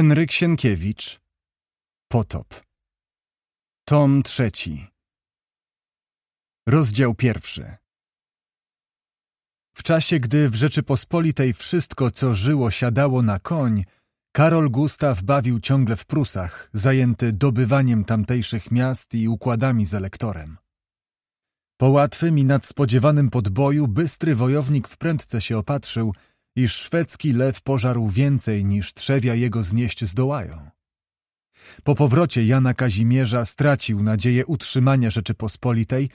Henryk Sienkiewicz Potop Tom trzeci Rozdział pierwszy W czasie, gdy w Rzeczypospolitej wszystko, co żyło, siadało na koń, Karol Gustaw bawił ciągle w Prusach, zajęty dobywaniem tamtejszych miast i układami z elektorem. Po łatwym i nadspodziewanym podboju bystry wojownik wprędce się opatrzył – iż szwedzki lew pożarł więcej niż trzewia jego znieść zdołają. Po powrocie Jana Kazimierza stracił nadzieję utrzymania Rzeczypospolitej,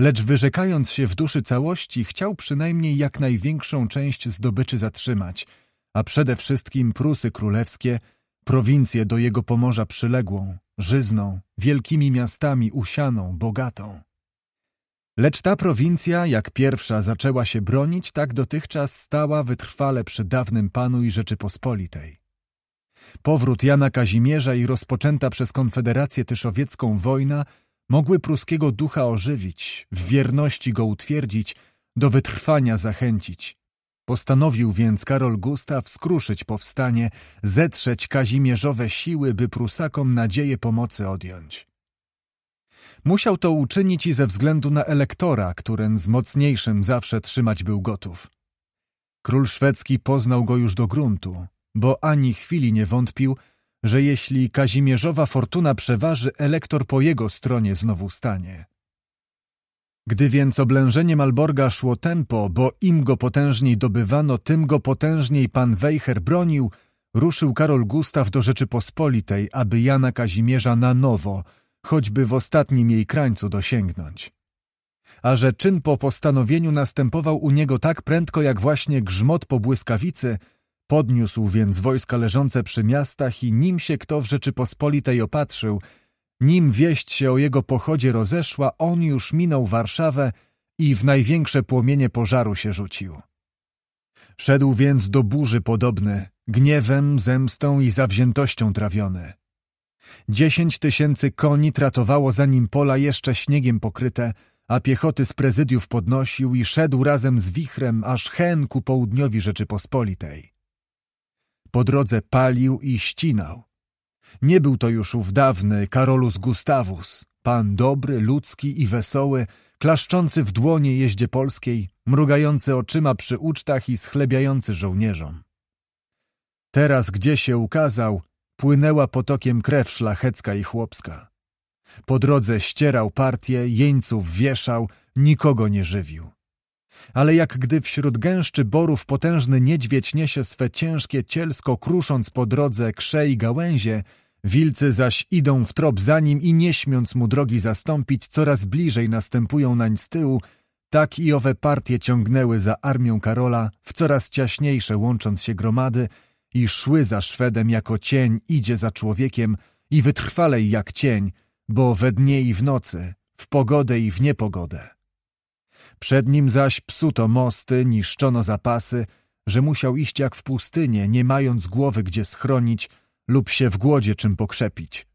lecz wyrzekając się w duszy całości, chciał przynajmniej jak największą część zdobyczy zatrzymać, a przede wszystkim Prusy Królewskie, prowincję do jego Pomorza przyległą, żyzną, wielkimi miastami usianą, bogatą. Lecz ta prowincja, jak pierwsza zaczęła się bronić, tak dotychczas stała wytrwale przy dawnym panu i Rzeczypospolitej. Powrót Jana Kazimierza i rozpoczęta przez Konfederację Tyszowiecką wojna mogły pruskiego ducha ożywić, w wierności go utwierdzić, do wytrwania zachęcić. Postanowił więc Karol Gustaw skruszyć powstanie, zetrzeć kazimierzowe siły, by Prusakom nadzieję pomocy odjąć. Musiał to uczynić i ze względu na elektora, którym z mocniejszym zawsze trzymać był gotów. Król szwedzki poznał go już do gruntu, bo ani chwili nie wątpił, że jeśli Kazimierzowa fortuna przeważy, elektor po jego stronie znowu stanie. Gdy więc oblężenie Malborga szło tempo, bo im go potężniej dobywano, tym go potężniej pan Wejher bronił, ruszył Karol Gustaw do Rzeczypospolitej, aby Jana Kazimierza na nowo – choćby w ostatnim jej krańcu dosięgnąć. A że czyn po postanowieniu następował u niego tak prędko jak właśnie grzmot po błyskawicy, podniósł więc wojska leżące przy miastach i nim się kto w Rzeczypospolitej opatrzył, nim wieść się o jego pochodzie rozeszła, on już minął Warszawę i w największe płomienie pożaru się rzucił. Szedł więc do burzy podobny, gniewem, zemstą i zawziętością trawiony. Dziesięć tysięcy koni tratowało za nim pola jeszcze śniegiem pokryte, a piechoty z prezydiów podnosił i szedł razem z wichrem aż hen ku południowi Rzeczypospolitej. Po drodze palił i ścinał. Nie był to już ów dawny Karolus Gustavus, pan dobry, ludzki i wesoły, klaszczący w dłonie jeździe polskiej, mrugający oczyma przy ucztach i schlebiający żołnierzom. Teraz, gdzie się ukazał, płynęła potokiem krew szlachecka i chłopska. Po drodze ścierał partię, jeńców wieszał, nikogo nie żywił. Ale jak gdy wśród gęszczy borów potężny niedźwiedź niesie swe ciężkie cielsko, krusząc po drodze krze i gałęzie, wilcy zaś idą w trop za nim i nie śmiąc mu drogi zastąpić, coraz bliżej następują nań z tyłu, tak i owe partie ciągnęły za armią Karola w coraz ciaśniejsze łącząc się gromady – i szły za Szwedem jako cień idzie za człowiekiem i wytrwalej jak cień, bo we dnie i w nocy, w pogodę i w niepogodę. Przed nim zaś psuto mosty, niszczono zapasy, że musiał iść jak w pustynię, nie mając głowy gdzie schronić lub się w głodzie czym pokrzepić.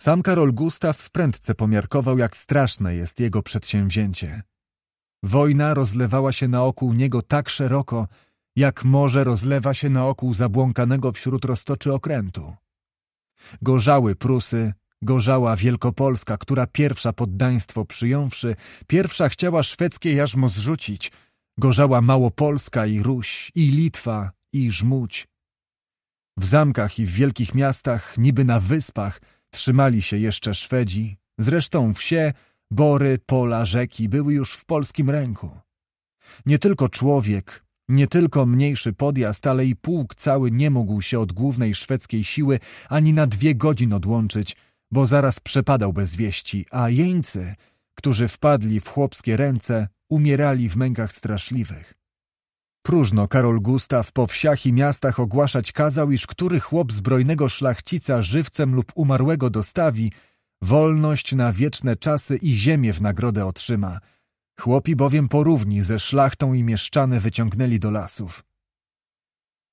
Sam Karol Gustaw prędce pomiarkował, jak straszne jest jego przedsięwzięcie. Wojna rozlewała się naokół niego tak szeroko, jak morze rozlewa się naokół zabłąkanego wśród roztoczy okrętu. Gorzały Prusy, gorzała Wielkopolska, która pierwsza poddaństwo przyjąwszy, pierwsza chciała szwedzkie jarzmo zrzucić, gorzała Małopolska i Ruś, i Litwa, i Żmudź. W zamkach i w wielkich miastach, niby na wyspach, trzymali się jeszcze Szwedzi, zresztą wsie, bory, pola, rzeki były już w polskim ręku. Nie tylko człowiek, nie tylko mniejszy podjazd, ale i pułk cały nie mógł się od głównej szwedzkiej siły ani na dwie godzin odłączyć, bo zaraz przepadał bez wieści, a jeńcy, którzy wpadli w chłopskie ręce, umierali w mękach straszliwych. Próżno Karol Gustaw po wsiach i miastach ogłaszać kazał, iż który chłop zbrojnego szlachcica żywcem lub umarłego dostawi, wolność na wieczne czasy i ziemię w nagrodę otrzyma – Chłopi bowiem porówni ze szlachtą i mieszczane wyciągnęli do lasów.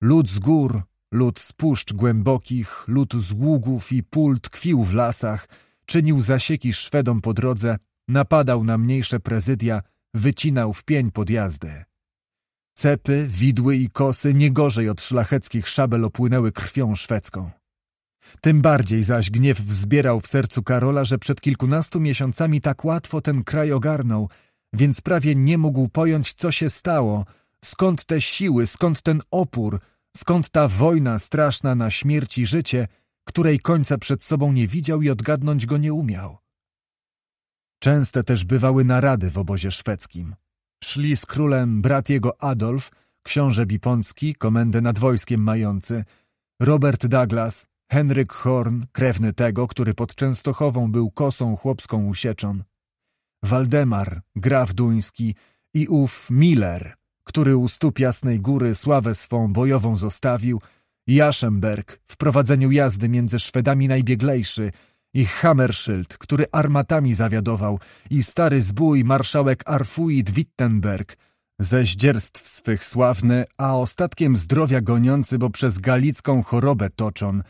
Lud z gór, lud z puszcz głębokich, lud z ługów i pól tkwił w lasach, czynił zasieki Szwedom po drodze, napadał na mniejsze prezydia, wycinał w pień podjazdy. Cepy, widły i kosy nie gorzej od szlacheckich szabel opłynęły krwią szwedzką. Tym bardziej zaś gniew wzbierał w sercu Karola, że przed kilkunastu miesiącami tak łatwo ten kraj ogarnął więc prawie nie mógł pojąć, co się stało, skąd te siły, skąd ten opór, skąd ta wojna straszna na śmierć i życie, której końca przed sobą nie widział i odgadnąć go nie umiał. Częste też bywały narady w obozie szwedzkim. Szli z królem brat jego Adolf, książę Bipącki, komendę nad wojskiem mający, Robert Douglas, Henryk Horn, krewny tego, który pod Częstochową był kosą chłopską usieczon, Waldemar, graf duński i ów Miller, który u stóp Jasnej Góry sławę swą bojową zostawił, Jaszemberg w prowadzeniu jazdy między Szwedami najbieglejszy i Hammerschild, który armatami zawiadował i stary zbój marszałek Arfuid Wittenberg, ze zdzierstw swych sławny, a ostatkiem zdrowia goniący, bo przez galicką chorobę toczon,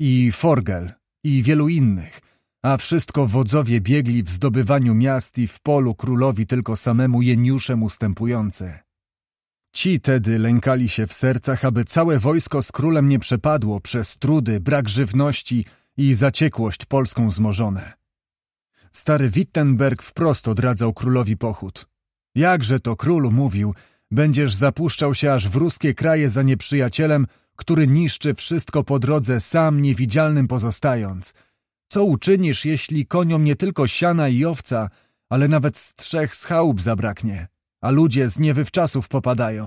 i Forgel, i wielu innych – a wszystko wodzowie biegli w zdobywaniu miast i w polu królowi tylko samemu jeniuszem ustępujący. Ci tedy lękali się w sercach, aby całe wojsko z królem nie przepadło przez trudy, brak żywności i zaciekłość polską zmożone. Stary Wittenberg wprost odradzał królowi pochód. Jakże to król mówił, będziesz zapuszczał się aż w ruskie kraje za nieprzyjacielem, który niszczy wszystko po drodze, sam niewidzialnym pozostając – co uczynisz, jeśli koniom nie tylko siana i owca, ale nawet strzech z chałup zabraknie, a ludzie z niewywczasów popadają?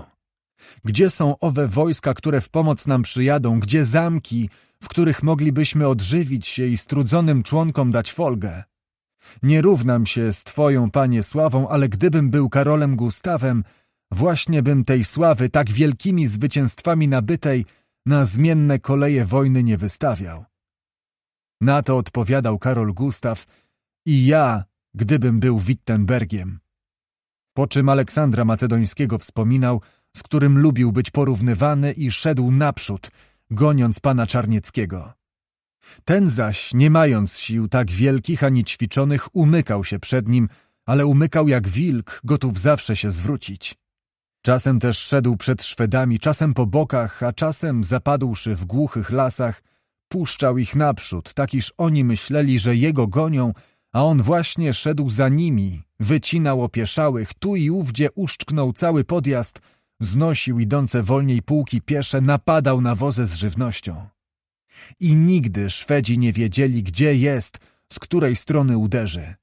Gdzie są owe wojska, które w pomoc nam przyjadą? Gdzie zamki, w których moglibyśmy odżywić się i strudzonym członkom dać folgę? Nie równam się z Twoją, Panie, sławą, ale gdybym był Karolem Gustawem, właśnie bym tej sławy tak wielkimi zwycięstwami nabytej na zmienne koleje wojny nie wystawiał. Na to odpowiadał Karol Gustaw i ja, gdybym był Wittenbergiem. Po czym Aleksandra Macedońskiego wspominał, z którym lubił być porównywany i szedł naprzód, goniąc pana Czarnieckiego. Ten zaś, nie mając sił tak wielkich ani ćwiczonych, umykał się przed nim, ale umykał jak wilk, gotów zawsze się zwrócić. Czasem też szedł przed Szwedami, czasem po bokach, a czasem zapadłszy w głuchych lasach, puszczał ich naprzód, tak iż oni myśleli, że jego gonią, a on właśnie szedł za nimi, wycinał opieszałych, tu i ówdzie uszczknął cały podjazd, znosił idące wolniej pułki piesze, napadał na wozy z żywnością. I nigdy Szwedzi nie wiedzieli, gdzie jest, z której strony uderzy.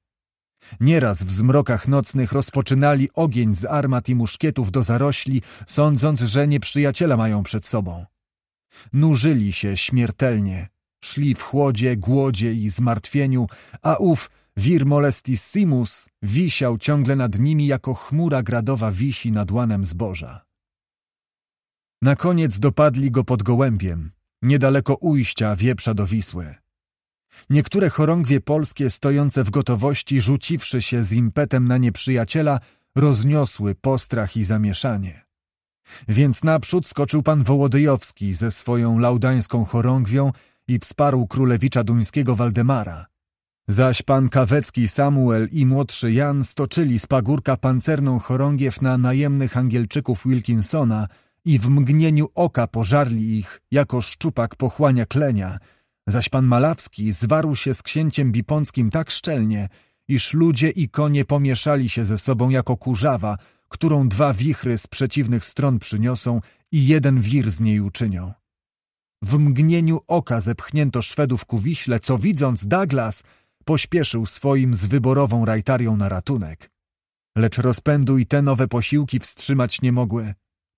Nieraz w zmrokach nocnych rozpoczynali ogień z armat i muszkietów do zarośli, sądząc, że nieprzyjaciela mają przed sobą. Nużyli się śmiertelnie, szli w chłodzie, głodzie i zmartwieniu, a ów wir molestissimus wisiał ciągle nad nimi jako chmura gradowa wisi nad łanem zboża. Na koniec dopadli go pod gołębiem, niedaleko ujścia wieprza do Wisły. Niektóre chorągwie polskie stojące w gotowości, rzuciwszy się z impetem na nieprzyjaciela, rozniosły postrach i zamieszanie. Więc naprzód skoczył pan Wołodyjowski ze swoją laudańską chorągwią i wsparł królewicza duńskiego Waldemara. Zaś pan Kawecki Samuel i młodszy Jan stoczyli z pagórka pancerną chorągiew na najemnych Angielczyków Wilkinsona i w mgnieniu oka pożarli ich, jako szczupak pochłania klenia, zaś pan Malawski zwarł się z księciem Biponskim tak szczelnie, iż ludzie i konie pomieszali się ze sobą jako kurzawa – którą dwa wichry z przeciwnych stron przyniosą i jeden wir z niej uczynią. W mgnieniu oka zepchnięto Szwedów ku Wiśle, co widząc Douglas pośpieszył swoim z wyborową rajtarią na ratunek. Lecz rozpędu i te nowe posiłki wstrzymać nie mogły.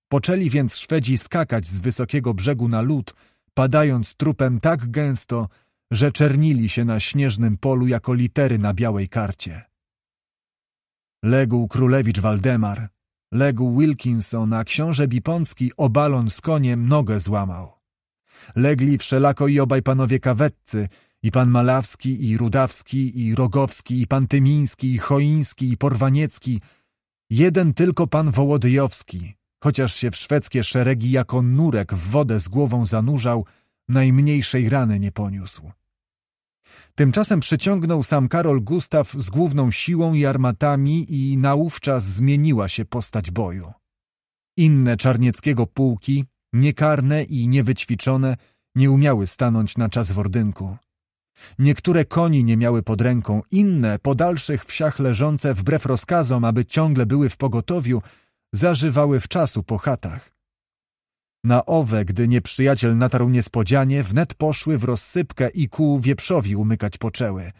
Poczęli więc Szwedzi skakać z wysokiego brzegu na lód, padając trupem tak gęsto, że czernili się na śnieżnym polu jako litery na białej karcie. Legł królewicz Waldemar, legł Wilkinson, a książę Biponski obalon z koniem nogę złamał. Legli wszelako i obaj panowie kawetcy, i pan Malawski, i Rudawski, i Rogowski, i pan Tymiński, i Choiński, i Porwaniecki. Jeden tylko pan Wołodyjowski, chociaż się w szwedzkie szeregi jako nurek w wodę z głową zanurzał, najmniejszej rany nie poniósł. Tymczasem przyciągnął sam Karol Gustaw z główną siłą i armatami i naówczas zmieniła się postać boju. Inne czarnieckiego pułki, niekarne i niewyćwiczone, nie umiały stanąć na czas wordynku. Niektóre koni nie miały pod ręką, inne, po dalszych wsiach leżące, wbrew rozkazom, aby ciągle były w pogotowiu, zażywały w czasu po chatach. Na owe, gdy nieprzyjaciel natarł niespodzianie, wnet poszły w rozsypkę i ku wieprzowi umykać poczęły.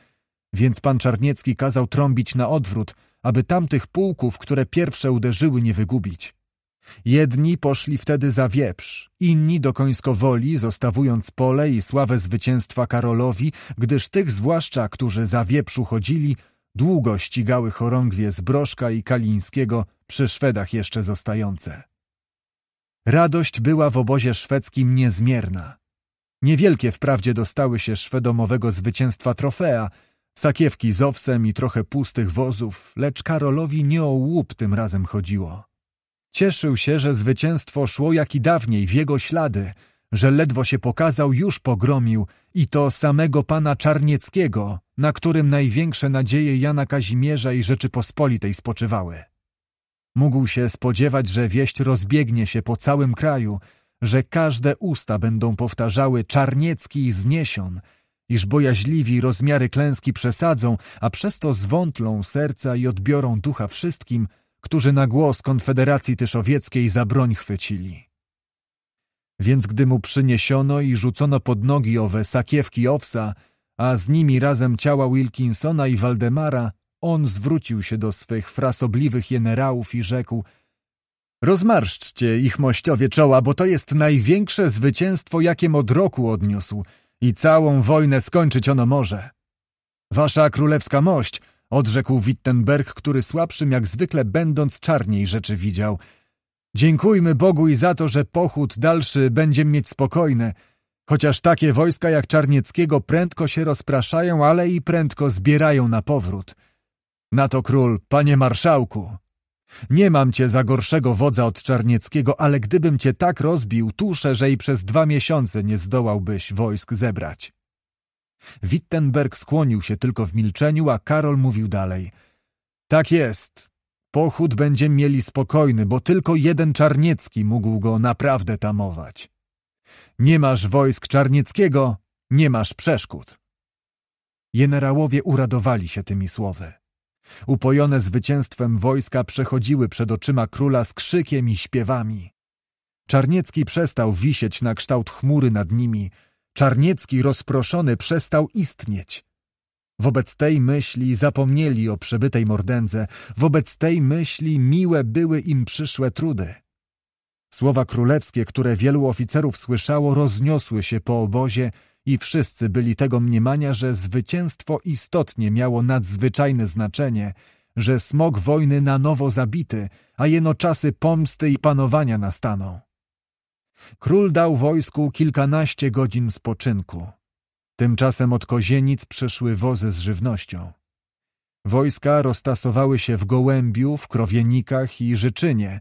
Więc pan Czarniecki kazał trąbić na odwrót, aby tamtych pułków, które pierwsze uderzyły, nie wygubić. Jedni poszli wtedy za wieprz, inni do końskowoli, zostawując pole i sławę zwycięstwa Karolowi, gdyż tych zwłaszcza, którzy za wieprzu chodzili, długo ścigały chorągwie z Broszka i Kalińskiego przy Szwedach jeszcze zostające. Radość była w obozie szwedzkim niezmierna. Niewielkie wprawdzie dostały się szwedomowego zwycięstwa trofea, sakiewki z owsem i trochę pustych wozów, lecz Karolowi nie o łup tym razem chodziło. Cieszył się, że zwycięstwo szło jak i dawniej w jego ślady, że ledwo się pokazał, już pogromił i to samego pana Czarnieckiego, na którym największe nadzieje Jana Kazimierza i Rzeczypospolitej spoczywały. Mógł się spodziewać, że wieść rozbiegnie się po całym kraju, że każde usta będą powtarzały Czarniecki zniesion, iż bojaźliwi rozmiary klęski przesadzą, a przez to zwątlą serca i odbiorą ducha wszystkim, którzy na głos Konfederacji Tyszowieckiej za broń chwycili. Więc gdy mu przyniesiono i rzucono pod nogi owe sakiewki owsa, a z nimi razem ciała Wilkinsona i Waldemara, on zwrócił się do swych frasobliwych jenerałów i rzekł Rozmarszczcie ich mościowie czoła, bo to jest największe zwycięstwo, jakiem od roku odniósł i całą wojnę skończyć ono może. Wasza królewska mość, odrzekł Wittenberg, który słabszym jak zwykle będąc czarniej rzeczy widział. Dziękujmy Bogu i za to, że pochód dalszy będzie mieć spokojne, chociaż takie wojska jak Czarnieckiego prędko się rozpraszają, ale i prędko zbierają na powrót – na to król, panie marszałku, nie mam cię za gorszego wodza od Czarnieckiego, ale gdybym cię tak rozbił, tuszę, że i przez dwa miesiące nie zdołałbyś wojsk zebrać. Wittenberg skłonił się tylko w milczeniu, a Karol mówił dalej. Tak jest. Pochód będzie mieli spokojny, bo tylko jeden Czarniecki mógł go naprawdę tamować. Nie masz wojsk Czarnieckiego, nie masz przeszkód. Jenerałowie uradowali się tymi słowy. Upojone zwycięstwem wojska przechodziły przed oczyma króla z krzykiem i śpiewami. Czarniecki przestał wisieć na kształt chmury nad nimi. Czarniecki rozproszony przestał istnieć. Wobec tej myśli zapomnieli o przebytej mordędze, wobec tej myśli miłe były im przyszłe trudy. Słowa królewskie, które wielu oficerów słyszało, rozniosły się po obozie i wszyscy byli tego mniemania, że zwycięstwo istotnie miało nadzwyczajne znaczenie, że smog wojny na nowo zabity, a jeno czasy pomsty i panowania nastaną. Król dał wojsku kilkanaście godzin spoczynku. Tymczasem od kozienic przyszły wozy z żywnością. Wojska roztasowały się w Gołębiu, w Krowienikach i Życzynie.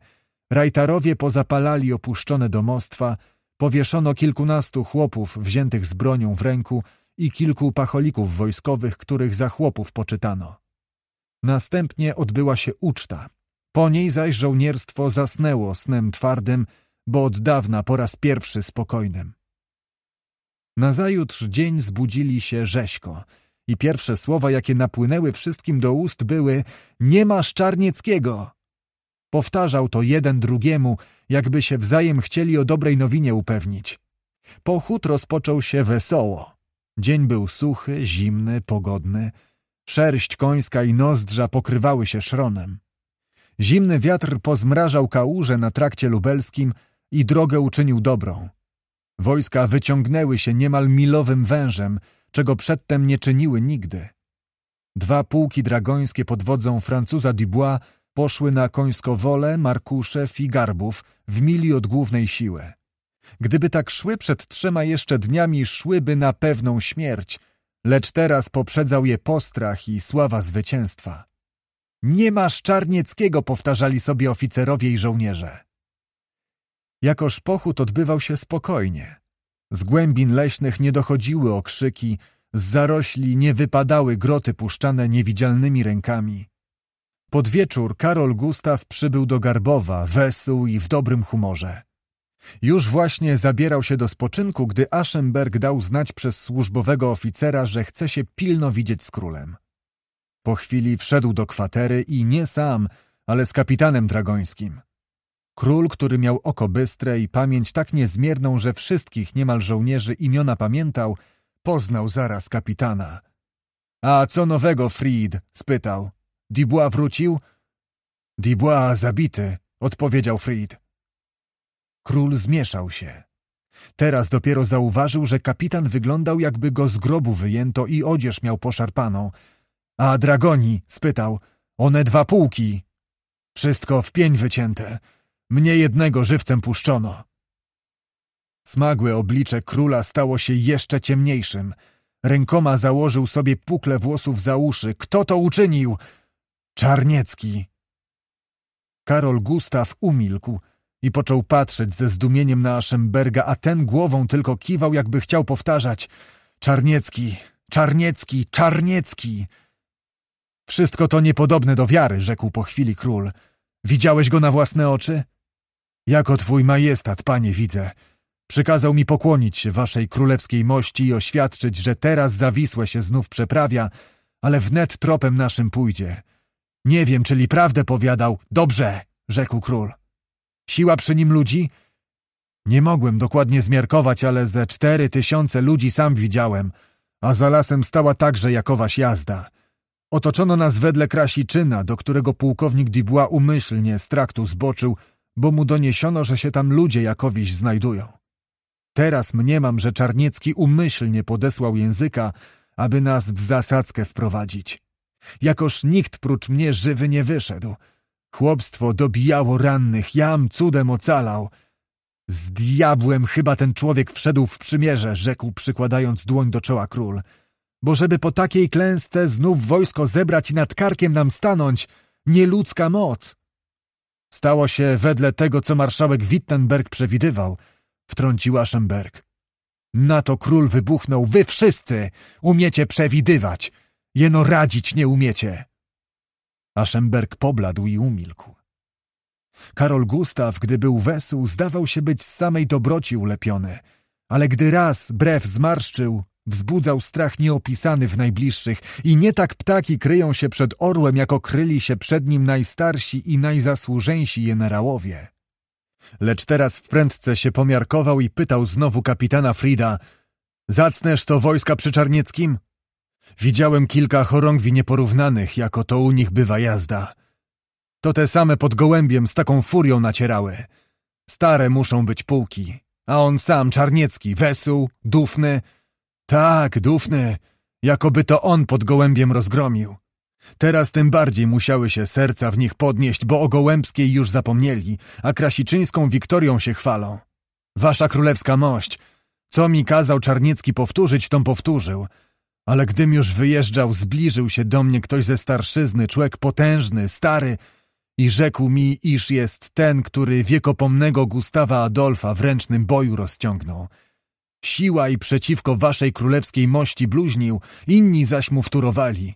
Rajtarowie pozapalali opuszczone domostwa, Powieszono kilkunastu chłopów wziętych z bronią w ręku i kilku pacholików wojskowych, których za chłopów poczytano. Następnie odbyła się uczta. Po niej zaś żołnierstwo zasnęło snem twardym, bo od dawna po raz pierwszy spokojnym. Nazajutrz dzień zbudzili się rzeźko i pierwsze słowa, jakie napłynęły wszystkim do ust były Nie ma Czarnieckiego! Powtarzał to jeden drugiemu, jakby się wzajem chcieli o dobrej nowinie upewnić. Pochód rozpoczął się wesoło. Dzień był suchy, zimny, pogodny. Szerść końska i nozdrza pokrywały się szronem. Zimny wiatr pozmrażał kałuże na trakcie lubelskim i drogę uczynił dobrą. Wojska wyciągnęły się niemal milowym wężem, czego przedtem nie czyniły nigdy. Dwa pułki dragońskie pod wodzą Francuza Dubois Poszły na końskowole, Markusze i garbów w mili od głównej siły. Gdyby tak szły przed trzema jeszcze dniami, szłyby na pewną śmierć, lecz teraz poprzedzał je postrach i sława zwycięstwa. Nie masz Czarnieckiego, powtarzali sobie oficerowie i żołnierze. Jakoż pochód odbywał się spokojnie. Z głębin leśnych nie dochodziły okrzyki, z zarośli nie wypadały groty puszczane niewidzialnymi rękami. Pod wieczór Karol Gustaw przybył do Garbowa, wesół i w dobrym humorze. Już właśnie zabierał się do spoczynku, gdy Aschenberg dał znać przez służbowego oficera, że chce się pilno widzieć z królem. Po chwili wszedł do kwatery i nie sam, ale z kapitanem Dragońskim. Król, który miał oko bystre i pamięć tak niezmierną, że wszystkich niemal żołnierzy imiona pamiętał, poznał zaraz kapitana. — A co nowego, Fried? — spytał. Dibois wrócił? Dibois zabity, odpowiedział Fried. Król zmieszał się. Teraz dopiero zauważył, że kapitan wyglądał jakby go z grobu wyjęto i odzież miał poszarpaną. A dragoni, spytał, one dwa pułki. Wszystko w pień wycięte. Mnie jednego żywcem puszczono. Smagłe oblicze króla stało się jeszcze ciemniejszym. Rękoma założył sobie pukle włosów za uszy. Kto to uczynił? Czarniecki! Karol Gustaw umilkł i począł patrzeć ze zdumieniem na Aszemberga, a ten głową tylko kiwał, jakby chciał powtarzać Czarniecki, Czarniecki, Czarniecki! Wszystko to niepodobne do wiary, rzekł po chwili król. Widziałeś go na własne oczy? Jako twój majestat, panie, widzę. Przykazał mi pokłonić się waszej królewskiej mości i oświadczyć, że teraz zawisłe się znów przeprawia, ale wnet tropem naszym pójdzie. Nie wiem, czyli prawdę powiadał. Dobrze, rzekł król. Siła przy nim ludzi? Nie mogłem dokładnie zmiarkować, ale ze cztery tysiące ludzi sam widziałem, a za lasem stała także jakowaś jazda. Otoczono nas wedle Krasiczyna, do którego pułkownik Dibła umyślnie z traktu zboczył, bo mu doniesiono, że się tam ludzie jakowiś znajdują. Teraz mniemam, że Czarniecki umyślnie podesłał języka, aby nas w zasadzkę wprowadzić. Jakoż nikt prócz mnie żywy nie wyszedł. Chłopstwo dobijało rannych, jam cudem ocalał. Z diabłem chyba ten człowiek wszedł w przymierze, rzekł przykładając dłoń do czoła król. Bo żeby po takiej klęsce znów wojsko zebrać i nad karkiem nam stanąć, nieludzka moc. Stało się wedle tego, co marszałek Wittenberg przewidywał, wtrącił Aschenberg. Na to król wybuchnął, wy wszyscy umiecie przewidywać. Jeno radzić nie umiecie! Aschenberg pobladł i umilkł. Karol Gustaw, gdy był wesół, zdawał się być z samej dobroci ulepiony, ale gdy raz brew zmarszczył, wzbudzał strach nieopisany w najbliższych i nie tak ptaki kryją się przed orłem, jako kryli się przed nim najstarsi i najzasłużeńsi jenerałowie. Lecz teraz prędce się pomiarkował i pytał znowu kapitana Frida – Zacnesz to wojska przy Czarnieckim? Widziałem kilka chorągwi nieporównanych, jako to u nich bywa jazda. To te same pod gołębiem z taką furią nacierały. Stare muszą być pułki, a on sam, Czarniecki, wesół, dufny. Tak, dufny, jakoby to on pod gołębiem rozgromił. Teraz tym bardziej musiały się serca w nich podnieść, bo o Gołębskiej już zapomnieli, a krasiczyńską wiktorią się chwalą. Wasza królewska mość, co mi kazał Czarniecki powtórzyć, tą powtórzył – ale gdym już wyjeżdżał, zbliżył się do mnie ktoś ze starszyzny, człowiek potężny, stary, i rzekł mi, iż jest ten, który wiekopomnego Gustawa Adolfa w ręcznym boju rozciągnął. Siła i przeciwko waszej królewskiej mości bluźnił, inni zaś mu wtórowali.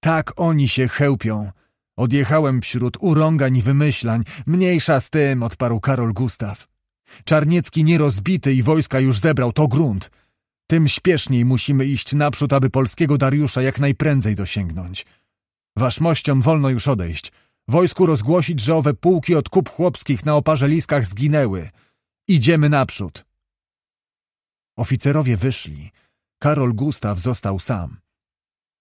Tak oni się chełpią. Odjechałem wśród urągań i wymyślań. Mniejsza z tym, odparł Karol Gustaw. Czarniecki nierozbity i wojska już zebrał, to grunt. Tym śpieszniej musimy iść naprzód, aby polskiego Dariusza jak najprędzej dosięgnąć. Waszmościom wolno już odejść. Wojsku rozgłosić, że owe pułki od kup chłopskich na oparzeliskach zginęły. Idziemy naprzód. Oficerowie wyszli. Karol Gustaw został sam.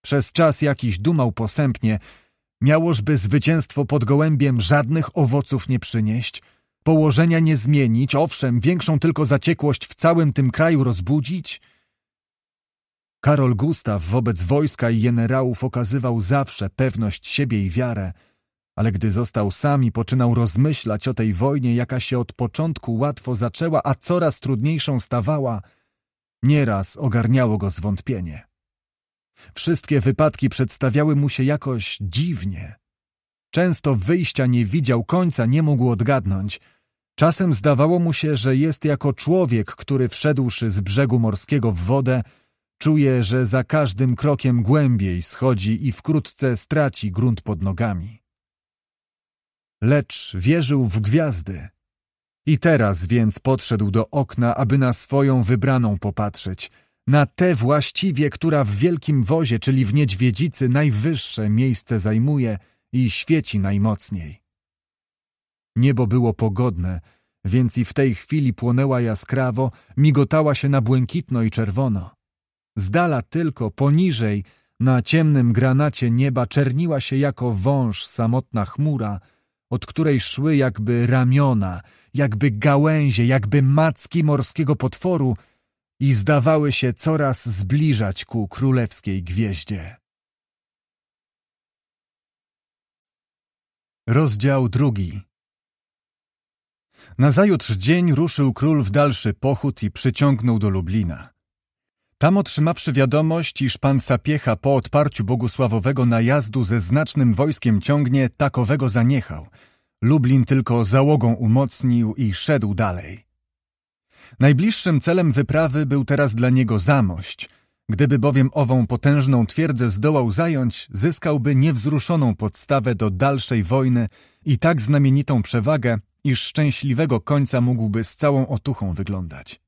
Przez czas jakiś dumał posępnie, miałożby zwycięstwo pod gołębiem żadnych owoców nie przynieść – położenia nie zmienić, owszem, większą tylko zaciekłość w całym tym kraju rozbudzić Karol Gustaw wobec wojska i generałów okazywał zawsze pewność siebie i wiarę, ale gdy został sam i poczynał rozmyślać o tej wojnie, jaka się od początku łatwo zaczęła, a coraz trudniejszą stawała, nieraz ogarniało go zwątpienie. Wszystkie wypadki przedstawiały mu się jakoś dziwnie. Często wyjścia nie widział, końca nie mógł odgadnąć. Czasem zdawało mu się, że jest jako człowiek, który wszedłszy z brzegu morskiego w wodę, Czuje, że za każdym krokiem głębiej schodzi i wkrótce straci grunt pod nogami. Lecz wierzył w gwiazdy. I teraz więc podszedł do okna, aby na swoją wybraną popatrzeć, na tę właściwie, która w wielkim wozie, czyli w niedźwiedzicy, najwyższe miejsce zajmuje i świeci najmocniej. Niebo było pogodne, więc i w tej chwili płonęła jaskrawo, migotała się na błękitno i czerwono. Z dala tylko, poniżej, na ciemnym granacie nieba czerniła się jako wąż samotna chmura, od której szły jakby ramiona, jakby gałęzie, jakby macki morskiego potworu i zdawały się coraz zbliżać ku królewskiej gwieździe. Rozdział drugi Nazajutrz dzień ruszył król w dalszy pochód i przyciągnął do Lublina. Tam otrzymawszy wiadomość, iż pan Sapiecha po odparciu bogusławowego najazdu ze znacznym wojskiem ciągnie, takowego zaniechał. Lublin tylko załogą umocnił i szedł dalej. Najbliższym celem wyprawy był teraz dla niego zamość. Gdyby bowiem ową potężną twierdzę zdołał zająć, zyskałby niewzruszoną podstawę do dalszej wojny i tak znamienitą przewagę, iż szczęśliwego końca mógłby z całą otuchą wyglądać.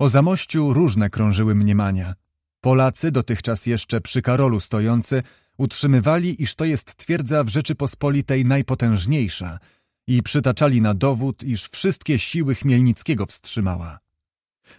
O Zamościu różne krążyły mniemania. Polacy, dotychczas jeszcze przy Karolu stojący, utrzymywali, iż to jest twierdza w Rzeczypospolitej najpotężniejsza i przytaczali na dowód, iż wszystkie siły Chmielnickiego wstrzymała.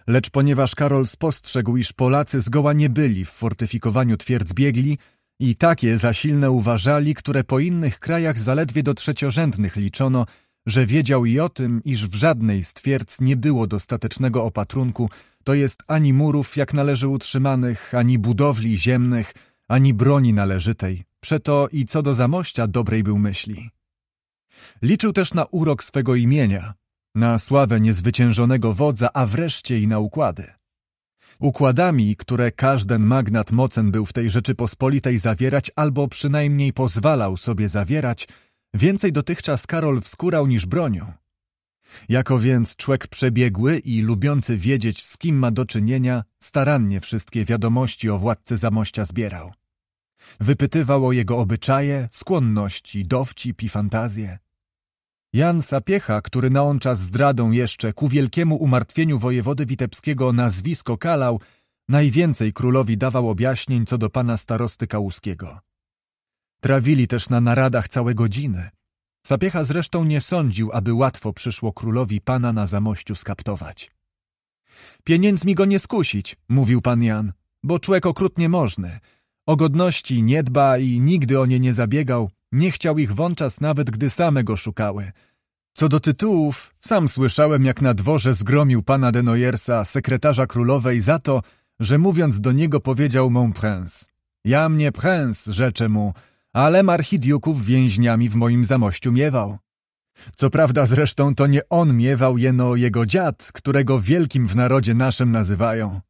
Lecz ponieważ Karol spostrzegł, iż Polacy zgoła nie byli w fortyfikowaniu twierdz biegli i takie za silne uważali, które po innych krajach zaledwie do trzeciorzędnych liczono, że wiedział i o tym, iż w żadnej z twierdz nie było dostatecznego opatrunku, to jest ani murów jak należy utrzymanych, ani budowli ziemnych, ani broni należytej, przeto i co do zamościa dobrej był myśli. Liczył też na urok swego imienia, na sławę niezwyciężonego wodza, a wreszcie i na układy. Układami, które każden magnat mocen był w tej Rzeczypospolitej zawierać albo przynajmniej pozwalał sobie zawierać – Więcej dotychczas Karol wskórał niż bronią. Jako więc człowiek przebiegły i lubiący wiedzieć, z kim ma do czynienia, starannie wszystkie wiadomości o władcy Zamościa zbierał. Wypytywał o jego obyczaje, skłonności, dowcip i fantazje. Jan Sapiecha, który na on czas zdradą jeszcze ku wielkiemu umartwieniu wojewody witebskiego nazwisko kalał, najwięcej królowi dawał objaśnień co do pana starosty Kałuskiego. Trawili też na naradach całe godziny. Sapiecha zresztą nie sądził, aby łatwo przyszło królowi pana na zamościu skaptować. Pieniędzmi go nie skusić, mówił pan Jan, bo człek okrutnie możny. O godności nie dba i nigdy o nie nie zabiegał, nie chciał ich wączas nawet gdy same go szukały. Co do tytułów, sam słyszałem jak na dworze zgromił pana Denoyersa, sekretarza królowej, za to, że mówiąc do niego powiedział mon prince. Ja mnie prince, rzecze mu, ale marchidiuków więźniami w moim zamościu miewał. Co prawda zresztą to nie on miewał, jeno jego dziad, którego wielkim w narodzie naszym nazywają.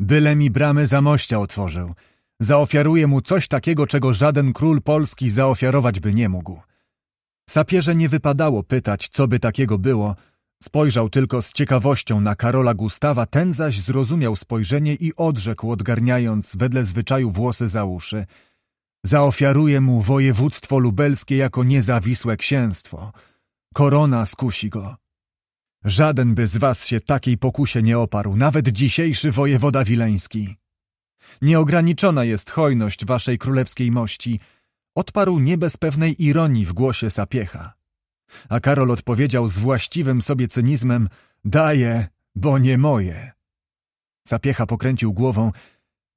Byle mi bramy zamościa otworzył. Zaofiaruję mu coś takiego, czego żaden król Polski zaofiarować by nie mógł. Sapierze nie wypadało pytać, co by takiego było. Spojrzał tylko z ciekawością na Karola Gustawa, ten zaś zrozumiał spojrzenie i odrzekł, odgarniając wedle zwyczaju włosy za uszy – Zaofiaruje mu województwo lubelskie jako niezawisłe księstwo. Korona skusi go. Żaden by z was się takiej pokusie nie oparł, nawet dzisiejszy wojewoda wileński. Nieograniczona jest hojność waszej królewskiej mości, odparł nie bez pewnej ironii w głosie sapiecha. A Karol odpowiedział z właściwym sobie cynizmem: Daję, bo nie moje. Sapiecha pokręcił głową.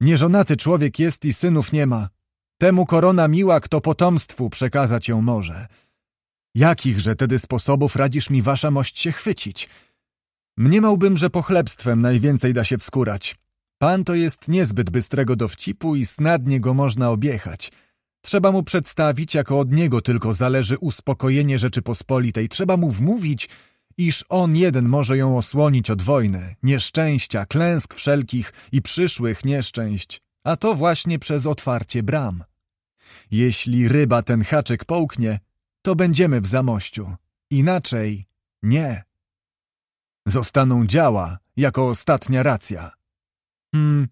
Nieżonaty człowiek jest i synów nie ma. Temu korona miła, kto potomstwu przekazać ją może. Jakichże tedy sposobów radzisz mi wasza mość się chwycić? Mniemałbym, że pochlebstwem najwięcej da się wskurać. Pan to jest niezbyt bystrego dowcipu i snadnie go można obiechać. Trzeba mu przedstawić, jako od niego tylko zależy uspokojenie Rzeczypospolitej. Trzeba mu wmówić, iż on jeden może ją osłonić od wojny, nieszczęścia, klęsk wszelkich i przyszłych nieszczęść, a to właśnie przez otwarcie bram. Jeśli ryba ten haczyk połknie, to będziemy w zamościu. Inaczej nie. Zostaną działa jako ostatnia racja. Hmm.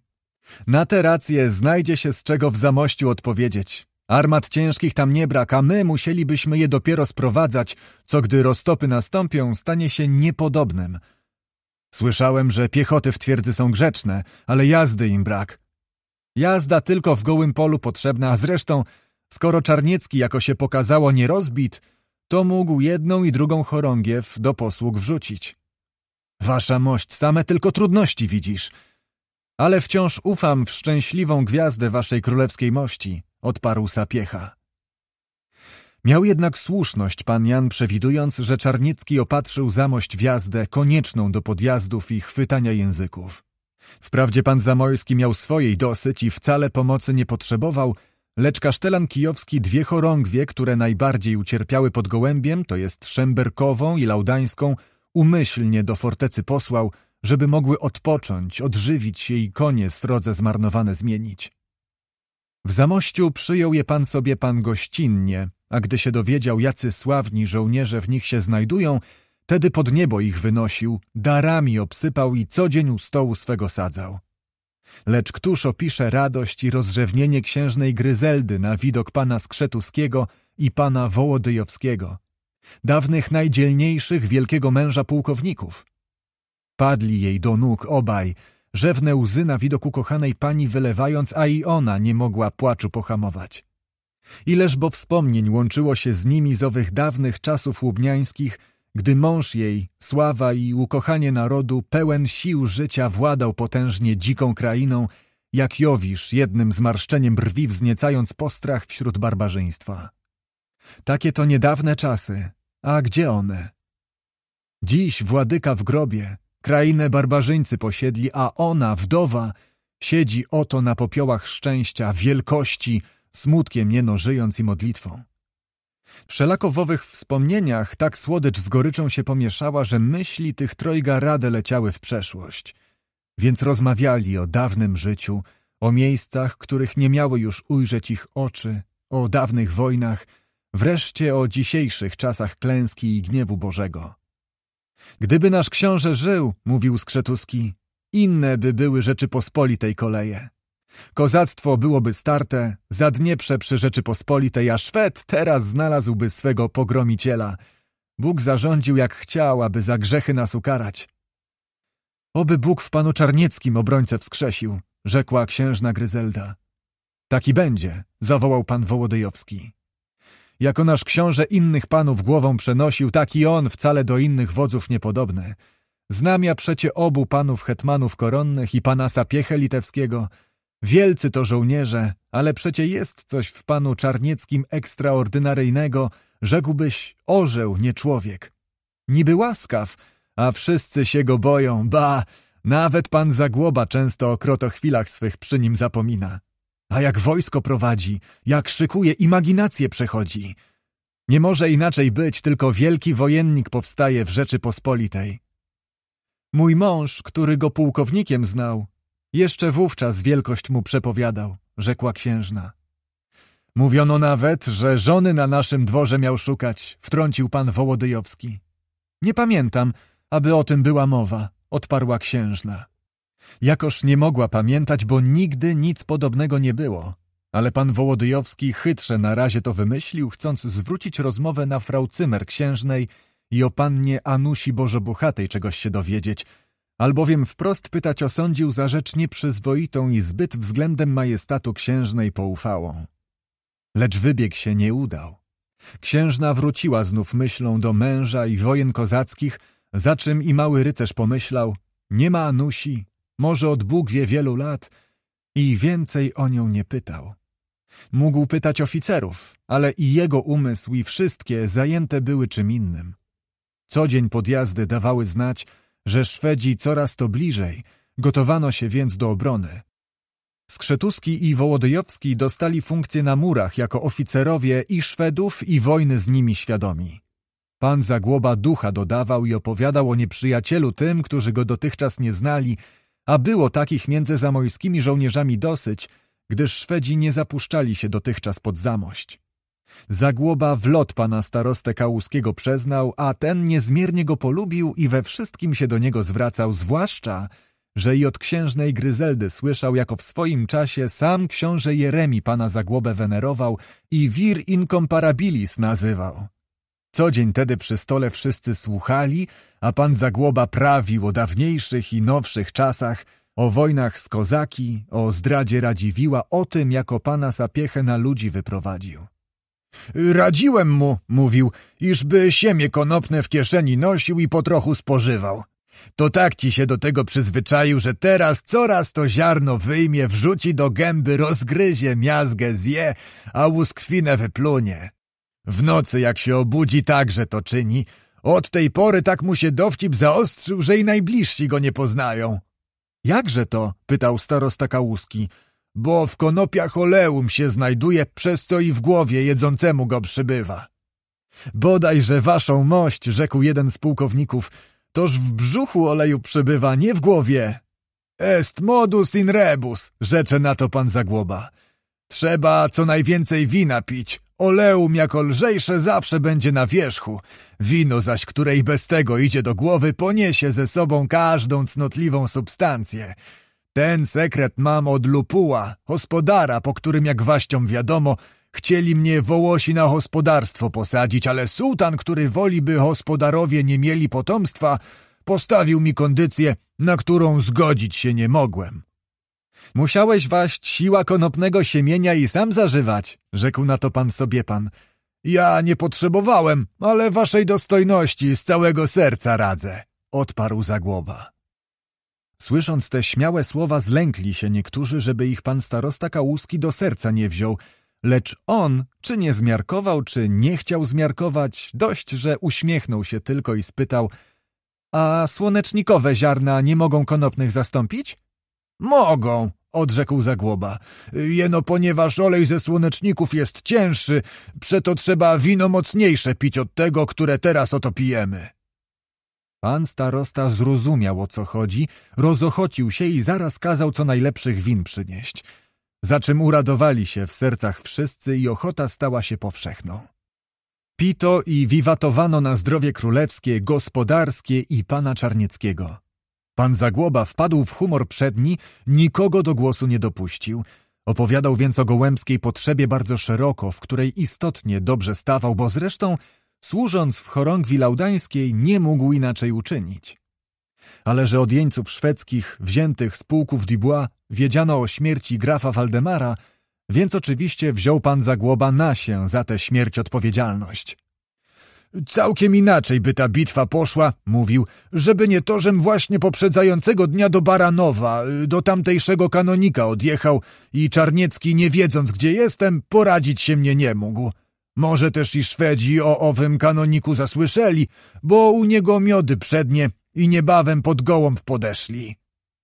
Na te racje znajdzie się z czego w zamościu odpowiedzieć. Armat ciężkich tam nie brak, a my musielibyśmy je dopiero sprowadzać, co gdy roztopy nastąpią, stanie się niepodobnym. Słyszałem, że piechoty w twierdzy są grzeczne, ale jazdy im brak. Jazda tylko w gołym polu potrzebna, a zresztą, skoro Czarniecki, jako się pokazało, nie rozbit, to mógł jedną i drugą chorągiew do posług wrzucić. Wasza mość, same tylko trudności widzisz. Ale wciąż ufam w szczęśliwą gwiazdę waszej królewskiej mości, odparł sapiecha. Miał jednak słuszność pan Jan, przewidując, że Czarniecki opatrzył zamość wjazdę konieczną do podjazdów i chwytania języków. Wprawdzie pan Zamojski miał swojej dosyć i wcale pomocy nie potrzebował, lecz kasztelan kijowski dwie chorągwie, które najbardziej ucierpiały pod gołębiem, to jest Szemberkową i Laudańską, umyślnie do fortecy posłał, żeby mogły odpocząć, odżywić się i konie srodze zmarnowane zmienić. W Zamościu przyjął je pan sobie pan gościnnie, a gdy się dowiedział, jacy sławni żołnierze w nich się znajdują, Tedy pod niebo ich wynosił, darami obsypał i co dzień u stołu swego sadzał. Lecz któż opisze radość i rozrzewnienie księżnej Gryzeldy na widok pana Skrzetuskiego i pana Wołodyjowskiego, dawnych najdzielniejszych wielkiego męża pułkowników? Padli jej do nóg obaj, rzewne łzy na widok ukochanej pani wylewając, a i ona nie mogła płaczu pohamować. Ileż bo wspomnień łączyło się z nimi z owych dawnych czasów łubniańskich, gdy mąż jej, sława i ukochanie narodu, pełen sił życia władał potężnie dziką krainą, jak Jowisz jednym zmarszczeniem brwi wzniecając postrach wśród barbarzyństwa. Takie to niedawne czasy, a gdzie one? Dziś władyka w grobie, krainę barbarzyńcy posiedli, a ona, wdowa, siedzi oto na popiołach szczęścia, wielkości, smutkiem jeno żyjąc i modlitwą. Wszelako w owych wspomnieniach tak słodycz z goryczą się pomieszała, że myśli tych trojga rade leciały w przeszłość. Więc rozmawiali o dawnym życiu, o miejscach, których nie miały już ujrzeć ich oczy, o dawnych wojnach, wreszcie o dzisiejszych czasach klęski i gniewu Bożego. Gdyby nasz książę żył, mówił Skrzetuski, inne by były Rzeczypospolitej koleje. Kozactwo byłoby starte, za Zadnieprze przy Rzeczypospolitej, a Szwed teraz znalazłby swego pogromiciela. Bóg zarządził jak chciał, aby za grzechy nas ukarać. Oby Bóg w panu Czarnieckim obrońcę wskrzesił, rzekła księżna Gryzelda. Taki będzie, zawołał pan Wołodyjowski. Jako nasz książę innych panów głową przenosił, taki on wcale do innych wodzów niepodobny. Znam ja przecie obu panów hetmanów koronnych i pana Sapiechę Litewskiego – Wielcy to żołnierze, ale przecie jest coś w panu Czarnieckim ekstraordynaryjnego, rzekłbyś orzeł, nie człowiek. Niby łaskaw, a wszyscy się go boją, ba, nawet pan Zagłoba często o krotochwilach swych przy nim zapomina. A jak wojsko prowadzi, jak szykuje, imaginacje przechodzi. Nie może inaczej być, tylko wielki wojennik powstaje w Rzeczypospolitej. Mój mąż, który go pułkownikiem znał, jeszcze wówczas wielkość mu przepowiadał, rzekła księżna. Mówiono nawet, że żony na naszym dworze miał szukać, wtrącił pan Wołodyjowski. Nie pamiętam, aby o tym była mowa, odparła księżna. Jakoż nie mogła pamiętać, bo nigdy nic podobnego nie było. Ale pan Wołodyjowski chytrze na razie to wymyślił, chcąc zwrócić rozmowę na frau Cymer księżnej i o pannie Anusi Bożobuchatej czegoś się dowiedzieć – albowiem wprost pytać osądził za rzecz nieprzyzwoitą i zbyt względem majestatu księżnej poufałą. Lecz wybieg się nie udał. Księżna wróciła znów myślą do męża i wojen kozackich, za czym i mały rycerz pomyślał, nie ma Anusi, może od Bóg wie wielu lat i więcej o nią nie pytał. Mógł pytać oficerów, ale i jego umysł i wszystkie zajęte były czym innym. Co dzień podjazdy dawały znać, że Szwedzi coraz to bliżej, gotowano się więc do obrony. Skrzetuski i Wołodyjowski dostali funkcje na murach jako oficerowie i Szwedów i wojny z nimi świadomi. Pan Zagłoba ducha dodawał i opowiadał o nieprzyjacielu tym, którzy go dotychczas nie znali, a było takich między zamojskimi żołnierzami dosyć, gdyż Szwedzi nie zapuszczali się dotychczas pod zamość. Zagłoba w lot pana starostę Kałuskiego przeznał, a ten niezmiernie go polubił i we wszystkim się do niego zwracał, zwłaszcza, że i od księżnej Gryzeldy słyszał, jako w swoim czasie sam książę Jeremi pana Zagłobę wenerował i vir incomparabilis nazywał. Co dzień tedy przy stole wszyscy słuchali, a pan Zagłoba prawił o dawniejszych i nowszych czasach, o wojnach z kozaki, o zdradzie Radziwiła, o tym, jako pana Sapiechę na ludzi wyprowadził. Radziłem mu, mówił, iżby siemię konopne w kieszeni nosił i po trochu spożywał. To tak ci się do tego przyzwyczaił, że teraz coraz to ziarno wyjmie, wrzuci do gęby, rozgryzie, miazgę zje, a łuskwinę wyplunie. W nocy, jak się obudzi, także to czyni. Od tej pory tak mu się dowcip zaostrzył, że i najbliżsi go nie poznają. — Jakże to? — pytał starosta Kałuski bo w konopiach oleum się znajduje, przez co i w głowie jedzącemu go przybywa. Bodajże waszą mość, rzekł jeden z pułkowników, toż w brzuchu oleju przybywa, nie w głowie. Est modus in rebus, rzecze na to pan Zagłoba. Trzeba co najwięcej wina pić, oleum jako lżejsze zawsze będzie na wierzchu, wino zaś, które i bez tego idzie do głowy, poniesie ze sobą każdą cnotliwą substancję – ten sekret mam od Lupuła, hospodara, po którym, jak waściom wiadomo, chcieli mnie Wołosi na hospodarstwo posadzić, ale sułtan, który woli, by hospodarowie nie mieli potomstwa, postawił mi kondycję, na którą zgodzić się nie mogłem. Musiałeś waść siła konopnego siemienia i sam zażywać, rzekł na to pan sobie pan. Ja nie potrzebowałem, ale waszej dostojności z całego serca radzę, odparł Zagłoba. Słysząc te śmiałe słowa, zlękli się niektórzy, żeby ich pan starosta kałuski do serca nie wziął, lecz on, czy nie zmiarkował, czy nie chciał zmiarkować, dość, że uśmiechnął się tylko i spytał — A słonecznikowe ziarna nie mogą konopnych zastąpić? — Mogą! odrzekł Zagłoba. Jeno, ponieważ olej ze słoneczników jest cięższy, przeto trzeba wino mocniejsze pić od tego, które teraz oto pijemy. Pan starosta zrozumiał, o co chodzi, rozochocił się i zaraz kazał co najlepszych win przynieść, za czym uradowali się w sercach wszyscy i ochota stała się powszechną. Pito i wiwatowano na zdrowie królewskie, gospodarskie i pana Czarnieckiego. Pan Zagłoba wpadł w humor przedni, nikogo do głosu nie dopuścił. Opowiadał więc o gołębskiej potrzebie bardzo szeroko, w której istotnie dobrze stawał, bo zresztą służąc w chorągwi laudańskiej, nie mógł inaczej uczynić. Ale że od jeńców szwedzkich wziętych z pułków Dubois wiedziano o śmierci grafa Waldemara, więc oczywiście wziął pan Zagłoba na się za tę śmierć odpowiedzialność. Całkiem inaczej by ta bitwa poszła, mówił, żeby nie to, żem właśnie poprzedzającego dnia do Baranowa, do tamtejszego kanonika odjechał i Czarniecki, nie wiedząc gdzie jestem, poradzić się mnie nie mógł. Może też i Szwedzi o owym kanoniku zasłyszeli, bo u niego miody przednie i niebawem pod gołąb podeszli.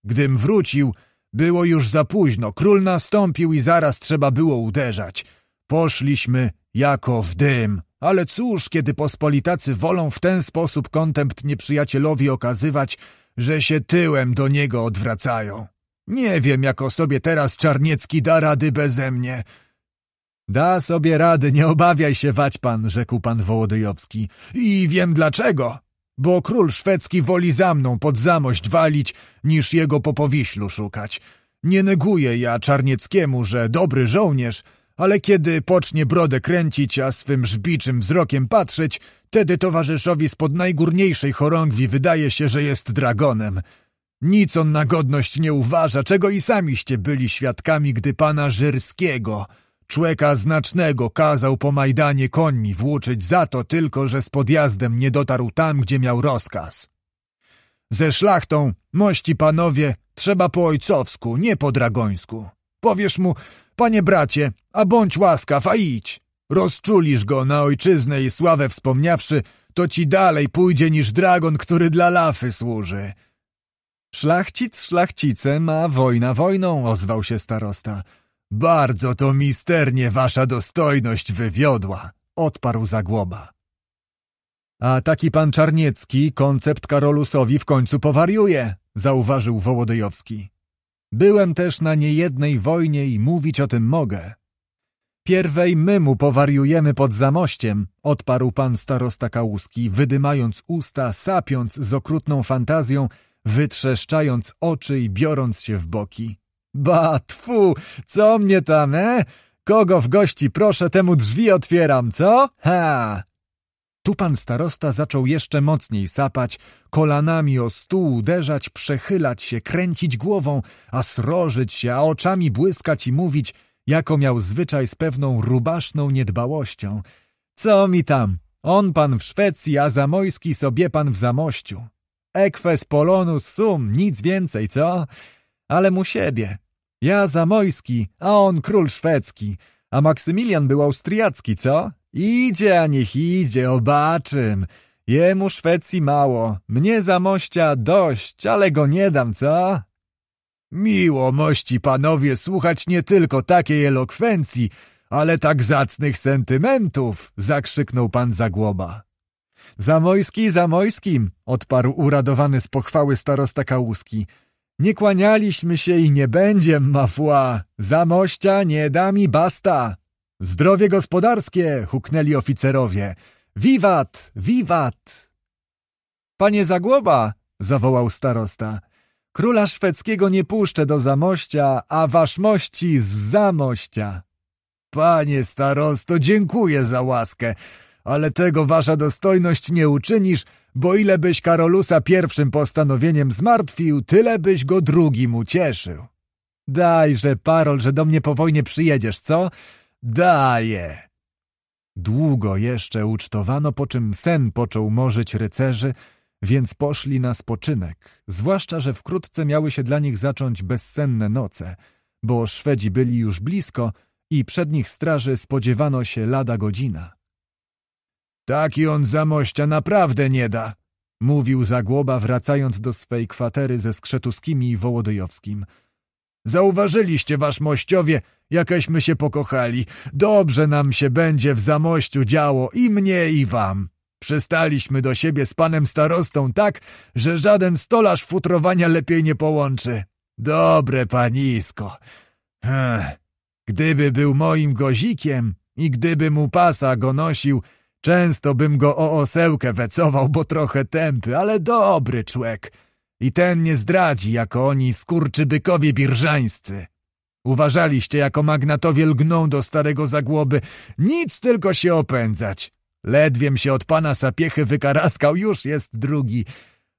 Gdym wrócił, było już za późno, król nastąpił i zaraz trzeba było uderzać. Poszliśmy jako w dym. Ale cóż, kiedy pospolitacy wolą w ten sposób kontempt nieprzyjacielowi okazywać, że się tyłem do niego odwracają. Nie wiem, jak o sobie teraz Czarniecki da rady beze mnie. Da sobie rady, nie obawiaj się, wać pan, rzekł pan Wołodyjowski. I wiem dlaczego. Bo król szwedzki woli za mną pod zamość walić, niż jego po powiślu szukać. Nie neguję ja Czarnieckiemu, że dobry żołnierz, ale kiedy pocznie brodę kręcić, a swym żbiczym wzrokiem patrzeć, tedy towarzyszowi spod najgórniejszej chorągwi wydaje się, że jest dragonem. Nic on na godność nie uważa, czego i samiście byli świadkami, gdy pana Żyrskiego Człeka znacznego kazał po Majdanie końmi włóczyć za to tylko, że z podjazdem nie dotarł tam, gdzie miał rozkaz. Ze szlachtą, mości panowie, trzeba po ojcowsku, nie po dragońsku. Powiesz mu, panie bracie, a bądź łaskaw, a idź. Rozczulisz go na ojczyznę i sławę wspomniawszy, to ci dalej pójdzie niż dragon, który dla lafy służy. Szlachcic szlachcice ma wojna wojną, ozwał się starosta – bardzo to misternie wasza dostojność wywiodła, odparł Zagłoba. A taki pan Czarniecki koncept Karolusowi w końcu powariuje, zauważył Wołodyjowski. Byłem też na niejednej wojnie i mówić o tym mogę. Pierwej my mu powariujemy pod zamościem, odparł pan starosta Kałuski, wydymając usta, sapiąc z okrutną fantazją, wytrzeszczając oczy i biorąc się w boki. Ba, tfu, co mnie tam, e? Kogo w gości proszę, temu drzwi otwieram, co? Ha! Tu pan starosta zaczął jeszcze mocniej sapać, kolanami o stół uderzać, przechylać się, kręcić głową, a srożyć się, a oczami błyskać i mówić, jako miał zwyczaj z pewną rubaszną niedbałością. Co mi tam? On pan w Szwecji, a Zamojski sobie pan w Zamościu. Eques polonus sum, nic więcej, co? Ale mu siebie. Ja zamojski, a on król szwedzki, a Maksymilian był austriacki, co? Idzie, a niech idzie, obaczym. Jemu Szwecji mało, mnie zamościa dość, ale go nie dam, co? Miło, mości panowie, słuchać nie tylko takiej elokwencji, ale tak zacnych sentymentów, zakrzyknął pan Zagłoba. Zamojski, Zamojskim, odparł uradowany z pochwały starosta Kałuski. Nie kłanialiśmy się i nie będziem, mafła. Zamościa nie da mi basta. Zdrowie gospodarskie, huknęli oficerowie. Wiwat, wiwat. Panie Zagłoba, zawołał starosta. Króla szwedzkiego nie puszczę do zamościa, a wasz mości z zamościa. Panie starosto, dziękuję za łaskę, ale tego wasza dostojność nie uczynisz, bo ilebyś Karolusa pierwszym postanowieniem zmartwił, tyle byś go drugim ucieszył. Dajże, Parol, że do mnie po wojnie przyjedziesz, co? Daję! Długo jeszcze ucztowano, po czym sen począł morzyć rycerzy, więc poszli na spoczynek, zwłaszcza, że wkrótce miały się dla nich zacząć bezsenne noce, bo Szwedzi byli już blisko i przed nich straży spodziewano się lada godzina. Taki on zamościa naprawdę nie da, mówił Zagłoba, wracając do swej kwatery ze Skrzetuskimi i Wołodyjowskim. Zauważyliście, wasz mościowie, jakaśmy się pokochali. Dobrze nam się będzie w Zamościu działo i mnie, i wam. Przystaliśmy do siebie z panem starostą tak, że żaden stolarz futrowania lepiej nie połączy. Dobre panisko. Ech. Gdyby był moim gozikiem i gdyby mu pasa go nosił, Często bym go o osełkę wecował, bo trochę tępy, ale dobry człek. I ten nie zdradzi, jako oni skurczybykowie birżańscy. Uważaliście, jako magnatowie lgną do starego zagłoby. Nic tylko się opędzać. Ledwiem się od pana sapiechy wykaraskał, już jest drugi.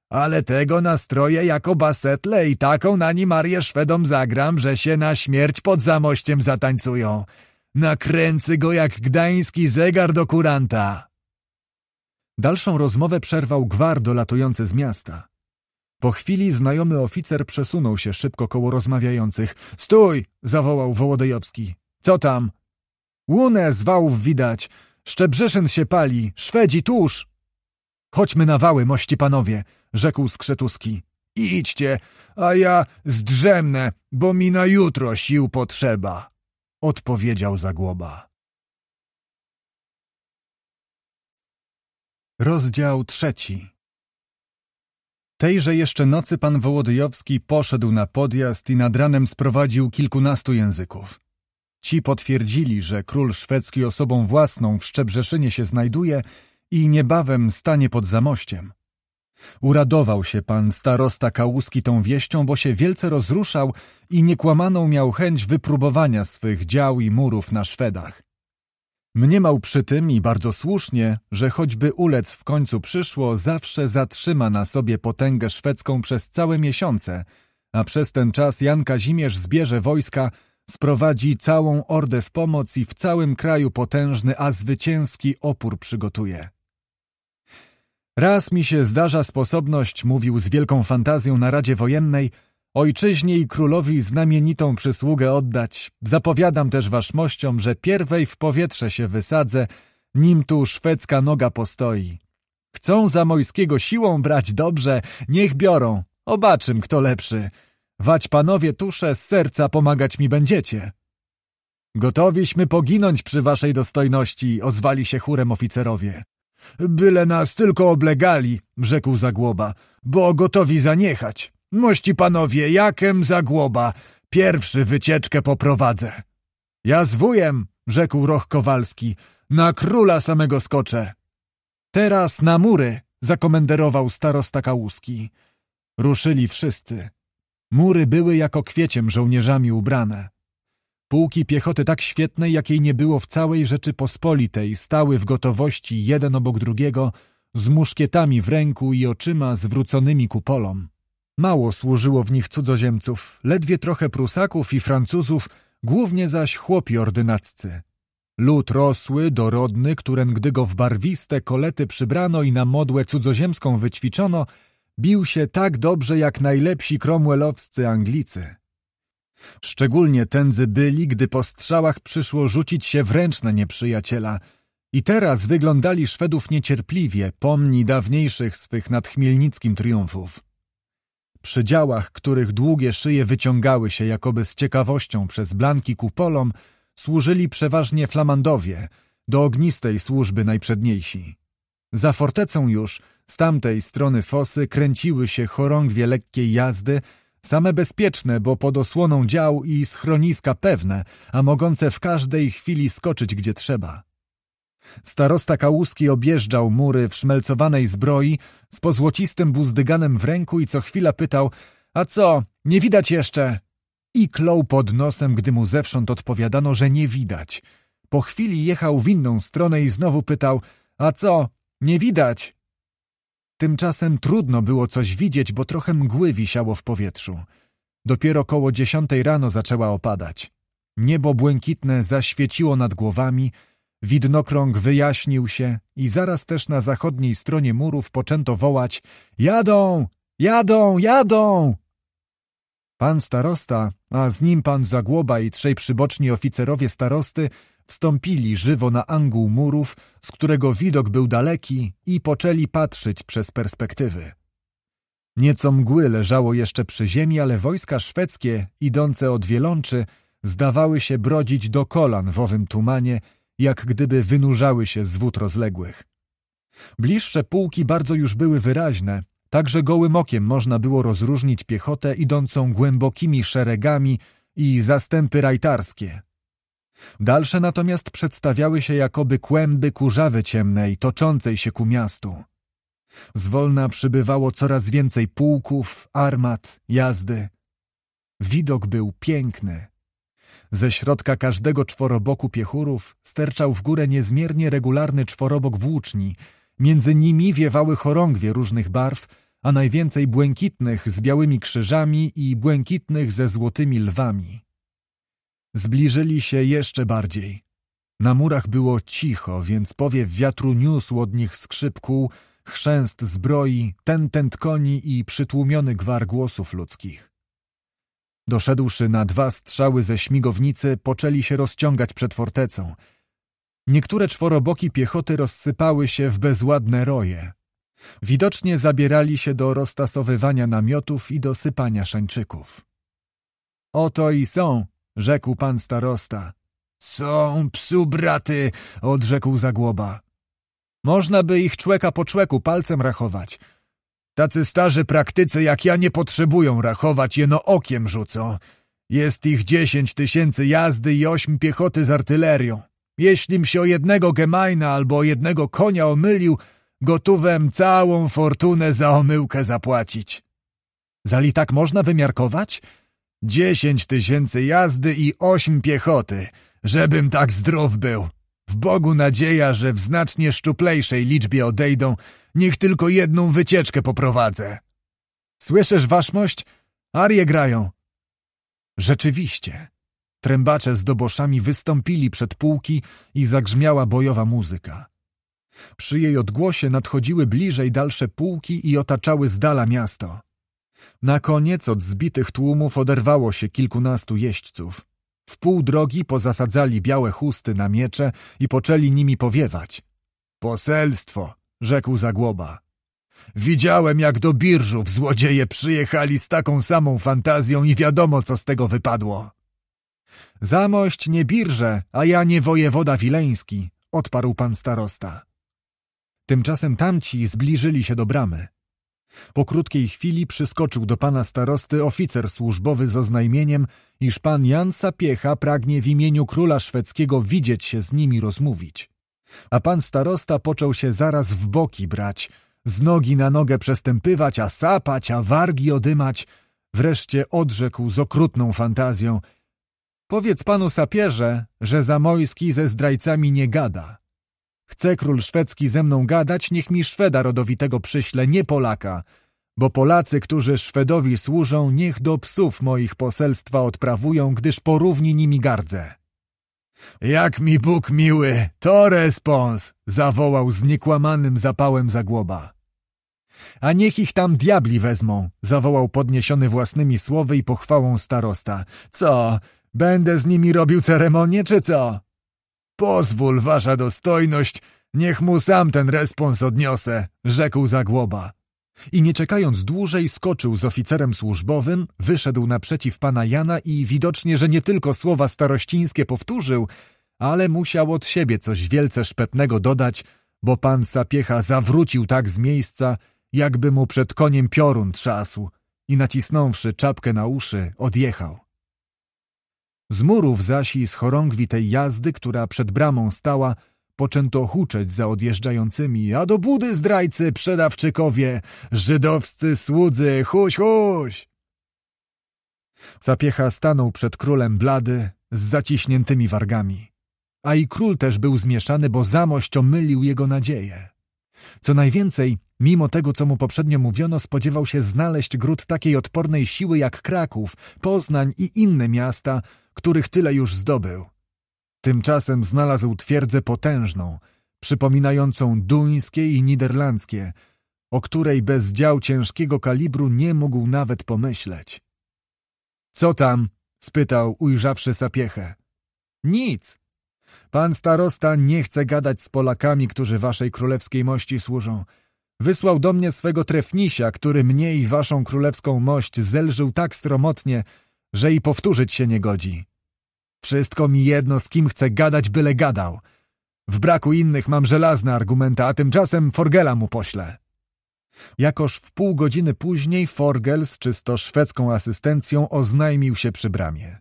Ale tego nastroję jako basetle i taką na nim Marię Szwedom zagram, że się na śmierć pod zamościem zatańcują. Nakręcę go jak gdański zegar do kuranta. Dalszą rozmowę przerwał gwar dolatujący z miasta. Po chwili znajomy oficer przesunął się szybko koło rozmawiających. Stój! zawołał Wołodyjowski. Co tam? Łunę z wałów widać. Szczebrzyszyn się pali. Szwedzi tuż! Chodźmy na wały, mości panowie, rzekł Skrzetuski. Idźcie, a ja zdrzemnę, bo mi na jutro sił potrzeba odpowiedział Zagłoba. Rozdział trzeci Tejże jeszcze nocy pan Wołodyjowski poszedł na podjazd i nad ranem sprowadził kilkunastu języków. Ci potwierdzili, że król szwedzki osobą własną w Szczebrzeszynie się znajduje i niebawem stanie pod zamościem. Uradował się pan starosta Kałuski tą wieścią, bo się wielce rozruszał i niekłamaną miał chęć wypróbowania swych dział i murów na Szwedach. Mniemał przy tym i bardzo słusznie, że choćby ulec w końcu przyszło, zawsze zatrzyma na sobie potęgę szwedzką przez całe miesiące, a przez ten czas Jan Kazimierz zbierze wojska, sprowadzi całą ordę w pomoc i w całym kraju potężny, a zwycięski opór przygotuje. Raz mi się zdarza sposobność, mówił z wielką fantazją na Radzie Wojennej, ojczyźnie i królowi znamienitą przysługę oddać. Zapowiadam też waszmościom, że pierwej w powietrze się wysadzę, nim tu szwedzka noga postoi. Chcą za mojskiego siłą brać dobrze, niech biorą. Obaczym, kto lepszy. Wać panowie tusze, z serca pomagać mi będziecie. Gotowiśmy poginąć przy waszej dostojności, ozwali się chórem oficerowie. Byle nas tylko oblegali, rzekł Zagłoba, bo gotowi zaniechać. Mości panowie, jakem Zagłoba? Pierwszy wycieczkę poprowadzę. Ja z wujem, rzekł Roch Kowalski, na króla samego skoczę. Teraz na mury, zakomenderował starosta Kałuski. Ruszyli wszyscy. Mury były jako kwieciem żołnierzami ubrane. Pułki piechoty tak świetnej, jakiej nie było w całej Rzeczypospolitej, stały w gotowości jeden obok drugiego, z muszkietami w ręku i oczyma zwróconymi ku polom. Mało służyło w nich cudzoziemców, ledwie trochę Prusaków i Francuzów, głównie zaś chłopi ordynaccy. Lud rosły, dorodny, którym gdy go w barwiste kolety przybrano i na modłę cudzoziemską wyćwiczono, bił się tak dobrze jak najlepsi cromwellowscy Anglicy. Szczególnie tędzy byli, gdy po strzałach przyszło rzucić się wręcz na nieprzyjaciela. I teraz wyglądali Szwedów niecierpliwie, pomni dawniejszych swych nad Chmielnickim triumfów. Przy działach, których długie szyje wyciągały się jakoby z ciekawością przez blanki ku polom, służyli przeważnie flamandowie, do ognistej służby najprzedniejsi. Za fortecą już, z tamtej strony fosy, kręciły się chorągwie lekkiej jazdy, Same bezpieczne, bo pod osłoną dział i schroniska pewne, a mogące w każdej chwili skoczyć gdzie trzeba. Starosta Kałuski objeżdżał mury w szmelcowanej zbroi z pozłocistym buzdyganem w ręku i co chwila pytał — A co, nie widać jeszcze? I klął pod nosem, gdy mu zewsząd odpowiadano, że nie widać. Po chwili jechał w inną stronę i znowu pytał — A co, nie widać? Tymczasem trudno było coś widzieć, bo trochę mgły wisiało w powietrzu. Dopiero koło dziesiątej rano zaczęła opadać. Niebo błękitne zaświeciło nad głowami, widnokrąg wyjaśnił się i zaraz też na zachodniej stronie murów poczęto wołać – Jadą! Jadą! Jadą! Pan starosta, a z nim pan Zagłoba i trzej przyboczni oficerowie starosty wstąpili żywo na anguł murów, z którego widok był daleki i poczęli patrzeć przez perspektywy. Nieco mgły leżało jeszcze przy ziemi, ale wojska szwedzkie, idące od wielączy, zdawały się brodzić do kolan w owym tumanie, jak gdyby wynurzały się z wód rozległych. Bliższe pułki bardzo już były wyraźne, Także gołym okiem można było rozróżnić piechotę idącą głębokimi szeregami i zastępy rajtarskie. Dalsze natomiast przedstawiały się jakoby kłęby kurzawy ciemnej, toczącej się ku miastu. Zwolna przybywało coraz więcej pułków, armat, jazdy. Widok był piękny. Ze środka każdego czworoboku piechurów sterczał w górę niezmiernie regularny czworobok włóczni, Między nimi wiewały chorągwie różnych barw, a najwięcej błękitnych z białymi krzyżami i błękitnych ze złotymi lwami. Zbliżyli się jeszcze bardziej. Na murach było cicho, więc powiew wiatru niósł od nich skrzyp kół, chrzęst zbroi, tentent koni i przytłumiony gwar głosów ludzkich. Doszedłszy na dwa strzały ze śmigownicy, poczęli się rozciągać przed fortecą – Niektóre czworoboki piechoty rozsypały się w bezładne roje. Widocznie zabierali się do roztasowywania namiotów i do sypania szańczyków. Oto i są, rzekł pan starosta. Są psu braty, odrzekł zagłoba. Można by ich człeka po człeku palcem rachować. Tacy starzy praktycy jak ja nie potrzebują rachować, jeno okiem rzucą. Jest ich dziesięć tysięcy jazdy i ośm piechoty z artylerią. Jeślim się o jednego gemajna albo o jednego konia omylił, gotówem całą fortunę za omyłkę zapłacić. Zali tak można wymiarkować? Dziesięć tysięcy jazdy i ośm piechoty, żebym tak zdrów był. W Bogu nadzieja, że w znacznie szczuplejszej liczbie odejdą, niech tylko jedną wycieczkę poprowadzę. Słyszysz, waszmość? Arie grają. Rzeczywiście. Trębacze z doboszami wystąpili przed pułki i zagrzmiała bojowa muzyka. Przy jej odgłosie nadchodziły bliżej dalsze pułki i otaczały z dala miasto. Na koniec od zbitych tłumów oderwało się kilkunastu jeźdźców. W pół drogi pozasadzali białe chusty na miecze i poczęli nimi powiewać. Poselstwo, rzekł Zagłoba. Widziałem, jak do birżów złodzieje przyjechali z taką samą fantazją i wiadomo, co z tego wypadło. Zamość nie birże, a ja nie wojewoda wileński, odparł pan starosta. Tymczasem tamci zbliżyli się do bramy. Po krótkiej chwili przyskoczył do pana starosty oficer służbowy z oznajmieniem, iż pan Jan Sapiecha pragnie w imieniu króla szwedzkiego widzieć się z nimi rozmówić. A pan starosta począł się zaraz w boki brać, z nogi na nogę przestępywać, a sapać, a wargi odymać. Wreszcie odrzekł z okrutną fantazją – Powiedz panu sapierze, że Zamojski ze zdrajcami nie gada. Chce król szwedzki ze mną gadać, niech mi Szweda rodowitego przyśle, nie Polaka, bo Polacy, którzy Szwedowi służą, niech do psów moich poselstwa odprawują, gdyż porówni nimi gardzę. Jak mi Bóg miły, to respons! zawołał z niekłamanym zapałem zagłoba. A niech ich tam diabli wezmą, zawołał podniesiony własnymi słowy i pochwałą starosta. Co, Będę z nimi robił ceremonię, czy co? Pozwól, wasza dostojność, niech mu sam ten respons odniosę, rzekł Zagłoba. I nie czekając dłużej, skoczył z oficerem służbowym, wyszedł naprzeciw pana Jana i widocznie, że nie tylko słowa starościńskie powtórzył, ale musiał od siebie coś wielce szpetnego dodać, bo pan Sapiecha zawrócił tak z miejsca, jakby mu przed koniem piorun trzasł i nacisnąwszy czapkę na uszy, odjechał. Z murów zaś i z chorągwi tej jazdy, która przed bramą stała, poczęto huczeć za odjeżdżającymi, a do budy zdrajcy, przedawczykowie, żydowscy słudzy, huś, huś! Zapiecha stanął przed królem blady, z zaciśniętymi wargami. A i król też był zmieszany, bo zamość omylił jego nadzieję. Co najwięcej, mimo tego, co mu poprzednio mówiono, spodziewał się znaleźć gród takiej odpornej siły jak Kraków, Poznań i inne miasta, których tyle już zdobył. Tymczasem znalazł twierdzę potężną, przypominającą duńskie i niderlandzkie, o której bez dział ciężkiego kalibru nie mógł nawet pomyśleć. — Co tam? — spytał, ujrzawszy sapiechę. — Nic Pan starosta nie chce gadać z Polakami, którzy waszej królewskiej mości służą. Wysłał do mnie swego trefnisia, który mnie i waszą królewską mość zelżył tak stromotnie, że i powtórzyć się nie godzi. Wszystko mi jedno, z kim chcę gadać, byle gadał. W braku innych mam żelazne argumenta, a tymczasem Forgela mu poślę. Jakoż w pół godziny później Forgel z czysto szwedzką asystencją oznajmił się przy bramie.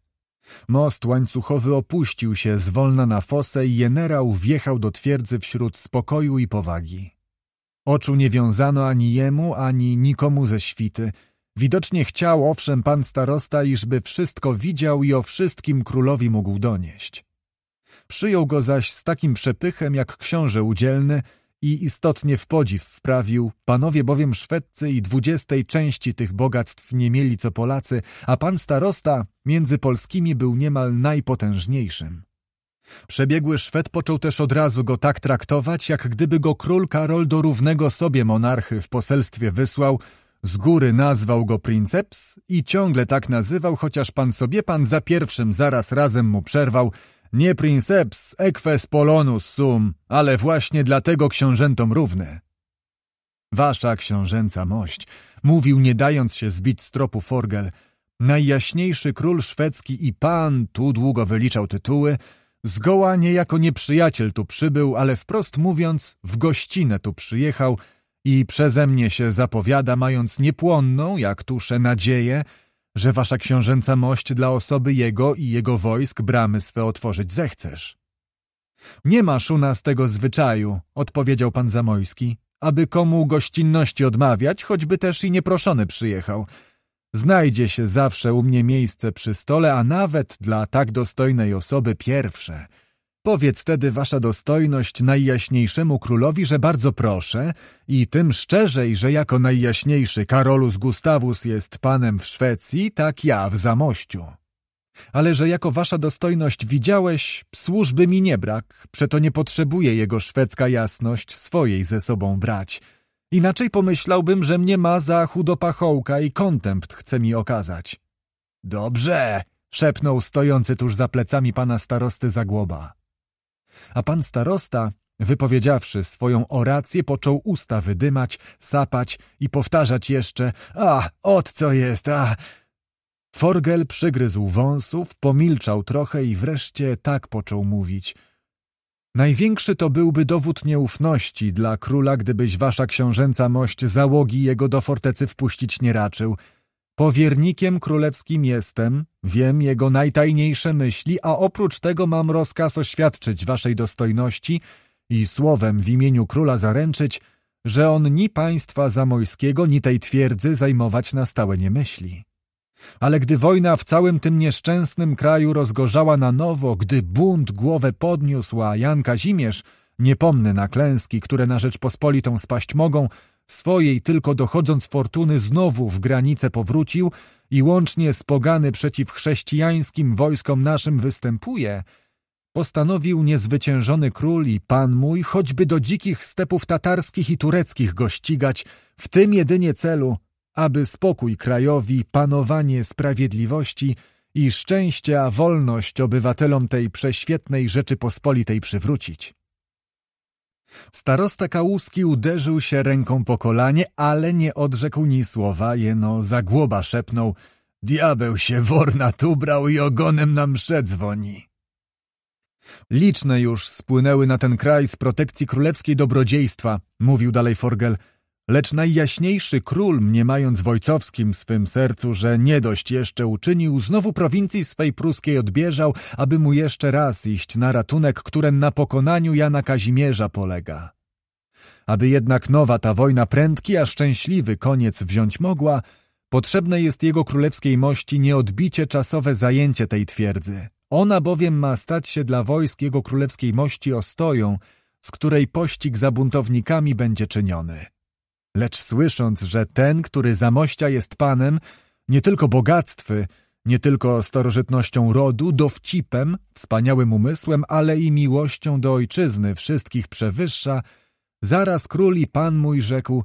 Most łańcuchowy opuścił się zwolna na fosę i generał wjechał do twierdzy wśród spokoju i powagi. Oczu nie wiązano ani jemu, ani nikomu ze świty. Widocznie chciał owszem pan starosta, iżby wszystko widział i o wszystkim królowi mógł donieść. Przyjął go zaś z takim przepychem jak książę udzielny, i istotnie w podziw wprawił, panowie bowiem Szwedcy i dwudziestej części tych bogactw nie mieli co Polacy, a pan starosta między polskimi był niemal najpotężniejszym. Przebiegły Szwed począł też od razu go tak traktować, jak gdyby go król Karol do równego sobie monarchy w poselstwie wysłał, z góry nazwał go princeps i ciągle tak nazywał, chociaż pan sobie pan za pierwszym zaraz razem mu przerwał – nie princeps eques polonus sum, ale właśnie dlatego książętom równe. Wasza książęca mość, mówił nie dając się zbić z tropu Forgel, najjaśniejszy król szwedzki i pan, tu długo wyliczał tytuły, zgoła nie jako nieprzyjaciel tu przybył, ale wprost mówiąc, w gościnę tu przyjechał i przeze mnie się zapowiada, mając niepłonną, jak tusze, nadzieję, że wasza książęca mość dla osoby jego i jego wojsk bramy swe otworzyć zechcesz. Nie masz u nas tego zwyczaju, odpowiedział pan Zamojski, aby komu gościnności odmawiać, choćby też i nieproszony przyjechał. Znajdzie się zawsze u mnie miejsce przy stole, a nawet dla tak dostojnej osoby pierwsze – Powiedz tedy wasza dostojność najjaśniejszemu królowi, że bardzo proszę i tym szczerzej, że jako najjaśniejszy Karolus Gustawus jest panem w Szwecji, tak ja w Zamościu. Ale że jako wasza dostojność widziałeś, służby mi nie brak, przeto nie potrzebuje jego szwedzka jasność swojej ze sobą brać. Inaczej pomyślałbym, że mnie ma za chudopachołka i kontempt chce mi okazać. Dobrze, szepnął stojący tuż za plecami pana starosty Zagłoba a pan starosta, wypowiedziawszy swoją orację, począł usta wydymać, sapać i powtarzać jeszcze A, od co jest, a... Forgel przygryzł wąsów, pomilczał trochę i wreszcie tak począł mówić – Największy to byłby dowód nieufności dla króla, gdybyś wasza książęca mość załogi jego do fortecy wpuścić nie raczył – Powiernikiem królewskim jestem, wiem jego najtajniejsze myśli, a oprócz tego mam rozkaz oświadczyć waszej dostojności i słowem w imieniu króla zaręczyć, że on ni państwa zamojskiego, ni tej twierdzy zajmować na stałe nie myśli. Ale gdy wojna w całym tym nieszczęsnym kraju rozgorzała na nowo, gdy bunt głowę podniósł, a Jan Kazimierz, niepomny na klęski, które na Rzeczpospolitą spaść mogą, swojej tylko dochodząc fortuny znowu w granice powrócił i łącznie z pogany przeciw chrześcijańskim wojskom naszym występuje, postanowił niezwyciężony król i pan mój choćby do dzikich stepów tatarskich i tureckich go ścigać, w tym jedynie celu, aby spokój krajowi, panowanie sprawiedliwości i szczęście, a wolność obywatelom tej prześwietnej Rzeczypospolitej przywrócić. Starosta Kałuski uderzył się ręką po kolanie, ale nie odrzekł ni słowa, jeno zagłoba szepnął — Diabeł się worna tu brał i ogonem nam msze dzwoni. Liczne już spłynęły na ten kraj z protekcji królewskiej dobrodziejstwa, mówił dalej Forgel – Lecz najjaśniejszy król, mniemając w ojcowskim swym sercu, że nie dość jeszcze uczynił, znowu prowincji swej pruskiej odbierzał, aby mu jeszcze raz iść na ratunek, które na pokonaniu Jana Kazimierza polega. Aby jednak nowa ta wojna prędki, a szczęśliwy koniec wziąć mogła, potrzebne jest jego królewskiej mości nieodbicie czasowe zajęcie tej twierdzy. Ona bowiem ma stać się dla wojsk jego królewskiej mości ostoją, z której pościg za buntownikami będzie czyniony. Lecz słysząc, że ten, który zamościa jest panem, nie tylko bogactwy, nie tylko starożytnością rodu, dowcipem, wspaniałym umysłem, ale i miłością do ojczyzny wszystkich przewyższa, zaraz król i pan mój rzekł,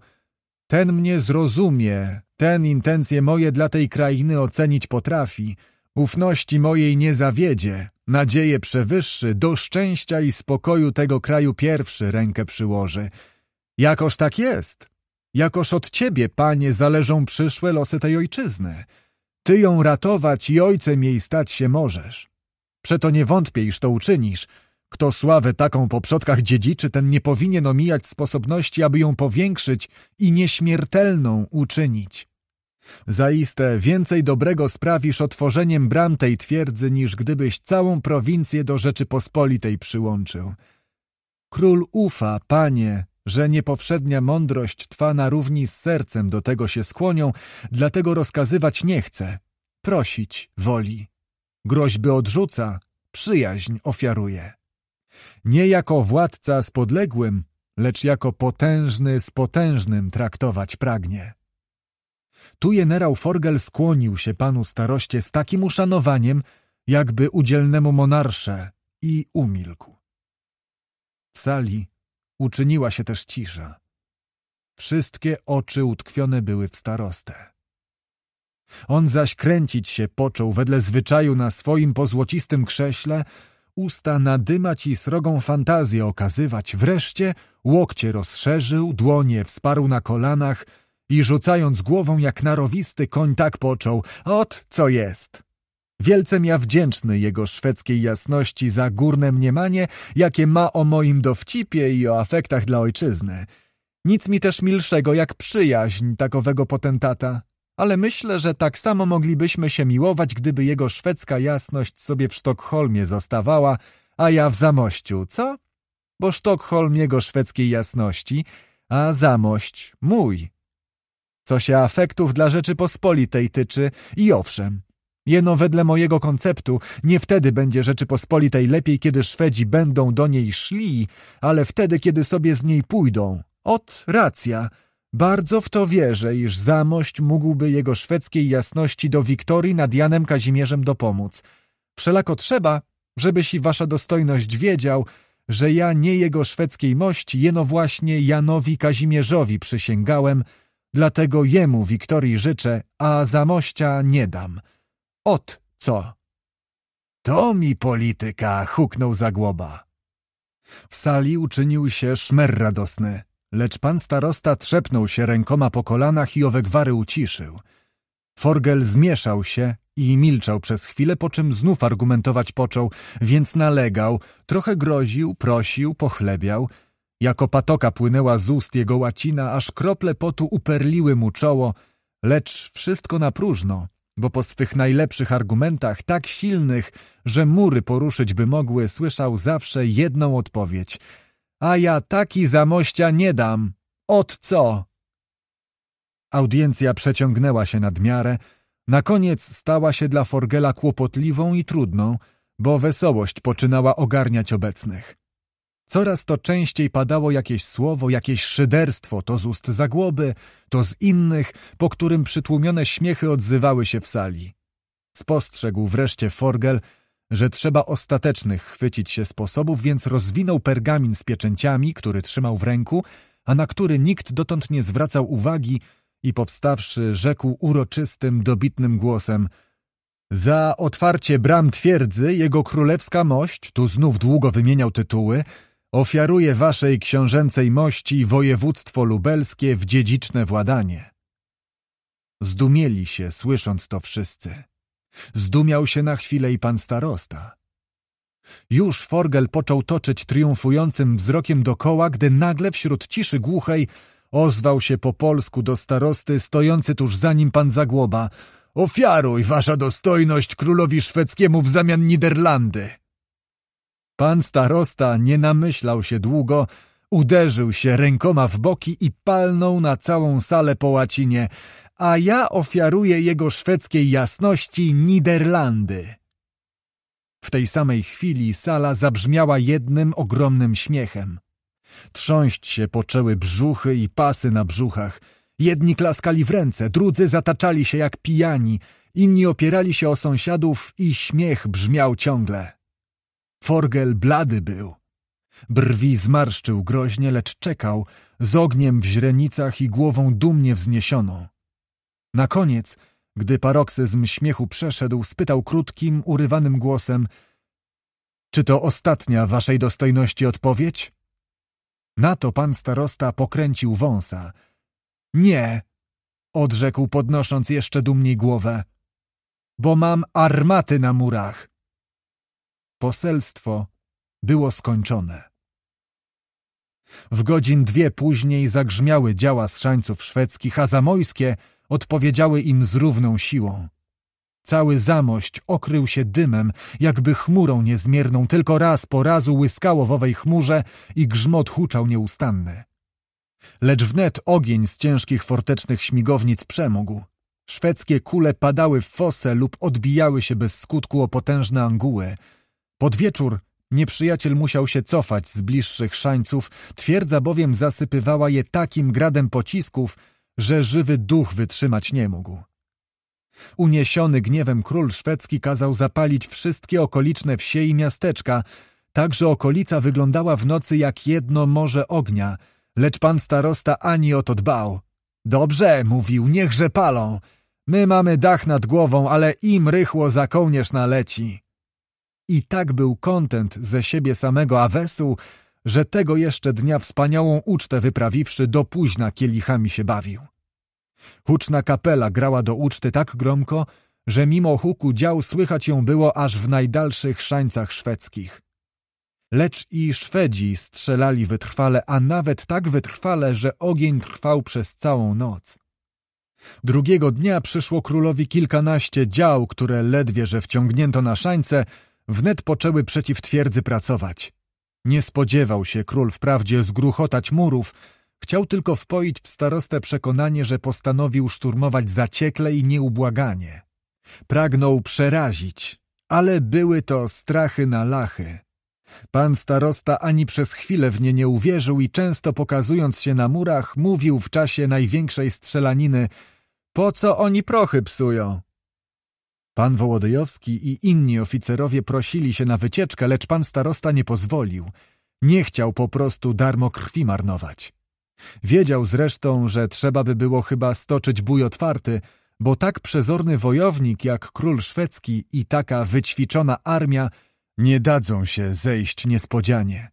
ten mnie zrozumie, ten intencje moje dla tej krainy ocenić potrafi, ufności mojej nie zawiedzie, nadzieję przewyższy, do szczęścia i spokoju tego kraju pierwszy rękę przyłoży. Jakoż tak jest? Jakoż od Ciebie, Panie, zależą przyszłe losy tej ojczyzny. Ty ją ratować i ojcem jej stać się możesz. Przeto nie wątpię, iż to uczynisz. Kto sławę taką po przodkach dziedziczy, ten nie powinien omijać sposobności, aby ją powiększyć i nieśmiertelną uczynić. Zaiste więcej dobrego sprawisz otworzeniem bram tej twierdzy, niż gdybyś całą prowincję do Rzeczypospolitej przyłączył. Król ufa, panie, że niepowszednia mądrość twa na równi z sercem do tego się skłonią, dlatego rozkazywać nie chce, prosić woli. Groźby odrzuca, przyjaźń ofiaruje. Nie jako władca z podległym, lecz jako potężny z potężnym traktować pragnie. Tu generał Forgel skłonił się panu staroście z takim uszanowaniem, jakby udzielnemu monarsze i umilkł. W sali Uczyniła się też cisza. Wszystkie oczy utkwione były w starostę. On zaś kręcić się począł wedle zwyczaju na swoim pozłocistym krześle, usta nadymać i srogą fantazję okazywać. Wreszcie łokcie rozszerzył, dłonie wsparł na kolanach i rzucając głową jak narowisty koń tak począł. Ot, co jest! Wielcem ja wdzięczny jego szwedzkiej jasności za górne mniemanie, jakie ma o moim dowcipie i o afektach dla ojczyzny. Nic mi też milszego jak przyjaźń takowego potentata, ale myślę, że tak samo moglibyśmy się miłować, gdyby jego szwedzka jasność sobie w Sztokholmie zostawała, a ja w Zamościu, co? Bo Sztokholm jego szwedzkiej jasności, a Zamość mój. Co się afektów dla Rzeczypospolitej tyczy, i owszem, Jeno wedle mojego konceptu nie wtedy będzie Rzeczypospolitej lepiej, kiedy Szwedzi będą do niej szli, ale wtedy, kiedy sobie z niej pójdą. Ot, racja. Bardzo w to wierzę, iż Zamość mógłby jego szwedzkiej jasności do Wiktorii nad Janem Kazimierzem dopomóc. Wszelako trzeba, żebyś i wasza dostojność wiedział, że ja nie jego szwedzkiej mości, jeno właśnie Janowi Kazimierzowi przysięgałem, dlatego jemu Wiktorii życzę, a Zamościa nie dam. Ot co? To mi polityka, huknął Zagłoba. W sali uczynił się szmer radosny, lecz pan starosta trzepnął się rękoma po kolanach i owe gwary uciszył. Forgel zmieszał się i milczał przez chwilę, po czym znów argumentować począł, więc nalegał, trochę groził, prosił, pochlebiał. Jako patoka płynęła z ust jego łacina, aż krople potu uperliły mu czoło, lecz wszystko na próżno bo po swych najlepszych argumentach, tak silnych, że mury poruszyć by mogły, słyszał zawsze jedną odpowiedź. A ja taki zamościa nie dam. Od co? Audiencja przeciągnęła się nad miarę, na koniec stała się dla Forgela kłopotliwą i trudną, bo wesołość poczynała ogarniać obecnych. Coraz to częściej padało jakieś słowo, jakieś szyderstwo, to z ust zagłoby, to z innych, po którym przytłumione śmiechy odzywały się w sali. Spostrzegł wreszcie Forgel, że trzeba ostatecznych chwycić się sposobów, więc rozwinął pergamin z pieczęciami, który trzymał w ręku, a na który nikt dotąd nie zwracał uwagi i powstawszy rzekł uroczystym, dobitnym głosem za otwarcie bram twierdzy jego królewska mość, tu znów długo wymieniał tytuły – ofiaruje waszej książęcej mości województwo lubelskie w dziedziczne władanie. Zdumieli się, słysząc to wszyscy. Zdumiał się na chwilę i pan starosta. Już Forgel począł toczyć triumfującym wzrokiem dokoła, gdy nagle wśród ciszy głuchej ozwał się po polsku do starosty stojący tuż za nim pan Zagłoba. Ofiaruj, wasza dostojność, królowi szwedzkiemu w zamian Niderlandy. Pan starosta nie namyślał się długo, uderzył się rękoma w boki i palnął na całą salę po łacinie, a ja ofiaruję jego szwedzkiej jasności Niderlandy. W tej samej chwili sala zabrzmiała jednym ogromnym śmiechem. Trząść się poczęły brzuchy i pasy na brzuchach. Jedni klaskali w ręce, drudzy zataczali się jak pijani, inni opierali się o sąsiadów i śmiech brzmiał ciągle. Forgel blady był. Brwi zmarszczył groźnie, lecz czekał, z ogniem w źrenicach i głową dumnie wzniesioną. Na koniec, gdy paroksyzm śmiechu przeszedł, spytał krótkim, urywanym głosem — Czy to ostatnia waszej dostojności odpowiedź? Na to pan starosta pokręcił wąsa. — Nie! — odrzekł, podnosząc jeszcze dumniej głowę. — Bo mam armaty na murach! Poselstwo było skończone. W godzin dwie później zagrzmiały działa szańców szwedzkich, a zamojskie odpowiedziały im z równą siłą. Cały zamość okrył się dymem, jakby chmurą niezmierną, tylko raz po razu łyskało w owej chmurze i grzmot huczał nieustanny. Lecz wnet ogień z ciężkich fortecznych śmigownic przemógł. Szwedzkie kule padały w fosę lub odbijały się bez skutku o potężne anguły – pod wieczór nieprzyjaciel musiał się cofać z bliższych szańców, twierdza bowiem zasypywała je takim gradem pocisków, że żywy duch wytrzymać nie mógł. Uniesiony gniewem król szwedzki kazał zapalić wszystkie okoliczne wsie i miasteczka, tak że okolica wyglądała w nocy jak jedno morze ognia, lecz pan starosta ani o to dbał. Dobrze, mówił, niechże palą. My mamy dach nad głową, ale im rychło za kołnierz naleci i tak był kontent ze siebie samego Awesu, że tego jeszcze dnia wspaniałą ucztę wyprawiwszy do późna kielichami się bawił. Huczna kapela grała do uczty tak gromko, że mimo huku dział słychać ją było aż w najdalszych szańcach szwedzkich. Lecz i Szwedzi strzelali wytrwale, a nawet tak wytrwale, że ogień trwał przez całą noc. Drugiego dnia przyszło królowi kilkanaście dział, które ledwie że wciągnięto na szańce – wnet poczęły przeciw twierdzy pracować. Nie spodziewał się król wprawdzie zgruchotać murów, chciał tylko wpoić w starostę przekonanie, że postanowił szturmować zaciekle i nieubłaganie. Pragnął przerazić, ale były to strachy na lachy. Pan starosta ani przez chwilę w nie nie uwierzył i często pokazując się na murach, mówił w czasie największej strzelaniny – po co oni prochy psują? Pan Wołodyjowski i inni oficerowie prosili się na wycieczkę, lecz pan starosta nie pozwolił. Nie chciał po prostu darmo krwi marnować. Wiedział zresztą, że trzeba by było chyba stoczyć bój otwarty, bo tak przezorny wojownik jak król szwedzki i taka wyćwiczona armia nie dadzą się zejść niespodzianie.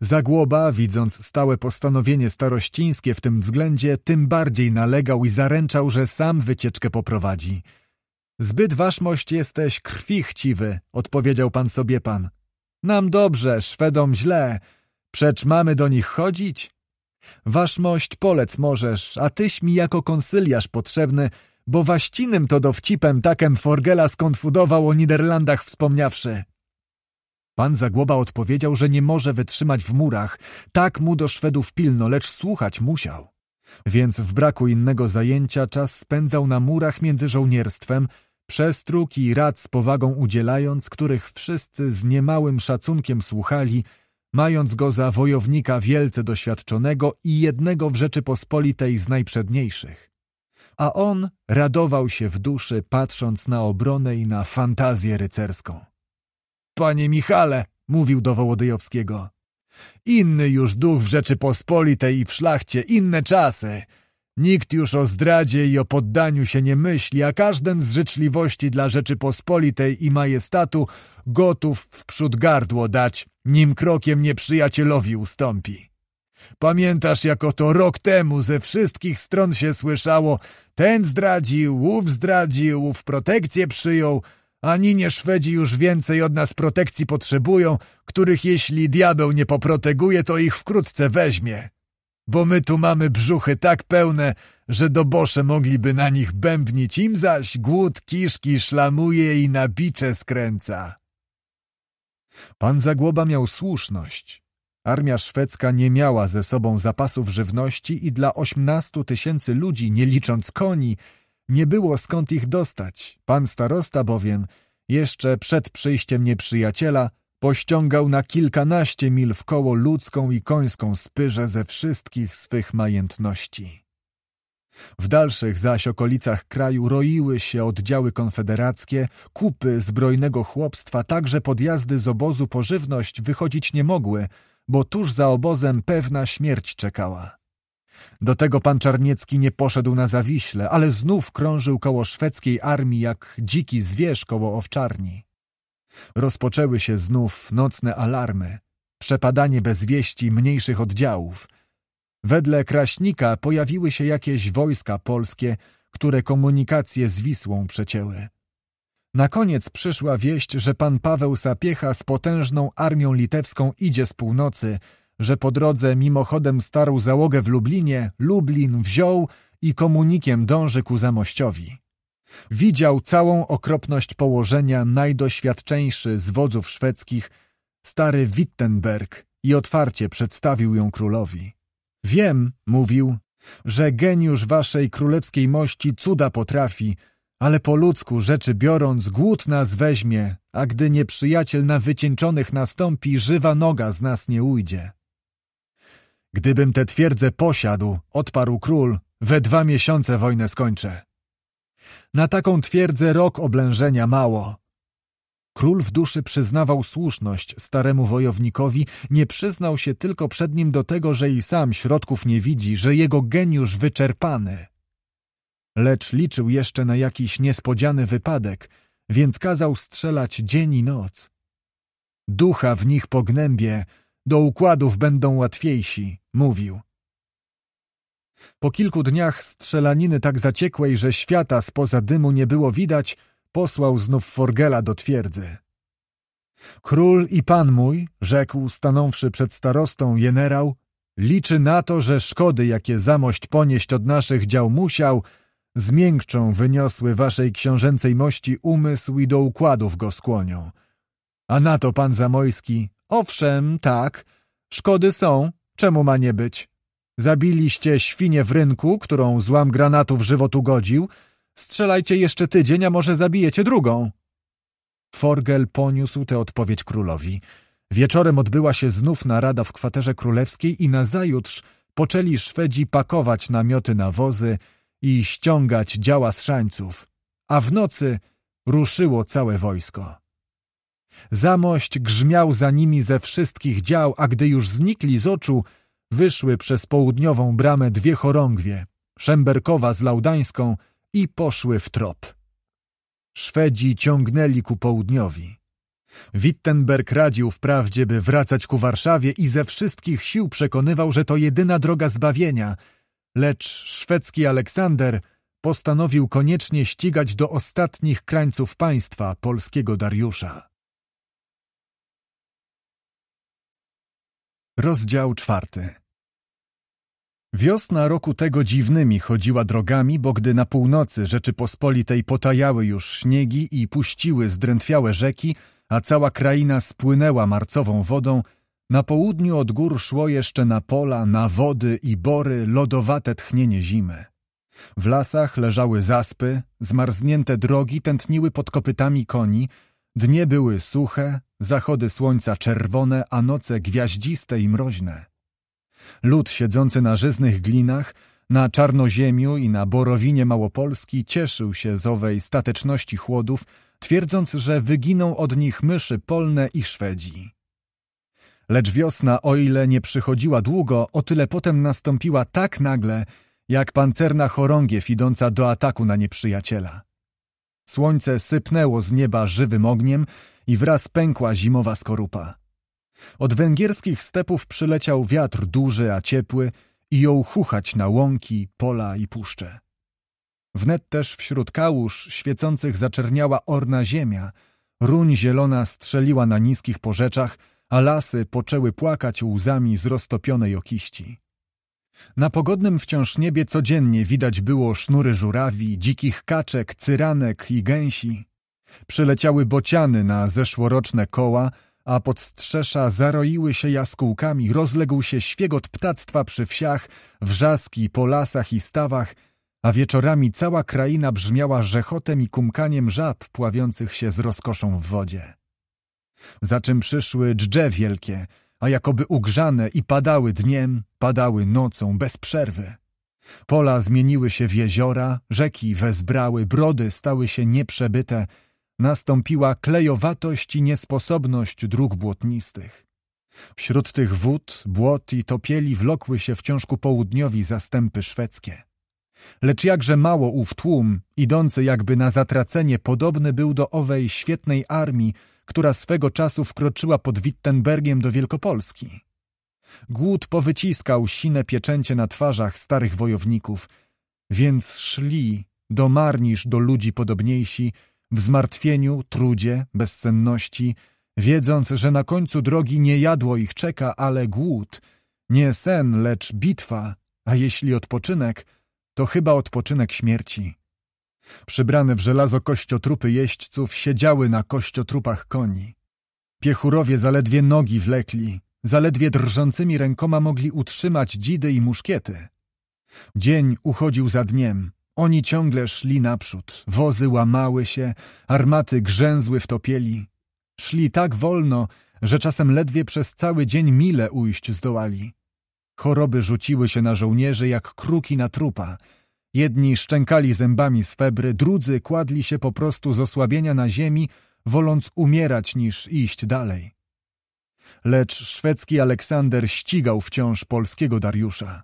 Zagłoba, widząc stałe postanowienie starościńskie w tym względzie, tym bardziej nalegał i zaręczał, że sam wycieczkę poprowadzi – Zbyt waszmość jesteś krwi chciwy, odpowiedział pan sobie pan. Nam dobrze, Szwedom źle. Przecz mamy do nich chodzić? Waszmość polec możesz, a tyś mi jako konsyliarz potrzebny, bo waścinym to dowcipem takem Forgela skonfudował o Niderlandach wspomniawszy. Pan Zagłoba odpowiedział, że nie może wytrzymać w murach, tak mu do Szwedów pilno, lecz słuchać musiał. Więc w braku innego zajęcia czas spędzał na murach między żołnierstwem, przestróg i rad z powagą udzielając, których wszyscy z niemałym szacunkiem słuchali, mając go za wojownika wielce doświadczonego i jednego w Rzeczypospolitej z najprzedniejszych. A on radował się w duszy, patrząc na obronę i na fantazję rycerską. Panie Michale, mówił do Wołodyjowskiego, inny już duch w Rzeczypospolitej i w szlachcie, inne czasy – Nikt już o zdradzie i o poddaniu się nie myśli, a każden z życzliwości dla Rzeczypospolitej i majestatu gotów wprzód gardło dać, nim krokiem nieprzyjacielowi ustąpi. Pamiętasz, jak oto rok temu ze wszystkich stron się słyszało ten zdradził, ów zdradził, ów protekcję przyjął, a nie Szwedzi już więcej od nas protekcji potrzebują, których jeśli diabeł nie poproteguje, to ich wkrótce weźmie bo my tu mamy brzuchy tak pełne, że dobosze mogliby na nich bębnić, im zaś głód kiszki szlamuje i na bicze skręca. Pan Zagłoba miał słuszność. Armia szwedzka nie miała ze sobą zapasów żywności i dla ośmnastu tysięcy ludzi, nie licząc koni, nie było skąd ich dostać. Pan starosta bowiem, jeszcze przed przyjściem nieprzyjaciela, pościągał na kilkanaście mil w koło ludzką i końską spyrze ze wszystkich swych majętności. W dalszych zaś okolicach kraju roiły się oddziały konfederackie, kupy zbrojnego chłopstwa, także podjazdy z obozu po żywność wychodzić nie mogły, bo tuż za obozem pewna śmierć czekała. Do tego pan Czarniecki nie poszedł na Zawiśle, ale znów krążył koło szwedzkiej armii jak dziki zwierz koło owczarni. Rozpoczęły się znów nocne alarmy, przepadanie bez wieści mniejszych oddziałów. Wedle Kraśnika pojawiły się jakieś wojska polskie, które komunikację z Wisłą przecięły. Na koniec przyszła wieść, że pan Paweł Sapiecha z potężną armią litewską idzie z północy, że po drodze mimochodem starł załogę w Lublinie, Lublin wziął i komunikiem dąży ku Zamościowi. Widział całą okropność położenia najdoświadczeńszy z wodzów szwedzkich, stary Wittenberg, i otwarcie przedstawił ją królowi. Wiem, mówił, że geniusz waszej królewskiej mości cuda potrafi, ale po ludzku rzeczy biorąc głód nas weźmie, a gdy nieprzyjaciel na wycieńczonych nastąpi, żywa noga z nas nie ujdzie. Gdybym tę twierdzę posiadł, odparł król, we dwa miesiące wojnę skończę. Na taką twierdzę rok oblężenia mało. Król w duszy przyznawał słuszność staremu wojownikowi, nie przyznał się tylko przed nim do tego, że i sam środków nie widzi, że jego geniusz wyczerpany. Lecz liczył jeszcze na jakiś niespodziany wypadek, więc kazał strzelać dzień i noc. Ducha w nich pognębie, do układów będą łatwiejsi, mówił. Po kilku dniach strzelaniny tak zaciekłej, że świata spoza dymu nie było widać, posłał znów Forgela do twierdzy. Król i pan mój, rzekł stanąwszy przed starostą generał, liczy na to, że szkody, jakie zamość ponieść od naszych dział musiał, zmiękczą wyniosły waszej książęcej mości umysł i do układów go skłonią. A na to pan Zamojski, owszem, tak, szkody są, czemu ma nie być? Zabiliście świnię w rynku, którą złam granatów w żywot ugodził. Strzelajcie jeszcze tydzień, a może zabijecie drugą. Forgel poniósł tę odpowiedź królowi. Wieczorem odbyła się znów narada w kwaterze królewskiej i nazajutrz poczęli Szwedzi pakować namioty na wozy i ściągać działa z szańców, a w nocy ruszyło całe wojsko. Zamość grzmiał za nimi ze wszystkich dział, a gdy już znikli z oczu, wyszły przez południową bramę dwie chorągwie, Szemberkowa z Laudańską i poszły w trop. Szwedzi ciągnęli ku południowi. Wittenberg radził wprawdzie, by wracać ku Warszawie i ze wszystkich sił przekonywał, że to jedyna droga zbawienia, lecz szwedzki Aleksander postanowił koniecznie ścigać do ostatnich krańców państwa polskiego Dariusza. Rozdział czwarty Wiosna roku tego dziwnymi chodziła drogami, bo gdy na północy Rzeczypospolitej potajały już śniegi i puściły zdrętwiałe rzeki, a cała kraina spłynęła marcową wodą, na południu od gór szło jeszcze na pola, na wody i bory lodowate tchnienie zimy. W lasach leżały zaspy, zmarznięte drogi tętniły pod kopytami koni, dnie były suche, zachody słońca czerwone, a noce gwiaździste i mroźne. Lud siedzący na żyznych glinach, na czarnoziemiu i na borowinie Małopolski cieszył się z owej stateczności chłodów, twierdząc, że wyginą od nich myszy polne i Szwedzi. Lecz wiosna, o ile nie przychodziła długo, o tyle potem nastąpiła tak nagle, jak pancerna chorągiew idąca do ataku na nieprzyjaciela. Słońce sypnęło z nieba żywym ogniem i wraz pękła zimowa skorupa. Od węgierskich stepów przyleciał wiatr duży, a ciepły i jął chuchać na łąki, pola i puszcze. Wnet też wśród kałuż świecących zaczerniała orna ziemia, ruń zielona strzeliła na niskich porzeczach, a lasy poczęły płakać łzami z roztopionej okiści. Na pogodnym wciąż niebie codziennie widać było sznury żurawi, dzikich kaczek, cyranek i gęsi. Przyleciały bociany na zeszłoroczne koła – a pod strzesza zaroiły się jaskółkami, rozległ się świegot ptactwa przy wsiach, wrzaski po lasach i stawach, a wieczorami cała kraina brzmiała rzechotem i kumkaniem żab pławiących się z rozkoszą w wodzie. Za czym przyszły dżdże wielkie, a jakoby ugrzane i padały dniem, padały nocą bez przerwy. Pola zmieniły się w jeziora, rzeki wezbrały, brody stały się nieprzebyte – nastąpiła klejowatość i niesposobność dróg błotnistych. Wśród tych wód, błot i topieli wlokły się wciąż ku południowi zastępy szwedzkie. Lecz jakże mało ów tłum, idący jakby na zatracenie, podobny był do owej świetnej armii, która swego czasu wkroczyła pod Wittenbergiem do Wielkopolski. Głód powyciskał sine pieczęcie na twarzach starych wojowników, więc szli, do marnisz do ludzi podobniejsi, w zmartwieniu, trudzie, bezsenności, wiedząc, że na końcu drogi nie jadło ich czeka, ale głód, nie sen, lecz bitwa, a jeśli odpoczynek, to chyba odpoczynek śmierci. Przybrane w żelazo kościotrupy jeźdźców siedziały na kościotrupach koni. Piechurowie zaledwie nogi wlekli, zaledwie drżącymi rękoma mogli utrzymać dzidy i muszkiety. Dzień uchodził za dniem, oni ciągle szli naprzód, wozy łamały się, armaty grzęzły w topieli. Szli tak wolno, że czasem ledwie przez cały dzień mile ujść zdołali. Choroby rzuciły się na żołnierzy jak kruki na trupa. Jedni szczękali zębami z febry, drudzy kładli się po prostu z osłabienia na ziemi, woląc umierać niż iść dalej. Lecz szwedzki Aleksander ścigał wciąż polskiego Dariusza.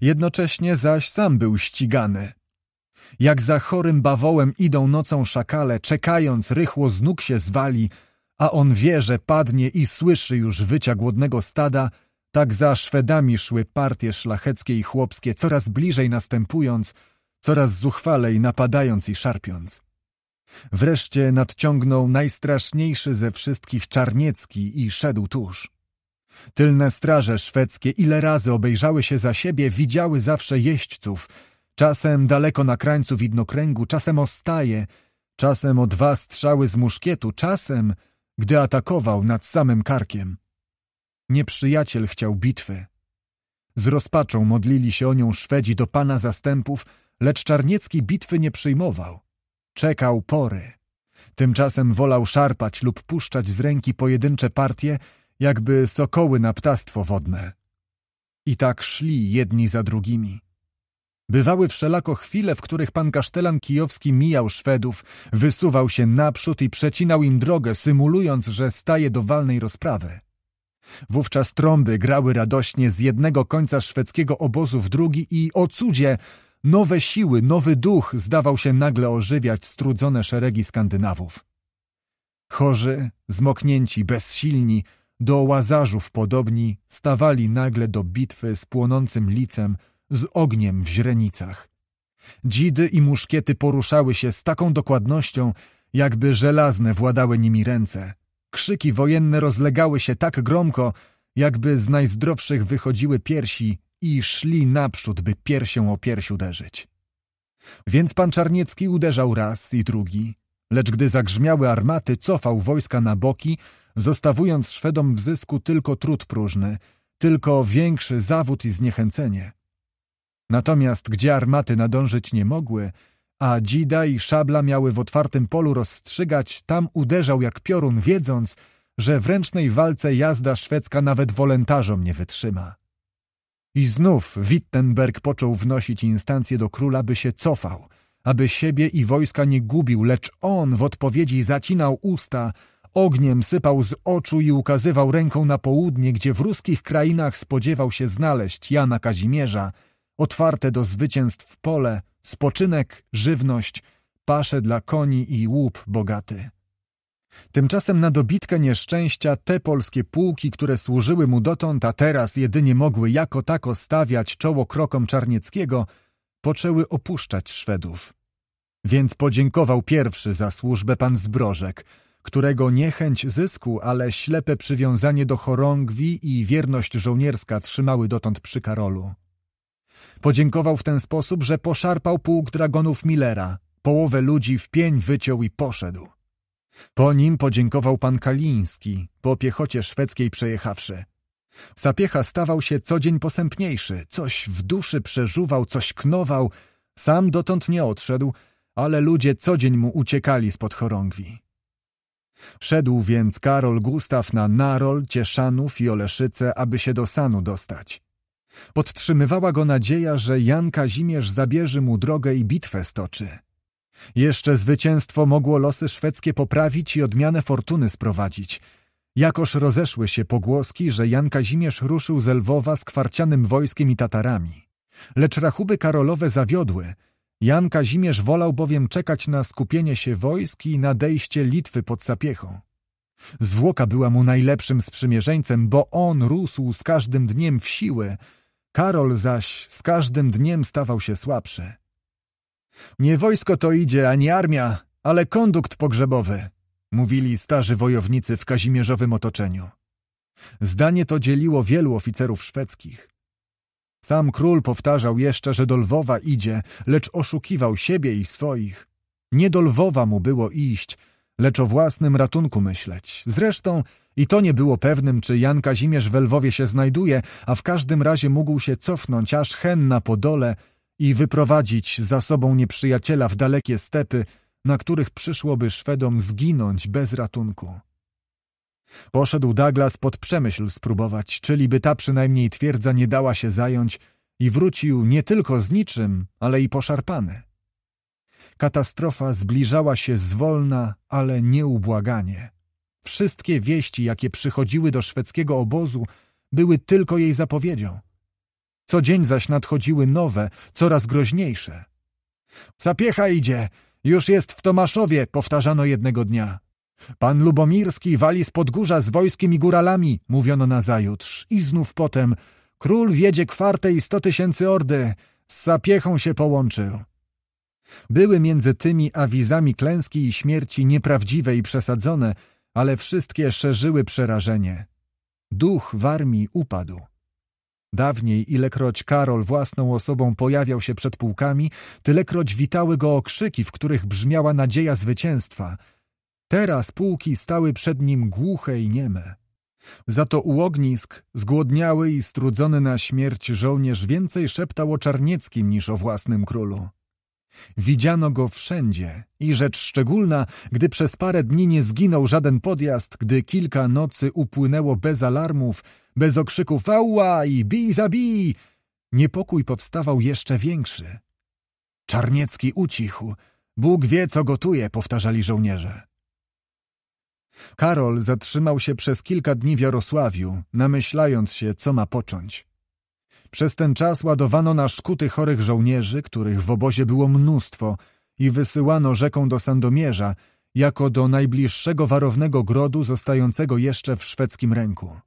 Jednocześnie zaś sam był ścigany – jak za chorym bawołem idą nocą szakale, czekając, rychło z nóg się zwali, a on wie, że padnie i słyszy już wycia głodnego stada, tak za Szwedami szły partie szlacheckie i chłopskie, coraz bliżej następując, coraz zuchwalej napadając i szarpiąc. Wreszcie nadciągnął najstraszniejszy ze wszystkich Czarniecki i szedł tuż. Tylne straże szwedzkie ile razy obejrzały się za siebie, widziały zawsze jeźdźców – Czasem daleko na krańcu widnokręgu, czasem ostaje, czasem o dwa strzały z muszkietu, czasem, gdy atakował nad samym karkiem. Nieprzyjaciel chciał bitwy. Z rozpaczą modlili się o nią Szwedzi do pana zastępów, lecz Czarniecki bitwy nie przyjmował. Czekał pory. Tymczasem wolał szarpać lub puszczać z ręki pojedyncze partie, jakby sokoły na ptactwo wodne. I tak szli jedni za drugimi. Bywały wszelako chwile, w których pan kasztelan kijowski mijał Szwedów, wysuwał się naprzód i przecinał im drogę, symulując, że staje do walnej rozprawy. Wówczas trąby grały radośnie z jednego końca szwedzkiego obozu w drugi i o cudzie nowe siły, nowy duch zdawał się nagle ożywiać strudzone szeregi Skandynawów. Chorzy, zmoknięci, bezsilni, do łazarzów podobni, stawali nagle do bitwy z płonącym licem, z ogniem w źrenicach. Dzidy i muszkiety poruszały się z taką dokładnością, jakby żelazne władały nimi ręce. Krzyki wojenne rozlegały się tak gromko, jakby z najzdrowszych wychodziły piersi i szli naprzód, by piersią o pierś uderzyć. Więc pan Czarniecki uderzał raz i drugi, lecz gdy zagrzmiały armaty, cofał wojska na boki, zostawując Szwedom w zysku tylko trud próżny, tylko większy zawód i zniechęcenie. Natomiast gdzie armaty nadążyć nie mogły, a dzida i szabla miały w otwartym polu rozstrzygać, tam uderzał jak piorun, wiedząc, że w ręcznej walce jazda szwedzka nawet wolentarzom nie wytrzyma. I znów Wittenberg począł wnosić instancje do króla, by się cofał, aby siebie i wojska nie gubił, lecz on w odpowiedzi zacinał usta, ogniem sypał z oczu i ukazywał ręką na południe, gdzie w ruskich krainach spodziewał się znaleźć Jana Kazimierza – otwarte do zwycięstw pole, spoczynek, żywność, pasze dla koni i łup bogaty. Tymczasem na dobitkę nieszczęścia te polskie pułki, które służyły mu dotąd, a teraz jedynie mogły jako tako stawiać czoło krokom Czarnieckiego, poczęły opuszczać Szwedów. Więc podziękował pierwszy za służbę pan Zbrożek, którego niechęć zysku, ale ślepe przywiązanie do chorągwi i wierność żołnierska trzymały dotąd przy Karolu. Podziękował w ten sposób, że poszarpał pułk dragonów Millera. Połowę ludzi w pień wyciął i poszedł. Po nim podziękował pan Kaliński, po piechocie szwedzkiej przejechawszy. Sapiecha stawał się co dzień posępniejszy, coś w duszy przeżuwał, coś knował. Sam dotąd nie odszedł, ale ludzie co dzień mu uciekali spod chorągwi. Szedł więc Karol Gustaw na Narol, Cieszanów i Oleszyce, aby się do Sanu dostać. Podtrzymywała go nadzieja, że Jan Kazimierz zabierze mu drogę i bitwę stoczy. Jeszcze zwycięstwo mogło losy szwedzkie poprawić i odmianę fortuny sprowadzić. Jakoż rozeszły się pogłoski, że Jan Kazimierz ruszył z Lwowa z kwarcianym wojskiem i Tatarami. Lecz rachuby karolowe zawiodły. Jan Kazimierz wolał bowiem czekać na skupienie się wojsk i nadejście Litwy pod Sapiechą. Zwłoka była mu najlepszym sprzymierzeńcem, bo on rósł z każdym dniem w siłę, Karol zaś z każdym dniem stawał się słabszy. Nie wojsko to idzie, ani armia, ale kondukt pogrzebowy, mówili starzy wojownicy w kazimierzowym otoczeniu. Zdanie to dzieliło wielu oficerów szwedzkich. Sam król powtarzał jeszcze, że do Lwowa idzie, lecz oszukiwał siebie i swoich. Nie do Lwowa mu było iść, lecz o własnym ratunku myśleć. Zresztą i to nie było pewnym, czy Jan Kazimierz we Lwowie się znajduje, a w każdym razie mógł się cofnąć aż hen na Podole i wyprowadzić za sobą nieprzyjaciela w dalekie stepy, na których przyszłoby Szwedom zginąć bez ratunku. Poszedł Douglas pod przemyśl spróbować, czyli by ta przynajmniej twierdza nie dała się zająć i wrócił nie tylko z niczym, ale i poszarpany. Katastrofa zbliżała się zwolna, ale nieubłaganie. Wszystkie wieści, jakie przychodziły do szwedzkiego obozu, były tylko jej zapowiedzią. Co dzień zaś nadchodziły nowe, coraz groźniejsze. Zapiecha idzie, już jest w Tomaszowie, powtarzano jednego dnia. Pan Lubomirski wali z podgórza z wojskiem i góralami, mówiono nazajutrz. I znów potem, król wiedzie kwartę i sto tysięcy ordy, z sapiechą się połączył. Były między tymi awizami klęski i śmierci nieprawdziwe i przesadzone, ale wszystkie szerzyły przerażenie. Duch w armii upadł. Dawniej, ilekroć Karol własną osobą pojawiał się przed pułkami, tylekroć witały go okrzyki, w których brzmiała nadzieja zwycięstwa. Teraz pułki stały przed nim głuche i nieme. Za to u ognisk zgłodniały i strudzony na śmierć żołnierz więcej szeptał o Czarnieckim niż o własnym królu. Widziano go wszędzie i rzecz szczególna, gdy przez parę dni nie zginął żaden podjazd, gdy kilka nocy upłynęło bez alarmów, bez okrzyków ała i bij zabij, niepokój powstawał jeszcze większy. Czarniecki ucichł. Bóg wie, co gotuje, powtarzali żołnierze. Karol zatrzymał się przez kilka dni w Jarosławiu, namyślając się, co ma począć. Przez ten czas ładowano na szkuty chorych żołnierzy, których w obozie było mnóstwo, i wysyłano rzeką do Sandomierza, jako do najbliższego warownego grodu zostającego jeszcze w szwedzkim ręku.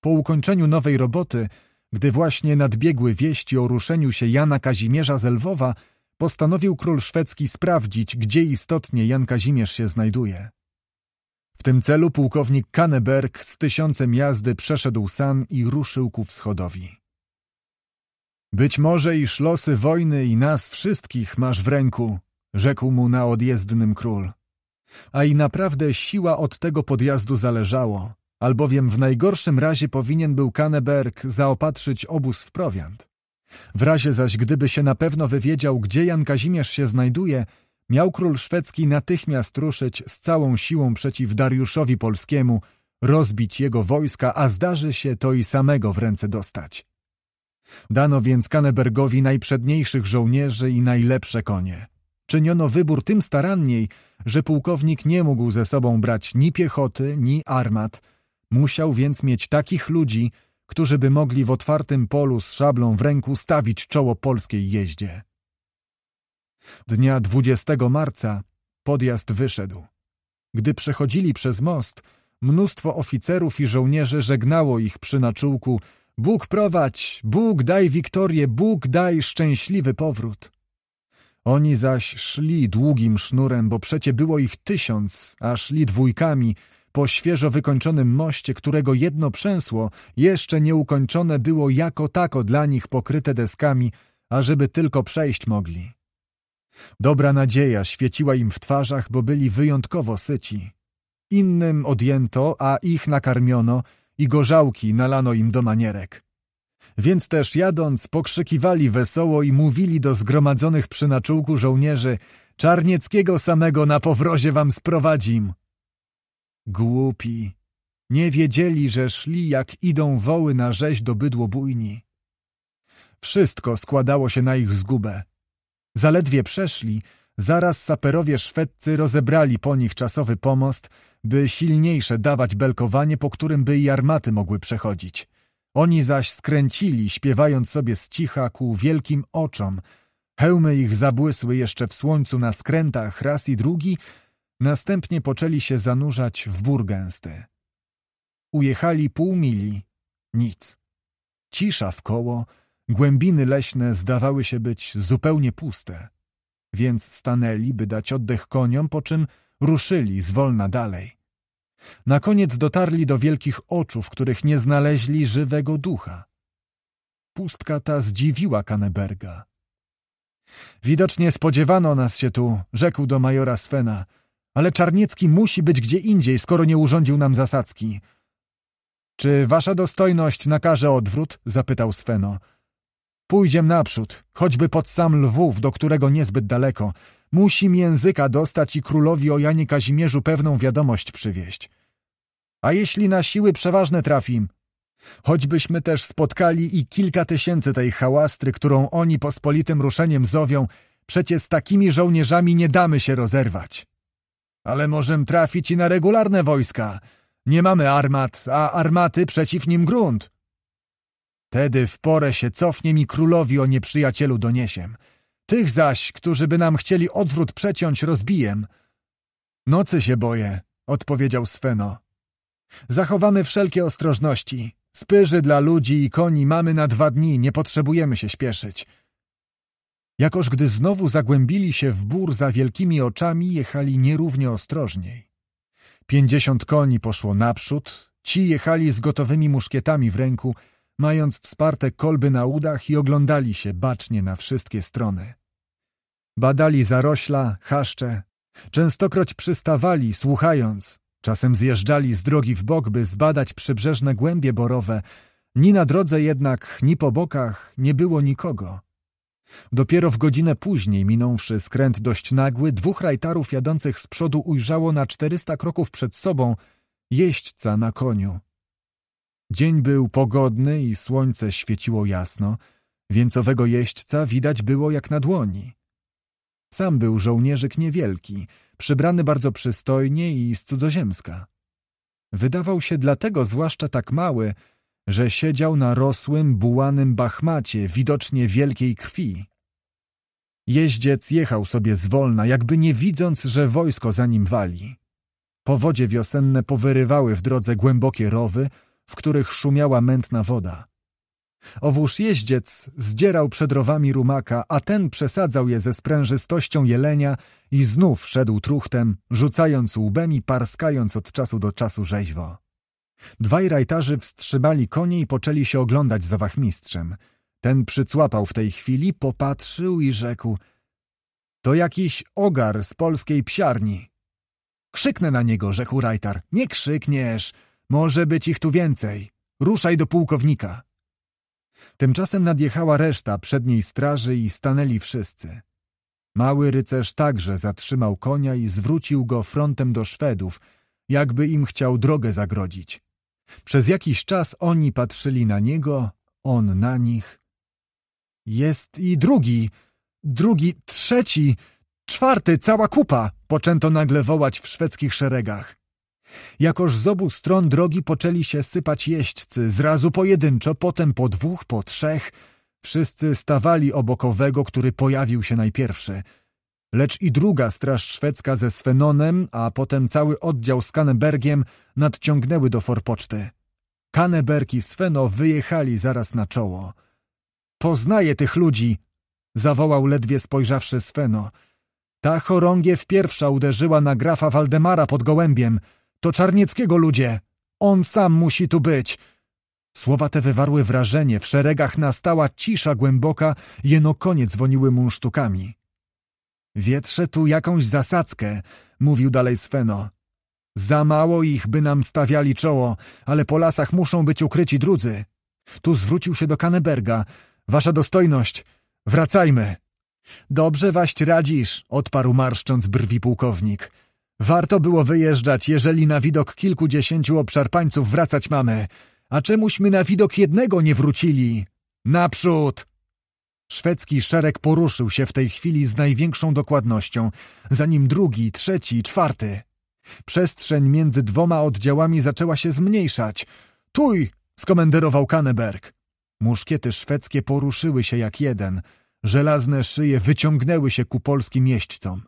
Po ukończeniu nowej roboty, gdy właśnie nadbiegły wieści o ruszeniu się Jana Kazimierza z Lwowa, postanowił król szwedzki sprawdzić, gdzie istotnie Jan Kazimierz się znajduje. W tym celu pułkownik Kaneberg z tysiącem jazdy przeszedł San i ruszył ku wschodowi. Być może iż losy wojny i nas wszystkich masz w ręku, rzekł mu na odjezdnym król. A i naprawdę siła od tego podjazdu zależało, albowiem w najgorszym razie powinien był Kaneberg zaopatrzyć obóz w prowiant. W razie zaś, gdyby się na pewno wywiedział, gdzie Jan Kazimierz się znajduje, miał król szwedzki natychmiast ruszyć z całą siłą przeciw Dariuszowi Polskiemu, rozbić jego wojska, a zdarzy się to i samego w ręce dostać. Dano więc Kanebergowi najprzedniejszych żołnierzy i najlepsze konie. Czyniono wybór tym staranniej, że pułkownik nie mógł ze sobą brać ni piechoty, ni armat. Musiał więc mieć takich ludzi, którzy by mogli w otwartym polu z szablą w ręku stawić czoło polskiej jeździe. Dnia 20 marca podjazd wyszedł. Gdy przechodzili przez most, mnóstwo oficerów i żołnierzy żegnało ich przy naczółku, Bóg prowadź, Bóg daj wiktorię, Bóg daj szczęśliwy powrót. Oni zaś szli długim sznurem, bo przecie było ich tysiąc, a szli dwójkami, po świeżo wykończonym moście, którego jedno przęsło, jeszcze nieukończone było jako tako dla nich pokryte deskami, ażeby tylko przejść mogli. Dobra nadzieja świeciła im w twarzach, bo byli wyjątkowo syci. Innym odjęto, a ich nakarmiono – i gorzałki nalano im do manierek. Więc też jadąc pokrzykiwali wesoło i mówili do zgromadzonych przy naczółku żołnierzy Czarnieckiego samego na powrozie wam sprowadzim. Głupi. Nie wiedzieli, że szli jak idą woły na rzeź do bydłobójni. Wszystko składało się na ich zgubę. Zaledwie przeszli, zaraz saperowie szwedcy rozebrali po nich czasowy pomost by silniejsze dawać belkowanie, po którym by i armaty mogły przechodzić. Oni zaś skręcili, śpiewając sobie z cicha ku wielkim oczom. Hełmy ich zabłysły jeszcze w słońcu na skrętach raz i drugi, następnie poczęli się zanurzać w bór gęsty. Ujechali pół mili, nic. Cisza w koło, głębiny leśne zdawały się być zupełnie puste, więc stanęli, by dać oddech koniom, po czym ruszyli zwolna dalej. Na koniec dotarli do wielkich oczu, w których nie znaleźli żywego ducha. Pustka ta zdziwiła Kaneberga. Widocznie spodziewano nas się tu, rzekł do majora Svena, ale Czarniecki musi być gdzie indziej, skoro nie urządził nam zasadzki. Czy wasza dostojność nakaże odwrót? zapytał Sveno. Pójdziem naprzód, choćby pod sam Lwów, do którego niezbyt daleko. Musim języka dostać i królowi o Janie Kazimierzu pewną wiadomość przywieść. A jeśli na siły przeważne trafim, choćbyśmy też spotkali i kilka tysięcy tej hałastry, którą oni pospolitym ruszeniem zowią, przecie z takimi żołnierzami nie damy się rozerwać. Ale możemy trafić i na regularne wojska. Nie mamy armat, a armaty przeciw nim grunt. Tedy w porę się cofnie mi królowi o nieprzyjacielu doniesiem. Tych zaś, którzy by nam chcieli odwrót przeciąć, rozbijem. Nocy się boję, odpowiedział Sveno. Zachowamy wszelkie ostrożności. Spyży dla ludzi i koni mamy na dwa dni, nie potrzebujemy się śpieszyć. Jakoż gdy znowu zagłębili się w bór za wielkimi oczami, jechali nierównie ostrożniej. Pięćdziesiąt koni poszło naprzód, ci jechali z gotowymi muszkietami w ręku, mając wsparte kolby na udach i oglądali się bacznie na wszystkie strony. Badali zarośla, chaszcze, częstokroć przystawali, słuchając, czasem zjeżdżali z drogi w bok, by zbadać przybrzeżne głębie borowe, ni na drodze jednak, ni po bokach nie było nikogo. Dopiero w godzinę później, minąwszy skręt dość nagły, dwóch rajtarów jadących z przodu ujrzało na 400 kroków przed sobą jeźdźca na koniu. Dzień był pogodny i słońce świeciło jasno, więc owego jeźdźca widać było jak na dłoni. Sam był żołnierzyk niewielki, przybrany bardzo przystojnie i z cudzoziemska. Wydawał się dlatego zwłaszcza tak mały, że siedział na rosłym, bułanym bachmacie, widocznie wielkiej krwi. Jeździec jechał sobie zwolna, jakby nie widząc, że wojsko za nim wali. Powodzie wiosenne powyrywały w drodze głębokie rowy, w których szumiała mętna woda. Owóż jeździec zdzierał przed rowami rumaka, a ten przesadzał je ze sprężystością jelenia i znów szedł truchtem, rzucając łbem i parskając od czasu do czasu rzeźwo. Dwaj rajtarzy wstrzymali konie i poczęli się oglądać za wachmistrzem. Ten przycłapał w tej chwili, popatrzył i rzekł — To jakiś ogar z polskiej psiarni. — Krzyknę na niego, rzekł rajtar. — Nie krzykniesz! Może być ich tu więcej. Ruszaj do pułkownika. Tymczasem nadjechała reszta przedniej straży i stanęli wszyscy. Mały rycerz także zatrzymał konia i zwrócił go frontem do Szwedów, jakby im chciał drogę zagrodzić. Przez jakiś czas oni patrzyli na niego, on na nich. Jest i drugi, drugi, trzeci, czwarty, cała kupa! Poczęto nagle wołać w szwedzkich szeregach. Jakoż z obu stron drogi poczęli się sypać jeźdźcy, zrazu pojedynczo, potem po dwóch, po trzech. Wszyscy stawali obok owego, który pojawił się najpierwszy. Lecz i druga straż szwedzka ze Svenonem, a potem cały oddział z Kanebergiem nadciągnęły do forpoczty. Kaneberg i Sveno wyjechali zaraz na czoło. Poznaję tych ludzi! zawołał ledwie spojrzawszy Sveno. Ta chorągiew pierwsza uderzyła na grafa Waldemara pod gołębiem – to Czarnieckiego ludzie! On sam musi tu być! Słowa te wywarły wrażenie, w szeregach nastała cisza głęboka, jeno woniły dzwoniły sztukami. Wietrze tu jakąś zasadzkę, mówił dalej Sveno. Za mało ich by nam stawiali czoło, ale po lasach muszą być ukryci drudzy. Tu zwrócił się do Kaneberga. Wasza dostojność, wracajmy. Dobrze waść radzisz, odparł marszcząc brwi pułkownik. Warto było wyjeżdżać, jeżeli na widok kilkudziesięciu obszarpańców wracać mamy. A czemuśmy na widok jednego nie wrócili? Naprzód! Szwedzki szereg poruszył się w tej chwili z największą dokładnością, zanim drugi, trzeci, czwarty. Przestrzeń między dwoma oddziałami zaczęła się zmniejszać. Tuj! skomenderował Kaneberg. Muszkiety szwedzkie poruszyły się jak jeden. Żelazne szyje wyciągnęły się ku polskim jeźdźcom.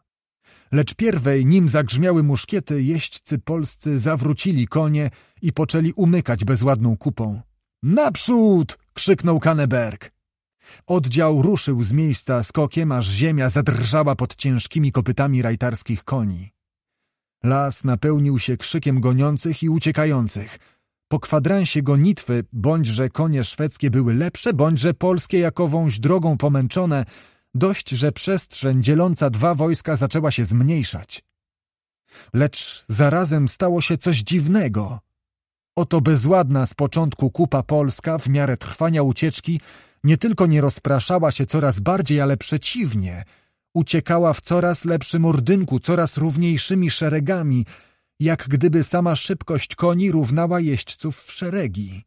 Lecz pierwej, nim zagrzmiały muszkiety, jeźdźcy polscy zawrócili konie i poczęli umykać bezładną kupą. Naprzód! krzyknął Kaneberg. Oddział ruszył z miejsca skokiem, aż ziemia zadrżała pod ciężkimi kopytami rajtarskich koni. Las napełnił się krzykiem goniących i uciekających. Po kwadransie gonitwy, bądźże konie szwedzkie były lepsze, bądźże polskie jakowąś drogą pomęczone, Dość, że przestrzeń dzieląca dwa wojska zaczęła się zmniejszać. Lecz zarazem stało się coś dziwnego. Oto bezładna z początku kupa polska w miarę trwania ucieczki nie tylko nie rozpraszała się coraz bardziej, ale przeciwnie, uciekała w coraz lepszym ordynku, coraz równiejszymi szeregami, jak gdyby sama szybkość koni równała jeźdźców w szeregi.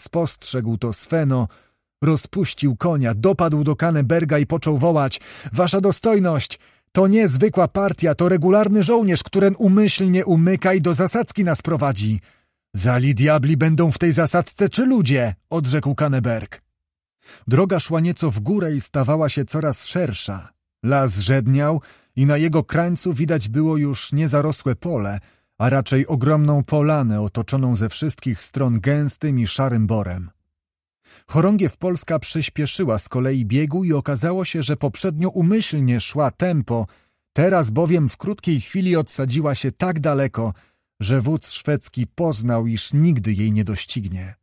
Spostrzegł to Sveno, Rozpuścił konia, dopadł do Kaneberga i począł wołać – Wasza dostojność! To nie zwykła partia, to regularny żołnierz, któren umyślnie umyka i do zasadzki nas prowadzi. Zali diabli będą w tej zasadzce czy ludzie? – odrzekł Kaneberg. Droga szła nieco w górę i stawała się coraz szersza. Las żedniał i na jego krańcu widać było już niezarosłe pole, a raczej ogromną polanę otoczoną ze wszystkich stron gęstym i szarym borem. Chorągiew Polska przyspieszyła z kolei biegu i okazało się, że poprzednio umyślnie szła tempo, teraz bowiem w krótkiej chwili odsadziła się tak daleko, że wódz szwedzki poznał, iż nigdy jej nie doścignie.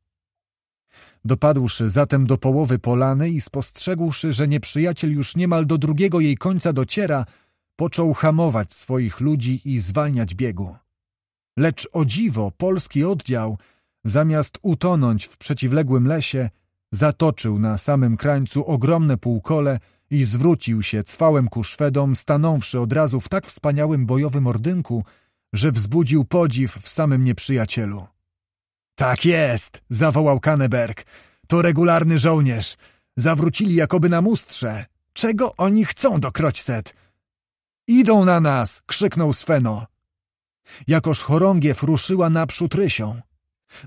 Dopadłszy zatem do połowy polany i spostrzegłszy, że nieprzyjaciel już niemal do drugiego jej końca dociera, począł hamować swoich ludzi i zwalniać biegu. Lecz o dziwo polski oddział, zamiast utonąć w przeciwległym lesie, Zatoczył na samym krańcu ogromne półkole i zwrócił się cwałem ku Szwedom, stanąwszy od razu w tak wspaniałym bojowym ordynku, że wzbudził podziw w samym nieprzyjacielu. Tak jest! zawołał Kaneberg. To regularny żołnierz. Zawrócili jakoby na mustrze. Czego oni chcą do Kroćset? Idą na nas! krzyknął Sveno. Jakoż chorągiew ruszyła naprzód rysią.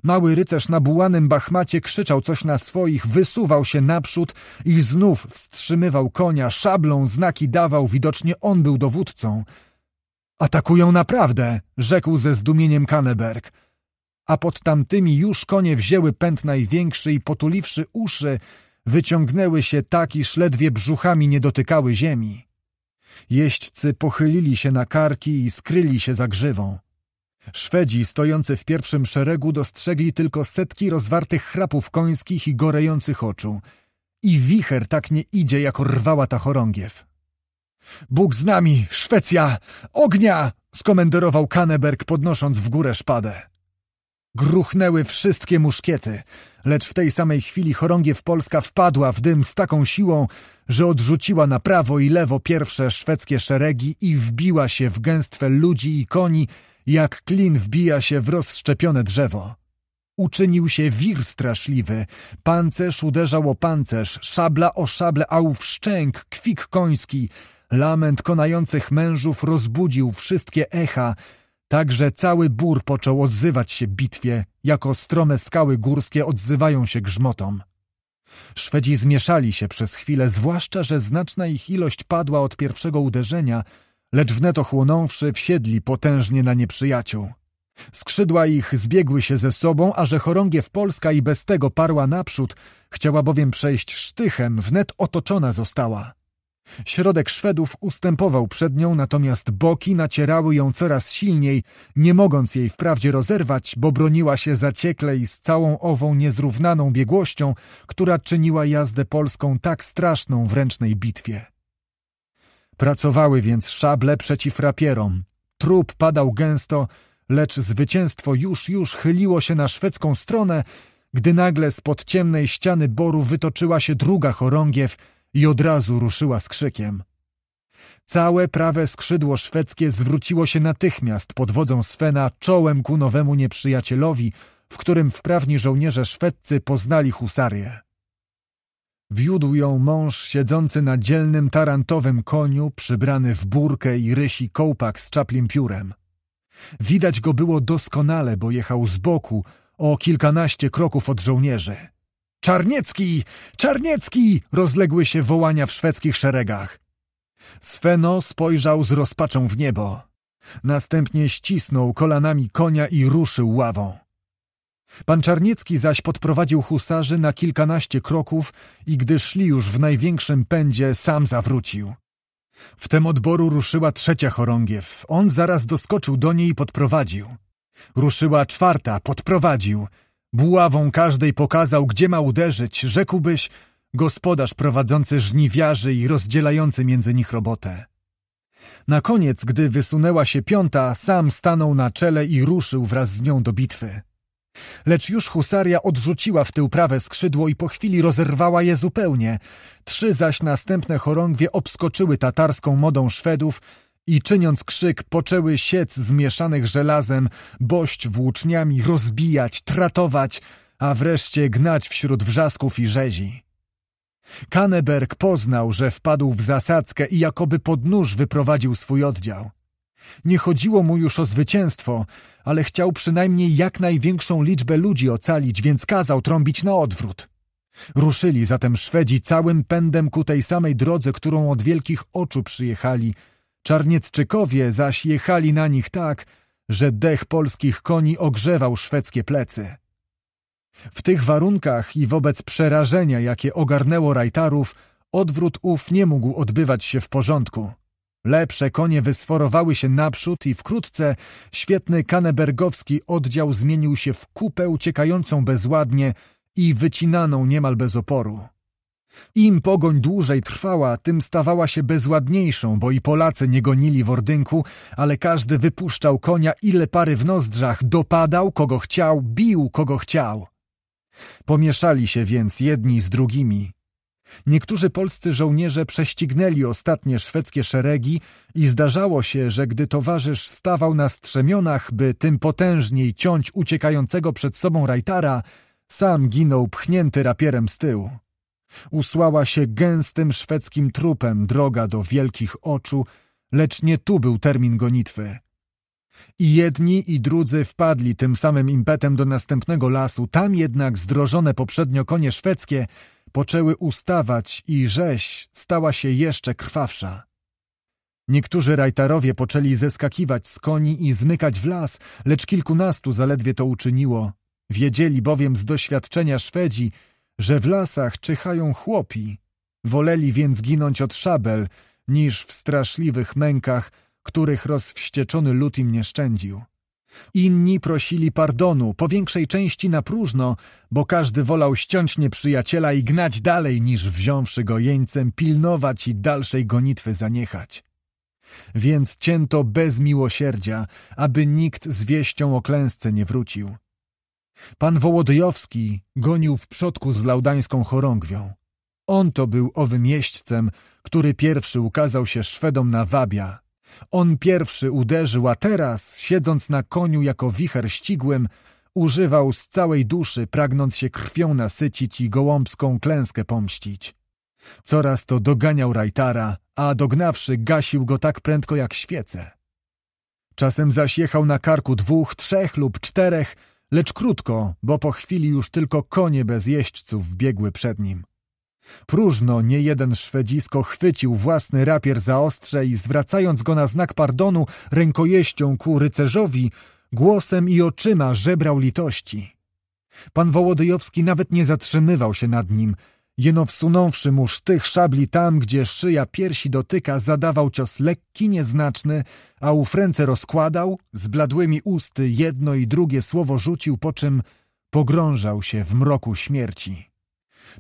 Mały rycerz na bułanym bachmacie krzyczał coś na swoich, wysuwał się naprzód i znów wstrzymywał konia, szablą znaki dawał, widocznie on był dowódcą. Atakują naprawdę, rzekł ze zdumieniem Kaneberg. A pod tamtymi już konie wzięły pęd największy i potuliwszy uszy, wyciągnęły się tak, iż ledwie brzuchami nie dotykały ziemi. Jeźdźcy pochylili się na karki i skryli się za grzywą. Szwedzi stojący w pierwszym szeregu dostrzegli tylko setki rozwartych chrapów końskich i gorejących oczu. I wicher tak nie idzie, jak rwała ta chorągiew. Bóg z nami! Szwecja! Ognia! skomenderował Kaneberg, podnosząc w górę szpadę. Gruchnęły wszystkie muszkiety, lecz w tej samej chwili chorągiew Polska wpadła w dym z taką siłą, że odrzuciła na prawo i lewo pierwsze szwedzkie szeregi i wbiła się w gęstwę ludzi i koni, jak klin wbija się w rozszczepione drzewo. Uczynił się wir straszliwy, pancerz uderzał o pancerz, szabla o szable, a ów szczęk, kwik koński, lament konających mężów rozbudził wszystkie echa, tak że cały bór począł odzywać się bitwie, jako strome skały górskie odzywają się grzmotom. Szwedzi zmieszali się przez chwilę, zwłaszcza, że znaczna ich ilość padła od pierwszego uderzenia, lecz wnet ochłonąwszy wsiedli potężnie na nieprzyjaciół. Skrzydła ich zbiegły się ze sobą, a że chorągiew Polska i bez tego parła naprzód, chciała bowiem przejść sztychem, wnet otoczona została. Środek Szwedów ustępował przed nią, natomiast boki nacierały ją coraz silniej, nie mogąc jej wprawdzie rozerwać, bo broniła się zaciekle i z całą ową niezrównaną biegłością, która czyniła jazdę polską tak straszną w ręcznej bitwie. Pracowały więc szable przeciw rapierom. Trup padał gęsto, lecz zwycięstwo już, już chyliło się na szwedzką stronę, gdy nagle spod ciemnej ściany boru wytoczyła się druga chorągiew i od razu ruszyła z krzykiem. Całe prawe skrzydło szwedzkie zwróciło się natychmiast pod wodzą Svena czołem ku nowemu nieprzyjacielowi, w którym wprawni żołnierze szwedcy poznali husarię. Wiódł ją mąż siedzący na dzielnym tarantowym koniu, przybrany w burkę i rysi kołpak z czaplim piórem. Widać go było doskonale, bo jechał z boku, o kilkanaście kroków od żołnierzy. Czarniecki! Czarniecki! rozległy się wołania w szwedzkich szeregach. Sveno spojrzał z rozpaczą w niebo. Następnie ścisnął kolanami konia i ruszył ławą. Pan Czarniecki zaś podprowadził husarzy na kilkanaście kroków i gdy szli już w największym pędzie, sam zawrócił. W tem odboru ruszyła trzecia chorągiew. On zaraz doskoczył do niej i podprowadził. Ruszyła czwarta, podprowadził. Buławą każdej pokazał, gdzie ma uderzyć, rzekłbyś, gospodarz prowadzący żniwiarzy i rozdzielający między nich robotę. Na koniec, gdy wysunęła się piąta, sam stanął na czele i ruszył wraz z nią do bitwy. Lecz już husaria odrzuciła w tył prawe skrzydło i po chwili rozerwała je zupełnie. Trzy zaś następne chorągwie obskoczyły tatarską modą Szwedów i czyniąc krzyk poczęły siec zmieszanych żelazem, bość włóczniami rozbijać, tratować, a wreszcie gnać wśród wrzasków i rzezi. Kaneberg poznał, że wpadł w zasadzkę i jakoby pod nóż wyprowadził swój oddział. Nie chodziło mu już o zwycięstwo, ale chciał przynajmniej jak największą liczbę ludzi ocalić, więc kazał trąbić na odwrót. Ruszyli zatem Szwedzi całym pędem ku tej samej drodze, którą od wielkich oczu przyjechali. Czarniecczykowie zaś jechali na nich tak, że dech polskich koni ogrzewał szwedzkie plecy. W tych warunkach i wobec przerażenia, jakie ogarnęło rajtarów, odwrót ów nie mógł odbywać się w porządku. Lepsze konie wysforowały się naprzód i wkrótce świetny kanebergowski oddział zmienił się w kupę uciekającą bezładnie i wycinaną niemal bez oporu. Im pogoń dłużej trwała, tym stawała się bezładniejszą, bo i Polacy nie gonili w ordynku, ale każdy wypuszczał konia ile pary w nozdrzach, dopadał kogo chciał, bił kogo chciał. Pomieszali się więc jedni z drugimi, Niektórzy polscy żołnierze prześcignęli ostatnie szwedzkie szeregi i zdarzało się, że gdy towarzysz stawał na strzemionach, by tym potężniej ciąć uciekającego przed sobą rajtara, sam ginął pchnięty rapierem z tyłu. Usłała się gęstym szwedzkim trupem droga do wielkich oczu, lecz nie tu był termin gonitwy. I jedni i drudzy wpadli tym samym impetem do następnego lasu, tam jednak zdrożone poprzednio konie szwedzkie – poczęły ustawać i rzeź stała się jeszcze krwawsza. Niektórzy rajtarowie poczęli zeskakiwać z koni i zmykać w las, lecz kilkunastu zaledwie to uczyniło. Wiedzieli bowiem z doświadczenia Szwedzi, że w lasach czyhają chłopi. Woleli więc ginąć od szabel, niż w straszliwych mękach, których rozwścieczony lud im nie szczędził. Inni prosili pardonu, po większej części na próżno, bo każdy wolał ściąć nieprzyjaciela i gnać dalej, niż wziąwszy go jeńcem, pilnować i dalszej gonitwy zaniechać. Więc cięto bez miłosierdzia, aby nikt z wieścią o klęsce nie wrócił. Pan Wołodyjowski gonił w przodku z laudańską chorągwią. On to był owym jeźdźcem, który pierwszy ukazał się Szwedom na Wabia, on pierwszy uderzył, a teraz, siedząc na koniu jako wicher ścigłym, używał z całej duszy, pragnąc się krwią nasycić i gołąbską klęskę pomścić. Coraz to doganiał Rajtara, a dognawszy gasił go tak prędko jak świece. Czasem zaś jechał na karku dwóch, trzech lub czterech, lecz krótko, bo po chwili już tylko konie bez jeźdźców biegły przed nim. Próżno nie jeden Szwedzisko chwycił własny rapier za ostrze i zwracając go na znak pardonu rękojeścią ku rycerzowi, głosem i oczyma żebrał litości. Pan Wołodyjowski nawet nie zatrzymywał się nad nim. Jeno wsunąwszy mu sztych szabli tam, gdzie szyja piersi dotyka, zadawał cios lekki, nieznaczny, a ów ręce rozkładał, z bladłymi usty jedno i drugie słowo rzucił, po czym pogrążał się w mroku śmierci.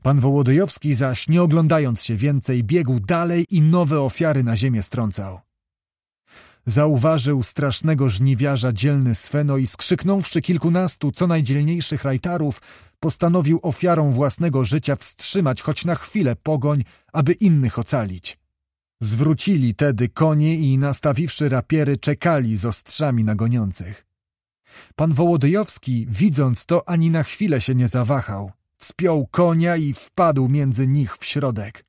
Pan Wołodyjowski zaś, nie oglądając się więcej, biegł dalej i nowe ofiary na ziemię strącał. Zauważył strasznego żniwiarza dzielny Sweno i skrzyknąwszy kilkunastu co najdzielniejszych rajtarów, postanowił ofiarą własnego życia wstrzymać choć na chwilę pogoń, aby innych ocalić. Zwrócili tedy konie i nastawiwszy rapiery czekali z ostrzami na goniących. Pan Wołodyjowski, widząc to, ani na chwilę się nie zawahał. Spiął konia i wpadł między nich w środek.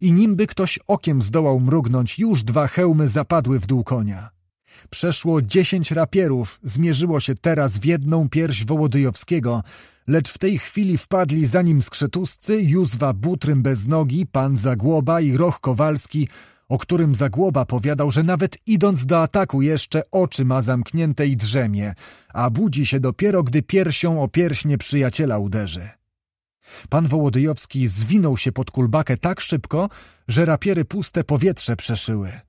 I nimby ktoś okiem zdołał mrugnąć, już dwa hełmy zapadły w dół konia. Przeszło dziesięć rapierów, zmierzyło się teraz w jedną pierś Wołodyjowskiego, lecz w tej chwili wpadli za nim skrzetuscy Józwa Butrym bez nogi, pan Zagłoba i Roch Kowalski, o którym Zagłoba powiadał, że nawet idąc do ataku jeszcze oczy ma zamknięte i drzemie, a budzi się dopiero, gdy piersią o pierś nieprzyjaciela uderzy. Pan Wołodyjowski zwinął się pod kulbakę tak szybko, że rapiery puste powietrze przeszyły.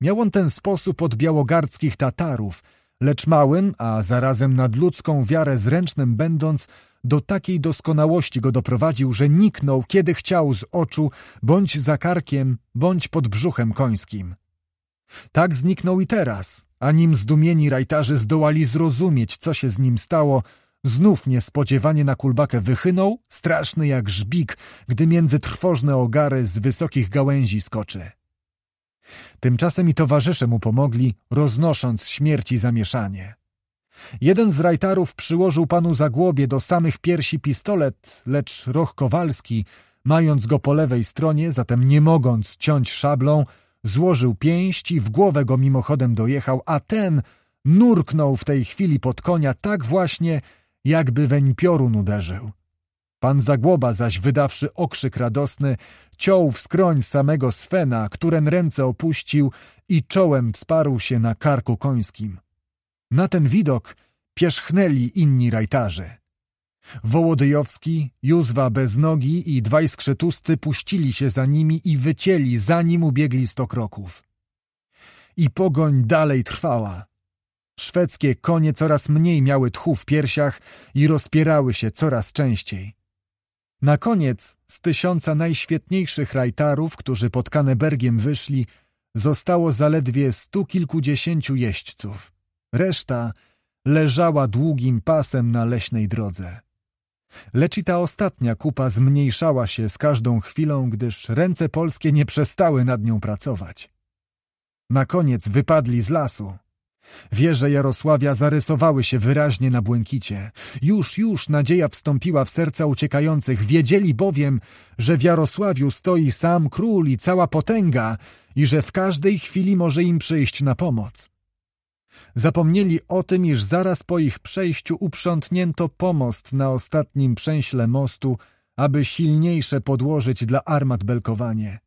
Miał on ten sposób od białogardzkich Tatarów, lecz małym, a zarazem nadludzką wiarę zręcznym będąc, do takiej doskonałości go doprowadził, że niknął, kiedy chciał z oczu, bądź za karkiem, bądź pod brzuchem końskim. Tak zniknął i teraz, a nim zdumieni rajtarzy zdołali zrozumieć, co się z nim stało – Znów niespodziewanie na kulbakę wychynął, straszny jak żbik, gdy między trwożne ogary z wysokich gałęzi skoczy. Tymczasem i towarzysze mu pomogli, roznosząc śmierci zamieszanie. Jeden z rajtarów przyłożył panu za głowie do samych piersi pistolet, lecz Roch Kowalski, mając go po lewej stronie, zatem nie mogąc ciąć szablą, złożył pięść i w głowę go mimochodem dojechał, a ten nurknął w tej chwili pod konia tak właśnie, jakby weń piorun uderzył. Pan Zagłoba zaś, wydawszy okrzyk radosny, ciął w skroń samego Svena, któren ręce opuścił i czołem wsparł się na karku końskim. Na ten widok pierzchnęli inni rajtarze. Wołodyjowski, Józwa bez nogi i dwaj skrzetuscy puścili się za nimi i wycięli, zanim ubiegli sto kroków. I pogoń dalej trwała. Szwedzkie konie coraz mniej miały tchu w piersiach i rozpierały się coraz częściej. Na koniec z tysiąca najświetniejszych rajtarów, którzy pod Kanebergiem wyszli, zostało zaledwie stu kilkudziesięciu jeźdźców. Reszta leżała długim pasem na leśnej drodze. Lecz i ta ostatnia kupa zmniejszała się z każdą chwilą, gdyż ręce polskie nie przestały nad nią pracować. Na koniec wypadli z lasu, Wieże Jarosławia zarysowały się wyraźnie na błękicie. Już, już nadzieja wstąpiła w serca uciekających. Wiedzieli bowiem, że w Jarosławiu stoi sam król i cała potęga i że w każdej chwili może im przyjść na pomoc. Zapomnieli o tym, iż zaraz po ich przejściu uprzątnięto pomost na ostatnim przęśle mostu, aby silniejsze podłożyć dla armat belkowanie.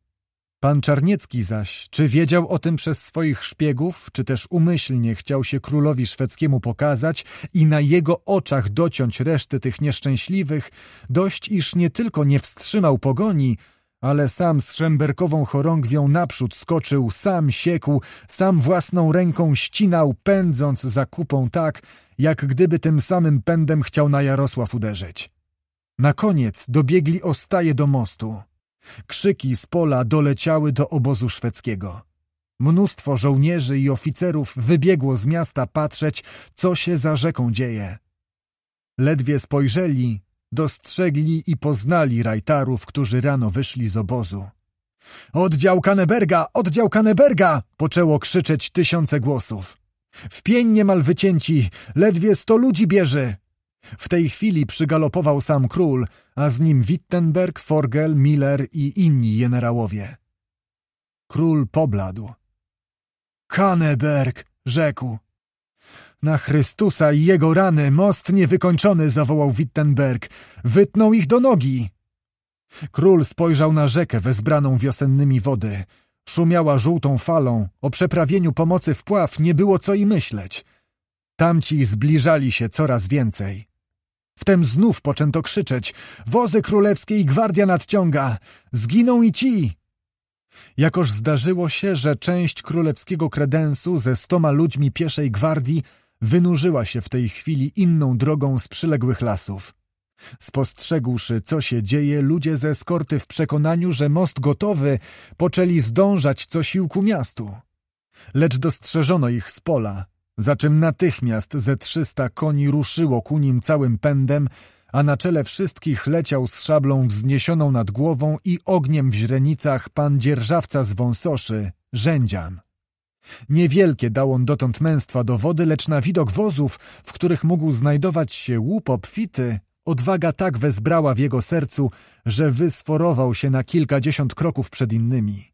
Pan Czarniecki zaś, czy wiedział o tym przez swoich szpiegów, czy też umyślnie chciał się królowi szwedzkiemu pokazać i na jego oczach dociąć reszty tych nieszczęśliwych, dość iż nie tylko nie wstrzymał pogoni, ale sam z szemberkową chorągwią naprzód skoczył, sam siekł, sam własną ręką ścinał, pędząc za kupą tak, jak gdyby tym samym pędem chciał na Jarosław uderzyć. Na koniec dobiegli ostaje do mostu. Krzyki z pola doleciały do obozu szwedzkiego. Mnóstwo żołnierzy i oficerów wybiegło z miasta patrzeć, co się za rzeką dzieje. Ledwie spojrzeli, dostrzegli i poznali rajtarów, którzy rano wyszli z obozu. Oddział Kaneberga! Oddział Kaneberga! poczęło krzyczeć tysiące głosów. W pień niemal wycięci, ledwie sto ludzi bierze. W tej chwili przygalopował sam król, a z nim Wittenberg, Forgel, Miller i inni generałowie. Król pobladł. Kaneberg, rzekł. Na Chrystusa i jego rany most niewykończony zawołał Wittenberg. Wytnął ich do nogi. Król spojrzał na rzekę wezbraną wiosennymi wody. Szumiała żółtą falą, o przeprawieniu pomocy wpław nie było co i myśleć. Tamci zbliżali się coraz więcej. Wtem znów poczęto krzyczeć. Wozy królewskie i gwardia nadciąga! Zginą i ci! Jakoż zdarzyło się, że część królewskiego kredensu ze stoma ludźmi pieszej gwardii wynurzyła się w tej chwili inną drogą z przyległych lasów. Spostrzegłszy, co się dzieje, ludzie ze eskorty w przekonaniu, że most gotowy, poczęli zdążać co sił ku miastu. Lecz dostrzeżono ich z pola, za czym natychmiast ze trzysta koni ruszyło ku nim całym pędem, a na czele wszystkich leciał z szablą wzniesioną nad głową i ogniem w źrenicach pan dzierżawca z wąsoszy, rzędzian. Niewielkie dał on dotąd męstwa do wody, lecz na widok wozów, w których mógł znajdować się łup obfity, odwaga tak wezbrała w jego sercu, że wysforował się na kilkadziesiąt kroków przed innymi.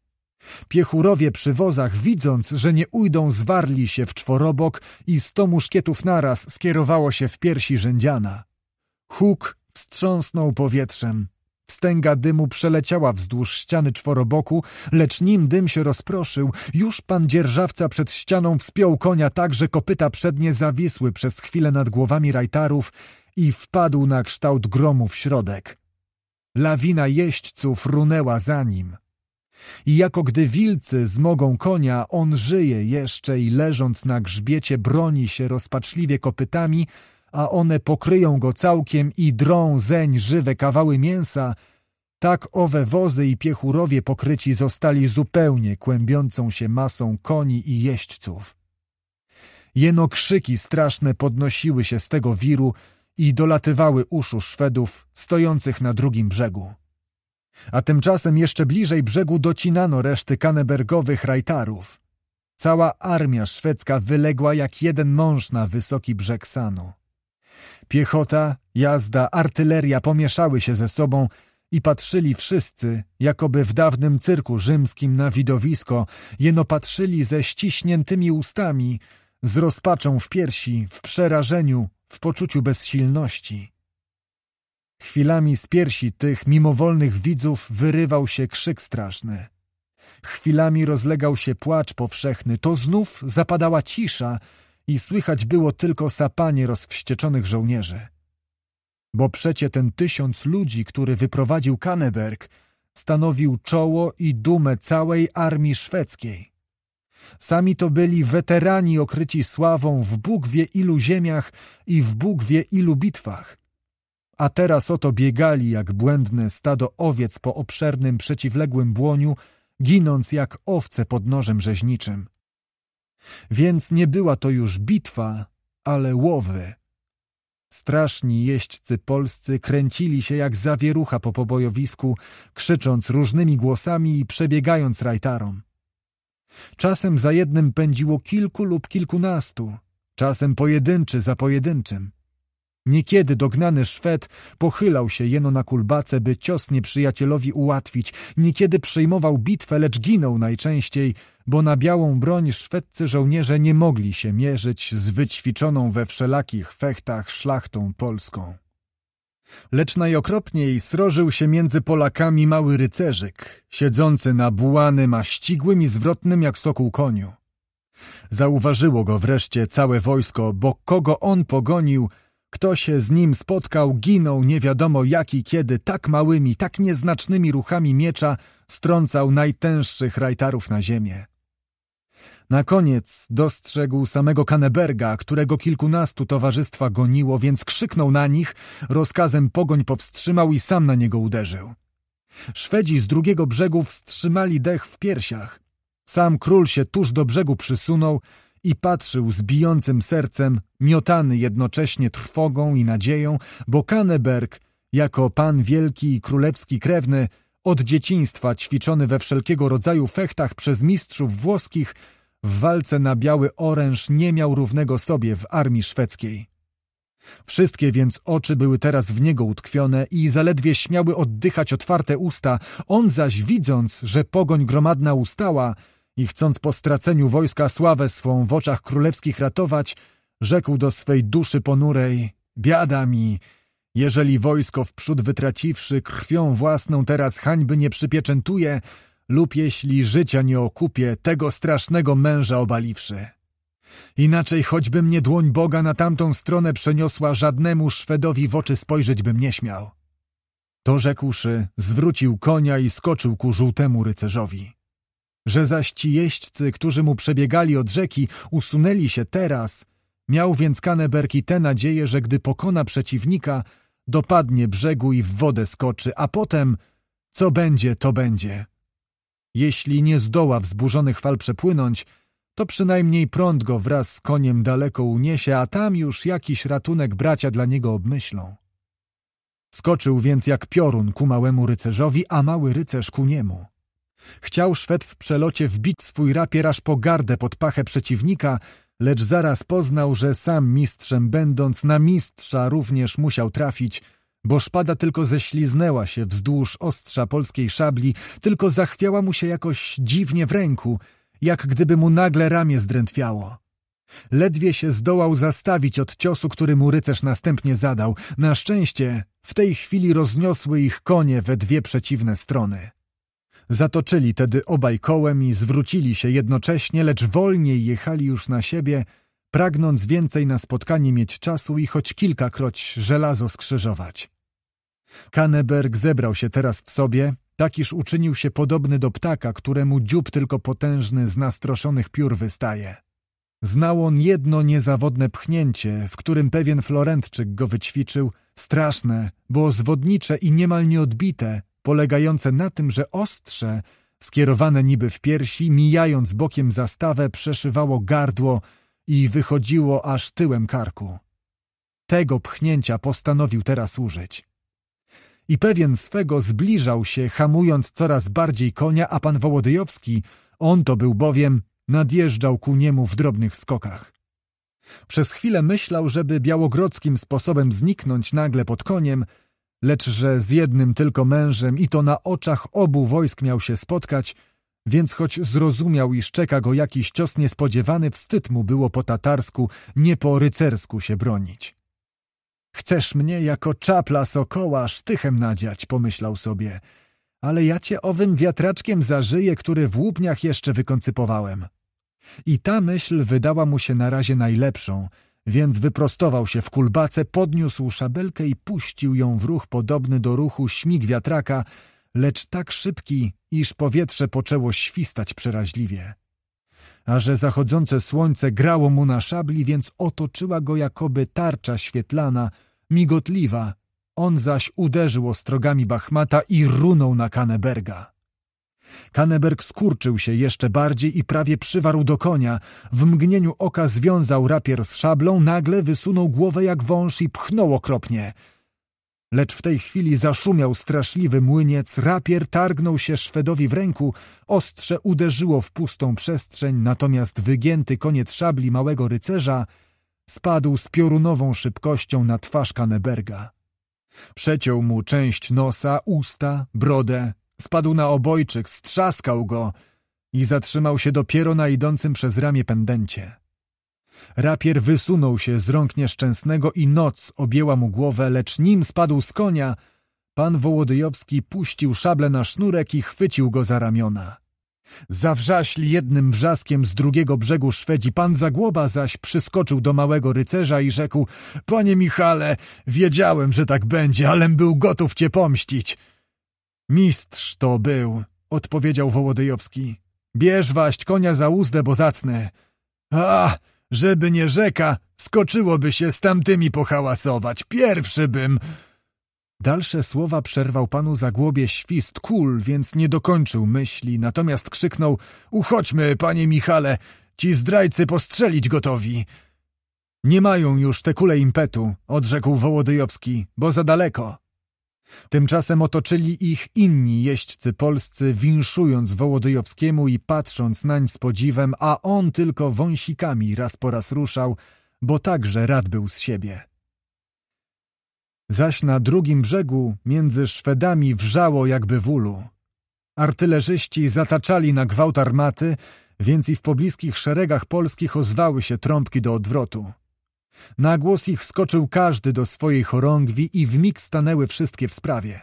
Piechurowie przy wozach, widząc, że nie ujdą, zwarli się w czworobok i sto muszkietów naraz skierowało się w piersi rzędziana. Huk wstrząsnął powietrzem. Wstęga dymu przeleciała wzdłuż ściany czworoboku, lecz nim dym się rozproszył, już pan dzierżawca przed ścianą wspiął konia tak, że kopyta przednie zawisły przez chwilę nad głowami rajtarów i wpadł na kształt gromu w środek. Lawina jeźdźców runęła za nim. I jako gdy wilcy zmogą konia, on żyje jeszcze i leżąc na grzbiecie broni się rozpaczliwie kopytami, a one pokryją go całkiem i drą zeń żywe kawały mięsa, tak owe wozy i piechurowie pokryci zostali zupełnie kłębiącą się masą koni i jeźdźców. Jeno krzyki straszne podnosiły się z tego wiru i dolatywały uszu Szwedów stojących na drugim brzegu a tymczasem jeszcze bliżej brzegu docinano reszty kanebergowych rajtarów. Cała armia szwedzka wyległa jak jeden mąż na wysoki brzeg Sanu. Piechota, jazda, artyleria pomieszały się ze sobą i patrzyli wszyscy, jakoby w dawnym cyrku rzymskim na widowisko, jeno patrzyli ze ściśniętymi ustami, z rozpaczą w piersi, w przerażeniu, w poczuciu bezsilności. Chwilami z piersi tych mimowolnych widzów wyrywał się krzyk straszny. Chwilami rozlegał się płacz powszechny, to znów zapadała cisza i słychać było tylko sapanie rozwścieczonych żołnierzy. Bo przecie ten tysiąc ludzi, który wyprowadził Kaneberg, stanowił czoło i dumę całej armii szwedzkiej. Sami to byli weterani okryci sławą w Bóg wie ilu ziemiach i w Bóg wie ilu bitwach – a teraz oto biegali jak błędne stado owiec po obszernym przeciwległym błoniu, ginąc jak owce pod nożem rzeźniczym. Więc nie była to już bitwa, ale łowy. Straszni jeźdźcy polscy kręcili się jak zawierucha po pobojowisku, krzycząc różnymi głosami i przebiegając rajtarom. Czasem za jednym pędziło kilku lub kilkunastu, czasem pojedynczy za pojedynczym. Niekiedy dognany Szwed pochylał się jeno na kulbace, by cios nieprzyjacielowi ułatwić. Niekiedy przejmował bitwę, lecz ginął najczęściej, bo na białą broń szwedcy żołnierze nie mogli się mierzyć z wyćwiczoną we wszelakich fechtach szlachtą polską. Lecz najokropniej srożył się między Polakami mały rycerzyk, siedzący na bułanym, a ścigłym i zwrotnym jak sokół koniu. Zauważyło go wreszcie całe wojsko, bo kogo on pogonił – kto się z nim spotkał, ginął nie wiadomo jak i kiedy, tak małymi, tak nieznacznymi ruchami miecza strącał najtęższych rajtarów na ziemię. Na koniec dostrzegł samego Kaneberga, którego kilkunastu towarzystwa goniło, więc krzyknął na nich, rozkazem pogoń powstrzymał i sam na niego uderzył. Szwedzi z drugiego brzegu wstrzymali dech w piersiach. Sam król się tuż do brzegu przysunął, i patrzył z bijącym sercem, miotany jednocześnie trwogą i nadzieją, bo Kaneberg, jako pan wielki i królewski krewny, od dzieciństwa ćwiczony we wszelkiego rodzaju fechtach przez mistrzów włoskich, w walce na biały oręż nie miał równego sobie w armii szwedzkiej. Wszystkie więc oczy były teraz w niego utkwione i zaledwie śmiały oddychać otwarte usta, on zaś widząc, że pogoń gromadna ustała, i chcąc po straceniu wojska sławę swą w oczach królewskich ratować, rzekł do swej duszy ponurej, biada mi, jeżeli wojsko wprzód wytraciwszy krwią własną teraz hańby nie przypieczętuje, lub jeśli życia nie okupię tego strasznego męża obaliwszy. Inaczej choćby mnie dłoń Boga na tamtą stronę przeniosła, żadnemu Szwedowi w oczy spojrzeć bym nie śmiał. To rzekłszy, zwrócił konia i skoczył ku żółtemu rycerzowi. Że zaś ci jeźdźcy, którzy mu przebiegali od rzeki, usunęli się teraz, miał więc Kaneberki tę nadzieję, że gdy pokona przeciwnika, dopadnie brzegu i w wodę skoczy, a potem co będzie, to będzie. Jeśli nie zdoła wzburzonych fal przepłynąć, to przynajmniej prąd go wraz z koniem daleko uniesie, a tam już jakiś ratunek bracia dla niego obmyślą. Skoczył więc jak piorun ku małemu rycerzowi, a mały rycerz ku niemu. Chciał Szwed w przelocie wbić swój rapier aż po gardę pod pachę przeciwnika, lecz zaraz poznał, że sam mistrzem będąc na mistrza również musiał trafić, bo szpada tylko ześliznęła się wzdłuż ostrza polskiej szabli, tylko zachwiała mu się jakoś dziwnie w ręku, jak gdyby mu nagle ramię zdrętwiało. Ledwie się zdołał zastawić od ciosu, który mu rycerz następnie zadał. Na szczęście w tej chwili rozniosły ich konie we dwie przeciwne strony. Zatoczyli tedy obaj kołem i zwrócili się jednocześnie, lecz wolniej jechali już na siebie, pragnąc więcej na spotkanie mieć czasu i choć kilkakroć żelazo skrzyżować. Kaneberg zebrał się teraz w sobie, tak iż uczynił się podobny do ptaka, któremu dziób tylko potężny z nastroszonych piór wystaje. Znał on jedno niezawodne pchnięcie, w którym pewien Florentczyk go wyćwiczył, straszne, bo zwodnicze i niemal nieodbite, polegające na tym, że ostrze, skierowane niby w piersi, mijając bokiem zastawę, przeszywało gardło i wychodziło aż tyłem karku. Tego pchnięcia postanowił teraz użyć. I pewien swego zbliżał się, hamując coraz bardziej konia, a pan Wołodyjowski, on to był bowiem, nadjeżdżał ku niemu w drobnych skokach. Przez chwilę myślał, żeby białogrodzkim sposobem zniknąć nagle pod koniem, lecz że z jednym tylko mężem i to na oczach obu wojsk miał się spotkać, więc choć zrozumiał, iż czeka go jakiś cios niespodziewany, wstyd mu było po tatarsku, nie po rycersku się bronić. Chcesz mnie jako czapla sokoła sztychem nadziać, pomyślał sobie, ale ja cię owym wiatraczkiem zażyję, który w łupniach jeszcze wykoncypowałem. I ta myśl wydała mu się na razie najlepszą – więc wyprostował się w kulbace, podniósł szabelkę i puścił ją w ruch podobny do ruchu śmig wiatraka, lecz tak szybki, iż powietrze poczęło świstać przeraźliwie. A że zachodzące słońce grało mu na szabli, więc otoczyła go jakoby tarcza świetlana, migotliwa, on zaś uderzył ostrogami Bachmata i runął na Kaneberga. Kaneberg skurczył się jeszcze bardziej i prawie przywarł do konia. W mgnieniu oka związał rapier z szablą, nagle wysunął głowę jak wąż i pchnął okropnie. Lecz w tej chwili zaszumiał straszliwy młyniec, rapier targnął się Szwedowi w ręku, ostrze uderzyło w pustą przestrzeń, natomiast wygięty koniec szabli małego rycerza spadł z piorunową szybkością na twarz Kaneberga. Przeciął mu część nosa, usta, brodę, Spadł na obojczyk, strzaskał go i zatrzymał się dopiero na idącym przez ramię pendencie. Rapier wysunął się z rąk nieszczęsnego i noc objęła mu głowę, lecz nim spadł z konia, pan Wołodyjowski puścił szablę na sznurek i chwycił go za ramiona. Zawrzaśli jednym wrzaskiem z drugiego brzegu Szwedzi, pan Zagłoba zaś przyskoczył do małego rycerza i rzekł — Panie Michale, wiedziałem, że tak będzie, alem był gotów cię pomścić. Mistrz to był, odpowiedział Wołodyjowski. Bierz waść konia za uzdę, bo zacnę. A, żeby nie rzeka, skoczyłoby się z tamtymi pohałasować. Pierwszy bym... Dalsze słowa przerwał panu zagłobie świst kul, więc nie dokończył myśli, natomiast krzyknął — Uchodźmy, panie Michale, ci zdrajcy postrzelić gotowi! — Nie mają już te kule impetu — odrzekł Wołodyjowski, — bo za daleko. Tymczasem otoczyli ich inni jeźdźcy polscy, winszując Wołodyjowskiemu i patrząc nań z podziwem, a on tylko wąsikami raz po raz ruszał, bo także rad był z siebie. Zaś na drugim brzegu między Szwedami wrzało jakby w ulu. Artylerzyści zataczali na gwałt armaty, więc i w pobliskich szeregach polskich ozwały się trąbki do odwrotu. Na głos ich skoczył każdy do swojej chorągwi i w mig stanęły wszystkie w sprawie.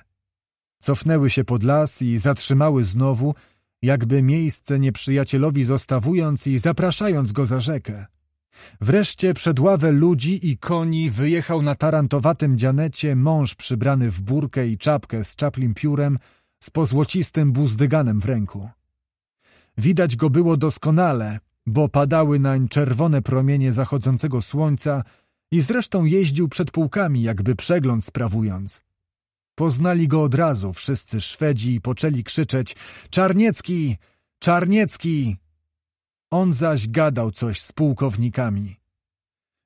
Cofnęły się pod las i zatrzymały znowu, jakby miejsce nieprzyjacielowi zostawując i zapraszając go za rzekę. Wreszcie przed ławę ludzi i koni wyjechał na tarantowatym dzianecie mąż przybrany w burkę i czapkę z czaplim piórem, z pozłocistym buzdyganem w ręku. Widać go było doskonale, bo padały nań czerwone promienie zachodzącego słońca i zresztą jeździł przed pułkami, jakby przegląd sprawując. Poznali go od razu wszyscy Szwedzi i poczęli krzyczeć — Czarniecki! Czarniecki! On zaś gadał coś z pułkownikami.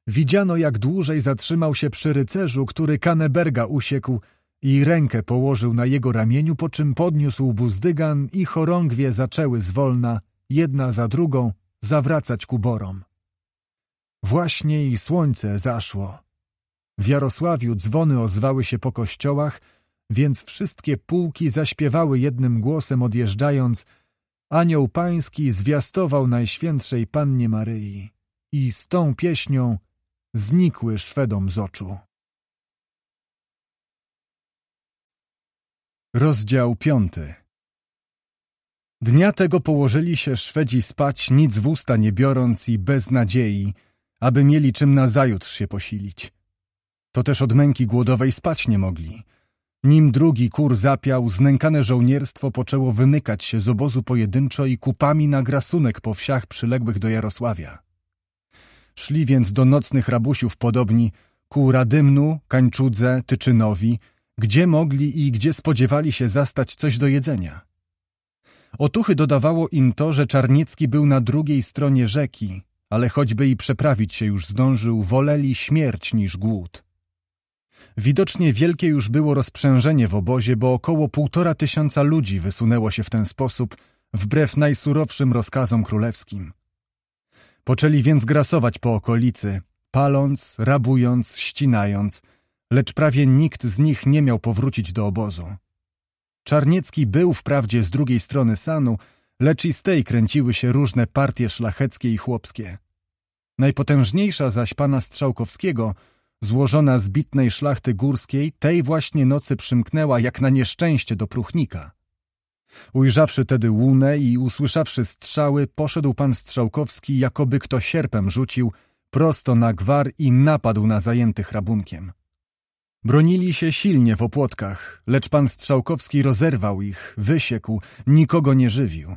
Widziano, jak dłużej zatrzymał się przy rycerzu, który Kaneberga usiekł i rękę położył na jego ramieniu, po czym podniósł buzdygan i chorągwie zaczęły zwolna, jedna za drugą, zawracać ku borom. Właśnie i słońce zaszło. W Jarosławiu dzwony ozwały się po kościołach, więc wszystkie pułki zaśpiewały jednym głosem odjeżdżając Anioł Pański zwiastował Najświętszej Pannie Maryi i z tą pieśnią znikły Szwedom z oczu. Rozdział piąty Dnia tego położyli się Szwedzi spać, nic w usta nie biorąc i bez nadziei, aby mieli czym nazajutrz się posilić. To też od męki głodowej spać nie mogli. Nim drugi kur zapiał, znękane żołnierstwo poczęło wymykać się z obozu pojedynczo i kupami na grasunek po wsiach przyległych do Jarosławia. Szli więc do nocnych rabusiów podobni ku Radymnu, Kańczudze, Tyczynowi, gdzie mogli i gdzie spodziewali się zastać coś do jedzenia. Otuchy dodawało im to, że Czarniecki był na drugiej stronie rzeki, ale choćby i przeprawić się już zdążył, woleli śmierć niż głód. Widocznie wielkie już było rozprzężenie w obozie, bo około półtora tysiąca ludzi wysunęło się w ten sposób, wbrew najsurowszym rozkazom królewskim. Poczęli więc grasować po okolicy, paląc, rabując, ścinając, lecz prawie nikt z nich nie miał powrócić do obozu. Czarniecki był wprawdzie z drugiej strony Sanu, lecz i z tej kręciły się różne partie szlacheckie i chłopskie. Najpotężniejsza zaś pana Strzałkowskiego, złożona z bitnej szlachty górskiej, tej właśnie nocy przymknęła jak na nieszczęście do próchnika. Ujrzawszy tedy łunę i usłyszawszy strzały, poszedł pan Strzałkowski, jakoby kto sierpem rzucił, prosto na gwar i napadł na zajętych rabunkiem. Bronili się silnie w opłotkach, lecz pan Strzałkowski rozerwał ich, wysiekł, nikogo nie żywił.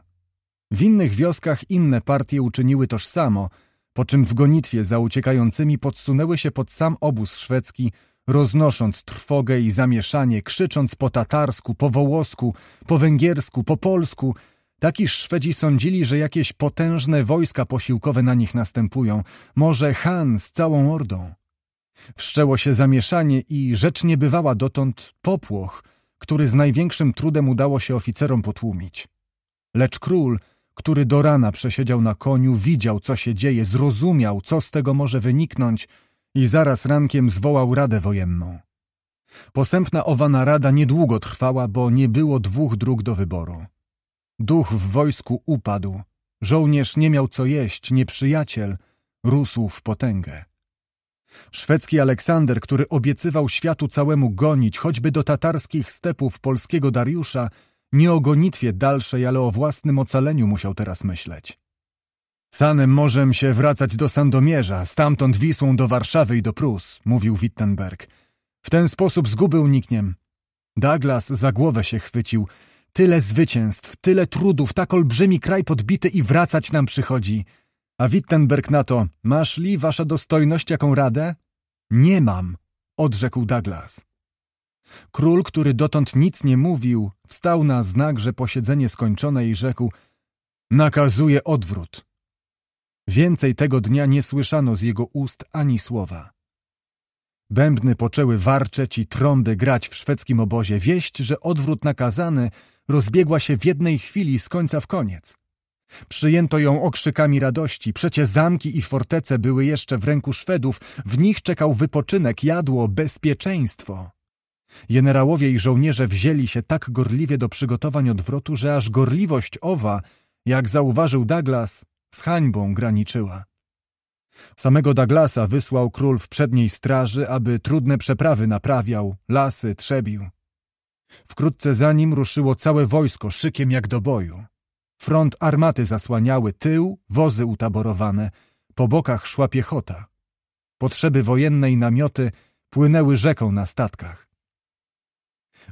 W innych wioskach inne partie uczyniły toż samo, po czym w gonitwie za uciekającymi podsunęły się pod sam obóz szwedzki, roznosząc trwogę i zamieszanie, krzycząc po tatarsku, po wołosku, po węgiersku, po polsku. Takiż Szwedzi sądzili, że jakieś potężne wojska posiłkowe na nich następują, może Han z całą ordą. Wszczęło się zamieszanie i rzecz niebywała dotąd popłoch, który z największym trudem udało się oficerom potłumić. Lecz król, który do rana przesiedział na koniu, widział, co się dzieje, zrozumiał, co z tego może wyniknąć i zaraz rankiem zwołał radę wojenną. Posępna owa narada niedługo trwała, bo nie było dwóch dróg do wyboru. Duch w wojsku upadł, żołnierz nie miał co jeść, nieprzyjaciel rósł w potęgę. Szwedzki Aleksander, który obiecywał światu całemu gonić, choćby do tatarskich stepów polskiego Dariusza, nie o gonitwie dalszej, ale o własnym ocaleniu musiał teraz myśleć. Sanem możem się wracać do Sandomierza, stamtąd Wisłą do Warszawy i do Prus, mówił Wittenberg. W ten sposób zguby unikniem. Douglas za głowę się chwycił. Tyle zwycięstw, tyle trudów, tak olbrzymi kraj podbity i wracać nam przychodzi – a Wittenberg na to, masz li, wasza dostojność, jaką radę? Nie mam, odrzekł Douglas. Król, który dotąd nic nie mówił, wstał na znak, że posiedzenie skończone i rzekł Nakazuje odwrót. Więcej tego dnia nie słyszano z jego ust ani słowa. Bębny poczęły warczeć i trąby grać w szwedzkim obozie. Wieść, że odwrót nakazany, rozbiegła się w jednej chwili z końca w koniec. Przyjęto ją okrzykami radości. Przecie zamki i fortece były jeszcze w ręku Szwedów, w nich czekał wypoczynek, jadło, bezpieczeństwo. Jenerałowie i żołnierze wzięli się tak gorliwie do przygotowań odwrotu, że aż gorliwość owa, jak zauważył Douglas, z hańbą graniczyła. Samego Douglasa wysłał król w przedniej straży, aby trudne przeprawy naprawiał, lasy trzebił. Wkrótce za nim ruszyło całe wojsko szykiem jak do boju. Front armaty zasłaniały tył, wozy utaborowane, po bokach szła piechota. Potrzeby wojennej namioty płynęły rzeką na statkach.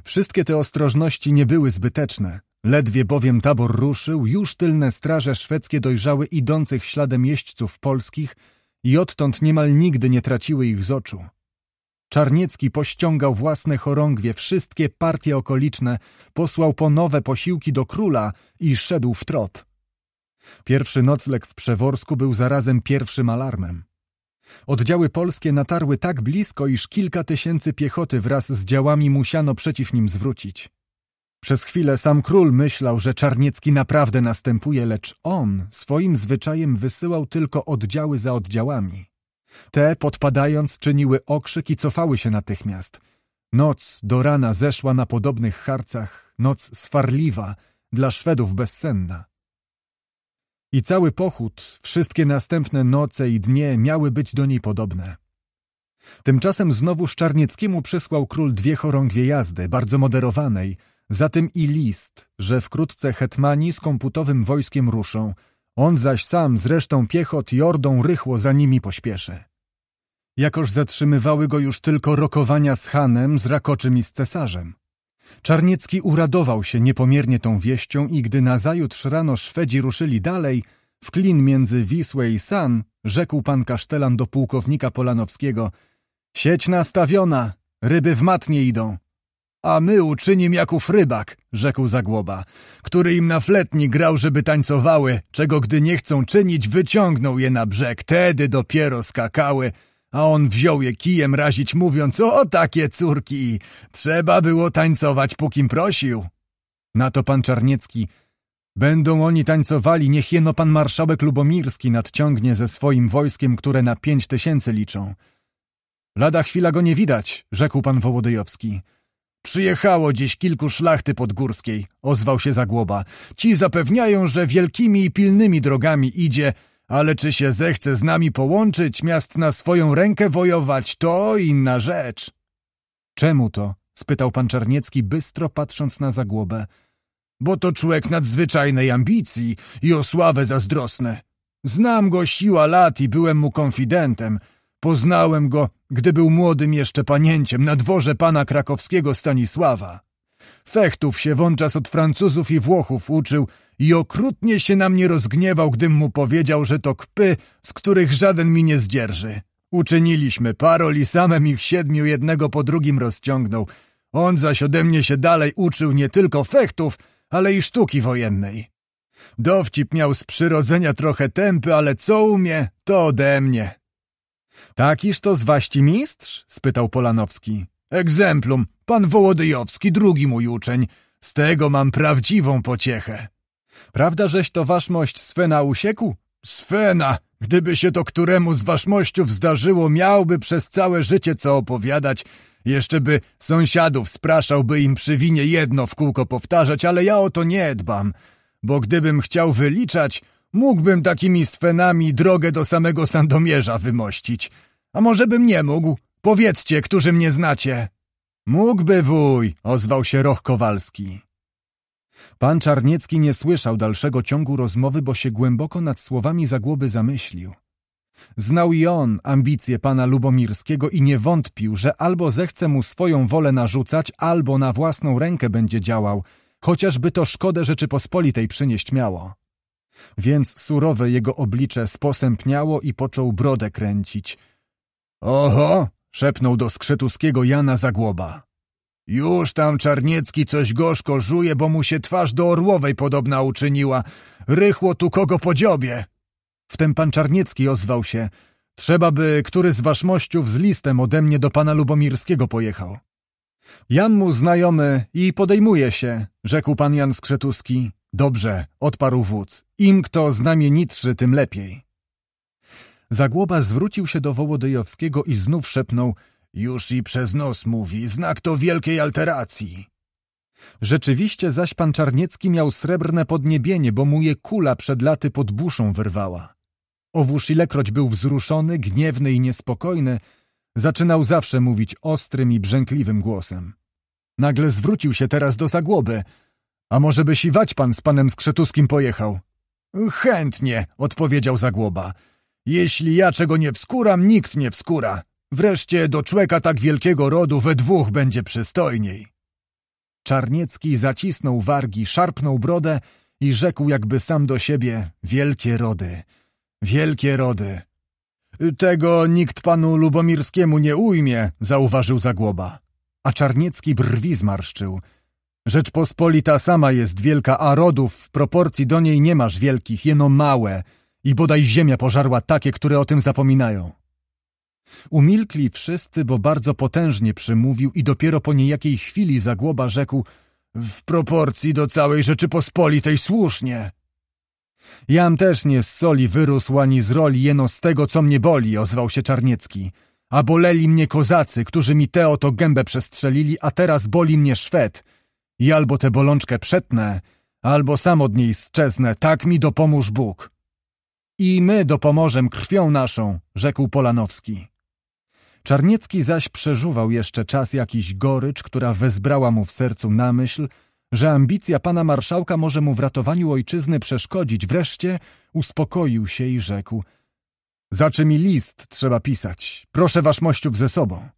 Wszystkie te ostrożności nie były zbyteczne, ledwie bowiem tabor ruszył, już tylne straże szwedzkie dojrzały idących śladem jeźdźców polskich i odtąd niemal nigdy nie traciły ich z oczu. Czarniecki pościągał własne chorągwie, wszystkie partie okoliczne, posłał po nowe posiłki do króla i szedł w trop. Pierwszy nocleg w Przeworsku był zarazem pierwszym alarmem. Oddziały polskie natarły tak blisko, iż kilka tysięcy piechoty wraz z działami musiano przeciw nim zwrócić. Przez chwilę sam król myślał, że Czarniecki naprawdę następuje, lecz on swoim zwyczajem wysyłał tylko oddziały za oddziałami. Te, podpadając, czyniły okrzyk i cofały się natychmiast. Noc do rana zeszła na podobnych harcach, noc swarliwa, dla Szwedów bezsenna. I cały pochód, wszystkie następne noce i dnie miały być do niej podobne. Tymczasem znowu Szczarnieckiemu przysłał król dwie chorągwie jazdy, bardzo moderowanej, zatem i list, że wkrótce hetmani z komputowym wojskiem ruszą – on zaś sam z resztą piechot jordą rychło za nimi pośpieszy. Jakoż zatrzymywały go już tylko rokowania z Hanem, z Rakoczym i z cesarzem. Czarniecki uradował się niepomiernie tą wieścią i gdy nazajutrz rano Szwedzi ruszyli dalej, w klin między Wisłę i San, rzekł pan kasztelan do pułkownika Polanowskiego – Sieć nastawiona, ryby w matnie idą. A my uczynim jaków rybak, rzekł Zagłoba, który im na fletni grał, żeby tańcowały, czego gdy nie chcą czynić, wyciągnął je na brzeg, tedy dopiero skakały, a on wziął je kijem razić, mówiąc, o takie córki, trzeba było tańcować, pókim prosił. Na to pan Czarniecki, będą oni tańcowali, niech jeno pan marszałek Lubomirski nadciągnie ze swoim wojskiem, które na pięć tysięcy liczą. Lada chwila go nie widać, rzekł pan Wołodyjowski. Przyjechało dziś kilku szlachty podgórskiej, ozwał się Zagłoba. Ci zapewniają, że wielkimi i pilnymi drogami idzie, ale czy się zechce z nami połączyć, miast na swoją rękę wojować, to inna rzecz. Czemu to? spytał pan Czarniecki bystro patrząc na Zagłobę. Bo to człowiek nadzwyczajnej ambicji i o sławę zazdrosny. Znam go siła lat i byłem mu konfidentem – Poznałem go, gdy był młodym jeszcze panięciem na dworze pana krakowskiego Stanisława. Fechtów się wączas od Francuzów i Włochów uczył i okrutnie się na mnie rozgniewał, gdym mu powiedział, że to kpy, z których żaden mi nie zdzierży. Uczyniliśmy parol i samem ich siedmiu jednego po drugim rozciągnął. On zaś ode mnie się dalej uczył nie tylko fechtów, ale i sztuki wojennej. Dowcip miał z przyrodzenia trochę tępy, ale co umie, to ode mnie. Takiż to zwaści mistrz? spytał Polanowski. Egzemplum, pan Wołodyjowski, drugi mój uczeń. Z tego mam prawdziwą pociechę. Prawda, żeś to waszmość Sfena usiekł? Sfena! Gdyby się to któremu z waszmościów zdarzyło, miałby przez całe życie co opowiadać. Jeszcze by sąsiadów spraszał, by im przy winie jedno w kółko powtarzać, ale ja o to nie dbam. Bo gdybym chciał wyliczać, Mógłbym takimi swenami drogę do samego Sandomierza wymościć. A może bym nie mógł? Powiedzcie, którzy mnie znacie. Mógłby wuj, ozwał się Roch Kowalski. Pan Czarniecki nie słyszał dalszego ciągu rozmowy, bo się głęboko nad słowami zagłoby zamyślił. Znał i on ambicje pana Lubomirskiego i nie wątpił, że albo zechce mu swoją wolę narzucać, albo na własną rękę będzie działał, chociażby to szkodę Rzeczypospolitej przynieść miało więc surowe jego oblicze sposępniało i począł brodę kręcić. Oho! szepnął do skrzetuskiego Jana Zagłoba. Już tam Czarniecki coś gorzko żuje, bo mu się twarz do orłowej podobna uczyniła. Rychło tu kogo podziobie! Wtem pan Czarniecki ozwał się. Trzeba by który z waszmościów z listem ode mnie do pana Lubomirskiego pojechał. Jam mu znajomy i podejmuje się, rzekł pan Jan Skrzetuski. Dobrze, odparł wódz. Im kto znamienitszy, tym lepiej. Zagłoba zwrócił się do Wołodyjowskiego i znów szepnął Już i przez nos mówi, znak to wielkiej alteracji. Rzeczywiście zaś pan Czarniecki miał srebrne podniebienie, bo mu je kula przed laty pod buszą wyrwała. Owóż ilekroć był wzruszony, gniewny i niespokojny, Zaczynał zawsze mówić ostrym i brzękliwym głosem. Nagle zwrócił się teraz do Zagłoby. A może by siwać pan z panem Skrzetuskim pojechał? Chętnie, odpowiedział Zagłoba. Jeśli ja czego nie wskuram, nikt nie wskóra. Wreszcie do człeka tak wielkiego rodu we dwóch będzie przystojniej. Czarniecki zacisnął wargi, szarpnął brodę i rzekł jakby sam do siebie: Wielkie rody, wielkie rody. Tego nikt panu Lubomirskiemu nie ujmie, zauważył Zagłoba. A Czarniecki brwi zmarszczył. Rzeczpospolita sama jest wielka, a rodów w proporcji do niej nie masz wielkich, jeno małe i bodaj ziemia pożarła takie, które o tym zapominają. Umilkli wszyscy, bo bardzo potężnie przymówił i dopiero po niejakiej chwili Zagłoba rzekł w proporcji do całej Rzeczypospolitej słusznie. Jam też nie z soli wyrósł ani z roli jeno z tego, co mnie boli, ozwał się Czarniecki. A boleli mnie kozacy, którzy mi te oto gębę przestrzelili, a teraz boli mnie Szwed. I albo tę bolączkę przetnę, albo sam od niej zczeznę, tak mi dopomóż Bóg. I my dopomożem krwią naszą, rzekł Polanowski. Czarniecki zaś przeżuwał jeszcze czas jakiś gorycz, która wezbrała mu w sercu na myśl, że ambicja pana marszałka może mu w ratowaniu ojczyzny przeszkodzić, wreszcie uspokoił się i rzekł – Zaczy mi list trzeba pisać, proszę mościów ze sobą.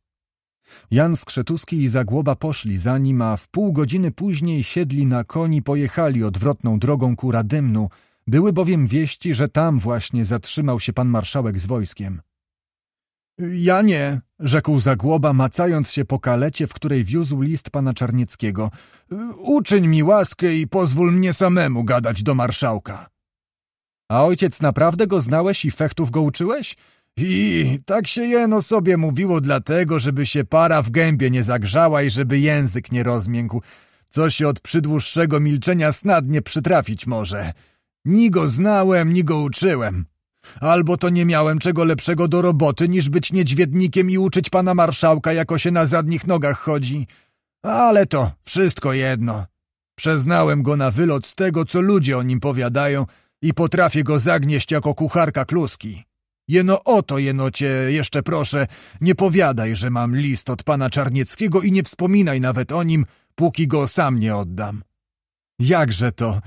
Jan Skrzetuski i Zagłoba poszli za nim, a w pół godziny później siedli na koni pojechali odwrotną drogą ku Radymnu, były bowiem wieści, że tam właśnie zatrzymał się pan marszałek z wojskiem. Ja nie, rzekł Zagłoba, macając się po kalecie, w której wiózł list pana Czarnieckiego. Uczyń mi łaskę i pozwól mnie samemu gadać do marszałka. A ojciec naprawdę go znałeś i fechtów go uczyłeś? I tak się jeno sobie mówiło dlatego, żeby się para w gębie nie zagrzała i żeby język nie rozmiękł, co się od przydłuższego milczenia snadnie przytrafić może. Ni go znałem, ni go uczyłem. Albo to nie miałem czego lepszego do roboty, niż być niedźwiednikiem i uczyć pana marszałka, jako się na zadnich nogach chodzi. Ale to wszystko jedno. Przeznałem go na wylot z tego, co ludzie o nim powiadają i potrafię go zagnieść jako kucharka kluski. Jeno o to, jenocie, jeszcze proszę, nie powiadaj, że mam list od pana Czarnieckiego i nie wspominaj nawet o nim, póki go sam nie oddam. Jakże to?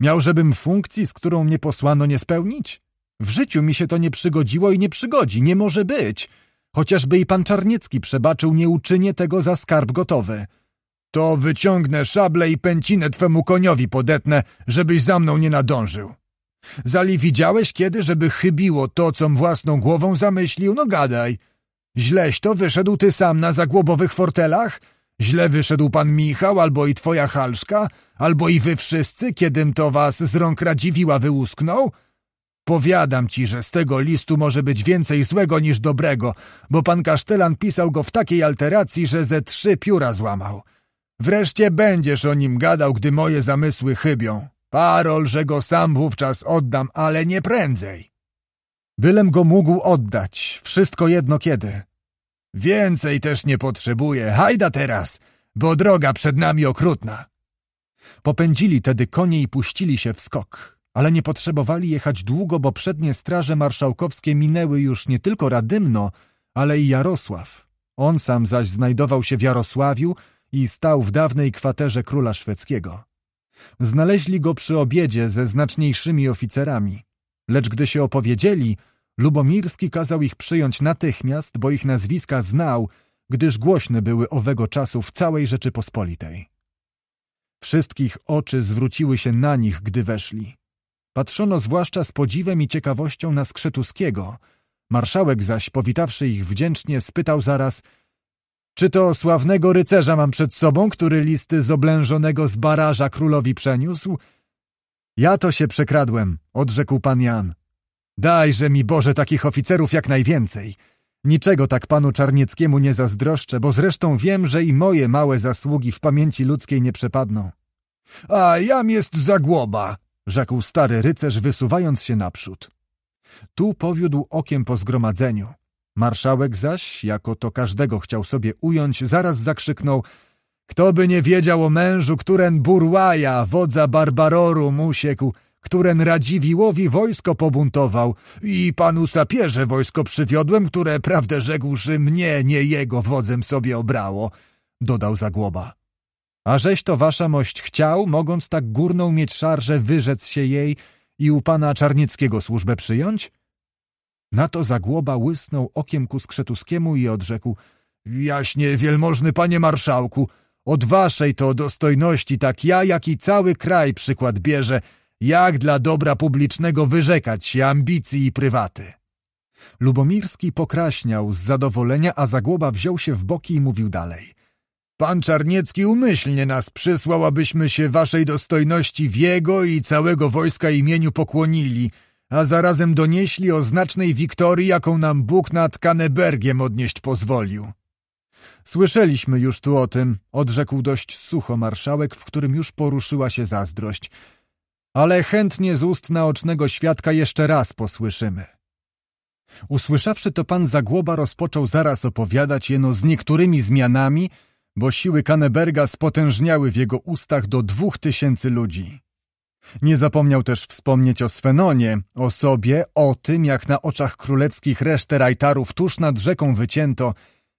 Miał, żebym funkcji, z którą mnie posłano, nie spełnić? W życiu mi się to nie przygodziło i nie przygodzi, nie może być. Chociażby i pan Czarniecki przebaczył, nie uczynię tego za skarb gotowy. To wyciągnę szable i pęcinę twemu koniowi podetnę, żebyś za mną nie nadążył. Zali widziałeś kiedy, żeby chybiło to, com własną głową zamyślił? No gadaj. Źleś to wyszedł ty sam na zagłobowych fortelach? Źle wyszedł pan Michał, albo i twoja halszka, albo i wy wszyscy, kiedym to was z rąk Radziwiła wyłusknął? Powiadam ci, że z tego listu może być więcej złego niż dobrego, bo pan kasztelan pisał go w takiej alteracji, że ze trzy pióra złamał. Wreszcie będziesz o nim gadał, gdy moje zamysły chybią. Parol, że go sam wówczas oddam, ale nie prędzej. Bylem go mógł oddać, wszystko jedno kiedy. Więcej też nie potrzebuję, hajda teraz, bo droga przed nami okrutna. Popędzili tedy konie i puścili się w skok ale nie potrzebowali jechać długo, bo przednie straże marszałkowskie minęły już nie tylko Radymno, ale i Jarosław. On sam zaś znajdował się w Jarosławiu i stał w dawnej kwaterze króla szwedzkiego. Znaleźli go przy obiedzie ze znaczniejszymi oficerami. Lecz gdy się opowiedzieli, Lubomirski kazał ich przyjąć natychmiast, bo ich nazwiska znał, gdyż głośne były owego czasu w całej Rzeczypospolitej. Wszystkich oczy zwróciły się na nich, gdy weszli. Patrzono zwłaszcza z podziwem i ciekawością na Skrzetuskiego. Marszałek zaś, powitawszy ich wdzięcznie, spytał zaraz — Czy to sławnego rycerza mam przed sobą, który listy z oblężonego z baraża królowi przeniósł? — Ja to się przekradłem — odrzekł pan Jan. — Dajże mi Boże takich oficerów jak najwięcej! Niczego tak panu Czarnieckiemu nie zazdroszczę, bo zresztą wiem, że i moje małe zasługi w pamięci ludzkiej nie przepadną. — A jam jest zagłoba! rzekł stary rycerz, wysuwając się naprzód. Tu powiódł okiem po zgromadzeniu. Marszałek zaś, jako to każdego chciał sobie ująć, zaraz zakrzyknął kto by nie wiedział o mężu, któren Burłaja, wodza Barbarorum, usiekł, któren Radziwiłowi wojsko pobuntował i panu Sapierze wojsko przywiodłem, które, prawdę rzekłszy, mnie, nie jego wodzem sobie obrało, dodał Zagłoba. A żeś to wasza mość chciał, mogąc tak górną mieć szarze wyrzec się jej i u pana Czarnieckiego służbę przyjąć? Na to Zagłoba łysnął okiem ku Skrzetuskiemu i odrzekł — Jaśnie, wielmożny panie marszałku, od waszej to dostojności tak ja, jak i cały kraj przykład bierze, jak dla dobra publicznego wyrzekać się ambicji i prywaty. Lubomirski pokraśniał z zadowolenia, a Zagłoba wziął się w boki i mówił dalej – Pan Czarniecki umyślnie nas przysłał, abyśmy się waszej dostojności w jego i całego wojska imieniu pokłonili, a zarazem donieśli o znacznej wiktorii, jaką nam Bóg nad Kanebergiem odnieść pozwolił. Słyszeliśmy już tu o tym, odrzekł dość sucho marszałek, w którym już poruszyła się zazdrość. Ale chętnie z ust naocznego świadka jeszcze raz posłyszymy. Usłyszawszy to pan Zagłoba rozpoczął zaraz opowiadać jeno z niektórymi zmianami – bo siły Kaneberga spotężniały w jego ustach do dwóch tysięcy ludzi. Nie zapomniał też wspomnieć o Svenonie, o sobie, o tym, jak na oczach królewskich resztę rajtarów tuż nad rzeką wycięto,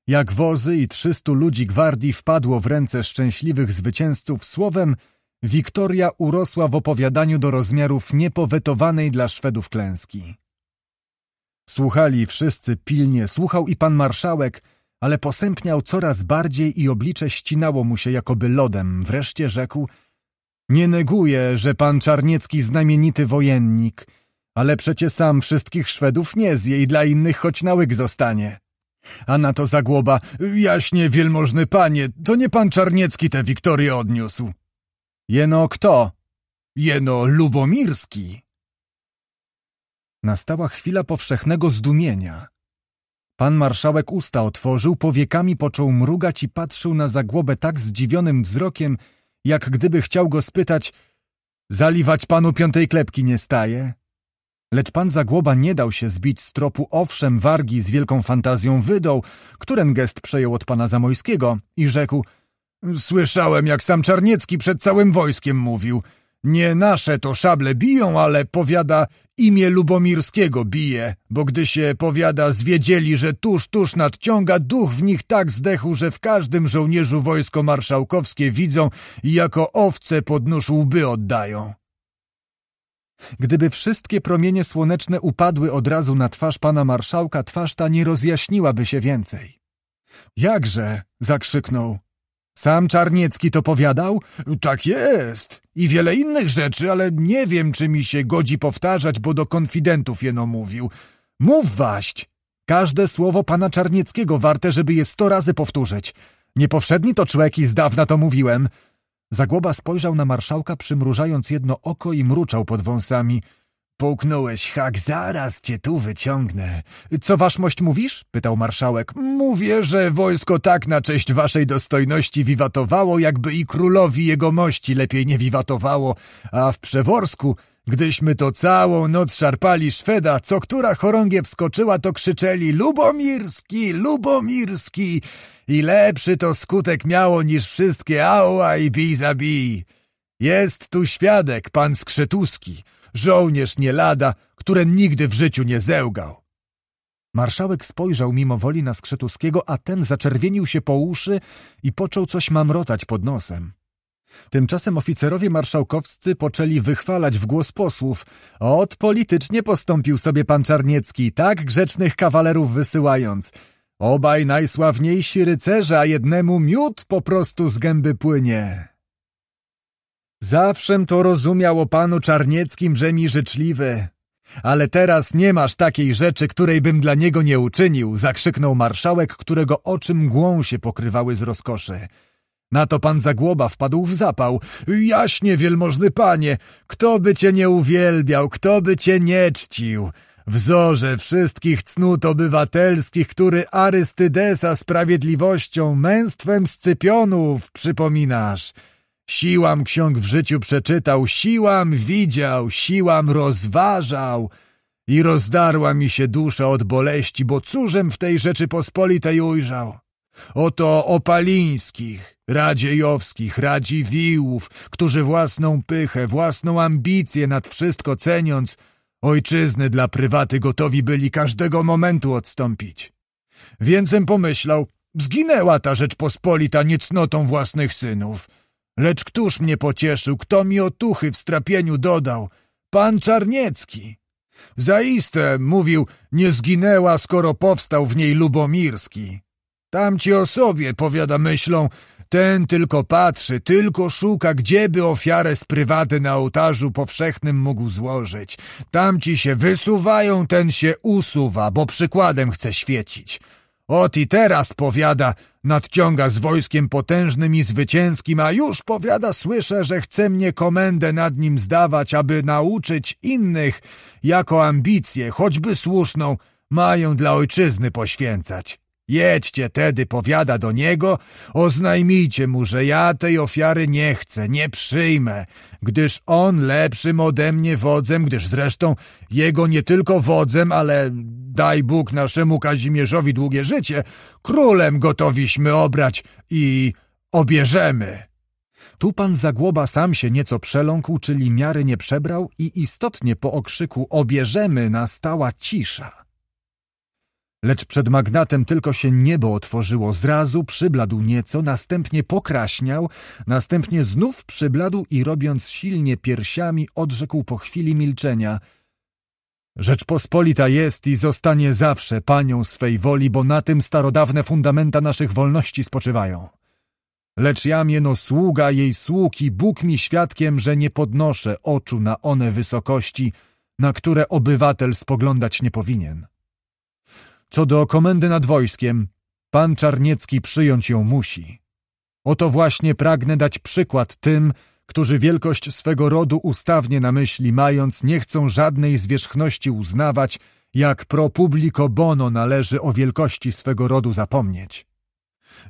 jak wozy i trzystu ludzi gwardii wpadło w ręce szczęśliwych zwycięzców. Słowem, Wiktoria urosła w opowiadaniu do rozmiarów niepowetowanej dla Szwedów klęski. Słuchali wszyscy pilnie, słuchał i pan marszałek – ale posępniał coraz bardziej i oblicze ścinało mu się jakoby lodem. Wreszcie rzekł – Nie neguję, że pan Czarniecki znamienity wojennik, ale przecie sam wszystkich Szwedów nie zje i dla innych choć na łyk zostanie. A na to zagłoba – Jaśnie, wielmożny panie, to nie pan Czarniecki te wiktorie odniósł. – Jeno kto? – Jeno Lubomirski. Nastała chwila powszechnego zdumienia – Pan marszałek usta otworzył, powiekami począł mrugać i patrzył na zagłobę tak zdziwionym wzrokiem, jak gdyby chciał go spytać Zaliwać panu piątej klepki nie staje? Lecz pan Zagłoba nie dał się zbić z tropu, owszem, wargi z wielką fantazją wydał, któren gest przejął od pana Zamojskiego i rzekł Słyszałem, jak sam Czarniecki przed całym wojskiem mówił – nie nasze to szable biją, ale powiada imię Lubomirskiego bije, bo gdy się powiada zwiedzieli, że tuż, tuż nadciąga, duch w nich tak zdechł, że w każdym żołnierzu wojsko marszałkowskie widzą i jako owce pod nóż łby oddają. Gdyby wszystkie promienie słoneczne upadły od razu na twarz pana marszałka, twarz ta nie rozjaśniłaby się więcej. Jakże, zakrzyknął, sam Czarniecki to powiadał? Tak jest. I wiele innych rzeczy, ale nie wiem, czy mi się godzi powtarzać, bo do konfidentów jeno mówił. Mów waść! Każde słowo pana Czarnieckiego warte, żeby je sto razy powtórzyć. Niepowszedni to człek i z dawna to mówiłem. Zagłoba spojrzał na marszałka, przymrużając jedno oko i mruczał pod wąsami – Połknąłeś hak, zaraz cię tu wyciągnę. Co Wasz Mość mówisz? pytał marszałek. Mówię, że wojsko tak na cześć waszej dostojności wiwatowało, jakby i królowi jego mości lepiej nie wiwatowało, a w przeworsku, gdyśmy to całą noc szarpali Szweda, co która chorągiew wskoczyła, to krzyczeli Lubomirski, Lubomirski i lepszy to skutek miało niż wszystkie ała i bij bij. Jest tu świadek, pan Skrzetuski żołnierz nie lada, które nigdy w życiu nie zełgał. Marszałek spojrzał mimo woli na Skrzetuskiego, a ten zaczerwienił się po uszy i począł coś mamrotać pod nosem. Tymczasem oficerowie marszałkowscy poczęli wychwalać w głos posłów. Od politycznie postąpił sobie pan Czarniecki, tak grzecznych kawalerów wysyłając. Obaj najsławniejsi rycerze, a jednemu miód po prostu z gęby płynie. Zawszem to rozumiał o panu Czarnieckim, że mi życzliwy. Ale teraz nie masz takiej rzeczy, której bym dla niego nie uczynił, zakrzyknął marszałek, którego oczy mgłą się pokrywały z rozkoszy. Na to pan Zagłoba wpadł w zapał. Jaśnie, wielmożny panie, kto by cię nie uwielbiał, kto by cię nie czcił? Wzorze wszystkich cnót obywatelskich, który Arystydesa sprawiedliwością, męstwem scypionów przypominasz – Siłam ksiąg w życiu przeczytał, siłam widział, siłam rozważał i rozdarła mi się dusza od boleści, bo cóżem w tej Rzeczypospolitej ujrzał. Oto Opalińskich, Radziejowskich, radziwiłów, którzy własną pychę, własną ambicję nad wszystko ceniąc, ojczyzny dla prywaty gotowi byli każdego momentu odstąpić. Więcem pomyślał, zginęła ta rzecz pospolita niecnotą własnych synów – Lecz któż mnie pocieszył, kto mi otuchy w strapieniu dodał? Pan Czarniecki. Zaiste, mówił, nie zginęła, skoro powstał w niej Lubomirski. Tamci o sobie, powiada myślą, ten tylko patrzy, tylko szuka, gdzieby ofiarę z prywaty na ołtarzu powszechnym mógł złożyć. Tamci się wysuwają, ten się usuwa, bo przykładem chce świecić. Ot i teraz, powiada, nadciąga z wojskiem potężnym i zwycięskim, a już, powiada, słyszę, że chce mnie komendę nad nim zdawać, aby nauczyć innych, jako ambicję, choćby słuszną, mają dla ojczyzny poświęcać. Jedźcie tedy, powiada do niego, oznajmijcie mu, że ja tej ofiary nie chcę, nie przyjmę, gdyż on lepszym ode mnie wodzem, gdyż zresztą jego nie tylko wodzem, ale daj Bóg naszemu Kazimierzowi długie życie, królem gotowiśmy obrać i obierzemy. Tu pan Zagłoba sam się nieco przeląkł, czyli miary nie przebrał i istotnie po okrzyku obierzemy nastała cisza. Lecz przed magnatem tylko się niebo otworzyło, zrazu przybladł nieco, następnie pokraśniał, następnie znów przybladł i robiąc silnie piersiami, odrzekł po chwili milczenia. Rzeczpospolita jest i zostanie zawsze panią swej woli, bo na tym starodawne fundamenta naszych wolności spoczywają. Lecz ja mieno sługa jej sługi, Bóg mi świadkiem, że nie podnoszę oczu na one wysokości, na które obywatel spoglądać nie powinien. Co do komendy nad wojskiem, pan Czarniecki przyjąć ją musi. Oto właśnie pragnę dać przykład tym, którzy wielkość swego rodu ustawnie na myśli mając, nie chcą żadnej zwierzchności uznawać, jak pro publico bono należy o wielkości swego rodu zapomnieć.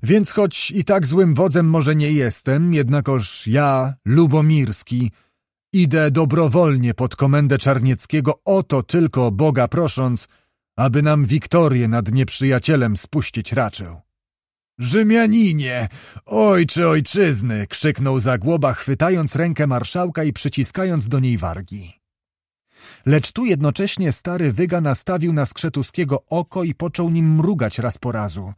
Więc choć i tak złym wodzem może nie jestem, jednakoż ja, Lubomirski, idę dobrowolnie pod komendę Czarnieckiego o to tylko Boga prosząc, aby nam wiktorię nad nieprzyjacielem spuścić raczył. Rzymianinie! Ojcze ojczyzny! krzyknął Zagłoba, chwytając rękę marszałka i przyciskając do niej wargi. Lecz tu jednocześnie stary wyga nastawił na Skrzetuskiego oko i począł nim mrugać raz po razu.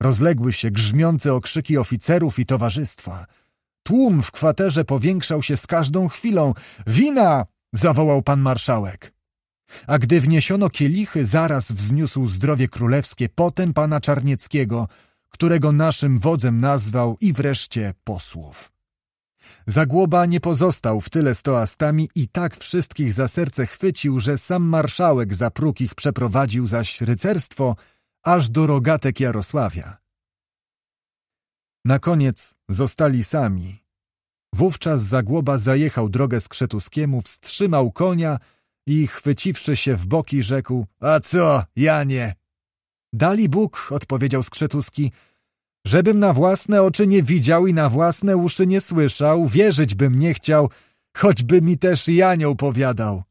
Rozległy się grzmiące okrzyki oficerów i towarzystwa. Tłum w kwaterze powiększał się z każdą chwilą. Wina! zawołał pan marszałek. A gdy wniesiono kielichy, zaraz wzniósł zdrowie królewskie, potem pana Czarnieckiego, którego naszym wodzem nazwał i wreszcie posłów. Zagłoba nie pozostał w tyle z toastami i tak wszystkich za serce chwycił, że sam marszałek za próg ich przeprowadził zaś rycerstwo aż do rogatek Jarosławia. Na koniec zostali sami. Wówczas Zagłoba zajechał drogę Skrzetuskiemu, wstrzymał konia, i chwyciwszy się w boki rzekł — A co, Janie? — Dali Bóg — odpowiedział Skrzetuski — żebym na własne oczy nie widział i na własne uszy nie słyszał, wierzyć bym nie chciał, choćby mi też Janioł powiadał.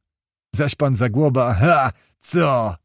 Zaś pan Zagłoba — Ha! Co?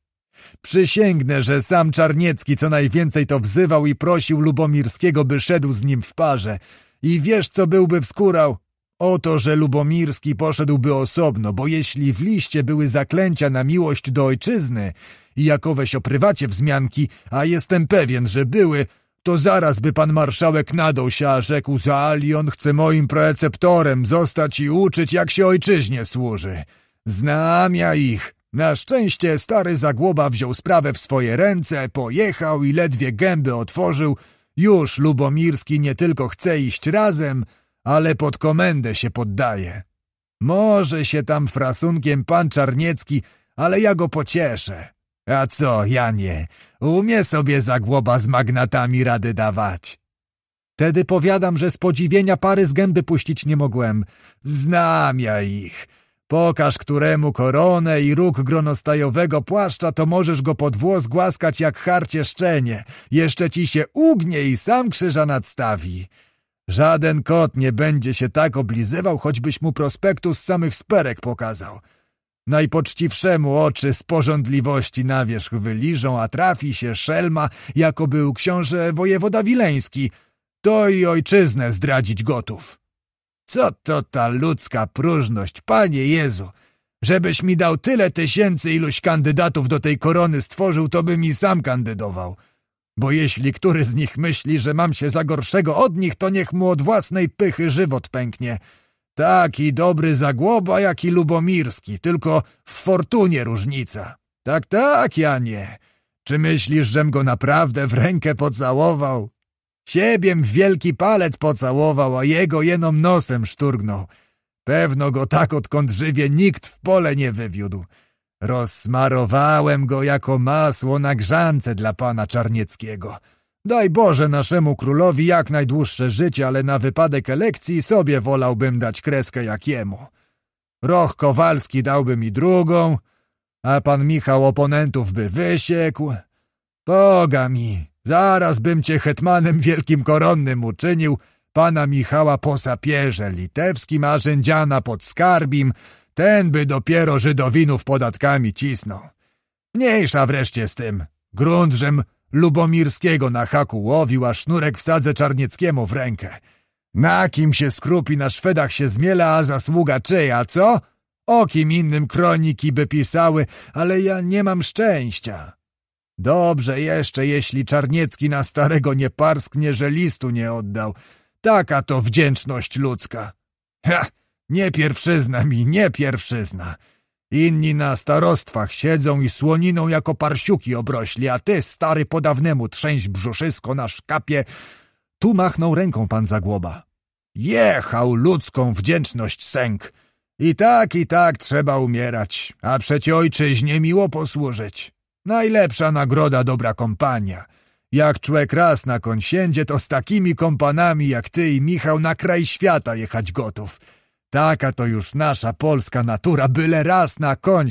Przysięgnę, że sam Czarniecki co najwięcej to wzywał i prosił Lubomirskiego, by szedł z nim w parze. I wiesz, co byłby wskórał? Oto, że Lubomirski poszedłby osobno, bo jeśli w liście były zaklęcia na miłość do ojczyzny i jakoweś o prywacie wzmianki, a jestem pewien, że były, to zaraz by pan marszałek nadał się, a rzekł, zaali on chce moim preceptorem zostać i uczyć, jak się ojczyźnie służy. Znam ja ich. Na szczęście stary Zagłoba wziął sprawę w swoje ręce, pojechał i ledwie gęby otworzył. Już Lubomirski nie tylko chce iść razem, ale pod komendę się poddaje. Może się tam frasunkiem pan Czarniecki, ale ja go pocieszę. A co, Janie, umie sobie zagłoba z magnatami rady dawać. Tedy powiadam, że z podziwienia pary z gęby puścić nie mogłem. Znam ja ich. Pokaż któremu koronę i róg gronostajowego płaszcza, to możesz go pod włos głaskać jak harcie szczenie. Jeszcze ci się ugnie i sam krzyża nadstawi. Żaden kot nie będzie się tak oblizywał, choćbyś mu prospektu z samych sperek pokazał. Najpoczciwszemu oczy z porządliwości na wierzch wyliżą, a trafi się szelma, jako był książę wojewoda wileński. To i ojczyznę zdradzić gotów. Co to ta ludzka próżność, Panie Jezu! Żebyś mi dał tyle tysięcy, iluś kandydatów do tej korony stworzył, to bym mi sam kandydował. Bo jeśli który z nich myśli, że mam się za gorszego od nich, to niech mu od własnej pychy żywot pęknie. Taki dobry Zagłoba, jak i Lubomirski, tylko w fortunie różnica. Tak, tak, ja nie. Czy myślisz, żem go naprawdę w rękę pocałował? Siebiem wielki palec pocałował, a jego jeno nosem szturgnął. Pewno go tak odkąd żywie nikt w pole nie wywiódł. Rozsmarowałem go jako masło na grzance dla pana Czarnieckiego. Daj Boże naszemu królowi jak najdłuższe życie, ale na wypadek elekcji sobie wolałbym dać kreskę jak jemu. Roch Kowalski dałby mi drugą, a pan Michał oponentów by wysiekł. Boga mi, zaraz bym cię hetmanem wielkim koronnym uczynił, pana Michała po sapierze litewskim, a rzędziana pod skarbim, ten by dopiero Żydowinów podatkami cisnął. Mniejsza wreszcie z tym. Grundrzem Lubomirskiego na haku łowił, a sznurek wsadzę Czarnieckiemu w rękę. Na kim się skrupi, na Szwedach się zmiela, a zasługa czyja, co? O kim innym kroniki by pisały, ale ja nie mam szczęścia. Dobrze jeszcze, jeśli Czarniecki na starego nie parsknie, że listu nie oddał. Taka to wdzięczność ludzka. Ha! Nie pierwszyzna mi, nie pierwszyzna. Inni na starostwach siedzą i słoniną jako parsiuki obrośli, a ty, stary podawnemu, trzęś brzuszysko na szkapie. Tu machnął ręką pan Zagłoba. Jechał ludzką wdzięczność sęk. I tak, i tak trzeba umierać, a przecie ojczyźnie miło posłużyć. Najlepsza nagroda dobra kompania. Jak człowiek raz na konsiędzie, to z takimi kompanami jak ty i Michał na kraj świata jechać gotów. Taka to już nasza polska natura, byle raz na koń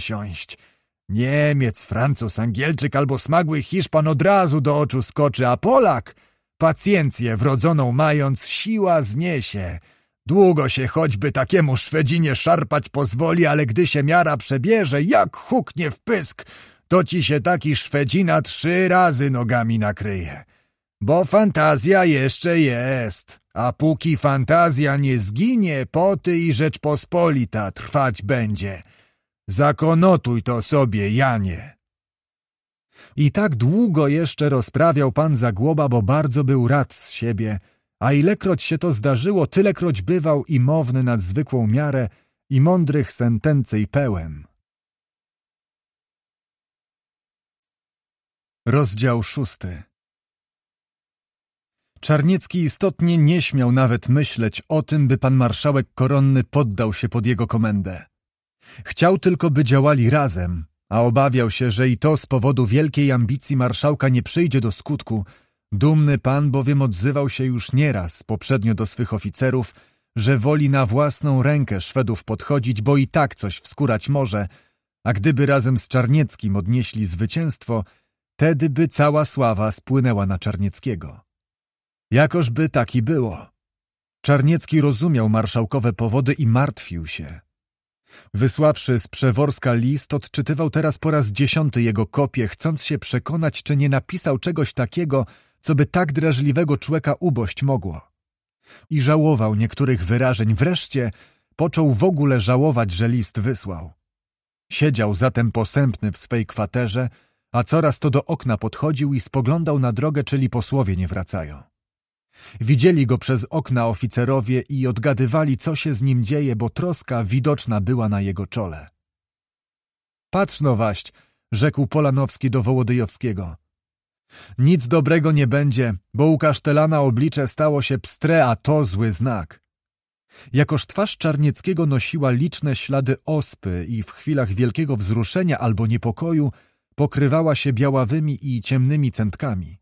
Niemiec, Francuz, Angielczyk albo smagły Hiszpan od razu do oczu skoczy, a Polak, pacjencję wrodzoną mając, siła zniesie. Długo się choćby takiemu Szwedzinie szarpać pozwoli, ale gdy się miara przebierze, jak huknie w pysk, to ci się taki Szwedzina trzy razy nogami nakryje. Bo fantazja jeszcze jest. A póki fantazja nie zginie, poty i Rzeczpospolita trwać będzie. Zakonotuj to sobie, Janie. I tak długo jeszcze rozprawiał pan Zagłoba, bo bardzo był rad z siebie, a ilekroć się to zdarzyło, tylekroć bywał i mowny nad zwykłą miarę i mądrych sentencji pełen. Rozdział szósty Czarniecki istotnie nie śmiał nawet myśleć o tym, by pan marszałek koronny poddał się pod jego komendę. Chciał tylko, by działali razem, a obawiał się, że i to z powodu wielkiej ambicji marszałka nie przyjdzie do skutku. Dumny pan bowiem odzywał się już nieraz poprzednio do swych oficerów, że woli na własną rękę Szwedów podchodzić, bo i tak coś wskurać może, a gdyby razem z Czarnieckim odnieśli zwycięstwo, tedy by cała sława spłynęła na Czarnieckiego. Jakożby taki było. Czarniecki rozumiał marszałkowe powody i martwił się. Wysławszy z Przeworska list, odczytywał teraz po raz dziesiąty jego kopię, chcąc się przekonać, czy nie napisał czegoś takiego, co by tak drażliwego człowieka ubość mogło. I żałował niektórych wyrażeń. Wreszcie począł w ogóle żałować, że list wysłał. Siedział zatem posępny w swej kwaterze, a coraz to do okna podchodził i spoglądał na drogę, czyli posłowie nie wracają. Widzieli go przez okna oficerowie i odgadywali, co się z nim dzieje, bo troska widoczna była na jego czole. Patrz no rzekł Polanowski do Wołodyjowskiego. Nic dobrego nie będzie, bo u kasztelana oblicze stało się pstre, a to zły znak. Jakoż twarz Czarnieckiego nosiła liczne ślady ospy i w chwilach wielkiego wzruszenia albo niepokoju pokrywała się białawymi i ciemnymi centkami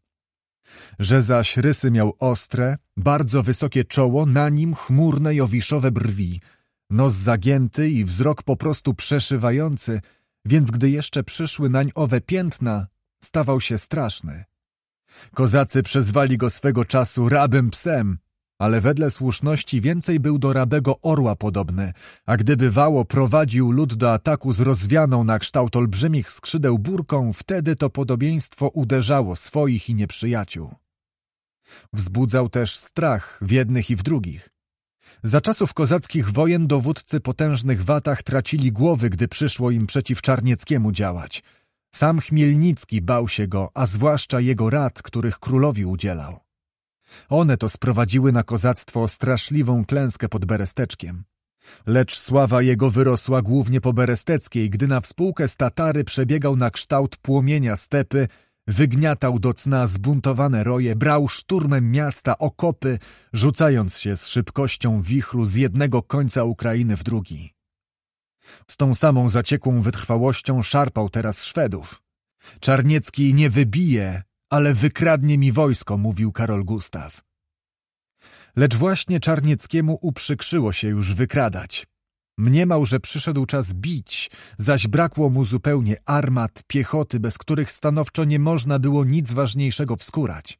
że zaś rysy miał ostre, bardzo wysokie czoło, na nim chmurne jowiszowe brwi, nos zagięty i wzrok po prostu przeszywający, więc gdy jeszcze przyszły nań owe piętna, stawał się straszny. Kozacy przezwali go swego czasu rabym psem, ale wedle słuszności więcej był do rabego orła podobny, a gdyby wało prowadził lud do ataku z rozwianą na kształt olbrzymich skrzydeł burką, wtedy to podobieństwo uderzało swoich i nieprzyjaciół. Wzbudzał też strach w jednych i w drugich. Za czasów kozackich wojen dowódcy potężnych watach tracili głowy, gdy przyszło im przeciw Czarnieckiemu działać. Sam Chmielnicki bał się go, a zwłaszcza jego rad, których królowi udzielał. One to sprowadziły na kozactwo straszliwą klęskę pod Beresteczkiem. Lecz sława jego wyrosła głównie po Beresteckiej, gdy na współkę z Tatary przebiegał na kształt płomienia stepy, wygniatał do cna zbuntowane roje, brał szturmem miasta okopy, rzucając się z szybkością wichru z jednego końca Ukrainy w drugi. Z tą samą zaciekłą wytrwałością szarpał teraz Szwedów. Czarniecki nie wybije, ale wykradnie mi wojsko, mówił Karol Gustaw. Lecz właśnie Czarnieckiemu uprzykrzyło się już wykradać. Mniemał, że przyszedł czas bić, zaś brakło mu zupełnie armat, piechoty, bez których stanowczo nie można było nic ważniejszego wskórać.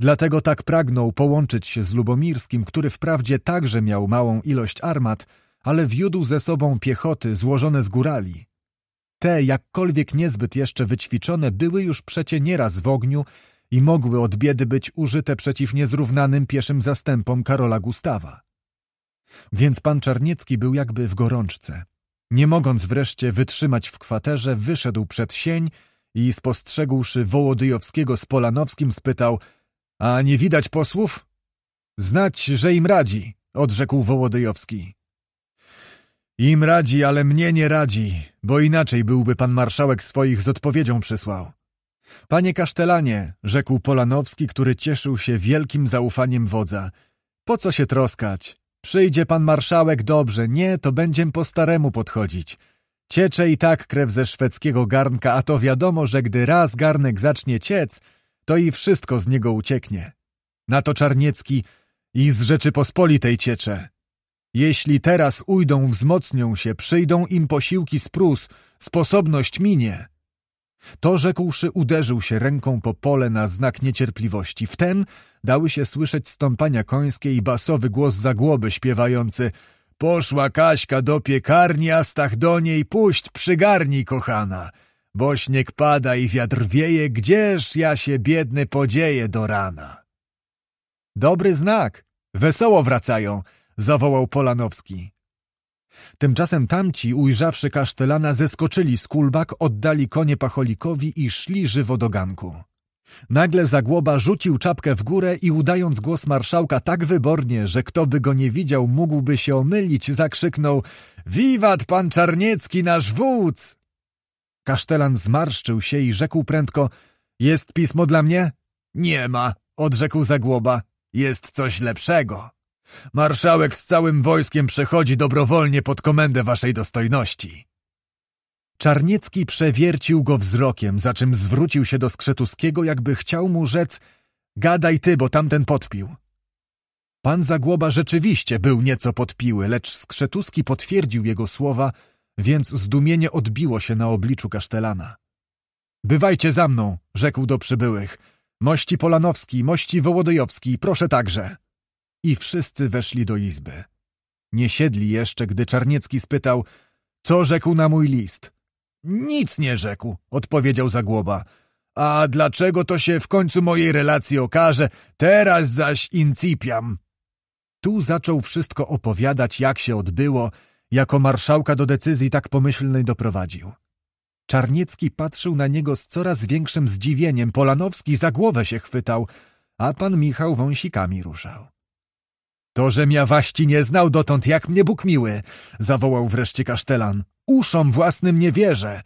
Dlatego tak pragnął połączyć się z Lubomirskim, który wprawdzie także miał małą ilość armat, ale wiódł ze sobą piechoty złożone z górali, te, jakkolwiek niezbyt jeszcze wyćwiczone, były już przecie nieraz w ogniu i mogły od biedy być użyte przeciw niezrównanym pieszym zastępom Karola Gustawa. Więc pan Czarniecki był jakby w gorączce. Nie mogąc wreszcie wytrzymać w kwaterze, wyszedł przed sień i spostrzegłszy Wołodyjowskiego z Polanowskim spytał — A nie widać posłów? — Znać, że im radzi — odrzekł Wołodyjowski. Im radzi, ale mnie nie radzi, bo inaczej byłby pan marszałek swoich z odpowiedzią przysłał. Panie Kasztelanie, rzekł Polanowski, który cieszył się wielkim zaufaniem wodza, po co się troskać? Przyjdzie pan marszałek dobrze, nie, to będziem po staremu podchodzić. Ciecze i tak krew ze szwedzkiego garnka, a to wiadomo, że gdy raz garnek zacznie ciec, to i wszystko z niego ucieknie. Na to Czarniecki i z Rzeczypospolitej ciecze. Jeśli teraz ujdą, wzmocnią się, przyjdą im posiłki z Prus, sposobność minie. To rzekłszy, uderzył się ręką po pole na znak niecierpliwości. Wtem dały się słyszeć stąpania końskie i basowy głos zagłoby śpiewający Poszła Kaśka do piekarni, a Stach do niej puść przygarni, kochana. Bo śnieg pada i wiatr wieje, gdzież ja się biedny podzieję do rana. Dobry znak, wesoło wracają – zawołał Polanowski. Tymczasem tamci, ujrzawszy kasztelana, zeskoczyli z kulbak, oddali konie pacholikowi i szli żywo do ganku. Nagle Zagłoba rzucił czapkę w górę i udając głos marszałka tak wybornie, że kto by go nie widział, mógłby się omylić, zakrzyknął — Wiwat pan Czarniecki, nasz wódz! Kasztelan zmarszczył się i rzekł prędko — Jest pismo dla mnie? — Nie ma — odrzekł Zagłoba. — Jest coś lepszego. Marszałek z całym wojskiem przechodzi dobrowolnie pod komendę waszej dostojności. Czarniecki przewiercił go wzrokiem, za czym zwrócił się do Skrzetuskiego, jakby chciał mu rzec Gadaj ty, bo tamten podpił. Pan Zagłoba rzeczywiście był nieco podpiły, lecz Skrzetuski potwierdził jego słowa, więc zdumienie odbiło się na obliczu kasztelana. Bywajcie za mną, rzekł do przybyłych. Mości Polanowski, mości Wołodyjowski, proszę także i wszyscy weszli do izby. Nie siedli jeszcze, gdy Czarniecki spytał, co rzekł na mój list. Nic nie rzekł, odpowiedział Zagłoba. A dlaczego to się w końcu mojej relacji okaże, teraz zaś incipiam. Tu zaczął wszystko opowiadać, jak się odbyło, jako marszałka do decyzji tak pomyślnej doprowadził. Czarniecki patrzył na niego z coraz większym zdziwieniem, Polanowski za głowę się chwytał, a pan Michał wąsikami ruszał. To, że ja waści nie znał dotąd, jak mnie Bóg miły, zawołał wreszcie kasztelan. Uszom własnym nie wierzę.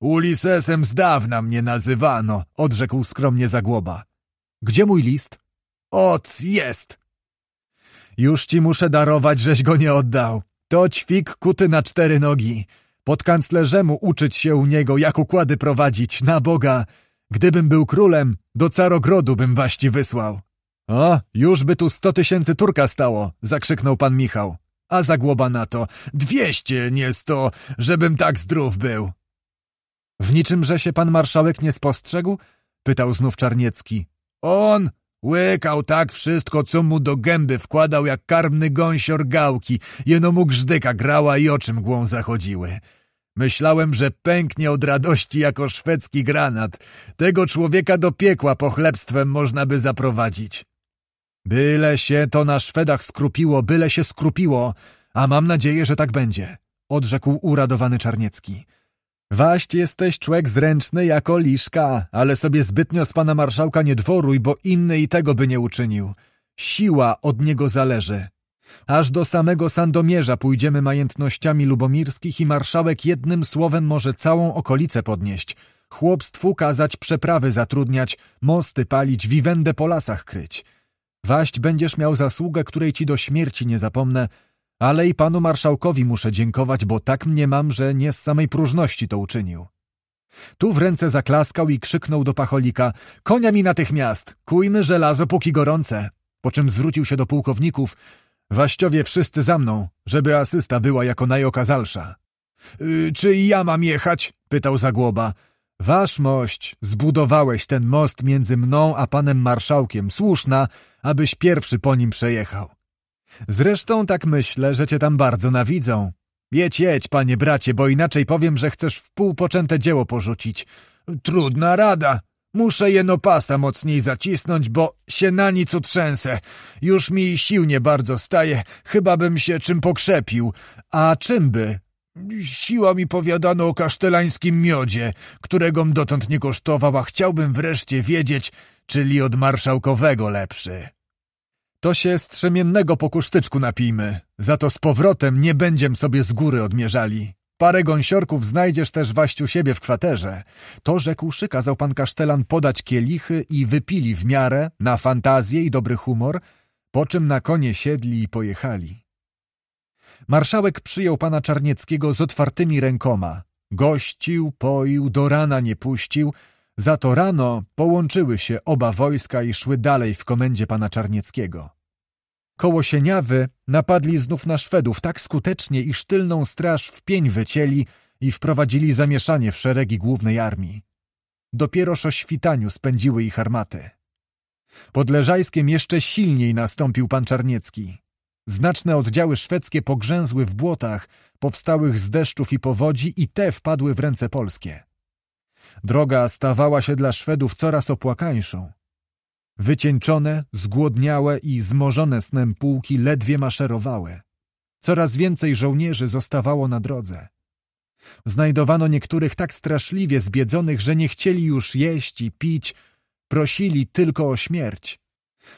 Ulisesem z dawna mnie nazywano, odrzekł skromnie Zagłoba. Gdzie mój list? Ot, jest. Już ci muszę darować, żeś go nie oddał. To ćwik kuty na cztery nogi. Pod kanclerzemu uczyć się u niego, jak układy prowadzić, na Boga. Gdybym był królem, do carogrodu bym waści wysłał. O, już by tu sto tysięcy Turka stało! zakrzyknął pan Michał. A zagłoba na to. Dwieście, nie sto, żebym tak zdrów był! W że się pan marszałek nie spostrzegł? pytał znów Czarniecki. On łykał tak wszystko, co mu do gęby wkładał, jak karmny gąsior gałki. Jeno mu grzdyka grała i oczy mgłą zachodziły. Myślałem, że pęknie od radości jako szwedzki granat. Tego człowieka do piekła pochlebstwem można by zaprowadzić. Byle się to na Szwedach skrupiło, byle się skrupiło, a mam nadzieję, że tak będzie, odrzekł uradowany Czarniecki. Waś jesteś człowiek zręczny jako liszka, ale sobie zbytnio z pana marszałka nie dworuj, bo inny i tego by nie uczynił. Siła od niego zależy. Aż do samego Sandomierza pójdziemy majętnościami lubomirskich i marszałek jednym słowem może całą okolicę podnieść. Chłopstwu kazać przeprawy zatrudniać, mosty palić, wiwendę po lasach kryć. Waść będziesz miał zasługę, której ci do śmierci nie zapomnę, ale i panu marszałkowi muszę dziękować, bo tak mnie mam, że nie z samej próżności to uczynił. Tu w ręce zaklaskał i krzyknął do pacholika – konia mi natychmiast! Kujmy żelazo, póki gorące! Po czym zwrócił się do pułkowników – waściowie wszyscy za mną, żeby asysta była jako najokazalsza. Y, czy ja mam jechać? – pytał Zagłoba – Wasz mość, zbudowałeś ten most między mną a panem marszałkiem, słuszna, abyś pierwszy po nim przejechał. Zresztą tak myślę, że cię tam bardzo nawidzą. Jedź, jedź, panie bracie, bo inaczej powiem, że chcesz w pół poczęte dzieło porzucić. Trudna rada. Muszę jeno pasa mocniej zacisnąć, bo się na nic otrzęsę. Już mi sił nie bardzo staje, chyba bym się czym pokrzepił. A czym by? Siła mi powiadano o kasztelańskim miodzie, któregom dotąd nie kosztował, a chciałbym wreszcie wiedzieć, czyli od marszałkowego lepszy. To się strzemiennego po kusztyczku napijmy, za to z powrotem nie będziem sobie z góry odmierzali. Parę gąsiorków znajdziesz też waściu siebie w kwaterze. To rzekłszy kazał pan kasztelan podać kielichy i wypili w miarę, na fantazję i dobry humor, po czym na konie siedli i pojechali. Marszałek przyjął pana Czarnieckiego z otwartymi rękoma. Gościł, poił, do rana nie puścił. Za to rano połączyły się oba wojska i szły dalej w komendzie pana Czarnieckiego. Koło Sieniawy napadli znów na Szwedów tak skutecznie, iż tylną straż w pień wycięli i wprowadzili zamieszanie w szeregi głównej armii. Dopieroż o świtaniu spędziły ich armaty. Pod Leżajskiem jeszcze silniej nastąpił pan Czarniecki. Znaczne oddziały szwedzkie pogrzęzły w błotach powstałych z deszczów i powodzi i te wpadły w ręce polskie. Droga stawała się dla Szwedów coraz opłakańszą. Wycieńczone, zgłodniałe i zmorzone snem pułki ledwie maszerowały. Coraz więcej żołnierzy zostawało na drodze. Znajdowano niektórych tak straszliwie zbiedzonych, że nie chcieli już jeść i pić, prosili tylko o śmierć.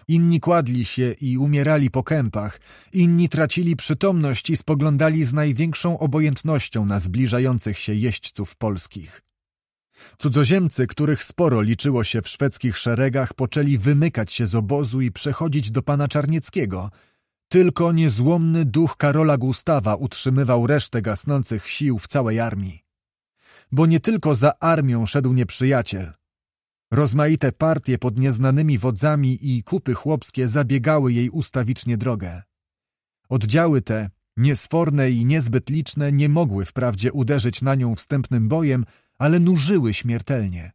Inni kładli się i umierali po kępach, inni tracili przytomność i spoglądali z największą obojętnością na zbliżających się jeźdźców polskich. Cudzoziemcy, których sporo liczyło się w szwedzkich szeregach, poczęli wymykać się z obozu i przechodzić do pana Czarnieckiego. Tylko niezłomny duch Karola Gustawa utrzymywał resztę gasnących sił w całej armii. Bo nie tylko za armią szedł nieprzyjaciel – Rozmaite partie pod nieznanymi wodzami i kupy chłopskie zabiegały jej ustawicznie drogę. Oddziały te, niesforne i niezbyt liczne, nie mogły wprawdzie uderzyć na nią wstępnym bojem, ale nużyły śmiertelnie.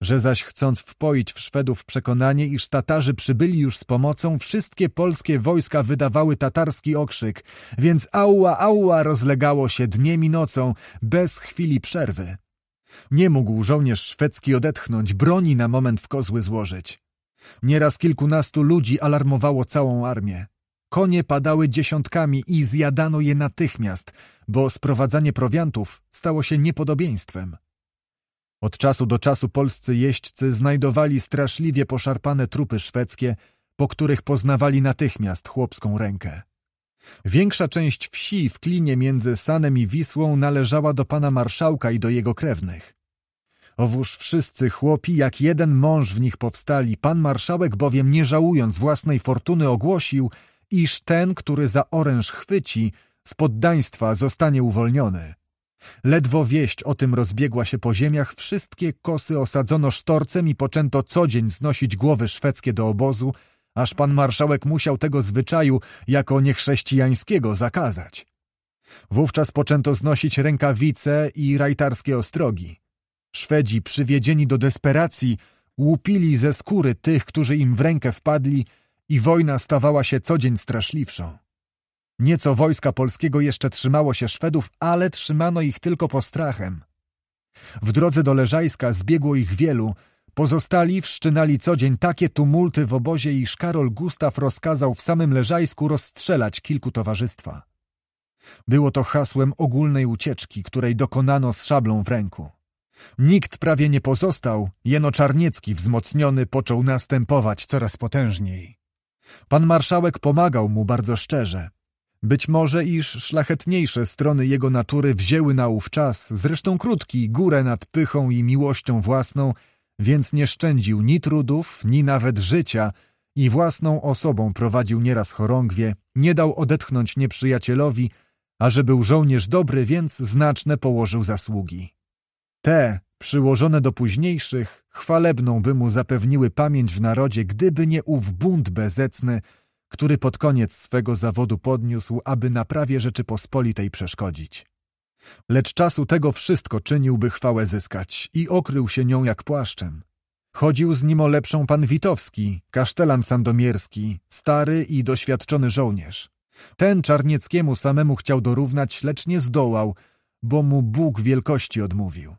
Że zaś chcąc wpoić w Szwedów przekonanie, iż Tatarzy przybyli już z pomocą, wszystkie polskie wojska wydawały tatarski okrzyk, więc aua, aua rozlegało się dniem i nocą, bez chwili przerwy. Nie mógł żołnierz szwedzki odetchnąć, broni na moment w kozły złożyć. Nieraz kilkunastu ludzi alarmowało całą armię. Konie padały dziesiątkami i zjadano je natychmiast, bo sprowadzanie prowiantów stało się niepodobieństwem. Od czasu do czasu polscy jeźdźcy znajdowali straszliwie poszarpane trupy szwedzkie, po których poznawali natychmiast chłopską rękę. Większa część wsi w klinie między Sanem i Wisłą należała do pana marszałka i do jego krewnych. Owóż wszyscy chłopi jak jeden mąż w nich powstali, pan marszałek bowiem nie żałując własnej fortuny ogłosił, iż ten, który za oręż chwyci, z poddaństwa zostanie uwolniony. Ledwo wieść o tym rozbiegła się po ziemiach, wszystkie kosy osadzono sztorcem i poczęto co dzień znosić głowy szwedzkie do obozu, aż pan marszałek musiał tego zwyczaju jako niechrześcijańskiego zakazać. Wówczas poczęto znosić rękawice i rajtarskie ostrogi. Szwedzi, przywiedzieni do desperacji, łupili ze skóry tych, którzy im w rękę wpadli i wojna stawała się codzień straszliwszą. Nieco wojska polskiego jeszcze trzymało się Szwedów, ale trzymano ich tylko postrachem. W drodze do Leżajska zbiegło ich wielu, Pozostali wszczynali co dzień takie tumulty w obozie, iż Karol Gustaw rozkazał w samym Leżajsku rozstrzelać kilku towarzystwa. Było to hasłem ogólnej ucieczki, której dokonano z szablą w ręku. Nikt prawie nie pozostał, jeno Czarniecki wzmocniony począł następować coraz potężniej. Pan marszałek pomagał mu bardzo szczerze. Być może iż szlachetniejsze strony jego natury wzięły na ów czas, zresztą krótki, górę nad pychą i miłością własną więc nie szczędził ni trudów, ni nawet życia i własną osobą prowadził nieraz chorągwie, nie dał odetchnąć nieprzyjacielowi, a że był żołnierz dobry, więc znaczne położył zasługi. Te, przyłożone do późniejszych, chwalebną by mu zapewniły pamięć w narodzie, gdyby nie ów bunt bezecny, który pod koniec swego zawodu podniósł, aby naprawie Rzeczypospolitej przeszkodzić. Lecz czasu tego wszystko czyniłby chwałę zyskać i okrył się nią jak płaszczem. Chodził z nim o lepszą pan Witowski, kasztelan sandomierski, stary i doświadczony żołnierz. Ten Czarnieckiemu samemu chciał dorównać, lecz nie zdołał, bo mu Bóg wielkości odmówił.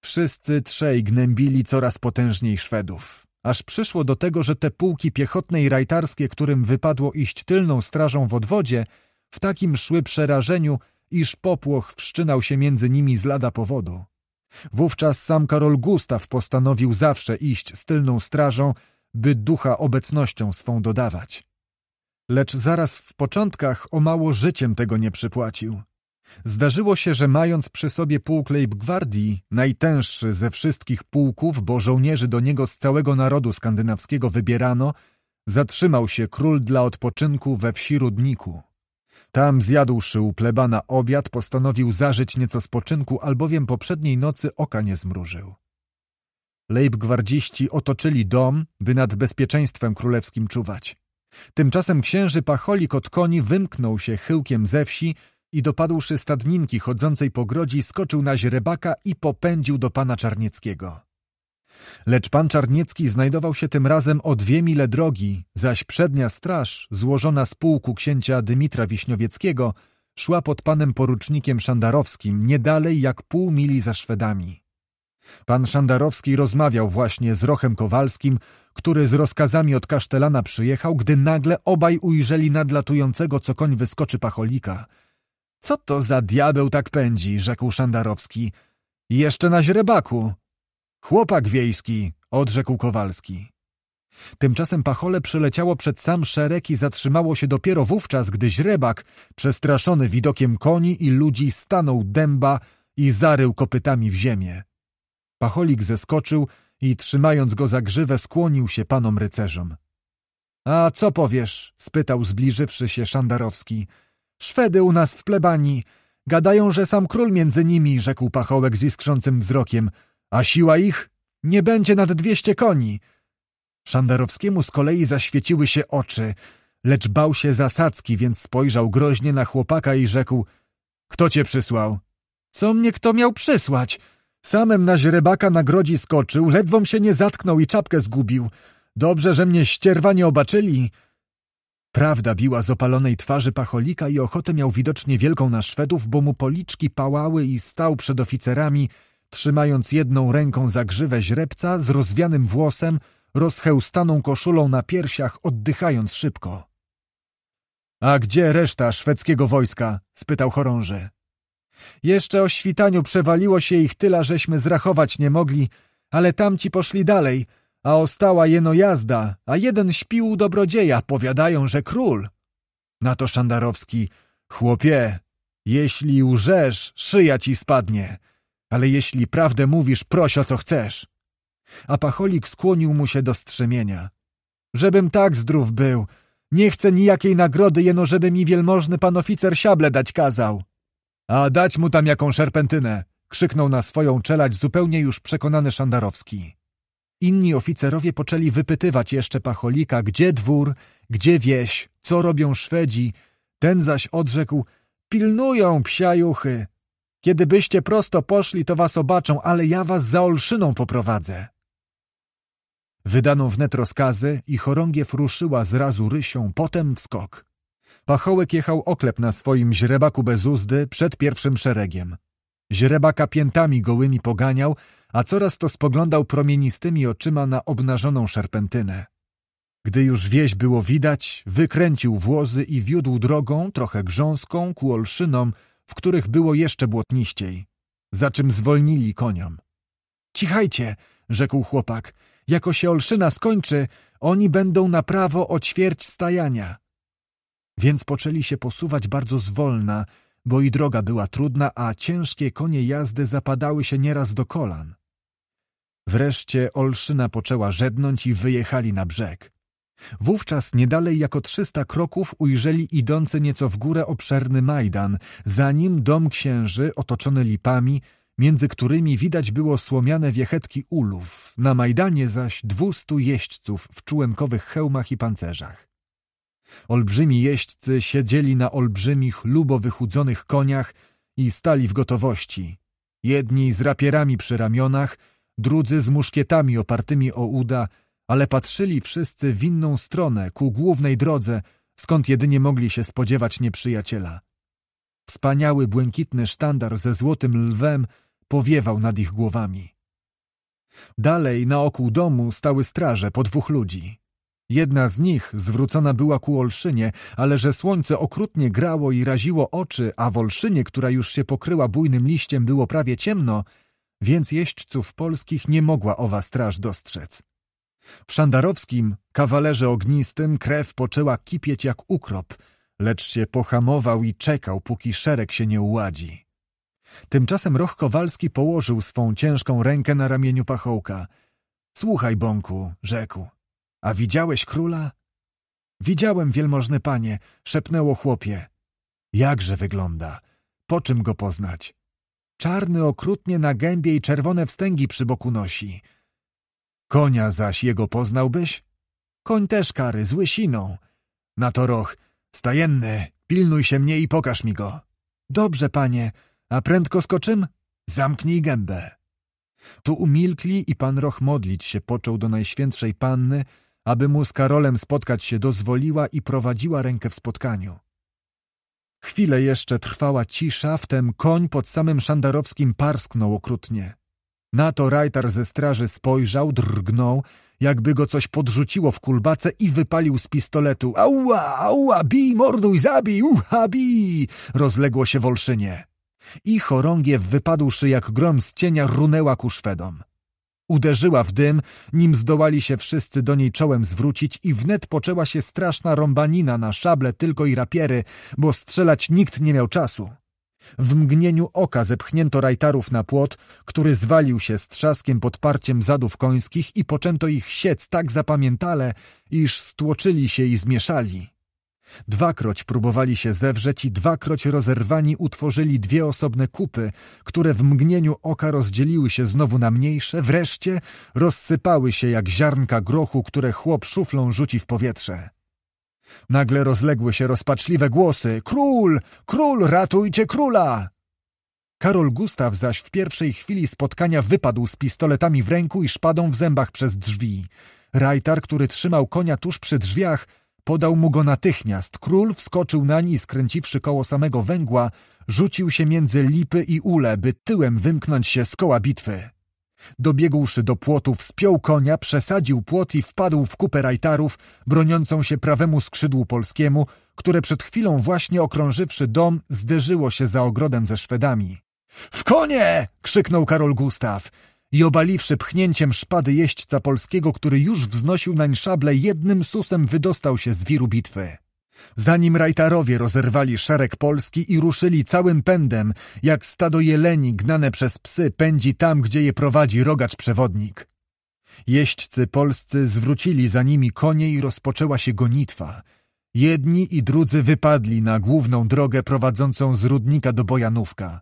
Wszyscy trzej gnębili coraz potężniej Szwedów, aż przyszło do tego, że te pułki piechotne i rajtarskie, którym wypadło iść tylną strażą w odwodzie, w takim szły przerażeniu, iż popłoch wszczynał się między nimi z lada powodu. Wówczas sam Karol Gustaw postanowił zawsze iść z tylną strażą, by ducha obecnością swą dodawać. Lecz zaraz w początkach o mało życiem tego nie przypłacił. Zdarzyło się, że mając przy sobie pułk Leibgwardii, najtęższy ze wszystkich pułków, bo żołnierzy do niego z całego narodu skandynawskiego wybierano, zatrzymał się król dla odpoczynku we wsi Rudniku. Tam zjadłszy u plebana obiad, postanowił zażyć nieco spoczynku, albowiem poprzedniej nocy oka nie zmrużył. Lejbgwardziści otoczyli dom, by nad bezpieczeństwem królewskim czuwać. Tymczasem księży pacholik od koni wymknął się chyłkiem ze wsi i dopadłszy stadninki chodzącej po grodzi, skoczył na źrebaka i popędził do pana Czarnieckiego. Lecz pan Czarniecki znajdował się tym razem o dwie mile drogi, zaś przednia straż, złożona z pułku księcia Dymitra Wiśniowieckiego, szła pod panem porucznikiem Szandarowskim nie dalej jak pół mili za Szwedami. Pan Szandarowski rozmawiał właśnie z Rochem Kowalskim, który z rozkazami od kasztelana przyjechał, gdy nagle obaj ujrzeli nadlatującego, co koń wyskoczy pacholika. — Co to za diabeł tak pędzi? — rzekł Szandarowski. — Jeszcze na źrebaku. Chłopak wiejski, odrzekł Kowalski. Tymczasem pachole przyleciało przed sam szereg i zatrzymało się dopiero wówczas, gdy źrebak, przestraszony widokiem koni i ludzi, stanął dęba i zarył kopytami w ziemię. Pacholik zeskoczył i trzymając go za grzywę skłonił się panom rycerzom. A co powiesz? spytał zbliżywszy się Szandarowski. Szwedy u nas w plebanii. Gadają, że sam król między nimi, rzekł pachołek z iskrzącym wzrokiem a siła ich nie będzie nad dwieście koni. Szandarowskiemu z kolei zaświeciły się oczy, lecz bał się zasadzki, więc spojrzał groźnie na chłopaka i rzekł — Kto cię przysłał? — Co mnie kto miał przysłać? Samem na źrebaka na grodzi skoczył, ledwom się nie zatknął i czapkę zgubił. Dobrze, że mnie ścierwa nie obaczyli. Prawda biła z opalonej twarzy pacholika i ochotę miał widocznie wielką na Szwedów, bo mu policzki pałały i stał przed oficerami — trzymając jedną ręką za grzywę źrebca z rozwianym włosem, rozchełstaną koszulą na piersiach, oddychając szybko. A gdzie reszta szwedzkiego wojska? spytał chorąży. Jeszcze o świtaniu przewaliło się ich tyle, żeśmy zrachować nie mogli, ale tamci poszli dalej, a ostała jeno jazda, a jeden śpił dobrodzieja, powiadają, że król. Na to Szandarowski, chłopie, jeśli łżesz, szyja ci spadnie ale jeśli prawdę mówisz, proś o co chcesz. A pacholik skłonił mu się do strzemienia. Żebym tak zdrów był, nie chcę nijakiej nagrody, jeno żeby mi wielmożny pan oficer siable dać kazał. A dać mu tam jaką szerpentynę, krzyknął na swoją czelać zupełnie już przekonany Szandarowski. Inni oficerowie poczęli wypytywać jeszcze pacholika, gdzie dwór, gdzie wieś, co robią Szwedzi. Ten zaś odrzekł, pilnują psia juchy, Kiedybyście prosto poszli, to was obaczą, ale ja was za Olszyną poprowadzę. Wydano wnet rozkazy i chorągiew ruszyła zrazu rysią, potem w skok. Pachołek jechał oklep na swoim źrebaku bez uzdy przed pierwszym szeregiem. Źrebaka piętami gołymi poganiał, a coraz to spoglądał promienistymi oczyma na obnażoną szerpentynę. Gdy już wieś było widać, wykręcił włozy i wiódł drogą, trochę grząską, ku Olszynom, w których było jeszcze błotniściej, za czym zwolnili koniom. Cichajcie, rzekł chłopak, jako się olszyna skończy, oni będą na prawo o ćwierć stajania. Więc poczęli się posuwać bardzo zwolna, bo i droga była trudna, a ciężkie konie jazdy zapadały się nieraz do kolan. Wreszcie olszyna poczęła żednąć i wyjechali na brzeg. Wówczas niedalej jako trzysta kroków ujrzeli idący nieco w górę obszerny majdan, za nim dom księży otoczony lipami, między którymi widać było słomiane wiechetki ulów, na majdanie zaś dwustu jeźdźców w czółenkowych hełmach i pancerzach. Olbrzymi jeźdźcy siedzieli na olbrzymich, lubo wychudzonych koniach i stali w gotowości. Jedni z rapierami przy ramionach, drudzy z muszkietami opartymi o uda – ale patrzyli wszyscy w inną stronę, ku głównej drodze, skąd jedynie mogli się spodziewać nieprzyjaciela. Wspaniały błękitny sztandar ze złotym lwem powiewał nad ich głowami. Dalej, naokół domu, stały straże po dwóch ludzi. Jedna z nich zwrócona była ku Olszynie, ale że słońce okrutnie grało i raziło oczy, a w Olszynie, która już się pokryła bujnym liściem, było prawie ciemno, więc jeźdźców polskich nie mogła owa straż dostrzec. W szandarowskim kawalerze ognistym krew poczęła kipieć jak ukrop, lecz się pohamował i czekał, póki szereg się nie uładzi. Tymczasem Roch Kowalski położył swą ciężką rękę na ramieniu pachołka. Słuchaj, Bąku, rzekł. A widziałeś króla? Widziałem, wielmożny panie, szepnęło chłopie. Jakże wygląda? Po czym go poznać? Czarny okrutnie na gębie i czerwone wstęgi przy boku nosi – Konia zaś jego poznałbyś? Koń też kary, z łysiną. Na to roch, stajenny, pilnuj się mnie i pokaż mi go. Dobrze, panie, a prędko skoczym? Zamknij gębę. Tu umilkli i pan Roch modlić się począł do Najświętszej Panny, aby mu z Karolem spotkać się dozwoliła i prowadziła rękę w spotkaniu. Chwilę jeszcze trwała cisza, wtem koń pod samym Szandarowskim parsknął okrutnie. Na to Rajtar ze straży spojrzał, drgnął, jakby go coś podrzuciło w kulbace i wypalił z pistoletu. Ała, ała, bij, morduj, zabij, ucha, bij! Rozległo się w olszynie. I chorągiew wypadłszy jak grom z cienia runęła ku Szwedom. Uderzyła w dym, nim zdołali się wszyscy do niej czołem zwrócić i wnet poczęła się straszna rąbanina na szable tylko i rapiery, bo strzelać nikt nie miał czasu. W mgnieniu oka zepchnięto rajtarów na płot, który zwalił się z trzaskiem pod parciem zadów końskich i poczęto ich siec tak zapamiętale, iż stłoczyli się i zmieszali. Dwakroć próbowali się zewrzeć i dwakroć rozerwani utworzyli dwie osobne kupy, które w mgnieniu oka rozdzieliły się znowu na mniejsze, wreszcie rozsypały się jak ziarnka grochu, które chłop szuflą rzuci w powietrze. Nagle rozległy się rozpaczliwe głosy. Król! Król! Ratujcie króla! Karol Gustaw zaś w pierwszej chwili spotkania wypadł z pistoletami w ręku i szpadą w zębach przez drzwi. Rajtar, który trzymał konia tuż przy drzwiach, podał mu go natychmiast. Król wskoczył nań i skręciwszy koło samego węgła, rzucił się między lipy i ule, by tyłem wymknąć się z koła bitwy. Dobiegłszy do płotu, wspiął konia, przesadził płot i wpadł w kupę rajtarów, broniącą się prawemu skrzydłu polskiemu, które przed chwilą właśnie okrążywszy dom, zderzyło się za ogrodem ze Szwedami. W konie! krzyknął Karol Gustaw i obaliwszy pchnięciem szpady jeźdźca polskiego, który już wznosił nań szable, jednym susem wydostał się z wiru bitwy zanim rajtarowie rozerwali szereg Polski i ruszyli całym pędem, jak stado jeleni gnane przez psy pędzi tam, gdzie je prowadzi rogacz-przewodnik. Jeźdźcy polscy zwrócili za nimi konie i rozpoczęła się gonitwa. Jedni i drudzy wypadli na główną drogę prowadzącą z Rudnika do Bojanówka.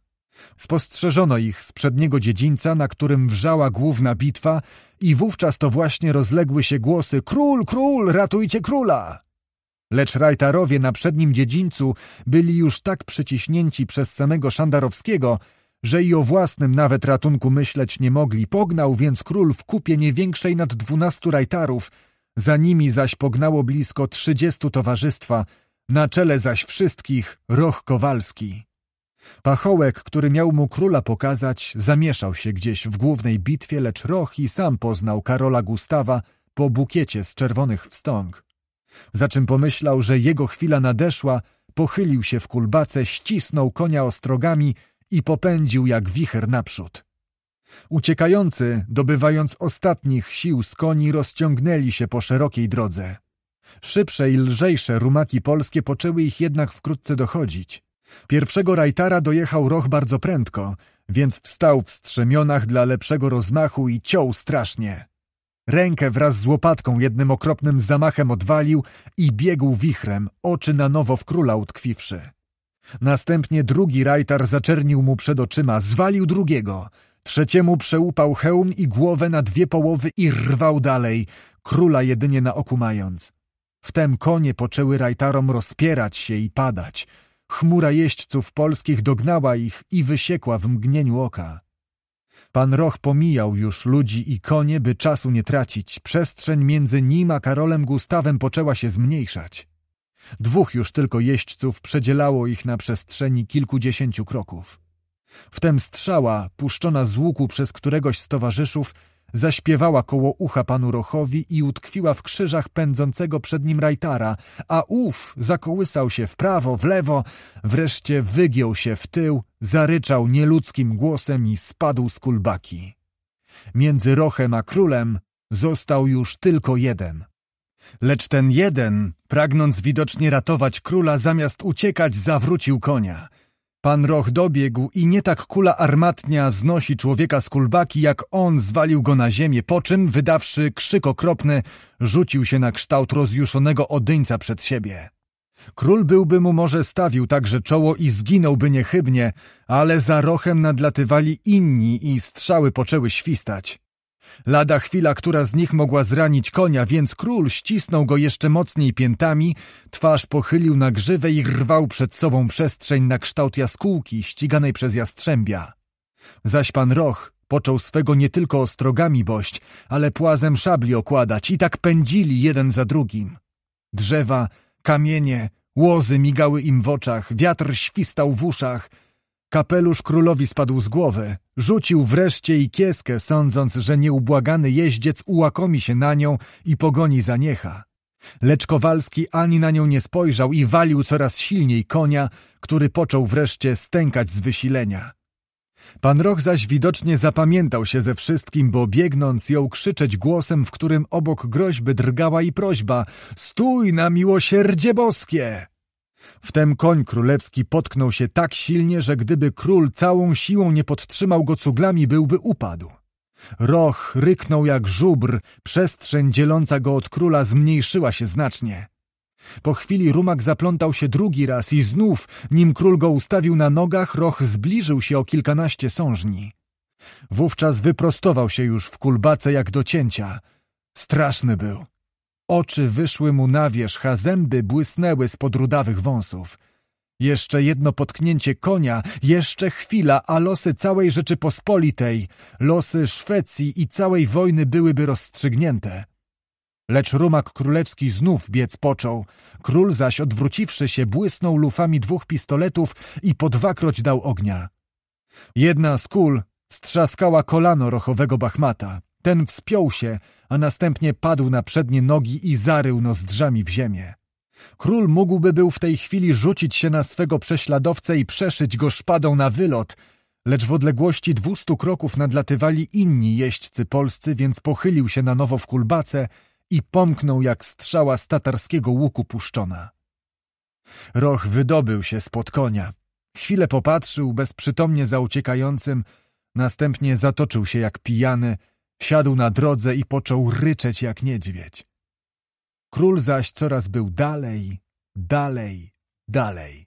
Spostrzeżono ich z przedniego dziedzińca, na którym wrzała główna bitwa i wówczas to właśnie rozległy się głosy Król, król, ratujcie króla! Lecz rajtarowie na przednim dziedzińcu byli już tak przyciśnięci przez samego Szandarowskiego, że i o własnym nawet ratunku myśleć nie mogli. Pognał więc król w kupie nie większej nad dwunastu rajtarów, za nimi zaś pognało blisko trzydziestu towarzystwa, na czele zaś wszystkich Roch Kowalski. Pachołek, który miał mu króla pokazać, zamieszał się gdzieś w głównej bitwie, lecz Roch i sam poznał Karola Gustawa po bukiecie z czerwonych wstąg. Za czym pomyślał, że jego chwila nadeszła, pochylił się w kulbace, ścisnął konia ostrogami i popędził jak wicher naprzód. Uciekający, dobywając ostatnich sił z koni, rozciągnęli się po szerokiej drodze. Szybsze i lżejsze rumaki polskie poczęły ich jednak wkrótce dochodzić. Pierwszego rajtara dojechał roch bardzo prędko, więc wstał w strzemionach dla lepszego rozmachu i ciął strasznie. Rękę wraz z łopatką jednym okropnym zamachem odwalił i biegł wichrem, oczy na nowo w króla utkwiwszy. Następnie drugi rajtar zaczernił mu przed oczyma, zwalił drugiego. Trzeciemu przełupał hełm i głowę na dwie połowy i rwał dalej, króla jedynie na oku mając. Wtem konie poczęły rajtarom rozpierać się i padać. Chmura jeźdźców polskich dognała ich i wysiekła w mgnieniu oka. Pan Roch pomijał już ludzi i konie, by czasu nie tracić. Przestrzeń między nim a Karolem Gustawem poczęła się zmniejszać. Dwóch już tylko jeźdźców przedzielało ich na przestrzeni kilkudziesięciu kroków. Wtem strzała, puszczona z łuku przez któregoś z towarzyszów, Zaśpiewała koło ucha panu Rochowi i utkwiła w krzyżach pędzącego przed nim rajtara, a ów zakołysał się w prawo, w lewo, wreszcie wygiął się w tył, zaryczał nieludzkim głosem i spadł z kulbaki. Między Rochem a królem został już tylko jeden. Lecz ten jeden, pragnąc widocznie ratować króla, zamiast uciekać, zawrócił konia – Pan Roch dobiegł i nie tak kula armatnia znosi człowieka z kulbaki, jak on zwalił go na ziemię, po czym, wydawszy krzyk okropny, rzucił się na kształt rozjuszonego odyńca przed siebie. Król byłby mu może stawił także czoło i zginąłby niechybnie, ale za Rochem nadlatywali inni i strzały poczęły świstać. Lada chwila, która z nich mogła zranić konia, więc król ścisnął go jeszcze mocniej piętami, twarz pochylił na grzywę i rwał przed sobą przestrzeń na kształt jaskółki ściganej przez jastrzębia. Zaś pan Roch począł swego nie tylko ostrogami bość, ale płazem szabli okładać i tak pędzili jeden za drugim. Drzewa, kamienie, łozy migały im w oczach, wiatr świstał w uszach – Kapelusz królowi spadł z głowy. Rzucił wreszcie i kieskę, sądząc, że nieubłagany jeździec ułakomi się na nią i pogoni zaniecha. Lecz Kowalski ani na nią nie spojrzał i walił coraz silniej konia, który począł wreszcie stękać z wysilenia. Pan Roch zaś widocznie zapamiętał się ze wszystkim, bo biegnąc jął krzyczeć głosem, w którym obok groźby drgała i prośba – Stój na miłosierdzie boskie! Wtem koń królewski potknął się tak silnie, że gdyby król całą siłą nie podtrzymał go cuglami, byłby upadł. Roch ryknął jak żubr, przestrzeń dzieląca go od króla zmniejszyła się znacznie. Po chwili rumak zaplątał się drugi raz i znów, nim król go ustawił na nogach, roch zbliżył się o kilkanaście sążni. Wówczas wyprostował się już w kulbace jak do cięcia. Straszny był. Oczy wyszły mu na wierzch, a zęby błysnęły spod rudawych wąsów. Jeszcze jedno potknięcie konia, jeszcze chwila, a losy całej Rzeczypospolitej, losy Szwecji i całej wojny byłyby rozstrzygnięte. Lecz rumak królewski znów biec począł. Król zaś, odwróciwszy się, błysnął lufami dwóch pistoletów i po dwakroć dał ognia. Jedna z kul strzaskała kolano rochowego Bachmata. Ten wspiął się, a następnie padł na przednie nogi i zarył nozdrzami w ziemię. Król mógłby był w tej chwili rzucić się na swego prześladowcę i przeszyć go szpadą na wylot, lecz w odległości dwustu kroków nadlatywali inni jeźdźcy polscy, więc pochylił się na nowo w kulbace i pomknął jak strzała z tatarskiego łuku puszczona. Roch wydobył się spod konia. Chwilę popatrzył bezprzytomnie za uciekającym, następnie zatoczył się jak pijany – Siadł na drodze i począł ryczeć jak niedźwiedź. Król zaś coraz był dalej, dalej, dalej.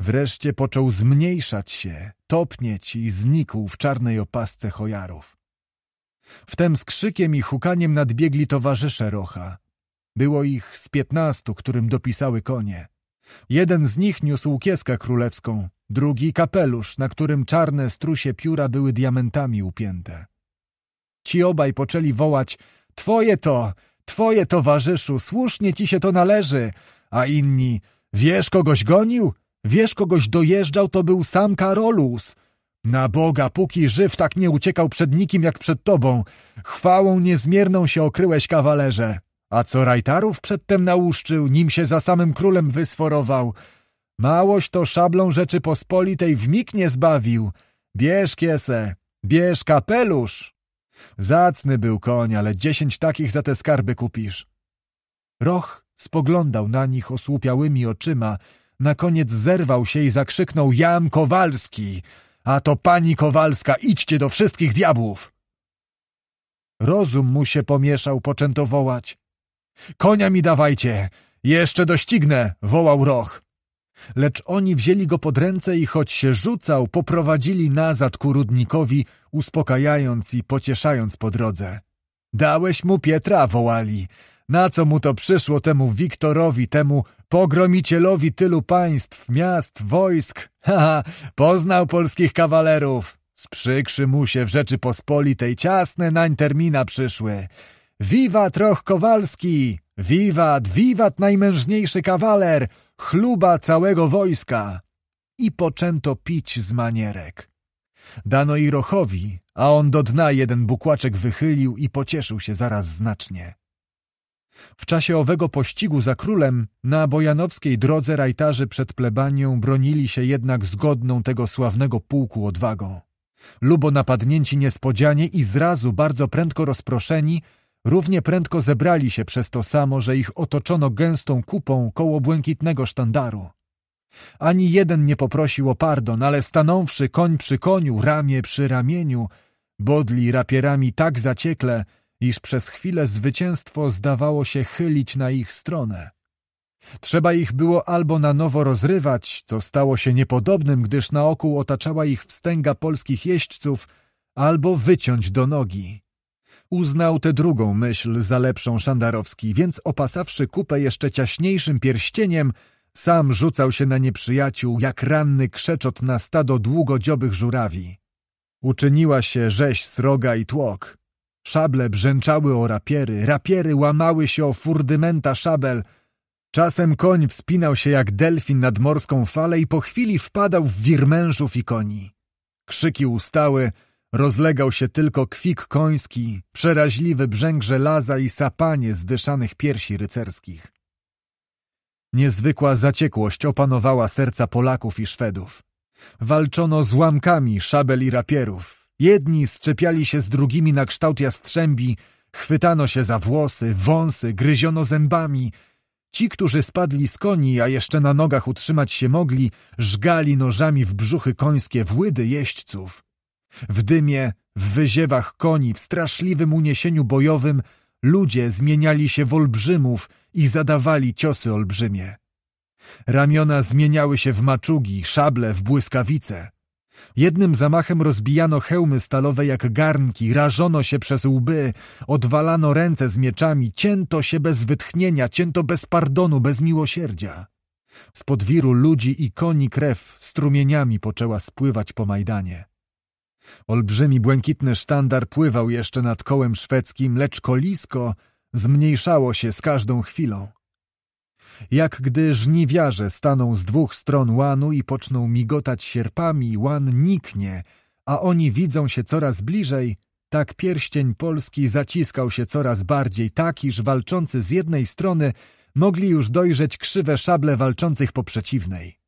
Wreszcie począł zmniejszać się, topnieć i znikł w czarnej opasce chojarów. Wtem z krzykiem i hukaniem nadbiegli towarzysze Rocha. Było ich z piętnastu, którym dopisały konie. Jeden z nich niósł kieskę królewską, drugi kapelusz, na którym czarne strusie pióra były diamentami upięte. Ci obaj poczęli wołać — Twoje to! Twoje towarzyszu! Słusznie ci się to należy! A inni — Wiesz, kogoś gonił? Wiesz, kogoś dojeżdżał, to był sam Karolus! Na Boga, póki żyw tak nie uciekał przed nikim jak przed tobą. Chwałą niezmierną się okryłeś, kawalerze. A co rajtarów przedtem nauszczył, nim się za samym królem wysforował? Małoś to szablą Rzeczypospolitej w mig nie zbawił. Bierz kiesę, bierz kapelusz. Zacny był koń, ale dziesięć takich za te skarby kupisz. Roch spoglądał na nich osłupiałymi oczyma, na koniec zerwał się i zakrzyknął Jam Kowalski, a to pani Kowalska, idźcie do wszystkich diabłów! Rozum mu się pomieszał, poczęto wołać. Konia mi dawajcie, jeszcze doścignę, wołał Roch. Lecz oni wzięli go pod ręce i choć się rzucał, poprowadzili nazad ku rudnikowi, uspokajając i pocieszając po drodze. Dałeś mu Pietra, wołali. Na co mu to przyszło temu Wiktorowi, temu pogromicielowi tylu państw, miast, wojsk? Ha ha! poznał polskich kawalerów. Sprzykrzy mu się w Rzeczypospolitej ciasne nań termina przyszły. Wiwat Roch Kowalski! Wiwat, wiwat najmężniejszy kawaler! Chluba całego wojska! I poczęto pić z manierek. Dano i Rochowi, a on do dna jeden bukłaczek wychylił i pocieszył się zaraz znacznie. W czasie owego pościgu za królem na bojanowskiej drodze rajtarzy przed plebanią bronili się jednak zgodną tego sławnego pułku odwagą. Lubo napadnięci niespodzianie i zrazu bardzo prędko rozproszeni, Równie prędko zebrali się przez to samo, że ich otoczono gęstą kupą koło błękitnego sztandaru. Ani jeden nie poprosił o pardon, ale stanąwszy koń przy koniu, ramię przy ramieniu, bodli rapierami tak zaciekle, iż przez chwilę zwycięstwo zdawało się chylić na ich stronę. Trzeba ich było albo na nowo rozrywać, co stało się niepodobnym, gdyż naokół otaczała ich wstęga polskich jeźdźców, albo wyciąć do nogi. Uznał tę drugą myśl za lepszą Szandarowski, więc opasawszy kupę jeszcze ciaśniejszym pierścieniem, sam rzucał się na nieprzyjaciół jak ranny krzeczot na stado długodziobych żurawi. Uczyniła się rzeź sroga i tłok. Szable brzęczały o rapiery, rapiery łamały się o furdymenta szabel. Czasem koń wspinał się jak delfin nad morską falę i po chwili wpadał w wir mężów i koni. Krzyki ustały, Rozlegał się tylko kwik koński, przeraźliwy brzęk żelaza i sapanie zdyszanych piersi rycerskich. Niezwykła zaciekłość opanowała serca Polaków i Szwedów. Walczono z łamkami szabel i rapierów. Jedni szczepiali się z drugimi na kształt jastrzębi, chwytano się za włosy, wąsy, gryziono zębami. Ci, którzy spadli z koni, a jeszcze na nogach utrzymać się mogli, żgali nożami w brzuchy końskie włydy jeźdźców. W dymie, w wyziewach koni, w straszliwym uniesieniu bojowym ludzie zmieniali się w olbrzymów i zadawali ciosy olbrzymie. Ramiona zmieniały się w maczugi, szable, w błyskawice. Jednym zamachem rozbijano hełmy stalowe jak garnki, rażono się przez łby, odwalano ręce z mieczami, cięto się bez wytchnienia, cięto bez pardonu, bez miłosierdzia. Z podwiru ludzi i koni krew strumieniami poczęła spływać po Majdanie. Olbrzymi błękitny sztandar pływał jeszcze nad kołem szwedzkim, lecz kolisko zmniejszało się z każdą chwilą. Jak gdy żniwiarze staną z dwóch stron łanu i poczną migotać sierpami, łan niknie, a oni widzą się coraz bliżej, tak pierścień polski zaciskał się coraz bardziej, tak iż walczący z jednej strony mogli już dojrzeć krzywe szable walczących po przeciwnej.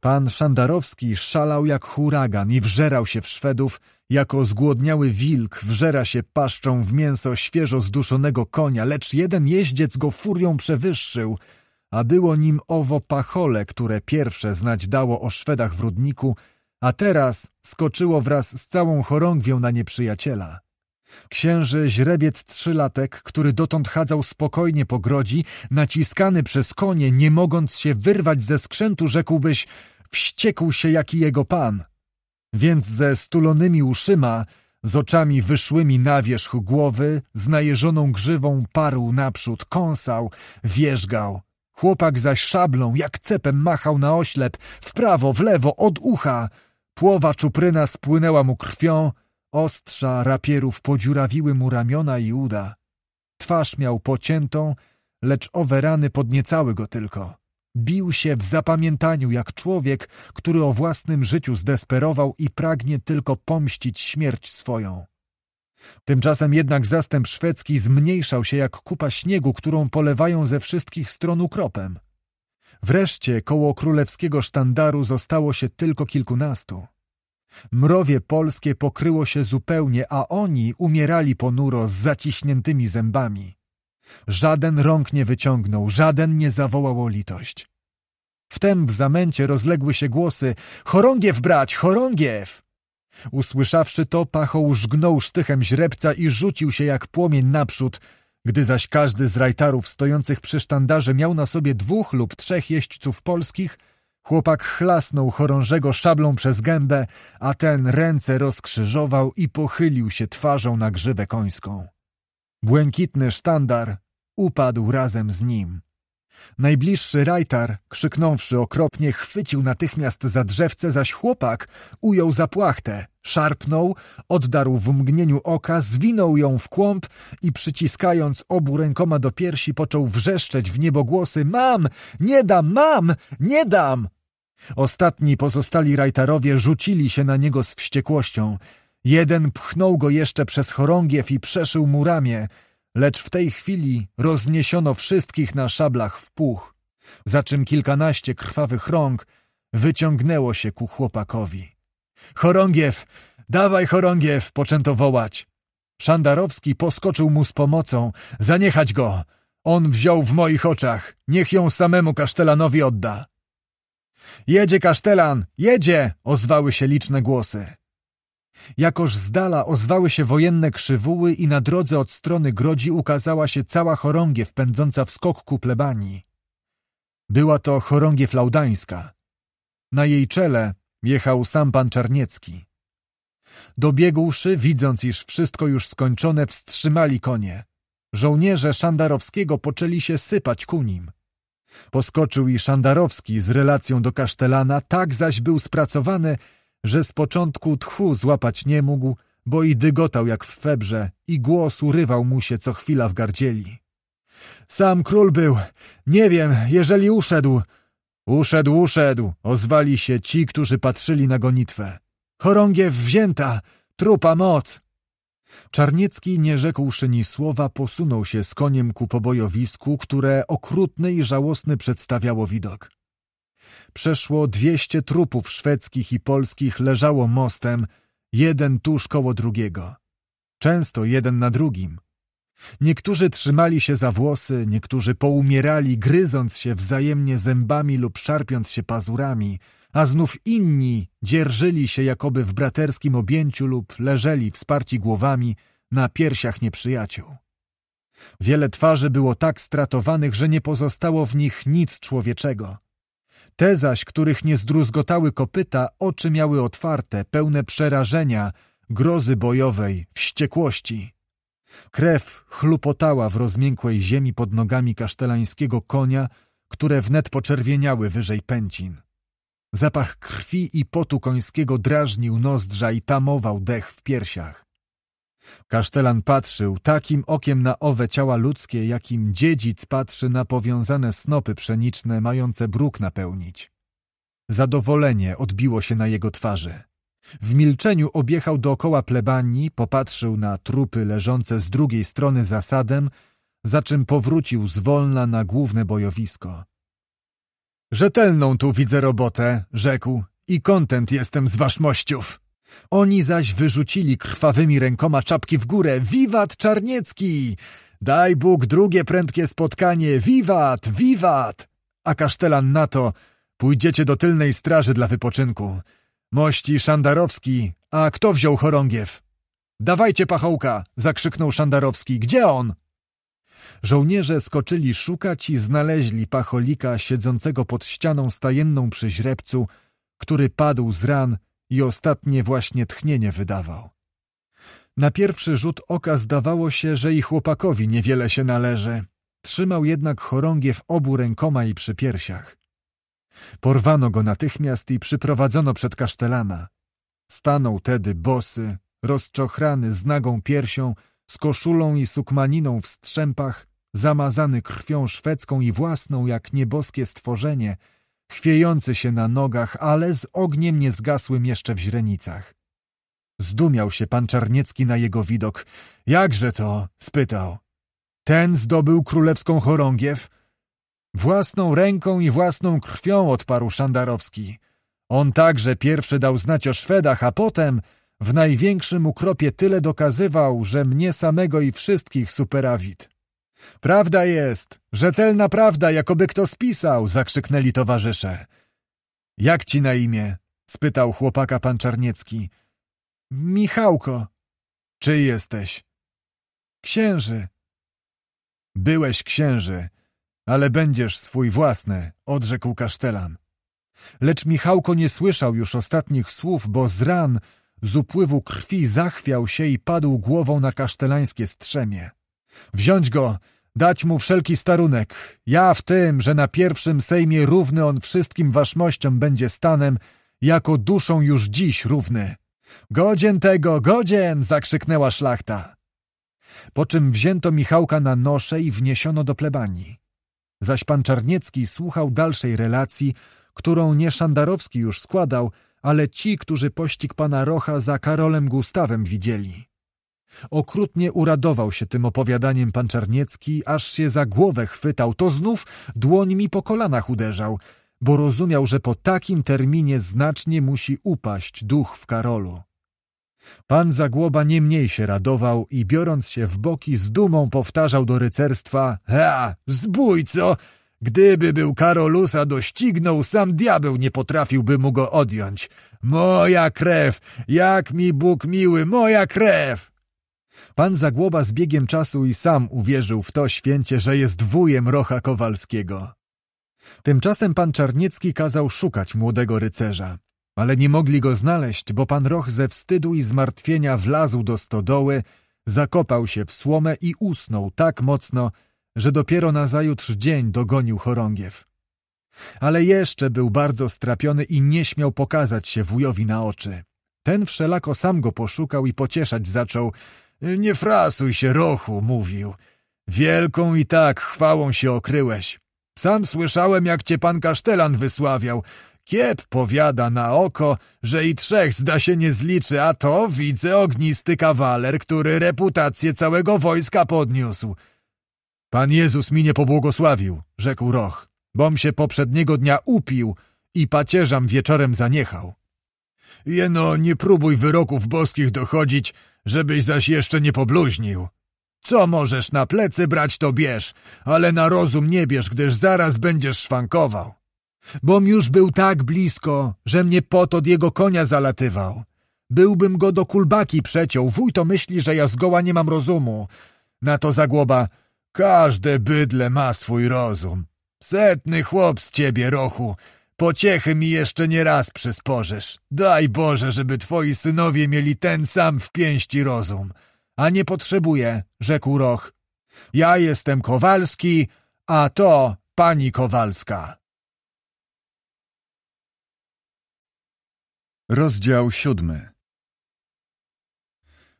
Pan Szandarowski szalał jak huragan i wżerał się w Szwedów, jako zgłodniały wilk wżera się paszczą w mięso świeżo zduszonego konia, lecz jeden jeździec go furią przewyższył, a było nim owo pachole, które pierwsze znać dało o Szwedach w Rudniku, a teraz skoczyło wraz z całą chorągwią na nieprzyjaciela. Księży źrebiec trzylatek, który dotąd chadzał spokojnie po grodzi, naciskany przez konie, nie mogąc się wyrwać ze skrzętu, rzekłbyś, wściekł się jaki jego pan. Więc ze stulonymi uszyma, z oczami wyszłymi na wierzch głowy, z najeżoną grzywą parł naprzód, kąsał, wierzgał. Chłopak zaś szablą, jak cepem machał na oślep, w prawo, w lewo, od ucha. Płowa czupryna spłynęła mu krwią, Ostrza rapierów podziurawiły mu ramiona i uda. Twarz miał pociętą, lecz owe rany podniecały go tylko. Bił się w zapamiętaniu jak człowiek, który o własnym życiu zdesperował i pragnie tylko pomścić śmierć swoją. Tymczasem jednak zastęp szwedzki zmniejszał się jak kupa śniegu, którą polewają ze wszystkich stron ukropem. Wreszcie koło królewskiego sztandaru zostało się tylko kilkunastu. Mrowie polskie pokryło się zupełnie, a oni umierali ponuro z zaciśniętymi zębami. Żaden rąk nie wyciągnął, żaden nie zawołał o litość. Wtem w zamęcie rozległy się głosy — Chorągiew brać, chorągiew! Usłyszawszy to, pachoł żgnął sztychem źrebca i rzucił się jak płomień naprzód, gdy zaś każdy z rajtarów stojących przy sztandarze miał na sobie dwóch lub trzech jeźdźców polskich — Chłopak chlasnął chorążego szablą przez gębę, a ten ręce rozkrzyżował i pochylił się twarzą na grzywę końską. Błękitny sztandar upadł razem z nim. Najbliższy rajtar, krzyknąwszy okropnie, chwycił natychmiast za drzewce, zaś chłopak ujął za płachtę, szarpnął, oddarł w mgnieniu oka, zwinął ją w kłąb i przyciskając obu rękoma do piersi, począł wrzeszczeć w niebogłosy: Mam! Nie dam! Mam! Nie dam! Ostatni pozostali rajtarowie rzucili się na niego z wściekłością. Jeden pchnął go jeszcze przez chorągiew i przeszył mu ramię, lecz w tej chwili rozniesiono wszystkich na szablach w puch, za czym kilkanaście krwawych rąk wyciągnęło się ku chłopakowi. Chorągiew! Dawaj, chorągiew! poczęto wołać. Szandarowski poskoczył mu z pomocą. Zaniechać go! On wziął w moich oczach. Niech ją samemu kasztelanowi odda. Jedzie kasztelan! Jedzie! ozwały się liczne głosy. Jakoż z dala ozwały się wojenne krzywuły i na drodze od strony grodzi ukazała się cała chorągiew pędząca w skok ku plebanii. Była to chorągiew laudańska. Na jej czele jechał sam pan Czarniecki. Dobiegłszy, widząc, iż wszystko już skończone, wstrzymali konie. Żołnierze Szandarowskiego poczęli się sypać ku nim. Poskoczył i Szandarowski z relacją do Kasztelana, tak zaś był spracowany, że z początku tchu złapać nie mógł, bo i dygotał jak w febrze i głos urywał mu się co chwila w gardzieli. Sam król był, nie wiem, jeżeli uszedł. Uszedł, uszedł, ozwali się ci, którzy patrzyli na gonitwę. Chorągiew wzięta, trupa moc. Czarniecki, nie rzekłszy ni słowa, posunął się z koniem ku pobojowisku, które okrutny i żałosny przedstawiało widok. Przeszło dwieście trupów szwedzkich i polskich leżało mostem, jeden tuż koło drugiego. Często jeden na drugim. Niektórzy trzymali się za włosy, niektórzy poumierali, gryząc się wzajemnie zębami lub szarpiąc się pazurami – a znów inni dzierżyli się jakoby w braterskim objęciu lub leżeli wsparci głowami na piersiach nieprzyjaciół. Wiele twarzy było tak stratowanych, że nie pozostało w nich nic człowieczego. Te zaś, których nie zdruzgotały kopyta, oczy miały otwarte, pełne przerażenia, grozy bojowej, wściekłości. Krew chlupotała w rozmiękłej ziemi pod nogami kasztelańskiego konia, które wnet poczerwieniały wyżej pęcin. Zapach krwi i potu końskiego drażnił nozdrza i tamował dech w piersiach. Kasztelan patrzył takim okiem na owe ciała ludzkie, jakim dziedzic patrzy na powiązane snopy pszeniczne mające bruk napełnić. Zadowolenie odbiło się na jego twarzy. W milczeniu objechał dookoła plebanii, popatrzył na trupy leżące z drugiej strony zasadem, za czym powrócił zwolna na główne bojowisko. Rzetelną tu widzę robotę, rzekł, i kontent jestem z waszmościów. Oni zaś wyrzucili krwawymi rękoma czapki w górę. Wiwat Czarniecki! Daj Bóg drugie prędkie spotkanie. Wiwat! Wiwat! A kasztelan na to. Pójdziecie do tylnej straży dla wypoczynku. Mości Szandarowski. A kto wziął chorągiew? Dawajcie pachołka! zakrzyknął Szandarowski. Gdzie on? Żołnierze skoczyli szukać i znaleźli pacholika siedzącego pod ścianą stajenną przy źrebcu, który padł z ran i ostatnie właśnie tchnienie wydawał. Na pierwszy rzut oka zdawało się, że i chłopakowi niewiele się należy. Trzymał jednak chorągiew w obu rękoma i przy piersiach. Porwano go natychmiast i przyprowadzono przed kasztelana. Stanął tedy bosy, rozczochrany z nagą piersią, z koszulą i sukmaniną w strzępach, zamazany krwią szwedzką i własną jak nieboskie stworzenie, chwiejący się na nogach, ale z ogniem niezgasłym jeszcze w źrenicach. Zdumiał się pan Czarniecki na jego widok. Jakże to? spytał. Ten zdobył królewską chorągiew? Własną ręką i własną krwią odparł Szandarowski. On także pierwszy dał znać o Szwedach, a potem w największym ukropie tyle dokazywał, że mnie samego i wszystkich superawit. Prawda jest! Rzetelna prawda, jakoby kto spisał! zakrzyknęli towarzysze. Jak ci na imię? spytał chłopaka pan Czarniecki. Michałko. Czy jesteś? Księży. Byłeś księży, ale będziesz swój własny, odrzekł kasztelan. Lecz Michałko nie słyszał już ostatnich słów, bo z ran, z upływu krwi zachwiał się i padł głową na kasztelańskie strzemie. Wziąć go, dać mu wszelki starunek. Ja w tym, że na pierwszym sejmie równy on wszystkim waszmościom będzie stanem, jako duszą już dziś równy. Godzien tego, godzien! zakrzyknęła szlachta. Po czym wzięto Michałka na nosze i wniesiono do plebanii. Zaś pan Czarniecki słuchał dalszej relacji, którą nie Szandarowski już składał, ale ci, którzy pościg pana Rocha za Karolem Gustawem widzieli. Okrutnie uradował się tym opowiadaniem pan Czarniecki, aż się za głowę chwytał, to znów dłońmi po kolanach uderzał, bo rozumiał, że po takim terminie znacznie musi upaść duch w Karolu. Pan Zagłoba nie mniej się radował i biorąc się w boki z dumą powtarzał do rycerstwa — Ha! Zbójco! Gdyby był Karolusa doścignął, sam diabeł nie potrafiłby mu go odjąć. Moja krew! Jak mi Bóg miły, moja krew! Pan Zagłoba z biegiem czasu i sam uwierzył w to święcie, że jest wujem Rocha Kowalskiego. Tymczasem pan Czarniecki kazał szukać młodego rycerza. Ale nie mogli go znaleźć, bo pan Roch ze wstydu i zmartwienia wlazł do stodoły, zakopał się w słomę i usnął tak mocno, że dopiero nazajutrz dzień dogonił chorągiew. Ale jeszcze był bardzo strapiony i nie śmiał pokazać się wujowi na oczy. Ten wszelako sam go poszukał i pocieszać zaczął, nie frasuj się, rochu, mówił. Wielką i tak chwałą się okryłeś. Sam słyszałem, jak cię pan kasztelan wysławiał. Kiep powiada na oko, że i trzech zda się nie zliczy, a to widzę ognisty kawaler, który reputację całego wojska podniósł. Pan Jezus mi nie pobłogosławił, rzekł Roch, bom się poprzedniego dnia upił i pacierzam wieczorem zaniechał. Jeno, nie próbuj wyroków boskich dochodzić, żebyś zaś jeszcze nie pobluźnił. Co możesz na plecy brać, to bierz, ale na rozum nie bierz, gdyż zaraz będziesz szwankował. Bom już był tak blisko, że mnie pot od jego konia zalatywał. Byłbym go do kulbaki przeciął, wuj to myśli, że ja zgoła nie mam rozumu. Na to zagłoba, każde bydle ma swój rozum. Setny chłop z ciebie, rochu, Pociechy mi jeszcze nie raz przysporzysz. Daj Boże, żeby twoi synowie mieli ten sam w pięści rozum. A nie potrzebuję, rzekł Roch. Ja jestem Kowalski, a to pani Kowalska. Rozdział siódmy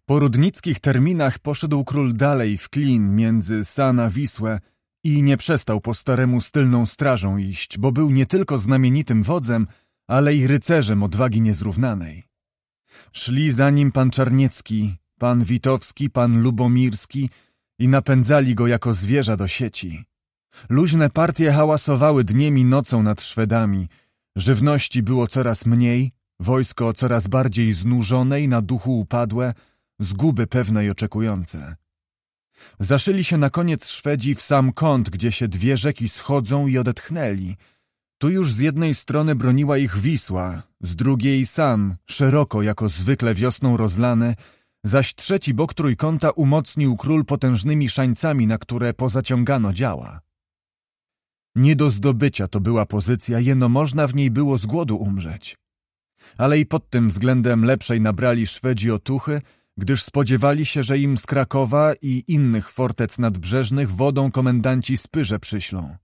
Po rudnickich terminach poszedł król dalej w klin między Sana Wisłę i nie przestał po staremu stylną strażą iść, bo był nie tylko znamienitym wodzem, ale i rycerzem odwagi niezrównanej. Szli za nim pan Czarniecki, pan Witowski, pan Lubomirski i napędzali go jako zwierza do sieci. Luźne partie hałasowały dniem i nocą nad Szwedami. Żywności było coraz mniej, wojsko coraz bardziej znużone i na duchu upadłe, zguby pewne i oczekujące. Zaszyli się na koniec Szwedzi w sam kąt, gdzie się dwie rzeki schodzą i odetchnęli. Tu już z jednej strony broniła ich Wisła, z drugiej San, szeroko jako zwykle wiosną rozlane, zaś trzeci bok trójkąta umocnił król potężnymi szańcami, na które pozaciągano działa. Nie do zdobycia to była pozycja, jeno można w niej było z głodu umrzeć. Ale i pod tym względem lepszej nabrali Szwedzi otuchy – gdyż spodziewali się, że im z Krakowa i innych fortec nadbrzeżnych wodą komendanci spyrze przyślą.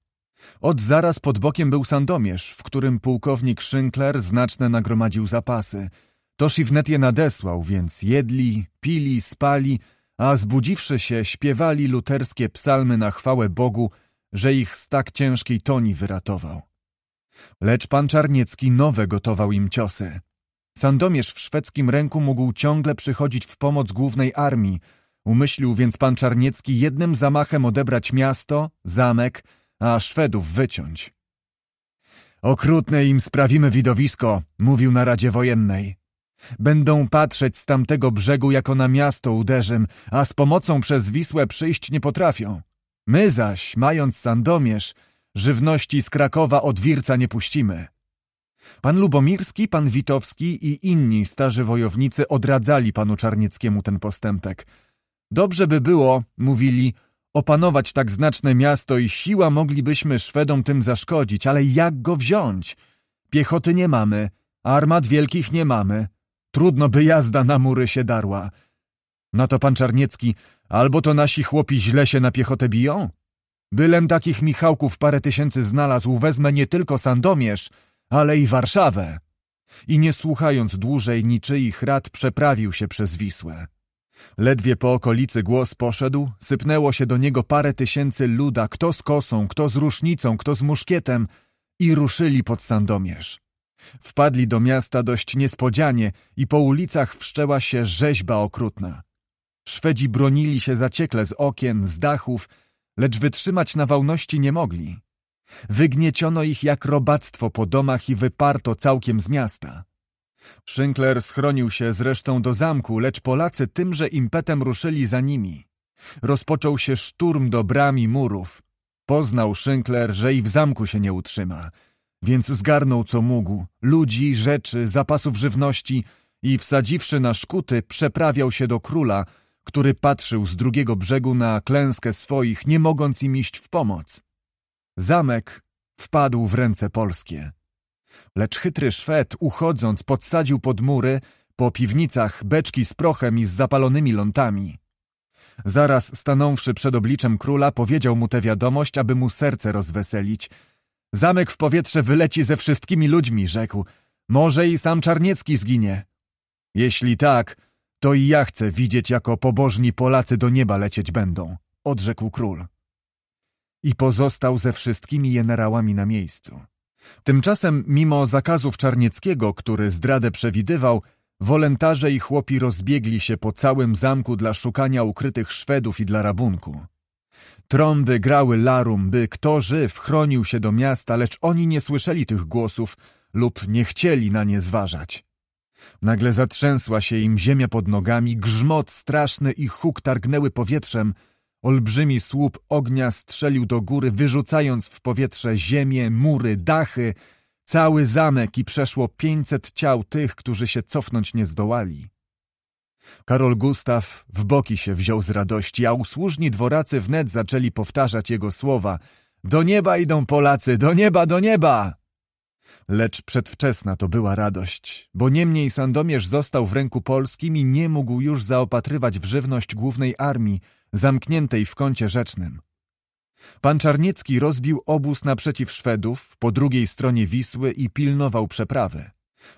Od zaraz pod bokiem był Sandomierz, w którym pułkownik Szynkler znaczne nagromadził zapasy. Toż i wnet je nadesłał, więc jedli, pili, spali, a zbudziwszy się śpiewali luterskie psalmy na chwałę Bogu, że ich z tak ciężkiej toni wyratował. Lecz pan Czarniecki nowe gotował im ciosy. Sandomierz w szwedzkim ręku mógł ciągle przychodzić w pomoc głównej armii, umyślił więc pan Czarniecki jednym zamachem odebrać miasto, zamek, a Szwedów wyciąć. Okrutne im sprawimy widowisko, mówił na Radzie Wojennej. Będą patrzeć z tamtego brzegu, jako na miasto uderzym, a z pomocą przez Wisłę przyjść nie potrafią. My zaś, mając Sandomierz, żywności z Krakowa od Wirca nie puścimy. Pan Lubomirski, pan Witowski i inni starzy wojownicy odradzali panu Czarnieckiemu ten postępek. Dobrze by było, mówili, opanować tak znaczne miasto i siła moglibyśmy Szwedom tym zaszkodzić, ale jak go wziąć? Piechoty nie mamy, armat wielkich nie mamy. Trudno by jazda na mury się darła. Na to pan Czarniecki, albo to nasi chłopi źle się na piechotę biją? Bylem takich Michałków parę tysięcy znalazł, wezmę nie tylko Sandomierz, ale i Warszawę. I nie słuchając dłużej niczyich rad, przeprawił się przez Wisłę. Ledwie po okolicy głos poszedł, sypnęło się do niego parę tysięcy luda, kto z kosą, kto z rusznicą, kto z muszkietem, i ruszyli pod Sandomierz. Wpadli do miasta dość niespodzianie i po ulicach wszczęła się rzeźba okrutna. Szwedzi bronili się zaciekle z okien, z dachów, lecz wytrzymać nawałności nie mogli. Wygnieciono ich jak robactwo po domach i wyparto całkiem z miasta. Szynkler schronił się zresztą do zamku, lecz Polacy tymże impetem ruszyli za nimi. Rozpoczął się szturm do bram i murów. Poznał Szynkler, że i w zamku się nie utrzyma, więc zgarnął co mógł, ludzi, rzeczy, zapasów żywności i wsadziwszy na szkuty przeprawiał się do króla, który patrzył z drugiego brzegu na klęskę swoich, nie mogąc im iść w pomoc. Zamek wpadł w ręce polskie. Lecz chytry Szwed, uchodząc, podsadził pod mury, po piwnicach, beczki z prochem i z zapalonymi lątami. Zaraz stanąwszy przed obliczem króla, powiedział mu tę wiadomość, aby mu serce rozweselić. Zamek w powietrze wyleci ze wszystkimi ludźmi, rzekł. Może i sam Czarniecki zginie. Jeśli tak, to i ja chcę widzieć, jako pobożni Polacy do nieba lecieć będą, odrzekł król i pozostał ze wszystkimi generałami na miejscu. Tymczasem, mimo zakazów Czarnieckiego, który zdradę przewidywał, wolentarze i chłopi rozbiegli się po całym zamku dla szukania ukrytych Szwedów i dla rabunku. Trąby grały larum, by kto żyw chronił się do miasta, lecz oni nie słyszeli tych głosów lub nie chcieli na nie zważać. Nagle zatrzęsła się im ziemia pod nogami, grzmot straszny i huk targnęły powietrzem – Olbrzymi słup ognia strzelił do góry, wyrzucając w powietrze ziemię, mury, dachy, cały zamek i przeszło pięćset ciał tych, którzy się cofnąć nie zdołali. Karol Gustaw w boki się wziął z radości, a usłużni dworacy wnet zaczęli powtarzać jego słowa. Do nieba idą Polacy, do nieba, do nieba! Lecz przedwczesna to była radość, bo niemniej Sandomierz został w ręku polskim i nie mógł już zaopatrywać w żywność głównej armii – zamkniętej w kącie rzecznym. Pan Czarniecki rozbił obóz naprzeciw Szwedów po drugiej stronie Wisły i pilnował przeprawy.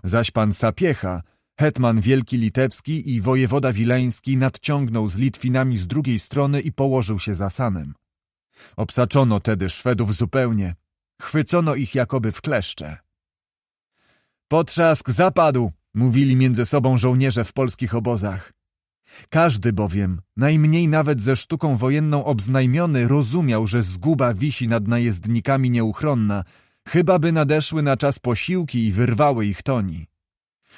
Zaś pan Sapiecha, hetman Wielki Litewski i wojewoda wileński nadciągnął z Litwinami z drugiej strony i położył się za Sanem. Obsaczono tedy Szwedów zupełnie. Chwycono ich jakoby w kleszcze. Potrzask zapadł, mówili między sobą żołnierze w polskich obozach. Każdy bowiem, najmniej nawet ze sztuką wojenną obznajmiony, rozumiał, że zguba wisi nad najezdnikami nieuchronna, chyba by nadeszły na czas posiłki i wyrwały ich toni.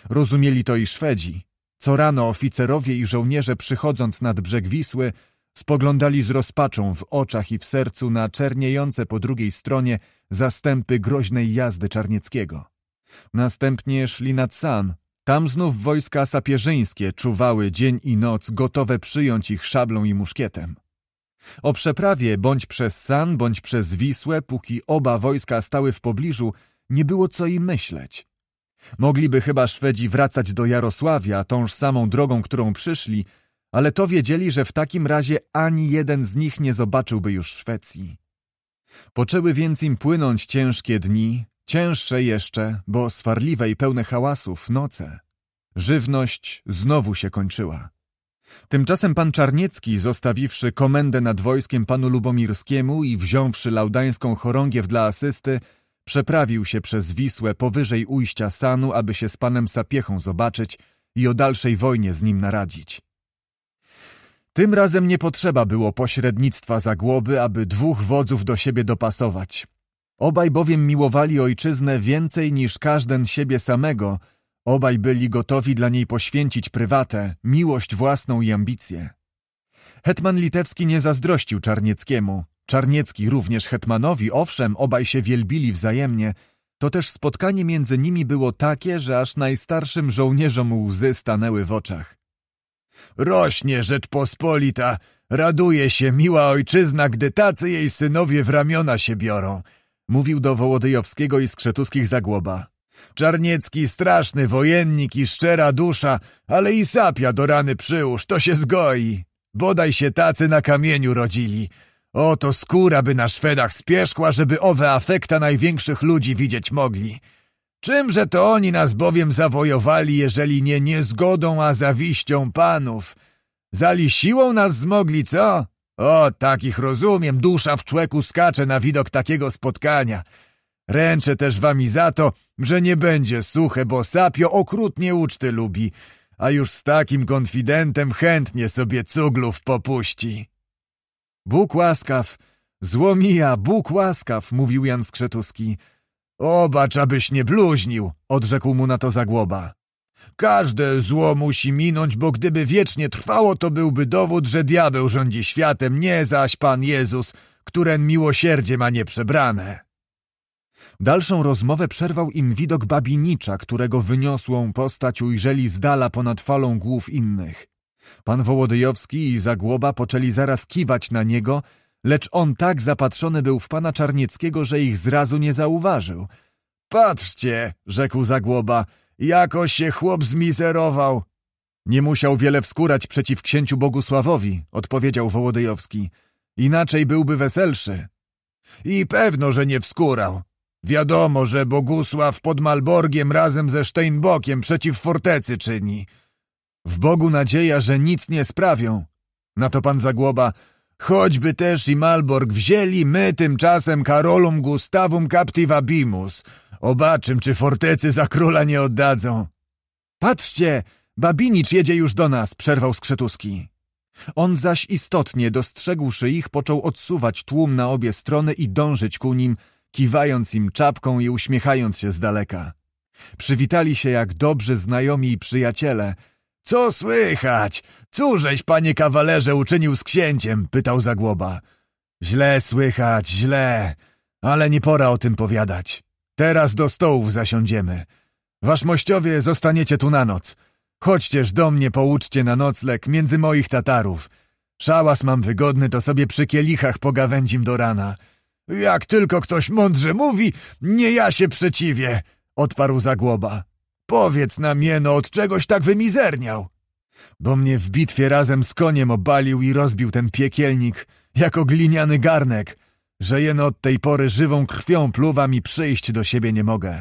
Rozumieli to i Szwedzi. Co rano oficerowie i żołnierze przychodząc nad brzeg Wisły, spoglądali z rozpaczą w oczach i w sercu na czerniejące po drugiej stronie zastępy groźnej jazdy Czarnieckiego. Następnie szli nad San, tam znów wojska sapierzyńskie czuwały dzień i noc, gotowe przyjąć ich szablą i muszkietem. O przeprawie bądź przez San, bądź przez Wisłę, póki oba wojska stały w pobliżu, nie było co im myśleć. Mogliby chyba Szwedzi wracać do Jarosławia tąż samą drogą, którą przyszli, ale to wiedzieli, że w takim razie ani jeden z nich nie zobaczyłby już Szwecji. Poczęły więc im płynąć ciężkie dni, Cięższe jeszcze, bo swarliwe i pełne hałasów noce. Żywność znowu się kończyła. Tymczasem pan Czarniecki, zostawiwszy komendę nad wojskiem panu Lubomirskiemu i wziąwszy laudańską chorągiew dla asysty, przeprawił się przez Wisłę powyżej ujścia Sanu, aby się z panem Sapiechą zobaczyć i o dalszej wojnie z nim naradzić. Tym razem nie potrzeba było pośrednictwa zagłoby, aby dwóch wodzów do siebie dopasować. Obaj bowiem miłowali ojczyznę więcej niż każden siebie samego, obaj byli gotowi dla niej poświęcić prywatę, miłość własną i ambicje. Hetman Litewski nie zazdrościł Czarnieckiemu. Czarniecki również Hetmanowi, owszem, obaj się wielbili wzajemnie. To też spotkanie między nimi było takie, że aż najstarszym żołnierzom łzy stanęły w oczach. Rośnie Rzeczpospolita, raduje się miła ojczyzna, gdy tacy jej synowie w ramiona się biorą – Mówił do Wołodyjowskiego i Skrzetuskich Zagłoba. Czarniecki straszny wojennik i szczera dusza, ale i sapia do rany przyłóż, to się zgoi. Bodaj się tacy na kamieniu rodzili. Oto skóra by na Szwedach spieszkła, żeby owe afekta największych ludzi widzieć mogli. Czymże to oni nas bowiem zawojowali, jeżeli nie niezgodą, a zawiścią panów? Zali siłą nas zmogli, co? O, takich rozumiem, dusza w człeku skacze na widok takiego spotkania. Ręczę też wami za to, że nie będzie suche, bo sapio okrutnie uczty lubi, a już z takim konfidentem chętnie sobie cuglów popuści. Bóg łaskaw, złomija, Bóg łaskaw, mówił Jan Skrzetuski. Obacz, abyś nie bluźnił, odrzekł mu na to Zagłoba. Każde zło musi minąć, bo gdyby wiecznie trwało, to byłby dowód, że diabeł rządzi światem, nie zaś Pan Jezus, któren miłosierdzie ma nieprzebrane. Dalszą rozmowę przerwał im widok babinicza, którego wyniosłą postać ujrzeli z dala ponad falą głów innych. Pan Wołodyjowski i Zagłoba poczęli zaraz kiwać na niego, lecz on tak zapatrzony był w pana Czarnieckiego, że ich zrazu nie zauważył. — Patrzcie — rzekł Zagłoba — jako się chłop zmizerował! Nie musiał wiele wskurać przeciw księciu Bogusławowi, odpowiedział Wołodyjowski. Inaczej byłby weselszy. I pewno, że nie wskurał. Wiadomo, że Bogusław pod Malborgiem razem ze Steinbokiem przeciw fortecy czyni. W Bogu nadzieja, że nic nie sprawią. Na to pan Zagłoba, choćby też i Malborg wzięli, my tymczasem Karolum Gustawum Captivabimus – Obaczym, czy fortecy za króla nie oddadzą. Patrzcie, Babinicz jedzie już do nas, przerwał Skrzetuski. On zaś istotnie, dostrzegłszy ich, począł odsuwać tłum na obie strony i dążyć ku nim, kiwając im czapką i uśmiechając się z daleka. Przywitali się jak dobrzy znajomi i przyjaciele. Co słychać? Cóżeś, panie kawalerze, uczynił z księciem? pytał Zagłoba. Źle słychać, źle, ale nie pora o tym powiadać. Teraz do stołów zasiądziemy. Waszmościowie zostaniecie tu na noc. Chodźcież do mnie pouczcie na nocleg między moich Tatarów. Szałas mam wygodny, to sobie przy kielichach pogawędzim do rana. Jak tylko ktoś mądrze mówi, nie ja się przeciwię, odparł Zagłoba. Powiedz nam jeno, od czegoś tak wymizerniał. Bo mnie w bitwie razem z koniem obalił i rozbił ten piekielnik, jako gliniany garnek że jeno od tej pory żywą krwią pluwam i przyjść do siebie nie mogę.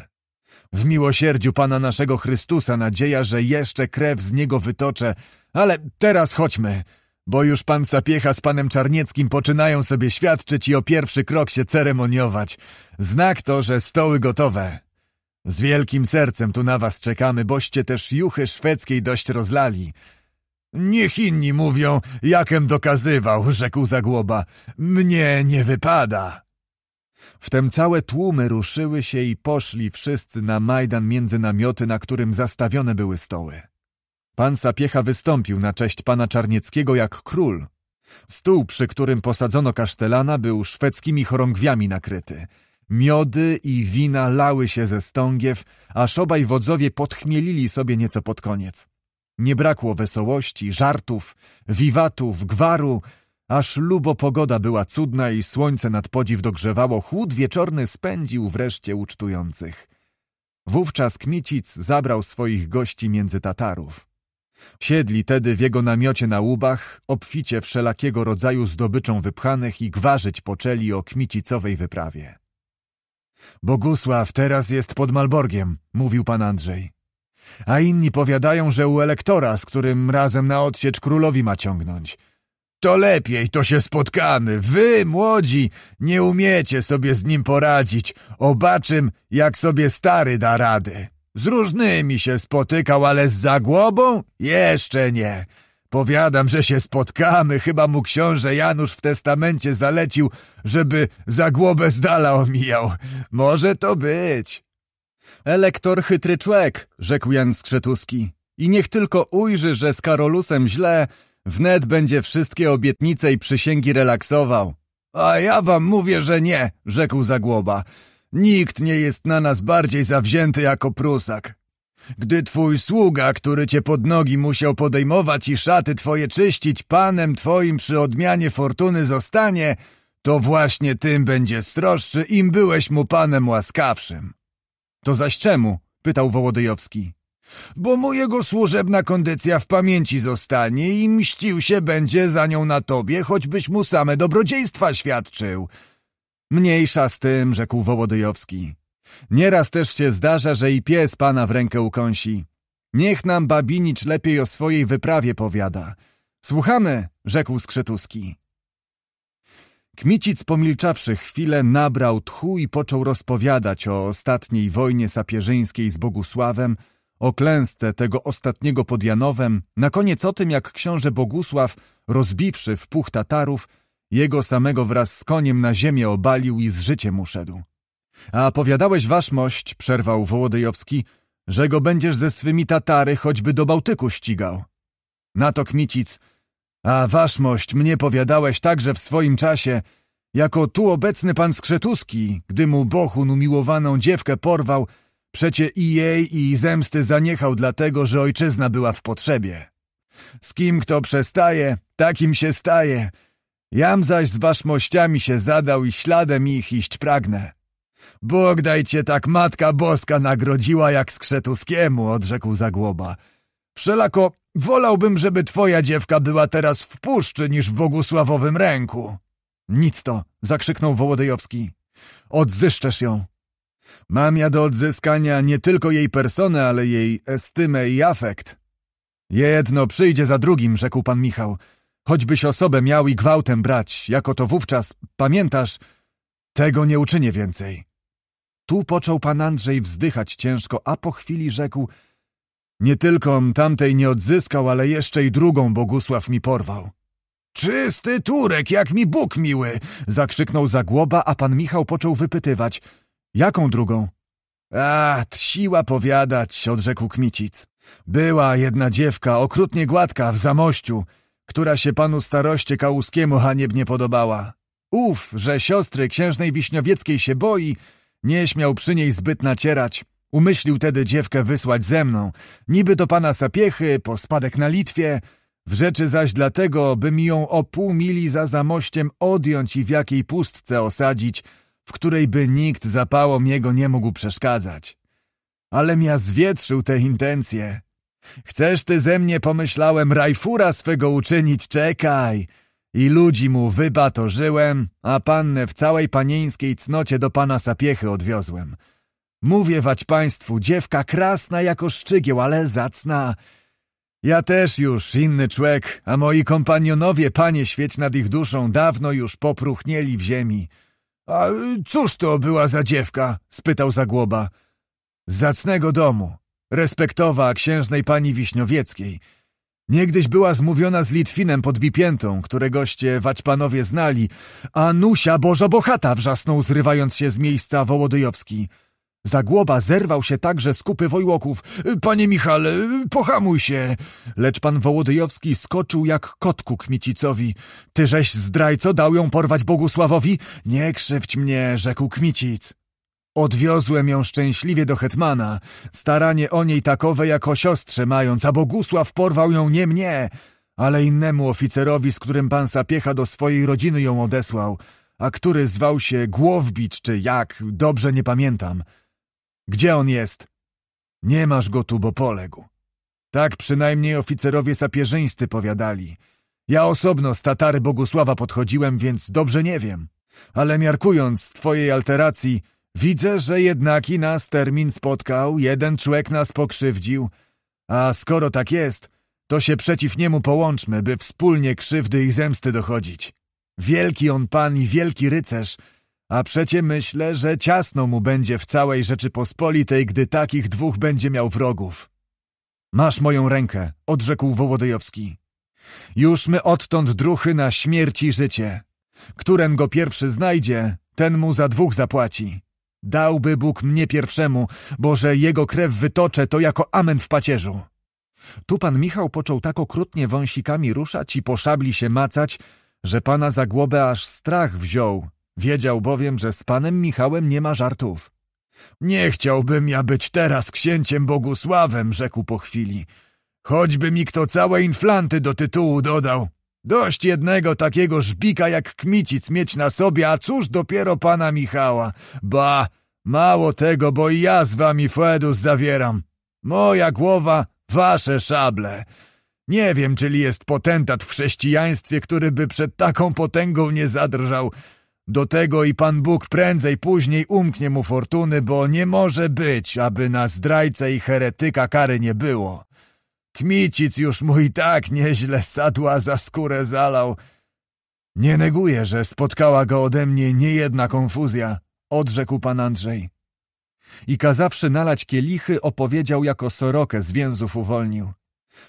W miłosierdziu Pana naszego Chrystusa nadzieja, że jeszcze krew z Niego wytoczę, ale teraz chodźmy, bo już Pan Sapiecha z Panem Czarnieckim poczynają sobie świadczyć i o pierwszy krok się ceremoniować. Znak to, że stoły gotowe. Z wielkim sercem tu na Was czekamy, boście też juchy szwedzkiej dość rozlali. Niech inni mówią, jakem dokazywał, rzekł Zagłoba. Mnie nie wypada. Wtem całe tłumy ruszyły się i poszli wszyscy na Majdan między namioty, na którym zastawione były stoły. Pan Sapiecha wystąpił na cześć pana Czarnieckiego jak król. Stół, przy którym posadzono kasztelana, był szwedzkimi chorągwiami nakryty. Miody i wina lały się ze stągiew, aż obaj wodzowie podchmielili sobie nieco pod koniec. Nie brakło wesołości, żartów, wiwatów, gwaru, aż lubo pogoda była cudna i słońce nad podziw dogrzewało, chłód wieczorny spędził wreszcie ucztujących. Wówczas Kmicic zabrał swoich gości między Tatarów. Siedli tedy w jego namiocie na łubach, obficie wszelakiego rodzaju zdobyczą wypchanych i gwarzyć poczęli o kmicicowej wyprawie. Bogusław teraz jest pod Malborgiem, mówił pan Andrzej a inni powiadają, że u elektora, z którym razem na odsiecz królowi ma ciągnąć. To lepiej, to się spotkamy. Wy, młodzi, nie umiecie sobie z nim poradzić. Obaczym, jak sobie stary da rady. Z różnymi się spotykał, ale z zagłobą? Jeszcze nie. Powiadam, że się spotkamy. Chyba mu książę Janusz w testamencie zalecił, żeby zagłobę z dala omijał. Może to być. Elektor chytry człek, rzekł Jan Skrzetuski. I niech tylko ujrzy, że z Karolusem źle, wnet będzie wszystkie obietnice i przysięgi relaksował. A ja wam mówię, że nie, rzekł Zagłoba. Nikt nie jest na nas bardziej zawzięty jako Prusak. Gdy twój sługa, który cię pod nogi musiał podejmować i szaty twoje czyścić, panem twoim przy odmianie fortuny zostanie, to właśnie tym będzie stroższy, im byłeś mu panem łaskawszym. To zaś czemu? pytał Wołodyjowski. Bo mu jego służebna kondycja w pamięci zostanie i mścił się będzie za nią na tobie, choćbyś mu same dobrodziejstwa świadczył. Mniejsza z tym, rzekł Wołodyjowski. Nieraz też się zdarza, że i pies pana w rękę ukąsi. Niech nam Babinicz lepiej o swojej wyprawie powiada. Słuchamy, rzekł Skrzytuski. Kmicic pomilczawszy chwilę nabrał tchu i począł rozpowiadać o ostatniej wojnie sapierzyńskiej z Bogusławem, o klęsce tego ostatniego pod Janowem, na koniec o tym, jak książę Bogusław, rozbiwszy w puch Tatarów, jego samego wraz z koniem na ziemię obalił i z życiem uszedł. A powiadałeś, waszmość, przerwał Wołodyjowski, że go będziesz ze swymi Tatary choćby do Bałtyku ścigał. Na to Kmicic, a waszmość mnie powiadałeś także w swoim czasie, jako tu obecny pan Skrzetuski, gdy mu Bohun umiłowaną dziewkę porwał, przecie i jej i zemsty zaniechał dlatego, że ojczyzna była w potrzebie. Z kim kto przestaje, takim się staje. Jam zaś z waszmościami się zadał i śladem ich iść pragnę. Bogdaj dajcie tak Matka Boska nagrodziła jak Skrzetuskiemu, odrzekł Zagłoba. Wszelako Wolałbym, żeby twoja dziewka była teraz w puszczy niż w Bogusławowym ręku. Nic to, zakrzyknął Wołodejowski. Odzyszczesz ją. Mam ja do odzyskania nie tylko jej personę, ale jej estymę i afekt. Jedno przyjdzie za drugim, rzekł pan Michał. Choćbyś osobę miał i gwałtem brać, jako to wówczas, pamiętasz, tego nie uczynię więcej. Tu począł pan Andrzej wzdychać ciężko, a po chwili rzekł – nie tylko tamtej nie odzyskał, ale jeszcze i drugą Bogusław mi porwał. Czysty Turek, jak mi Bóg miły! Zakrzyknął Zagłoba, a pan Michał począł wypytywać. Jaką drugą? A, siła powiadać, odrzekł Kmicic. Była jedna dziewka, okrutnie gładka, w zamościu, która się panu staroście Kałuskiemu haniebnie podobała. Uf, że siostry księżnej Wiśniowieckiej się boi, nie śmiał przy niej zbyt nacierać, Umyślił tedy dziewkę wysłać ze mną, niby do pana Sapiechy, po spadek na Litwie, w rzeczy zaś dlatego, by mi ją o pół mili za zamościem odjąć i w jakiej pustce osadzić, w której by nikt zapałom jego nie mógł przeszkadzać. Ale ja zwietrzył te intencje. Chcesz ty ze mnie, pomyślałem, rajfura swego uczynić, czekaj. I ludzi mu wybatożyłem, a pannę w całej panieńskiej cnocie do pana Sapiechy odwiozłem – Mówię wać państwu, dziewka krasna jako szczygieł, ale zacna. Ja też już inny człek, a moi kompanionowie, panie świeć nad ich duszą, dawno już popruchnieli w ziemi. A cóż to była za dziewka? spytał Zagłoba. Z zacnego domu, respektowa księżnej pani Wiśniowieckiej. Niegdyś była zmówiona z Litwinem pod Bipiętą, któregoście waćpanowie znali, a Nusia Bożobochata wrzasnął, zrywając się z miejsca Wołodyjowski. Zagłoba zerwał się także z kupy wojłoków. Panie Michale, pohamuj się! Lecz pan Wołodyjowski skoczył jak kotku Kmicicowi. Tyżeś zdrajco dał ją porwać Bogusławowi? Nie krzywdź mnie, rzekł Kmicic. Odwiozłem ją szczęśliwie do hetmana. Staranie o niej takowe jak o siostrze mając, a Bogusław porwał ją nie mnie, ale innemu oficerowi, z którym pan Sapiecha do swojej rodziny ją odesłał, a który zwał się Głowbicz czy jak, dobrze nie pamiętam. Gdzie on jest? Nie masz go tu, bo poległ. Tak przynajmniej oficerowie sapierzyńscy powiadali. Ja osobno z Tatary Bogusława podchodziłem, więc dobrze nie wiem. Ale miarkując twojej alteracji, widzę, że jednaki nas termin spotkał, jeden człowiek nas pokrzywdził. A skoro tak jest, to się przeciw niemu połączmy, by wspólnie krzywdy i zemsty dochodzić. Wielki on pan i wielki rycerz — a przecie myślę, że ciasno mu będzie w całej Rzeczypospolitej, gdy takich dwóch będzie miał wrogów. Masz moją rękę, odrzekł Wołodyjowski. Już my odtąd druchy na śmierć i życie. Któren go pierwszy znajdzie, ten mu za dwóch zapłaci. Dałby Bóg mnie pierwszemu, bo że jego krew wytoczę, to jako amen w pacierzu. Tu pan Michał począł tak okrutnie wąsikami ruszać i po szabli się macać, że pana za głowę aż strach wziął, Wiedział bowiem, że z panem Michałem nie ma żartów. Nie chciałbym ja być teraz księciem Bogusławem, rzekł po chwili. Choćby mi kto całe inflanty do tytułu dodał. Dość jednego takiego żbika jak Kmicic mieć na sobie, a cóż dopiero pana Michała. Ba, mało tego, bo i ja z wami Foedus zawieram. Moja głowa, wasze szable. Nie wiem, czyli jest potentat w chrześcijaństwie, który by przed taką potęgą nie zadrżał. Do tego i Pan Bóg prędzej później umknie mu fortuny, bo nie może być, aby na zdrajcę i heretyka kary nie było. Kmicic już mu i tak nieźle sadła za skórę zalał. Nie neguję, że spotkała go ode mnie niejedna konfuzja, odrzekł pan Andrzej. I kazawszy nalać kielichy, opowiedział jako sorokę z więzów uwolnił.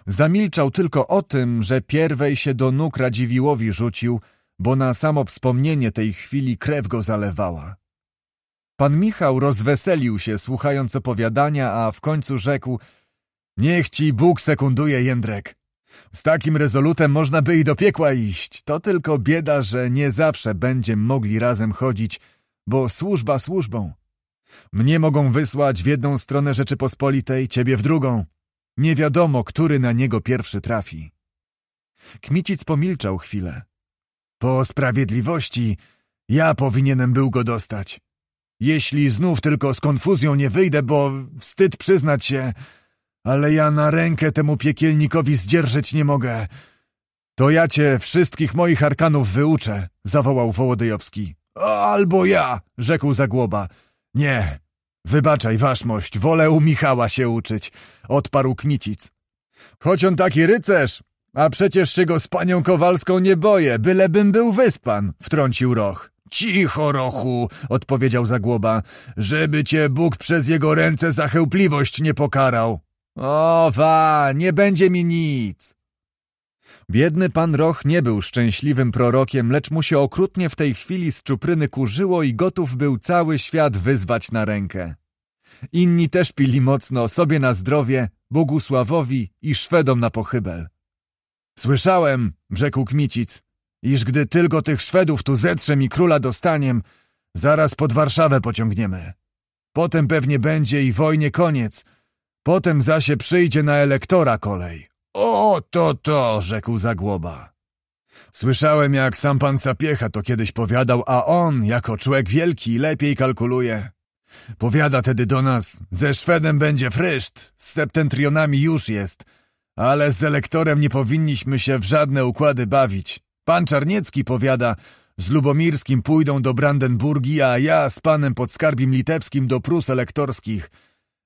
Zamilczał tylko o tym, że pierwej się do nóg Radziwiłowi rzucił – bo na samo wspomnienie tej chwili krew go zalewała. Pan Michał rozweselił się, słuchając opowiadania, a w końcu rzekł Niech ci Bóg sekunduje, Jędrek. Z takim rezolutem można by i do piekła iść. To tylko bieda, że nie zawsze będziemy mogli razem chodzić, bo służba służbą. Mnie mogą wysłać w jedną stronę Rzeczypospolitej, ciebie w drugą. Nie wiadomo, który na niego pierwszy trafi. Kmicic pomilczał chwilę. Po sprawiedliwości ja powinienem był go dostać. Jeśli znów tylko z konfuzją nie wyjdę, bo wstyd przyznać się, ale ja na rękę temu piekielnikowi zdzierżyć nie mogę. To ja cię wszystkich moich arkanów wyuczę, zawołał Wołodyjowski. Albo ja, rzekł Zagłoba. Nie, wybaczaj, waszmość, wolę u Michała się uczyć, odparł Kmicic. Choć on taki rycerz, a przecież się go z panią Kowalską nie boję, bylebym był wyspan, wtrącił Roch. Cicho, Rochu, odpowiedział Zagłoba, żeby cię Bóg przez jego ręce za chełpliwość nie pokarał. O, wa, nie będzie mi nic. Biedny pan Roch nie był szczęśliwym prorokiem, lecz mu się okrutnie w tej chwili z czupryny kurzyło i gotów był cały świat wyzwać na rękę. Inni też pili mocno, sobie na zdrowie, Bogusławowi i Szwedom na pochybel. Słyszałem, rzekł Kmicic, iż gdy tylko tych Szwedów tu zetrzem i króla dostaniem, zaraz pod Warszawę pociągniemy. Potem pewnie będzie i wojnie koniec. Potem zasie przyjdzie na elektora kolej. O, to to, rzekł Zagłoba. Słyszałem, jak sam pan Sapiecha to kiedyś powiadał, a on, jako człowiek wielki, lepiej kalkuluje. Powiada tedy do nas, ze Szwedem będzie fryszt, z septentrionami już jest – ale z elektorem nie powinniśmy się w żadne układy bawić. Pan Czarniecki powiada, z Lubomirskim pójdą do Brandenburgii, a ja z panem podskarbim litewskim do Prus elektorskich.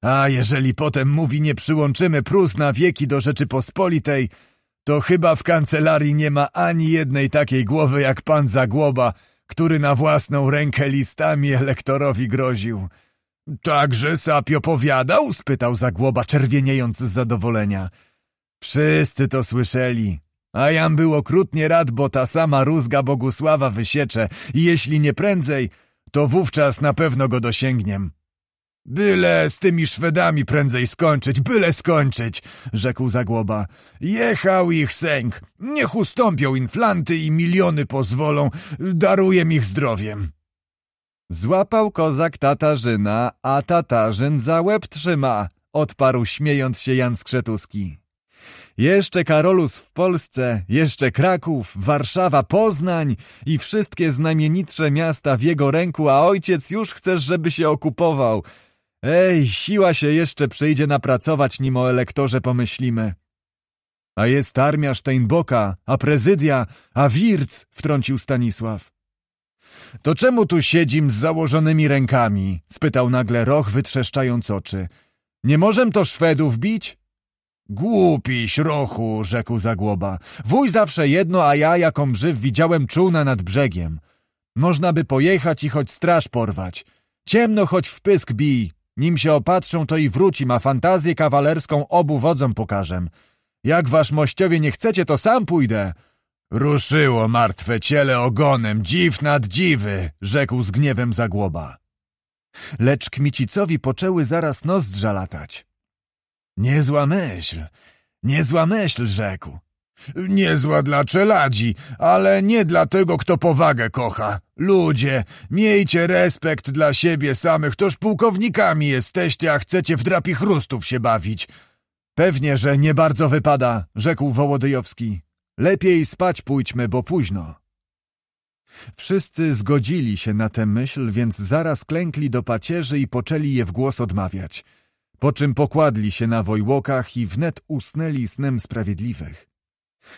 A jeżeli potem mówi, nie przyłączymy Prus na wieki do Rzeczypospolitej, to chyba w kancelarii nie ma ani jednej takiej głowy jak pan Zagłoba, który na własną rękę listami elektorowi groził. Także Sapio powiadał? spytał Zagłoba, czerwieniejąc z zadowolenia. Wszyscy to słyszeli. A jam był okrutnie rad, bo ta sama rózga Bogusława wysiecze i jeśli nie prędzej, to wówczas na pewno go dosięgniem. Byle z tymi Szwedami prędzej skończyć, byle skończyć, rzekł Zagłoba. Jechał ich sęk. Niech ustąpią inflanty i miliony pozwolą. Daruję ich zdrowiem. Złapał kozak Tatarzyna, a Tatarzyn za łeb trzyma, odparł śmiejąc się Jan Skrzetuski. Jeszcze Karolus w Polsce, jeszcze Kraków, Warszawa, Poznań i wszystkie znamienitsze miasta w jego ręku, a ojciec już chcesz, żeby się okupował. Ej, siła się jeszcze przyjdzie napracować, nim o elektorze pomyślimy. A jest armia Steinboka, a prezydia, a Wirc, wtrącił Stanisław. To czemu tu siedzim z założonymi rękami? spytał nagle Roch, wytrzeszczając oczy. Nie możem to Szwedów bić? Głupiś, rochu, rzekł Zagłoba. Wuj zawsze jedno, a ja, jaką żyw, widziałem czółna nad brzegiem. Można by pojechać i choć straż porwać. Ciemno choć w pysk bij. Nim się opatrzą, to i wróci. Ma fantazję kawalerską obu wodzom pokażę. Jak wasz mościowie nie chcecie, to sam pójdę. Ruszyło martwe ciele ogonem, dziw nad dziwy, rzekł z gniewem Zagłoba. Lecz Kmicicowi poczęły zaraz nozdrza latać. Niezła myśl, niezła myśl, rzekł. Niezła dla czeladzi, ale nie dla tego, kto powagę kocha. Ludzie, miejcie respekt dla siebie samych, toż pułkownikami jesteście, a chcecie w drapi chrustów się bawić. Pewnie, że nie bardzo wypada, rzekł Wołodyjowski. Lepiej spać pójdźmy, bo późno. Wszyscy zgodzili się na tę myśl, więc zaraz klękli do pacierzy i poczęli je w głos odmawiać – po czym pokładli się na wojłokach i wnet usnęli snem sprawiedliwych.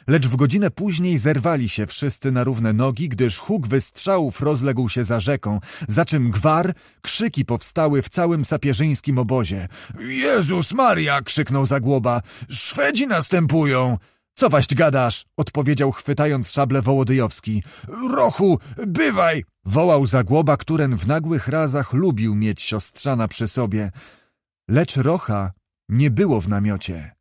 Lecz w godzinę później zerwali się wszyscy na równe nogi, gdyż huk wystrzałów rozległ się za rzeką, za czym gwar, krzyki powstały w całym sapierzyńskim obozie. Jezus Maria! krzyknął Zagłoba. Szwedzi następują! Co waść gadasz? odpowiedział chwytając szable Wołodyjowski. Rochu, bywaj! wołał Zagłoba, któren w nagłych razach lubił mieć siostrzana przy sobie. Lecz Rocha nie było w namiocie.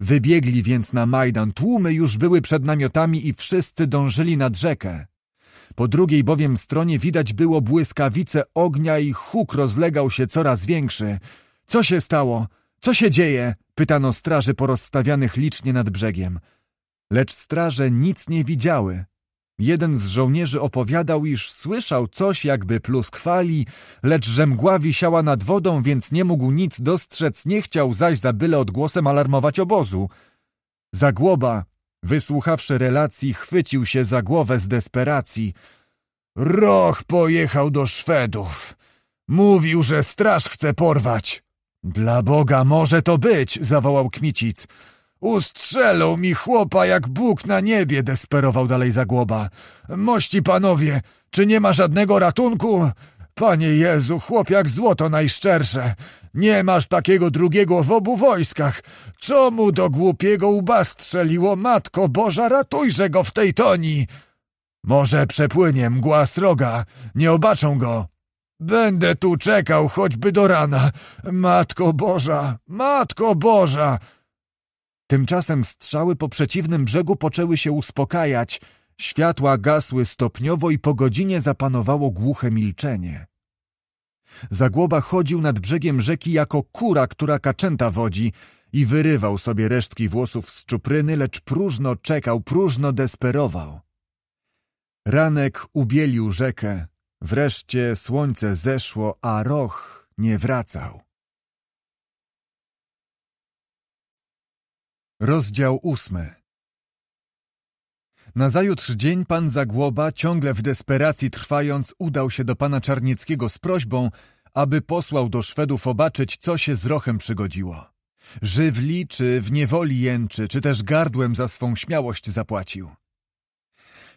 Wybiegli więc na Majdan, tłumy już były przed namiotami i wszyscy dążyli nad rzekę. Po drugiej bowiem stronie widać było błyskawice ognia i huk rozlegał się coraz większy. Co się stało? Co się dzieje? pytano straży porozstawianych licznie nad brzegiem. Lecz straże nic nie widziały, Jeden z żołnierzy opowiadał, iż słyszał coś jakby pluskwali, lecz że mgła wisiała nad wodą, więc nie mógł nic dostrzec, nie chciał zaś za byle odgłosem alarmować obozu. Zagłoba, wysłuchawszy relacji, chwycił się za głowę z desperacji. Roch pojechał do Szwedów. Mówił, że straż chce porwać. Dla Boga może to być, zawołał Kmicic. Ustrzelą mi chłopa jak Bóg na niebie, desperował dalej Zagłoba. Mości panowie, czy nie ma żadnego ratunku? Panie Jezu, chłop jak złoto najszczersze. Nie masz takiego drugiego w obu wojskach. Co mu do głupiego łba strzeliło, Matko Boża, ratujże go w tej toni. Może przepłynie mgła sroga, nie obaczą go. Będę tu czekał choćby do rana. Matko Boża, Matko Boża! Tymczasem strzały po przeciwnym brzegu poczęły się uspokajać. Światła gasły stopniowo i po godzinie zapanowało głuche milczenie. Zagłoba chodził nad brzegiem rzeki jako kura, która kaczęta wodzi i wyrywał sobie resztki włosów z czupryny, lecz próżno czekał, próżno desperował. Ranek ubielił rzekę, wreszcie słońce zeszło, a roch nie wracał. Rozdział ósmy Nazajutrz dzień pan Zagłoba, ciągle w desperacji trwając, udał się do pana Czarnieckiego z prośbą, aby posłał do Szwedów obaczyć, co się z Rochem przygodziło. Żywli, czy w niewoli jęczy, czy też gardłem za swą śmiałość zapłacił.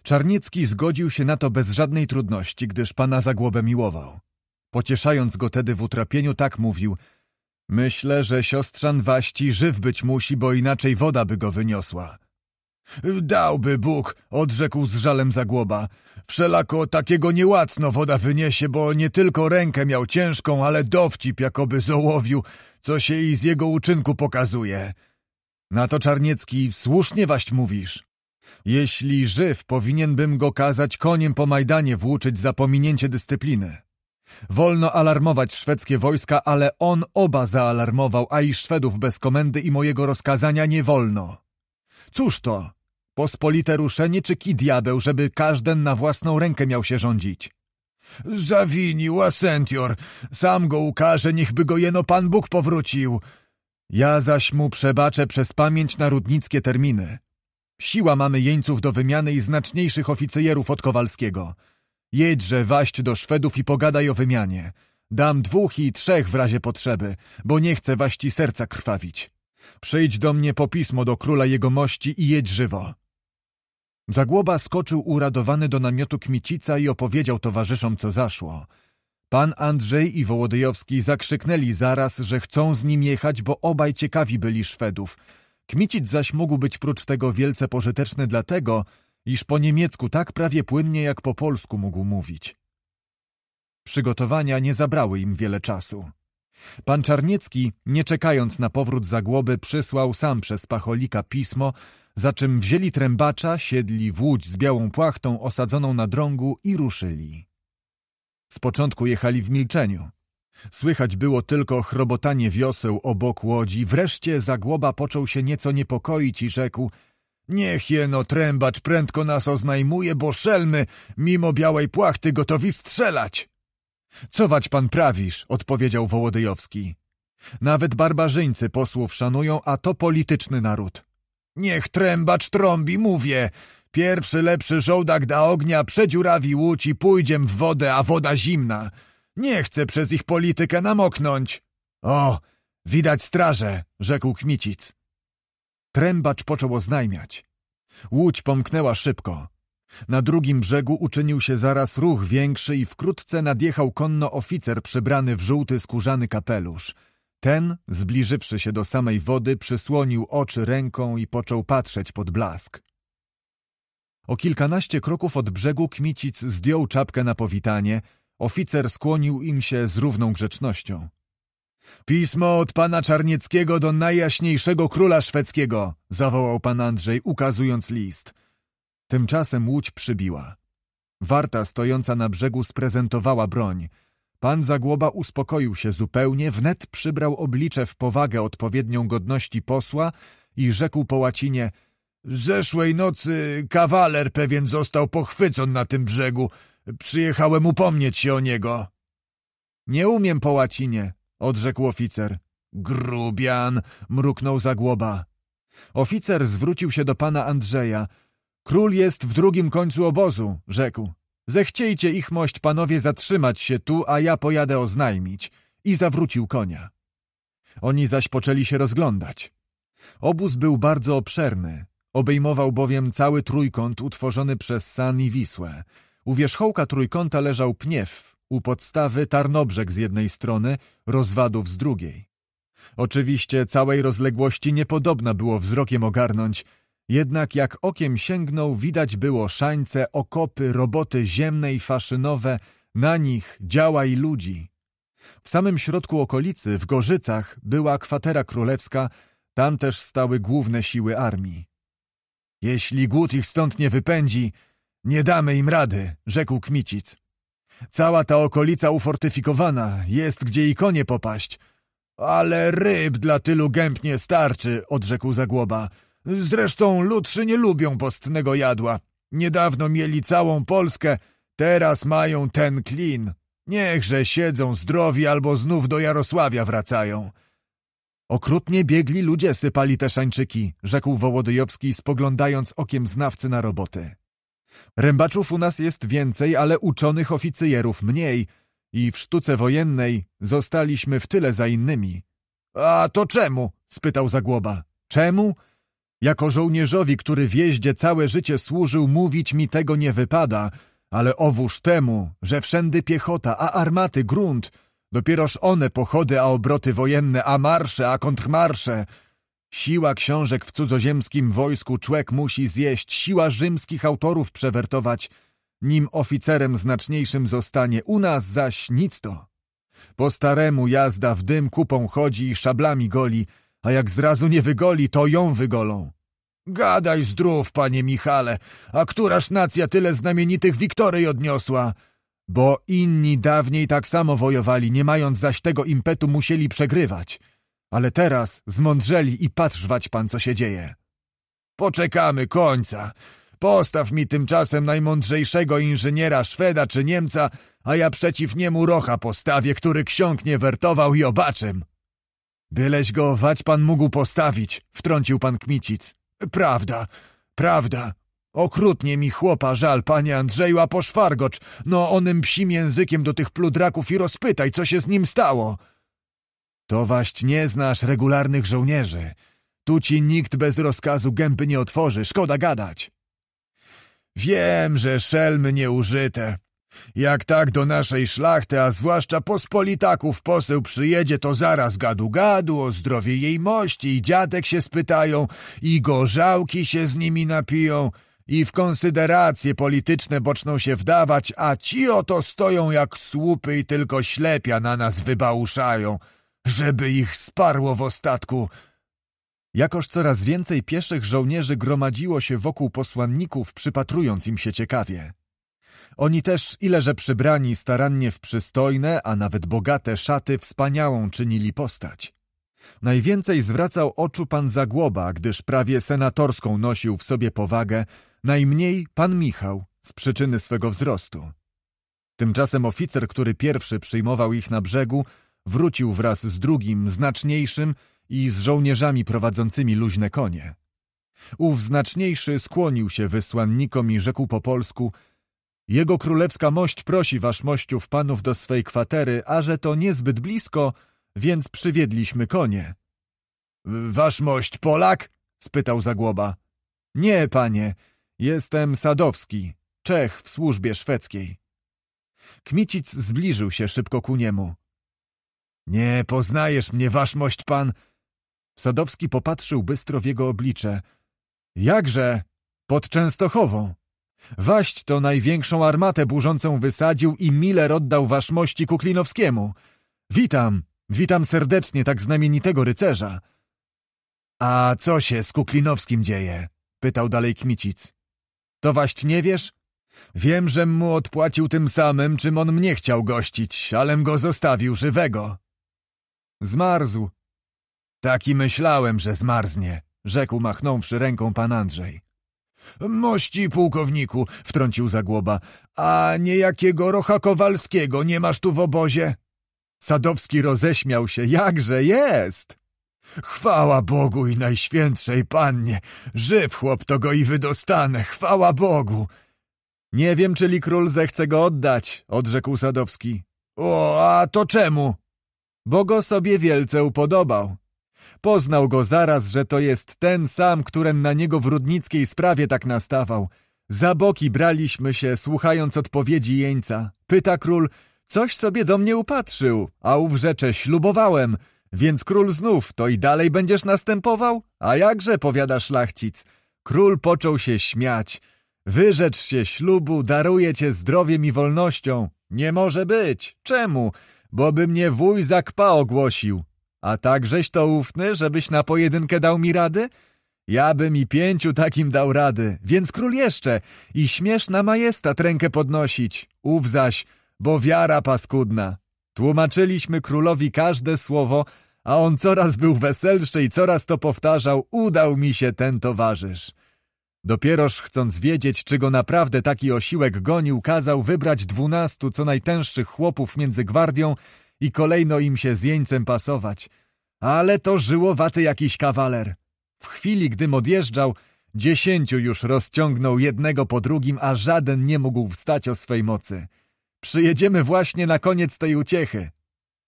Czarniecki zgodził się na to bez żadnej trudności, gdyż pana Zagłobę miłował. Pocieszając go tedy w utrapieniu, tak mówił – Myślę, że siostrzan Waści żyw być musi, bo inaczej woda by go wyniosła. Dałby Bóg, odrzekł z żalem Zagłoba. Wszelako takiego niełacno woda wyniesie, bo nie tylko rękę miał ciężką, ale dowcip jakoby zołowił, co się i z jego uczynku pokazuje. Na to Czarniecki, słusznie waść mówisz. Jeśli żyw, powinienbym go kazać koniem po Majdanie włóczyć za pominięcie dyscypliny. Wolno alarmować szwedzkie wojska, ale on oba zaalarmował, a i Szwedów bez komendy i mojego rozkazania nie wolno. Cóż to? Pospolite ruszenie czy ki diabeł, żeby każden na własną rękę miał się rządzić? Zawinił, asentior. Sam go ukaże, niechby go jeno Pan Bóg powrócił. Ja zaś mu przebaczę przez pamięć narodnickie terminy. Siła mamy jeńców do wymiany i znaczniejszych oficjerów od Kowalskiego. Jedźże waść do Szwedów i pogadaj o wymianie. Dam dwóch i trzech w razie potrzeby, bo nie chcę waści serca krwawić. Przyjdź do mnie po pismo do króla jegomości i jedź żywo. Zagłoba skoczył uradowany do namiotu Kmicica i opowiedział towarzyszom, co zaszło. Pan Andrzej i Wołodyjowski zakrzyknęli zaraz, że chcą z nim jechać, bo obaj ciekawi byli Szwedów. Kmicic zaś mógł być prócz tego wielce pożyteczny dlatego, iż po niemiecku tak prawie płynnie jak po polsku mógł mówić. Przygotowania nie zabrały im wiele czasu. Pan Czarniecki, nie czekając na powrót zagłoby, przysłał sam przez Pacholika pismo, za czym wzięli trębacza, siedli w łódź z białą płachtą osadzoną na drągu i ruszyli. Z początku jechali w milczeniu. Słychać było tylko chrobotanie wioseł obok łodzi. Wreszcie Zagłoba począł się nieco niepokoić i rzekł – Niech jeno trębacz prędko nas oznajmuje, bo szelmy, mimo białej płachty, gotowi strzelać. Cować pan prawisz, odpowiedział Wołodyjowski. Nawet barbarzyńcy posłów szanują, a to polityczny naród. Niech trębacz trąbi, mówię. Pierwszy lepszy żołdak da ognia, przedziurawi łódź i pójdziem w wodę, a woda zimna. Nie chcę przez ich politykę namoknąć. O, widać straże, rzekł Kmicic. Trębacz począł oznajmiać. Łódź pomknęła szybko. Na drugim brzegu uczynił się zaraz ruch większy i wkrótce nadjechał konno oficer przebrany w żółty skórzany kapelusz. Ten, zbliżywszy się do samej wody, przysłonił oczy ręką i począł patrzeć pod blask. O kilkanaście kroków od brzegu Kmicic zdjął czapkę na powitanie. Oficer skłonił im się z równą grzecznością. Pismo od pana Czarnieckiego do najjaśniejszego króla szwedzkiego, zawołał pan Andrzej, ukazując list. Tymczasem łódź przybiła. Warta stojąca na brzegu sprezentowała broń. Pan Zagłoba uspokoił się zupełnie, wnet przybrał oblicze w powagę odpowiednią godności posła i rzekł po łacinie Zeszłej nocy kawaler pewien został pochwycon na tym brzegu. Przyjechałem upomnieć się o niego. Nie umiem po łacinie, odrzekł oficer. Grubian! mruknął Zagłoba. Oficer zwrócił się do pana Andrzeja. Król jest w drugim końcu obozu, rzekł. Zechciejcie ich mość, panowie, zatrzymać się tu, a ja pojadę oznajmić. I zawrócił konia. Oni zaś poczęli się rozglądać. Obóz był bardzo obszerny, obejmował bowiem cały trójkąt utworzony przez San i Wisłę. U wierzchołka trójkąta leżał Pniew, u podstawy Tarnobrzeg z jednej strony, Rozwadów z drugiej. Oczywiście całej rozległości niepodobna było wzrokiem ogarnąć, jednak jak okiem sięgnął, widać było szańce, okopy, roboty ziemne i faszynowe, na nich działa i ludzi. W samym środku okolicy, w Gorzycach, była kwatera królewska, tam też stały główne siły armii. Jeśli głód ich stąd nie wypędzi, nie damy im rady, rzekł Kmicic. Cała ta okolica ufortyfikowana, jest gdzie i konie popaść. Ale ryb dla tylu gęb nie starczy, odrzekł Zagłoba. Zresztą ludrzy nie lubią postnego jadła. Niedawno mieli całą Polskę, teraz mają ten klin. Niechże siedzą zdrowi albo znów do Jarosławia wracają. Okrutnie biegli ludzie sypali te szańczyki, rzekł Wołodyjowski, spoglądając okiem znawcy na roboty. Rębaczów u nas jest więcej, ale uczonych oficjerów mniej i w sztuce wojennej zostaliśmy w tyle za innymi. A to czemu? spytał Zagłoba. Czemu? Jako żołnierzowi, który w jeździe całe życie służył, mówić mi tego nie wypada, ale owóż temu, że wszędy piechota, a armaty grunt, dopieroż one pochody, a obroty wojenne, a marsze, a kontrmarsze – Siła książek w cudzoziemskim wojsku człek musi zjeść, siła rzymskich autorów przewertować, nim oficerem znaczniejszym zostanie, u nas zaś nic to. Po staremu jazda w dym kupą chodzi i szablami goli, a jak zrazu nie wygoli, to ją wygolą. Gadaj zdrów, panie Michale, a któraż nacja tyle znamienitych wiktorii odniosła? Bo inni dawniej tak samo wojowali, nie mając zaś tego impetu musieli przegrywać – ale teraz zmądrzeli i patrz wać pan, co się dzieje. Poczekamy końca. Postaw mi tymczasem najmądrzejszego inżyniera Szweda czy Niemca, a ja przeciw niemu rocha postawię, który ksiąg nie wertował i obaczym. Byleś go wać pan mógł postawić, wtrącił pan Kmicic. Prawda, prawda. Okrutnie mi chłopa żal, panie Andrzeju, a poszwargocz. No, onym psim językiem do tych pludraków i rozpytaj, co się z nim stało. To waść nie znasz regularnych żołnierzy. Tu ci nikt bez rozkazu gęby nie otworzy, szkoda gadać. Wiem, że szelmy nieużyte. Jak tak do naszej szlachty, a zwłaszcza pospolitaków poseł przyjedzie, to zaraz gadu-gadu o zdrowie jej mości i dziadek się spytają i gorzałki się z nimi napiją i w konsyderacje polityczne boczną się wdawać, a ci oto stoją jak słupy i tylko ślepia na nas wybałuszają – żeby ich sparło w ostatku. Jakoż coraz więcej pieszych żołnierzy gromadziło się wokół posłanników, przypatrując im się ciekawie. Oni też, ileże przybrani starannie w przystojne, a nawet bogate szaty, wspaniałą czynili postać. Najwięcej zwracał oczu pan Zagłoba, gdyż prawie senatorską nosił w sobie powagę, najmniej pan Michał, z przyczyny swego wzrostu. Tymczasem oficer, który pierwszy przyjmował ich na brzegu, wrócił wraz z drugim, znaczniejszym i z żołnierzami prowadzącymi luźne konie. Ów znaczniejszy skłonił się wysłannikom i rzekł po polsku Jego królewska mość prosi waszmościów panów do swej kwatery, a że to niezbyt blisko, więc przywiedliśmy konie. Waszmość Polak? spytał Zagłoba. Nie, panie, jestem Sadowski, Czech w służbie szwedzkiej. Kmicic zbliżył się szybko ku niemu. Nie poznajesz mnie, waszmość pan! Sadowski popatrzył bystro w jego oblicze. Jakże? Pod Częstochową. Waść to największą armatę burzącą wysadził i Miller oddał waszmości Kuklinowskiemu. Witam, witam serdecznie tak znamienitego rycerza. A co się z Kuklinowskim dzieje? Pytał dalej Kmicic. To waść nie wiesz? Wiem, żem mu odpłacił tym samym, czym on mnie chciał gościć, alem go zostawił żywego. Zmarzł. Taki myślałem, że zmarznie, rzekł machnąwszy ręką pan Andrzej. Mości pułkowniku, wtrącił Zagłoba, a niejakiego Rocha Kowalskiego nie masz tu w obozie? Sadowski roześmiał się, jakże jest! Chwała Bogu i Najświętszej Pannie! Żyw chłop, to go i wydostanę! Chwała Bogu! Nie wiem, czyli król zechce go oddać, odrzekł Sadowski. O, a to czemu? bo go sobie wielce upodobał. Poznał go zaraz, że to jest ten sam, którym na niego w rudnickiej sprawie tak nastawał. Za boki braliśmy się, słuchając odpowiedzi jeńca. Pyta król, coś sobie do mnie upatrzył, a ów rzecze ślubowałem, więc król znów, to i dalej będziesz następował? A jakże, powiada szlachcic. Król począł się śmiać. Wyrzecz się ślubu, daruje cię zdrowiem i wolnością. Nie może być. Czemu? boby mnie wuj za kpa ogłosił. A takżeś to ufny, żebyś na pojedynkę dał mi rady? Ja bym i pięciu takim dał rady, więc król jeszcze i śmiesz na majestat rękę podnosić. Ów zaś, bo wiara paskudna. Tłumaczyliśmy królowi każde słowo, a on coraz był weselszy i coraz to powtarzał, udał mi się ten towarzysz. Dopieroż chcąc wiedzieć, czy go naprawdę taki osiłek gonił, kazał wybrać dwunastu co najtęższych chłopów między gwardią i kolejno im się z jeńcem pasować. Ale to żyłowaty jakiś kawaler. W chwili, gdym odjeżdżał, dziesięciu już rozciągnął jednego po drugim, a żaden nie mógł wstać o swej mocy. Przyjedziemy właśnie na koniec tej uciechy.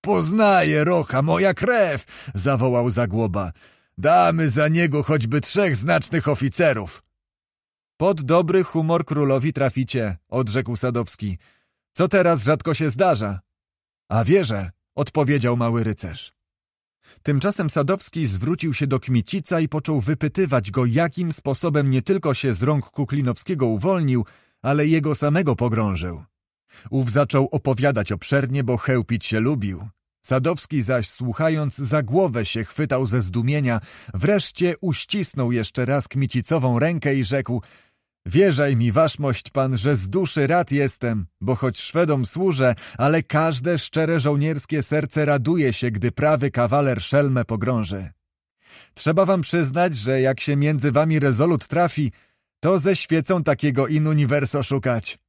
Poznaję rocha, moja krew! zawołał Zagłoba. Damy za niego choćby trzech znacznych oficerów. Pod dobry humor królowi traficie, odrzekł Sadowski. Co teraz rzadko się zdarza? A wierzę, odpowiedział mały rycerz. Tymczasem Sadowski zwrócił się do Kmicica i począł wypytywać go, jakim sposobem nie tylko się z rąk Kuklinowskiego uwolnił, ale jego samego pogrążył. Ów zaczął opowiadać obszernie, bo chełpić się lubił. Sadowski zaś, słuchając, za głowę się chwytał ze zdumienia. Wreszcie uścisnął jeszcze raz Kmicicową rękę i rzekł – Wierzaj mi, waszmość pan, że z duszy rad jestem, bo choć Szwedom służę, ale każde szczere żołnierskie serce raduje się, gdy prawy kawaler szelmę pogrąży. Trzeba wam przyznać, że jak się między wami rezolut trafi, to ze świecą takiego in universo szukać.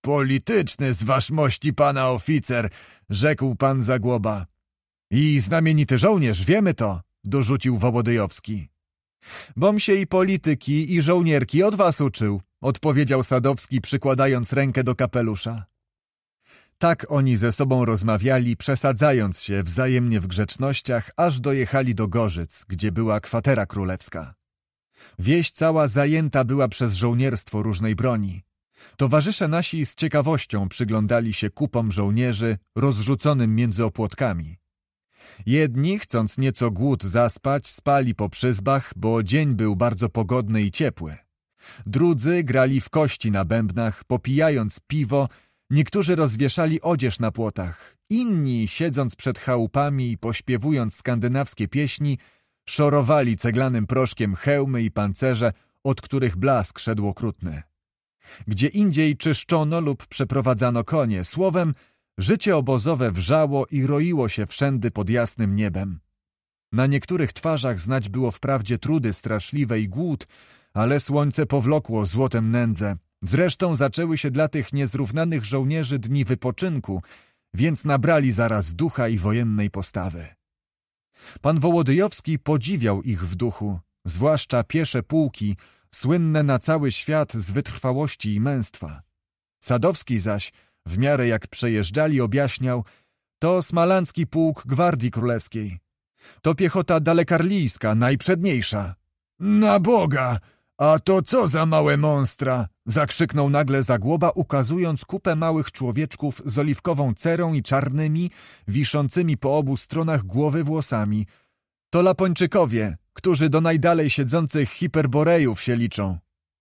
Polityczny z waszmości pana oficer, rzekł pan Zagłoba. I znamienity żołnierz, wiemy to, dorzucił Wołodyjowski. Bom się i polityki, i żołnierki od was uczył, odpowiedział Sadowski, przykładając rękę do kapelusza. Tak oni ze sobą rozmawiali, przesadzając się wzajemnie w grzecznościach, aż dojechali do Gorzyc, gdzie była kwatera królewska. Wieś cała zajęta była przez żołnierstwo różnej broni. Towarzysze nasi z ciekawością przyglądali się kupom żołnierzy rozrzuconym między opłotkami. Jedni, chcąc nieco głód zaspać, spali po przyzbach, bo dzień był bardzo pogodny i ciepły. Drudzy grali w kości na bębnach, popijając piwo, niektórzy rozwieszali odzież na płotach, inni, siedząc przed chałupami i pośpiewując skandynawskie pieśni, szorowali ceglanym proszkiem hełmy i pancerze, od których blask szedł okrutny. Gdzie indziej czyszczono lub przeprowadzano konie, słowem – Życie obozowe wrzało i roiło się wszędy pod jasnym niebem. Na niektórych twarzach znać było wprawdzie trudy straszliwe i głód, ale słońce powlokło złotem nędzę. Zresztą zaczęły się dla tych niezrównanych żołnierzy dni wypoczynku, więc nabrali zaraz ducha i wojennej postawy. Pan Wołodyjowski podziwiał ich w duchu, zwłaszcza piesze pułki, słynne na cały świat z wytrwałości i męstwa. Sadowski zaś – w miarę jak przejeżdżali, objaśniał, to smalandzki pułk Gwardii Królewskiej. To piechota dalekarlijska, najprzedniejsza. Na Boga! A to co za małe monstra! Zakrzyknął nagle Zagłoba, ukazując kupę małych człowieczków z oliwkową cerą i czarnymi, wiszącymi po obu stronach głowy włosami. To Lapończykowie, którzy do najdalej siedzących hiperborejów się liczą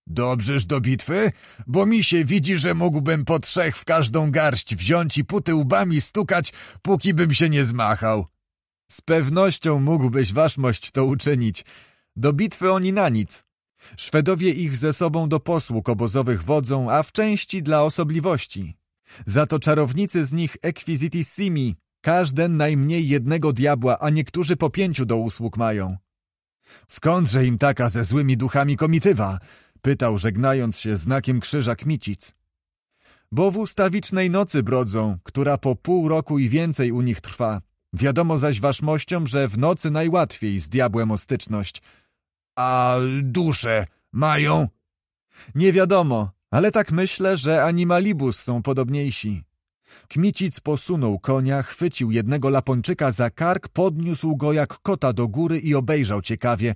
dobrzeż do bitwy? Bo mi się widzi, że mógłbym po trzech w każdą garść wziąć i puty łbami stukać, póki bym się nie zmachał. Z pewnością mógłbyś, waszmość, to uczynić. Do bitwy oni na nic. Szwedowie ich ze sobą do posług obozowych wodzą, a w części dla osobliwości. Za to czarownicy z nich equisitissimi, każden najmniej jednego diabła, a niektórzy po pięciu do usług mają. Skądże im taka ze złymi duchami komitywa? Pytał, żegnając się znakiem krzyża kmicic. Bo w ustawicznej nocy brodzą, która po pół roku i więcej u nich trwa. Wiadomo zaś waszmościom, że w nocy najłatwiej z diabłem o styczność. A dusze mają? Nie wiadomo, ale tak myślę, że animalibus są podobniejsi. Kmicic posunął konia, chwycił jednego Lapończyka za kark, podniósł go jak kota do góry i obejrzał ciekawie –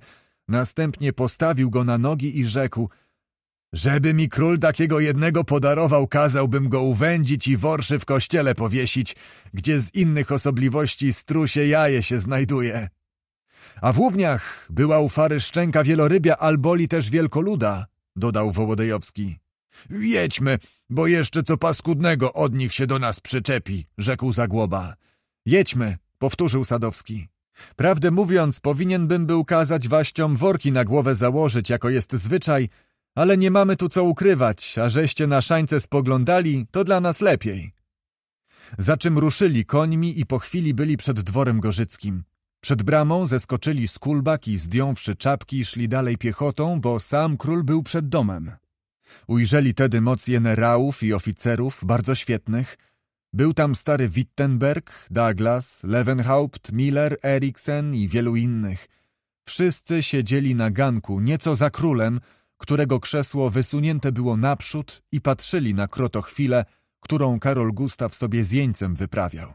Następnie postawił go na nogi i rzekł — Żeby mi król takiego jednego podarował, kazałbym go uwędzić i worszy w kościele powiesić, gdzie z innych osobliwości strusie jaje się znajduje. A w Łubniach była u fary szczęka wielorybia alboli też wielkoluda, dodał Wołodejowski. Jedźmy, bo jeszcze co paskudnego od nich się do nas przyczepi, rzekł Zagłoba. Jedźmy, powtórzył Sadowski. Prawdę mówiąc, powinienbym był kazać waściom worki na głowę założyć, jako jest zwyczaj, ale nie mamy tu co ukrywać, a żeście na szańce spoglądali, to dla nas lepiej. Za czym ruszyli końmi i po chwili byli przed dworem gorzyckim. Przed bramą zeskoczyli z kulbak i zdjąwszy czapki szli dalej piechotą, bo sam król był przed domem. Ujrzeli tedy moc jenerałów i oficerów, bardzo świetnych, był tam stary Wittenberg, Douglas, Levenhaupt, Miller, Eriksen i wielu innych. Wszyscy siedzieli na ganku, nieco za królem, którego krzesło wysunięte było naprzód i patrzyli na krotochwilę, którą Karol Gustaw sobie z jeńcem wyprawiał.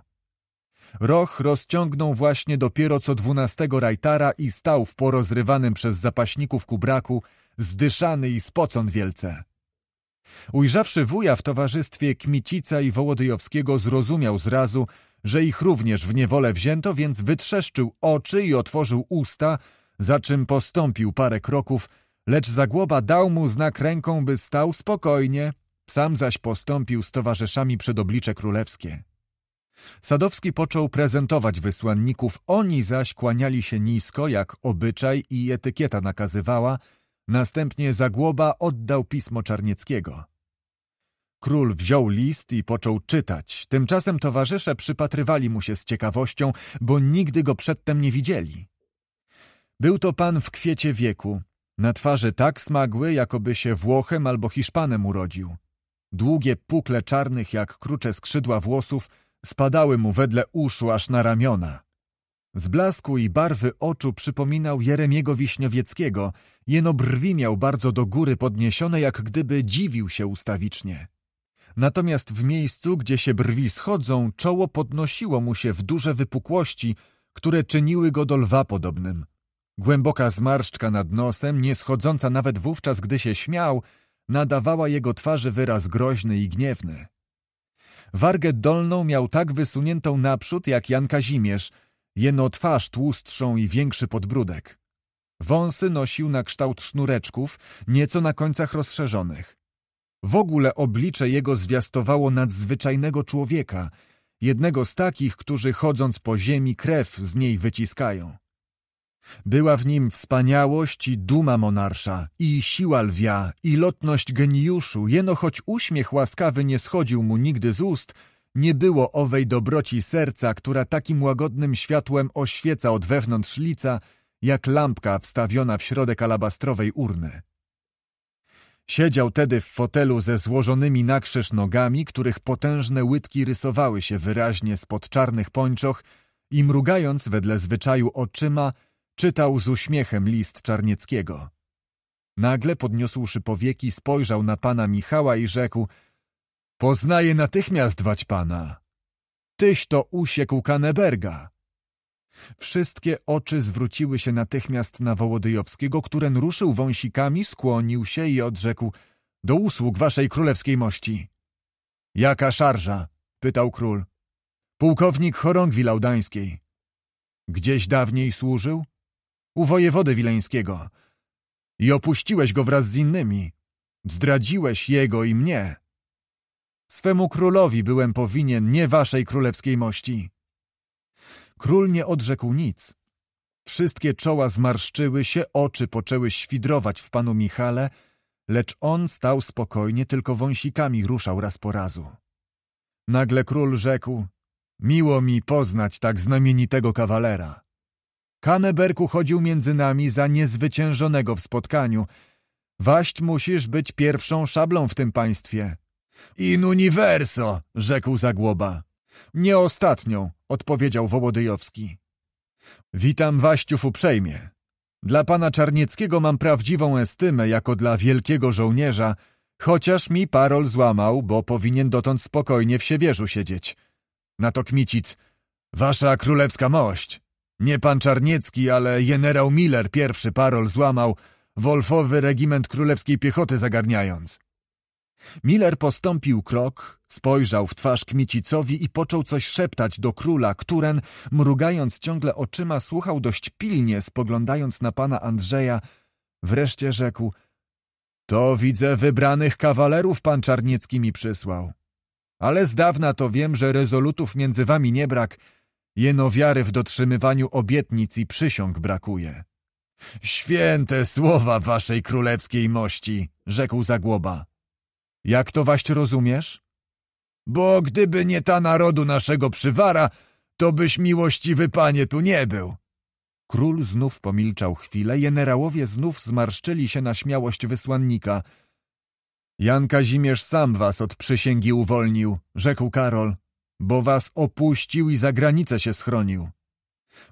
Roch rozciągnął właśnie dopiero co dwunastego rajtara i stał w porozrywanym przez zapaśników kubraku, zdyszany i spocon wielce. Ujrzawszy wuja w towarzystwie Kmicica i Wołodyjowskiego zrozumiał zrazu, że ich również w niewolę wzięto, więc wytrzeszczył oczy i otworzył usta, za czym postąpił parę kroków, lecz Zagłoba dał mu znak ręką, by stał spokojnie, sam zaś postąpił z towarzyszami przed oblicze królewskie. Sadowski począł prezentować wysłanników, oni zaś kłaniali się nisko, jak obyczaj i etykieta nakazywała, Następnie Zagłoba oddał pismo Czarnieckiego. Król wziął list i począł czytać. Tymczasem towarzysze przypatrywali mu się z ciekawością, bo nigdy go przedtem nie widzieli. Był to pan w kwiecie wieku, na twarzy tak smagły, jakoby się Włochem albo Hiszpanem urodził. Długie pukle czarnych jak krucze skrzydła włosów spadały mu wedle uszu aż na ramiona. Z blasku i barwy oczu przypominał Jeremiego Wiśniowieckiego, jeno brwi miał bardzo do góry podniesione, jak gdyby dziwił się ustawicznie. Natomiast w miejscu, gdzie się brwi schodzą, czoło podnosiło mu się w duże wypukłości, które czyniły go do lwa podobnym. Głęboka zmarszczka nad nosem, nie schodząca nawet wówczas, gdy się śmiał, nadawała jego twarzy wyraz groźny i gniewny. Wargę dolną miał tak wysuniętą naprzód jak Jan Kazimierz – Jeno twarz tłustszą i większy podbródek. Wąsy nosił na kształt sznureczków, nieco na końcach rozszerzonych. W ogóle oblicze jego zwiastowało nadzwyczajnego człowieka, jednego z takich, którzy chodząc po ziemi krew z niej wyciskają. Była w nim wspaniałość i duma monarsza, i siła lwia, i lotność geniuszu, jeno choć uśmiech łaskawy nie schodził mu nigdy z ust – nie było owej dobroci serca, która takim łagodnym światłem oświeca od wewnątrz lica, jak lampka wstawiona w środek alabastrowej urny. Siedział tedy w fotelu ze złożonymi na krzyż nogami, których potężne łydki rysowały się wyraźnie spod czarnych pończoch i mrugając wedle zwyczaju oczyma, czytał z uśmiechem list Czarnieckiego. Nagle podniósłszy powieki, spojrzał na pana Michała i rzekł – Poznaję natychmiast pana. Tyś to usiekł Kaneberga. Wszystkie oczy zwróciły się natychmiast na Wołodyjowskiego, który ruszył wąsikami, skłonił się i odrzekł — Do usług waszej królewskiej mości. — Jaka szarża? — pytał król. — Pułkownik chorągwi laudańskiej. — Gdzieś dawniej służył? — U wojewody wileńskiego. — I opuściłeś go wraz z innymi. Zdradziłeś jego i mnie. Swemu królowi byłem powinien, nie waszej królewskiej mości. Król nie odrzekł nic. Wszystkie czoła zmarszczyły się, oczy poczęły świdrować w panu Michale, lecz on stał spokojnie, tylko wąsikami ruszał raz po razu. Nagle król rzekł, miło mi poznać tak znamienitego kawalera. Kaneberg chodził między nami za niezwyciężonego w spotkaniu. Waść musisz być pierwszą szablą w tym państwie. In universo, rzekł Zagłoba. Nie ostatnią, odpowiedział Wołodyjowski. Witam Waściów uprzejmie. Dla pana Czarnieckiego mam prawdziwą estymę jako dla wielkiego żołnierza, chociaż mi parol złamał, bo powinien dotąd spokojnie w Siewierzu siedzieć. Na to Kmicic, wasza królewska mość. Nie pan Czarniecki, ale generał Miller pierwszy parol złamał, Wolfowy regiment królewskiej piechoty zagarniając. Miller postąpił krok, spojrzał w twarz Kmicicowi i począł coś szeptać do króla, któren, mrugając ciągle oczyma, słuchał dość pilnie, spoglądając na pana Andrzeja. Wreszcie rzekł — To widzę wybranych kawalerów pan Czarniecki mi przysłał. Ale z dawna to wiem, że rezolutów między wami nie brak, jeno wiary w dotrzymywaniu obietnic i przysiąg brakuje. — Święte słowa waszej królewskiej mości! — rzekł Zagłoba. Jak to waść rozumiesz? Bo gdyby nie ta narodu naszego przywara, to byś miłościwy panie tu nie był. Król znów pomilczał chwilę, jenerałowie znów zmarszczyli się na śmiałość wysłannika. Jan Kazimierz sam was od przysięgi uwolnił, rzekł Karol, bo was opuścił i za granicę się schronił.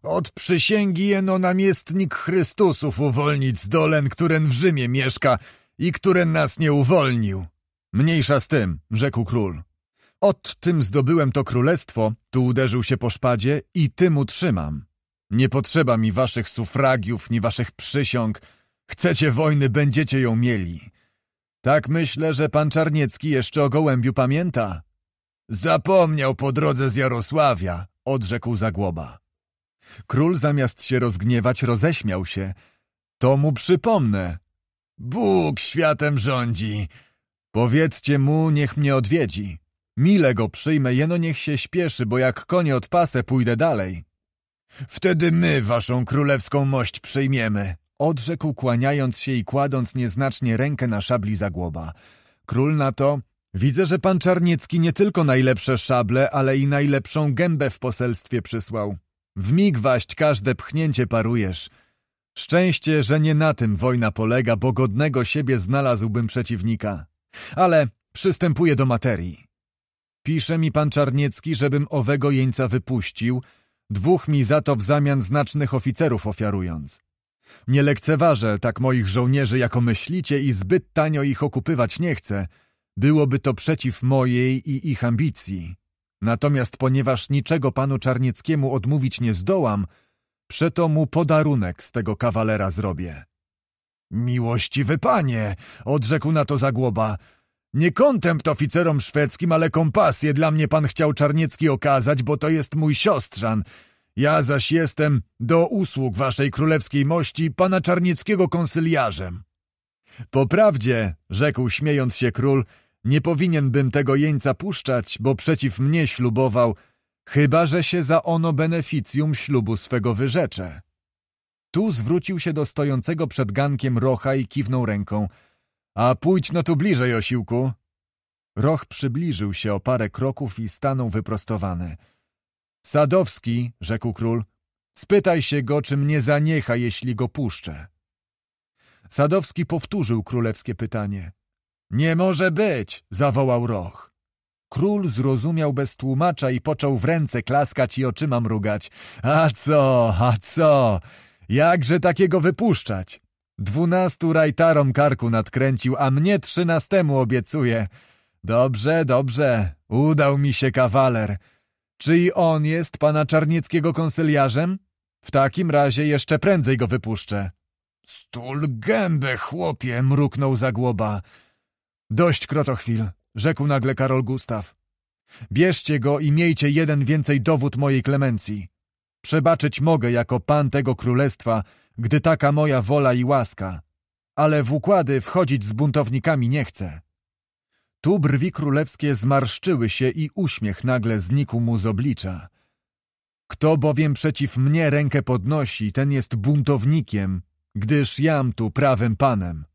Od przysięgi jeno namiestnik Chrystusów uwolnić z dolen, który w Rzymie mieszka i który nas nie uwolnił. Mniejsza z tym, rzekł król. Od tym zdobyłem to królestwo, tu uderzył się po szpadzie i tym utrzymam. Nie potrzeba mi waszych sufragiów, ni waszych przysiąg. Chcecie wojny, będziecie ją mieli. Tak myślę, że pan Czarniecki jeszcze o Gołębiu pamięta. Zapomniał po drodze z Jarosławia, odrzekł Zagłoba. Król zamiast się rozgniewać, roześmiał się. To mu przypomnę. Bóg światem rządzi, Powiedzcie mu, niech mnie odwiedzi. Mile go przyjmę, jeno niech się śpieszy, bo jak konie odpasę, pójdę dalej. Wtedy my waszą królewską mość przyjmiemy, odrzekł kłaniając się i kładąc nieznacznie rękę na szabli zagłoba. Król na to, widzę, że pan Czarniecki nie tylko najlepsze szable, ale i najlepszą gębę w poselstwie przysłał. W mig waść każde pchnięcie parujesz. Szczęście, że nie na tym wojna polega, bo godnego siebie znalazłbym przeciwnika. Ale przystępuję do materii. Pisze mi pan Czarniecki, żebym owego jeńca wypuścił, dwóch mi za to w zamian znacznych oficerów ofiarując. Nie lekceważę tak moich żołnierzy, jako myślicie, i zbyt tanio ich okupywać nie chcę. Byłoby to przeciw mojej i ich ambicji. Natomiast ponieważ niczego panu Czarnieckiemu odmówić nie zdołam, przeto mu podarunek z tego kawalera zrobię. Miłościwy panie, odrzekł na to Zagłoba. Nie kontempt oficerom szwedzkim, ale kompasję dla mnie pan chciał Czarniecki okazać, bo to jest mój siostrzan. Ja zaś jestem do usług waszej królewskiej mości pana Czarnieckiego konsyliarzem. Po prawdzie, rzekł śmiejąc się król, nie powinienbym tego jeńca puszczać, bo przeciw mnie ślubował, chyba że się za ono beneficjum ślubu swego wyrzecze. Tu zwrócił się do stojącego przed gankiem Rocha i kiwnął ręką. A pójdź no tu bliżej, osiłku. Roch przybliżył się o parę kroków i stanął wyprostowany. Sadowski, rzekł król, spytaj się go, czym nie zaniecha, jeśli go puszczę. Sadowski powtórzył królewskie pytanie. Nie może być, zawołał Roch. Król zrozumiał bez tłumacza i począł w ręce klaskać i oczyma mrugać. A co, a co? Jakże takiego wypuszczać? Dwunastu rajtarom karku nadkręcił, a mnie trzynastemu obiecuje. Dobrze, dobrze, udał mi się kawaler. Czy i on jest pana Czarnieckiego konsyliarzem? W takim razie jeszcze prędzej go wypuszczę. Stul gębę, chłopie, mruknął Zagłoba. Dość krotochwil, rzekł nagle Karol Gustaw. Bierzcie go i miejcie jeden więcej dowód mojej klemencji. Przebaczyć mogę jako pan tego królestwa, gdy taka moja wola i łaska, ale w układy wchodzić z buntownikami nie chcę. Tu brwi królewskie zmarszczyły się i uśmiech nagle znikł mu z oblicza. Kto bowiem przeciw mnie rękę podnosi, ten jest buntownikiem, gdyż jam tu prawym panem.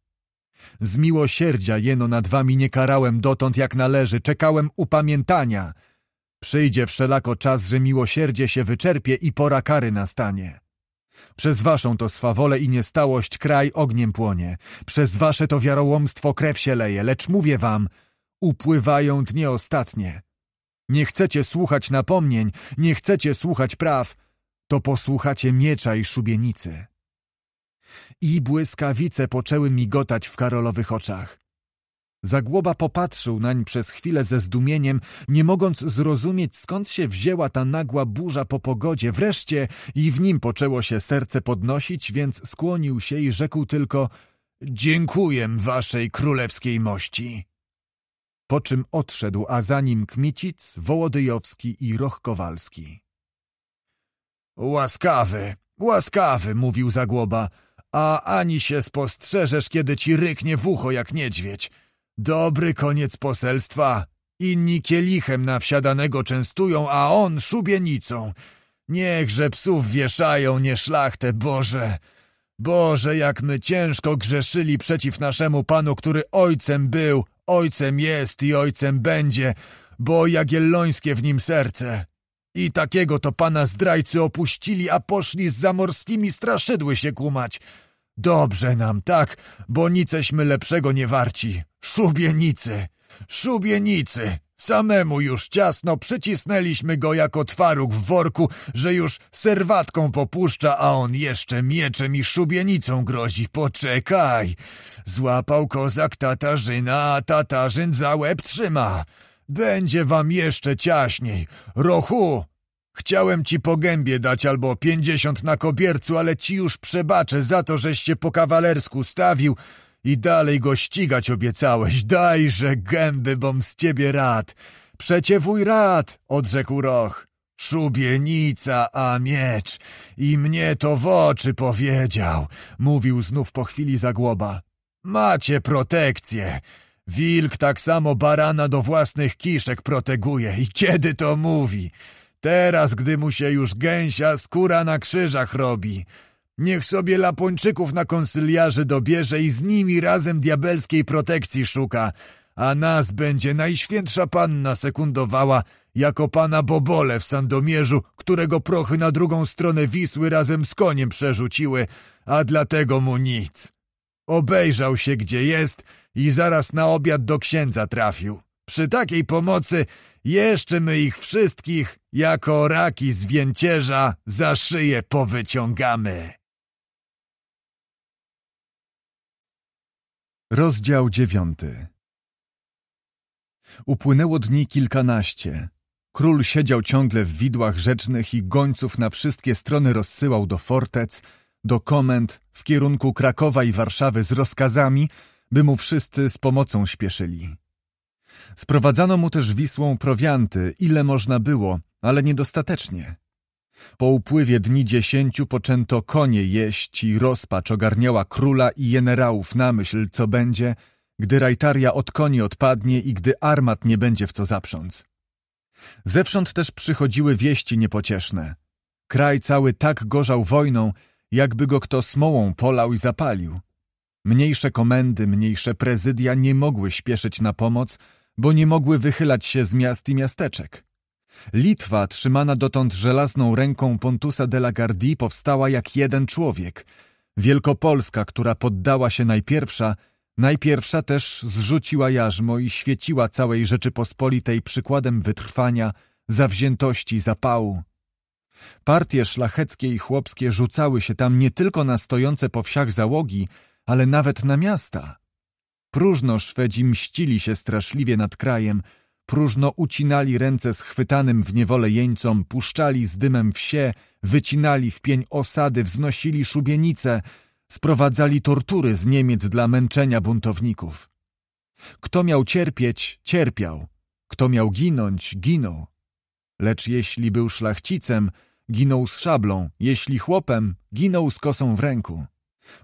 Z miłosierdzia jeno nad wami nie karałem dotąd jak należy, czekałem upamiętania – Przyjdzie wszelako czas, że miłosierdzie się wyczerpie i pora kary nastanie. Przez waszą to swawolę i niestałość kraj ogniem płonie, przez wasze to wiarołomstwo krew się leje, lecz mówię wam, upływają dnie ostatnie. Nie chcecie słuchać napomnień, nie chcecie słuchać praw, to posłuchacie miecza i szubienicy. I błyskawice poczęły migotać w karolowych oczach. Zagłoba popatrzył nań przez chwilę ze zdumieniem, nie mogąc zrozumieć skąd się wzięła ta nagła burza po pogodzie. Wreszcie i w nim poczęło się serce podnosić, więc skłonił się i rzekł tylko Dziękuję waszej królewskiej mości. Po czym odszedł, a za nim Kmicic, Wołodyjowski i Roch Kowalski. Łaskawy, łaskawy, mówił Zagłoba, a ani się spostrzeżesz, kiedy ci ryknie w ucho jak niedźwiedź. Dobry koniec poselstwa. Inni kielichem na wsiadanego częstują, a on szubienicą. Niechże psów wieszają, nie szlachtę, Boże! Boże, jak my ciężko grzeszyli przeciw naszemu Panu, który ojcem był, ojcem jest i ojcem będzie, bo jagiellońskie w nim serce. I takiego to Pana zdrajcy opuścili, a poszli z zamorskimi straszydły się kumać. Dobrze nam, tak, bo niceśmy lepszego nie warci. Szubienicy, szubienicy! Samemu już ciasno przycisnęliśmy go jako twaróg w worku, że już serwatką popuszcza, a on jeszcze mieczem i szubienicą grozi. Poczekaj! Złapał kozak Tatarzyna, a Tatarzyn za łeb trzyma. Będzie wam jeszcze ciaśniej. Rochu, Chciałem ci po gębie dać albo pięćdziesiąt na kobiercu, ale ci już przebaczę za to, żeś się po kawalersku stawił i dalej go ścigać obiecałeś. Dajże gęby, bom z ciebie rad. Przecie wuj rad, odrzekł Roch. Szubienica, a miecz. I mnie to w oczy powiedział, mówił znów po chwili zagłoba. Macie protekcję. Wilk tak samo barana do własnych kiszek proteguje i kiedy to mówi? Teraz, gdy mu się już gęsia skóra na krzyżach robi. Niech sobie Lapończyków na konsyliarzy dobierze i z nimi razem diabelskiej protekcji szuka, a nas będzie Najświętsza Panna sekundowała jako Pana Bobole w Sandomierzu, którego prochy na drugą stronę Wisły razem z koniem przerzuciły, a dlatego mu nic. Obejrzał się gdzie jest i zaraz na obiad do księdza trafił. Przy takiej pomocy jeszcze my ich wszystkich, jako raki z więcierza, za szyję powyciągamy. Rozdział dziewiąty Upłynęło dni kilkanaście. Król siedział ciągle w widłach rzecznych i gońców na wszystkie strony rozsyłał do fortec, do komend w kierunku Krakowa i Warszawy z rozkazami, by mu wszyscy z pomocą śpieszyli. Sprowadzano mu też Wisłą prowianty, ile można było, ale niedostatecznie. Po upływie dni dziesięciu poczęto konie jeść i rozpacz ogarniała króla i generałów na myśl, co będzie, gdy rajtaria od koni odpadnie i gdy armat nie będzie w co zaprząc. Zewsząd też przychodziły wieści niepocieszne. Kraj cały tak gorzał wojną, jakby go kto smołą polał i zapalił. Mniejsze komendy, mniejsze prezydia nie mogły śpieszyć na pomoc, bo nie mogły wychylać się z miast i miasteczek. Litwa, trzymana dotąd żelazną ręką Pontusa de la Gardie, powstała jak jeden człowiek. Wielkopolska, która poddała się najpierwsza, najpierwsza też zrzuciła jarzmo i świeciła całej Rzeczypospolitej przykładem wytrwania, zawziętości, zapału. Partie szlacheckie i chłopskie rzucały się tam nie tylko na stojące po wsiach załogi, ale nawet na miasta. Próżno Szwedzi mścili się straszliwie nad krajem, próżno ucinali ręce schwytanym w niewolę jeńcom, puszczali z dymem wsie, wycinali w pień osady, wznosili szubienice, sprowadzali tortury z Niemiec dla męczenia buntowników. Kto miał cierpieć, cierpiał, kto miał ginąć, ginął. Lecz jeśli był szlachcicem, ginął z szablą, jeśli chłopem, ginął z kosą w ręku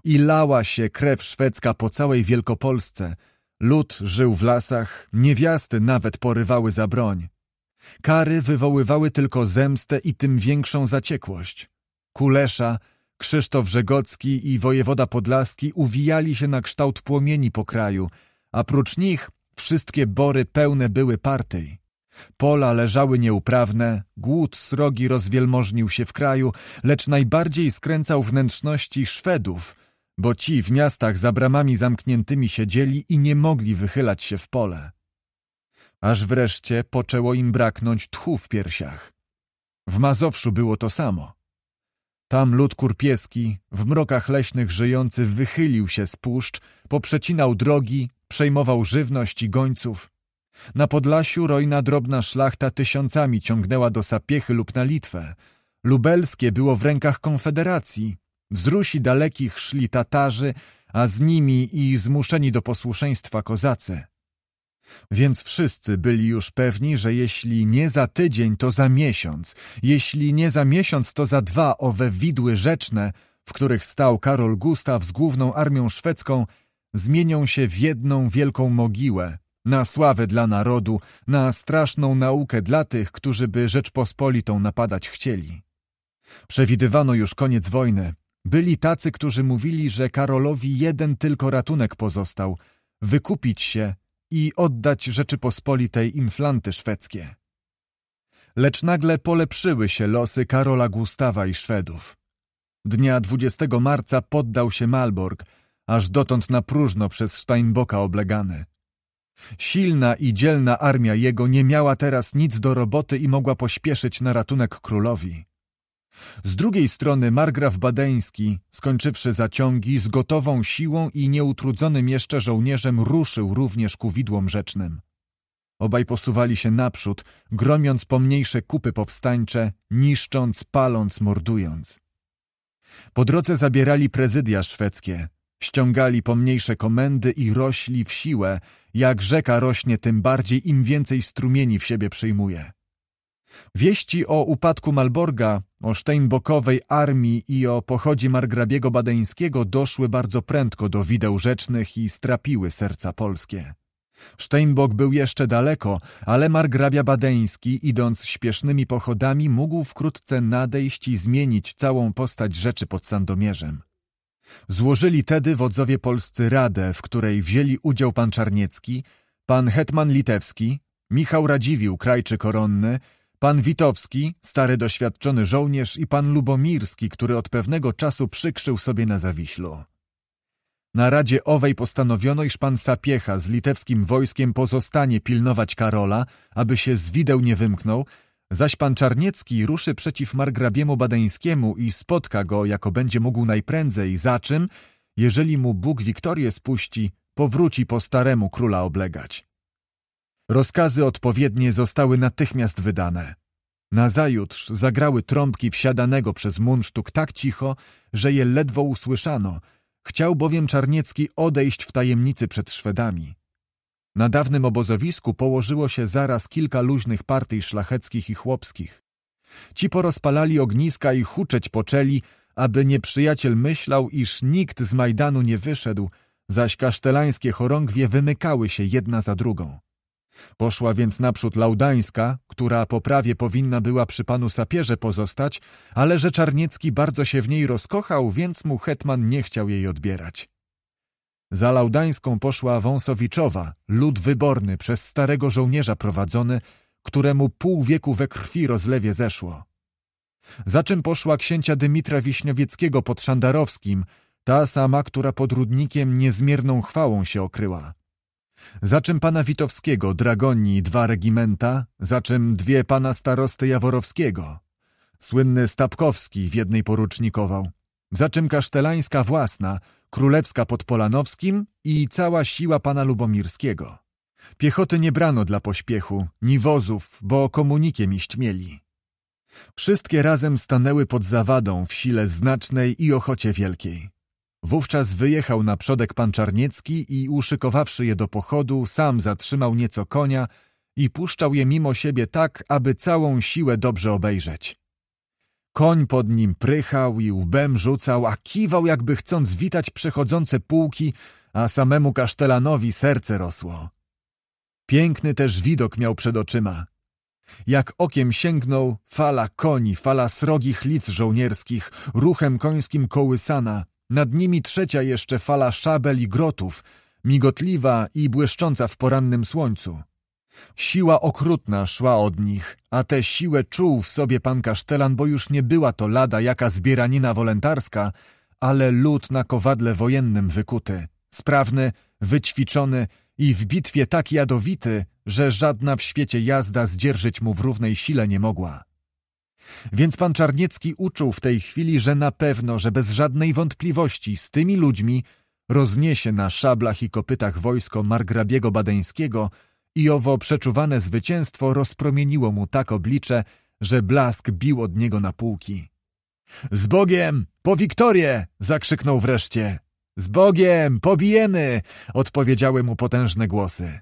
i lała się krew szwedzka po całej Wielkopolsce. Lud żył w lasach, niewiasty nawet porywały za broń. Kary wywoływały tylko zemstę i tym większą zaciekłość. Kulesza, Krzysztof Żegocki i wojewoda podlaski uwijali się na kształt płomieni po kraju, a prócz nich wszystkie bory pełne były partyj. Pola leżały nieuprawne, głód srogi rozwielmożnił się w kraju, lecz najbardziej skręcał wnętrzności Szwedów, bo ci w miastach za bramami zamkniętymi siedzieli i nie mogli wychylać się w pole. Aż wreszcie poczęło im braknąć tchu w piersiach. W Mazowszu było to samo. Tam lud kurpieski, w mrokach leśnych żyjący, wychylił się z puszcz, poprzecinał drogi, przejmował żywność i gońców – na Podlasiu rojna drobna szlachta tysiącami ciągnęła do Sapiechy lub na Litwę. Lubelskie było w rękach Konfederacji. Z Rusi dalekich szli Tatarzy, a z nimi i zmuszeni do posłuszeństwa kozacy. Więc wszyscy byli już pewni, że jeśli nie za tydzień, to za miesiąc, jeśli nie za miesiąc, to za dwa owe widły rzeczne, w których stał Karol Gustaw z główną armią szwedzką, zmienią się w jedną wielką mogiłę, na sławę dla narodu, na straszną naukę dla tych, którzy by Rzeczpospolitą napadać chcieli. Przewidywano już koniec wojny. Byli tacy, którzy mówili, że Karolowi jeden tylko ratunek pozostał – wykupić się i oddać Rzeczypospolitej inflanty szwedzkie. Lecz nagle polepszyły się losy Karola Gustawa i Szwedów. Dnia 20 marca poddał się Malborg, aż dotąd na próżno przez Steinboka oblegany – Silna i dzielna armia jego nie miała teraz nic do roboty i mogła pośpieszyć na ratunek królowi. Z drugiej strony margraf badeński, skończywszy zaciągi, z gotową siłą i nieutrudzonym jeszcze żołnierzem ruszył również ku widłom rzecznym. Obaj posuwali się naprzód, gromiąc pomniejsze kupy powstańcze, niszcząc, paląc, mordując. Po drodze zabierali prezydia szwedzkie, Ściągali pomniejsze komendy i rośli w siłę, jak rzeka rośnie tym bardziej im więcej strumieni w siebie przyjmuje. Wieści o upadku Malborga, o Steinbokowej armii i o pochodzie margrabiego badeńskiego doszły bardzo prędko do wideł rzecznych i strapiły serca polskie. Steinbok był jeszcze daleko, ale margrabia badeński, idąc śpiesznymi pochodami, mógł wkrótce nadejść i zmienić całą postać rzeczy pod Sandomierzem. Złożyli tedy wodzowie polscy radę, w której wzięli udział pan Czarniecki, pan Hetman Litewski, Michał Radziwił, krajczy koronny, pan Witowski, stary doświadczony żołnierz i pan Lubomirski, który od pewnego czasu przykrzył sobie na Zawiślu. Na radzie owej postanowiono, iż pan Sapiecha z litewskim wojskiem pozostanie pilnować Karola, aby się z wideł nie wymknął, Zaś pan Czarniecki ruszy przeciw margrabiemu badeńskiemu i spotka go, jako będzie mógł najprędzej, za czym, jeżeli mu Bóg wiktorię spuści, powróci po staremu króla oblegać. Rozkazy odpowiednie zostały natychmiast wydane. Nazajutrz zagrały trąbki wsiadanego przez mundsztuk tak cicho, że je ledwo usłyszano. Chciał bowiem Czarniecki odejść w tajemnicy przed Szwedami. Na dawnym obozowisku położyło się zaraz kilka luźnych partii szlacheckich i chłopskich. Ci porozpalali ogniska i huczeć poczęli, aby nieprzyjaciel myślał, iż nikt z Majdanu nie wyszedł, zaś kasztelańskie chorągwie wymykały się jedna za drugą. Poszła więc naprzód Laudańska, która po prawie powinna była przy panu sapierze pozostać, ale że Czarniecki bardzo się w niej rozkochał, więc mu hetman nie chciał jej odbierać. Za Laudańską poszła Wąsowiczowa, lud wyborny, przez starego żołnierza prowadzony, któremu pół wieku we krwi rozlewie zeszło. Za czym poszła księcia Dymitra Wiśniowieckiego pod Szandarowskim, ta sama, która pod Rudnikiem niezmierną chwałą się okryła. Za czym pana Witowskiego, Dragoni, dwa regimenta, za czym dwie pana starosty Jaworowskiego. Słynny Stapkowski w jednej porucznikował. Za czym kasztelańska własna – królewska pod Polanowskim i cała siła pana Lubomirskiego. Piechoty nie brano dla pośpiechu, ni wozów, bo komunikiem iść mieli. Wszystkie razem stanęły pod zawadą w sile znacznej i ochocie wielkiej. Wówczas wyjechał na przodek pan Czarniecki i uszykowawszy je do pochodu, sam zatrzymał nieco konia i puszczał je mimo siebie tak, aby całą siłę dobrze obejrzeć. Koń pod nim prychał i łbem rzucał, a kiwał jakby chcąc witać przechodzące pułki, a samemu kasztelanowi serce rosło. Piękny też widok miał przed oczyma. Jak okiem sięgnął, fala koni, fala srogich lic żołnierskich, ruchem końskim kołysana, nad nimi trzecia jeszcze fala szabel i grotów, migotliwa i błyszcząca w porannym słońcu. Siła okrutna szła od nich, a tę siłę czuł w sobie pan Kasztelan, bo już nie była to lada jaka zbieranina wolentarska, ale lud na kowadle wojennym wykuty, sprawny, wyćwiczony i w bitwie tak jadowity, że żadna w świecie jazda zdzierżyć mu w równej sile nie mogła. Więc pan Czarniecki uczuł w tej chwili, że na pewno, że bez żadnej wątpliwości z tymi ludźmi rozniesie na szablach i kopytach wojsko margrabiego badeńskiego, i owo przeczuwane zwycięstwo rozpromieniło mu tak oblicze, że blask bił od niego na półki. Z Bogiem! Po Wiktorię! zakrzyknął wreszcie. Z Bogiem! Pobijemy! odpowiedziały mu potężne głosy.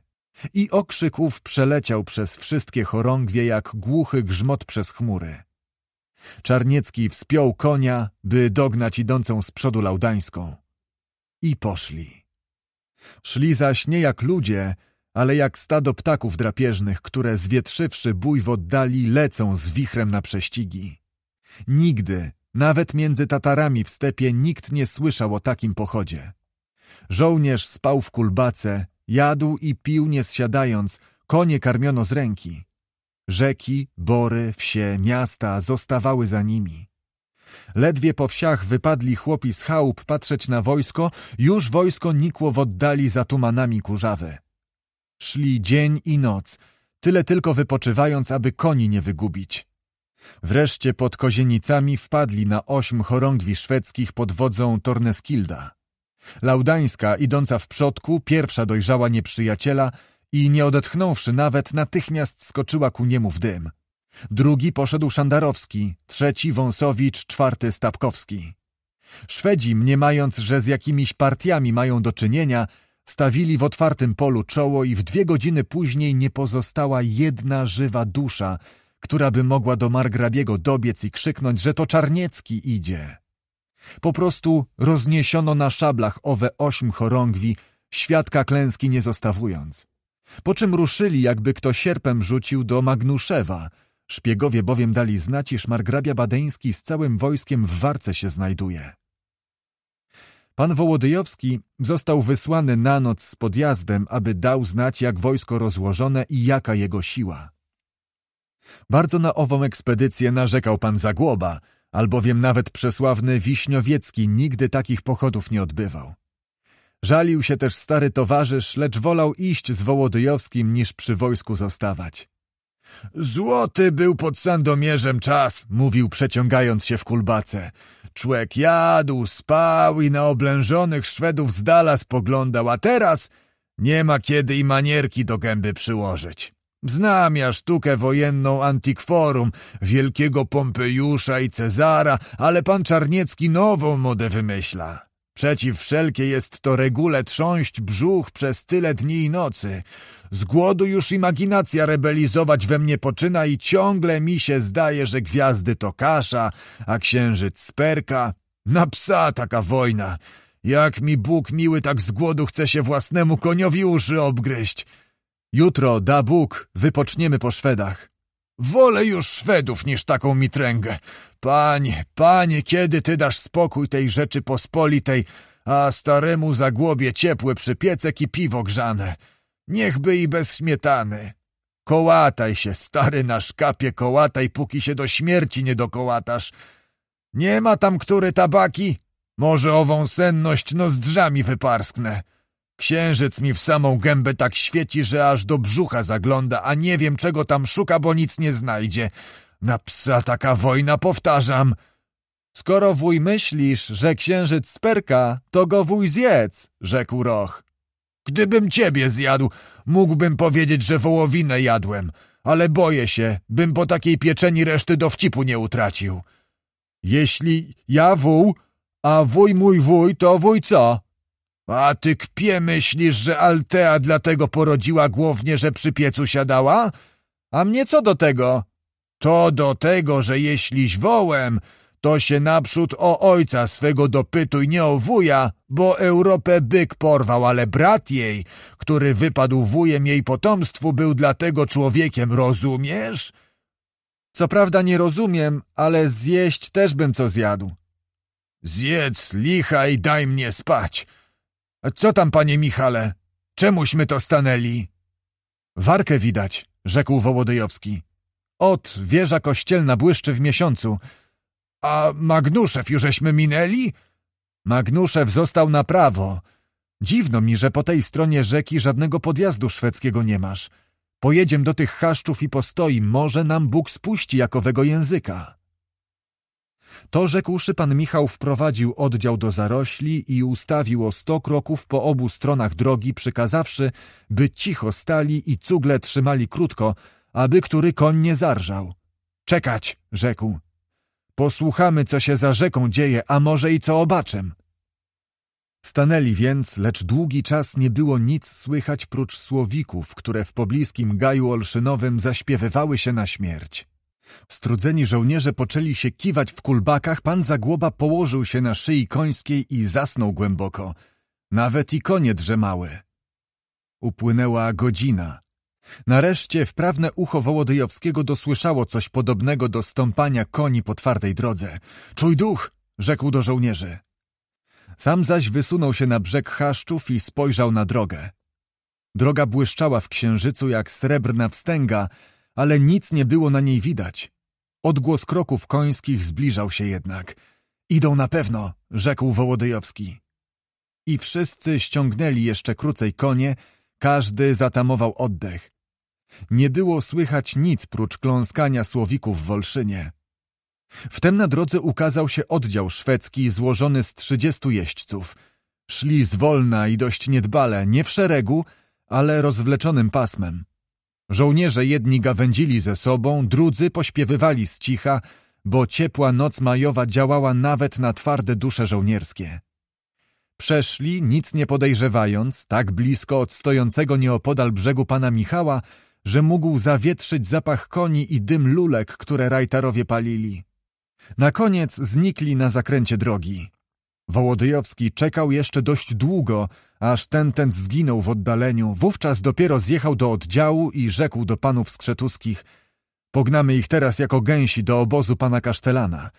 I okrzyków przeleciał przez wszystkie chorągwie jak głuchy grzmot przez chmury. Czarniecki wspiął konia, by dognać idącą z przodu laudańską. I poszli. Szli zaś nie jak ludzie, ale jak stado ptaków drapieżnych, które zwietrzywszy bój w oddali lecą z wichrem na prześcigi. Nigdy, nawet między Tatarami w stepie nikt nie słyszał o takim pochodzie. Żołnierz spał w kulbace, jadł i pił nie zsiadając, konie karmiono z ręki. Rzeki, bory, wsie, miasta zostawały za nimi. Ledwie po wsiach wypadli chłopi z chałup patrzeć na wojsko, już wojsko nikło w oddali za tumanami kurzawy. Szli dzień i noc, tyle tylko wypoczywając, aby koni nie wygubić. Wreszcie pod Kozienicami wpadli na ośm chorągwi szwedzkich pod wodzą Torneskilda. Laudańska, idąca w przodku, pierwsza dojrzała nieprzyjaciela i nie odetchnąwszy nawet, natychmiast skoczyła ku niemu w dym. Drugi poszedł Szandarowski, trzeci Wąsowicz, czwarty Stapkowski. Szwedzi, mniemając, że z jakimiś partiami mają do czynienia, Stawili w otwartym polu czoło i w dwie godziny później nie pozostała jedna żywa dusza, która by mogła do margrabiego dobiec i krzyknąć, że to Czarniecki idzie. Po prostu rozniesiono na szablach owe ośm chorągwi, świadka klęski nie zostawując. Po czym ruszyli, jakby kto sierpem rzucił do Magnuszewa. Szpiegowie bowiem dali znać, iż margrabia badeński z całym wojskiem w warce się znajduje. Pan Wołodyjowski został wysłany na noc z podjazdem, aby dał znać, jak wojsko rozłożone i jaka jego siła. Bardzo na ową ekspedycję narzekał pan Zagłoba, albowiem nawet przesławny Wiśniowiecki nigdy takich pochodów nie odbywał. Żalił się też stary towarzysz, lecz wolał iść z Wołodyjowskim niż przy wojsku zostawać. Złoty był pod Sandomierzem czas, mówił przeciągając się w kulbace. Człek jadł, spał i na oblężonych Szwedów z dala spoglądał, a teraz nie ma kiedy i manierki do gęby przyłożyć. Znam ja sztukę wojenną antikworum, wielkiego Pompejusza i Cezara, ale pan Czarniecki nową modę wymyśla. Przeciw wszelkie jest to regule trząść brzuch przez tyle dni i nocy. Z głodu już imaginacja rebelizować we mnie poczyna i ciągle mi się zdaje, że gwiazdy to kasza, a księżyc sperka. Na psa taka wojna! Jak mi Bóg miły tak z głodu chce się własnemu koniowi uszy obgryźć! Jutro, da Bóg, wypoczniemy po Szwedach. Wolę już Szwedów niż taką mitręgę. Panie, panie, kiedy ty dasz spokój tej rzeczy pospolitej, a staremu zagłobie ciepły przypiecek i piwo grzane? Niechby i bez śmietany. Kołataj się, stary na szkapie, kołataj, póki się do śmierci nie dokołatasz. Nie ma tam który tabaki? Może ową senność nozdrzami wyparsknę. Księżyc mi w samą gębę tak świeci, że aż do brzucha zagląda, a nie wiem czego tam szuka, bo nic nie znajdzie. Na psa taka wojna, powtarzam. Skoro wuj myślisz, że księżyc sperka, to go wuj zjedz, rzekł Roch. Gdybym ciebie zjadł, mógłbym powiedzieć, że wołowinę jadłem, ale boję się, bym po takiej pieczeni reszty dowcipu nie utracił. Jeśli ja wuj, a wuj mój wuj, to wuj co? A ty kpie myślisz, że Altea dlatego porodziła głównie, że przy piecu siadała? A mnie co do tego? To do tego, że jeśliś wołem, to się naprzód o ojca swego dopytuj, nie o wuja, bo Europę byk porwał, ale brat jej, który wypadł wujem jej potomstwu, był dlatego człowiekiem, rozumiesz? Co prawda nie rozumiem, ale zjeść też bym co zjadł. Zjedz licha i daj mnie spać co tam, panie Michale? Czemuśmy to stanęli? Warkę widać, rzekł Wołodyjowski. Ot, wieża kościelna błyszczy w miesiącu. A Magnuszew jużeśmy minęli? Magnuszew został na prawo. Dziwno mi, że po tej stronie rzeki żadnego podjazdu szwedzkiego nie masz. Pojedziem do tych chaszczów i postoi, może nam Bóg spuści jakowego języka. To rzekłszy pan Michał wprowadził oddział do zarośli i ustawił o sto kroków po obu stronach drogi, przykazawszy, by cicho stali i cugle trzymali krótko, aby który koń nie zarżał. Czekać, rzekł. Posłuchamy, co się za rzeką dzieje, a może i co obaczem. Stanęli więc, lecz długi czas nie było nic słychać prócz słowików, które w pobliskim gaju olszynowym zaśpiewywały się na śmierć. Strudzeni żołnierze poczęli się kiwać w kulbakach, pan Zagłoba położył się na szyi końskiej i zasnął głęboko. Nawet i konie drzemały. Upłynęła godzina. Nareszcie wprawne ucho Wołodyjowskiego dosłyszało coś podobnego do stąpania koni po twardej drodze. Czuj duch! rzekł do żołnierzy. Sam zaś wysunął się na brzeg chaszczów i spojrzał na drogę. Droga błyszczała w księżycu jak srebrna wstęga, ale nic nie było na niej widać. Odgłos kroków końskich zbliżał się jednak. Idą na pewno, rzekł Wołodyjowski. I wszyscy ściągnęli jeszcze krócej konie, każdy zatamował oddech. Nie było słychać nic prócz kląskania słowików w Olszynie. Wtem na drodze ukazał się oddział szwedzki złożony z trzydziestu jeźdźców. Szli zwolna i dość niedbale, nie w szeregu, ale rozwleczonym pasmem. Żołnierze jedni gawędzili ze sobą, drudzy pośpiewywali z cicha, bo ciepła noc majowa działała nawet na twarde dusze żołnierskie. Przeszli, nic nie podejrzewając, tak blisko od stojącego nieopodal brzegu pana Michała, że mógł zawietrzyć zapach koni i dym lulek, które rajtarowie palili. Na koniec znikli na zakręcie drogi. Wołodyjowski czekał jeszcze dość długo, aż ten ten zginął w oddaleniu. Wówczas dopiero zjechał do oddziału i rzekł do panów skrzetuskich: Pognamy ich teraz jako gęsi do obozu pana kasztelana.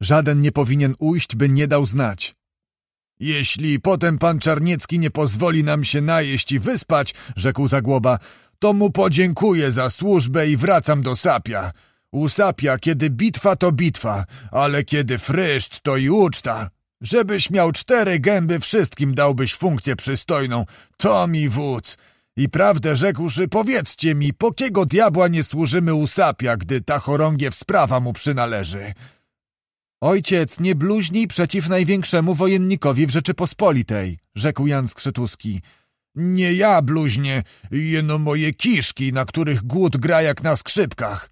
Żaden nie powinien ujść, by nie dał znać. Jeśli potem pan Czarniecki nie pozwoli nam się najeść i wyspać, rzekł Zagłoba, to mu podziękuję za służbę i wracam do sapia. U sapia, kiedy bitwa to bitwa, ale kiedy fryszt to i uczta. Żebyś miał cztery gęby, wszystkim dałbyś funkcję przystojną. To mi wódz. I prawdę rzekłszy, powiedzcie mi, po kiego diabła nie służymy u sapia, gdy ta chorągiew sprawa mu przynależy? Ojciec, nie bluźnij przeciw największemu wojennikowi w Rzeczypospolitej, rzekł Jan Skrzytuski. Nie ja bluźnię, jeno moje kiszki, na których głód gra jak na skrzypkach.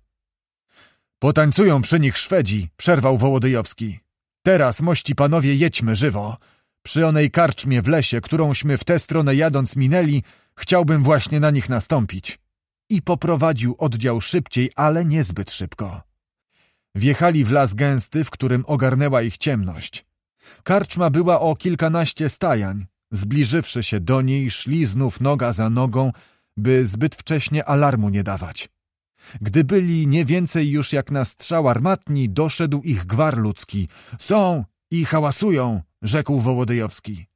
Potańcują przy nich Szwedzi, przerwał Wołodyjowski. Teraz, mości panowie, jedźmy żywo. Przy onej karczmie w lesie, którąśmy w tę stronę jadąc minęli, chciałbym właśnie na nich nastąpić. I poprowadził oddział szybciej, ale niezbyt szybko. Wjechali w las gęsty, w którym ogarnęła ich ciemność. Karczma była o kilkanaście stajań. Zbliżywszy się do niej, szli znów noga za nogą, by zbyt wcześnie alarmu nie dawać. Gdy byli nie więcej już jak na strzał armatni, doszedł ich gwar ludzki. Są i hałasują, rzekł Wołodyjowski.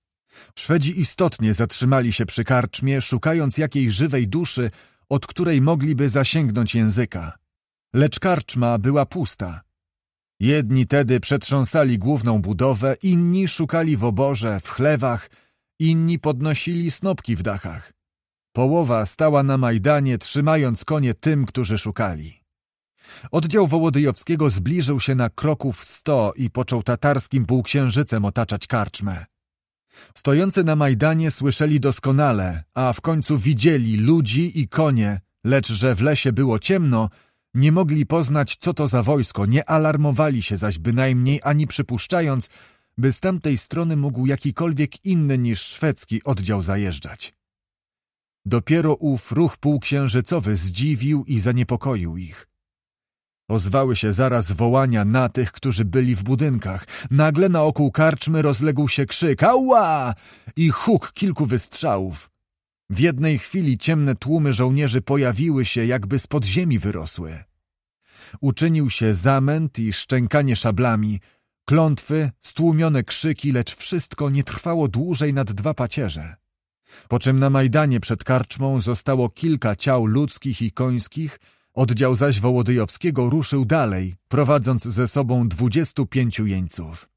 Szwedzi istotnie zatrzymali się przy karczmie, szukając jakiej żywej duszy, od której mogliby zasięgnąć języka. Lecz karczma była pusta. Jedni tedy przetrząsali główną budowę, inni szukali w oborze, w chlewach, inni podnosili snopki w dachach. Połowa stała na Majdanie, trzymając konie tym, którzy szukali. Oddział Wołodyjowskiego zbliżył się na kroków sto i począł tatarskim półksiężycem otaczać karczmę. Stojący na Majdanie słyszeli doskonale, a w końcu widzieli ludzi i konie, lecz że w lesie było ciemno, nie mogli poznać, co to za wojsko, nie alarmowali się zaś bynajmniej ani przypuszczając, by z tamtej strony mógł jakikolwiek inny niż szwedzki oddział zajeżdżać. Dopiero ów ruch półksiężycowy zdziwił i zaniepokoił ich. Ozwały się zaraz wołania na tych, którzy byli w budynkach. Nagle na oku karczmy rozległ się krzyk Ała! i huk kilku wystrzałów. W jednej chwili ciemne tłumy żołnierzy pojawiły się, jakby z pod ziemi wyrosły. Uczynił się zamęt i szczękanie szablami, klątwy, stłumione krzyki, lecz wszystko nie trwało dłużej nad dwa pacierze. Po czym na Majdanie przed karczmą zostało kilka ciał ludzkich i końskich, oddział zaś Wołodyjowskiego ruszył dalej, prowadząc ze sobą dwudziestu pięciu jeńców.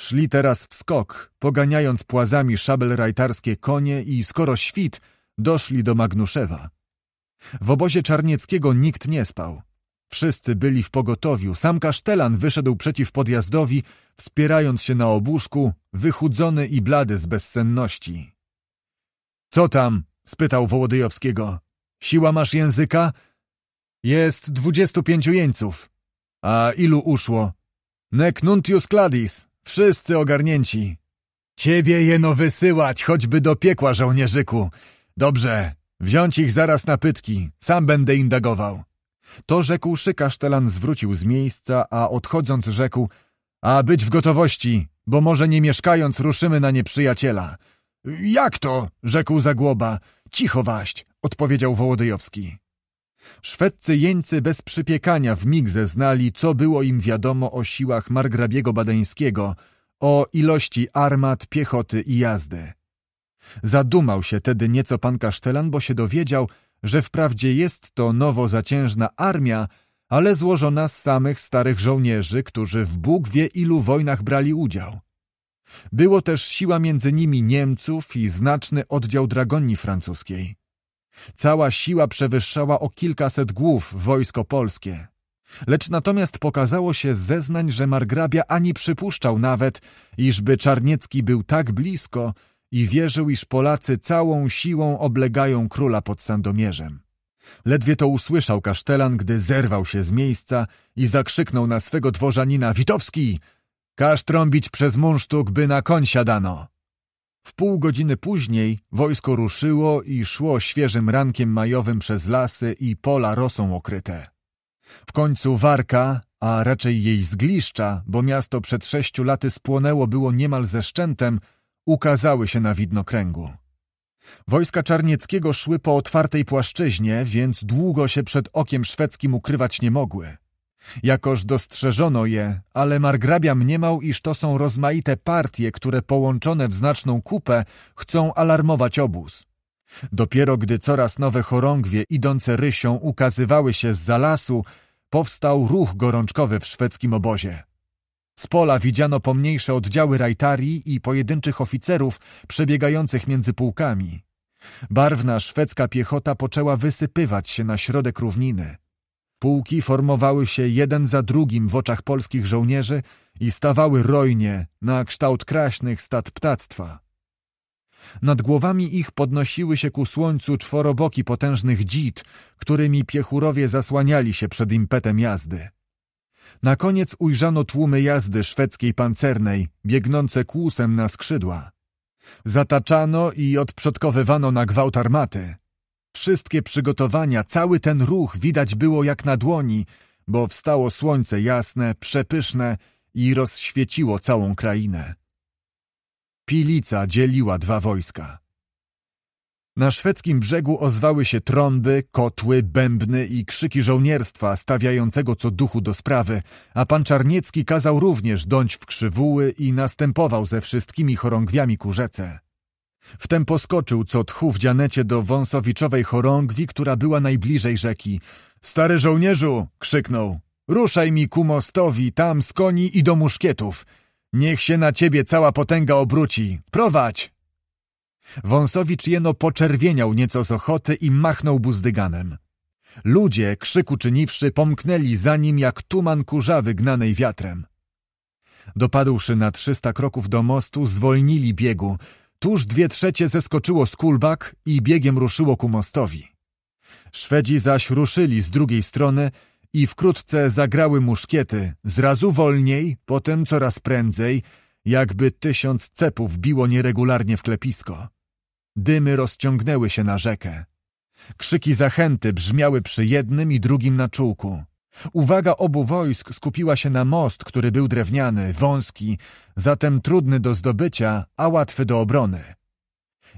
Szli teraz w skok, poganiając płazami rajtarskie konie i skoro świt, doszli do Magnuszewa. W obozie Czarnieckiego nikt nie spał. Wszyscy byli w pogotowiu, sam kasztelan wyszedł przeciw podjazdowi, wspierając się na obuszku, wychudzony i blady z bezsenności. Co tam? spytał Wołodyjowskiego. Siła masz języka? Jest dwudziestu pięciu jeńców. A ilu uszło? Nec nuntius cladis. Wszyscy ogarnięci. Ciebie jeno wysyłać, choćby do piekła, żołnierzyku. Dobrze, wziąć ich zaraz na pytki. Sam będę indagował. To rzekłszy kasztelan zwrócił z miejsca, a odchodząc rzekł, a być w gotowości, bo może nie mieszkając ruszymy na nieprzyjaciela. Jak to? rzekł Zagłoba. Cicho waść, odpowiedział Wołodyjowski. Szwedcy jeńcy bez przypiekania w mig zeznali, co było im wiadomo o siłach margrabiego badeńskiego, o ilości armat, piechoty i jazdy. Zadumał się tedy nieco pan Kasztelan, bo się dowiedział, że wprawdzie jest to nowo zaciężna armia, ale złożona z samych starych żołnierzy, którzy w Bóg wie ilu wojnach brali udział. Było też siła między nimi Niemców i znaczny oddział dragonii francuskiej. Cała siła przewyższała o kilkaset głów wojsko polskie. Lecz natomiast pokazało się z zeznań, że margrabia ani przypuszczał nawet, iżby Czarniecki był tak blisko i wierzył, iż Polacy całą siłą oblegają króla pod Sandomierzem. Ledwie to usłyszał kasztelan, gdy zerwał się z miejsca i zakrzyknął na swego dworzanina – Witowski! Każ trąbić przez mundsztuk, by na koń siadano. W pół godziny później wojsko ruszyło i szło świeżym rankiem majowym przez lasy i pola rosą okryte. W końcu Warka, a raczej jej zgliszcza, bo miasto przed sześciu laty spłonęło było niemal ze szczętem, ukazały się na widnokręgu. Wojska Czarnieckiego szły po otwartej płaszczyźnie, więc długo się przed okiem szwedzkim ukrywać nie mogły. Jakoż dostrzeżono je, ale margrabia mniemał, iż to są rozmaite partie, które połączone w znaczną kupę chcą alarmować obóz. Dopiero gdy coraz nowe chorągwie idące rysią ukazywały się z za lasu, powstał ruch gorączkowy w szwedzkim obozie. Z pola widziano pomniejsze oddziały rajtarii i pojedynczych oficerów przebiegających między pułkami. Barwna szwedzka piechota poczęła wysypywać się na środek równiny pułki formowały się jeden za drugim w oczach polskich żołnierzy i stawały rojnie na kształt kraśnych stad ptactwa. Nad głowami ich podnosiły się ku słońcu czworoboki potężnych dzid, którymi piechurowie zasłaniali się przed impetem jazdy. Na koniec ujrzano tłumy jazdy szwedzkiej pancernej, biegnące kłusem na skrzydła. Zataczano i odprzodkowywano na gwałt armaty. Wszystkie przygotowania, cały ten ruch widać było jak na dłoni, bo wstało słońce jasne, przepyszne i rozświeciło całą krainę. Pilica dzieliła dwa wojska. Na szwedzkim brzegu ozwały się trąby, kotły, bębny i krzyki żołnierstwa stawiającego co duchu do sprawy, a pan Czarniecki kazał również dąć w krzywuły i następował ze wszystkimi chorągwiami ku rzece. Wtem poskoczył co tchu w dzianecie do wąsowiczowej chorągwi, która była najbliżej rzeki. Stary żołnierzu! krzyknął. Ruszaj mi ku mostowi, tam z koni i do muszkietów. Niech się na ciebie cała potęga obróci. Prowadź! Wąsowicz jeno poczerwieniał nieco z ochoty i machnął buzdyganem. Ludzie, krzyku czyniwszy, pomknęli za nim jak tuman kurzawy gnanej wiatrem. Dopadłszy na trzysta kroków do mostu, zwolnili biegu – Tuż dwie trzecie zeskoczyło z kulbak i biegiem ruszyło ku mostowi. Szwedzi zaś ruszyli z drugiej strony i wkrótce zagrały muszkiety, zrazu wolniej, potem coraz prędzej, jakby tysiąc cepów biło nieregularnie w klepisko. Dymy rozciągnęły się na rzekę. Krzyki zachęty brzmiały przy jednym i drugim na czółku. Uwaga obu wojsk skupiła się na most, który był drewniany, wąski, zatem trudny do zdobycia, a łatwy do obrony.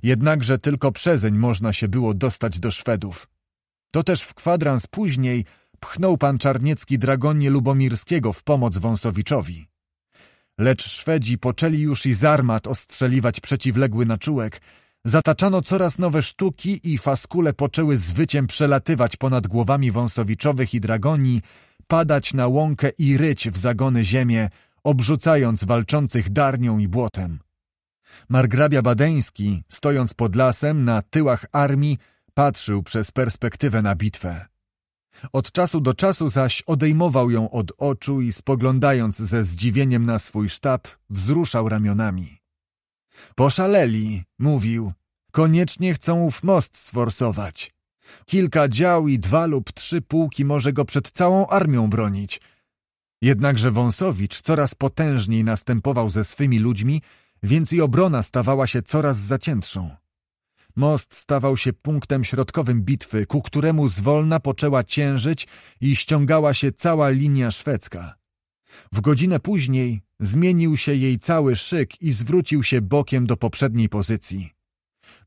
Jednakże tylko przezeń można się było dostać do Szwedów. To też w kwadrans później pchnął pan Czarniecki Dragonie Lubomirskiego w pomoc Wąsowiczowi. Lecz Szwedzi poczęli już i z armat ostrzeliwać przeciwległy naczułek, Zataczano coraz nowe sztuki i faskule poczęły z wyciem przelatywać ponad głowami wąsowiczowych i dragoni, padać na łąkę i ryć w zagony ziemię, obrzucając walczących darnią i błotem. Margrabia Badeński, stojąc pod lasem na tyłach armii, patrzył przez perspektywę na bitwę. Od czasu do czasu zaś odejmował ją od oczu i spoglądając ze zdziwieniem na swój sztab, wzruszał ramionami. Poszaleli, mówił. Koniecznie chcą ów most sforsować. Kilka dział i dwa lub trzy pułki może go przed całą armią bronić. Jednakże Wąsowicz coraz potężniej następował ze swymi ludźmi, więc i obrona stawała się coraz zaciętszą. Most stawał się punktem środkowym bitwy, ku któremu zwolna poczęła ciężyć i ściągała się cała linia szwedzka. W godzinę później Zmienił się jej cały szyk i zwrócił się bokiem do poprzedniej pozycji.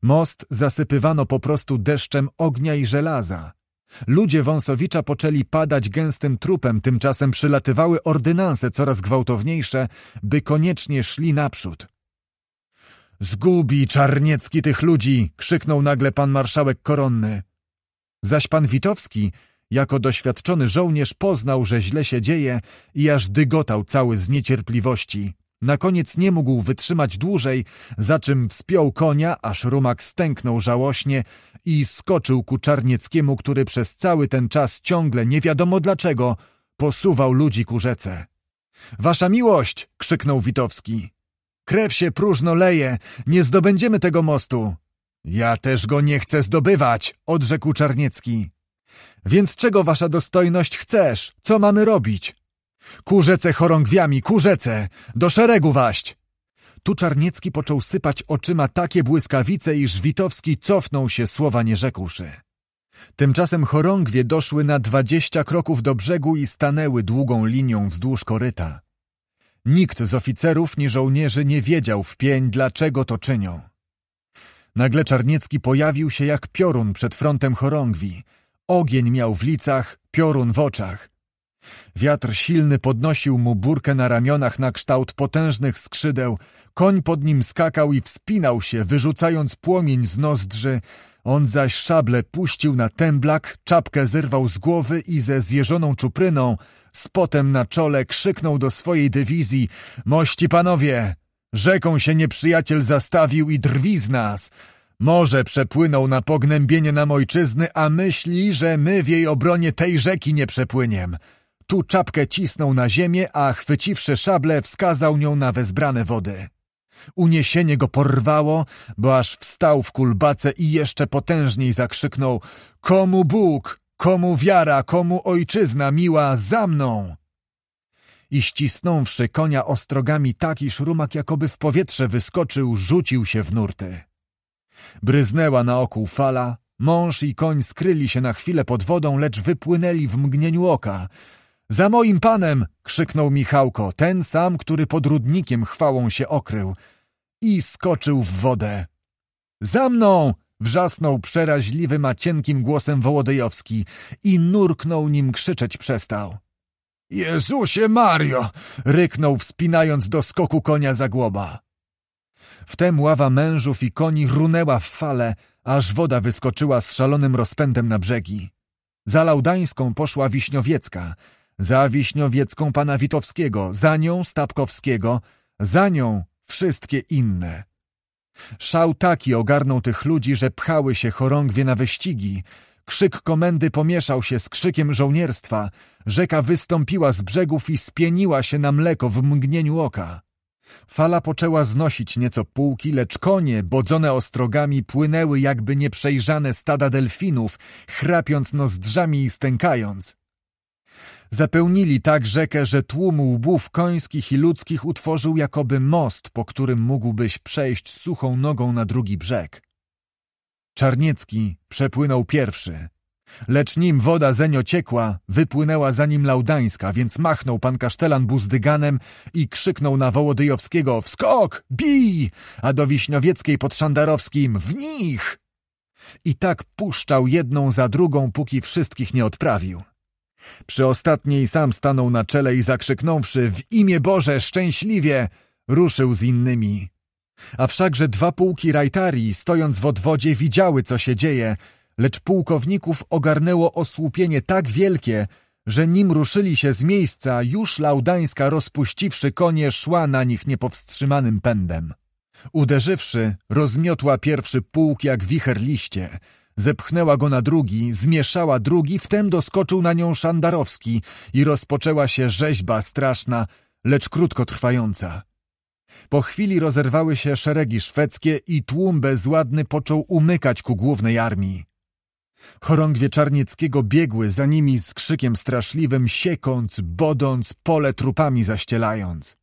Most zasypywano po prostu deszczem ognia i żelaza. Ludzie Wąsowicza poczęli padać gęstym trupem, tymczasem przylatywały ordynanse coraz gwałtowniejsze, by koniecznie szli naprzód. Zgubi Czarniecki tych ludzi! krzyknął nagle pan marszałek koronny. Zaś pan Witowski jako doświadczony żołnierz poznał, że źle się dzieje i aż dygotał cały z niecierpliwości. Na koniec nie mógł wytrzymać dłużej, za czym wspiął konia, aż rumak stęknął żałośnie i skoczył ku Czarnieckiemu, który przez cały ten czas ciągle, nie wiadomo dlaczego, posuwał ludzi ku rzece. Wasza miłość! krzyknął Witowski. Krew się próżno leje, nie zdobędziemy tego mostu. Ja też go nie chcę zdobywać, odrzekł Czarniecki. Więc czego wasza dostojność chcesz? Co mamy robić? Kurzece chorągwiami, kurzece! Do szeregu waść! Tu Czarniecki począł sypać oczyma takie błyskawice, iż Witowski cofnął się słowa nie rzekłszy. Tymczasem chorągwie doszły na dwadzieścia kroków do brzegu i stanęły długą linią wzdłuż koryta. Nikt z oficerów ni żołnierzy nie wiedział w pień, dlaczego to czynią. Nagle Czarniecki pojawił się jak piorun przed frontem chorągwi, Ogień miał w licach, piorun w oczach. Wiatr silny podnosił mu burkę na ramionach na kształt potężnych skrzydeł. Koń pod nim skakał i wspinał się, wyrzucając płomień z nozdrzy. On zaś szable puścił na temblak, czapkę zerwał z głowy i ze zjeżoną czupryną, z potem na czole krzyknął do swojej dywizji — Mości panowie! Rzeką się nieprzyjaciel zastawił i drwi z nas! Może przepłynął na pognębienie nam ojczyzny, a myśli, że my w jej obronie tej rzeki nie przepłyniem. Tu czapkę cisnął na ziemię, a chwyciwszy szable wskazał nią na wezbrane wody. Uniesienie go porwało, bo aż wstał w kulbace i jeszcze potężniej zakrzyknął Komu Bóg, komu wiara, komu ojczyzna miła, za mną! i ścisnąwszy konia ostrogami tak, iż rumak jakoby w powietrze wyskoczył, rzucił się w nurty. Bryznęła na oku fala, mąż i koń skryli się na chwilę pod wodą, lecz wypłynęli w mgnieniu oka. Za moim panem! krzyknął Michałko, ten sam, który pod rudnikiem chwałą się okrył. I skoczył w wodę. Za mną! wrzasnął przeraźliwym, a cienkim głosem Wołodyjowski i nurknął nim krzyczeć przestał. Jezusie Mario! ryknął, wspinając do skoku konia zagłoba. Wtem ława mężów i koni runęła w fale, aż woda wyskoczyła z szalonym rozpędem na brzegi. Za Laudańską poszła Wiśniowiecka, za Wiśniowiecką pana Witowskiego, za nią Stapkowskiego, za nią wszystkie inne. Szał taki ogarnął tych ludzi, że pchały się chorągwie na wyścigi. Krzyk komendy pomieszał się z krzykiem żołnierstwa. Rzeka wystąpiła z brzegów i spieniła się na mleko w mgnieniu oka. Fala poczęła znosić nieco półki, lecz konie, bodzone ostrogami, płynęły jakby nieprzejrzane stada delfinów, chrapiąc nozdrzami i stękając. Zapełnili tak rzekę, że tłum łbów końskich i ludzkich utworzył jakoby most, po którym mógłbyś przejść suchą nogą na drugi brzeg. Czarniecki przepłynął pierwszy, Lecz nim woda zenio ciekła, wypłynęła za nim laudańska, więc machnął pan kasztelan buzdyganem i krzyknął na Wołodyjowskiego — Wskok! Bij! A do Wiśniowieckiej pod Szandarowskim — W nich! I tak puszczał jedną za drugą, póki wszystkich nie odprawił. Przy ostatniej sam stanął na czele i zakrzyknąwszy — W imię Boże szczęśliwie! Ruszył z innymi. A wszakże dwa pułki rajtarii, stojąc w odwodzie, widziały, co się dzieje — lecz pułkowników ogarnęło osłupienie tak wielkie, że nim ruszyli się z miejsca, już Laudańska rozpuściwszy konie szła na nich niepowstrzymanym pędem. Uderzywszy, rozmiotła pierwszy pułk jak wicher liście. Zepchnęła go na drugi, zmieszała drugi, wtem doskoczył na nią Szandarowski i rozpoczęła się rzeźba straszna, lecz krótko trwająca. Po chwili rozerwały się szeregi szwedzkie i tłum bezładny począł umykać ku głównej armii. Chorągwie Czarnieckiego biegły za nimi z krzykiem straszliwym, siekąc, bodąc, pole trupami zaścielając.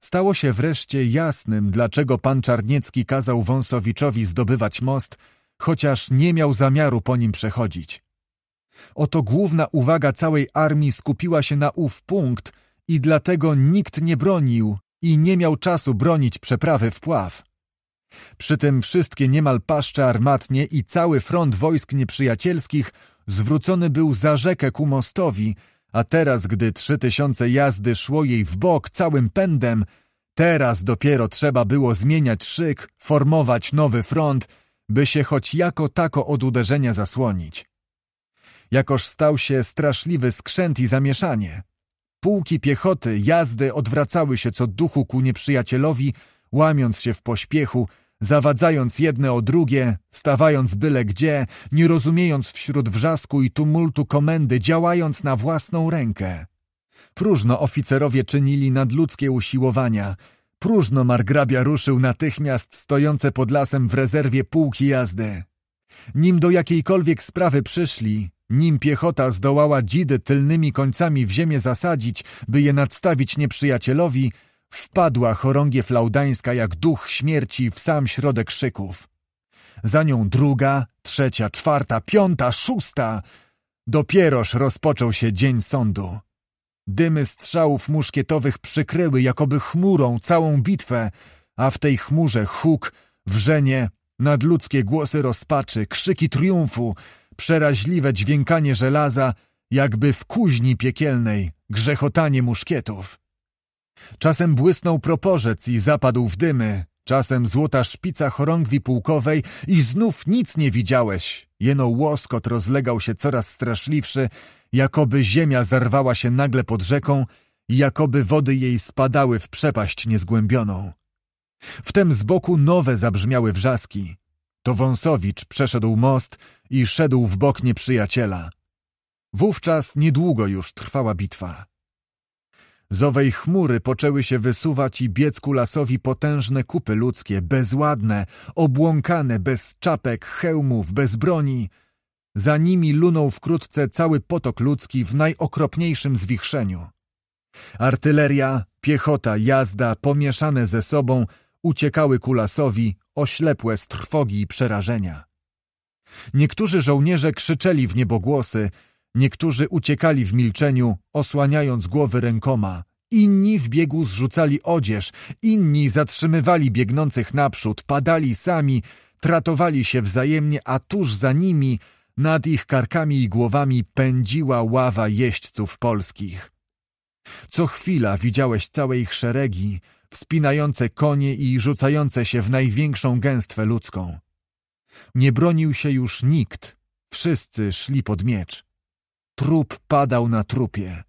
Stało się wreszcie jasnym, dlaczego pan Czarniecki kazał Wąsowiczowi zdobywać most, chociaż nie miał zamiaru po nim przechodzić. Oto główna uwaga całej armii skupiła się na ów punkt i dlatego nikt nie bronił i nie miał czasu bronić przeprawy w Pław. Przy tym wszystkie niemal paszcze armatnie i cały front wojsk nieprzyjacielskich zwrócony był za rzekę ku mostowi, a teraz, gdy trzy tysiące jazdy szło jej w bok całym pędem, teraz dopiero trzeba było zmieniać szyk, formować nowy front, by się choć jako tako od uderzenia zasłonić. Jakoż stał się straszliwy skrzęt i zamieszanie. Pułki piechoty, jazdy odwracały się co duchu ku nieprzyjacielowi, łamiąc się w pośpiechu, zawadzając jedne o drugie, stawając byle gdzie, nie rozumiejąc wśród wrzasku i tumultu komendy, działając na własną rękę. Próżno oficerowie czynili nadludzkie usiłowania. Próżno margrabia ruszył natychmiast stojące pod lasem w rezerwie pułki jazdy. Nim do jakiejkolwiek sprawy przyszli, nim piechota zdołała dzidy tylnymi końcami w ziemię zasadzić, by je nadstawić nieprzyjacielowi, Wpadła chorągiew laudańska jak duch śmierci w sam środek szyków. Za nią druga, trzecia, czwarta, piąta, szósta. Dopieroż rozpoczął się dzień sądu. Dymy strzałów muszkietowych przykryły jakoby chmurą całą bitwę, a w tej chmurze huk, wrzenie, nadludzkie głosy rozpaczy, krzyki triumfu, przeraźliwe dźwiękanie żelaza, jakby w kuźni piekielnej, grzechotanie muszkietów. Czasem błysnął proporzec i zapadł w dymy, czasem złota szpica chorągwi pułkowej i znów nic nie widziałeś. Jeno łoskot rozlegał się coraz straszliwszy, jakoby ziemia zarwała się nagle pod rzeką i jakoby wody jej spadały w przepaść niezgłębioną. Wtem z boku nowe zabrzmiały wrzaski. To Wąsowicz przeszedł most i szedł w bok nieprzyjaciela. Wówczas niedługo już trwała bitwa. Z owej chmury poczęły się wysuwać i biec ku lasowi potężne kupy ludzkie, bezładne, obłąkane, bez czapek, hełmów, bez broni. Za nimi lunął wkrótce cały potok ludzki w najokropniejszym zwichrzeniu. Artyleria, piechota, jazda, pomieszane ze sobą, uciekały ku lasowi, oślepłe z trwogi i przerażenia. Niektórzy żołnierze krzyczeli w niebogłosy – Niektórzy uciekali w milczeniu, osłaniając głowy rękoma. Inni w biegu zrzucali odzież, inni zatrzymywali biegnących naprzód, padali sami, tratowali się wzajemnie, a tuż za nimi, nad ich karkami i głowami pędziła ława jeźdźców polskich. Co chwila widziałeś całe ich szeregi, wspinające konie i rzucające się w największą gęstwę ludzką. Nie bronił się już nikt, wszyscy szli pod miecz. Trup padał na trupie.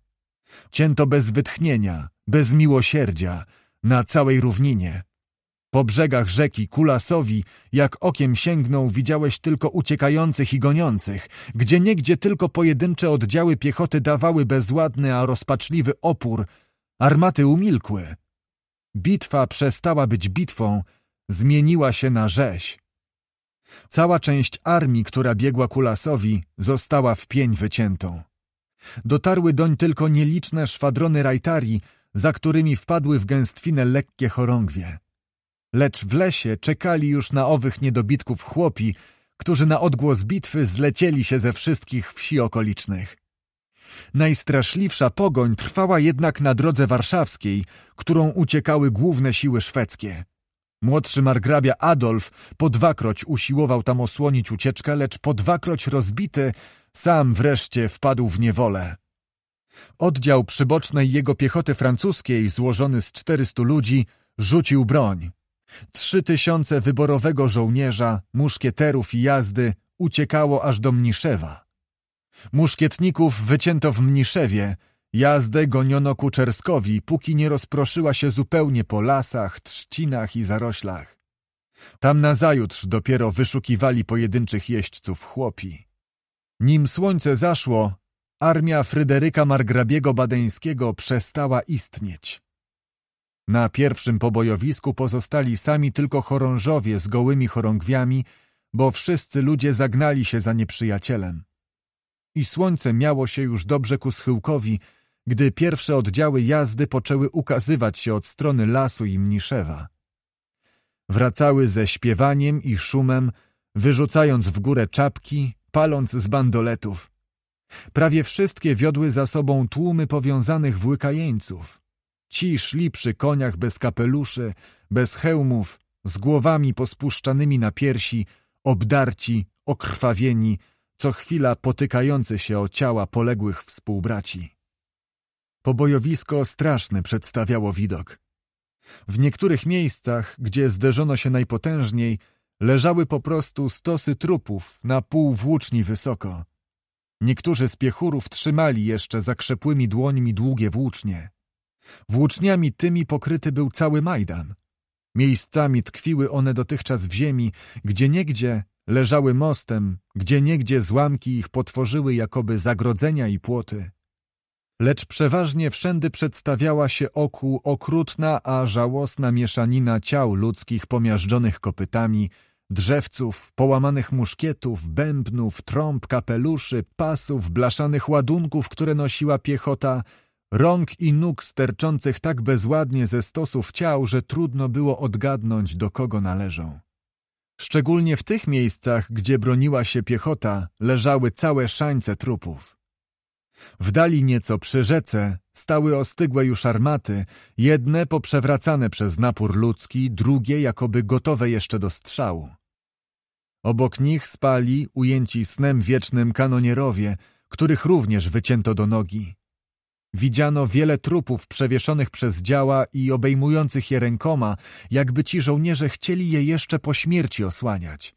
Cięto bez wytchnienia, bez miłosierdzia, na całej równinie. Po brzegach rzeki Kulasowi, jak okiem sięgnął, widziałeś tylko uciekających i goniących. Gdzieniegdzie tylko pojedyncze oddziały piechoty dawały bezładny, a rozpaczliwy opór. Armaty umilkły. Bitwa przestała być bitwą, zmieniła się na rzeź. Cała część armii, która biegła ku lasowi, została w pień wyciętą. Dotarły doń tylko nieliczne szwadrony rajtarii, za którymi wpadły w gęstwinę lekkie chorągwie. Lecz w lesie czekali już na owych niedobitków chłopi, którzy na odgłos bitwy zlecieli się ze wszystkich wsi okolicznych. Najstraszliwsza pogoń trwała jednak na drodze warszawskiej, którą uciekały główne siły szwedzkie. Młodszy margrabia Adolf po dwakroć usiłował tam osłonić ucieczkę, lecz po dwakroć rozbity sam wreszcie wpadł w niewolę. Oddział przybocznej jego piechoty francuskiej, złożony z 400 ludzi, rzucił broń. Trzy tysiące wyborowego żołnierza, muszkieterów i jazdy uciekało aż do Mniszewa. Muszkietników wycięto w Mniszewie, Jazdę goniono ku Czerskowi, póki nie rozproszyła się zupełnie po lasach, trzcinach i zaroślach. Tam nazajutrz dopiero wyszukiwali pojedynczych jeźdźców chłopi. Nim słońce zaszło, armia Fryderyka Margrabiego Badeńskiego przestała istnieć. Na pierwszym pobojowisku pozostali sami tylko chorążowie z gołymi chorągwiami, bo wszyscy ludzie zagnali się za nieprzyjacielem. I słońce miało się już dobrze ku schyłkowi, gdy pierwsze oddziały jazdy poczęły ukazywać się od strony lasu i mniszewa. Wracały ze śpiewaniem i szumem, wyrzucając w górę czapki, paląc z bandoletów. Prawie wszystkie wiodły za sobą tłumy powiązanych włykajeńców. Ci szli przy koniach bez kapeluszy, bez hełmów, z głowami pospuszczanymi na piersi, obdarci, okrwawieni, co chwila potykający się o ciała poległych współbraci. Pobojowisko straszny przedstawiało widok. W niektórych miejscach, gdzie zderzono się najpotężniej, leżały po prostu stosy trupów na pół włóczni wysoko. Niektórzy z piechurów trzymali jeszcze zakrzepłymi dłońmi długie włócznie. Włóczniami tymi pokryty był cały Majdan. Miejscami tkwiły one dotychczas w ziemi, gdzie niegdzie leżały mostem, gdzie niegdzie złamki ich potworzyły jakoby zagrodzenia i płoty lecz przeważnie wszędy przedstawiała się oku okrutna a żałosna mieszanina ciał ludzkich pomiażdżonych kopytami, drzewców, połamanych muszkietów, bębnów, trąb, kapeluszy, pasów, blaszanych ładunków, które nosiła piechota, rąk i nóg sterczących tak bezładnie ze stosów ciał, że trudno było odgadnąć, do kogo należą. Szczególnie w tych miejscach, gdzie broniła się piechota, leżały całe szańce trupów. W dali nieco przy rzece stały ostygłe już armaty, jedne poprzewracane przez napór ludzki, drugie jakoby gotowe jeszcze do strzału. Obok nich spali, ujęci snem wiecznym kanonierowie, których również wycięto do nogi. Widziano wiele trupów przewieszonych przez działa i obejmujących je rękoma, jakby ci żołnierze chcieli je jeszcze po śmierci osłaniać.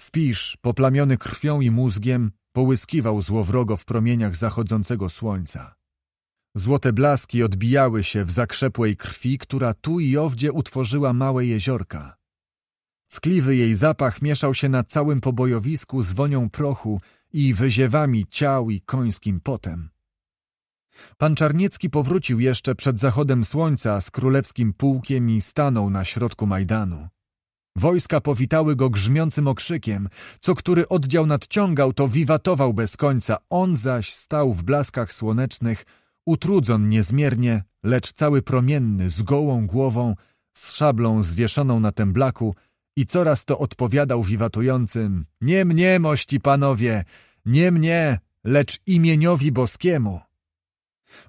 Spisz, poplamiony krwią i mózgiem, Połyskiwał złowrogo w promieniach zachodzącego słońca. Złote blaski odbijały się w zakrzepłej krwi, która tu i owdzie utworzyła małe jeziorka. Ckliwy jej zapach mieszał się na całym pobojowisku z wonią prochu i wyziewami ciał i końskim potem. Pan Czarniecki powrócił jeszcze przed zachodem słońca z królewskim pułkiem i stanął na środku Majdanu. Wojska powitały go grzmiącym okrzykiem, co który oddział nadciągał, to wiwatował bez końca, on zaś stał w blaskach słonecznych, utrudzon niezmiernie, lecz cały promienny, z gołą głową, z szablą zwieszoną na temblaku i coraz to odpowiadał wiwatującym – nie mnie, mości panowie, nie mnie, lecz imieniowi boskiemu.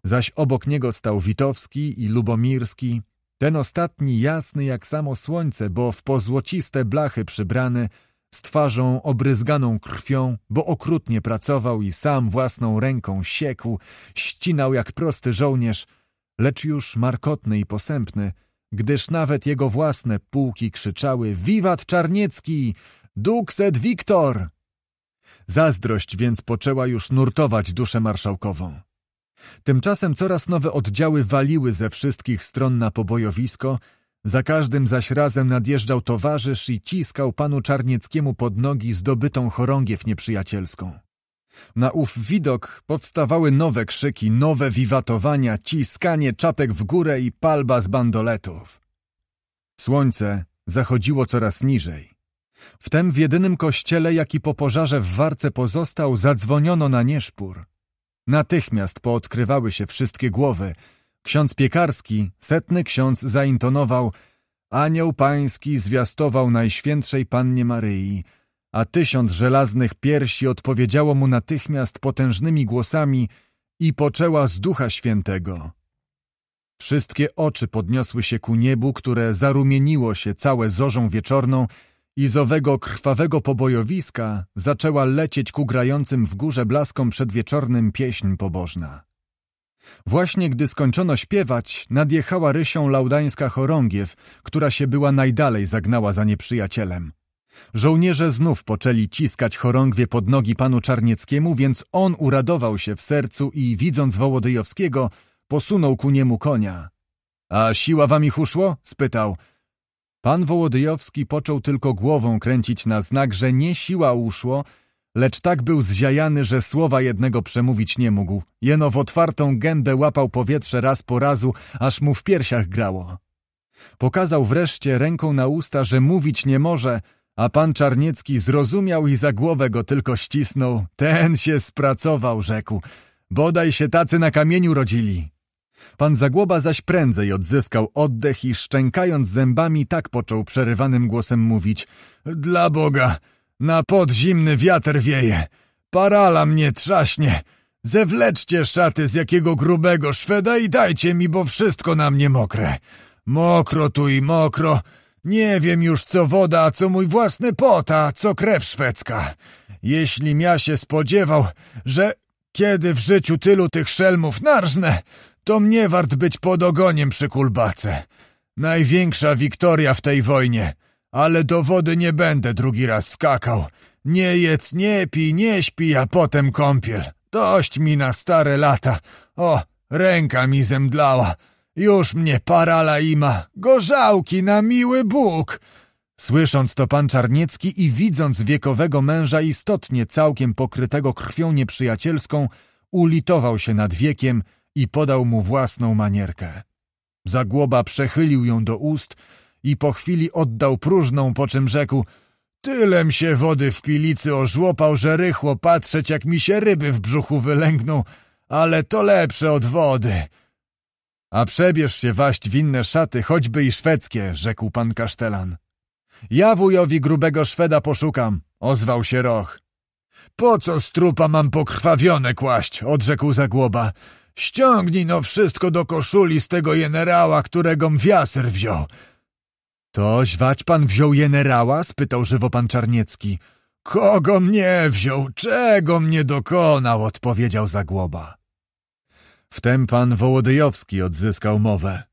Zaś obok niego stał Witowski i Lubomirski – ten ostatni jasny jak samo słońce, bo w pozłociste blachy przybrany, z twarzą obryzganą krwią, bo okrutnie pracował i sam własną ręką siekł, ścinał jak prosty żołnierz, lecz już markotny i posępny, gdyż nawet jego własne pułki krzyczały Wiwat Czarniecki! Dukset Wiktor! Zazdrość więc poczęła już nurtować duszę marszałkową. Tymczasem coraz nowe oddziały waliły ze wszystkich stron na pobojowisko, za każdym zaś razem nadjeżdżał towarzysz i ciskał panu Czarnieckiemu pod nogi zdobytą chorągiew nieprzyjacielską. Na ów widok powstawały nowe krzyki, nowe wiwatowania, ciskanie czapek w górę i palba z bandoletów. Słońce zachodziło coraz niżej. Wtem w jedynym kościele, jaki po pożarze w Warce pozostał, zadzwoniono na nieszpór – Natychmiast poodkrywały się wszystkie głowy. Ksiądz piekarski, setny ksiądz zaintonował Anioł pański zwiastował Najświętszej Pannie Maryi, a tysiąc żelaznych piersi odpowiedziało mu natychmiast potężnymi głosami i poczęła z Ducha Świętego. Wszystkie oczy podniosły się ku niebu, które zarumieniło się całe zorzą wieczorną, i z owego krwawego pobojowiska zaczęła lecieć ku grającym w górze blaskom przedwieczornym pieśń pobożna. Właśnie gdy skończono śpiewać, nadjechała rysią laudańska chorągiew, która się była najdalej zagnała za nieprzyjacielem. Żołnierze znów poczęli ciskać chorągwie pod nogi panu Czarnieckiemu, więc on uradował się w sercu i, widząc Wołodyjowskiego, posunął ku niemu konia. — A siła wam ich uszło? — spytał. Pan Wołodyjowski począł tylko głową kręcić na znak, że nie siła uszło, lecz tak był zziajany, że słowa jednego przemówić nie mógł. Jeno w otwartą gębę łapał powietrze raz po razu, aż mu w piersiach grało. Pokazał wreszcie ręką na usta, że mówić nie może, a pan Czarniecki zrozumiał i za głowę go tylko ścisnął. Ten się spracował, rzekł. Bodaj się tacy na kamieniu rodzili. Pan Zagłoba zaś prędzej odzyskał oddech i szczękając zębami tak począł przerywanym głosem mówić Dla Boga, na pod zimny wiatr wieje, parala mnie trzaśnie, zewleczcie szaty z jakiego grubego Szweda i dajcie mi, bo wszystko na mnie mokre. Mokro tu i mokro, nie wiem już co woda, a co mój własny pot, a co krew szwedzka. Jeśli ja się spodziewał, że kiedy w życiu tylu tych szelmów narżnę, to mnie wart być pod ogoniem przy kulbace. Największa wiktoria w tej wojnie, ale do wody nie będę drugi raz skakał. Nie jedz, nie pij, nie śpi, a potem kąpiel. Dość mi na stare lata. O, ręka mi zemdlała. Już mnie parala ima. Gorzałki na miły Bóg! Słysząc to pan Czarniecki i widząc wiekowego męża istotnie całkiem pokrytego krwią nieprzyjacielską, ulitował się nad wiekiem i podał mu własną manierkę. Zagłoba przechylił ją do ust i po chwili oddał próżną, po czym rzekł Tylem się wody w pilicy ożłopał, że rychło patrzeć, jak mi się ryby w brzuchu wylęgną, ale to lepsze od wody. A przebierz się waść w inne szaty, choćby i szwedzkie, rzekł pan kasztelan. Ja wujowi grubego Szweda poszukam, ozwał się Roch. Po co strupa mam pokrwawione kłaść, odrzekł Zagłoba. Ściągnij no wszystko do koszuli z tego generała, którego mwiaser wziął. To źwać pan wziął generała? spytał żywo pan Czarniecki. Kogo mnie wziął, czego mnie dokonał, odpowiedział Zagłoba. Wtem pan Wołodyjowski odzyskał mowę.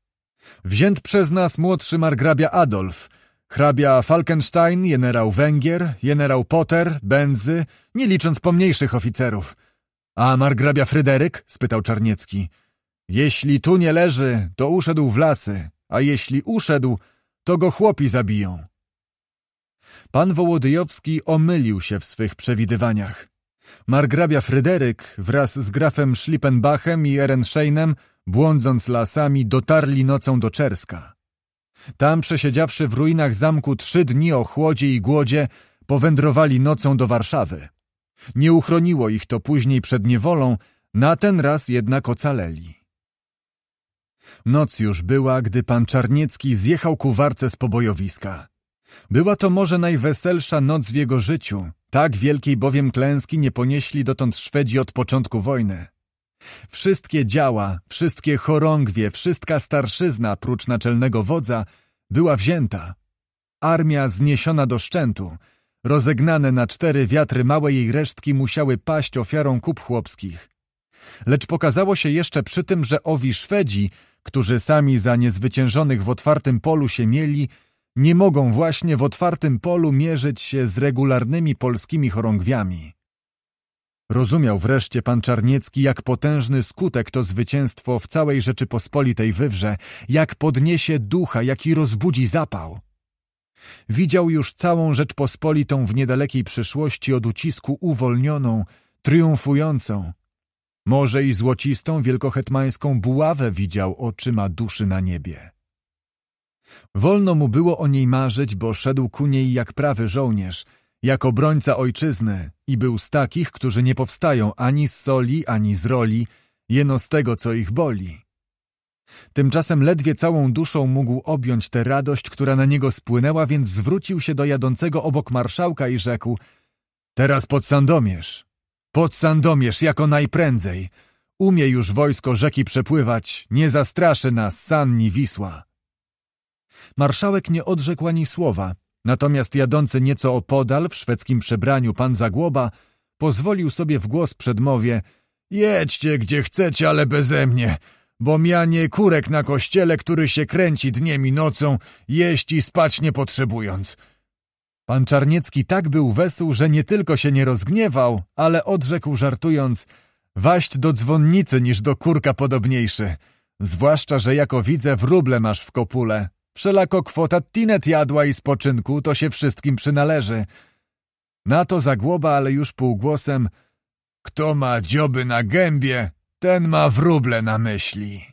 Wzięt przez nas młodszy margrabia Adolf, hrabia Falkenstein, generał Węgier, generał Potter, Benzy, nie licząc pomniejszych oficerów – a margrabia Fryderyk? spytał Czarniecki. Jeśli tu nie leży, to uszedł w lasy, a jeśli uszedł, to go chłopi zabiją. Pan Wołodyjowski omylił się w swych przewidywaniach. Margrabia Fryderyk wraz z grafem Schlippenbachem i Ehrenscheinem, błądząc lasami, dotarli nocą do Czerska. Tam, przesiedziawszy w ruinach zamku trzy dni o chłodzie i głodzie, powędrowali nocą do Warszawy. Nie uchroniło ich to później przed niewolą, na ten raz jednak ocaleli. Noc już była, gdy pan Czarniecki zjechał ku warce z pobojowiska. Była to może najweselsza noc w jego życiu, tak wielkiej bowiem klęski nie ponieśli dotąd Szwedzi od początku wojny. Wszystkie działa, wszystkie chorągwie, wszystka starszyzna, prócz naczelnego wodza, była wzięta. Armia zniesiona do szczętu – Rozegnane na cztery wiatry małe jej resztki musiały paść ofiarą kup chłopskich. Lecz pokazało się jeszcze przy tym, że owi Szwedzi, którzy sami za niezwyciężonych w otwartym polu się mieli, nie mogą właśnie w otwartym polu mierzyć się z regularnymi polskimi chorągwiami. Rozumiał wreszcie pan Czarniecki, jak potężny skutek to zwycięstwo w całej Rzeczypospolitej wywrze, jak podniesie ducha, jaki rozbudzi zapał. Widział już całą Rzeczpospolitą w niedalekiej przyszłości od ucisku uwolnioną, triumfującą. Może i złocistą wielkohetmańską buławę widział oczyma duszy na niebie. Wolno mu było o niej marzyć, bo szedł ku niej jak prawy żołnierz, jak obrońca ojczyzny i był z takich, którzy nie powstają ani z soli, ani z roli, jeno z tego, co ich boli. Tymczasem ledwie całą duszą mógł objąć tę radość, która na niego spłynęła, więc zwrócił się do jadącego obok marszałka i rzekł — Teraz pod Sandomierz! Pod Sandomierz jako najprędzej! Umie już wojsko rzeki przepływać, nie zastraszy nas San Wisła! Marszałek nie odrzekł ani słowa, natomiast jadący nieco opodal w szwedzkim przebraniu pan Zagłoba pozwolił sobie w głos przedmowie — Jedźcie gdzie chcecie, ale beze mnie! bo mianie kurek na kościele, który się kręci dniem i nocą, jeść i spać nie potrzebując. Pan Czarniecki tak był wesół, że nie tylko się nie rozgniewał, ale odrzekł żartując, waść do dzwonnicy niż do kurka podobniejszy. Zwłaszcza, że jako widzę wróble masz w kopule. Wszelako kwota tinet jadła i spoczynku, to się wszystkim przynależy. Na to zagłoba, ale już półgłosem, kto ma dzioby na gębie, ten ma wróble na myśli.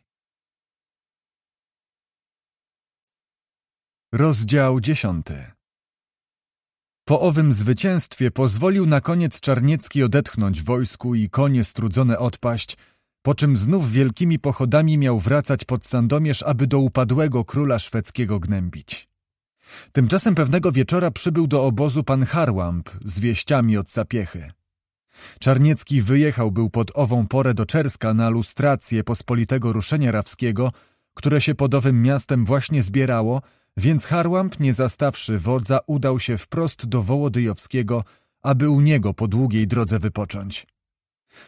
Rozdział dziesiąty Po owym zwycięstwie pozwolił na koniec Czarniecki odetchnąć wojsku i konie strudzone odpaść, po czym znów wielkimi pochodami miał wracać pod Sandomierz, aby do upadłego króla szwedzkiego gnębić. Tymczasem pewnego wieczora przybył do obozu pan Harłamp z wieściami od Sapiechy. Czarniecki wyjechał był pod ową porę do Czerska na lustrację pospolitego ruszenia rawskiego, które się pod owym miastem właśnie zbierało, więc Harłamp, nie zastawszy wodza, udał się wprost do Wołodyjowskiego, aby u niego po długiej drodze wypocząć.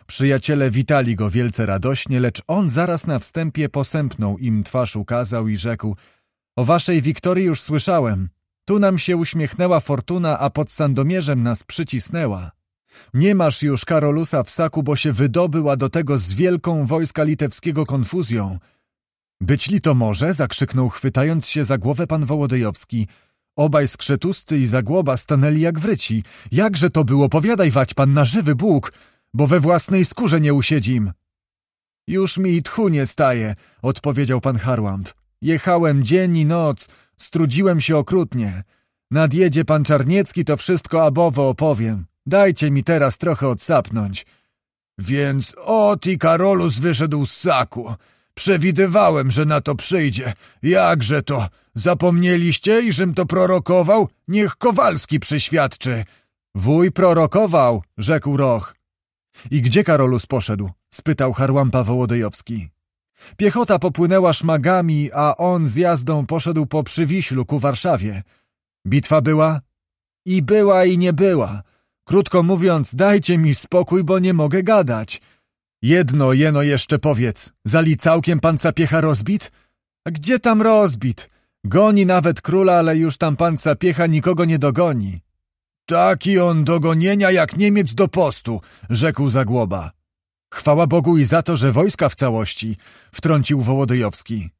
Przyjaciele witali go wielce radośnie, lecz on zaraz na wstępie posępną im twarz ukazał i rzekł — O waszej wiktorii już słyszałem. Tu nam się uśmiechnęła fortuna, a pod Sandomierzem nas przycisnęła. Nie masz już Karolusa w saku, bo się wydobyła do tego z wielką wojska litewskiego konfuzją. Być li to może, zakrzyknął chwytając się za głowę pan Wołodyjowski. Obaj skrzetusty i zagłoba stanęli jak wryci. Jakże to było, powiadaj wać pan na żywy Bóg, bo we własnej skórze nie usiedzim. Już mi i tchu nie staje, odpowiedział pan Harłamp. Jechałem dzień i noc, strudziłem się okrutnie. Nadjedzie pan Czarniecki, to wszystko abowo opowiem. Dajcie mi teraz trochę odsapnąć. Więc Ot i Karolus wyszedł z saku. Przewidywałem, że na to przyjdzie. Jakże to? Zapomnieliście, iżem to prorokował? Niech Kowalski przyświadczy. Wuj prorokował, rzekł Roch. I gdzie Karolus poszedł? spytał Harłampa Wołodejowski. Piechota popłynęła szmagami, a on z jazdą poszedł po Przywiślu ku Warszawie. Bitwa była? I była, i nie była. Krótko mówiąc, dajcie mi spokój, bo nie mogę gadać. Jedno jeno jeszcze powiedz. Zali całkiem pan Sapiecha rozbit? A gdzie tam rozbit? Goni nawet króla, ale już tam pan Sapiecha nikogo nie dogoni. Taki on dogonienia jak Niemiec do postu, rzekł Zagłoba. Chwała Bogu i za to, że wojska w całości, wtrącił Wołodyjowski.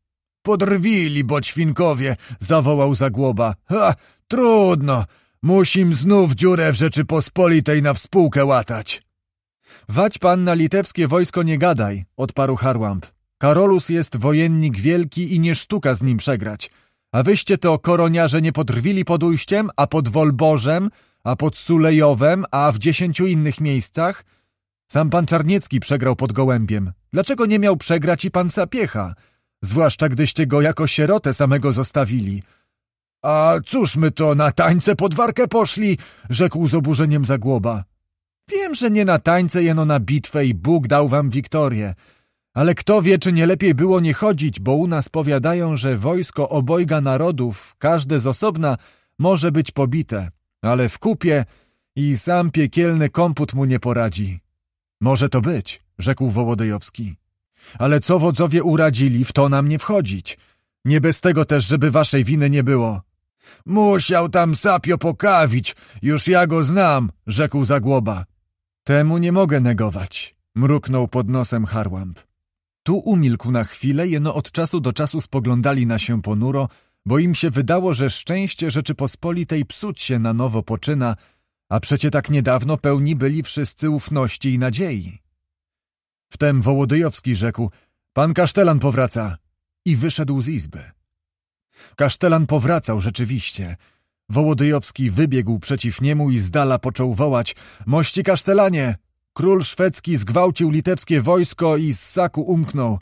Podrwili boćwinkowie, zawołał Zagłoba. Ha, trudno, Musim znów dziurę w Rzeczypospolitej na współkę łatać. Wać pan na litewskie wojsko nie gadaj, odparł Harłamp. Karolus jest wojennik wielki i nie sztuka z nim przegrać. A wyście to koroniarze nie podrwili pod ujściem, a pod Wolborzem, a pod Sulejowem, a w dziesięciu innych miejscach? Sam pan Czarniecki przegrał pod Gołębiem. Dlaczego nie miał przegrać i pan Sapiecha? Zwłaszcza gdyście go jako sierotę samego zostawili – a cóż my to na tańce pod warkę poszli? rzekł z oburzeniem Zagłoba. Wiem, że nie na tańce, jeno na bitwę i Bóg dał wam wiktorię. Ale kto wie, czy nie lepiej było nie chodzić, bo u nas powiadają, że wojsko obojga narodów, każde z osobna, może być pobite, ale w kupie i sam piekielny komput mu nie poradzi. Może to być, rzekł Wołodyjowski. Ale co wodzowie uradzili, w to nam nie wchodzić. Nie bez tego też, żeby waszej winy nie było. Musiał tam sapio pokawić, już ja go znam, rzekł Zagłoba. Temu nie mogę negować, mruknął pod nosem Harłamp. Tu umilkł na chwilę, jeno od czasu do czasu spoglądali na się ponuro, bo im się wydało, że szczęście Rzeczypospolitej psuć się na nowo poczyna, a przecie tak niedawno pełni byli wszyscy ufności i nadziei. Wtem Wołodyjowski rzekł, pan kasztelan powraca i wyszedł z izby. Kasztelan powracał rzeczywiście. Wołodyjowski wybiegł przeciw niemu i z dala począł wołać Mości kasztelanie! Król szwedzki zgwałcił litewskie wojsko i z saku umknął.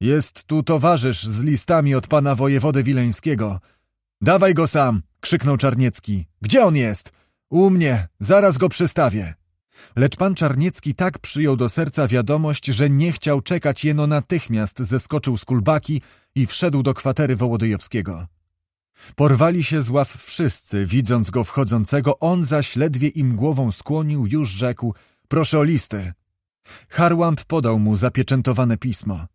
Jest tu towarzysz z listami od pana wojewody wileńskiego. Dawaj go sam! krzyknął Czarniecki. Gdzie on jest? U mnie, zaraz go przystawię. Lecz pan Czarniecki tak przyjął do serca wiadomość, że nie chciał czekać, jeno natychmiast zeskoczył z kulbaki i wszedł do kwatery Wołodyjowskiego. Porwali się z ław wszyscy, widząc go wchodzącego, on zaś ledwie im głową skłonił, już rzekł – proszę o listy. Harłamp podał mu zapieczętowane pismo.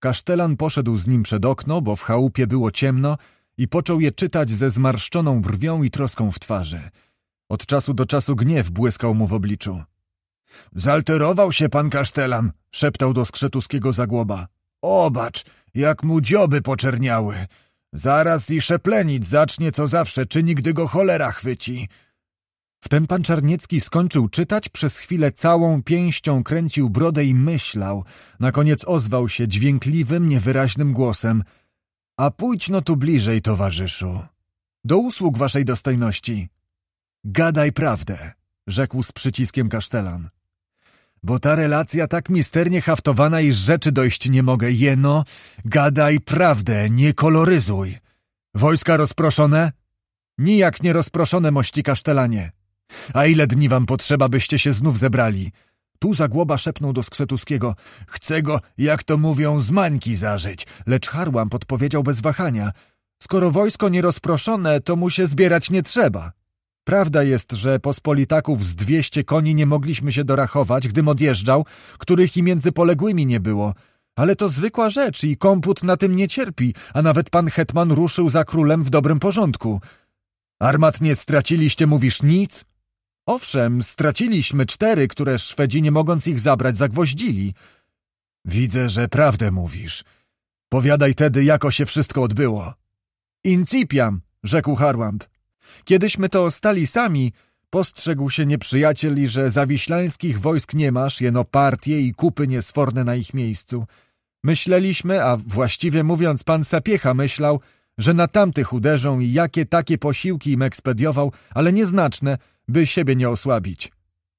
Kasztelan poszedł z nim przed okno, bo w chałupie było ciemno i począł je czytać ze zmarszczoną brwią i troską w twarzy – od czasu do czasu gniew błyskał mu w obliczu. Zalterował się pan kasztelan, szeptał do skrzetuskiego zagłoba. Obacz, jak mu dzioby poczerniały. Zaraz i szeplenić zacznie, co zawsze czy nigdy go cholera chwyci. Wtem pan Czarniecki skończył czytać, przez chwilę całą pięścią kręcił brodę i myślał. Na koniec ozwał się dźwiękliwym, niewyraźnym głosem. A pójdź no tu bliżej, towarzyszu. Do usług waszej dostojności. Gadaj prawdę, rzekł z przyciskiem kasztelan. Bo ta relacja tak misternie haftowana, iż rzeczy dojść nie mogę. Jeno, gadaj prawdę, nie koloryzuj. Wojska rozproszone? Nijak nie rozproszone, mości kasztelanie. A ile dni wam potrzeba, byście się znów zebrali? Tu Zagłoba szepnął do Skrzetuskiego. Chcę go, jak to mówią, z mańki zażyć. Lecz Harłam podpowiedział bez wahania. Skoro wojsko nierozproszone, to mu się zbierać nie trzeba. Prawda jest, że pospolitaków z dwieście koni nie mogliśmy się dorachować, gdym odjeżdżał, których i między poległymi nie było. Ale to zwykła rzecz i komput na tym nie cierpi, a nawet pan Hetman ruszył za królem w dobrym porządku. Armat nie straciliście, mówisz, nic? Owszem, straciliśmy cztery, które Szwedzi nie mogąc ich zabrać zagwoździli. Widzę, że prawdę mówisz. Powiadaj tedy, jako się wszystko odbyło. Incipiam, rzekł Harłamp. Kiedyśmy to stali sami, postrzegł się nieprzyjacieli, że zawiślańskich wojsk nie masz, jeno partie i kupy niesforne na ich miejscu. Myśleliśmy, a właściwie mówiąc pan Sapiecha myślał, że na tamtych uderzą i jakie takie posiłki im ekspediował, ale nieznaczne, by siebie nie osłabić.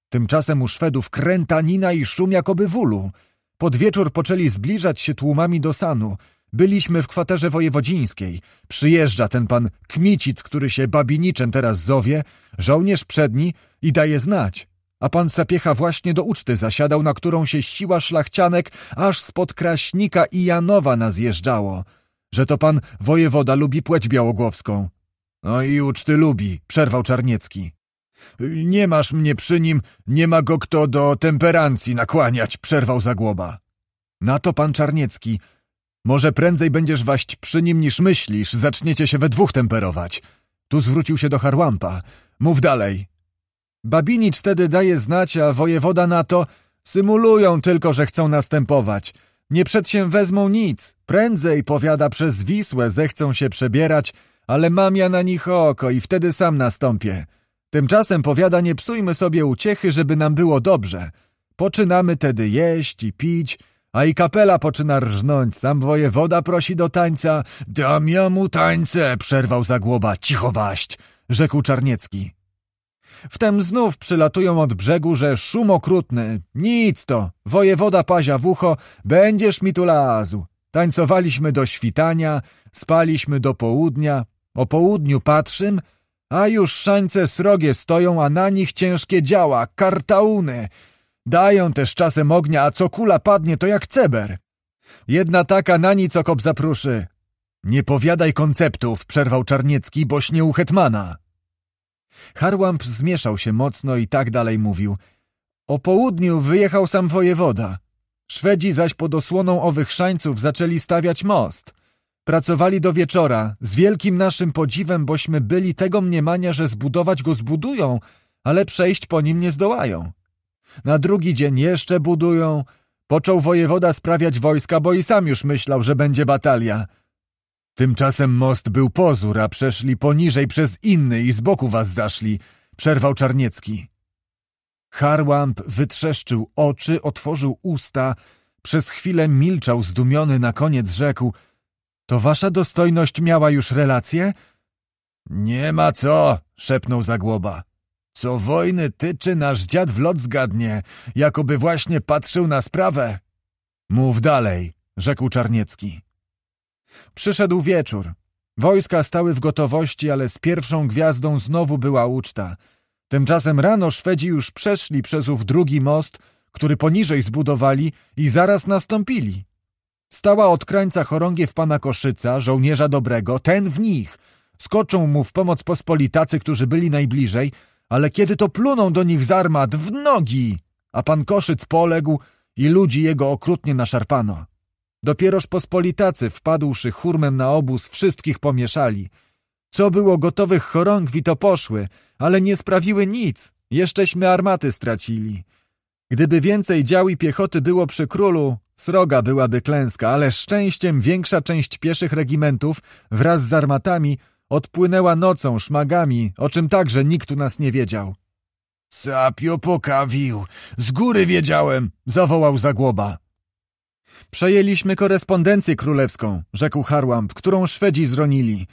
Tymczasem u Szwedów krętanina i szum jakoby wulu. Pod wieczór poczęli zbliżać się tłumami do Sanu – Byliśmy w kwaterze wojewodzińskiej. Przyjeżdża ten pan Kmicit, który się babiniczem teraz zowie, żołnierz przedni i daje znać. A pan Sapiecha właśnie do uczty zasiadał, na którą się siła szlachcianek aż spod Kraśnika i Janowa jeżdżało. Że to pan wojewoda lubi płeć białogłowską. No i uczty lubi, przerwał Czarniecki. Nie masz mnie przy nim, nie ma go kto do temperancji nakłaniać, przerwał Zagłoba. Na to pan Czarniecki – może prędzej będziesz waść przy nim niż myślisz, zaczniecie się we dwóch temperować. Tu zwrócił się do Harłampa. Mów dalej. Babinicz wtedy daje znać, a wojewoda na to symulują tylko, że chcą następować. Nie przedsięwezmą nic. Prędzej, powiada, przez Wisłę zechcą się przebierać, ale mam ja na nich oko i wtedy sam nastąpię. Tymczasem, powiada, nie psujmy sobie uciechy, żeby nam było dobrze. Poczynamy tedy jeść i pić, a i kapela poczyna rżnąć, sam wojewoda prosi do tańca. Dam ja mu tańce, przerwał zagłoba. Cicho waść, rzekł Czarniecki. Wtem znów przylatują od brzegu, że szum okrutny. Nic to, wojewoda pazia w ucho, będziesz mi tu lazł. Tańcowaliśmy do świtania, spaliśmy do południa. O południu patrzym, a już szańce srogie stoją, a na nich ciężkie działa, kartauny. Dają też czasem ognia, a co kula padnie, to jak ceber. Jedna taka na nic okop zapruszy. Nie powiadaj konceptów, przerwał Czarniecki, boś nie u hetmana. Harłamp zmieszał się mocno i tak dalej mówił. O południu wyjechał sam wojewoda. Szwedzi zaś pod osłoną owych szańców zaczęli stawiać most. Pracowali do wieczora, z wielkim naszym podziwem, bośmy byli tego mniemania, że zbudować go zbudują, ale przejść po nim nie zdołają. Na drugi dzień jeszcze budują. Począł wojewoda sprawiać wojska, bo i sam już myślał, że będzie batalia. Tymczasem most był pozór, a przeszli poniżej przez inny i z boku was zaszli, przerwał Czarniecki. Harłamp wytrzeszczył oczy, otworzył usta, przez chwilę milczał zdumiony, na koniec rzekł — To wasza dostojność miała już relację? — Nie ma co! — szepnął Zagłoba. Co wojny tyczy, nasz dziad w lot zgadnie, jakoby właśnie patrzył na sprawę. Mów dalej, rzekł Czarniecki. Przyszedł wieczór. Wojska stały w gotowości, ale z pierwszą gwiazdą znowu była uczta. Tymczasem rano Szwedzi już przeszli przez ów drugi most, który poniżej zbudowali i zaraz nastąpili. Stała od krańca chorągiew pana Koszyca, żołnierza dobrego, ten w nich. Skoczą mu w pomoc pospolitacy, którzy byli najbliżej, ale kiedy to pluną do nich z armat w nogi, a pan Koszyc poległ i ludzi jego okrutnie naszarpano. Dopieroż pospolitacy, wpadłszy hurmem na obóz, wszystkich pomieszali. Co było gotowych chorągwi, to poszły, ale nie sprawiły nic, jeszcześmy armaty stracili. Gdyby więcej dział i piechoty było przy królu, sroga byłaby klęska, ale szczęściem większa część pieszych regimentów wraz z armatami Odpłynęła nocą, szmagami, o czym także nikt u nas nie wiedział. Sapio pokawił. Z góry wiedziałem, zawołał Zagłoba. Przejęliśmy korespondencję królewską, rzekł Harłamp, którą Szwedzi zronili.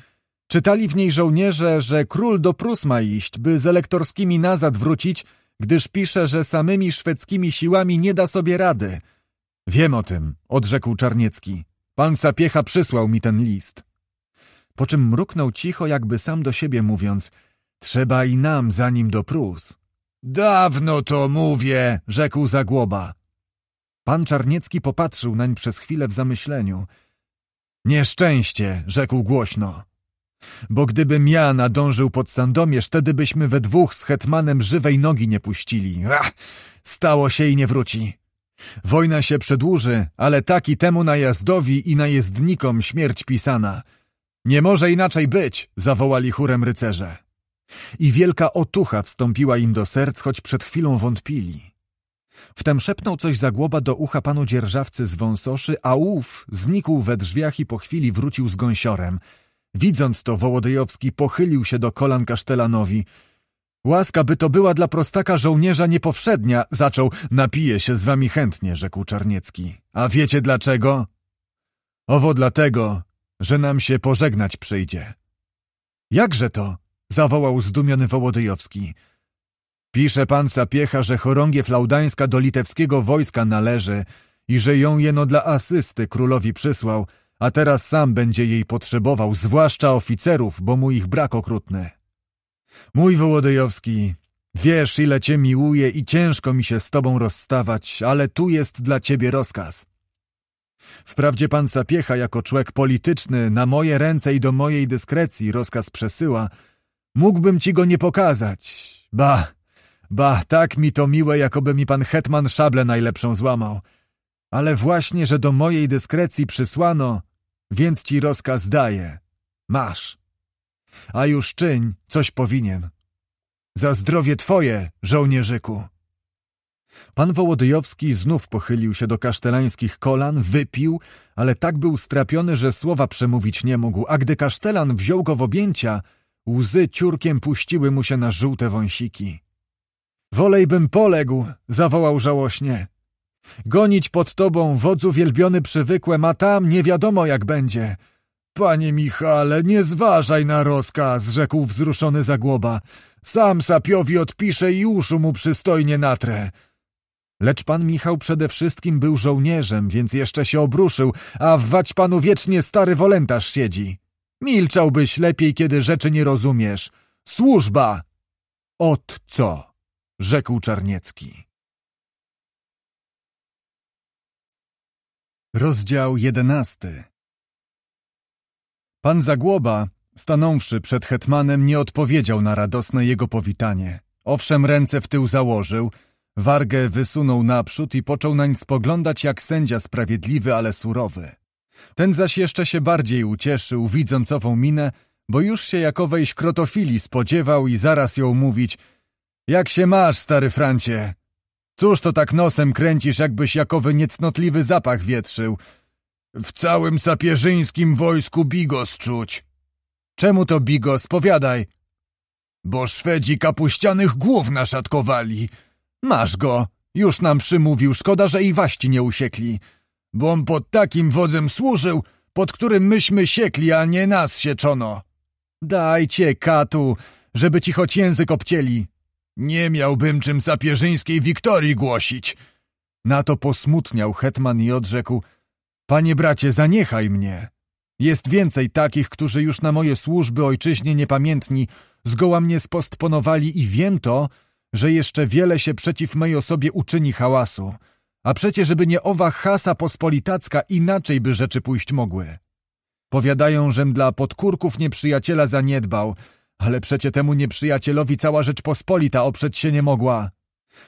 Czytali w niej żołnierze, że król do Prus ma iść, by z elektorskimi nazad wrócić, gdyż pisze, że samymi szwedzkimi siłami nie da sobie rady. Wiem o tym, odrzekł Czarniecki. Pan Sapiecha przysłał mi ten list po czym mruknął cicho, jakby sam do siebie mówiąc – trzeba i nam, zanim do Prus. – Dawno to mówię – rzekł Zagłoba. Pan Czarniecki popatrzył nań przez chwilę w zamyśleniu. – Nieszczęście – rzekł głośno. Bo gdybym ja nadążył pod Sandomierz, wtedy byśmy we dwóch z hetmanem żywej nogi nie puścili. Ach, stało się i nie wróci. Wojna się przedłuży, ale taki temu najazdowi i najezdnikom śmierć pisana – nie może inaczej być! zawołali chórem rycerze. I wielka otucha wstąpiła im do serc, choć przed chwilą wątpili. Wtem szepnął coś zagłoba do ucha panu dzierżawcy z wąsoszy, a ów znikł we drzwiach i po chwili wrócił z gąsiorem. Widząc to, Wołodyjowski pochylił się do kolan Kasztelanowi. Łaska by to była dla prostaka żołnierza niepowszednia, zaczął. Napije się z wami chętnie, rzekł Czarniecki. A wiecie dlaczego? Owo dlatego, że nam się pożegnać przyjdzie. Jakże to? zawołał zdumiony Wołodyjowski. Pisze pan Sapiecha, że chorągiew laudańska do litewskiego wojska należy i że ją jeno dla asysty królowi przysłał, a teraz sam będzie jej potrzebował, zwłaszcza oficerów, bo mu ich brak okrutny. Mój Wołodyjowski, wiesz ile cię miłuję i ciężko mi się z tobą rozstawać, ale tu jest dla ciebie rozkaz. Wprawdzie pan Sapiecha jako człowiek polityczny na moje ręce i do mojej dyskrecji rozkaz przesyła, mógłbym ci go nie pokazać. Ba, ba, tak mi to miłe, jakoby mi pan hetman szable najlepszą złamał. Ale właśnie, że do mojej dyskrecji przysłano, więc ci rozkaz daję. Masz. A już czyń, coś powinien. Za zdrowie twoje, żołnierzyku. Pan Wołodyjowski znów pochylił się do kasztelańskich kolan, wypił, ale tak był strapiony, że słowa przemówić nie mógł, a gdy kasztelan wziął go w objęcia, łzy ciurkiem puściły mu się na żółte wąsiki. Wolejbym poległ, zawołał żałośnie. Gonić pod tobą wodzu wielbiony przywykłem, a tam nie wiadomo jak będzie. Panie Michale, nie zważaj na rozkaz, rzekł wzruszony Zagłoba. Sam sapiowi odpiszę i uszu mu przystojnie natrę. Lecz pan Michał przede wszystkim był żołnierzem, więc jeszcze się obruszył, a w wać panu wiecznie stary wolentarz siedzi. Milczałbyś lepiej, kiedy rzeczy nie rozumiesz. Służba! Ot co? rzekł Czarniecki. Rozdział jedenasty Pan Zagłoba, stanąwszy przed hetmanem, nie odpowiedział na radosne jego powitanie. Owszem, ręce w tył założył – Wargę wysunął naprzód i począł nań spoglądać jak sędzia sprawiedliwy, ale surowy. Ten zaś jeszcze się bardziej ucieszył, widząc ową minę, bo już się jakowejś krotofili spodziewał i zaraz ją mówić Jak się masz, stary Francie? Cóż to tak nosem kręcisz, jakbyś jakowy niecnotliwy zapach wietrzył? W całym sapieżyńskim wojsku bigos czuć. Czemu to bigos? Powiadaj. Bo Szwedzi kapuścianych głów naszatkowali – Masz go! Już nam przymówił, szkoda, że i waści nie usiekli. Bom pod takim wodzem służył, pod którym myśmy siekli, a nie nas sieczono. Dajcie, katu, żeby ci choć język obcięli. Nie miałbym czym sapieżyńskiej Wiktorii głosić. Na to posmutniał hetman i odrzekł — Panie bracie, zaniechaj mnie. Jest więcej takich, którzy już na moje służby ojczyźnie niepamiętni zgoła mnie spostponowali i wiem to — że jeszcze wiele się przeciw mej osobie uczyni hałasu, a przecie żeby nie owa hasa pospolitacka inaczej by rzeczy pójść mogły. Powiadają, żem dla podkurków nieprzyjaciela zaniedbał, ale przecie temu nieprzyjacielowi cała rzecz pospolita oprzeć się nie mogła.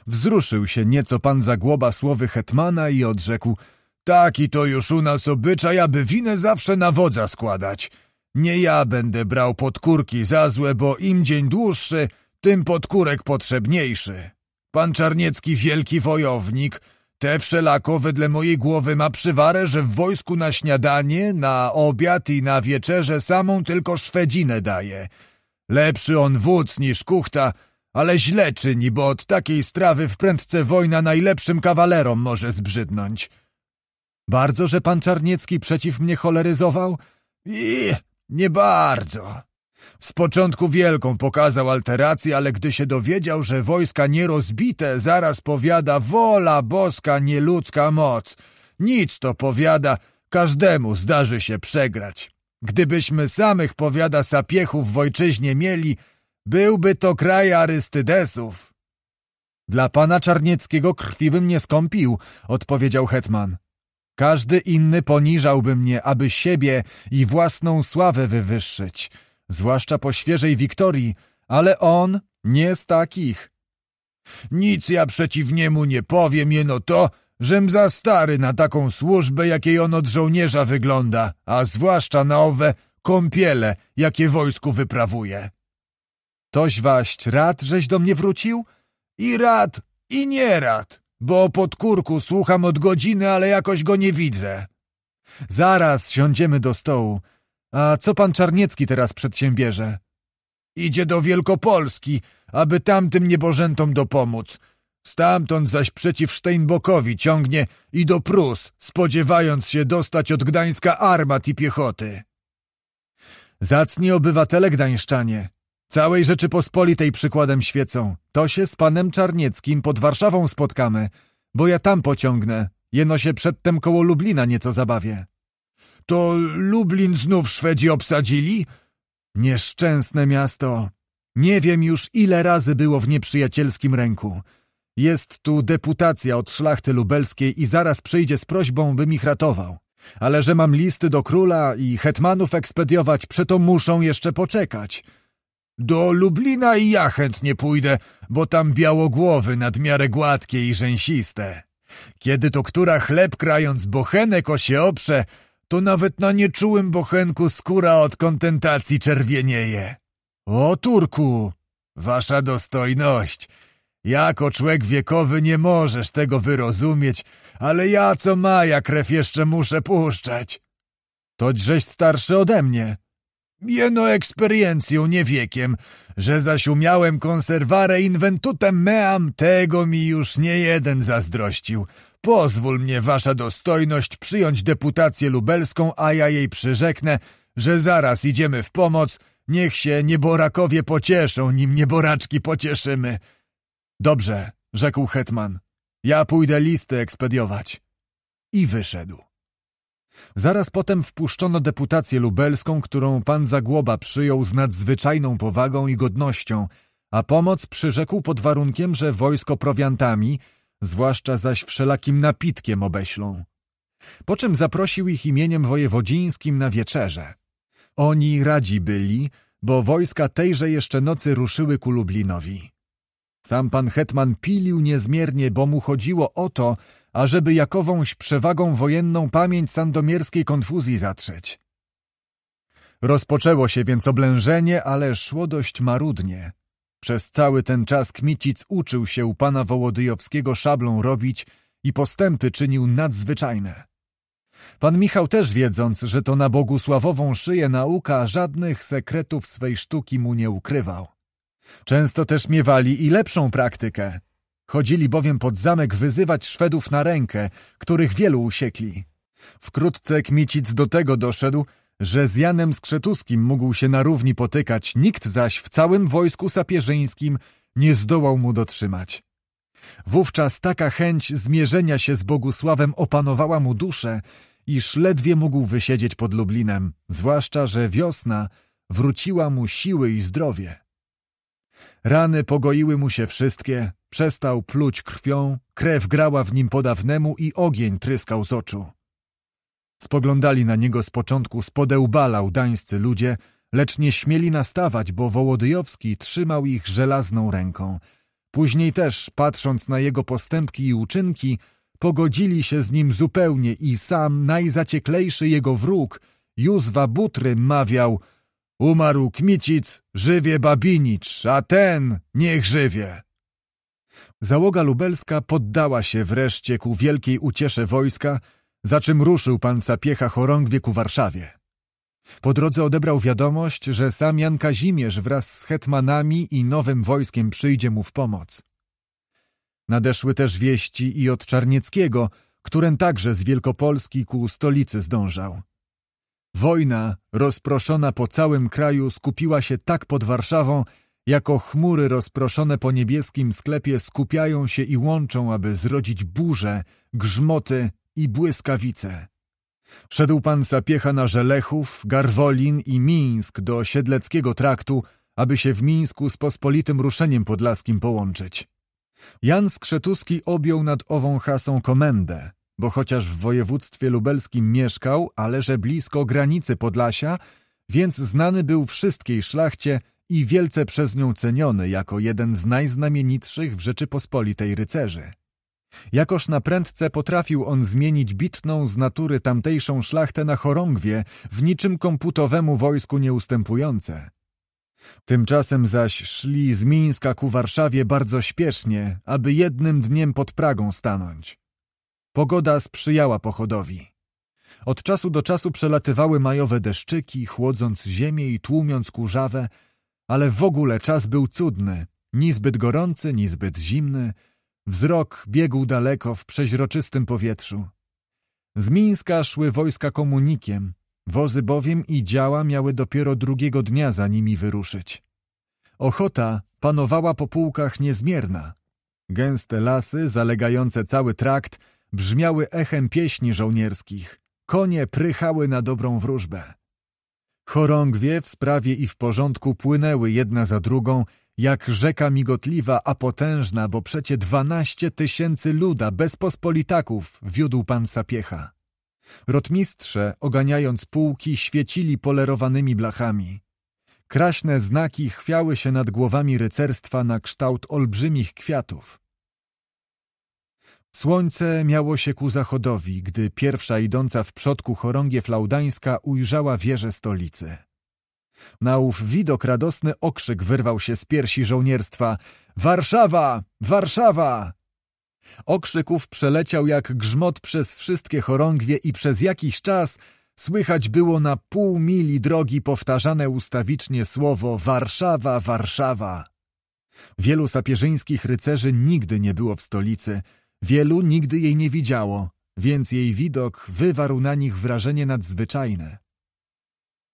Wzruszył się nieco pan Zagłoba słowy hetmana i odrzekł Taki to już u nas obyczaj, aby winę zawsze na wodza składać. Nie ja będę brał podkurki za złe, bo im dzień dłuższy, tym podkurek potrzebniejszy. Pan Czarniecki wielki wojownik, te wszelako wedle mojej głowy ma przywarę, że w wojsku na śniadanie, na obiad i na wieczerze samą tylko szwedzinę daje. Lepszy on wódz niż kuchta, ale źle czyni, bo od takiej strawy w prędce wojna najlepszym kawalerom może zbrzydnąć. Bardzo, że pan Czarniecki przeciw mnie choleryzował? I nie bardzo. Z początku wielką pokazał alterację, ale gdy się dowiedział, że wojska nierozbite, zaraz powiada wola boska, nieludzka moc. Nic to powiada, każdemu zdarzy się przegrać. Gdybyśmy samych, powiada, sapiechów w ojczyźnie mieli, byłby to kraj Arystydesów. Dla pana Czarnieckiego krwi bym nie skąpił, odpowiedział hetman. Każdy inny poniżałby mnie, aby siebie i własną sławę wywyższyć zwłaszcza po świeżej wiktorii, ale on nie z takich. Nic ja przeciw niemu nie powiem, jeno to, żem za stary na taką służbę, jakiej on od żołnierza wygląda, a zwłaszcza na owe kąpiele, jakie wojsku wyprawuje. Toś waść rad, żeś do mnie wrócił? I rad, i nie rad, bo pod kurku słucham od godziny, ale jakoś go nie widzę. Zaraz siądziemy do stołu, a co pan Czarniecki teraz przedsiębierze? Idzie do Wielkopolski, aby tamtym niebożętom dopomóc. Stamtąd zaś przeciw Steinbokowi ciągnie i do Prus, spodziewając się dostać od Gdańska armat i piechoty. Zacni obywatele gdańszczanie, całej Rzeczypospolitej przykładem świecą. To się z panem Czarnieckim pod Warszawą spotkamy, bo ja tam pociągnę, jeno się przedtem koło Lublina nieco zabawię. To Lublin znów Szwedzi obsadzili? Nieszczęsne miasto. Nie wiem już, ile razy było w nieprzyjacielskim ręku. Jest tu deputacja od szlachty lubelskiej i zaraz przyjdzie z prośbą, bym ich ratował. Ale że mam listy do króla i hetmanów ekspediować, przeto muszą jeszcze poczekać. Do Lublina i ja chętnie pójdę, bo tam białogłowy nadmiarę gładkie i rzęsiste. Kiedy to która chleb krając bochenek o się oprze, to nawet na nieczułym bochenku skóra od kontentacji czerwienieje. O Turku, wasza dostojność, jako człek wiekowy nie możesz tego wyrozumieć, ale ja co maja krew jeszcze muszę puszczać. To drześ starszy ode mnie, Jeno experiencją, nie wiekiem, że zaś umiałem konserware inventutem meam, tego mi już nie jeden zazdrościł. Pozwól mnie, wasza dostojność, przyjąć deputację lubelską, a ja jej przyrzeknę, że zaraz idziemy w pomoc, niech się nieborakowie pocieszą, nim nieboraczki pocieszymy. Dobrze, rzekł hetman, ja pójdę listy ekspediować. I wyszedł. Zaraz potem wpuszczono deputację lubelską, którą pan Zagłoba przyjął z nadzwyczajną powagą i godnością, a pomoc przyrzekł pod warunkiem, że wojsko prowiantami, zwłaszcza zaś wszelakim napitkiem obeślą. Po czym zaprosił ich imieniem wojewodzińskim na wieczerze. Oni radzi byli, bo wojska tejże jeszcze nocy ruszyły ku Lublinowi. Sam pan Hetman pilił niezmiernie, bo mu chodziło o to, ażeby jakowąś przewagą wojenną pamięć sandomierskiej konfuzji zatrzeć. Rozpoczęło się więc oblężenie, ale szło dość marudnie. Przez cały ten czas Kmicic uczył się u pana Wołodyjowskiego szablą robić i postępy czynił nadzwyczajne. Pan Michał też wiedząc, że to na Bogusławową szyję nauka, żadnych sekretów swej sztuki mu nie ukrywał. Często też miewali i lepszą praktykę, Chodzili bowiem pod zamek wyzywać Szwedów na rękę, których wielu usiekli. Wkrótce Kmicic do tego doszedł, że z Janem Skrzetuskim mógł się na równi potykać, nikt zaś w całym wojsku sapieżyńskim nie zdołał mu dotrzymać. Wówczas taka chęć zmierzenia się z Bogusławem opanowała mu duszę, iż ledwie mógł wysiedzieć pod Lublinem, zwłaszcza, że wiosna wróciła mu siły i zdrowie. Rany pogoiły mu się wszystkie, Przestał pluć krwią, krew grała w nim podawnemu i ogień tryskał z oczu. Spoglądali na niego z początku spodełbala udańscy ludzie, lecz nie śmieli nastawać, bo Wołodyjowski trzymał ich żelazną ręką. Później też, patrząc na jego postępki i uczynki, pogodzili się z nim zupełnie i sam najzacieklejszy jego wróg, Józwa Butry, mawiał – Umarł Kmicic, żywie Babinicz, a ten niech żywie. Załoga lubelska poddała się wreszcie ku wielkiej uciesze wojska, za czym ruszył pan Sapiecha chorągwie ku Warszawie. Po drodze odebrał wiadomość, że sam Jan Kazimierz wraz z hetmanami i nowym wojskiem przyjdzie mu w pomoc. Nadeszły też wieści i od Czarnieckiego, którym także z Wielkopolski ku stolicy zdążał. Wojna, rozproszona po całym kraju, skupiła się tak pod Warszawą, jako chmury rozproszone po niebieskim sklepie skupiają się i łączą, aby zrodzić burze, grzmoty i błyskawice. Szedł pan zapiecha na Żelechów, Garwolin i Mińsk do Siedleckiego Traktu, aby się w Mińsku z pospolitym ruszeniem podlaskim połączyć. Jan Skrzetuski objął nad ową hasą komendę, bo chociaż w województwie lubelskim mieszkał, ale że blisko granicy Podlasia, więc znany był wszystkiej szlachcie i wielce przez nią ceniony jako jeden z najznamienitszych w Rzeczypospolitej rycerzy. Jakoż na prędce potrafił on zmienić bitną z natury tamtejszą szlachtę na chorągwie, w niczym komputowemu wojsku nieustępujące. Tymczasem zaś szli z Mińska ku Warszawie bardzo śpiesznie, aby jednym dniem pod Pragą stanąć. Pogoda sprzyjała pochodowi. Od czasu do czasu przelatywały majowe deszczyki, chłodząc ziemię i tłumiąc kurzawę, ale w ogóle czas był cudny, ni zbyt gorący, ni zbyt zimny. Wzrok biegł daleko w przeźroczystym powietrzu. Z Mińska szły wojska komunikiem, wozy bowiem i działa miały dopiero drugiego dnia za nimi wyruszyć. Ochota panowała po pułkach niezmierna. Gęste lasy, zalegające cały trakt, brzmiały echem pieśni żołnierskich. Konie prychały na dobrą wróżbę. Chorągwie w sprawie i w porządku płynęły jedna za drugą, jak rzeka migotliwa, a potężna, bo przecie dwanaście tysięcy luda bez pospolitaków wiódł pan Sapiecha. Rotmistrze, oganiając pułki, świecili polerowanymi blachami. Kraśne znaki chwiały się nad głowami rycerstwa na kształt olbrzymich kwiatów. Słońce miało się ku zachodowi, gdy pierwsza idąca w przodku chorągiew laudańska ujrzała wieżę stolicy. Na ów widok radosny okrzyk wyrwał się z piersi żołnierstwa. Warszawa! Warszawa! Okrzyków przeleciał jak grzmot przez wszystkie chorągwie i przez jakiś czas słychać było na pół mili drogi powtarzane ustawicznie słowo Warszawa, Warszawa. Wielu sapieżyńskich rycerzy nigdy nie było w stolicy – Wielu nigdy jej nie widziało, więc jej widok wywarł na nich wrażenie nadzwyczajne.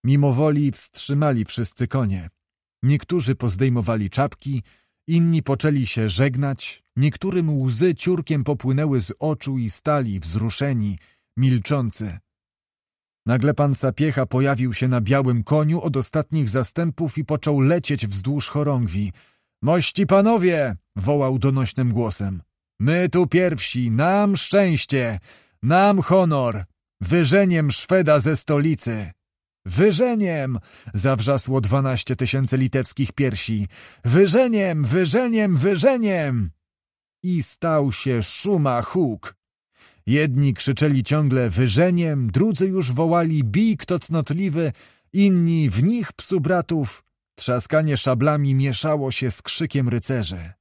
Mimo woli wstrzymali wszyscy konie. Niektórzy pozdejmowali czapki, inni poczęli się żegnać, niektórym łzy ciurkiem popłynęły z oczu i stali wzruszeni, milczący. Nagle pan Sapiecha pojawił się na białym koniu od ostatnich zastępów i począł lecieć wzdłuż chorągwi. Mości panowie! wołał donośnym głosem. My tu pierwsi, nam szczęście, nam honor, wyżeniem Szweda ze stolicy. Wyżeniem! Zawrzasło dwanaście tysięcy litewskich piersi. Wyżeniem, wyżeniem, wyżeniem! I stał się szuma huk. Jedni krzyczeli ciągle wyżeniem, drudzy już wołali bij kto cnotliwy, inni w nich psu bratów. Trzaskanie szablami mieszało się z krzykiem rycerzy.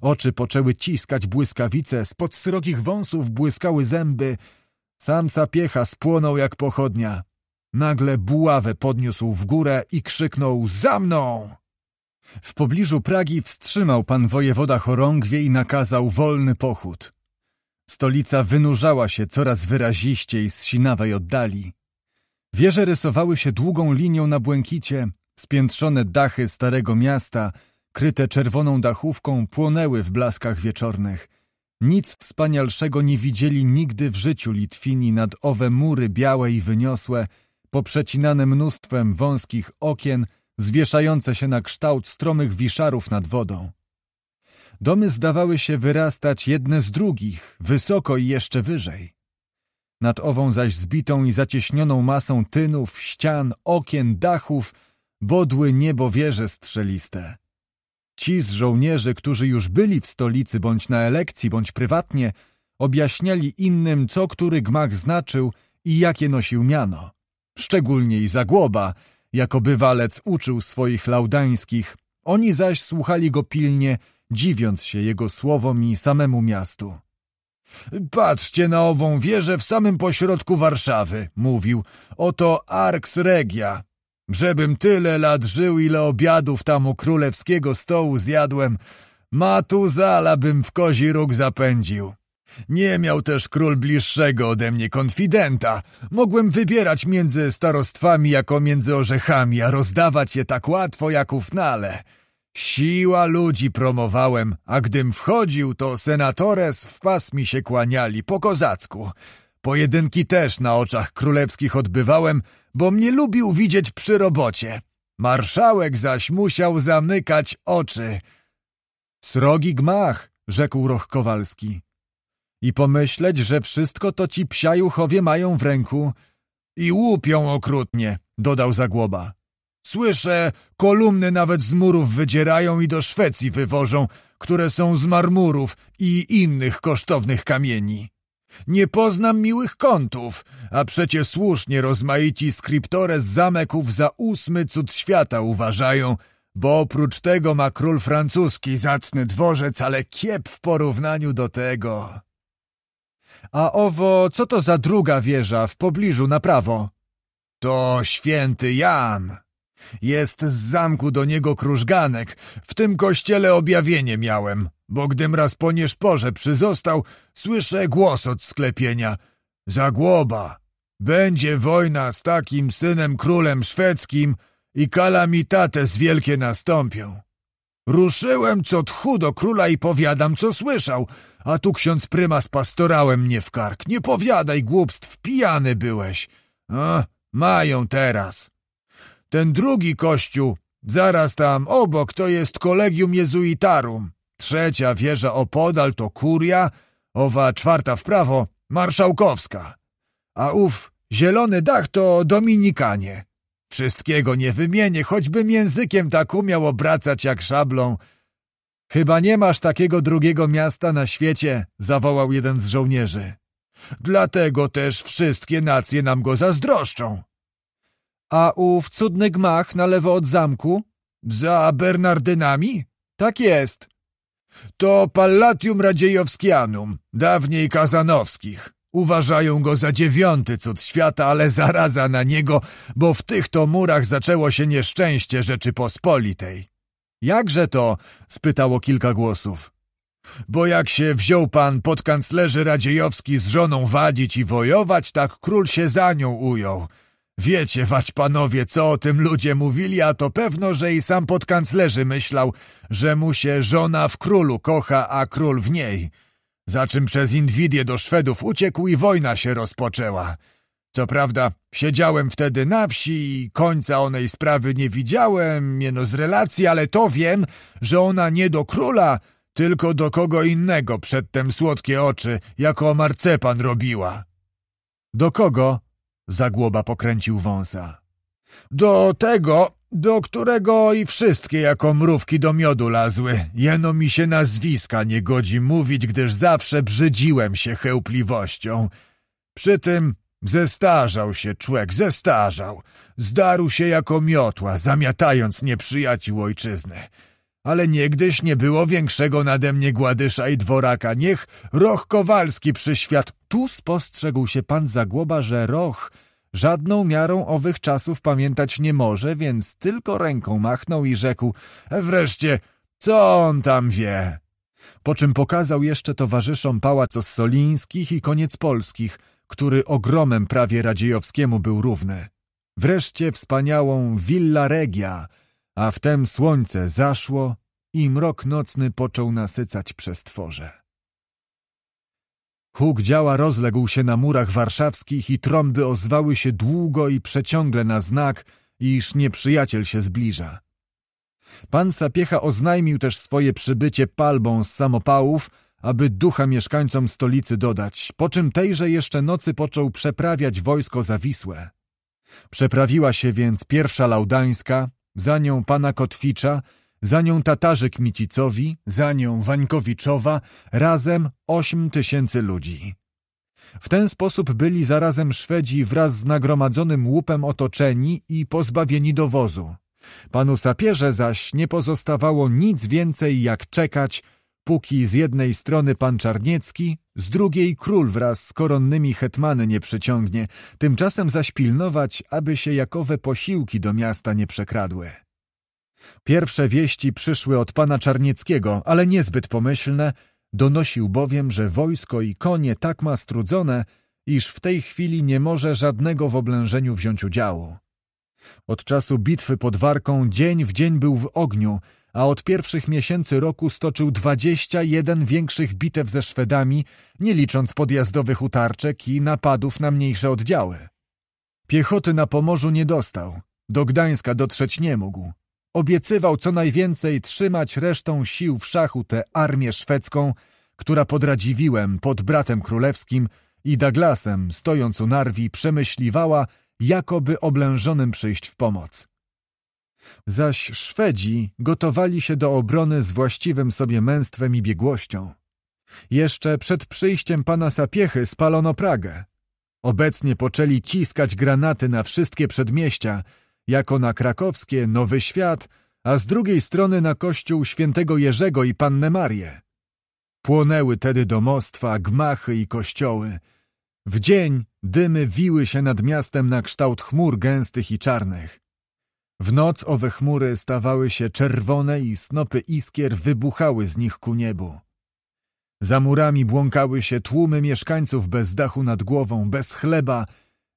Oczy poczęły ciskać błyskawice, spod srogich wąsów błyskały zęby. Sam sapiecha spłonął jak pochodnia. Nagle buławę podniósł w górę i krzyknął za mną! W pobliżu Pragi wstrzymał pan wojewoda chorągwie i nakazał wolny pochód. Stolica wynurzała się coraz wyraziściej z sinawej oddali. Wieże rysowały się długą linią na błękicie, spiętrzone dachy starego miasta – kryte czerwoną dachówką, płonęły w blaskach wieczornych. Nic wspanialszego nie widzieli nigdy w życiu Litwini nad owe mury białe i wyniosłe, poprzecinane mnóstwem wąskich okien, zwieszające się na kształt stromych wiszarów nad wodą. Domy zdawały się wyrastać jedne z drugich, wysoko i jeszcze wyżej. Nad ową zaś zbitą i zacieśnioną masą tynów, ścian, okien, dachów bodły niebo wieże strzeliste. Ci z żołnierzy, którzy już byli w stolicy bądź na elekcji, bądź prywatnie, objaśniali innym, co który gmach znaczył i jakie nosił miano. Szczególnie i Zagłoba, jako bywalec uczył swoich laudańskich, oni zaś słuchali go pilnie, dziwiąc się jego słowom i samemu miastu. Patrzcie na ową wieżę w samym pośrodku Warszawy, mówił. Oto Arx Regia, Żebym tyle lat żył, ile obiadów tam u królewskiego stołu zjadłem, Matuzala bym w kozi róg zapędził. Nie miał też król bliższego ode mnie konfidenta. Mogłem wybierać między starostwami jako między orzechami, a rozdawać je tak łatwo jak ufnale. Siła ludzi promowałem, a gdym wchodził, to senatores w pas mi się kłaniali po kozacku. Pojedynki też na oczach królewskich odbywałem, bo mnie lubił widzieć przy robocie. Marszałek zaś musiał zamykać oczy. Srogi gmach, rzekł Roch Kowalski. I pomyśleć, że wszystko to ci psiajuchowie mają w ręku. I łupią okrutnie, dodał Zagłoba. Słyszę, kolumny nawet z murów wydzierają i do Szwecji wywożą, które są z marmurów i innych kosztownych kamieni. Nie poznam miłych kątów, a przecie słusznie rozmaici skryptore z zameków za ósmy cud świata uważają, bo oprócz tego ma król francuski zacny dworzec, ale kiep w porównaniu do tego. A owo, co to za druga wieża w pobliżu na prawo? To święty Jan. Jest z zamku do niego krużganek. W tym kościele objawienie miałem bo gdym raz po nieszporze przyzostał, słyszę głos od sklepienia. Zagłoba! Będzie wojna z takim synem królem szwedzkim i kalamitates wielkie nastąpią. Ruszyłem co tchu do króla i powiadam, co słyszał, a tu ksiądz prymas pastorałem mnie w kark. Nie powiadaj głupstw, pijany byłeś. A, mają teraz. Ten drugi kościół, zaraz tam obok, to jest kolegium jezuitarum. Trzecia wieża opodal to kuria, owa czwarta w prawo marszałkowska. A ów zielony dach to dominikanie. Wszystkiego nie wymienię, choćbym językiem tak umiał obracać jak szablą. Chyba nie masz takiego drugiego miasta na świecie, zawołał jeden z żołnierzy. Dlatego też wszystkie nacje nam go zazdroszczą. A ów cudny gmach na lewo od zamku? Za Bernardynami? Tak jest. To Pallatium Radziejowskianum, dawniej Kazanowskich. Uważają go za dziewiąty cud świata, ale zaraza na niego, bo w tych to murach zaczęło się nieszczęście Rzeczypospolitej. Jakże to? spytało kilka głosów. Bo jak się wziął pan podkanclerzy Radziejowski z żoną wadzić i wojować, tak król się za nią ujął – Wiecie, wać panowie, co o tym ludzie mówili, a to pewno, że i sam podkanclerzy myślał, że mu się żona w królu kocha, a król w niej. Za czym przez Inwidię do Szwedów uciekł i wojna się rozpoczęła. Co prawda, siedziałem wtedy na wsi i końca onej sprawy nie widziałem, jeno z relacji, ale to wiem, że ona nie do króla, tylko do kogo innego przedtem słodkie oczy, jako marcepan robiła. Do kogo? Zagłoba pokręcił wąsa. Do tego, do którego i wszystkie jako mrówki do miodu lazły. Jeno mi się nazwiska nie godzi mówić, gdyż zawsze brzydziłem się chełpliwością. Przy tym zestarzał się człek, zestarzał. Zdarł się jako miotła, zamiatając nieprzyjaciół ojczyzny ale niegdyś nie było większego nade mnie Gładysza i Dworaka. Niech Roch Kowalski przyświat... Tu spostrzegł się pan Zagłoba, że Roch żadną miarą owych czasów pamiętać nie może, więc tylko ręką machnął i rzekł wreszcie, co on tam wie? Po czym pokazał jeszcze towarzyszom pałac Ossolińskich i koniec polskich, który ogromem prawie Radziejowskiemu był równy. Wreszcie wspaniałą Villa Regia – a wtem słońce zaszło i mrok nocny począł nasycać przestworze. Huk działa rozległ się na murach warszawskich i trąby ozwały się długo i przeciągle na znak, iż nieprzyjaciel się zbliża. Pan Sapiecha oznajmił też swoje przybycie palbą z samopałów, aby ducha mieszkańcom stolicy dodać, po czym tejże jeszcze nocy począł przeprawiać wojsko zawisłe. Przeprawiła się więc pierwsza laudańska, za nią pana Kotwicza, za nią Tatarzyk Micicowi, za nią Wańkowiczowa, razem osiem tysięcy ludzi. W ten sposób byli zarazem Szwedzi wraz z nagromadzonym łupem otoczeni i pozbawieni dowozu. Panu sapierze zaś nie pozostawało nic więcej jak czekać, Póki z jednej strony pan Czarniecki, z drugiej król wraz z koronnymi hetmany nie przyciągnie, tymczasem zaś pilnować, aby się jakowe posiłki do miasta nie przekradły. Pierwsze wieści przyszły od pana Czarnieckiego, ale niezbyt pomyślne, donosił bowiem, że wojsko i konie tak ma strudzone, iż w tej chwili nie może żadnego w oblężeniu wziąć udziału. Od czasu bitwy pod Warką dzień w dzień był w ogniu – a od pierwszych miesięcy roku stoczył 21 większych bitew ze Szwedami, nie licząc podjazdowych utarczek i napadów na mniejsze oddziały. Piechoty na Pomorzu nie dostał, do Gdańska dotrzeć nie mógł. Obiecywał co najwięcej trzymać resztą sił w szachu tę armię szwedzką, która pod Radziwiłem, pod bratem królewskim i Douglasem, stojąc u Narwi, przemyśliwała, jakoby oblężonym przyjść w pomoc zaś Szwedzi gotowali się do obrony z właściwym sobie męstwem i biegłością. Jeszcze przed przyjściem pana Sapiechy spalono Pragę. Obecnie poczęli ciskać granaty na wszystkie przedmieścia, jako na krakowskie Nowy Świat, a z drugiej strony na kościół świętego Jerzego i Pannę Marię. Płonęły tedy domostwa, gmachy i kościoły. W dzień dymy wiły się nad miastem na kształt chmur gęstych i czarnych. W noc owe chmury stawały się czerwone i snopy iskier wybuchały z nich ku niebu. Za murami błąkały się tłumy mieszkańców bez dachu nad głową, bez chleba.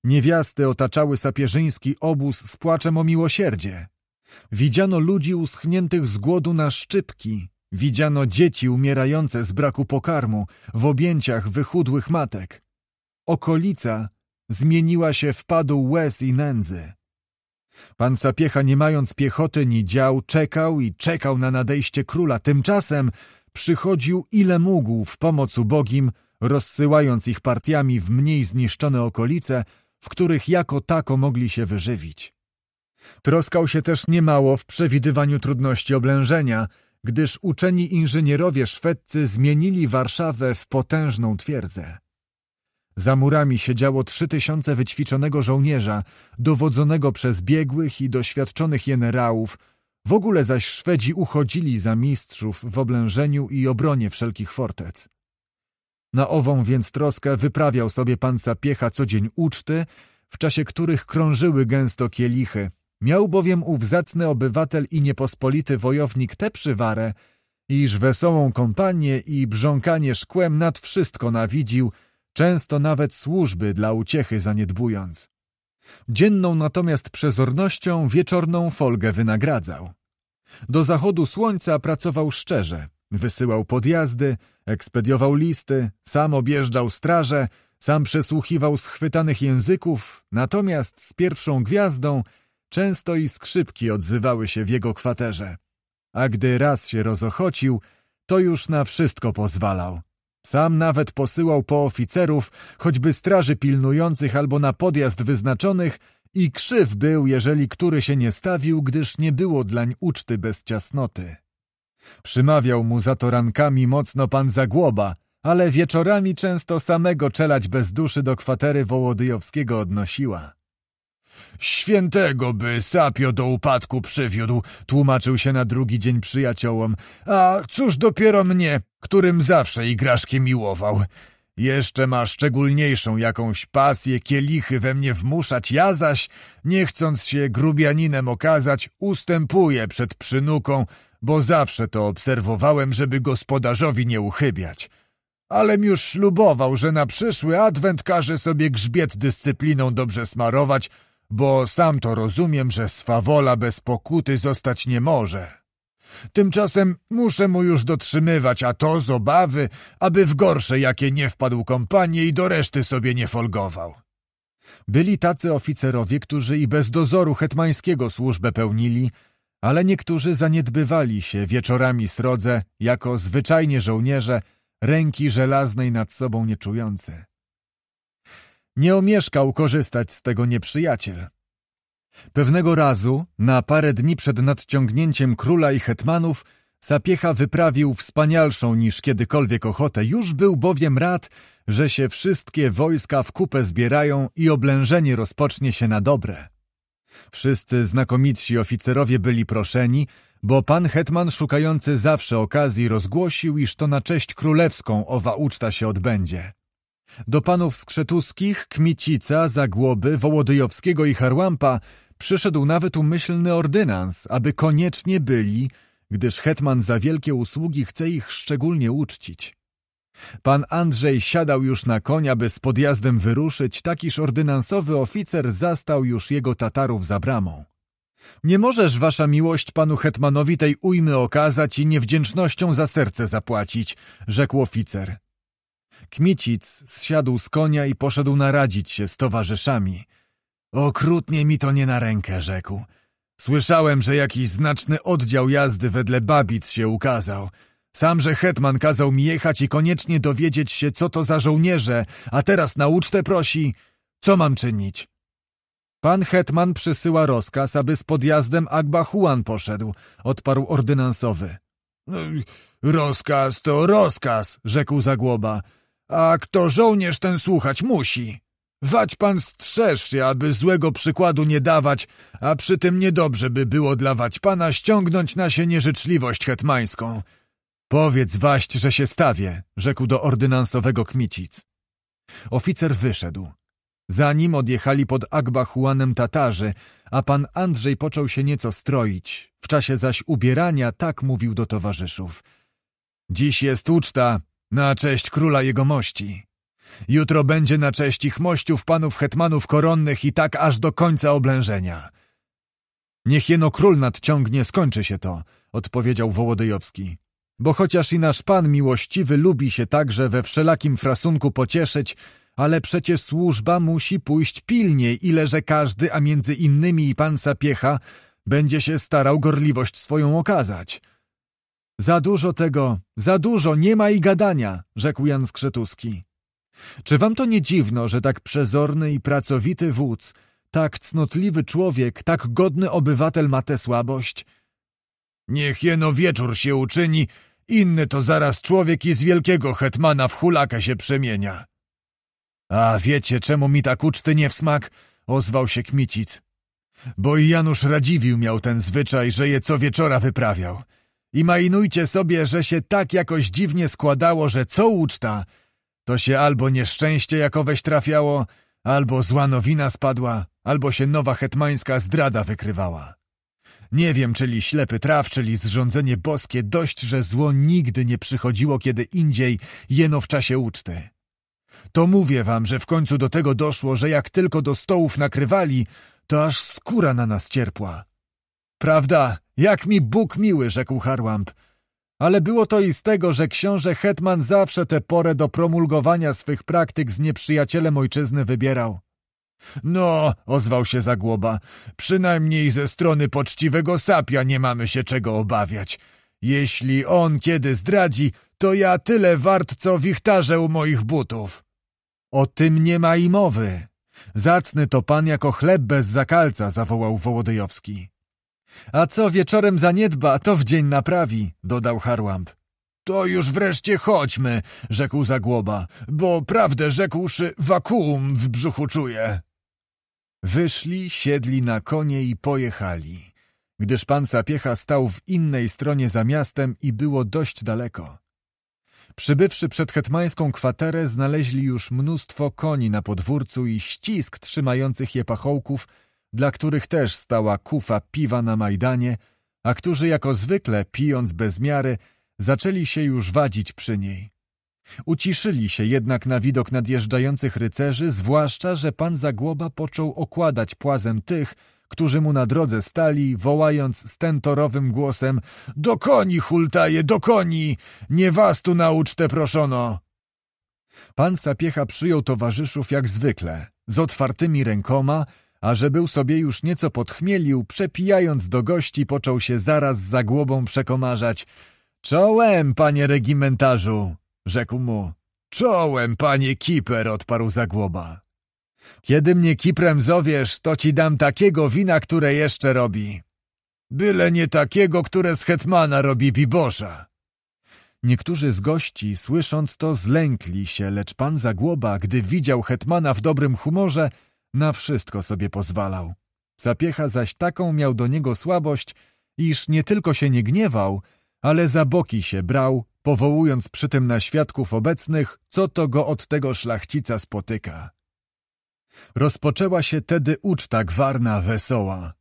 Niewiasty otaczały sapieżyński obóz z płaczem o miłosierdzie. Widziano ludzi uschniętych z głodu na szczypki. Widziano dzieci umierające z braku pokarmu w objęciach wychudłych matek. Okolica zmieniła się w padł łez i nędzy. Pan Sapiecha, nie mając piechoty ni dział, czekał i czekał na nadejście króla. Tymczasem przychodził ile mógł w pomoc ubogim, rozsyłając ich partiami w mniej zniszczone okolice, w których jako tako mogli się wyżywić. Troskał się też niemało w przewidywaniu trudności oblężenia, gdyż uczeni inżynierowie szwedcy zmienili Warszawę w potężną twierdzę. Za murami siedziało trzy tysiące wyćwiczonego żołnierza, dowodzonego przez biegłych i doświadczonych jenerałów, w ogóle zaś Szwedzi uchodzili za mistrzów w oblężeniu i obronie wszelkich fortec. Na ową więc troskę wyprawiał sobie pan Piecha co dzień uczty, w czasie których krążyły gęsto kielichy. Miał bowiem ów zacny obywatel i niepospolity wojownik tę przywarę, iż wesołą kompanię i brząkanie szkłem nad wszystko nawidził – często nawet służby dla uciechy zaniedbując. Dzienną natomiast przezornością wieczorną folgę wynagradzał. Do zachodu słońca pracował szczerze, wysyłał podjazdy, ekspediował listy, sam objeżdżał straże, sam przesłuchiwał schwytanych języków, natomiast z pierwszą gwiazdą często i skrzypki odzywały się w jego kwaterze. A gdy raz się rozochocił, to już na wszystko pozwalał. Sam nawet posyłał po oficerów, choćby straży pilnujących albo na podjazd wyznaczonych, i krzyw był, jeżeli który się nie stawił, gdyż nie było dlań uczty bez ciasnoty. Przymawiał mu za to rankami mocno pan Zagłoba, ale wieczorami często samego czelać bez duszy do kwatery Wołodyjowskiego odnosiła. Świętego by Sapio do upadku przywiódł, tłumaczył się na drugi dzień przyjaciołom. A cóż dopiero mnie, którym zawsze igraszki miłował. Jeszcze ma szczególniejszą jakąś pasję kielichy we mnie wmuszać, ja zaś, nie chcąc się grubianinem okazać, ustępuję przed przynuką, bo zawsze to obserwowałem, żeby gospodarzowi nie uchybiać. Alem już ślubował, że na przyszły adwent każe sobie grzbiet dyscypliną dobrze smarować, bo sam to rozumiem, że swawola bez pokuty zostać nie może. Tymczasem muszę mu już dotrzymywać, a to z obawy, aby w gorsze jakie nie wpadł kompanie i do reszty sobie nie folgował. Byli tacy oficerowie, którzy i bez dozoru hetmańskiego służbę pełnili, ale niektórzy zaniedbywali się wieczorami srodze, jako zwyczajnie żołnierze, ręki żelaznej nad sobą nie czujące nie omieszkał korzystać z tego nieprzyjaciel. Pewnego razu, na parę dni przed nadciągnięciem króla i hetmanów, Sapiecha wyprawił wspanialszą niż kiedykolwiek ochotę. Już był bowiem rad, że się wszystkie wojska w kupę zbierają i oblężenie rozpocznie się na dobre. Wszyscy znakomitsi oficerowie byli proszeni, bo pan hetman szukający zawsze okazji rozgłosił, iż to na cześć królewską owa uczta się odbędzie. Do panów Skrzetuskich, Kmicica, Zagłoby, Wołodyjowskiego i Harłampa przyszedł nawet umyślny ordynans, aby koniecznie byli, gdyż hetman za wielkie usługi chce ich szczególnie uczcić. Pan Andrzej siadał już na konia, by z podjazdem wyruszyć, takiż ordynansowy oficer zastał już jego Tatarów za bramą. Nie możesz, wasza miłość, panu hetmanowi tej ujmy okazać i niewdzięcznością za serce zapłacić, rzekł oficer. Kmicic zsiadł z konia i poszedł naradzić się z towarzyszami. Okrutnie mi to nie na rękę, rzekł. Słyszałem, że jakiś znaczny oddział jazdy wedle Babic się ukazał. Sam, że hetman kazał mi jechać i koniecznie dowiedzieć się, co to za żołnierze, a teraz na ucztę prosi, co mam czynić. Pan hetman przysyła rozkaz, aby z podjazdem Agba Huan poszedł, odparł ordynansowy. Rozkaz to rozkaz, rzekł Zagłoba. A kto żołnierz ten słuchać musi? Wać pan strzeż się, aby złego przykładu nie dawać, a przy tym niedobrze by było dla wać pana ściągnąć na się nieżyczliwość hetmańską. Powiedz waść, że się stawię, rzekł do ordynansowego kmicic. Oficer wyszedł. Za nim odjechali pod Agbachuanem Tatarzy, a pan Andrzej począł się nieco stroić. W czasie zaś ubierania tak mówił do towarzyszów. Dziś jest uczta, na cześć króla jego mości. Jutro będzie na cześć ich mościów panów hetmanów koronnych i tak aż do końca oblężenia. Niech jeno król nadciągnie, skończy się to, odpowiedział Wołodyjowski. Bo chociaż i nasz pan miłościwy lubi się także we wszelakim frasunku pocieszyć, ale przecież służba musi pójść pilnie, ile że każdy, a między innymi i pan Sapiecha, będzie się starał gorliwość swoją okazać. Za dużo tego, za dużo, nie ma i gadania, rzekł Jan Skrzetuski. Czy wam to nie dziwno, że tak przezorny i pracowity wódz, tak cnotliwy człowiek, tak godny obywatel ma tę słabość? Niech jeno wieczór się uczyni, inny to zaraz człowiek i z wielkiego hetmana w hulaka się przemienia. A wiecie, czemu mi tak uczty nie w smak? ozwał się Kmicic. Bo i Janusz Radziwił miał ten zwyczaj, że je co wieczora wyprawiał. I majnujcie sobie, że się tak jakoś dziwnie składało, że co uczta, to się albo nieszczęście jakoweś trafiało, albo zła nowina spadła, albo się nowa hetmańska zdrada wykrywała. Nie wiem, czyli ślepy traw, czyli zrządzenie boskie, dość, że zło nigdy nie przychodziło kiedy indziej, jeno w czasie uczty. To mówię wam, że w końcu do tego doszło, że jak tylko do stołów nakrywali, to aż skóra na nas cierpła. Prawda, jak mi Bóg miły, rzekł Harłamp. Ale było to i z tego, że książę Hetman zawsze tę porę do promulgowania swych praktyk z nieprzyjacielem ojczyzny wybierał. No, ozwał się Zagłoba, przynajmniej ze strony poczciwego sapia nie mamy się czego obawiać. Jeśli on kiedy zdradzi, to ja tyle wart, co wichtarze u moich butów. O tym nie ma i mowy. Zacny to pan jako chleb bez zakalca, zawołał Wołodyjowski. A co wieczorem zaniedba, to w dzień naprawi, dodał Harłamp. To już wreszcie chodźmy, rzekł Zagłoba, bo prawdę rzekłszy, wakuum w brzuchu czuję. Wyszli, siedli na konie i pojechali, gdyż pan Sapiecha stał w innej stronie za miastem i było dość daleko. Przybywszy przed hetmańską kwaterę, znaleźli już mnóstwo koni na podwórcu i ścisk trzymających je pachołków, dla których też stała kufa piwa na Majdanie, a którzy jako zwykle, pijąc bez miary, zaczęli się już wadzić przy niej. Uciszyli się jednak na widok nadjeżdżających rycerzy, zwłaszcza, że pan Zagłoba począł okładać płazem tych, którzy mu na drodze stali, wołając stentorowym głosem — Do koni, hultaje, do koni! Nie was tu na ucztę proszono! Pan Sapiecha przyjął towarzyszów jak zwykle, z otwartymi rękoma, a że był sobie już nieco podchmielił, przepijając do gości, począł się zaraz za głową przekomarzać. Czołem, panie regimentarzu, rzekł mu. Czołem, panie kiper, odparł Zagłoba. Kiedy mnie kiprem zowiesz, to ci dam takiego wina, które jeszcze robi. Byle nie takiego, które z hetmana robi bibosza. Niektórzy z gości, słysząc to, zlękli się, lecz pan Zagłoba, gdy widział hetmana w dobrym humorze, na wszystko sobie pozwalał. Zapiecha zaś taką miał do niego słabość, iż nie tylko się nie gniewał, ale za boki się brał, powołując przy tym na świadków obecnych, co to go od tego szlachcica spotyka. Rozpoczęła się tedy uczta gwarna, wesoła.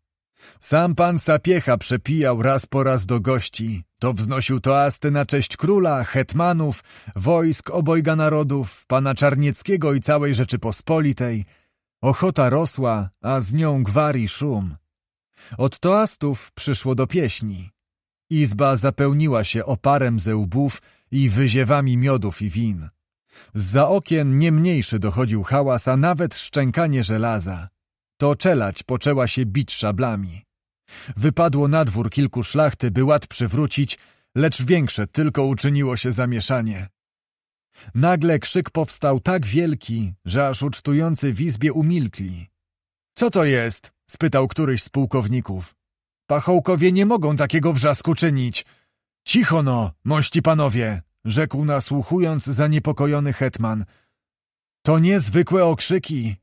Sam pan Sapiecha przepijał raz po raz do gości, to wznosił toasty na cześć króla, hetmanów, wojsk obojga narodów, pana Czarnieckiego i całej Rzeczypospolitej – Ochota rosła, a z nią gwar i szum. Od toastów przyszło do pieśni. Izba zapełniła się oparem ze łbów i wyziewami miodów i win. Za okien nie mniejszy dochodził hałas, a nawet szczękanie żelaza. To czelać poczęła się bić szablami. Wypadło na dwór kilku szlachty, by ład przywrócić, lecz większe tylko uczyniło się zamieszanie. Nagle krzyk powstał tak wielki, że aż ucztujący w izbie umilkli. Co to jest? spytał któryś z pułkowników. Pachołkowie nie mogą takiego wrzasku czynić. Cicho no, mości panowie, rzekł nasłuchując zaniepokojony hetman. To niezwykłe okrzyki.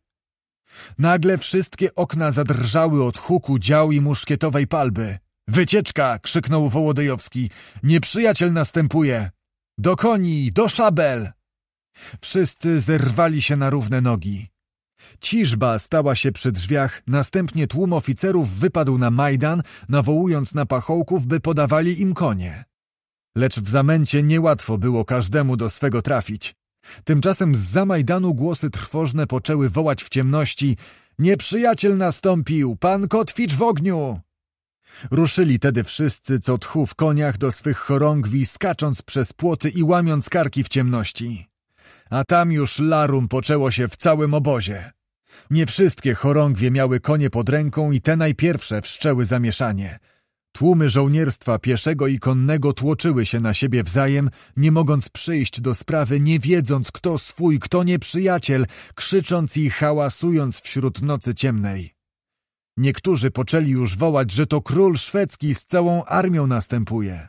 Nagle wszystkie okna zadrżały od huku dział i muszkietowej palby. Wycieczka! krzyknął Wołodyjowski. Nieprzyjaciel następuje! Do koni, do szabel! Wszyscy zerwali się na równe nogi. Ciżba stała się przy drzwiach, następnie tłum oficerów wypadł na Majdan, nawołując na pachołków, by podawali im konie. Lecz w zamęcie niełatwo było każdemu do swego trafić. Tymczasem z za Majdanu głosy trwożne poczęły wołać w ciemności Nieprzyjaciel nastąpił! Pan Kotwicz w ogniu! Ruszyli tedy wszyscy, co tchu w koniach, do swych chorągwi, skacząc przez płoty i łamiąc karki w ciemności. A tam już larum poczęło się w całym obozie. Nie wszystkie chorągwie miały konie pod ręką i te najpierwsze wszczęły zamieszanie. Tłumy żołnierstwa pieszego i konnego tłoczyły się na siebie wzajem, nie mogąc przyjść do sprawy, nie wiedząc kto swój, kto nieprzyjaciel, krzycząc i hałasując wśród nocy ciemnej. Niektórzy poczęli już wołać, że to król szwedzki z całą armią następuje.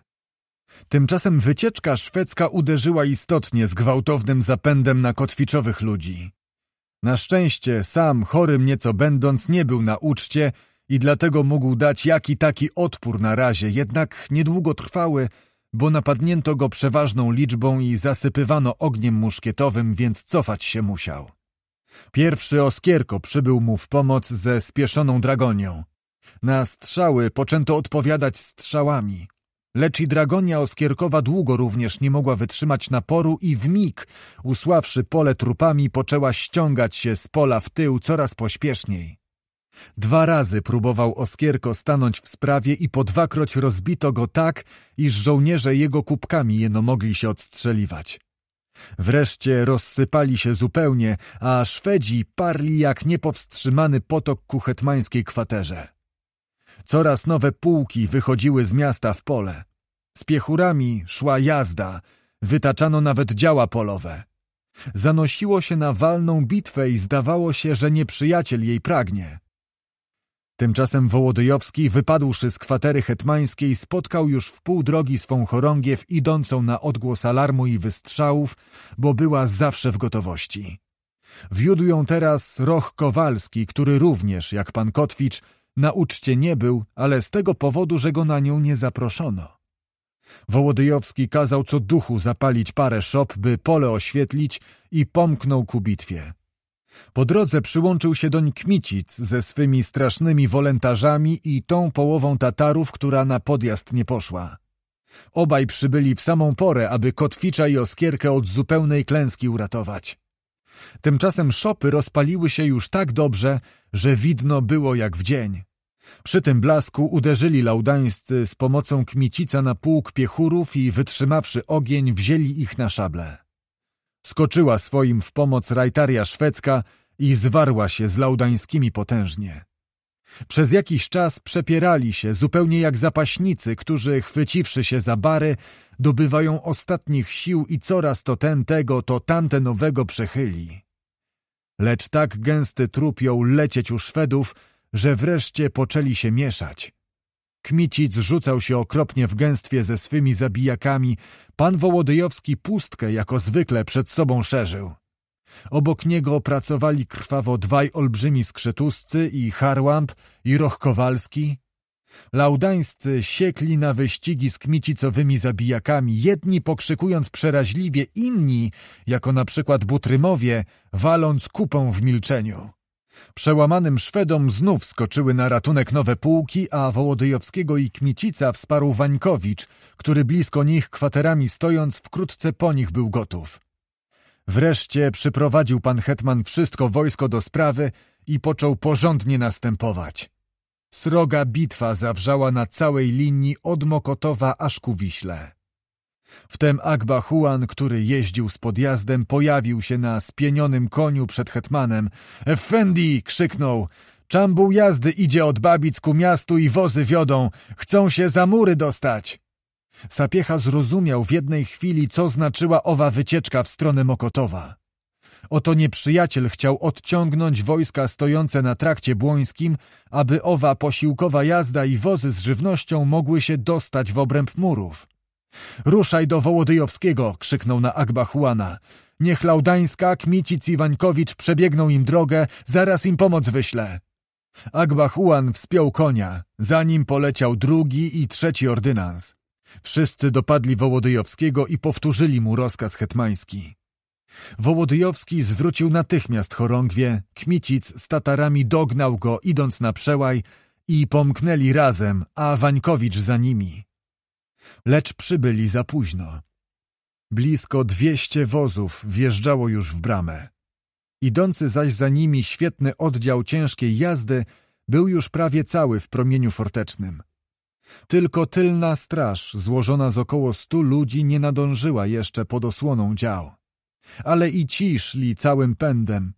Tymczasem wycieczka szwedzka uderzyła istotnie z gwałtownym zapędem na kotwiczowych ludzi. Na szczęście sam, chorym nieco będąc, nie był na uczcie i dlatego mógł dać jaki taki odpór na razie, jednak niedługo trwały, bo napadnięto go przeważną liczbą i zasypywano ogniem muszkietowym, więc cofać się musiał. Pierwszy Oskierko przybył mu w pomoc ze spieszoną dragonią. Na strzały poczęto odpowiadać strzałami. Lecz i dragonia Oskierkowa długo również nie mogła wytrzymać naporu i w mig, usławszy pole trupami, poczęła ściągać się z pola w tył coraz pośpieszniej. Dwa razy próbował Oskierko stanąć w sprawie i po dwakroć rozbito go tak, iż żołnierze jego kubkami jeno mogli się odstrzeliwać. Wreszcie rozsypali się zupełnie, a Szwedzi parli jak niepowstrzymany potok ku hetmańskiej kwaterze. Coraz nowe pułki wychodziły z miasta w pole. Z piechurami szła jazda, wytaczano nawet działa polowe. Zanosiło się na walną bitwę i zdawało się, że nieprzyjaciel jej pragnie. Tymczasem Wołodyjowski, wypadłszy z kwatery hetmańskiej, spotkał już w pół drogi swą chorągiew idącą na odgłos alarmu i wystrzałów, bo była zawsze w gotowości. Wiódł ją teraz Roch Kowalski, który również, jak pan Kotwicz, na uczcie nie był, ale z tego powodu, że go na nią nie zaproszono. Wołodyjowski kazał co duchu zapalić parę szop, by pole oświetlić i pomknął ku bitwie. Po drodze przyłączył się doń Kmicic ze swymi strasznymi wolentarzami i tą połową Tatarów, która na podjazd nie poszła. Obaj przybyli w samą porę, aby Kotwicza i Oskierkę od zupełnej klęski uratować. Tymczasem szopy rozpaliły się już tak dobrze, że widno było jak w dzień. Przy tym blasku uderzyli laudańscy z pomocą kmicica na pułk piechurów i wytrzymawszy ogień wzięli ich na szable. Skoczyła swoim w pomoc rajtaria szwedzka i zwarła się z laudańskimi potężnie. Przez jakiś czas przepierali się, zupełnie jak zapaśnicy, którzy, chwyciwszy się za bary, dobywają ostatnich sił i coraz to ten tego, to tamte nowego przechyli. Lecz tak gęsty trup jął lecieć u Szwedów, że wreszcie poczęli się mieszać. Kmicic rzucał się okropnie w gęstwie ze swymi zabijakami. Pan Wołodyjowski pustkę jako zwykle przed sobą szerzył. Obok niego pracowali krwawo dwaj olbrzymi skrzetuscy i Harłamp i Roch Kowalski. Laudańscy siekli na wyścigi z kmicicowymi zabijakami, jedni pokrzykując przeraźliwie, inni, jako na przykład Butrymowie, waląc kupą w milczeniu. Przełamanym Szwedom znów skoczyły na ratunek nowe pułki, a Wołodyjowskiego i Kmicica wsparł Wańkowicz, który blisko nich kwaterami stojąc wkrótce po nich był gotów. Wreszcie przyprowadził pan Hetman wszystko wojsko do sprawy i począł porządnie następować. Sroga bitwa zawrzała na całej linii od Mokotowa aż ku Wiśle. Wtem Huan, który jeździł z podjazdem, pojawił się na spienionym koniu przed hetmanem. Effendi! krzyknął. Czambuł jazdy idzie od babic ku miastu i wozy wiodą. Chcą się za mury dostać. Sapiecha zrozumiał w jednej chwili, co znaczyła owa wycieczka w stronę Mokotowa. Oto nieprzyjaciel chciał odciągnąć wojska stojące na trakcie błońskim, aby owa posiłkowa jazda i wozy z żywnością mogły się dostać w obręb murów. Ruszaj do Wołodyjowskiego! krzyknął na Agba Huana. Niech Laudańska, Kmicic i Wańkowicz przebiegną im drogę, zaraz im pomoc wyślę. Agba Huan wspiął konia, za nim poleciał drugi i trzeci ordynans. Wszyscy dopadli Wołodyjowskiego i powtórzyli mu rozkaz hetmański. Wołodyjowski zwrócił natychmiast chorągwie, Kmicic z Tatarami dognał go, idąc na przełaj i pomknęli razem, a Wańkowicz za nimi lecz przybyli za późno. Blisko dwieście wozów wjeżdżało już w bramę. Idący zaś za nimi świetny oddział ciężkiej jazdy był już prawie cały w promieniu fortecznym. Tylko tylna straż, złożona z około stu ludzi, nie nadążyła jeszcze pod osłoną dział. Ale i ci szli całym pędem.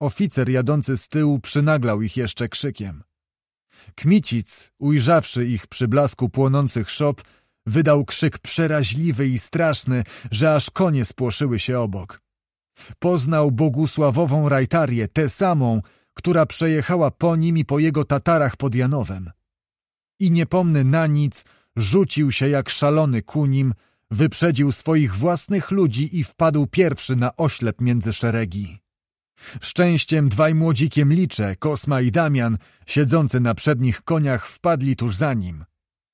Oficer jadący z tyłu przynaglał ich jeszcze krzykiem. Kmicic, ujrzawszy ich przy blasku płonących szop, Wydał krzyk przeraźliwy i straszny, że aż konie spłoszyły się obok. Poznał bogusławową rajtarię, tę samą, która przejechała po nim i po jego Tatarach pod Janowem. I niepomny na nic, rzucił się jak szalony ku nim, wyprzedził swoich własnych ludzi i wpadł pierwszy na oślep między szeregi. Szczęściem dwaj młodzikiem licze, Kosma i Damian, siedzący na przednich koniach, wpadli tuż za nim.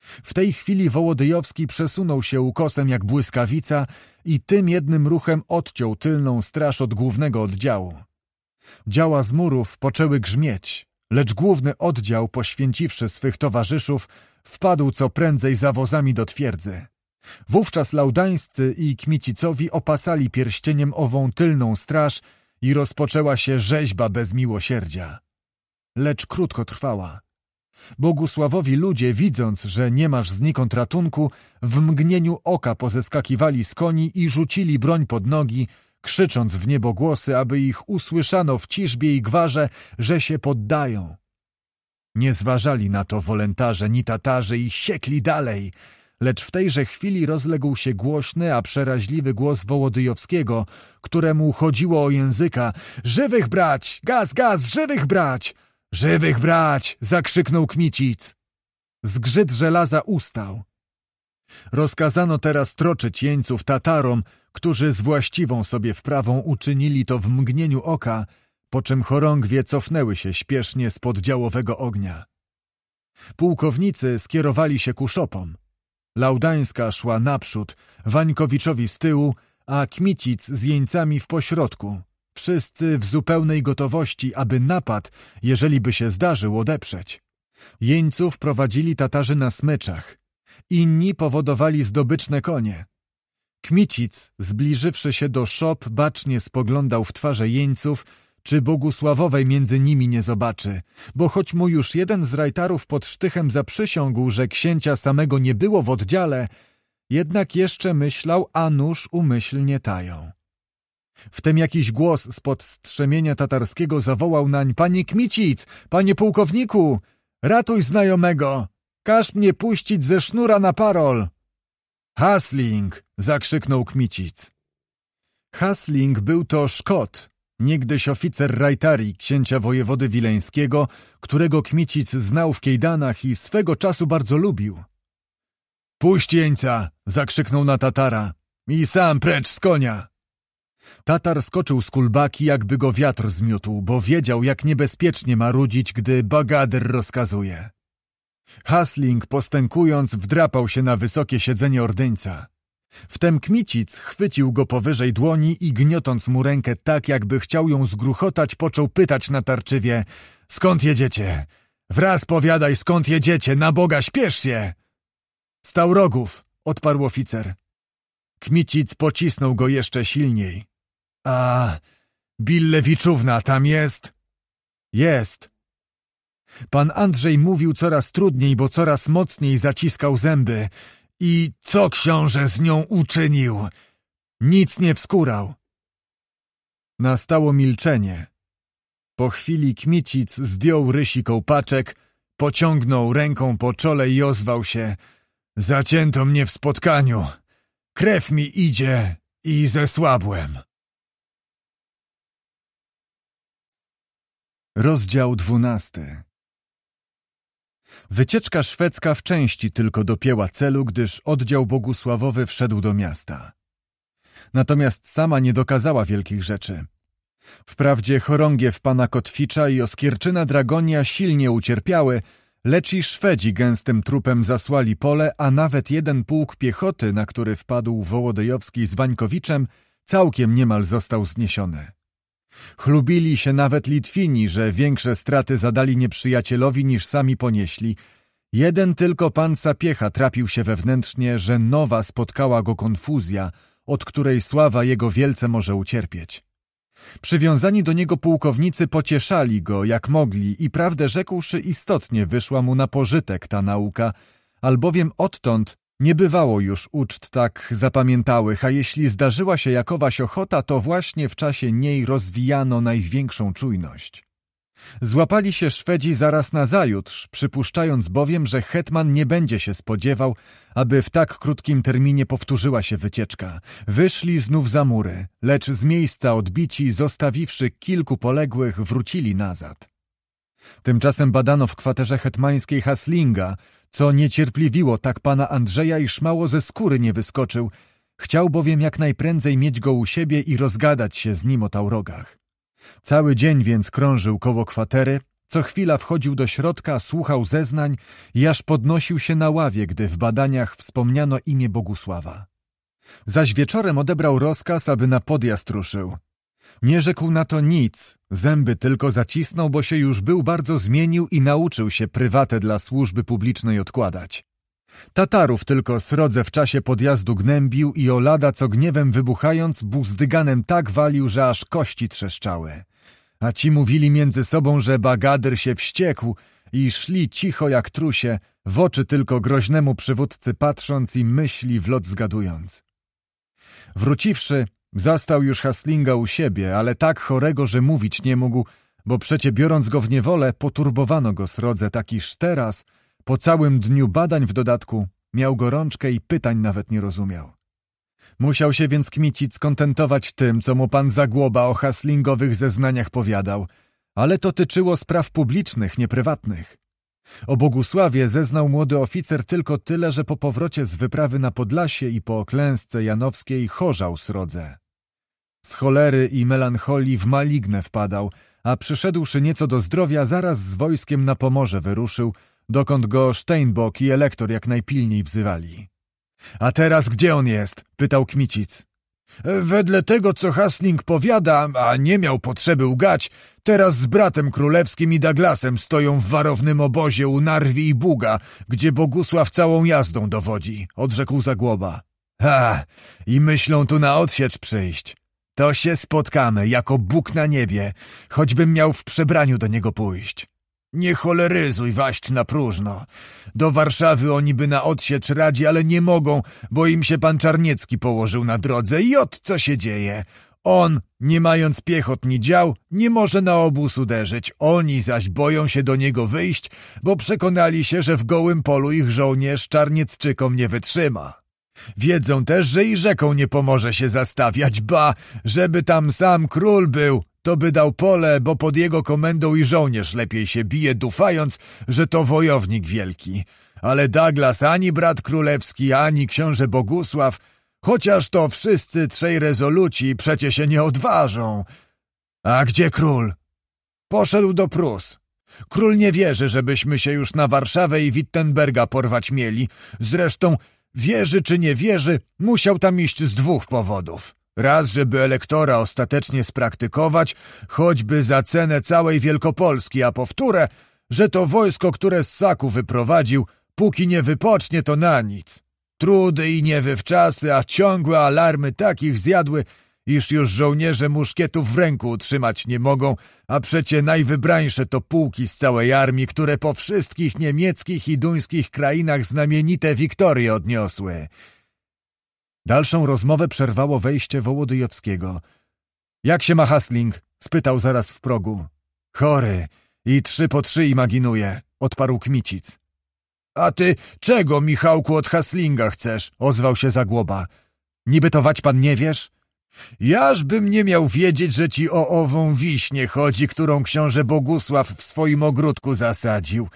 W tej chwili Wołodyjowski przesunął się ukosem jak błyskawica i tym jednym ruchem odciął tylną straż od głównego oddziału. Działa z murów poczęły grzmieć, lecz główny oddział, poświęciwszy swych towarzyszów, wpadł co prędzej za wozami do twierdzy. Wówczas laudańscy i kmicicowi opasali pierścieniem ową tylną straż i rozpoczęła się rzeźba bez miłosierdzia. Lecz krótko trwała. Bogusławowi ludzie, widząc, że nie masz znikąd ratunku, w mgnieniu oka pozeskakiwali z koni i rzucili broń pod nogi, krzycząc w niebo głosy, aby ich usłyszano w ciżbie i gwarze, że się poddają. Nie zważali na to wolentarze ni Tatarzy i siekli dalej, lecz w tejże chwili rozległ się głośny, a przeraźliwy głos Wołodyjowskiego, któremu chodziło o języka. Żywych brać! Gaz, gaz, żywych brać! Żywych brać! zakrzyknął Kmicic. Zgrzyt żelaza ustał. Rozkazano teraz troczyć jeńców Tatarom, którzy z właściwą sobie wprawą uczynili to w mgnieniu oka, po czym chorągwie cofnęły się śpiesznie z poddziałowego ognia. Pułkownicy skierowali się ku szopom. Laudańska szła naprzód, Wańkowiczowi z tyłu, a Kmicic z jeńcami w pośrodku, wszyscy w zupełnej gotowości, aby napad, jeżeli by się zdarzył, odeprzeć. Jeńców prowadzili Tatarzy na smyczach. Inni powodowali zdobyczne konie. Kmicic, zbliżywszy się do szop, bacznie spoglądał w twarze jeńców, czy Bogusławowej między nimi nie zobaczy, bo choć mu już jeden z rajtarów pod sztychem zaprzysiągł, że księcia samego nie było w oddziale, jednak jeszcze myślał, a nóż umyślnie tają. Wtem jakiś głos spod strzemienia tatarskiego zawołał nań Panie Kmicic, panie pułkowniku, ratuj znajomego, każ mnie puścić ze sznura na parol. Hasling! zakrzyknął Kmicic. Hasling był to Szkot, niegdyś oficer rajtarii księcia wojewody wileńskiego, którego Kmicic znał w Kejdanach i swego czasu bardzo lubił. Puść jeńca! zakrzyknął na Tatara. I sam precz z konia! Tatar skoczył z kulbaki, jakby go wiatr zmiótł, bo wiedział, jak niebezpiecznie ma rudzić, gdy Bagader rozkazuje. Hasling, postękując, wdrapał się na wysokie siedzenie ordyńca. Wtem Kmicic chwycił go powyżej dłoni i gniotąc mu rękę tak, jakby chciał ją zgruchotać, począł pytać natarczywie — Skąd jedziecie? Wraz powiadaj, skąd jedziecie, na Boga, śpiesz się! — Stał rogów — odparł oficer. Kmicic pocisnął go jeszcze silniej. A Billewiczówna tam jest? Jest. Pan Andrzej mówił coraz trudniej, bo coraz mocniej zaciskał zęby. I co książę z nią uczynił? Nic nie wskurał. Nastało milczenie. Po chwili Kmicic zdjął rysi kołpaczek, pociągnął ręką po czole i ozwał się. Zacięto mnie w spotkaniu. Krew mi idzie i zesłabłem. Rozdział dwunasty. Wycieczka szwedzka w części tylko dopięła celu, gdyż oddział bogusławowy wszedł do miasta. Natomiast sama nie dokazała wielkich rzeczy. Wprawdzie chorągiew pana Kotwicza i oskierczyna Dragonia silnie ucierpiały, lecz i Szwedzi gęstym trupem zasłali pole, a nawet jeden pułk piechoty, na który wpadł Wołodejowski z Wańkowiczem, całkiem niemal został zniesiony. Chlubili się nawet Litwini, że większe straty zadali nieprzyjacielowi niż sami ponieśli. Jeden tylko pan Sapiecha trapił się wewnętrznie, że nowa spotkała go konfuzja, od której sława jego wielce może ucierpieć. Przywiązani do niego pułkownicy pocieszali go jak mogli i prawdę rzekłszy istotnie wyszła mu na pożytek ta nauka, albowiem odtąd nie bywało już uczt tak zapamiętałych, a jeśli zdarzyła się jakowaś ochota, to właśnie w czasie niej rozwijano największą czujność. Złapali się Szwedzi zaraz nazajutrz, przypuszczając bowiem, że hetman nie będzie się spodziewał, aby w tak krótkim terminie powtórzyła się wycieczka. Wyszli znów za mury, lecz z miejsca odbici, zostawiwszy kilku poległych, wrócili nazad. Tymczasem badano w kwaterze hetmańskiej Haslinga, co niecierpliwiło tak pana Andrzeja, iż mało ze skóry nie wyskoczył. Chciał bowiem jak najprędzej mieć go u siebie i rozgadać się z nim o taurogach. Cały dzień więc krążył koło kwatery, co chwila wchodził do środka, słuchał zeznań i aż podnosił się na ławie, gdy w badaniach wspomniano imię Bogusława. Zaś wieczorem odebrał rozkaz, aby na podjazd ruszył. Nie rzekł na to nic, zęby tylko zacisnął, bo się już był bardzo zmienił i nauczył się prywatę dla służby publicznej odkładać. Tatarów tylko srodze w czasie podjazdu gnębił i o lada co gniewem wybuchając, buzdyganem tak walił, że aż kości trzeszczały. A ci mówili między sobą, że Bagader się wściekł i szli cicho jak trusie, w oczy tylko groźnemu przywódcy patrząc i myśli w lot zgadując. Wróciwszy, Zastał już Haslinga u siebie, ale tak chorego, że mówić nie mógł, bo przecie biorąc go w niewolę, poturbowano go srodze, tak iż teraz, po całym dniu badań w dodatku, miał gorączkę i pytań nawet nie rozumiał. Musiał się więc Kmicic kontentować tym, co mu pan Zagłoba o haslingowych zeznaniach powiadał, ale to tyczyło spraw publicznych, nie prywatnych. O Bogusławie zeznał młody oficer tylko tyle, że po powrocie z wyprawy na Podlasie i po klęsce janowskiej chorzał srodze. Z cholery i melancholii w malignę wpadał, a przyszedłszy nieco do zdrowia, zaraz z wojskiem na Pomorze wyruszył, dokąd go Steinbock i elektor jak najpilniej wzywali. — A teraz gdzie on jest? — pytał Kmicic. Wedle tego, co Hasling powiada, a nie miał potrzeby ugać, teraz z bratem królewskim i Douglasem stoją w warownym obozie u Narwi i Buga, gdzie Bogusław całą jazdą dowodzi, odrzekł Zagłoba. Ha! I myślą tu na odsiecz przyjść. To się spotkamy, jako Bóg na niebie, choćbym miał w przebraniu do niego pójść. Nie choleryzuj, waść na próżno. Do Warszawy oni by na odsiecz radzi, ale nie mogą, bo im się pan Czarniecki położył na drodze i od co się dzieje. On, nie mając piechot ni dział, nie może na obóz uderzyć. Oni zaś boją się do niego wyjść, bo przekonali się, że w gołym polu ich żołnierz Czarniecczykom nie wytrzyma. Wiedzą też, że i rzeką nie pomoże się zastawiać, ba, żeby tam sam król był, to by dał pole, bo pod jego komendą i żołnierz lepiej się bije, dufając, że to wojownik wielki. Ale Douglas ani brat królewski, ani książę Bogusław, chociaż to wszyscy trzej rezoluci, przecie się nie odważą. A gdzie król? Poszedł do Prus. Król nie wierzy, żebyśmy się już na Warszawę i Wittenberga porwać mieli. Zresztą, wierzy czy nie wierzy, musiał tam iść z dwóch powodów. Raz, żeby elektora ostatecznie spraktykować, choćby za cenę całej Wielkopolski, a powtórę, że to wojsko, które z Saku wyprowadził, póki nie wypocznie, to na nic. Trudy i niewywczasy, a ciągłe alarmy takich zjadły, iż już żołnierze muszkietów w ręku utrzymać nie mogą, a przecie najwybrańsze to pułki z całej armii, które po wszystkich niemieckich i duńskich krainach znamienite wiktorie odniosły. Dalszą rozmowę przerwało wejście Wołodyjowskiego. Jak się ma Hasling? spytał zaraz w progu. Chory i trzy po trzy imaginuje, odparł Kmicic. A ty czego, Michałku, od Haslinga chcesz? ozwał się Zagłoba. Niby to wać pan nie wiesz? Jaż bym nie miał wiedzieć, że ci o ową wiśnie chodzi, którą książę Bogusław w swoim ogródku zasadził.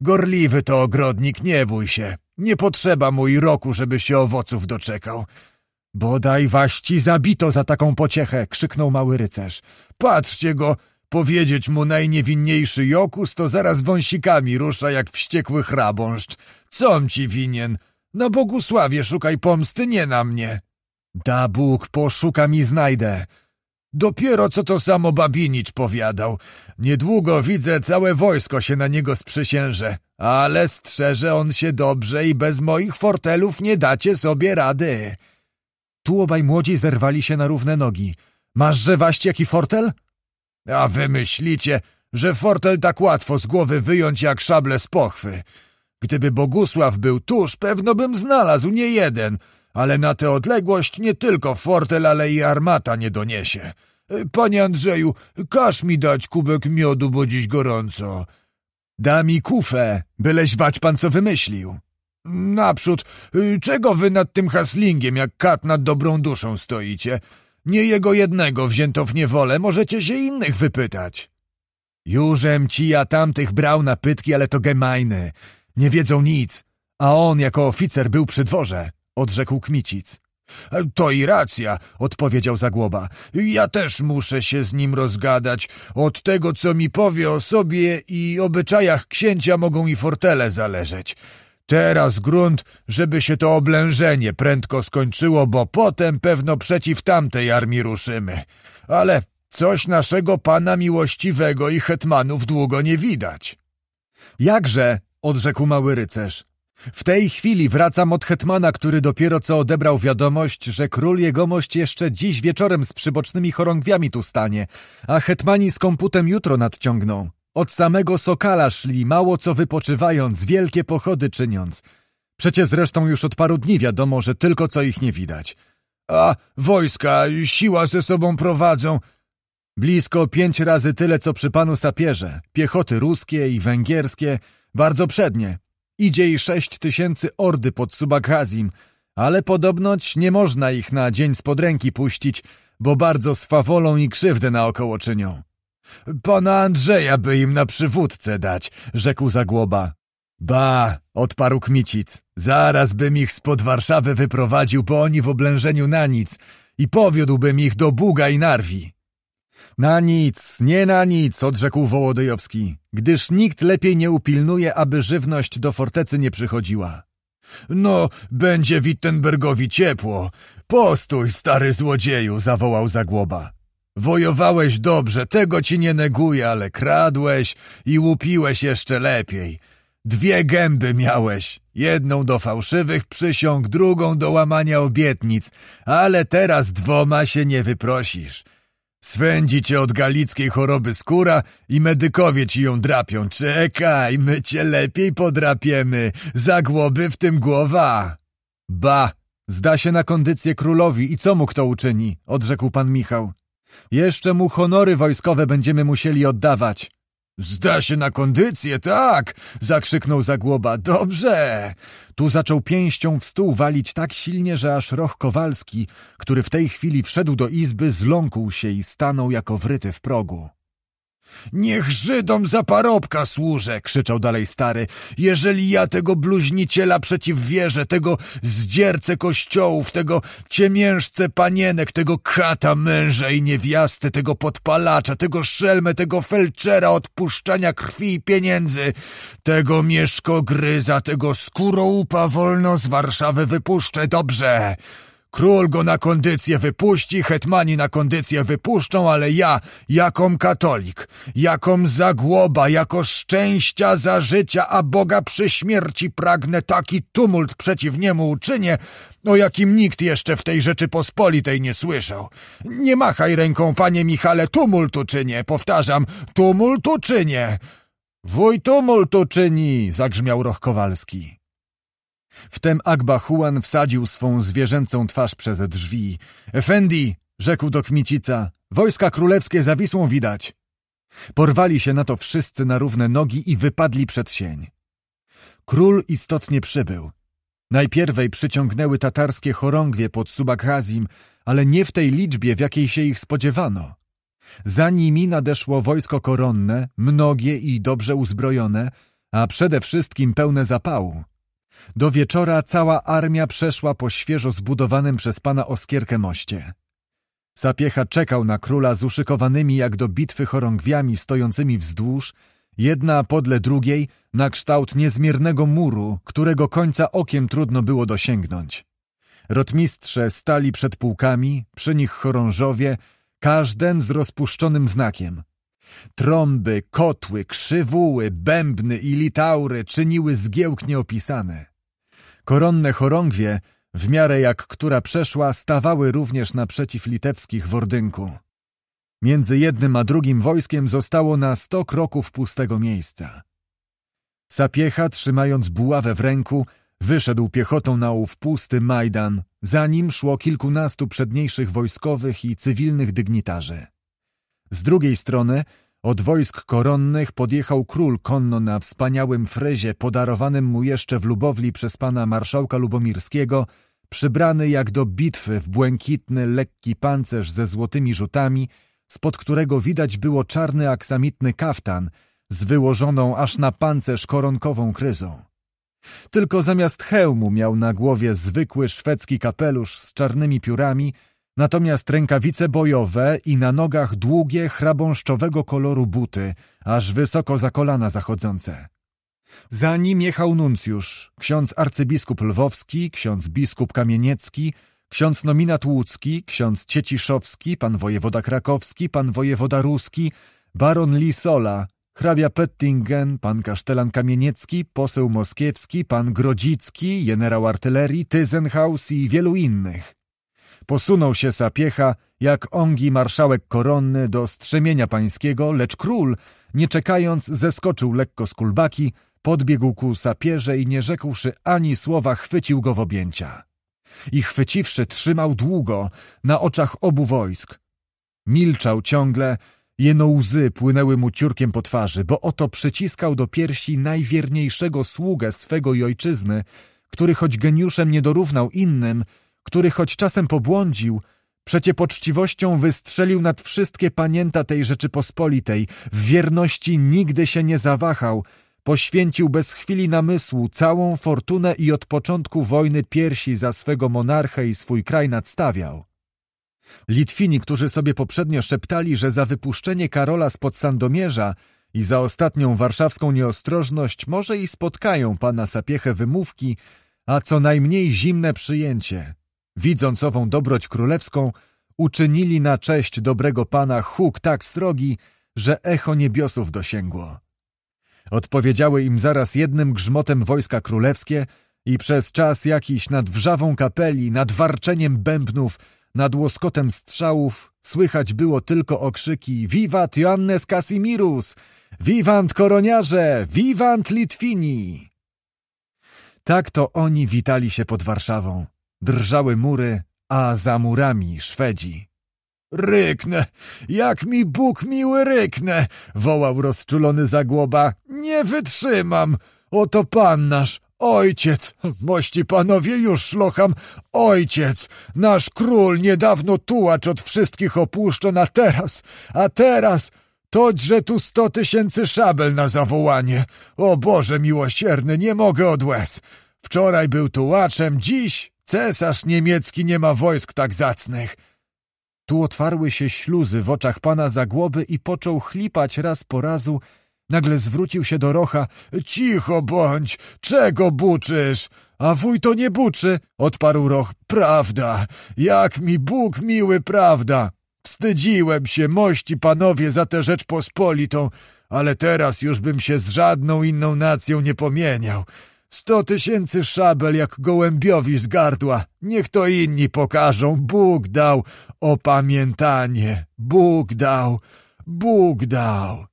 Gorliwy to ogrodnik, nie bój się. Nie potrzeba mój roku, żeby się owoców doczekał. Bodaj waści zabito za taką pociechę, krzyknął mały rycerz. Patrzcie go, powiedzieć mu najniewinniejszy Jokus, to zaraz wąsikami rusza jak wściekły chrabąszcz. Com ci winien? Na Bogusławie szukaj pomsty, nie na mnie. Da Bóg, poszukam i znajdę. Dopiero co to samo Babinicz powiadał, Niedługo widzę całe wojsko się na niego sprzysięże, ale strzeże on się dobrze i bez moich fortelów nie dacie sobie rady. Tu obaj młodzi zerwali się na równe nogi. Masz że waść jaki fortel? A wy myślicie, że fortel tak łatwo z głowy wyjąć jak szable z pochwy. Gdyby Bogusław był tuż, pewno bym znalazł nie jeden, ale na tę odległość nie tylko fortel, ale i armata nie doniesie. Panie Andrzeju, każ mi dać kubek miodu, bo dziś gorąco. Da mi kufę, byleś wać pan co wymyślił. Naprzód, czego wy nad tym haslingiem, jak kat nad dobrą duszą stoicie? Nie jego jednego wzięto w niewolę, możecie się innych wypytać. Jużem ci ja tamtych brał na pytki, ale to gemajny. Nie wiedzą nic, a on jako oficer był przy dworze, odrzekł Kmicic. To i racja, odpowiedział Zagłoba. Ja też muszę się z nim rozgadać. Od tego, co mi powie o sobie i obyczajach księcia mogą i fortele zależeć. Teraz grunt, żeby się to oblężenie prędko skończyło, bo potem pewno przeciw tamtej armii ruszymy. Ale coś naszego pana miłościwego i hetmanów długo nie widać. Jakże, odrzekł mały rycerz. W tej chwili wracam od hetmana, który dopiero co odebrał wiadomość, że król jegomość jeszcze dziś wieczorem z przybocznymi chorągwiami tu stanie, a hetmani z komputem jutro nadciągną. Od samego Sokala szli, mało co wypoczywając, wielkie pochody czyniąc. Przecie zresztą już od paru dni wiadomo, że tylko co ich nie widać. A wojska, siła ze sobą prowadzą. Blisko pięć razy tyle, co przy panu sapierze. Piechoty ruskie i węgierskie, bardzo przednie, Idzie i sześć tysięcy ordy pod Subakhazim, ale podobnoć nie można ich na dzień spod ręki puścić, bo bardzo swawolą i krzywdę naokoło czynią. Pana Andrzeja by im na przywódcę dać, rzekł Zagłoba. Ba, odparł Kmicic, zaraz bym ich spod Warszawy wyprowadził, bo oni w oblężeniu na nic i powiódłbym ich do Buga i Narwi. Na nic, nie na nic, odrzekł Wołodyjowski, gdyż nikt lepiej nie upilnuje, aby żywność do fortecy nie przychodziła. No, będzie Wittenbergowi ciepło. Postój, stary złodzieju, zawołał Zagłoba. Wojowałeś dobrze, tego ci nie neguję, ale kradłeś i łupiłeś jeszcze lepiej. Dwie gęby miałeś, jedną do fałszywych przysiąg, drugą do łamania obietnic, ale teraz dwoma się nie wyprosisz. Swędzi cię od galickiej choroby skóra i medykowie ci ją drapią. Czekaj, my cię lepiej podrapiemy. Zagłoby w tym głowa. Ba, zda się na kondycję królowi i co mu kto uczyni, odrzekł pan Michał. Jeszcze mu honory wojskowe będziemy musieli oddawać. Zda się na kondycję, tak! zakrzyknął Zagłoba. Dobrze! Tu zaczął pięścią w stół walić tak silnie, że aż Roch Kowalski, który w tej chwili wszedł do izby, zląkł się i stanął jako wryty w progu. Niech Żydom za parobka służę, krzyczał dalej stary. Jeżeli ja tego bluźniciela przeciw wierze, tego zdziercę kościołów, tego ciemiężce panienek, tego kata męża i niewiasty, tego podpalacza, tego szelmę, tego felczera odpuszczania krwi i pieniędzy, tego mieszkogryza, tego skóroupa wolno z Warszawy wypuszczę, dobrze. Król go na kondycję wypuści, hetmani na kondycję wypuszczą, ale ja, jakom katolik, jakom zagłoba, jako szczęścia za życia, a Boga przy śmierci pragnę, taki tumult przeciw niemu uczynię, o jakim nikt jeszcze w tej Rzeczypospolitej nie słyszał. Nie machaj ręką, panie Michale, tumult uczynię, powtarzam, tumult uczynię. Wuj tumult uczyni! zagrzmiał Roch Kowalski. Wtem Huan wsadził swą zwierzęcą twarz przez drzwi. Efendi! rzekł do Kmicica. Wojska królewskie zawisłą widać. Porwali się na to wszyscy na równe nogi i wypadli przed sień. Król istotnie przybył. Najpierwej przyciągnęły tatarskie chorągwie pod Subakhazim, ale nie w tej liczbie, w jakiej się ich spodziewano. Za nimi nadeszło wojsko koronne, mnogie i dobrze uzbrojone, a przede wszystkim pełne zapału. Do wieczora cała armia przeszła po świeżo zbudowanym przez pana Oskierkę moście. Sapiecha czekał na króla z uszykowanymi jak do bitwy chorągwiami stojącymi wzdłuż, jedna podle drugiej, na kształt niezmiernego muru, którego końca okiem trudno było dosięgnąć. Rotmistrze stali przed pułkami, przy nich chorążowie, każden z rozpuszczonym znakiem – Trąby, kotły, krzywuły, bębny i litaury czyniły zgiełk nieopisany. Koronne chorągwie, w miarę jak która przeszła, stawały również naprzeciw litewskich w ordynku. Między jednym a drugim wojskiem zostało na sto kroków pustego miejsca. Sapiecha, trzymając buławę w ręku, wyszedł piechotą na ów pusty Majdan, za nim szło kilkunastu przedniejszych wojskowych i cywilnych dygnitarzy. Z drugiej strony od wojsk koronnych podjechał król konno na wspaniałym frezie podarowanym mu jeszcze w Lubowli przez pana marszałka Lubomirskiego, przybrany jak do bitwy w błękitny, lekki pancerz ze złotymi rzutami, spod którego widać było czarny aksamitny kaftan z wyłożoną aż na pancerz koronkową kryzą. Tylko zamiast hełmu miał na głowie zwykły szwedzki kapelusz z czarnymi piórami – Natomiast rękawice bojowe i na nogach długie, chrabąszczowego koloru buty, aż wysoko za kolana zachodzące. Za nim jechał nuncjusz, ksiądz arcybiskup lwowski, ksiądz biskup kamieniecki, ksiądz nominat łódzki, ksiądz cieciszowski, pan wojewoda krakowski, pan wojewoda ruski, baron Lisola, hrabia Pettingen, pan kasztelan kamieniecki, poseł moskiewski, pan Grodzicki, generał artylerii, Tyzenhaus i wielu innych. Posunął się sapiecha, jak ongi marszałek koronny do strzemienia pańskiego, lecz król, nie czekając, zeskoczył lekko z kulbaki, podbiegł ku sapierze i nie rzekłszy ani słowa, chwycił go w objęcia. I chwyciwszy, trzymał długo, na oczach obu wojsk. Milczał ciągle, jeno łzy płynęły mu ciurkiem po twarzy, bo oto przyciskał do piersi najwierniejszego sługę swego i ojczyzny, który choć geniuszem nie dorównał innym, który choć czasem pobłądził, przecie poczciwością wystrzelił nad wszystkie panięta tej Rzeczypospolitej, w wierności nigdy się nie zawahał, poświęcił bez chwili namysłu całą fortunę i od początku wojny piersi za swego monarchę i swój kraj nadstawiał. Litwini, którzy sobie poprzednio szeptali, że za wypuszczenie Karola spod Sandomierza i za ostatnią warszawską nieostrożność może i spotkają pana Sapiechę wymówki, a co najmniej zimne przyjęcie – Widząc ową dobroć królewską, uczynili na cześć dobrego pana huk tak srogi, że echo niebiosów dosięgło. Odpowiedziały im zaraz jednym grzmotem wojska królewskie i przez czas jakiś nad wrzawą kapeli, nad warczeniem bębnów, nad łoskotem strzałów słychać było tylko okrzyki "Wiwat Joannes Casimirus! Wiwant koroniarze! Wiwant Litwini! Tak to oni witali się pod Warszawą. Drżały mury, a za murami Szwedzi. Ryknę! Jak mi Bóg miły ryknę! wołał rozczulony zagłoba. Nie wytrzymam! Oto pan nasz, ojciec! Mości panowie, już szlocham! Ojciec! Nasz król niedawno tułacz od wszystkich opuszczon, a teraz, a teraz... Toćże tu sto tysięcy szabel na zawołanie. O Boże miłosierny, nie mogę od łez. Wczoraj był tułaczem, dziś Cesarz niemiecki nie ma wojsk tak zacnych. Tu otwarły się śluzy w oczach pana Zagłoby i począł chlipać raz po razu. Nagle zwrócił się do Rocha. Cicho bądź, czego buczysz? A wuj to nie buczy, odparł Roch. Prawda, jak mi Bóg miły, prawda. Wstydziłem się, mości panowie, za tę rzecz pospolitą, ale teraz już bym się z żadną inną nacją nie pomieniał. Sto tysięcy szabel jak gołębiowi z gardła. Niech to inni pokażą. Bóg dał opamiętanie. Bóg dał. Bóg dał.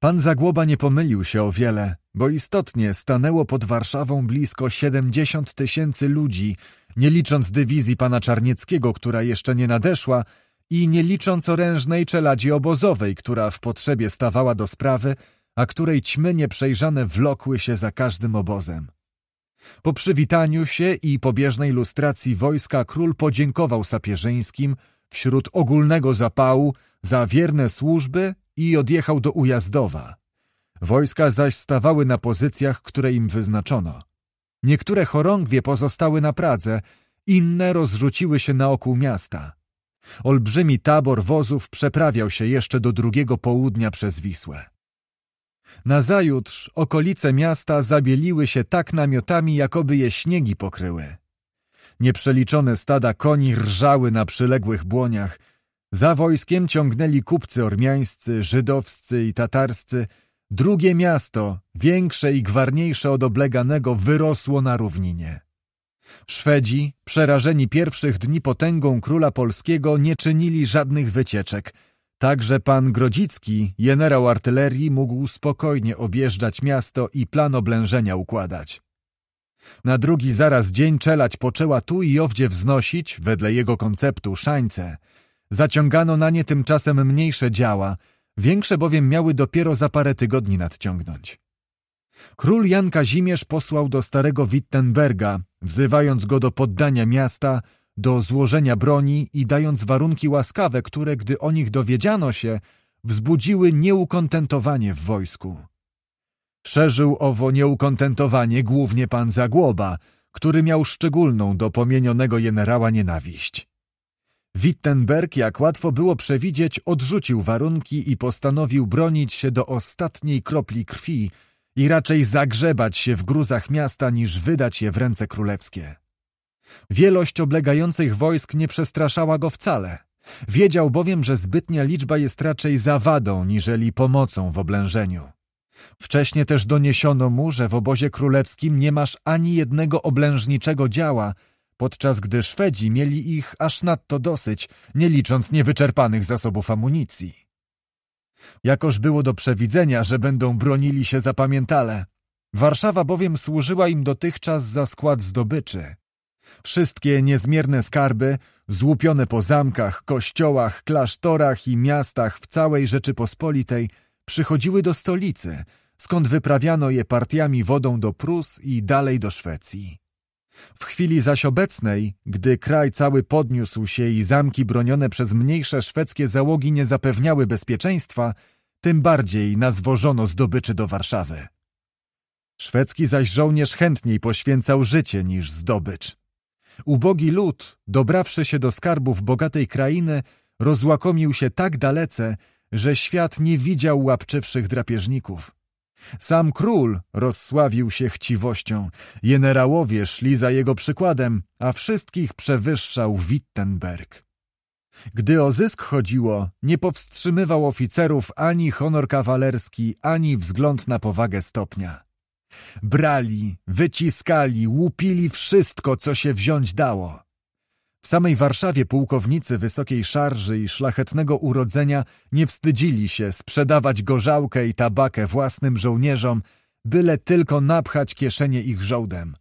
Pan Zagłoba nie pomylił się o wiele, bo istotnie stanęło pod Warszawą blisko siedemdziesiąt tysięcy ludzi, nie licząc dywizji pana Czarnieckiego, która jeszcze nie nadeszła, i nie licząc orężnej czeladzi obozowej, która w potrzebie stawała do sprawy, a której ćmy nieprzejrzane wlokły się za każdym obozem. Po przywitaniu się i pobieżnej lustracji wojska król podziękował Sapierzyńskim wśród ogólnego zapału za wierne służby i odjechał do Ujazdowa. Wojska zaś stawały na pozycjach, które im wyznaczono. Niektóre chorągwie pozostały na Pradze, inne rozrzuciły się na miasta. Olbrzymi tabor wozów przeprawiał się jeszcze do drugiego południa przez Wisłę. Nazajutrz okolice miasta zabieliły się tak namiotami, jakoby je śniegi pokryły. Nieprzeliczone stada koni rżały na przyległych błoniach. Za wojskiem ciągnęli kupcy ormiańscy, żydowscy i tatarscy. Drugie miasto, większe i gwarniejsze od obleganego, wyrosło na równinie. Szwedzi, przerażeni pierwszych dni potęgą króla polskiego, nie czynili żadnych wycieczek – Także pan Grodzicki, generał artylerii, mógł spokojnie objeżdżać miasto i plan oblężenia układać. Na drugi zaraz dzień czelać poczęła tu i owdzie wznosić, wedle jego konceptu, szańce. Zaciągano na nie tymczasem mniejsze działa, większe bowiem miały dopiero za parę tygodni nadciągnąć. Król Jan Kazimierz posłał do starego Wittenberga, wzywając go do poddania miasta, do złożenia broni i dając warunki łaskawe, które, gdy o nich dowiedziano się, wzbudziły nieukontentowanie w wojsku. Szerzył owo nieukontentowanie głównie pan Zagłoba, który miał szczególną do pomienionego generała nienawiść. Wittenberg, jak łatwo było przewidzieć, odrzucił warunki i postanowił bronić się do ostatniej kropli krwi i raczej zagrzebać się w gruzach miasta niż wydać je w ręce królewskie. Wielość oblegających wojsk nie przestraszała go wcale. Wiedział bowiem, że zbytnia liczba jest raczej zawadą niżeli pomocą w oblężeniu. Wcześniej też doniesiono mu, że w obozie królewskim nie masz ani jednego oblężniczego działa, podczas gdy Szwedzi mieli ich aż nadto dosyć, nie licząc niewyczerpanych zasobów amunicji. Jakoż było do przewidzenia, że będą bronili się zapamiętale. Warszawa bowiem służyła im dotychczas za skład zdobyczy. Wszystkie niezmierne skarby, złupione po zamkach, kościołach, klasztorach i miastach w całej Rzeczypospolitej, przychodziły do stolicy, skąd wyprawiano je partiami wodą do Prus i dalej do Szwecji. W chwili zaś obecnej, gdy kraj cały podniósł się i zamki bronione przez mniejsze szwedzkie załogi nie zapewniały bezpieczeństwa, tym bardziej nazwożono zdobyczy do Warszawy. Szwedzki zaś żołnierz chętniej poświęcał życie niż zdobycz. Ubogi lud, dobrawszy się do skarbów bogatej krainy, rozłakomił się tak dalece, że świat nie widział łapczywszych drapieżników. Sam król rozsławił się chciwością, jenerałowie szli za jego przykładem, a wszystkich przewyższał Wittenberg. Gdy o zysk chodziło, nie powstrzymywał oficerów ani honor kawalerski, ani wzgląd na powagę stopnia. Brali, wyciskali, łupili wszystko, co się wziąć dało. W samej Warszawie pułkownicy wysokiej szarży i szlachetnego urodzenia nie wstydzili się sprzedawać gorzałkę i tabakę własnym żołnierzom, byle tylko napchać kieszenie ich żołdem.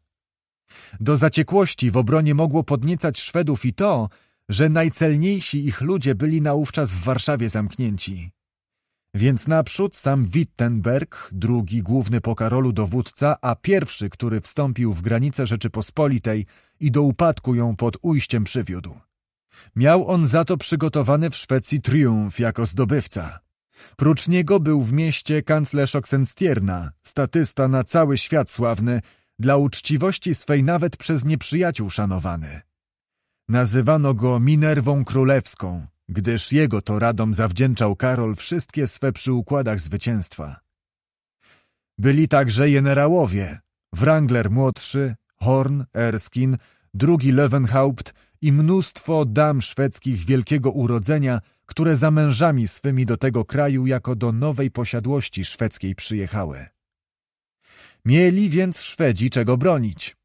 Do zaciekłości w obronie mogło podniecać Szwedów i to, że najcelniejsi ich ludzie byli naówczas w Warszawie zamknięci. Więc naprzód sam Wittenberg, drugi główny po Karolu dowódca, a pierwszy, który wstąpił w granice Rzeczypospolitej i do upadku ją pod ujściem przywiódł. Miał on za to przygotowany w Szwecji triumf jako zdobywca. Prócz niego był w mieście kanclerz Oxenstierna, statysta na cały świat sławny, dla uczciwości swej nawet przez nieprzyjaciół szanowany. Nazywano go Minerwą Królewską, gdyż jego to radom zawdzięczał Karol wszystkie swe przy układach zwycięstwa. Byli także generałowie, Wrangler młodszy, Horn, Erskine, drugi Löwenhaupt i mnóstwo dam szwedzkich wielkiego urodzenia, które za mężami swymi do tego kraju jako do nowej posiadłości szwedzkiej przyjechały. Mieli więc Szwedzi czego bronić.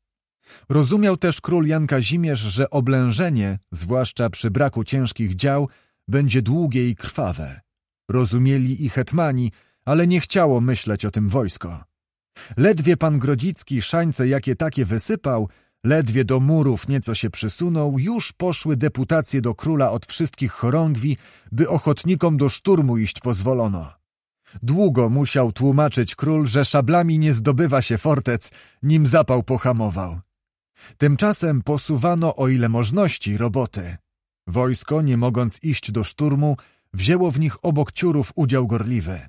Rozumiał też król Jan Kazimierz, że oblężenie, zwłaszcza przy braku ciężkich dział, będzie długie i krwawe. Rozumieli i hetmani, ale nie chciało myśleć o tym wojsko. Ledwie pan Grodzicki szańce jakie takie wysypał, ledwie do murów nieco się przysunął, już poszły deputacje do króla od wszystkich chorągwi, by ochotnikom do szturmu iść pozwolono. Długo musiał tłumaczyć król, że szablami nie zdobywa się fortec, nim zapał pohamował. Tymczasem posuwano o ile możności roboty. Wojsko, nie mogąc iść do szturmu, wzięło w nich obok ciurów udział gorliwy.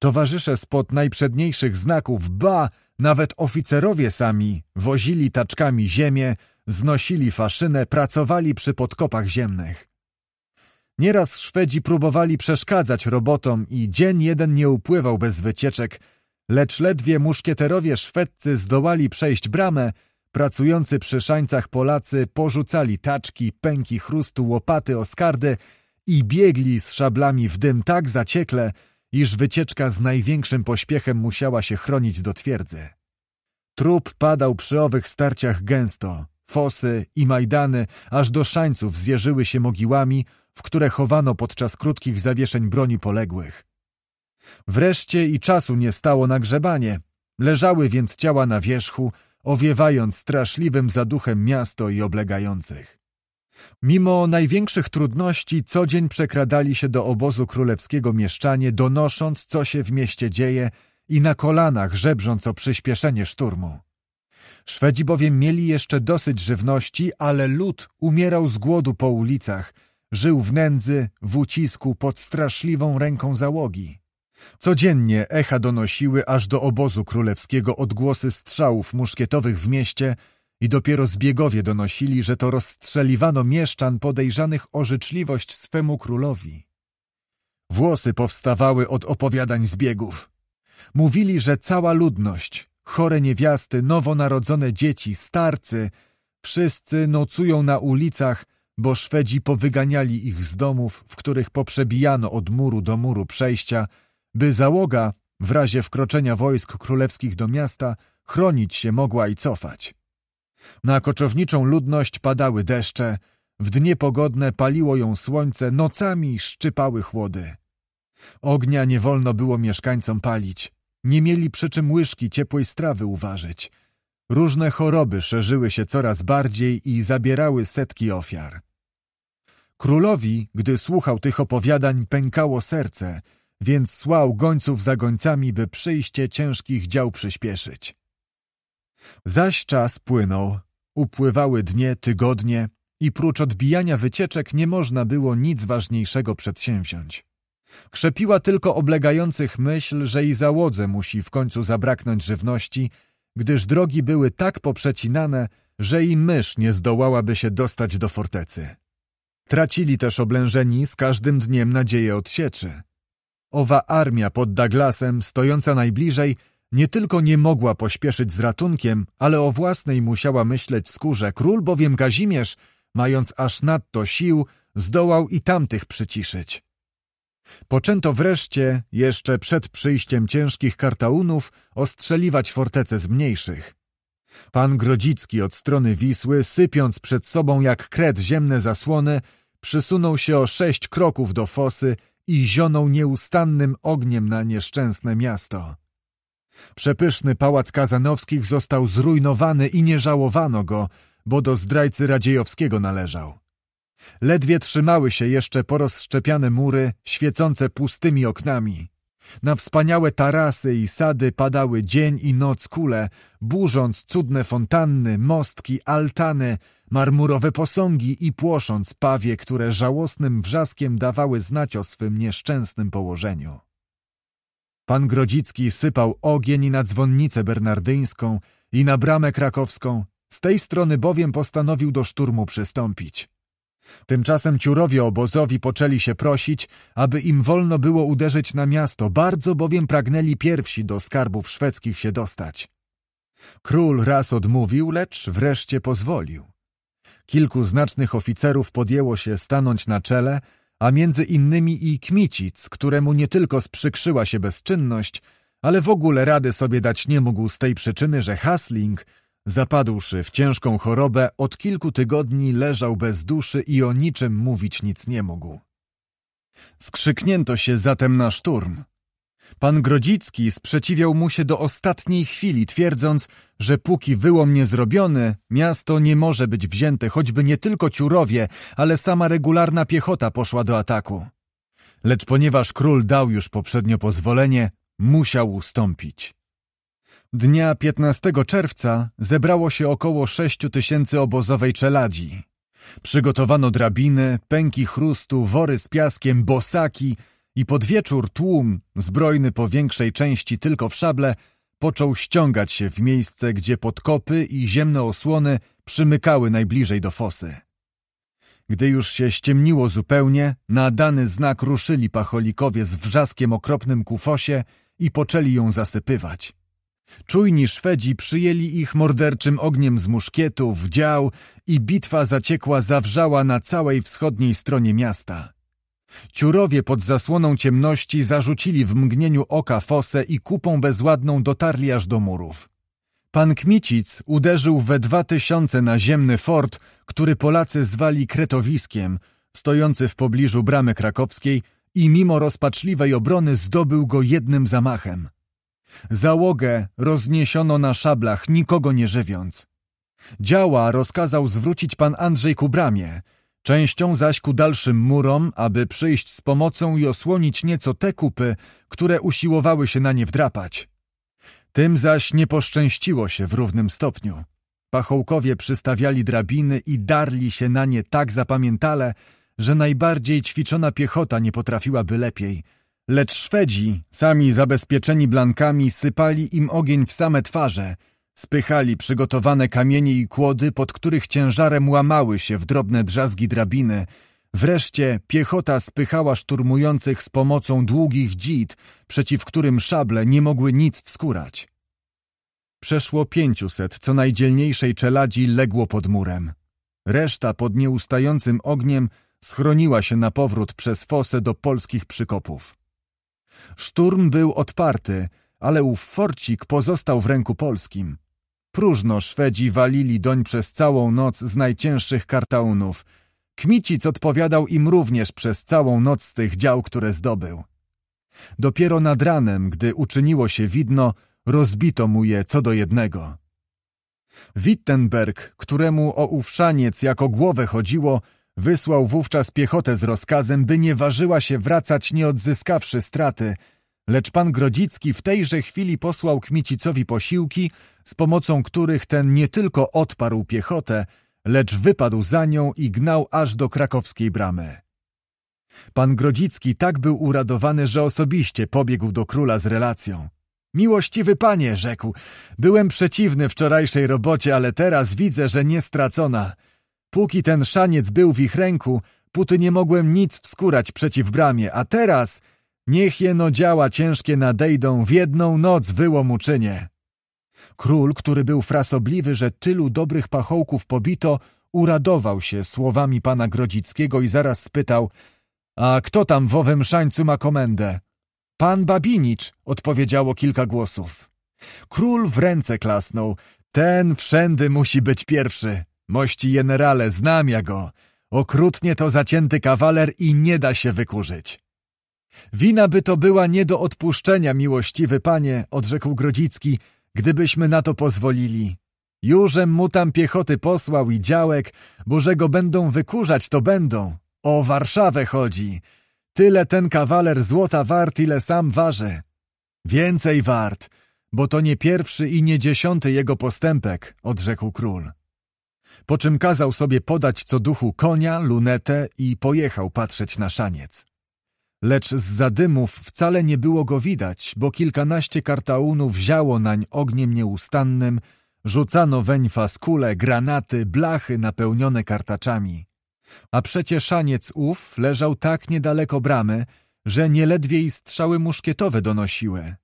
Towarzysze spod najprzedniejszych znaków, ba, nawet oficerowie sami, wozili taczkami ziemię, znosili faszynę, pracowali przy podkopach ziemnych. Nieraz Szwedzi próbowali przeszkadzać robotom i dzień jeden nie upływał bez wycieczek, lecz ledwie muszkieterowie szwedcy zdołali przejść bramę, Pracujący przy szańcach Polacy porzucali taczki, pęki chrustu, łopaty, oskardy i biegli z szablami w dym tak zaciekle, iż wycieczka z największym pośpiechem musiała się chronić do twierdzy. Trup padał przy owych starciach gęsto. Fosy i majdany aż do szańców zjeżyły się mogiłami, w które chowano podczas krótkich zawieszeń broni poległych. Wreszcie i czasu nie stało na grzebanie. Leżały więc ciała na wierzchu, owiewając straszliwym zaduchem miasto i oblegających. Mimo największych trudności co dzień przekradali się do obozu królewskiego mieszczanie, donosząc, co się w mieście dzieje i na kolanach żebrząc o przyspieszenie szturmu. Szwedzi bowiem mieli jeszcze dosyć żywności, ale lud umierał z głodu po ulicach, żył w nędzy, w ucisku pod straszliwą ręką załogi. Codziennie echa donosiły aż do obozu królewskiego odgłosy strzałów muszkietowych w mieście i dopiero zbiegowie donosili, że to rozstrzeliwano mieszczan podejrzanych o życzliwość swemu królowi. Włosy powstawały od opowiadań zbiegów. Mówili, że cała ludność, chore niewiasty, nowonarodzone dzieci, starcy, wszyscy nocują na ulicach, bo Szwedzi powyganiali ich z domów, w których poprzebijano od muru do muru przejścia – by załoga, w razie wkroczenia wojsk królewskich do miasta, chronić się mogła i cofać. Na koczowniczą ludność padały deszcze, w dnie pogodne paliło ją słońce, nocami szczypały chłody. Ognia nie wolno było mieszkańcom palić, nie mieli przy czym łyżki ciepłej strawy uważać. Różne choroby szerzyły się coraz bardziej i zabierały setki ofiar. Królowi, gdy słuchał tych opowiadań, pękało serce – więc słał gońców za gońcami, by przyjście ciężkich dział przyspieszyć. Zaś czas płynął, upływały dnie, tygodnie i prócz odbijania wycieczek nie można było nic ważniejszego przedsięwziąć. Krzepiła tylko oblegających myśl, że i załodze musi w końcu zabraknąć żywności, gdyż drogi były tak poprzecinane, że i mysz nie zdołałaby się dostać do fortecy. Tracili też oblężeni z każdym dniem nadzieję odsieczy. Owa armia pod Douglasem, stojąca najbliżej, nie tylko nie mogła pośpieszyć z ratunkiem, ale o własnej musiała myśleć skórze. Król bowiem Kazimierz, mając aż nadto sił, zdołał i tamtych przyciszyć. Poczęto wreszcie, jeszcze przed przyjściem ciężkich kartaunów, ostrzeliwać fortece z mniejszych. Pan Grodzicki od strony Wisły, sypiąc przed sobą jak kret ziemne zasłony, przysunął się o sześć kroków do fosy i zionął nieustannym ogniem na nieszczęsne miasto. Przepyszny pałac Kazanowskich został zrujnowany i nie żałowano go, bo do zdrajcy Radziejowskiego należał. Ledwie trzymały się jeszcze porozszczepiane mury, świecące pustymi oknami. Na wspaniałe tarasy i sady padały dzień i noc kule, burząc cudne fontanny, mostki, altany, marmurowe posągi i płosząc pawie, które żałosnym wrzaskiem dawały znać o swym nieszczęsnym położeniu. Pan Grodzicki sypał ogień na dzwonnicę bernardyńską i na bramę krakowską, z tej strony bowiem postanowił do szturmu przystąpić. Tymczasem ciurowie obozowi poczęli się prosić, aby im wolno było uderzyć na miasto, bardzo bowiem pragnęli pierwsi do skarbów szwedzkich się dostać. Król raz odmówił, lecz wreszcie pozwolił. Kilku znacznych oficerów podjęło się stanąć na czele, a między innymi i Kmicic, któremu nie tylko sprzykrzyła się bezczynność, ale w ogóle rady sobie dać nie mógł z tej przyczyny, że Hasling, zapadłszy w ciężką chorobę, od kilku tygodni leżał bez duszy i o niczym mówić nic nie mógł. Skrzyknięto się zatem na szturm, Pan Grodzicki sprzeciwiał mu się do ostatniej chwili, twierdząc, że póki wyłom nie zrobiony, miasto nie może być wzięte, choćby nie tylko ciurowie, ale sama regularna piechota poszła do ataku. Lecz ponieważ król dał już poprzednio pozwolenie, musiał ustąpić. Dnia 15 czerwca zebrało się około sześciu tysięcy obozowej czeladzi. Przygotowano drabiny, pęki chrustu, wory z piaskiem, bosaki – i pod wieczór tłum, zbrojny po większej części tylko w szable, począł ściągać się w miejsce, gdzie podkopy i ziemne osłony przymykały najbliżej do fosy. Gdy już się ściemniło zupełnie, na dany znak ruszyli pacholikowie z wrzaskiem okropnym ku fosie i poczęli ją zasypywać. Czujni Szwedzi przyjęli ich morderczym ogniem z muszkietów, dział i bitwa zaciekła zawrzała na całej wschodniej stronie miasta. Ciurowie pod zasłoną ciemności zarzucili w mgnieniu oka fosę i kupą bezładną dotarli aż do murów. Pan Kmicic uderzył we dwa tysiące naziemny fort, który Polacy zwali Kretowiskiem, stojący w pobliżu bramy krakowskiej i mimo rozpaczliwej obrony zdobył go jednym zamachem. Załogę rozniesiono na szablach, nikogo nie żywiąc. Działa rozkazał zwrócić pan Andrzej ku bramie – częścią zaś ku dalszym murom, aby przyjść z pomocą i osłonić nieco te kupy, które usiłowały się na nie wdrapać. Tym zaś nie poszczęściło się w równym stopniu. Pachołkowie przystawiali drabiny i darli się na nie tak zapamiętale, że najbardziej ćwiczona piechota nie potrafiłaby lepiej. Lecz Szwedzi, sami zabezpieczeni blankami, sypali im ogień w same twarze – Spychali przygotowane kamienie i kłody, pod których ciężarem łamały się w drobne drzazgi drabiny. Wreszcie piechota spychała szturmujących z pomocą długich dzid, przeciw którym szable nie mogły nic wskurać. Przeszło pięciuset, co najdzielniejszej czeladzi legło pod murem. Reszta pod nieustającym ogniem schroniła się na powrót przez fosę do polskich przykopów. Szturm był odparty, ale ów forcik pozostał w ręku polskim. Próżno Szwedzi walili doń przez całą noc z najcięższych kartaunów. Kmicic odpowiadał im również przez całą noc z tych dział, które zdobył. Dopiero nad ranem, gdy uczyniło się widno, rozbito mu je co do jednego. Wittenberg, któremu o ówszaniec jako głowę chodziło, wysłał wówczas piechotę z rozkazem, by nie ważyła się wracać, nie odzyskawszy straty – Lecz pan Grodzicki w tejże chwili posłał Kmicicowi posiłki, z pomocą których ten nie tylko odparł piechotę, lecz wypadł za nią i gnał aż do krakowskiej bramy. Pan Grodzicki tak był uradowany, że osobiście pobiegł do króla z relacją. Miłościwy panie, rzekł, byłem przeciwny wczorajszej robocie, ale teraz widzę, że nie stracona. Póki ten szaniec był w ich ręku, puty nie mogłem nic wskurać przeciw bramie, a teraz Niech jeno działa ciężkie nadejdą, w jedną noc wyłom uczynię. Król, który był frasobliwy, że tylu dobrych pachołków pobito, uradował się słowami pana Grodzickiego i zaraz spytał — A kto tam w owym szańcu ma komendę? — Pan Babinicz — odpowiedziało kilka głosów. Król w ręce klasnął — Ten wszędy musi być pierwszy. Mości generale, znam ja go. Okrutnie to zacięty kawaler i nie da się wykurzyć. Wina by to była nie do odpuszczenia, miłościwy panie, odrzekł Grodzicki, gdybyśmy na to pozwolili. Jurzem mu tam piechoty posłał i działek, bo go będą wykurzać, to będą. O Warszawę chodzi. Tyle ten kawaler złota wart, ile sam waży. Więcej wart, bo to nie pierwszy i nie dziesiąty jego postępek, odrzekł król. Po czym kazał sobie podać co duchu konia, lunetę i pojechał patrzeć na szaniec lecz z zadymów wcale nie było go widać, bo kilkanaście kartaunów wzięło nań ogniem nieustannym, rzucano weń faskule, granaty, blachy napełnione kartaczami. A szaniec ów leżał tak niedaleko bramy, że nieledwie i strzały muszkietowe donosiły.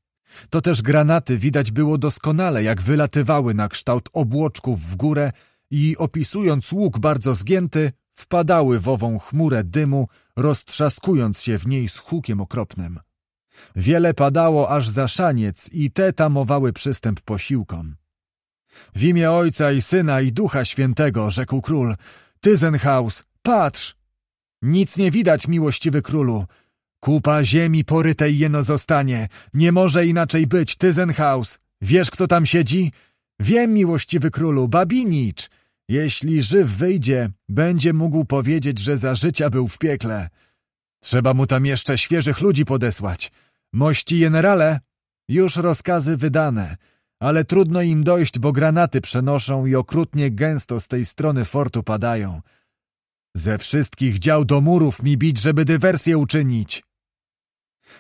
To też granaty widać było doskonale, jak wylatywały na kształt obłoczków w górę i opisując łuk bardzo zgięty, wpadały w ową chmurę dymu, roztrzaskując się w niej z hukiem okropnym. Wiele padało aż za szaniec i te tamowały przystęp posiłkom. W imię Ojca i Syna i Ducha Świętego, rzekł król, Tyzenhaus, patrz! Nic nie widać, miłościwy królu. Kupa ziemi porytej jeno zostanie. Nie może inaczej być, Tyzenhaus. Wiesz, kto tam siedzi? Wiem, miłościwy królu, Babinicz. Jeśli żyw wyjdzie, będzie mógł powiedzieć, że za życia był w piekle. Trzeba mu tam jeszcze świeżych ludzi podesłać. Mości generale, już rozkazy wydane, ale trudno im dojść, bo granaty przenoszą i okrutnie gęsto z tej strony fortu padają. Ze wszystkich dział do murów mi bić, żeby dywersję uczynić.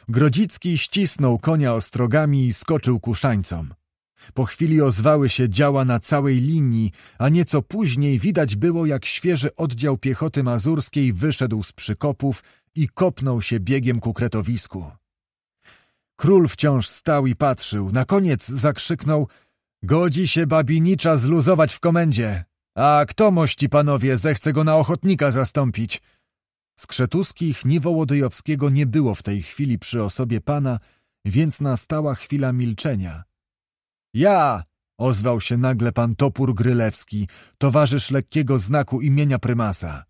Grodzicki ścisnął konia ostrogami i skoczył ku szańcom. Po chwili ozwały się działa na całej linii, a nieco później widać było, jak świeży oddział piechoty mazurskiej wyszedł z przykopów i kopnął się biegiem ku kretowisku. Król wciąż stał i patrzył. Na koniec zakrzyknął — Godzi się babinicza zluzować w komendzie. A kto, mości panowie, zechce go na ochotnika zastąpić? Skrzetuski Chniwołodyjowskiego nie było w tej chwili przy osobie pana, więc nastała chwila milczenia — ja! ozwał się nagle pan Topór Grylewski, towarzysz lekkiego znaku imienia prymasa.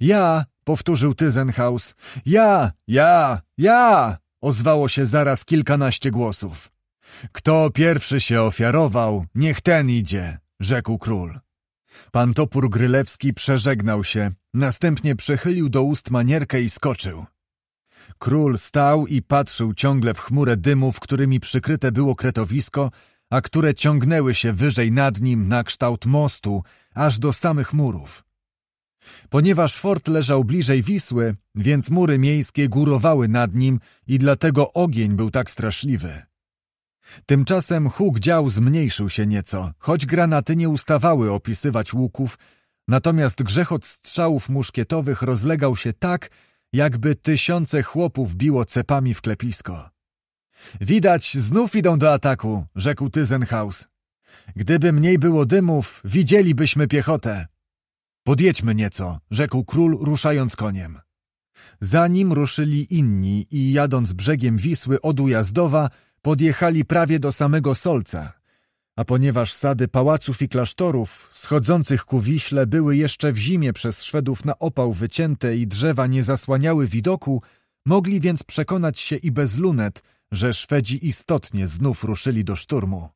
Ja! powtórzył Tyzenhaus. Ja! Ja! Ja! ozwało się zaraz kilkanaście głosów. Kto pierwszy się ofiarował, niech ten idzie, rzekł król. Pan Topór Grylewski przeżegnał się, następnie przechylił do ust manierkę i skoczył. Król stał i patrzył ciągle w chmurę dymu, w którymi przykryte było kretowisko, a które ciągnęły się wyżej nad nim na kształt mostu, aż do samych murów. Ponieważ fort leżał bliżej Wisły, więc mury miejskie górowały nad nim i dlatego ogień był tak straszliwy. Tymczasem huk dział zmniejszył się nieco, choć granaty nie ustawały opisywać łuków, natomiast grzechot strzałów muszkietowych rozlegał się tak, jakby tysiące chłopów biło cepami w klepisko. Widać, znów idą do ataku, rzekł Tyzenhaus. Gdyby mniej było dymów, widzielibyśmy piechotę. Podjedźmy nieco, rzekł król, ruszając koniem. Za nim ruszyli inni i jadąc brzegiem Wisły od Ujazdowa, podjechali prawie do samego Solca. A ponieważ sady pałaców i klasztorów schodzących ku Wiśle były jeszcze w zimie przez Szwedów na opał wycięte i drzewa nie zasłaniały widoku, mogli więc przekonać się i bez lunet – że Szwedzi istotnie znów ruszyli do szturmu.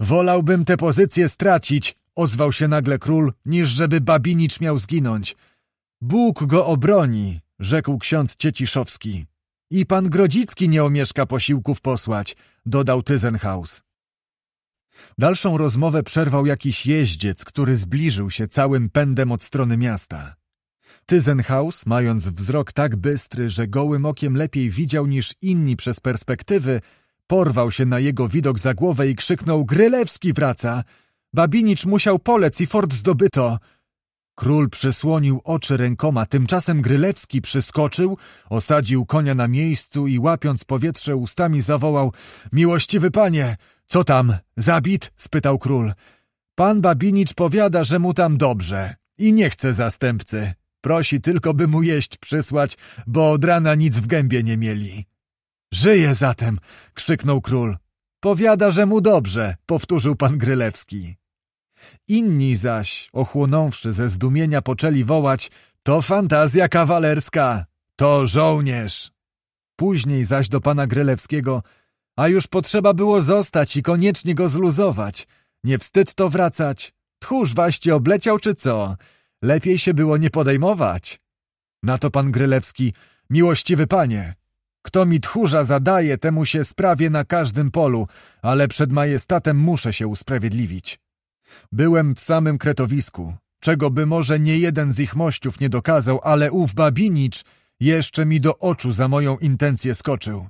Wolałbym tę pozycję stracić, ozwał się nagle król, niż żeby Babinicz miał zginąć. Bóg go obroni, rzekł ksiądz Cieciszowski. I pan Grodzicki nie omieszka posiłków posłać, dodał Tyzenhaus. Dalszą rozmowę przerwał jakiś jeździec, który zbliżył się całym pędem od strony miasta. Tyzenhaus, mając wzrok tak bystry, że gołym okiem lepiej widział niż inni przez perspektywy, porwał się na jego widok za głowę i krzyknął – Grylewski wraca! Babinicz musiał polec i fort zdobyto! Król przysłonił oczy rękoma, tymczasem Grylewski przyskoczył, osadził konia na miejscu i łapiąc powietrze ustami zawołał – Miłościwy panie! Co tam? Zabit? – spytał król. – Pan Babinicz powiada, że mu tam dobrze i nie chce zastępcy – Prosi tylko, by mu jeść przysłać, bo od rana nic w gębie nie mieli. Żyje zatem! krzyknął król. Powiada, że mu dobrze, powtórzył pan Grylewski. Inni zaś, ochłonąwszy ze zdumienia, poczęli wołać To fantazja kawalerska! To żołnierz! Później zaś do pana Grylewskiego A już potrzeba było zostać i koniecznie go zluzować. Nie wstyd to wracać. Tchórz waście obleciał czy co? Lepiej się było nie podejmować. Na to pan Grylewski, miłościwy panie, kto mi tchórza zadaje, temu się sprawie na każdym polu, ale przed majestatem muszę się usprawiedliwić. Byłem w samym kretowisku, czego by może nie jeden z ich mościów nie dokazał, ale ów Babinicz jeszcze mi do oczu za moją intencję skoczył.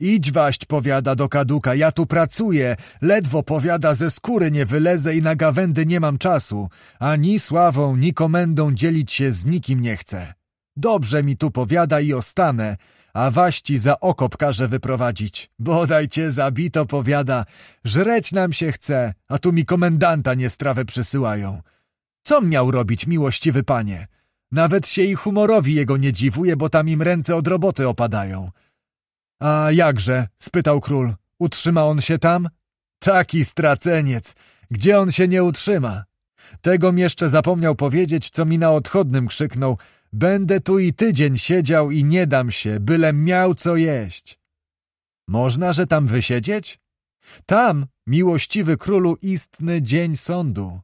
Idź waść, powiada do kaduka, ja tu pracuję, ledwo powiada, ze skóry nie wylezę i na gawędy nie mam czasu, ani sławą, ni komendą dzielić się z nikim nie chcę. Dobrze mi tu powiada i ostanę, a waści za okop każe wyprowadzić. Bodaj cię zabito, powiada, żreć nam się chce, a tu mi komendanta niestrawę przysyłają. Co miał robić, miłościwy panie? Nawet się i humorowi jego nie dziwuję, bo tam im ręce od roboty opadają. A jakże? spytał król. Utrzyma on się tam? Taki straceniec! Gdzie on się nie utrzyma? Tego jeszcze zapomniał powiedzieć, co mi na odchodnym krzyknął. Będę tu i tydzień siedział i nie dam się, byle miał co jeść. Można, że tam wysiedzieć? Tam, miłościwy królu, istny dzień sądu.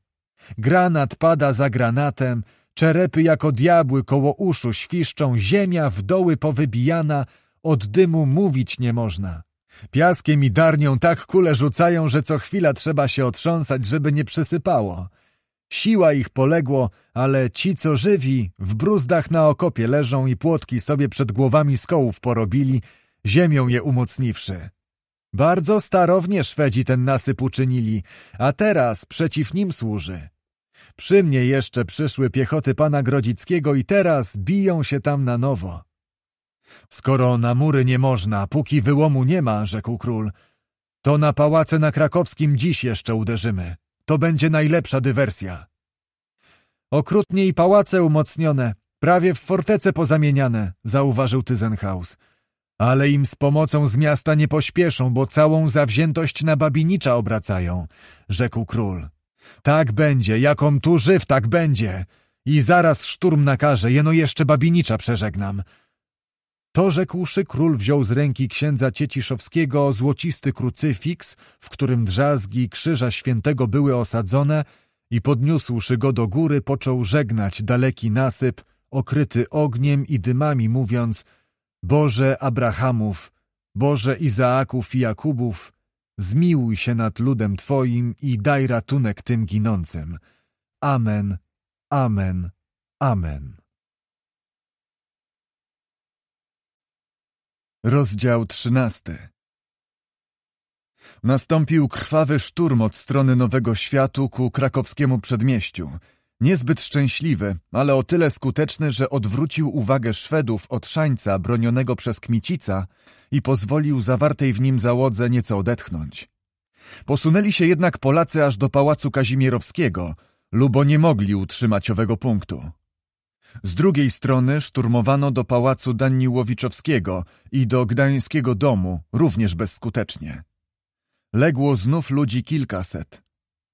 Granat pada za granatem, czerepy jako diabły koło uszu świszczą, ziemia w doły powybijana, od dymu mówić nie można. Piaskiem i darnią tak kule rzucają, że co chwila trzeba się otrząsać, żeby nie przysypało. Siła ich poległo, ale ci, co żywi, w bruzdach na okopie leżą i płotki sobie przed głowami skołów porobili, ziemią je umocniwszy. Bardzo starownie Szwedzi ten nasyp uczynili, a teraz przeciw nim służy. Przy mnie jeszcze przyszły piechoty pana Grodzickiego i teraz biją się tam na nowo. Skoro na mury nie można, póki wyłomu nie ma, rzekł król, to na pałace na krakowskim dziś jeszcze uderzymy. To będzie najlepsza dywersja. Okrutnie i pałace umocnione, prawie w fortece pozamieniane, zauważył Tyzenhaus. Ale im z pomocą z miasta nie pośpieszą, bo całą zawziętość na Babinicza obracają, rzekł król. Tak będzie, jakom tu żyw, tak będzie. I zaraz szturm nakaże, jeno jeszcze Babinicza przeżegnam. To rzekłszy, król wziął z ręki księdza Cieciszowskiego złocisty krucyfiks, w którym drzazgi krzyża świętego były osadzone i podniósłszy go do góry, począł żegnać daleki nasyp, okryty ogniem i dymami, mówiąc Boże Abrahamów, Boże Izaaków i Jakubów, zmiłuj się nad ludem Twoim i daj ratunek tym ginącym. Amen, amen, amen. Rozdział XIII Nastąpił krwawy szturm od strony Nowego Światu ku krakowskiemu przedmieściu. Niezbyt szczęśliwy, ale o tyle skuteczny, że odwrócił uwagę Szwedów od szańca bronionego przez Kmicica i pozwolił zawartej w nim załodze nieco odetchnąć. Posunęli się jednak Polacy aż do Pałacu Kazimierowskiego, lubo nie mogli utrzymać owego punktu. Z drugiej strony szturmowano do pałacu Daniłowiczowskiego i do gdańskiego domu, również bezskutecznie. Legło znów ludzi kilkaset.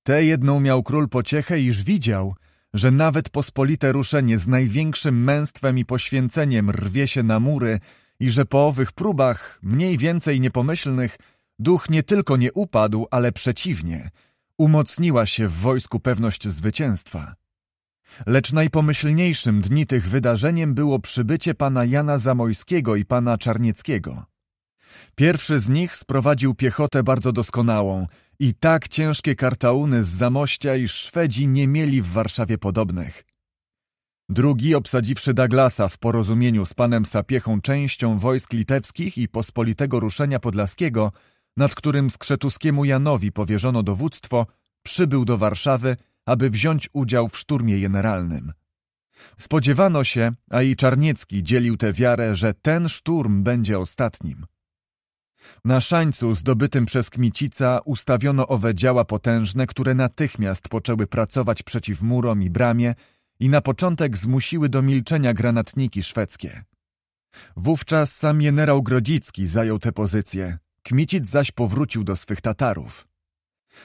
Tę jedną miał król pociechę, iż widział, że nawet pospolite ruszenie z największym męstwem i poświęceniem rwie się na mury i że po owych próbach, mniej więcej niepomyślnych, duch nie tylko nie upadł, ale przeciwnie, umocniła się w wojsku pewność zwycięstwa. Lecz najpomyślniejszym dni tych wydarzeniem było przybycie pana Jana Zamojskiego i pana Czarnieckiego. Pierwszy z nich sprowadził piechotę bardzo doskonałą i tak ciężkie kartauny z Zamościa i Szwedzi nie mieli w Warszawie podobnych. Drugi, obsadziwszy Douglasa w porozumieniu z panem Sapiechą częścią wojsk litewskich i pospolitego ruszenia podlaskiego, nad którym Skrzetuskiemu Janowi powierzono dowództwo, przybył do Warszawy – aby wziąć udział w szturmie generalnym. Spodziewano się, a i Czarniecki dzielił tę wiarę, że ten szturm będzie ostatnim. Na szańcu zdobytym przez Kmicica ustawiono owe działa potężne, które natychmiast poczęły pracować przeciw murom i bramie i na początek zmusiły do milczenia granatniki szwedzkie. Wówczas sam generał Grodzicki zajął tę pozycję, Kmicic zaś powrócił do swych Tatarów.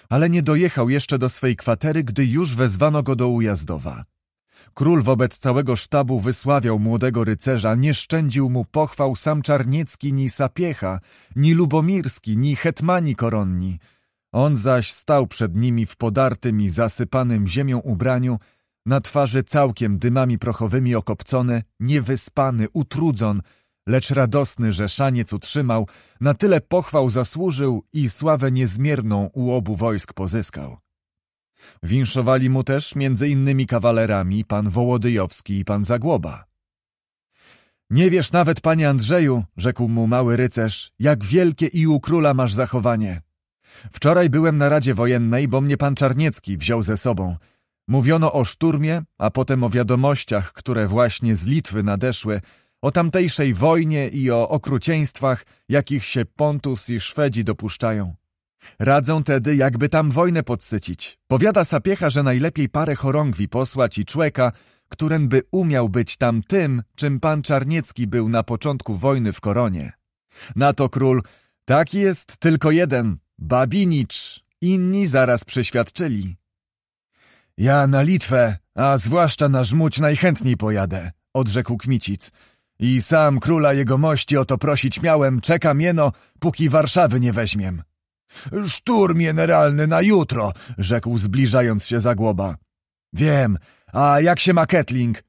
Ale nie dojechał jeszcze do swej kwatery, gdy już wezwano go do Ujazdowa. Król wobec całego sztabu wysławiał młodego rycerza, nie szczędził mu pochwał sam Czarniecki ni Sapiecha, ni Lubomirski, ni hetmani koronni. On zaś stał przed nimi w podartym i zasypanym ziemią ubraniu, na twarzy całkiem dymami prochowymi okopcone, niewyspany, utrudzon, Lecz radosny, że szaniec utrzymał, na tyle pochwał zasłużył i sławę niezmierną u obu wojsk pozyskał. Winszowali mu też między innymi kawalerami pan Wołodyjowski i pan Zagłoba. Nie wiesz nawet, panie Andrzeju, rzekł mu mały rycerz, jak wielkie i u króla masz zachowanie. Wczoraj byłem na Radzie Wojennej, bo mnie pan Czarniecki wziął ze sobą. Mówiono o szturmie, a potem o wiadomościach, które właśnie z Litwy nadeszły, o tamtejszej wojnie i o okrucieństwach, jakich się Pontus i Szwedzi dopuszczają. Radzą tedy, jakby tam wojnę podsycić. Powiada Sapiecha, że najlepiej parę chorągwi posłać i człeka, któren by umiał być tam tym, czym pan Czarniecki był na początku wojny w Koronie. Na to król, tak jest tylko jeden, Babinicz. Inni zaraz przeświadczyli. Ja na Litwę, a zwłaszcza na Żmudź najchętniej pojadę, odrzekł Kmicic. I sam króla jego mości o to prosić miałem, czekam jeno, póki Warszawy nie weźmiem. Szturm generalny na jutro, rzekł zbliżając się Zagłoba. Wiem, a jak się ma Ketling?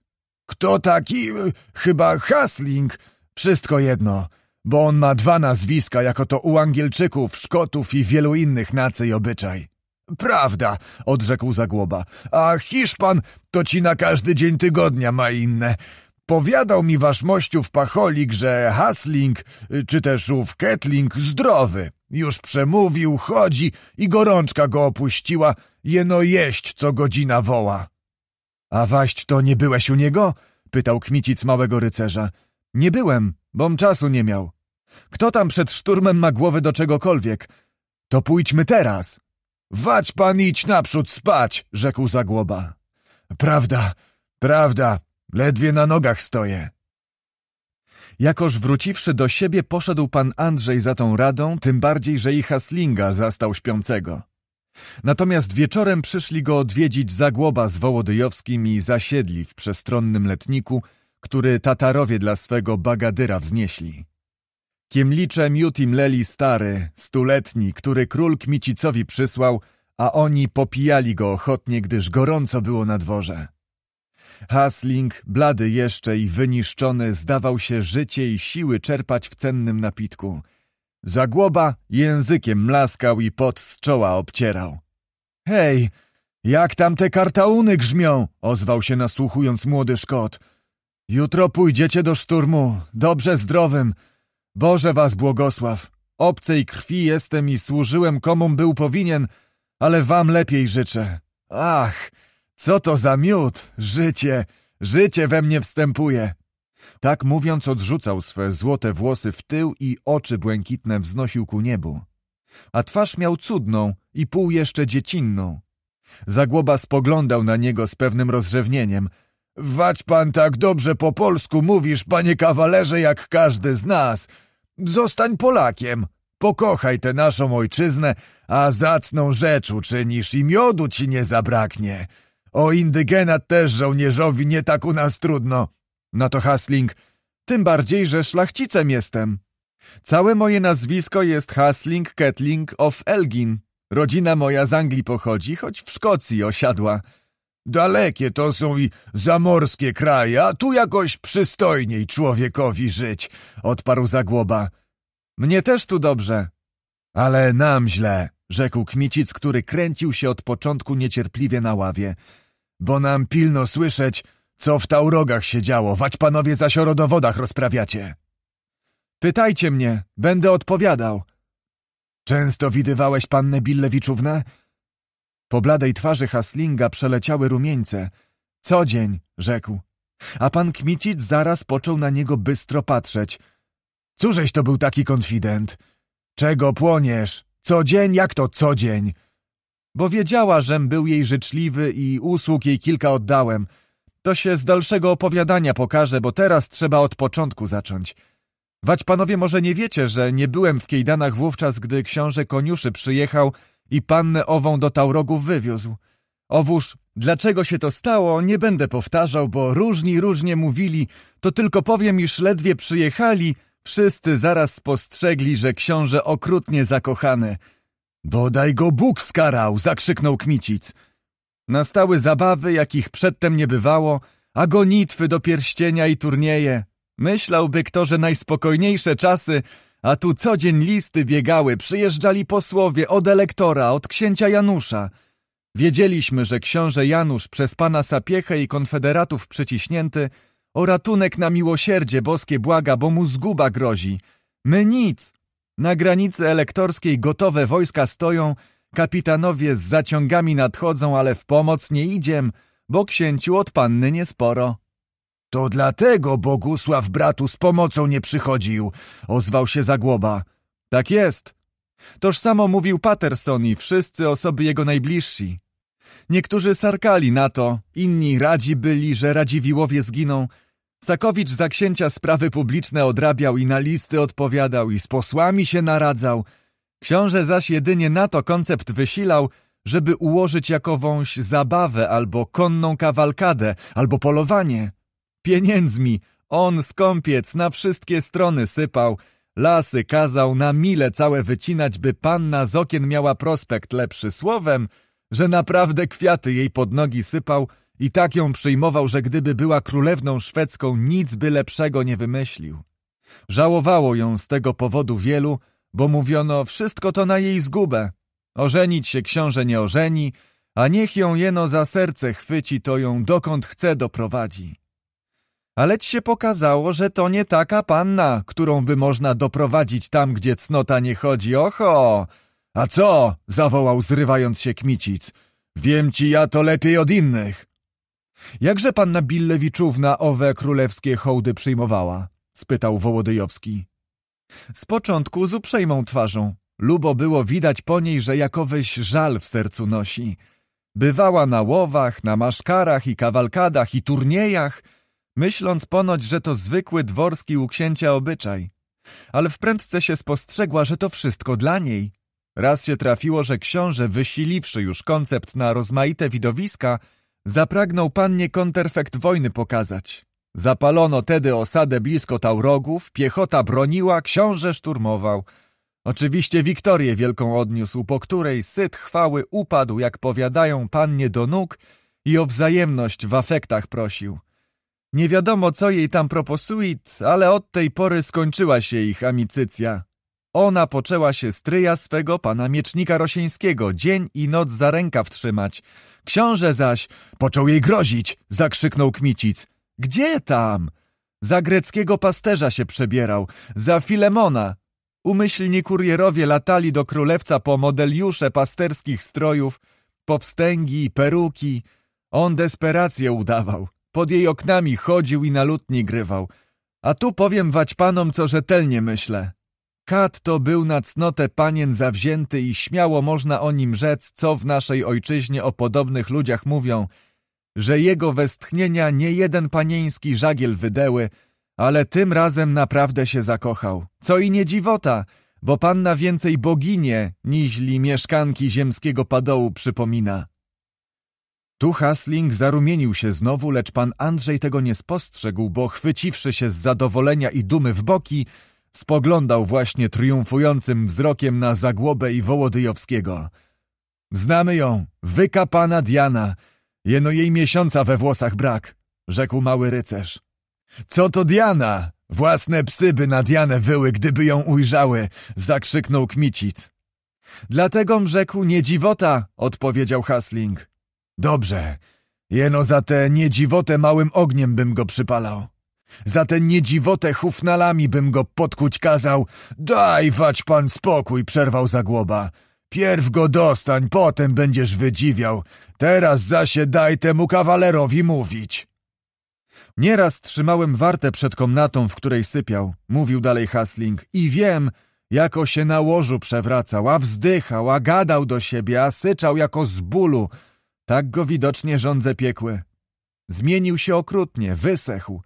Kto taki? Chyba Hasling. Wszystko jedno, bo on ma dwa nazwiska, jako to u Angielczyków, Szkotów i wielu innych nacy i obyczaj. Prawda, odrzekł Zagłoba, a Hiszpan to ci na każdy dzień tygodnia ma inne. Powiadał mi wasz mościów pacholik, że Hasling y, czy też ów Ketling zdrowy. Już przemówił, chodzi i gorączka go opuściła, jeno jeść co godzina woła. A waść to nie byłeś u niego? pytał kmicic małego rycerza. Nie byłem, bom czasu nie miał. Kto tam przed szturmem ma głowy do czegokolwiek? To pójdźmy teraz. Wać pan idź naprzód spać, rzekł zagłoba. Prawda, prawda, Ledwie na nogach stoję. Jakoż wróciwszy do siebie, poszedł pan Andrzej za tą radą, tym bardziej, że i Haslinga zastał śpiącego. Natomiast wieczorem przyszli go odwiedzić Zagłoba z Wołodyjowskim i zasiedli w przestronnym letniku, który Tatarowie dla swego bagadyra wznieśli. Kiemlicze miód im leli stary, stuletni, który król Kmicicowi przysłał, a oni popijali go ochotnie, gdyż gorąco było na dworze. Hasling, blady jeszcze i wyniszczony, zdawał się życie i siły czerpać w cennym napitku. Zagłoba językiem mlaskał i pot z czoła obcierał. Hej, jak tam te kartauny grzmią? ozwał się nasłuchując młody Szkot. Jutro pójdziecie do szturmu, dobrze zdrowym. Boże was błogosław. Obcej krwi jestem i służyłem komu był powinien, ale wam lepiej życzę. Ach! Co to za miód? Życie! Życie we mnie wstępuje! Tak mówiąc odrzucał swe złote włosy w tył i oczy błękitne wznosił ku niebu. A twarz miał cudną i pół jeszcze dziecinną. Zagłoba spoglądał na niego z pewnym rozrzewnieniem. Wać pan tak dobrze po polsku mówisz, panie kawalerze, jak każdy z nas. Zostań Polakiem, pokochaj tę naszą ojczyznę, a zacną rzecz uczynisz i miodu ci nie zabraknie. O indygena też żołnierzowi nie tak u nas trudno. Na to Hasling. Tym bardziej, że szlachcicem jestem. Całe moje nazwisko jest Hasling Ketling of Elgin. Rodzina moja z Anglii pochodzi, choć w Szkocji osiadła. Dalekie to są i zamorskie kraje, a tu jakoś przystojniej człowiekowi żyć, odparł Zagłoba. Mnie też tu dobrze, ale nam źle rzekł Kmicic, który kręcił się od początku niecierpliwie na ławie. Bo nam pilno słyszeć, co w taurogach się działo, wać panowie zaś o rodowodach rozprawiacie. Pytajcie mnie, będę odpowiadał. Często widywałeś pannę Billewiczównę? Po bladej twarzy Haslinga przeleciały rumieńce. Co dzień, rzekł. A pan Kmicic zaraz począł na niego bystro patrzeć. Cóżeś to był taki konfident? Czego płoniesz? Co dzień? Jak to co dzień? Bo wiedziała, żem był jej życzliwy i usług jej kilka oddałem. To się z dalszego opowiadania pokaże, bo teraz trzeba od początku zacząć. Wać panowie może nie wiecie, że nie byłem w Kejdanach wówczas, gdy książę koniuszy przyjechał i pannę ową do Taurogów wywiózł. Owóż, dlaczego się to stało, nie będę powtarzał, bo różni różnie mówili, to tylko powiem, iż ledwie przyjechali, Wszyscy zaraz spostrzegli, że książę okrutnie zakochany. Bodaj go Bóg skarał, zakrzyknął Kmicic. Nastały zabawy, jakich przedtem nie bywało, a gonitwy do pierścienia i turnieje. Myślałby kto, że najspokojniejsze czasy, a tu codzień listy biegały, przyjeżdżali posłowie od elektora, od księcia Janusza. Wiedzieliśmy, że książę Janusz przez pana Sapiechę i konfederatów przyciśnięty o ratunek na miłosierdzie boskie błaga, bo mu zguba grozi. My nic! Na granicy elektorskiej gotowe wojska stoją, kapitanowie z zaciągami nadchodzą, ale w pomoc nie idziem, bo księciu od panny niesporo. To dlatego Bogusław bratu z pomocą nie przychodził, ozwał się Zagłoba. Tak jest. Toż samo mówił Paterson i wszyscy osoby jego najbliżsi. Niektórzy sarkali na to, inni radzi byli, że Radziwiłowie zginą. Sakowicz za księcia sprawy publiczne odrabiał i na listy odpowiadał i z posłami się naradzał. Książę zaś jedynie na to koncept wysilał, żeby ułożyć jakowąś zabawę albo konną kawalkadę, albo polowanie. Pieniędzmi on skąpiec na wszystkie strony sypał, lasy kazał na mile całe wycinać, by panna z okien miała prospekt lepszy słowem – że naprawdę kwiaty jej pod nogi sypał i tak ją przyjmował, że gdyby była królewną szwedzką, nic by lepszego nie wymyślił. Żałowało ją z tego powodu wielu, bo mówiono, wszystko to na jej zgubę. Ożenić się książę nie ożeni, a niech ją jeno za serce chwyci, to ją dokąd chce doprowadzi. Aleć się pokazało, że to nie taka panna, którą by można doprowadzić tam, gdzie cnota nie chodzi. Oho! A co? zawołał, zrywając się kmicic. Wiem ci ja to lepiej od innych. Jakże panna Billewiczówna owe królewskie hołdy przyjmowała? spytał Wołodyjowski. Z początku z uprzejmą twarzą. Lubo było widać po niej, że jakowyś żal w sercu nosi. Bywała na łowach, na maszkarach i kawalkadach i turniejach, myśląc ponoć, że to zwykły dworski u księcia obyczaj. Ale wprędce się spostrzegła, że to wszystko dla niej, Raz się trafiło, że książę, wysiliwszy już koncept na rozmaite widowiska, zapragnął pannie konterfekt wojny pokazać. Zapalono tedy osadę blisko Taurogów, piechota broniła, książę szturmował. Oczywiście Wiktorię wielką odniósł, po której syt chwały upadł, jak powiadają pannie do nóg i o wzajemność w afektach prosił. Nie wiadomo, co jej tam proposuit, ale od tej pory skończyła się ich amicycja. Ona poczęła się stryja swego pana miecznika Rosieńskiego dzień i noc za rękaw trzymać. Książę zaś począł jej grozić, zakrzyknął Kmicic. Gdzie tam? Za greckiego pasterza się przebierał, za Filemona. Umyślni kurierowie latali do królewca po modeliusze pasterskich strojów, po wstęgi, peruki. On desperację udawał, pod jej oknami chodził i na lutni grywał. A tu powiem wać panom, co rzetelnie myślę. Kat to był na cnotę panien zawzięty i śmiało można o nim rzec, co w naszej ojczyźnie o podobnych ludziach mówią, że jego westchnienia nie jeden panieński żagiel wydeły, ale tym razem naprawdę się zakochał. Co i nie dziwota, bo panna więcej boginie, niźli mieszkanki ziemskiego padołu przypomina. Tu Hasling zarumienił się znowu, lecz pan Andrzej tego nie spostrzegł, bo chwyciwszy się z zadowolenia i dumy w boki, Spoglądał właśnie triumfującym wzrokiem na Zagłobę i Wołodyjowskiego. Znamy ją, wykapana Diana. Jeno jej miesiąca we włosach brak, rzekł mały rycerz. Co to Diana? Własne psy by na Dianę wyły, gdyby ją ujrzały, zakrzyknął Kmicic. Dlatego rzekł nie dziwota, odpowiedział Hasling. Dobrze, jeno za tę niedziwotę małym ogniem bym go przypalał. Za tę niedziwotę hufnalami bym go podkuć kazał. Daj wać pan spokój, przerwał Zagłoba. Pierw go dostań, potem będziesz wydziwiał. Teraz zasie daj temu kawalerowi mówić. Nieraz trzymałem wartę przed komnatą, w której sypiał, mówił dalej Hasling, i wiem, jako się na łożu przewracał, a wzdychał, a gadał do siebie, a syczał jako z bólu. Tak go widocznie żądze piekły. Zmienił się okrutnie, wysechł.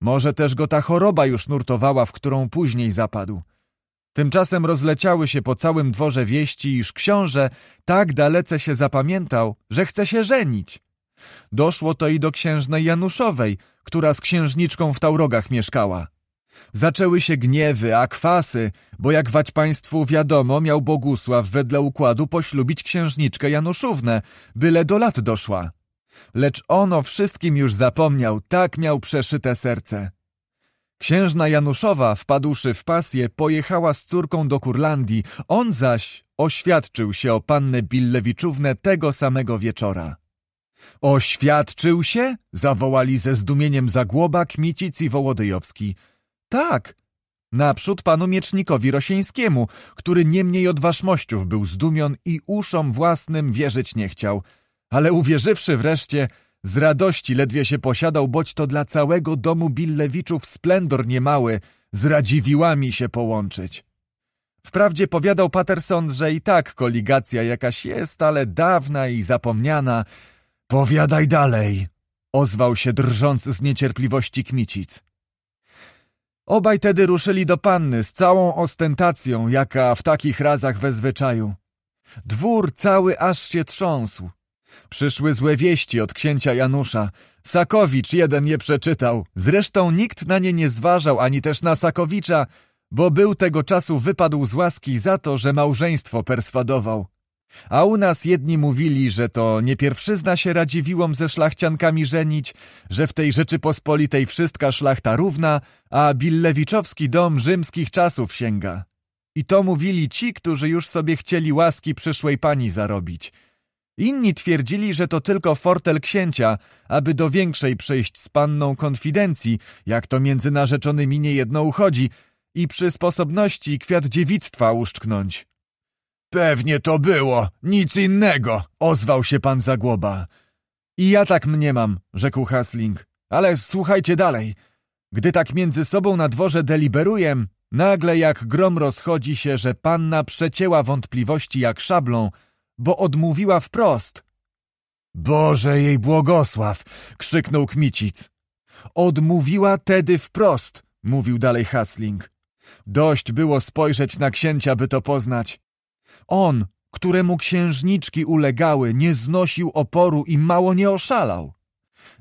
Może też go ta choroba już nurtowała, w którą później zapadł. Tymczasem rozleciały się po całym dworze wieści, iż książę tak dalece się zapamiętał, że chce się żenić. Doszło to i do księżnej Januszowej, która z księżniczką w Taurogach mieszkała. Zaczęły się gniewy, a kwasy, bo jak wać państwu wiadomo, miał Bogusław wedle układu poślubić księżniczkę Januszownę, byle do lat doszła lecz on o wszystkim już zapomniał, tak miał przeszyte serce. Księżna Januszowa, wpadłszy w pasję, pojechała z córką do Kurlandii, on zaś oświadczył się o pannę Billewiczównę tego samego wieczora. Oświadczył się? Zawołali ze zdumieniem Zagłoba, Kmicic i Wołodyjowski. Tak, naprzód panu miecznikowi Rosieńskiemu, który niemniej od waszmościów był zdumion i uszom własnym wierzyć nie chciał – ale uwierzywszy wreszcie, z radości ledwie się posiadał, boć to dla całego domu Billewiczów splendor niemały, z radziwiłami się połączyć. Wprawdzie powiadał Patterson, że i tak koligacja jakaś jest, ale dawna i zapomniana. Powiadaj dalej, ozwał się drżąc z niecierpliwości Kmicic. Obaj tedy ruszyli do panny z całą ostentacją, jaka w takich razach we zwyczaju. Dwór cały aż się trząsł. Przyszły złe wieści od księcia Janusza. Sakowicz jeden je przeczytał. Zresztą nikt na nie nie zważał, ani też na Sakowicza, bo był tego czasu wypadł z łaski za to, że małżeństwo perswadował. A u nas jedni mówili, że to nie pierwszyzna się Radziwiłom ze szlachciankami żenić, że w tej Rzeczypospolitej wszystka szlachta równa, a Billewiczowski dom rzymskich czasów sięga. I to mówili ci, którzy już sobie chcieli łaski przyszłej pani zarobić – Inni twierdzili, że to tylko fortel księcia, aby do większej przyjść z panną konfidencji, jak to między narzeczonymi niejedno uchodzi, i przy sposobności kwiat dziewictwa uszczknąć. Pewnie to było, nic innego, ozwał się pan Zagłoba. I ja tak mniemam, rzekł Hasling, ale słuchajcie dalej. Gdy tak między sobą na dworze deliberuję, nagle jak grom rozchodzi się, że panna przecięła wątpliwości jak szablą – bo odmówiła wprost. Boże jej błogosław! krzyknął Kmicic. Odmówiła tedy wprost, mówił dalej Hasling. Dość było spojrzeć na księcia, by to poznać. On, któremu księżniczki ulegały, nie znosił oporu i mało nie oszalał.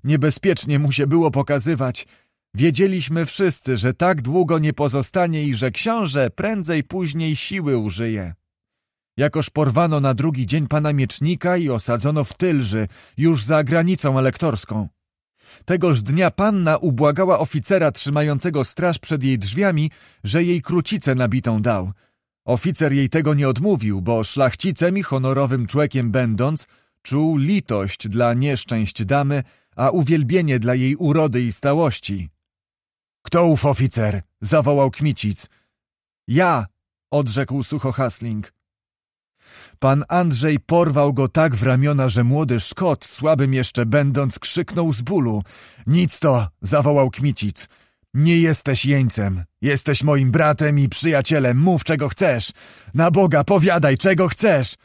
Niebezpiecznie mu się było pokazywać. Wiedzieliśmy wszyscy, że tak długo nie pozostanie i że książę prędzej później siły użyje. Jakoż porwano na drugi dzień pana miecznika i osadzono w Tylży, już za granicą elektorską. Tegoż dnia panna ubłagała oficera trzymającego straż przed jej drzwiami, że jej krucicę nabitą dał. Oficer jej tego nie odmówił, bo szlachcicem i honorowym człekiem będąc, czuł litość dla nieszczęść damy, a uwielbienie dla jej urody i stałości. Kto ów oficer? zawołał Kmicic. Ja, odrzekł sucho Hasling. Pan Andrzej porwał go tak w ramiona, że młody Szkot, słabym jeszcze będąc, krzyknął z bólu. Nic to, zawołał Kmicic. Nie jesteś jeńcem. Jesteś moim bratem i przyjacielem. Mów, czego chcesz. Na Boga, powiadaj, czego chcesz.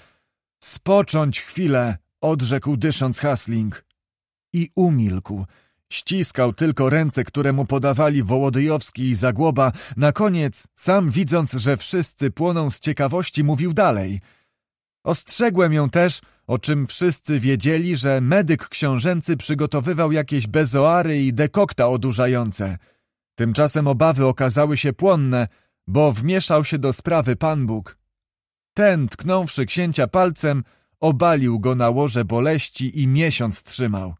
Spocząć chwilę, odrzekł dysząc Hasling. I umilkł. Ściskał tylko ręce, które mu podawali Wołodyjowski i Zagłoba. Na koniec, sam widząc, że wszyscy płoną z ciekawości, mówił dalej – Ostrzegłem ją też, o czym wszyscy wiedzieli, że medyk książęcy przygotowywał jakieś bezoary i dekokta odurzające. Tymczasem obawy okazały się płonne, bo wmieszał się do sprawy Pan Bóg. Ten, tknąwszy księcia palcem, obalił go na łoże boleści i miesiąc trzymał.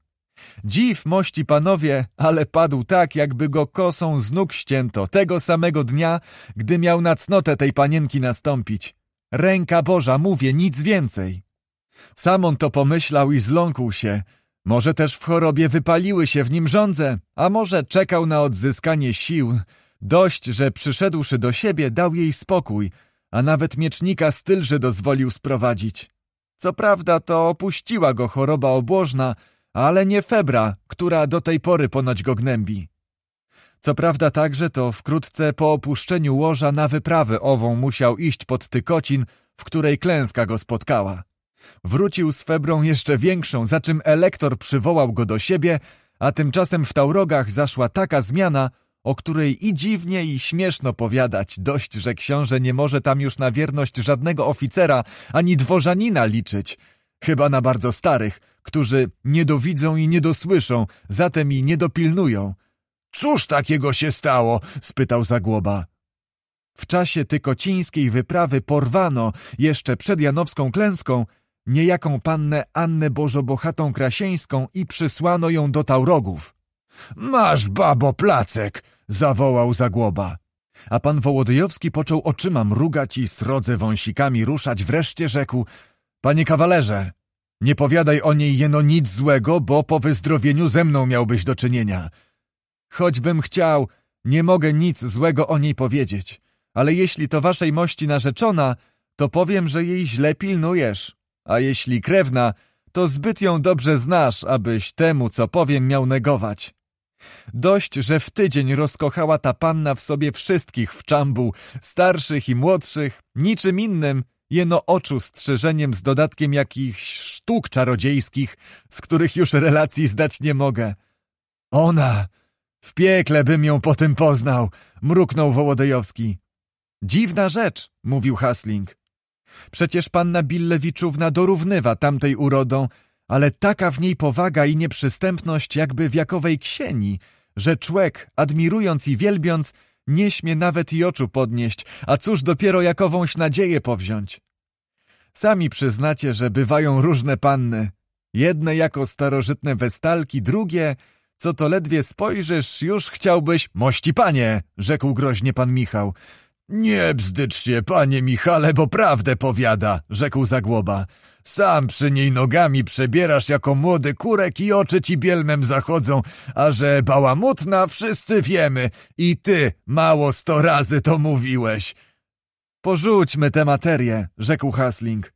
Dziw mości panowie, ale padł tak, jakby go kosą z nóg ścięto, tego samego dnia, gdy miał na cnotę tej panienki nastąpić. Ręka Boża, mówię, nic więcej. Sam on to pomyślał i zląkł się. Może też w chorobie wypaliły się w nim żądze, a może czekał na odzyskanie sił. Dość, że przyszedłszy do siebie dał jej spokój, a nawet miecznika stylży dozwolił sprowadzić. Co prawda to opuściła go choroba obłożna, ale nie febra, która do tej pory ponoć go gnębi. Co prawda także to wkrótce po opuszczeniu łoża na wyprawę ową musiał iść pod Tykocin, w której klęska go spotkała. Wrócił z febrą jeszcze większą, za czym elektor przywołał go do siebie, a tymczasem w Taurogach zaszła taka zmiana, o której i dziwnie i śmieszno powiadać, dość, że książę nie może tam już na wierność żadnego oficera ani dworzanina liczyć, chyba na bardzo starych, którzy nie dowidzą i nie dosłyszą, zatem i nie dopilnują – Cóż takiego się stało? spytał Zagłoba. W czasie tykocińskiej wyprawy porwano, jeszcze przed janowską klęską, niejaką pannę Annę Bożobochatą Krasieńską i przysłano ją do Taurogów. Masz, babo, placek! zawołał Zagłoba. A pan Wołodyjowski począł oczyma mrugać i srodze wąsikami ruszać. Wreszcie rzekł, panie kawalerze, nie powiadaj o niej jeno nic złego, bo po wyzdrowieniu ze mną miałbyś do czynienia. Choćbym chciał, nie mogę nic złego o niej powiedzieć, ale jeśli to waszej mości narzeczona, to powiem, że jej źle pilnujesz, a jeśli krewna, to zbyt ją dobrze znasz, abyś temu, co powiem, miał negować. Dość, że w tydzień rozkochała ta panna w sobie wszystkich w czambu, starszych i młodszych, niczym innym, jeno oczu strzeżeniem z dodatkiem jakichś sztuk czarodziejskich, z których już relacji zdać nie mogę. Ona, w piekle bym ją po tym poznał, mruknął Wołodejowski. Dziwna rzecz, mówił Hasling. Przecież panna Billewiczówna dorównywa tamtej urodą, ale taka w niej powaga i nieprzystępność jakby w jakowej ksieni, że człek, admirując i wielbiąc, nie śmie nawet i oczu podnieść, a cóż dopiero jakowąś nadzieję powziąć. Sami przyznacie, że bywają różne panny. Jedne jako starożytne westalki, drugie co to ledwie spojrzysz, już chciałbyś... Mości panie, rzekł groźnie pan Michał. Nie bzdyczcie, panie Michale, bo prawdę powiada, rzekł Zagłoba. Sam przy niej nogami przebierasz jako młody kurek i oczy ci bielmem zachodzą, a że bałamutna wszyscy wiemy i ty mało sto razy to mówiłeś. Porzućmy tę materię, rzekł Hasling.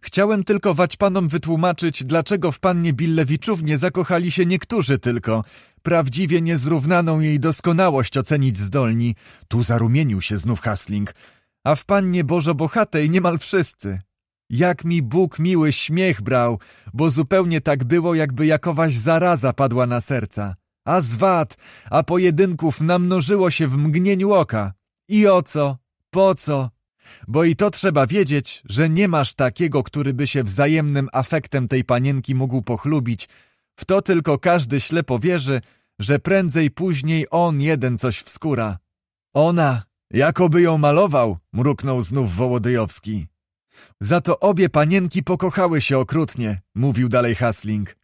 Chciałem tylko wać panom wytłumaczyć, dlaczego w pannie Billewiczównie zakochali się niektórzy tylko. Prawdziwie niezrównaną jej doskonałość ocenić zdolni. Tu zarumienił się znów Hasling. A w pannie Bożo Bohatej niemal wszyscy. Jak mi Bóg miły śmiech brał, bo zupełnie tak było, jakby jakowaś zaraza padła na serca. A zwad, a pojedynków namnożyło się w mgnieniu oka. I o co? Po co? Bo i to trzeba wiedzieć, że nie masz takiego, który by się wzajemnym afektem tej panienki mógł pochlubić. W to tylko każdy ślepo wierzy, że prędzej później on jeden coś wskóra. Ona, jakoby ją malował, mruknął znów Wołodyjowski. Za to obie panienki pokochały się okrutnie, mówił dalej Hasling.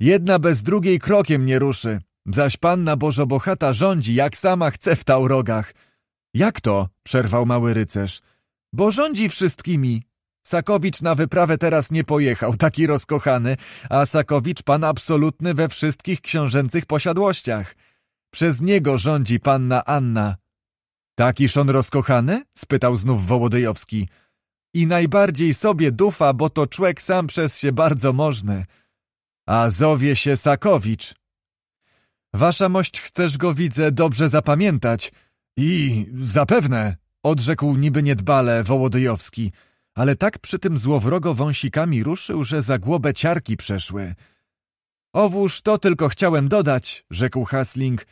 Jedna bez drugiej krokiem nie ruszy, zaś panna Bożobochata rządzi, jak sama chce w taurogach. Jak to? przerwał mały rycerz. Bo rządzi wszystkimi. Sakowicz na wyprawę teraz nie pojechał, taki rozkochany, a Sakowicz pan absolutny we wszystkich książęcych posiadłościach. Przez niego rządzi panna Anna. Takiż on rozkochany? spytał znów Wołodyjowski. I najbardziej sobie dufa, bo to człek sam przez się bardzo możny. A zowie się Sakowicz. Wasza mość chcesz go, widzę, dobrze zapamiętać. I zapewne. Odrzekł niby niedbale Wołodyjowski, ale tak przy tym złowrogo wąsikami ruszył, że za głowę ciarki przeszły. Owóż to tylko chciałem dodać, rzekł Hasling,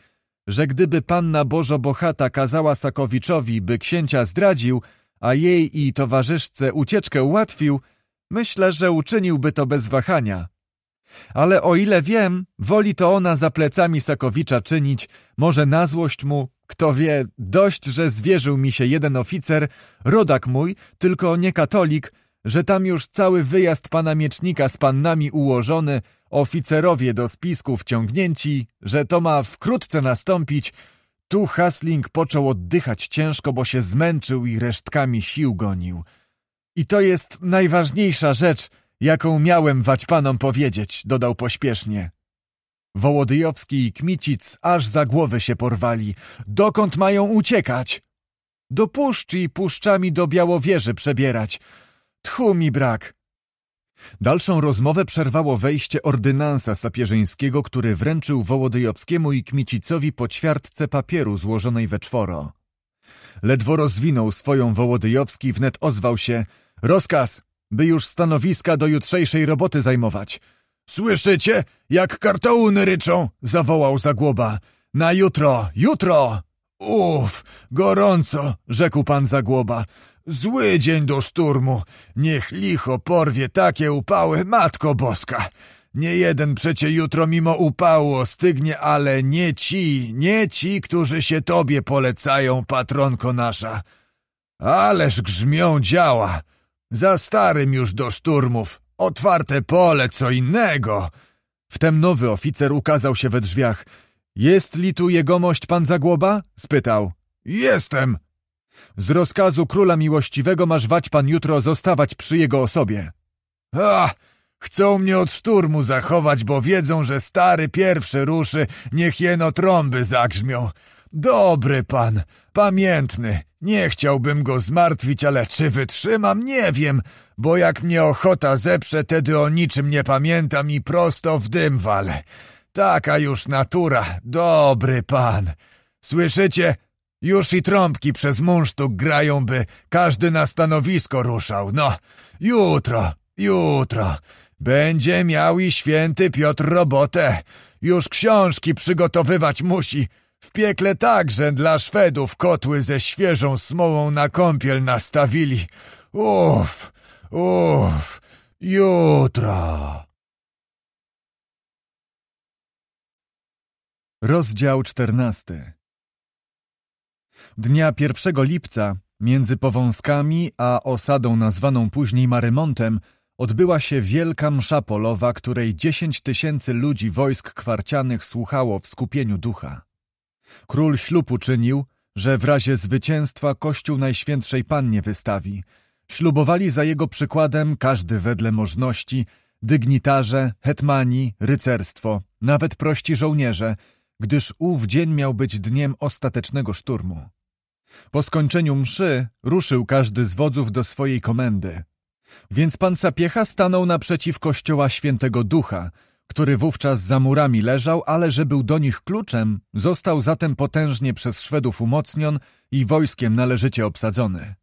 że gdyby panna Bożo Bohata kazała Sakowiczowi, by księcia zdradził, a jej i towarzyszce ucieczkę ułatwił, myślę, że uczyniłby to bez wahania. Ale o ile wiem, woli to ona za plecami Sakowicza czynić, może na złość mu, kto wie, dość, że zwierzył mi się jeden oficer, rodak mój, tylko nie katolik, że tam już cały wyjazd pana miecznika z pannami ułożony, oficerowie do spisków ciągnięci, że to ma wkrótce nastąpić. Tu Hasling począł oddychać ciężko, bo się zmęczył i resztkami sił gonił. I to jest najważniejsza rzecz, jaką miałem wać panom powiedzieć, dodał pośpiesznie. Wołodyjowski i Kmicic aż za głowy się porwali. Dokąd mają uciekać? Do puszczy i puszczami do Białowieży przebierać. Tchu mi brak. Dalszą rozmowę przerwało wejście ordynansa Sapieżyńskiego, który wręczył Wołodyjowskiemu i Kmicicowi po ćwiartce papieru złożonej we czworo. Ledwo rozwinął swoją Wołodyjowski, wnet ozwał się – rozkaz, by już stanowiska do jutrzejszej roboty zajmować – Słyszycie, jak kartouny ryczą? zawołał Zagłoba. Na jutro, jutro! Uf, gorąco, rzekł pan Zagłoba. Zły dzień do szturmu. Niech licho porwie takie upały, matko boska. Nie jeden przecie jutro mimo upału ostygnie, ale nie ci, nie ci, którzy się tobie polecają, patronko nasza. Ależ grzmią działa. Za starym już do szturmów, Otwarte pole, co innego! Wtem nowy oficer ukazał się we drzwiach. Jest li tu jegomość pan Zagłoba? spytał. Jestem! Z rozkazu króla miłościwego masz wać pan jutro zostawać przy jego osobie. A! Chcą mnie od szturmu zachować, bo wiedzą, że stary pierwszy ruszy, niech jeno trąby zagrzmią. Dobry pan, pamiętny. Nie chciałbym go zmartwić, ale czy wytrzymam, nie wiem, bo jak mnie ochota zeprze, tedy o niczym nie pamiętam i prosto w dym wale. Taka już natura, dobry pan. Słyszycie? Już i trąbki przez munsztuk grają, by każdy na stanowisko ruszał. No, jutro, jutro. Będzie miał i święty Piotr robotę. Już książki przygotowywać musi. W piekle także dla Szwedów kotły ze świeżą smołą na kąpiel nastawili. Uff, uff, jutro. Rozdział czternasty Dnia 1 lipca między Powązkami a osadą nazwaną później Marymontem odbyła się wielka msza polowa, której dziesięć tysięcy ludzi wojsk kwarcianych słuchało w skupieniu ducha. Król ślub uczynił, że w razie zwycięstwa Kościół Najświętszej Pannie wystawi. Ślubowali za jego przykładem każdy wedle możności, dygnitarze, hetmani, rycerstwo, nawet prości żołnierze, gdyż ów dzień miał być dniem ostatecznego szturmu. Po skończeniu mszy ruszył każdy z wodzów do swojej komendy. Więc pan Sapiecha stanął naprzeciw kościoła świętego ducha – który wówczas za murami leżał, ale że był do nich kluczem, został zatem potężnie przez Szwedów umocnion i wojskiem należycie obsadzony.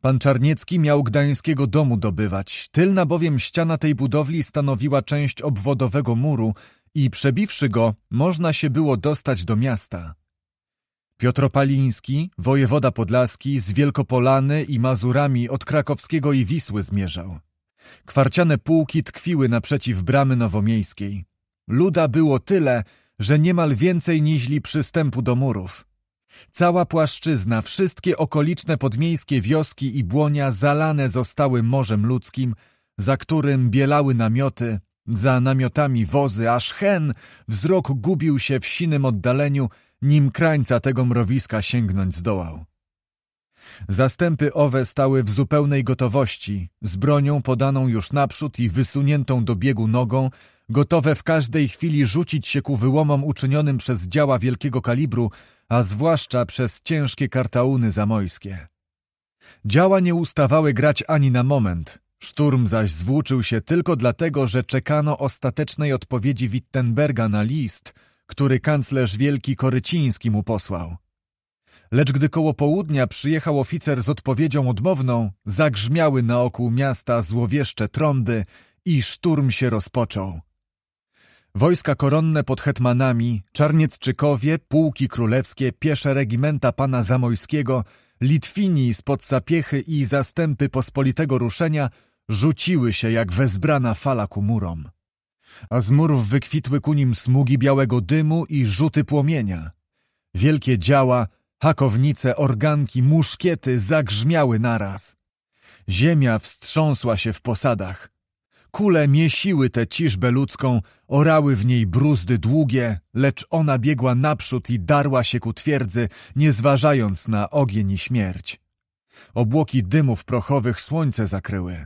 Pan Czarniecki miał gdańskiego domu dobywać, tylna bowiem ściana tej budowli stanowiła część obwodowego muru i przebiwszy go, można się było dostać do miasta. Piotropaliński, wojewoda podlaski, z Wielkopolany i Mazurami od krakowskiego i Wisły zmierzał. Kwarciane pułki tkwiły naprzeciw bramy nowomiejskiej. Luda było tyle, że niemal więcej niźli przystępu do murów. Cała płaszczyzna, wszystkie okoliczne podmiejskie wioski i błonia zalane zostały morzem ludzkim, za którym bielały namioty, za namiotami wozy, aż hen wzrok gubił się w sinym oddaleniu, nim krańca tego mrowiska sięgnąć zdołał. Zastępy owe stały w zupełnej gotowości, z bronią podaną już naprzód i wysuniętą do biegu nogą, gotowe w każdej chwili rzucić się ku wyłomom uczynionym przez działa wielkiego kalibru, a zwłaszcza przez ciężkie kartauny zamojskie. Działa nie ustawały grać ani na moment, szturm zaś zwłóczył się tylko dlatego, że czekano ostatecznej odpowiedzi Wittenberga na list, który kanclerz wielki Koryciński mu posłał. Lecz gdy koło południa przyjechał oficer z odpowiedzią odmowną, zagrzmiały na oku miasta złowieszcze trąby i szturm się rozpoczął. Wojska koronne pod hetmanami, czarniecczykowie, pułki królewskie, piesze regimenta pana Zamojskiego, Litwini spod sapiechy i zastępy pospolitego ruszenia rzuciły się jak wezbrana fala ku murom. A z murów wykwitły ku nim smugi białego dymu i rzuty płomienia. Wielkie działa – Hakownice, organki, muszkiety zagrzmiały naraz. Ziemia wstrząsła się w posadach. Kule miesiły tę ciżbę ludzką, orały w niej bruzdy długie, lecz ona biegła naprzód i darła się ku twierdzy, nie zważając na ogień i śmierć. Obłoki dymów prochowych słońce zakryły.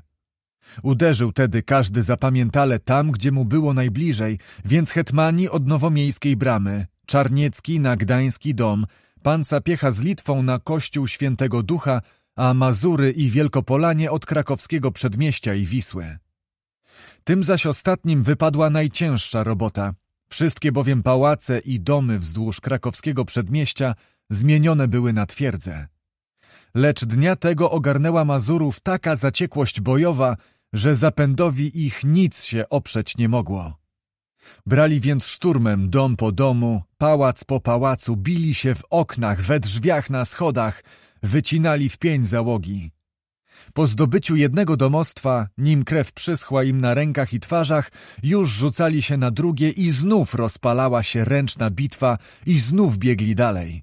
Uderzył tedy każdy zapamiętale tam, gdzie mu było najbliżej, więc hetmani od nowomiejskiej bramy, Czarniecki na Gdański dom, Pan Sapiecha z Litwą na Kościół Świętego Ducha, a Mazury i Wielkopolanie od krakowskiego przedmieścia i Wisły. Tym zaś ostatnim wypadła najcięższa robota. Wszystkie bowiem pałace i domy wzdłuż krakowskiego przedmieścia zmienione były na twierdze. Lecz dnia tego ogarnęła Mazurów taka zaciekłość bojowa, że zapędowi ich nic się oprzeć nie mogło. Brali więc szturmem dom po domu, pałac po pałacu, bili się w oknach, we drzwiach, na schodach, wycinali w pień załogi. Po zdobyciu jednego domostwa, nim krew przyschła im na rękach i twarzach, już rzucali się na drugie i znów rozpalała się ręczna bitwa i znów biegli dalej.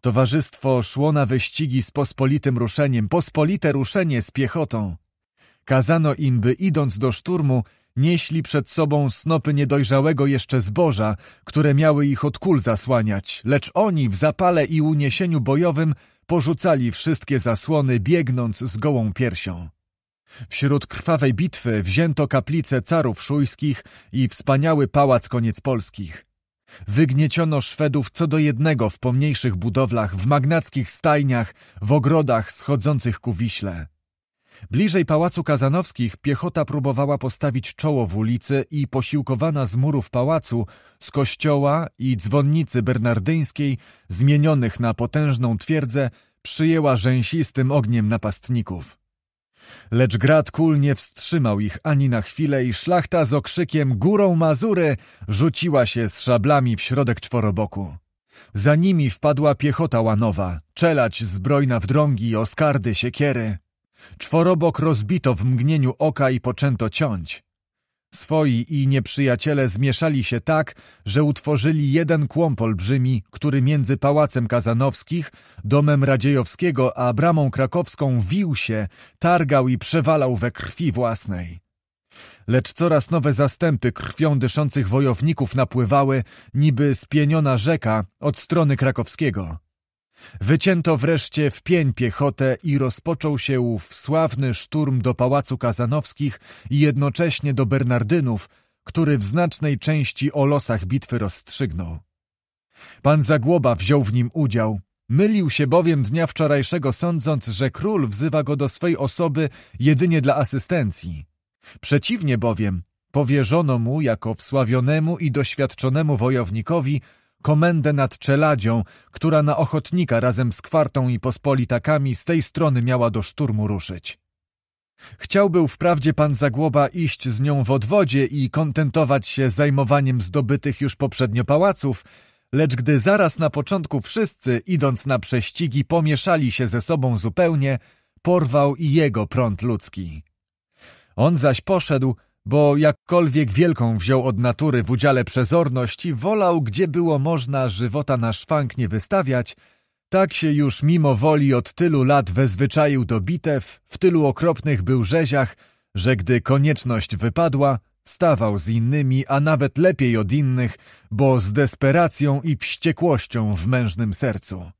Towarzystwo szło na wyścigi z pospolitym ruszeniem, pospolite ruszenie z piechotą. Kazano im, by idąc do szturmu, nieśli przed sobą snopy niedojrzałego jeszcze zboża, które miały ich od kul zasłaniać, lecz oni w zapale i uniesieniu bojowym porzucali wszystkie zasłony, biegnąc z gołą piersią. Wśród krwawej bitwy wzięto kaplice carów szujskich i wspaniały pałac koniec polskich. Wygnieciono Szwedów co do jednego w pomniejszych budowlach, w magnackich stajniach, w ogrodach schodzących ku Wiśle. Bliżej pałacu Kazanowskich piechota próbowała postawić czoło w ulicy i posiłkowana z murów pałacu, z kościoła i dzwonnicy bernardyńskiej, zmienionych na potężną twierdzę, przyjęła rzęsistym ogniem napastników. Lecz grad kul nie wstrzymał ich ani na chwilę i szlachta z okrzykiem górą Mazury rzuciła się z szablami w środek czworoboku. Za nimi wpadła piechota łanowa, czelać zbrojna w drągi, oskardy, siekiery. Czworobok rozbito w mgnieniu oka i poczęto ciąć. Swoi i nieprzyjaciele zmieszali się tak, że utworzyli jeden kłąb olbrzymi, który między Pałacem Kazanowskich, domem Radziejowskiego a bramą krakowską wił się, targał i przewalał we krwi własnej. Lecz coraz nowe zastępy krwią dyszących wojowników napływały, niby spieniona rzeka, od strony krakowskiego. Wycięto wreszcie w pień piechotę i rozpoczął się ów sławny szturm do Pałacu Kazanowskich i jednocześnie do Bernardynów, który w znacznej części o losach bitwy rozstrzygnął. Pan Zagłoba wziął w nim udział. Mylił się bowiem dnia wczorajszego, sądząc, że król wzywa go do swej osoby jedynie dla asystencji. Przeciwnie bowiem, powierzono mu jako wsławionemu i doświadczonemu wojownikowi komendę nad Czeladzią, która na ochotnika razem z kwartą i pospolitakami z tej strony miała do szturmu ruszyć. Chciał był wprawdzie pan Zagłoba iść z nią w odwodzie i kontentować się zajmowaniem zdobytych już poprzednio pałaców, lecz gdy zaraz na początku wszyscy, idąc na prześcigi, pomieszali się ze sobą zupełnie, porwał i jego prąd ludzki. On zaś poszedł, bo jakkolwiek wielką wziął od natury w udziale przezorności, wolał, gdzie było można, żywota na szwank nie wystawiać, tak się już mimo woli od tylu lat wezwyczaił do bitew, w tylu okropnych był rzeziach, że gdy konieczność wypadła, stawał z innymi, a nawet lepiej od innych, bo z desperacją i wściekłością w mężnym sercu.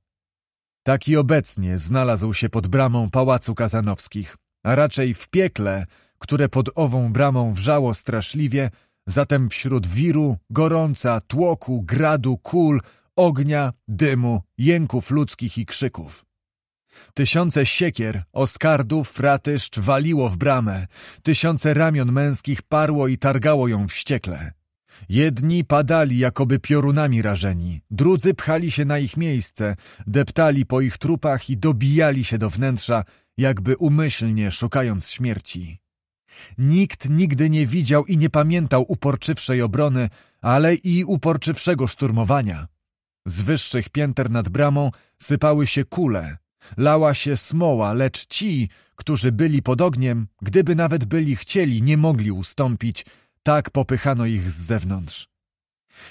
Taki obecnie znalazł się pod bramą Pałacu Kazanowskich, a raczej w piekle – które pod ową bramą wrzało straszliwie, zatem wśród wiru, gorąca, tłoku, gradu, kul, ognia, dymu, jęków ludzkich i krzyków. Tysiące siekier, oskardów, ratyszcz waliło w bramę, tysiące ramion męskich parło i targało ją wściekle. Jedni padali jakoby piorunami rażeni, drudzy pchali się na ich miejsce, deptali po ich trupach i dobijali się do wnętrza, jakby umyślnie szukając śmierci. Nikt nigdy nie widział i nie pamiętał uporczywszej obrony, ale i uporczywszego szturmowania. Z wyższych pięter nad bramą sypały się kule, lała się smoła, lecz ci, którzy byli pod ogniem, gdyby nawet byli chcieli, nie mogli ustąpić, tak popychano ich z zewnątrz.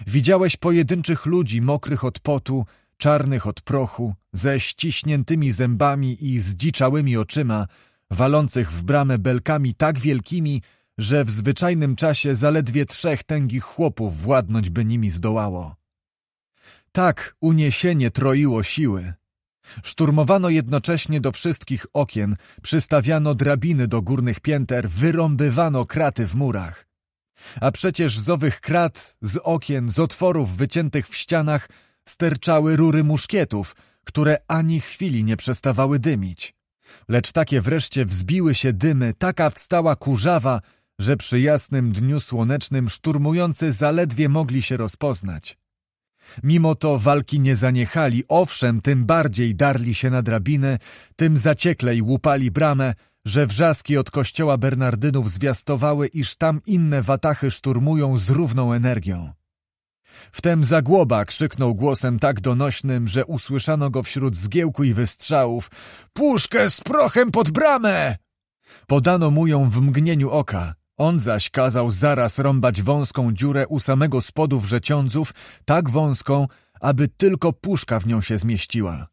Widziałeś pojedynczych ludzi mokrych od potu, czarnych od prochu, ze ściśniętymi zębami i zdiczałymi oczyma, walących w bramę belkami tak wielkimi, że w zwyczajnym czasie zaledwie trzech tęgich chłopów władnąć by nimi zdołało. Tak uniesienie troiło siły. Szturmowano jednocześnie do wszystkich okien, przystawiano drabiny do górnych pięter, wyrąbywano kraty w murach. A przecież z owych krat, z okien, z otworów wyciętych w ścianach sterczały rury muszkietów, które ani chwili nie przestawały dymić. Lecz takie wreszcie wzbiły się dymy, taka wstała kurzawa, że przy jasnym dniu słonecznym szturmujący zaledwie mogli się rozpoznać. Mimo to walki nie zaniechali, owszem, tym bardziej darli się na drabinę, tym zacieklej łupali bramę, że wrzaski od kościoła Bernardynów zwiastowały, iż tam inne watachy szturmują z równą energią. Wtem Zagłoba krzyknął głosem tak donośnym, że usłyszano go wśród zgiełku i wystrzałów. Puszkę z prochem pod bramę! Podano mu ją w mgnieniu oka. On zaś kazał zaraz rąbać wąską dziurę u samego spodu wrzeciądzów, tak wąską, aby tylko puszka w nią się zmieściła.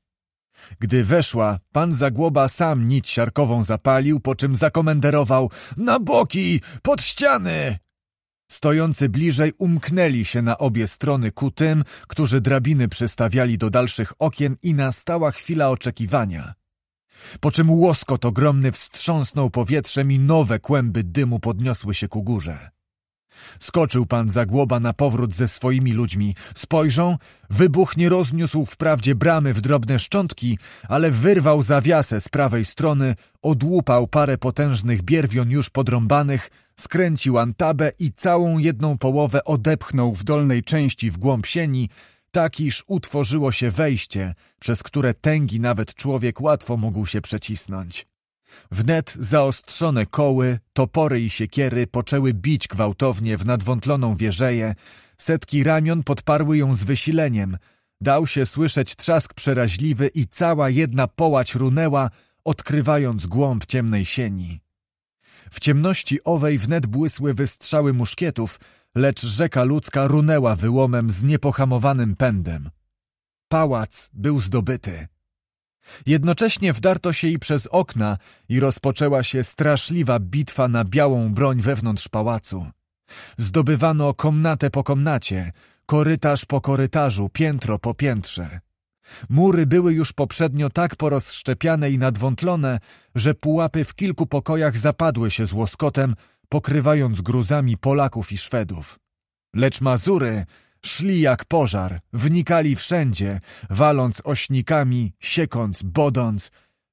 Gdy weszła, pan Zagłoba sam nić siarkową zapalił, po czym zakomenderował – na boki, pod ściany! Stojący bliżej umknęli się na obie strony ku tym, którzy drabiny przystawiali do dalszych okien i nastała chwila oczekiwania. Po czym łoskot ogromny wstrząsnął powietrzem i nowe kłęby dymu podniosły się ku górze. Skoczył pan Zagłoba na powrót ze swoimi ludźmi. Spojrzą, wybuch nie rozniósł wprawdzie bramy w drobne szczątki, ale wyrwał zawiasę z prawej strony, odłupał parę potężnych bierwion już podrąbanych, Skręcił antabę i całą jedną połowę odepchnął w dolnej części w głąb sieni, tak iż utworzyło się wejście, przez które tęgi nawet człowiek łatwo mógł się przecisnąć. Wnet zaostrzone koły, topory i siekiery poczęły bić gwałtownie w nadwątloną wieżeję, setki ramion podparły ją z wysileniem, dał się słyszeć trzask przeraźliwy i cała jedna połać runęła, odkrywając głąb ciemnej sieni. W ciemności owej wnet błysły wystrzały muszkietów, lecz rzeka ludzka runęła wyłomem z niepohamowanym pędem. Pałac był zdobyty. Jednocześnie wdarto się i przez okna i rozpoczęła się straszliwa bitwa na białą broń wewnątrz pałacu. Zdobywano komnatę po komnacie, korytarz po korytarzu, piętro po piętrze. Mury były już poprzednio tak porozszczepiane i nadwątlone, że pułapy w kilku pokojach zapadły się z łoskotem, pokrywając gruzami Polaków i Szwedów. Lecz Mazury szli jak pożar, wnikali wszędzie, waląc ośnikami, siekąc, bodąc.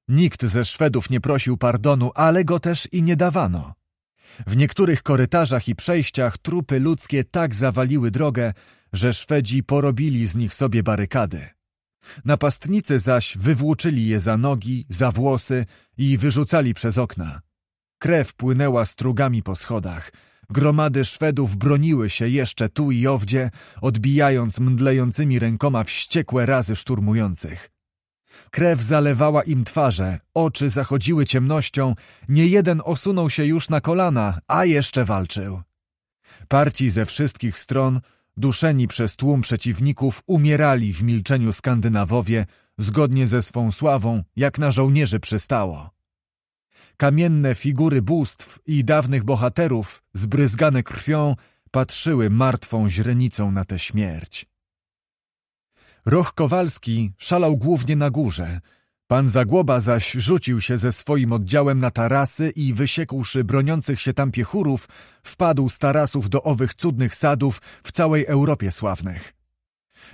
Nikt ze Szwedów nie prosił pardonu, ale go też i nie dawano. W niektórych korytarzach i przejściach trupy ludzkie tak zawaliły drogę, że Szwedzi porobili z nich sobie barykady. Napastnicy zaś wywłóczyli je za nogi, za włosy i wyrzucali przez okna. Krew płynęła strugami po schodach. Gromady Szwedów broniły się jeszcze tu i owdzie, odbijając mdlejącymi rękoma wściekłe razy szturmujących. Krew zalewała im twarze, oczy zachodziły ciemnością, nie jeden osunął się już na kolana, a jeszcze walczył. Parci ze wszystkich stron Duszeni przez tłum przeciwników umierali w milczeniu Skandynawowie, zgodnie ze swą sławą, jak na żołnierzy przystało. Kamienne figury bóstw i dawnych bohaterów, zbryzgane krwią, patrzyły martwą źrenicą na tę śmierć. Roch Kowalski szalał głównie na górze, Pan Zagłoba zaś rzucił się ze swoim oddziałem na tarasy i wysiekłszy broniących się tam piechurów, wpadł z tarasów do owych cudnych sadów w całej Europie sławnych.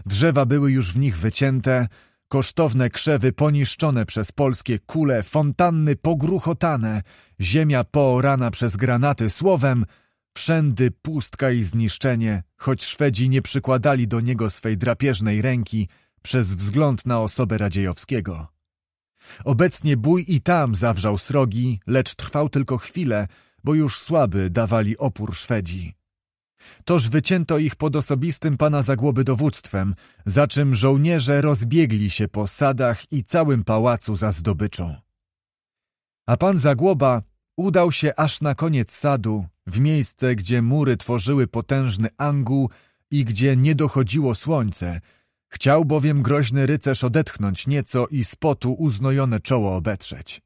Drzewa były już w nich wycięte, kosztowne krzewy poniszczone przez polskie kule, fontanny pogruchotane, ziemia poorana przez granaty, słowem wszędy pustka i zniszczenie, choć Szwedzi nie przykładali do niego swej drapieżnej ręki przez wzgląd na osobę Radziejowskiego. Obecnie bój i tam zawrzał srogi, lecz trwał tylko chwilę, bo już słaby dawali opór Szwedzi. Toż wycięto ich pod osobistym pana Zagłoby dowództwem, za czym żołnierze rozbiegli się po sadach i całym pałacu za zdobyczą. A pan Zagłoba udał się aż na koniec sadu, w miejsce, gdzie mury tworzyły potężny anguł i gdzie nie dochodziło słońce – Chciał bowiem groźny rycerz odetchnąć nieco i z potu uznojone czoło obetrzeć.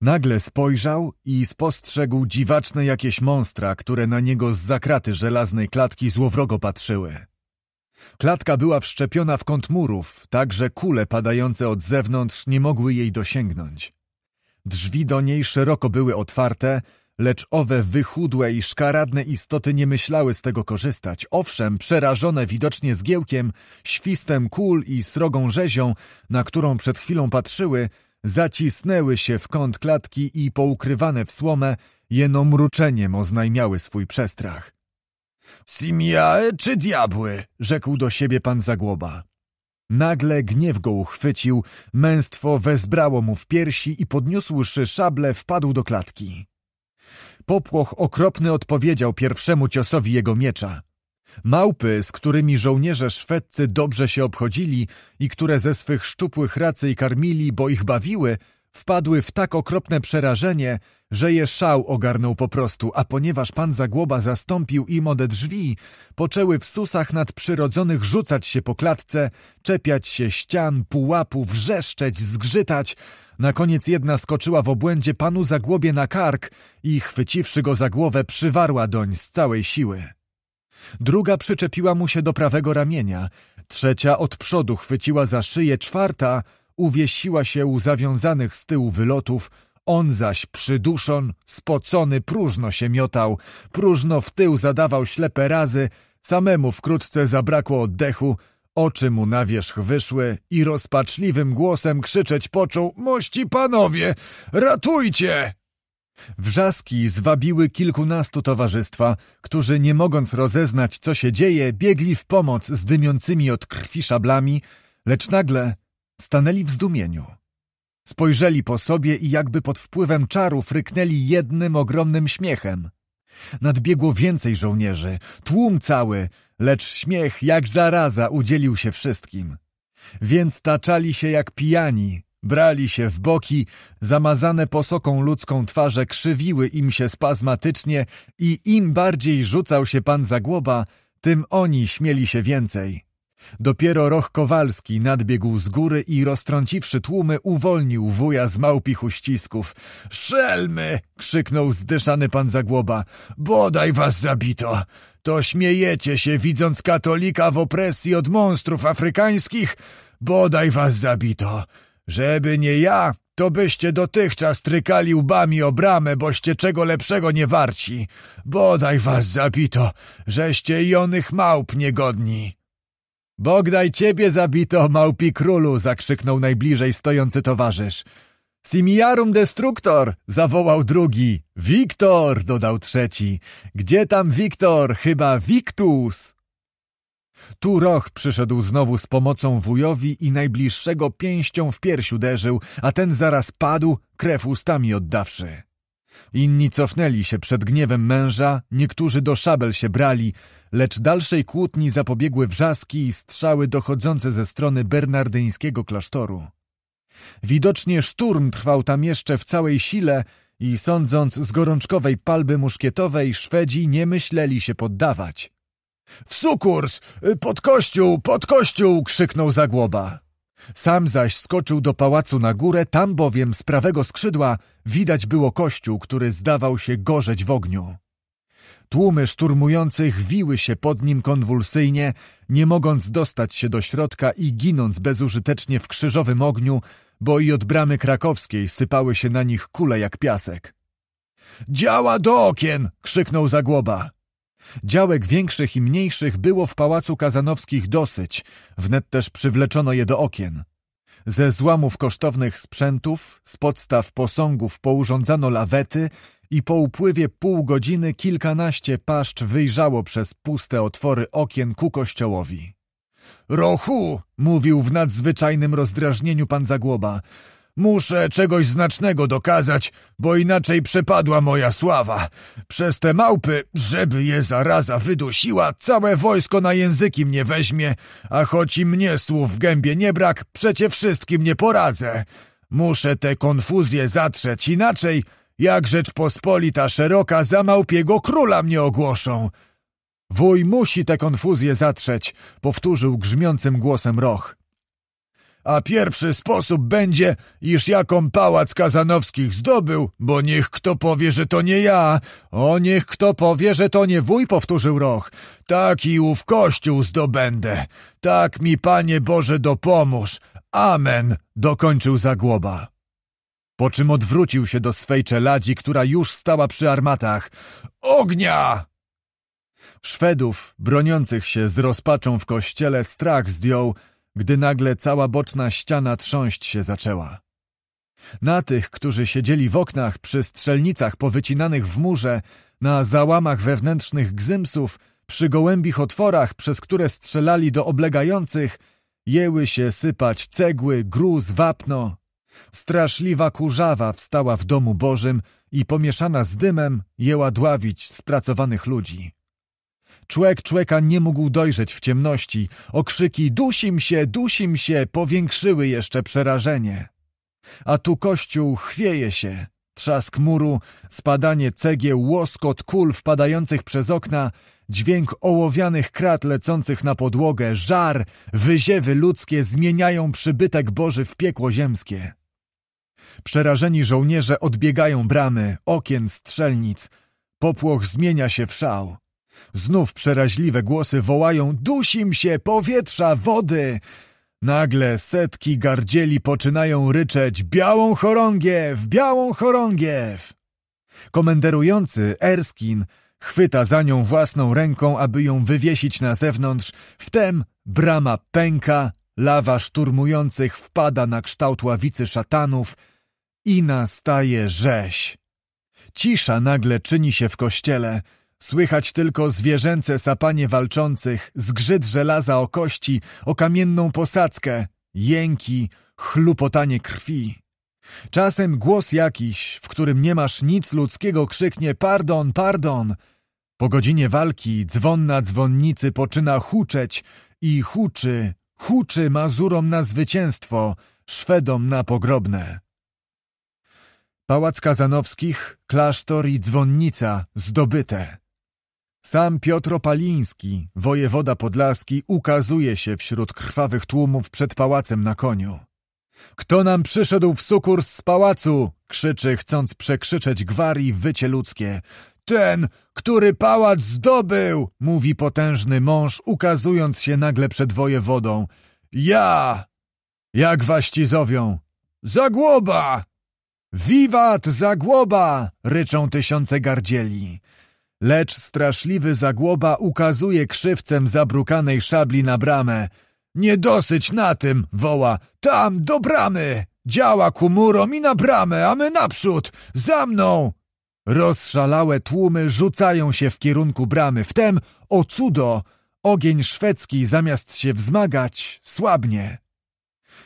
Nagle spojrzał i spostrzegł dziwaczne jakieś monstra, które na niego z zakraty żelaznej klatki złowrogo patrzyły. Klatka była wszczepiona w kąt murów, tak że kule padające od zewnątrz nie mogły jej dosięgnąć. Drzwi do niej szeroko były otwarte, Lecz owe wychudłe i szkaradne istoty nie myślały z tego korzystać. Owszem, przerażone widocznie zgiełkiem, świstem kul i srogą rzezią, na którą przed chwilą patrzyły, zacisnęły się w kąt klatki i poukrywane w słomę, jeno mruczeniem oznajmiały swój przestrach. Simiae czy diabły? rzekł do siebie pan Zagłoba. Nagle gniew go uchwycił, męstwo wezbrało mu w piersi i podniósłszy szable wpadł do klatki. Popłoch okropny odpowiedział pierwszemu ciosowi jego miecza. Małpy, z którymi żołnierze szwedcy dobrze się obchodzili i które ze swych szczupłych racji karmili, bo ich bawiły, wpadły w tak okropne przerażenie, że je szał ogarnął po prostu, a ponieważ pan Zagłoba zastąpił im ode drzwi, poczęły w susach nadprzyrodzonych rzucać się po klatce, czepiać się ścian, pułapów, wrzeszczeć, zgrzytać, na koniec jedna skoczyła w obłędzie panu za Zagłobie na kark i chwyciwszy go za głowę przywarła doń z całej siły. Druga przyczepiła mu się do prawego ramienia, trzecia od przodu chwyciła za szyję, czwarta uwiesiła się u zawiązanych z tyłu wylotów, on zaś przyduszon, spocony, próżno się miotał, próżno w tył zadawał ślepe razy, samemu wkrótce zabrakło oddechu, Oczy mu na wierzch wyszły i rozpaczliwym głosem krzyczeć począł Mości panowie, ratujcie! Wrzaski zwabiły kilkunastu towarzystwa, którzy nie mogąc rozeznać, co się dzieje, biegli w pomoc z dymiącymi od krwi szablami, lecz nagle stanęli w zdumieniu. Spojrzeli po sobie i jakby pod wpływem czaru fryknęli jednym ogromnym śmiechem. Nadbiegło więcej żołnierzy, tłum cały, lecz śmiech jak zaraza udzielił się wszystkim. Więc taczali się jak pijani, brali się w boki, zamazane posoką ludzką twarze krzywiły im się spazmatycznie i im bardziej rzucał się pan Zagłoba, tym oni śmieli się więcej. Dopiero Roch Kowalski nadbiegł z góry i roztrąciwszy tłumy, uwolnił wuja z małpich uścisków. Szelmy! krzyknął zdyszany pan Zagłoba. Bodaj was zabito! To śmiejecie się, widząc katolika w opresji od monstrów afrykańskich? Bodaj was zabito! Żeby nie ja, to byście dotychczas trykali łbami o bramę, boście czego lepszego nie warci. Bodaj was zabito, żeście i onych małp niegodni. Bogdaj ciebie zabito, małpi królu! zakrzyknął najbliżej stojący towarzysz. Simiarum destructor! zawołał drugi. Wiktor! dodał trzeci. Gdzie tam Wiktor? Chyba Wiktus! Tu Roch przyszedł znowu z pomocą wujowi i najbliższego pięścią w piersi uderzył, a ten zaraz padł, krew ustami oddawszy. Inni cofnęli się przed gniewem męża, niektórzy do szabel się brali, lecz dalszej kłótni zapobiegły wrzaski i strzały dochodzące ze strony bernardyńskiego klasztoru. Widocznie szturm trwał tam jeszcze w całej sile i sądząc z gorączkowej palby muszkietowej, Szwedzi nie myśleli się poddawać. W sukurs! Pod kościół! Pod kościół! krzyknął Zagłoba. Sam zaś skoczył do pałacu na górę, tam bowiem z prawego skrzydła widać było kościół, który zdawał się gorzeć w ogniu. Tłumy szturmujących wiły się pod nim konwulsyjnie, nie mogąc dostać się do środka i ginąc bezużytecznie w krzyżowym ogniu, bo i od bramy krakowskiej sypały się na nich kule jak piasek. Działa do okien! krzyknął Zagłoba. Działek większych i mniejszych było w pałacu kazanowskich dosyć, wnet też przywleczono je do okien. Ze złamów kosztownych sprzętów, z podstaw posągów pourządzano lawety i po upływie pół godziny kilkanaście paszcz wyjrzało przez puste otwory okien ku kościołowi. Rochu! mówił w nadzwyczajnym rozdrażnieniu pan Zagłoba. Muszę czegoś znacznego dokazać, bo inaczej przepadła moja sława. Przez te małpy, żeby je zaraza wydusiła, całe wojsko na języki mnie weźmie, a choć i mnie słów w gębie nie brak, przecie wszystkim nie poradzę. Muszę te konfuzje zatrzeć, inaczej jak Rzeczpospolita szeroka za małpiego króla mnie ogłoszą. Wój musi te konfuzje zatrzeć, powtórzył grzmiącym głosem Roch a pierwszy sposób będzie, iż jaką pałac Kazanowskich zdobył, bo niech kto powie, że to nie ja, o niech kto powie, że to nie wuj, powtórzył Roch, tak i ów kościół zdobędę, tak mi, Panie Boże, dopomóż, amen, dokończył Zagłoba. Po czym odwrócił się do swej czeladzi, która już stała przy armatach. Ognia! Szwedów, broniących się z rozpaczą w kościele, strach zdjął, gdy nagle cała boczna ściana trząść się zaczęła. Na tych, którzy siedzieli w oknach, przy strzelnicach powycinanych w murze, na załamach wewnętrznych gzymsów, przy gołębich otworach, przez które strzelali do oblegających, jęły się sypać cegły, gruz, wapno. Straszliwa kurzawa wstała w domu Bożym i pomieszana z dymem jęła dławić spracowanych ludzi. Człek człeka nie mógł dojrzeć w ciemności. Okrzyki dusim się, dusim się powiększyły jeszcze przerażenie. A tu kościół chwieje się. Trzask muru, spadanie cegieł, łoskot kul wpadających przez okna, dźwięk ołowianych krat lecących na podłogę, żar, wyziewy ludzkie zmieniają przybytek Boży w piekło ziemskie. Przerażeni żołnierze odbiegają bramy, okien, strzelnic. Popłoch zmienia się w szał. Znów przeraźliwe głosy wołają Dusim się, powietrza, wody! Nagle setki gardzieli poczynają ryczeć Białą chorągiew, białą chorągiew! Komenderujący Erskin chwyta za nią własną ręką, aby ją wywiesić na zewnątrz. Wtem brama pęka, lawa szturmujących wpada na kształt ławicy szatanów i nastaje rzeź. Cisza nagle czyni się w kościele – Słychać tylko zwierzęce sapanie walczących, zgrzyt żelaza o kości, o kamienną posadzkę, jęki, chlupotanie krwi. Czasem głos jakiś, w którym nie masz nic ludzkiego, krzyknie pardon, pardon. Po godzinie walki dzwon na dzwonnicy poczyna huczeć i huczy, huczy Mazurom na zwycięstwo, Szwedom na pogrobne. Pałac Kazanowskich, klasztor i dzwonnica zdobyte. Sam Piotr Paliński, wojewoda podlaski, ukazuje się wśród krwawych tłumów przed pałacem na koniu. Kto nam przyszedł w sukurs z pałacu? krzyczy, chcąc przekrzyczeć gwarii wycie ludzkie. Ten, który pałac zdobył, mówi potężny mąż, ukazując się nagle przed wojewodą. Ja! Jak ci zowią? Zagłoba! Wiwat Zagłoba! ryczą tysiące gardzieli. Lecz straszliwy zagłoba ukazuje krzywcem zabrukanej szabli na bramę. Nie dosyć na tym, woła. Tam, do bramy! Działa ku murom i na bramę, a my naprzód! Za mną! Rozszalałe tłumy rzucają się w kierunku bramy. Wtem, o cudo, ogień szwedzki zamiast się wzmagać, słabnie.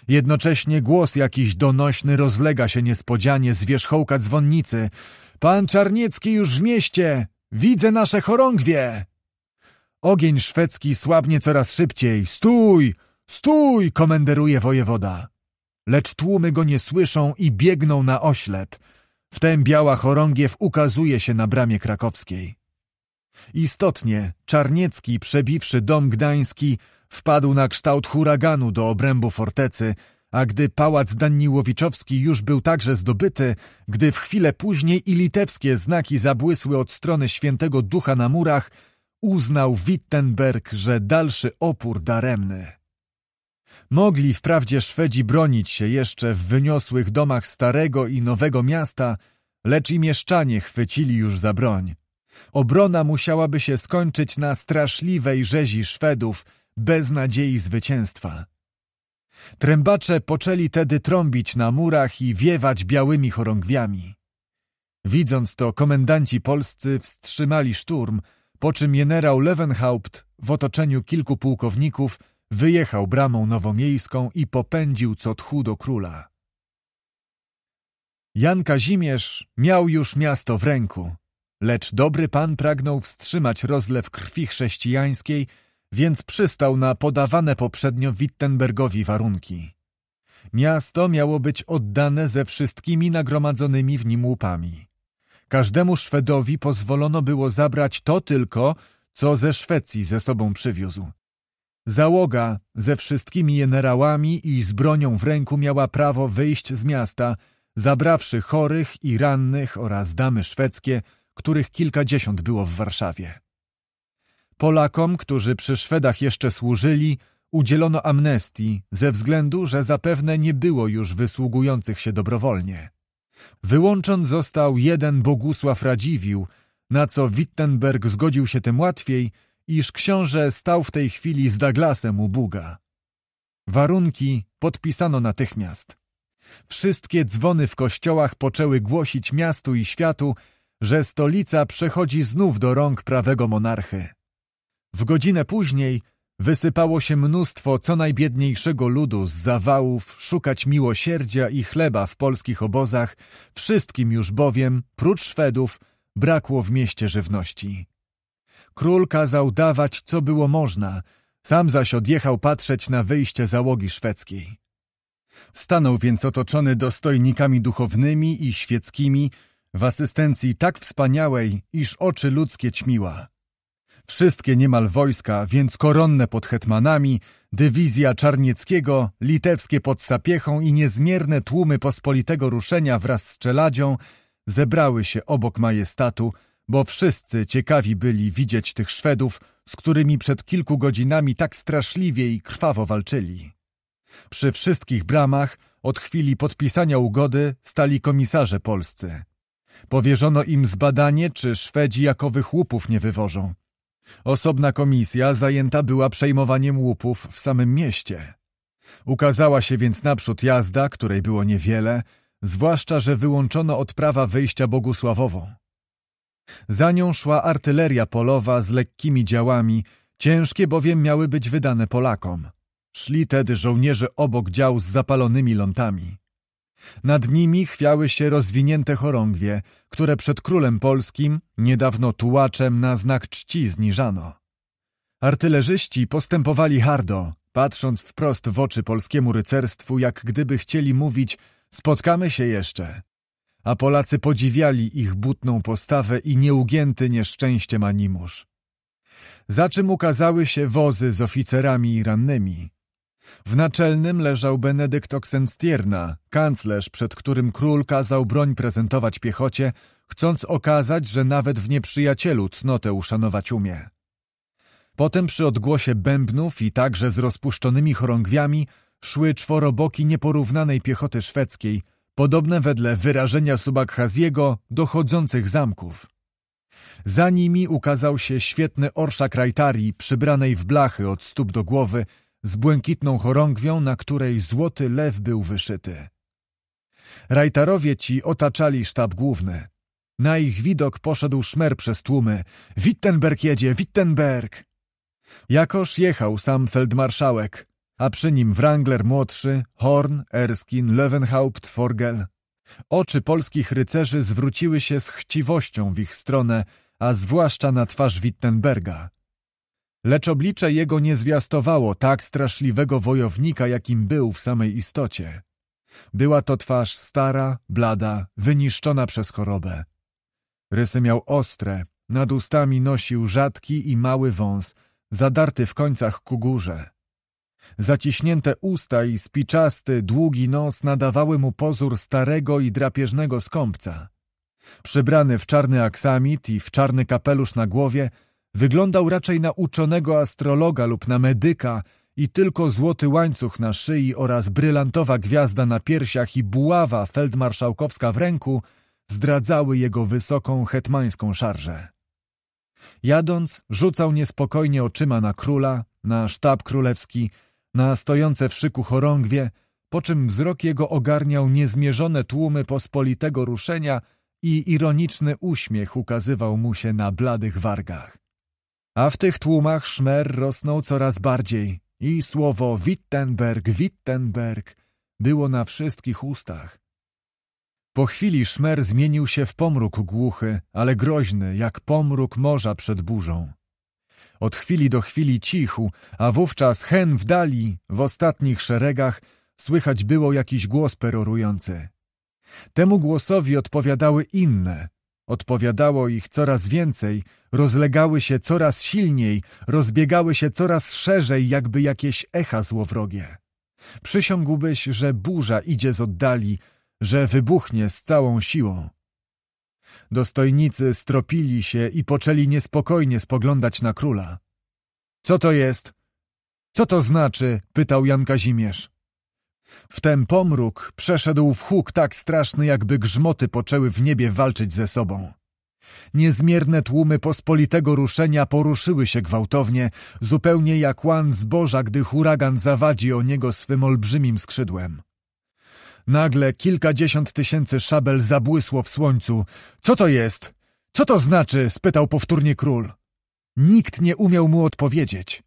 Jednocześnie głos jakiś donośny rozlega się niespodzianie z wierzchołka dzwonnicy. Pan Czarniecki już w mieście! Widzę nasze chorągwie! Ogień szwedzki słabnie coraz szybciej. Stój! Stój! komenderuje wojewoda. Lecz tłumy go nie słyszą i biegną na oślep. Wtem biała chorągiew ukazuje się na bramie krakowskiej. Istotnie, Czarniecki, przebiwszy dom gdański, wpadł na kształt huraganu do obrębu fortecy, a gdy pałac Daniłowiczowski już był także zdobyty, gdy w chwilę później i litewskie znaki zabłysły od strony Świętego Ducha na murach, uznał Wittenberg, że dalszy opór daremny. Mogli wprawdzie Szwedzi bronić się jeszcze w wyniosłych domach Starego i Nowego Miasta, lecz i mieszczanie chwycili już za broń. Obrona musiałaby się skończyć na straszliwej rzezi Szwedów bez nadziei zwycięstwa. Trębacze poczęli tedy trąbić na murach i wiewać białymi chorągwiami. Widząc to, komendanci polscy wstrzymali szturm, po czym generał Lewenhaupt w otoczeniu kilku pułkowników wyjechał bramą nowomiejską i popędził co tchu do króla. Jan Kazimierz miał już miasto w ręku, lecz dobry pan pragnął wstrzymać rozlew krwi chrześcijańskiej – więc przystał na podawane poprzednio Wittenbergowi warunki. Miasto miało być oddane ze wszystkimi nagromadzonymi w nim łupami. Każdemu Szwedowi pozwolono było zabrać to tylko, co ze Szwecji ze sobą przywiózł. Załoga ze wszystkimi generałami i z bronią w ręku miała prawo wyjść z miasta, zabrawszy chorych i rannych oraz damy szwedzkie, których kilkadziesiąt było w Warszawie. Polakom, którzy przy Szwedach jeszcze służyli, udzielono amnestii ze względu, że zapewne nie było już wysługujących się dobrowolnie. Wyłączon został jeden Bogusław Radziwił, na co Wittenberg zgodził się tym łatwiej, iż książę stał w tej chwili z Douglasem u Buga. Warunki podpisano natychmiast. Wszystkie dzwony w kościołach poczęły głosić miastu i światu, że stolica przechodzi znów do rąk prawego monarchy. W godzinę później wysypało się mnóstwo co najbiedniejszego ludu z zawałów szukać miłosierdzia i chleba w polskich obozach, wszystkim już bowiem, prócz Szwedów, brakło w mieście żywności. Król kazał dawać, co było można, sam zaś odjechał patrzeć na wyjście załogi szwedzkiej. Stanął więc otoczony dostojnikami duchownymi i świeckimi, w asystencji tak wspaniałej, iż oczy ludzkie ćmiła wszystkie niemal wojska, więc koronne pod hetmanami, dywizja Czarnieckiego, litewskie pod Sapiechą i niezmierne tłumy pospolitego ruszenia wraz z czeladzią zebrały się obok majestatu, bo wszyscy ciekawi byli widzieć tych Szwedów, z którymi przed kilku godzinami tak straszliwie i krwawo walczyli. Przy wszystkich bramach od chwili podpisania ugody stali komisarze polscy. Powierzono im zbadanie, czy Szwedzi jakowych łupów nie wywożą. Osobna komisja zajęta była przejmowaniem łupów w samym mieście. Ukazała się więc naprzód jazda, której było niewiele, zwłaszcza, że wyłączono od prawa wyjścia bogusławowo. Za nią szła artyleria polowa z lekkimi działami, ciężkie bowiem miały być wydane Polakom. Szli tedy żołnierze obok dział z zapalonymi lątami. Nad nimi chwiały się rozwinięte chorągwie, które przed królem polskim, niedawno tułaczem na znak czci zniżano. Artylerzyści postępowali hardo, patrząc wprost w oczy polskiemu rycerstwu, jak gdyby chcieli mówić spotkamy się jeszcze. A Polacy podziwiali ich butną postawę i nieugięty nieszczęściem animusz. Za czym ukazały się wozy z oficerami i rannymi, w naczelnym leżał Benedykt Oxenstierna, kanclerz, przed którym król kazał broń prezentować piechocie, chcąc okazać, że nawet w nieprzyjacielu cnotę uszanować umie. Potem przy odgłosie bębnów i także z rozpuszczonymi chorągwiami szły czworoboki nieporównanej piechoty szwedzkiej, podobne wedle wyrażenia Subakhaziego dochodzących zamków. Za nimi ukazał się świetny orszak rajtarii przybranej w blachy od stóp do głowy – z błękitną chorągwią, na której złoty lew był wyszyty. Rajtarowie ci otaczali sztab główny. Na ich widok poszedł szmer przez tłumy. Wittenberg jedzie, Wittenberg! Jakoż jechał sam feldmarszałek, a przy nim Wrangler młodszy, Horn, Erskine, Löwenhaupt, Forgel. Oczy polskich rycerzy zwróciły się z chciwością w ich stronę, a zwłaszcza na twarz Wittenberga. Lecz oblicze jego nie zwiastowało tak straszliwego wojownika, jakim był w samej istocie. Była to twarz stara, blada, wyniszczona przez chorobę. Rysy miał ostre, nad ustami nosił rzadki i mały wąs, zadarty w końcach ku górze. Zaciśnięte usta i spiczasty, długi nos nadawały mu pozór starego i drapieżnego skąpca. Przybrany w czarny aksamit i w czarny kapelusz na głowie – Wyglądał raczej na uczonego astrologa lub na medyka i tylko złoty łańcuch na szyi oraz brylantowa gwiazda na piersiach i buława feldmarszałkowska w ręku zdradzały jego wysoką hetmańską szarżę. Jadąc, rzucał niespokojnie oczyma na króla, na sztab królewski, na stojące w szyku chorągwie, po czym wzrok jego ogarniał niezmierzone tłumy pospolitego ruszenia i ironiczny uśmiech ukazywał mu się na bladych wargach. A w tych tłumach szmer rosnął coraz bardziej i słowo Wittenberg, Wittenberg było na wszystkich ustach. Po chwili szmer zmienił się w pomruk głuchy, ale groźny, jak pomruk morza przed burzą. Od chwili do chwili cichł, a wówczas hen w dali, w ostatnich szeregach, słychać było jakiś głos perorujący. Temu głosowi odpowiadały inne, Odpowiadało ich coraz więcej, rozlegały się coraz silniej, rozbiegały się coraz szerzej, jakby jakieś echa złowrogie. Przysiągłbyś, że burza idzie z oddali, że wybuchnie z całą siłą. Dostojnicy stropili się i poczęli niespokojnie spoglądać na króla. Co to jest? Co to znaczy? pytał Jan Kazimierz. Wtem pomruk przeszedł w huk tak straszny, jakby grzmoty poczęły w niebie walczyć ze sobą. Niezmierne tłumy pospolitego ruszenia poruszyły się gwałtownie, zupełnie jak łan zboża, gdy huragan zawadzi o niego swym olbrzymim skrzydłem. Nagle kilkadziesiąt tysięcy szabel zabłysło w słońcu. Co to jest? Co to znaczy? spytał powtórnie król. Nikt nie umiał mu odpowiedzieć.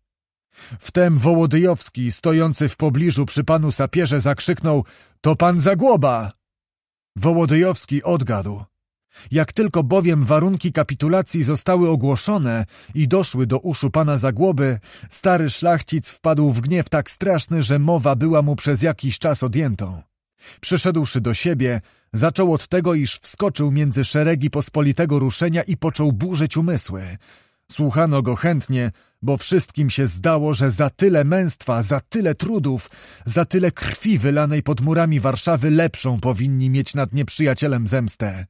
Wtem Wołodyjowski, stojący w pobliżu przy panu sapierze, zakrzyknął — To pan Zagłoba! Wołodyjowski odgadł. Jak tylko bowiem warunki kapitulacji zostały ogłoszone i doszły do uszu pana Zagłoby, stary szlachcic wpadł w gniew tak straszny, że mowa była mu przez jakiś czas odjętą. Przyszedłszy do siebie, zaczął od tego, iż wskoczył między szeregi pospolitego ruszenia i począł burzyć umysły – Słuchano go chętnie, bo wszystkim się zdało, że za tyle męstwa, za tyle trudów, za tyle krwi wylanej pod murami Warszawy lepszą powinni mieć nad nieprzyjacielem zemstę.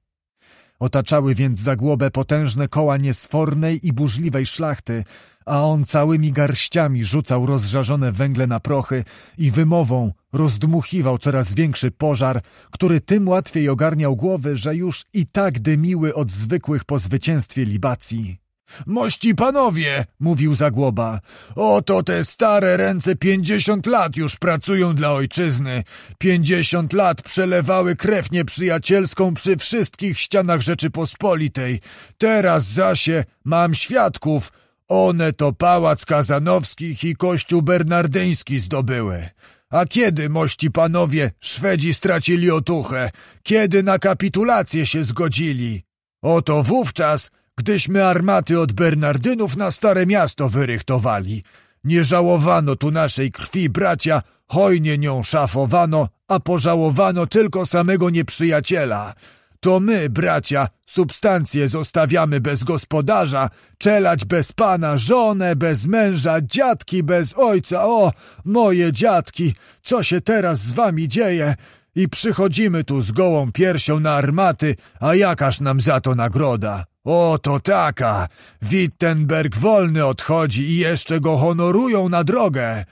Otaczały więc głowę potężne koła niesfornej i burzliwej szlachty, a on całymi garściami rzucał rozżarzone węgle na prochy i wymową rozdmuchiwał coraz większy pożar, który tym łatwiej ogarniał głowy, że już i tak dymiły od zwykłych po zwycięstwie libacji. Mości panowie, mówił Zagłoba, oto te stare ręce pięćdziesiąt lat już pracują dla ojczyzny. Pięćdziesiąt lat przelewały krew nieprzyjacielską przy wszystkich ścianach Rzeczypospolitej. Teraz zasie mam świadków. One to pałac Kazanowskich i kościół bernardyński zdobyły. A kiedy, mości panowie, Szwedzi stracili otuchę? Kiedy na kapitulację się zgodzili? Oto wówczas Gdyśmy armaty od Bernardynów na Stare Miasto wyrychtowali, nie żałowano tu naszej krwi, bracia, hojnie nią szafowano, a pożałowano tylko samego nieprzyjaciela. To my, bracia, substancje zostawiamy bez gospodarza, czelać bez pana, żonę bez męża, dziadki bez ojca. O, moje dziadki, co się teraz z wami dzieje? I przychodzimy tu z gołą piersią na armaty, a jakaż nam za to nagroda? Oto taka! Wittenberg wolny odchodzi i jeszcze go honorują na drogę!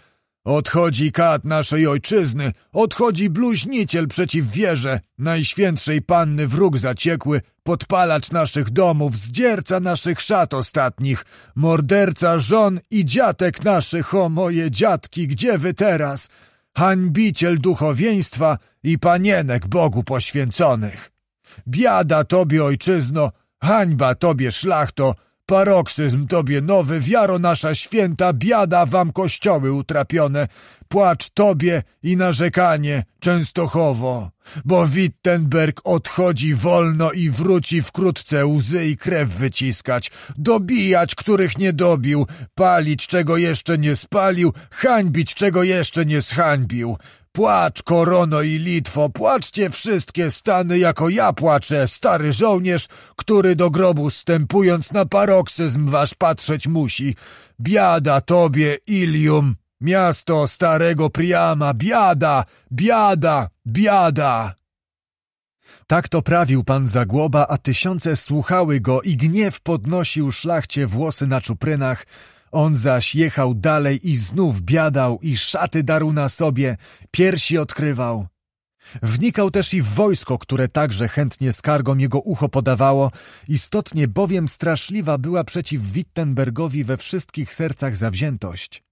Odchodzi kat naszej ojczyzny, odchodzi bluźniciel przeciw wierze, najświętszej panny wróg zaciekły, podpalacz naszych domów, zdzierca naszych szat ostatnich, morderca żon i dziatek naszych, o moje dziadki, gdzie wy teraz? Hańbiciel duchowieństwa i panienek Bogu poświęconych. Biada tobie, ojczyzno, Hańba tobie, szlachto, paroksyzm tobie nowy, wiaro nasza święta, biada wam kościoły utrapione, płacz tobie i narzekanie częstochowo, bo Wittenberg odchodzi wolno i wróci wkrótce łzy i krew wyciskać, dobijać, których nie dobił, palić, czego jeszcze nie spalił, hańbić, czego jeszcze nie zhańbił. Płacz, korono i Litwo, płaczcie wszystkie stany, jako ja płaczę, stary żołnierz, który do grobu stępując na paroksyzm wasz patrzeć musi. Biada tobie, Ilium, miasto starego Priama, biada, biada, biada! Tak to prawił pan Zagłoba, a tysiące słuchały go i gniew podnosił szlachcie włosy na czuprynach, on zaś jechał dalej i znów biadał i szaty darł na sobie, piersi odkrywał. Wnikał też i w wojsko, które także chętnie skargom jego ucho podawało, istotnie bowiem straszliwa była przeciw Wittenbergowi we wszystkich sercach zawziętość.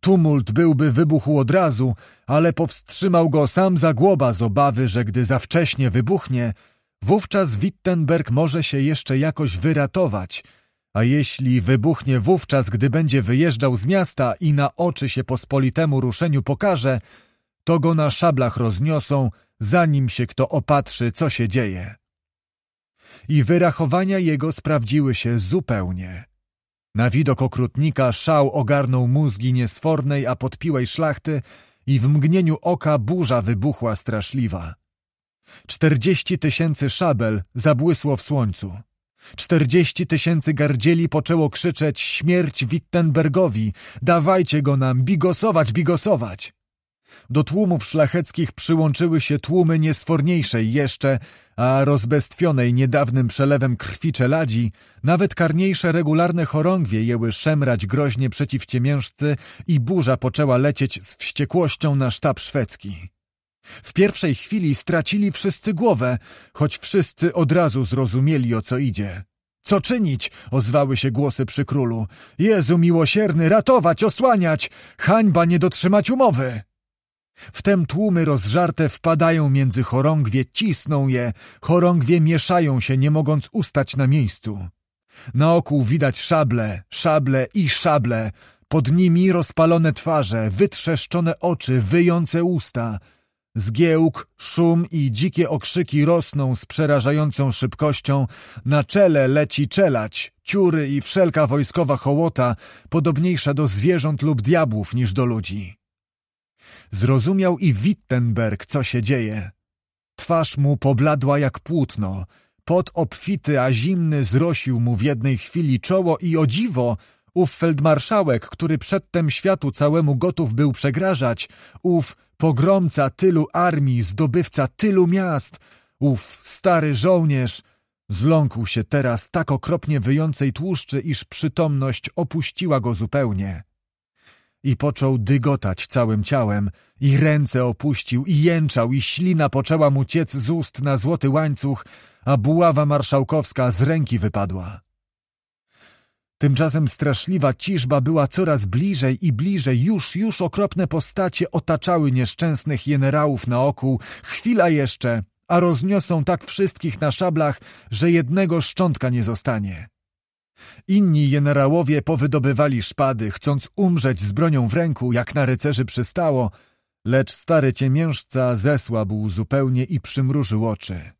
Tumult byłby wybuchł od razu, ale powstrzymał go sam zagłoba z obawy, że gdy za wcześnie wybuchnie, wówczas Wittenberg może się jeszcze jakoś wyratować – a jeśli wybuchnie wówczas, gdy będzie wyjeżdżał z miasta i na oczy się pospolitemu ruszeniu pokaże, to go na szablach rozniosą, zanim się kto opatrzy, co się dzieje. I wyrachowania jego sprawdziły się zupełnie. Na widok okrutnika szał ogarnął mózgi niesfornej, a podpiłej szlachty i w mgnieniu oka burza wybuchła straszliwa. Czterdzieści tysięcy szabel zabłysło w słońcu. Czterdzieści tysięcy gardzieli poczęło krzyczeć śmierć Wittenbergowi, dawajcie go nam, bigosować, bigosować. Do tłumów szlacheckich przyłączyły się tłumy niesforniejszej jeszcze, a rozbestwionej niedawnym przelewem krwi czeladzi, nawet karniejsze regularne chorągwie jęły szemrać groźnie przeciw ciemiężcy i burza poczęła lecieć z wściekłością na sztab szwedzki. W pierwszej chwili stracili wszyscy głowę, choć wszyscy od razu zrozumieli, o co idzie. Co czynić? ozwały się głosy przy królu. Jezu miłosierny, ratować, osłaniać! Hańba nie dotrzymać umowy! Wtem tłumy rozżarte wpadają między chorągwie, cisną je, chorągwie mieszają się, nie mogąc ustać na miejscu. Na oku widać szable, szable i szable, pod nimi rozpalone twarze, wytrzeszczone oczy, wyjące usta – Zgiełk, szum i dzikie okrzyki rosną z przerażającą szybkością. Na czele leci czelać, ciury i wszelka wojskowa hołota, podobniejsza do zwierząt lub diabłów niż do ludzi. Zrozumiał i Wittenberg, co się dzieje. Twarz mu pobladła jak płótno. Pot obfity, a zimny zrosił mu w jednej chwili czoło i o dziwo ów feldmarszałek, który przedtem światu całemu gotów był przegrażać, ów pogromca tylu armii, zdobywca tylu miast, ów stary żołnierz, zląkł się teraz tak okropnie wyjącej tłuszczy, iż przytomność opuściła go zupełnie. I począł dygotać całym ciałem, i ręce opuścił, i jęczał, i ślina poczęła mu ciec z ust na złoty łańcuch, a buława marszałkowska z ręki wypadła. Tymczasem straszliwa ciżba była coraz bliżej i bliżej, już, już okropne postacie otaczały nieszczęsnych jenerałów naokół. Chwila jeszcze, a rozniosą tak wszystkich na szablach, że jednego szczątka nie zostanie. Inni jenerałowie powydobywali szpady, chcąc umrzeć z bronią w ręku, jak na rycerzy przystało, lecz stary ciemiężca zesłabł zupełnie i przymrużył oczy.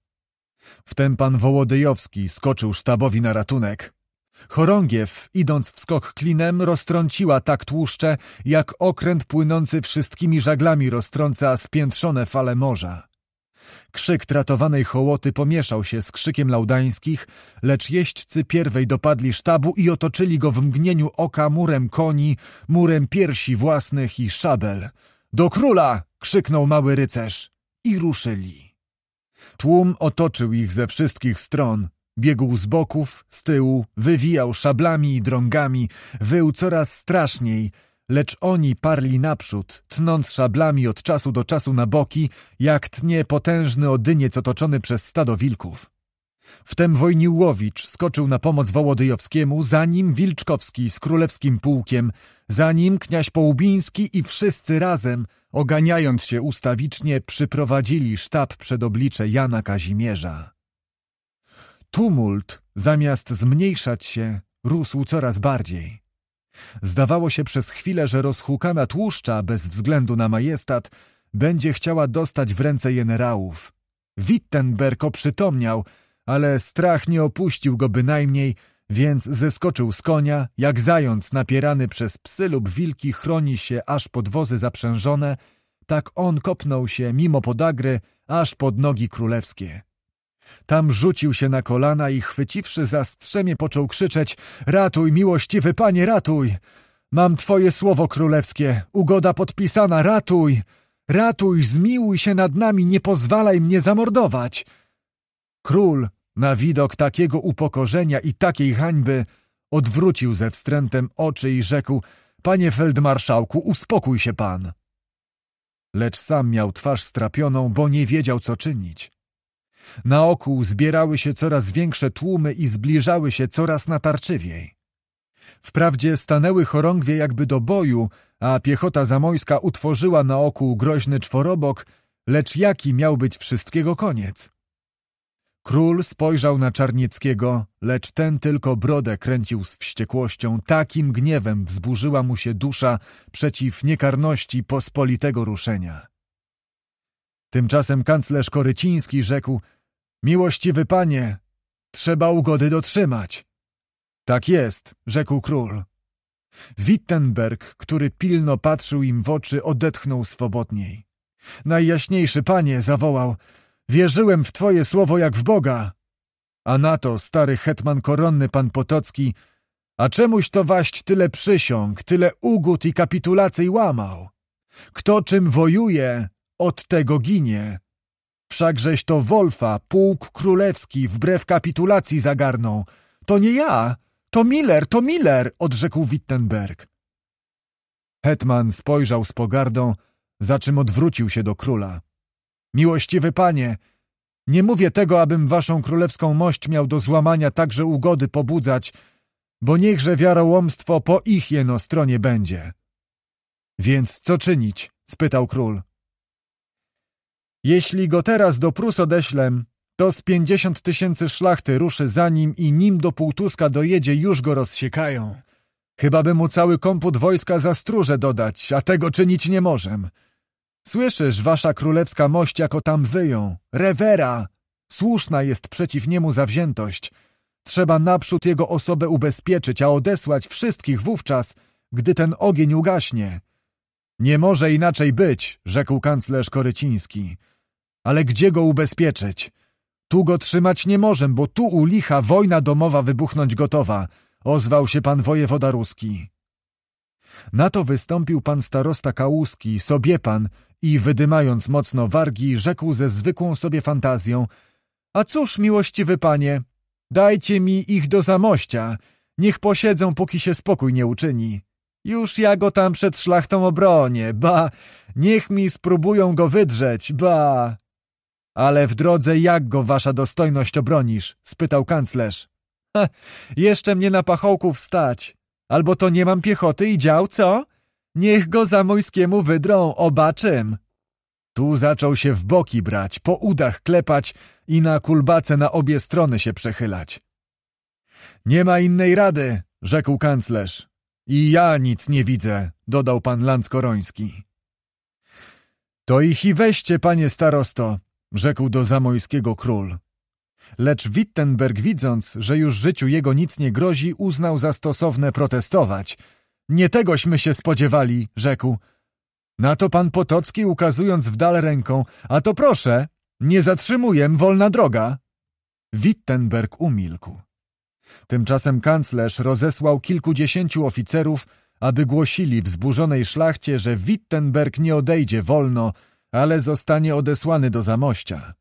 Wtem pan Wołodyjowski skoczył sztabowi na ratunek. Chorągiew, idąc w skok klinem, roztrąciła tak tłuszcze, jak okręt płynący wszystkimi żaglami roztrąca spiętrzone fale morza. Krzyk tratowanej hołoty pomieszał się z krzykiem laudańskich, lecz jeźdźcy pierwej dopadli sztabu i otoczyli go w mgnieniu oka murem koni, murem piersi własnych i szabel. Do króla! krzyknął mały rycerz. I ruszyli. Tłum otoczył ich ze wszystkich stron, Biegł z boków, z tyłu, wywijał szablami i drągami, wył coraz straszniej, lecz oni parli naprzód, tnąc szablami od czasu do czasu na boki, jak tnie potężny odyniec otoczony przez stado wilków. Wtem Wojniłowicz skoczył na pomoc Wołodyjowskiemu, za nim Wilczkowski z królewskim pułkiem, za nim kniaś Połubiński i wszyscy razem, oganiając się ustawicznie, przyprowadzili sztab przed oblicze Jana Kazimierza. Tumult, zamiast zmniejszać się, rósł coraz bardziej. Zdawało się przez chwilę, że rozhukana tłuszcza, bez względu na majestat, będzie chciała dostać w ręce generałów. Wittenberg oprzytomniał, ale strach nie opuścił go bynajmniej, więc zeskoczył z konia, jak zając napierany przez psy lub wilki chroni się aż pod wozy zaprzężone, tak on kopnął się mimo podagry aż pod nogi królewskie. Tam rzucił się na kolana i chwyciwszy za strzemię począł krzyczeć Ratuj, miłościwy panie, ratuj! Mam twoje słowo królewskie, ugoda podpisana, ratuj! Ratuj, zmiłuj się nad nami, nie pozwalaj mnie zamordować! Król, na widok takiego upokorzenia i takiej hańby, odwrócił ze wstrętem oczy i rzekł Panie feldmarszałku, uspokój się pan! Lecz sam miał twarz strapioną, bo nie wiedział, co czynić. Naokół zbierały się coraz większe tłumy i zbliżały się coraz natarczywiej. Wprawdzie stanęły chorągwie jakby do boju, a piechota zamojska utworzyła naokół groźny czworobok, lecz jaki miał być wszystkiego koniec? Król spojrzał na Czarnieckiego, lecz ten tylko brodę kręcił z wściekłością. Takim gniewem wzburzyła mu się dusza przeciw niekarności pospolitego ruszenia. Tymczasem kanclerz Koryciński rzekł – Miłościwy panie, trzeba ugody dotrzymać. Tak jest, rzekł król. Wittenberg, który pilno patrzył im w oczy, odetchnął swobodniej. Najjaśniejszy panie, zawołał, wierzyłem w twoje słowo jak w Boga. A na to stary hetman koronny pan Potocki, a czemuś to waść tyle przysiąg, tyle ugód i kapitulacji łamał? Kto czym wojuje, od tego ginie. Wszakżeś to Wolfa, pułk królewski, wbrew kapitulacji zagarnął. To nie ja, to Miller, to Miller, odrzekł Wittenberg. Hetman spojrzał z pogardą, za czym odwrócił się do króla. Miłościwy panie, nie mówię tego, abym waszą królewską mość miał do złamania także ugody pobudzać, bo niechże wiarołomstwo po ich jeno stronie będzie. Więc co czynić? spytał król. Jeśli go teraz do Prus odeślem, to z pięćdziesiąt tysięcy szlachty ruszy za nim i nim do Półtuska dojedzie, już go rozsiekają. Chyba by mu cały komput wojska za stróże dodać, a tego czynić nie możem. Słyszysz, wasza królewska mość, jako tam wyją. Rewera! Słuszna jest przeciw niemu zawziętość. Trzeba naprzód jego osobę ubezpieczyć, a odesłać wszystkich wówczas, gdy ten ogień ugaśnie. Nie może inaczej być, rzekł kanclerz Koryciński. Ale gdzie go ubezpieczyć? Tu go trzymać nie możemy, bo tu u licha wojna domowa wybuchnąć gotowa, ozwał się pan wojewoda ruski. Na to wystąpił pan starosta Kałuski, sobie pan, i wydymając mocno wargi, rzekł ze zwykłą sobie fantazją — A cóż, miłościwy panie, dajcie mi ich do zamościa, niech posiedzą, póki się spokój nie uczyni. Już ja go tam przed szlachtą obronię, ba, niech mi spróbują go wydrzeć, ba. Ale w drodze jak go wasza dostojność obronisz? spytał kanclerz. Ha, jeszcze mnie na pachołków stać. Albo to nie mam piechoty i dział, co? Niech go za mojskiemu wydrą, obaczym. Tu zaczął się w boki brać, po udach klepać i na kulbace na obie strony się przechylać. Nie ma innej rady, rzekł kanclerz. I ja nic nie widzę, dodał pan Landskoroński. To ich i weźcie, panie starosto, rzekł do Zamojskiego król. Lecz Wittenberg, widząc, że już życiu jego nic nie grozi, uznał za stosowne protestować. Nie tegośmy się spodziewali, rzekł. Na to pan Potocki ukazując w dal ręką, a to proszę, nie zatrzymuję, wolna droga. Wittenberg umilkł. Tymczasem kanclerz rozesłał kilkudziesięciu oficerów, aby głosili wzburzonej szlachcie, że Wittenberg nie odejdzie wolno ale zostanie odesłany do Zamościa.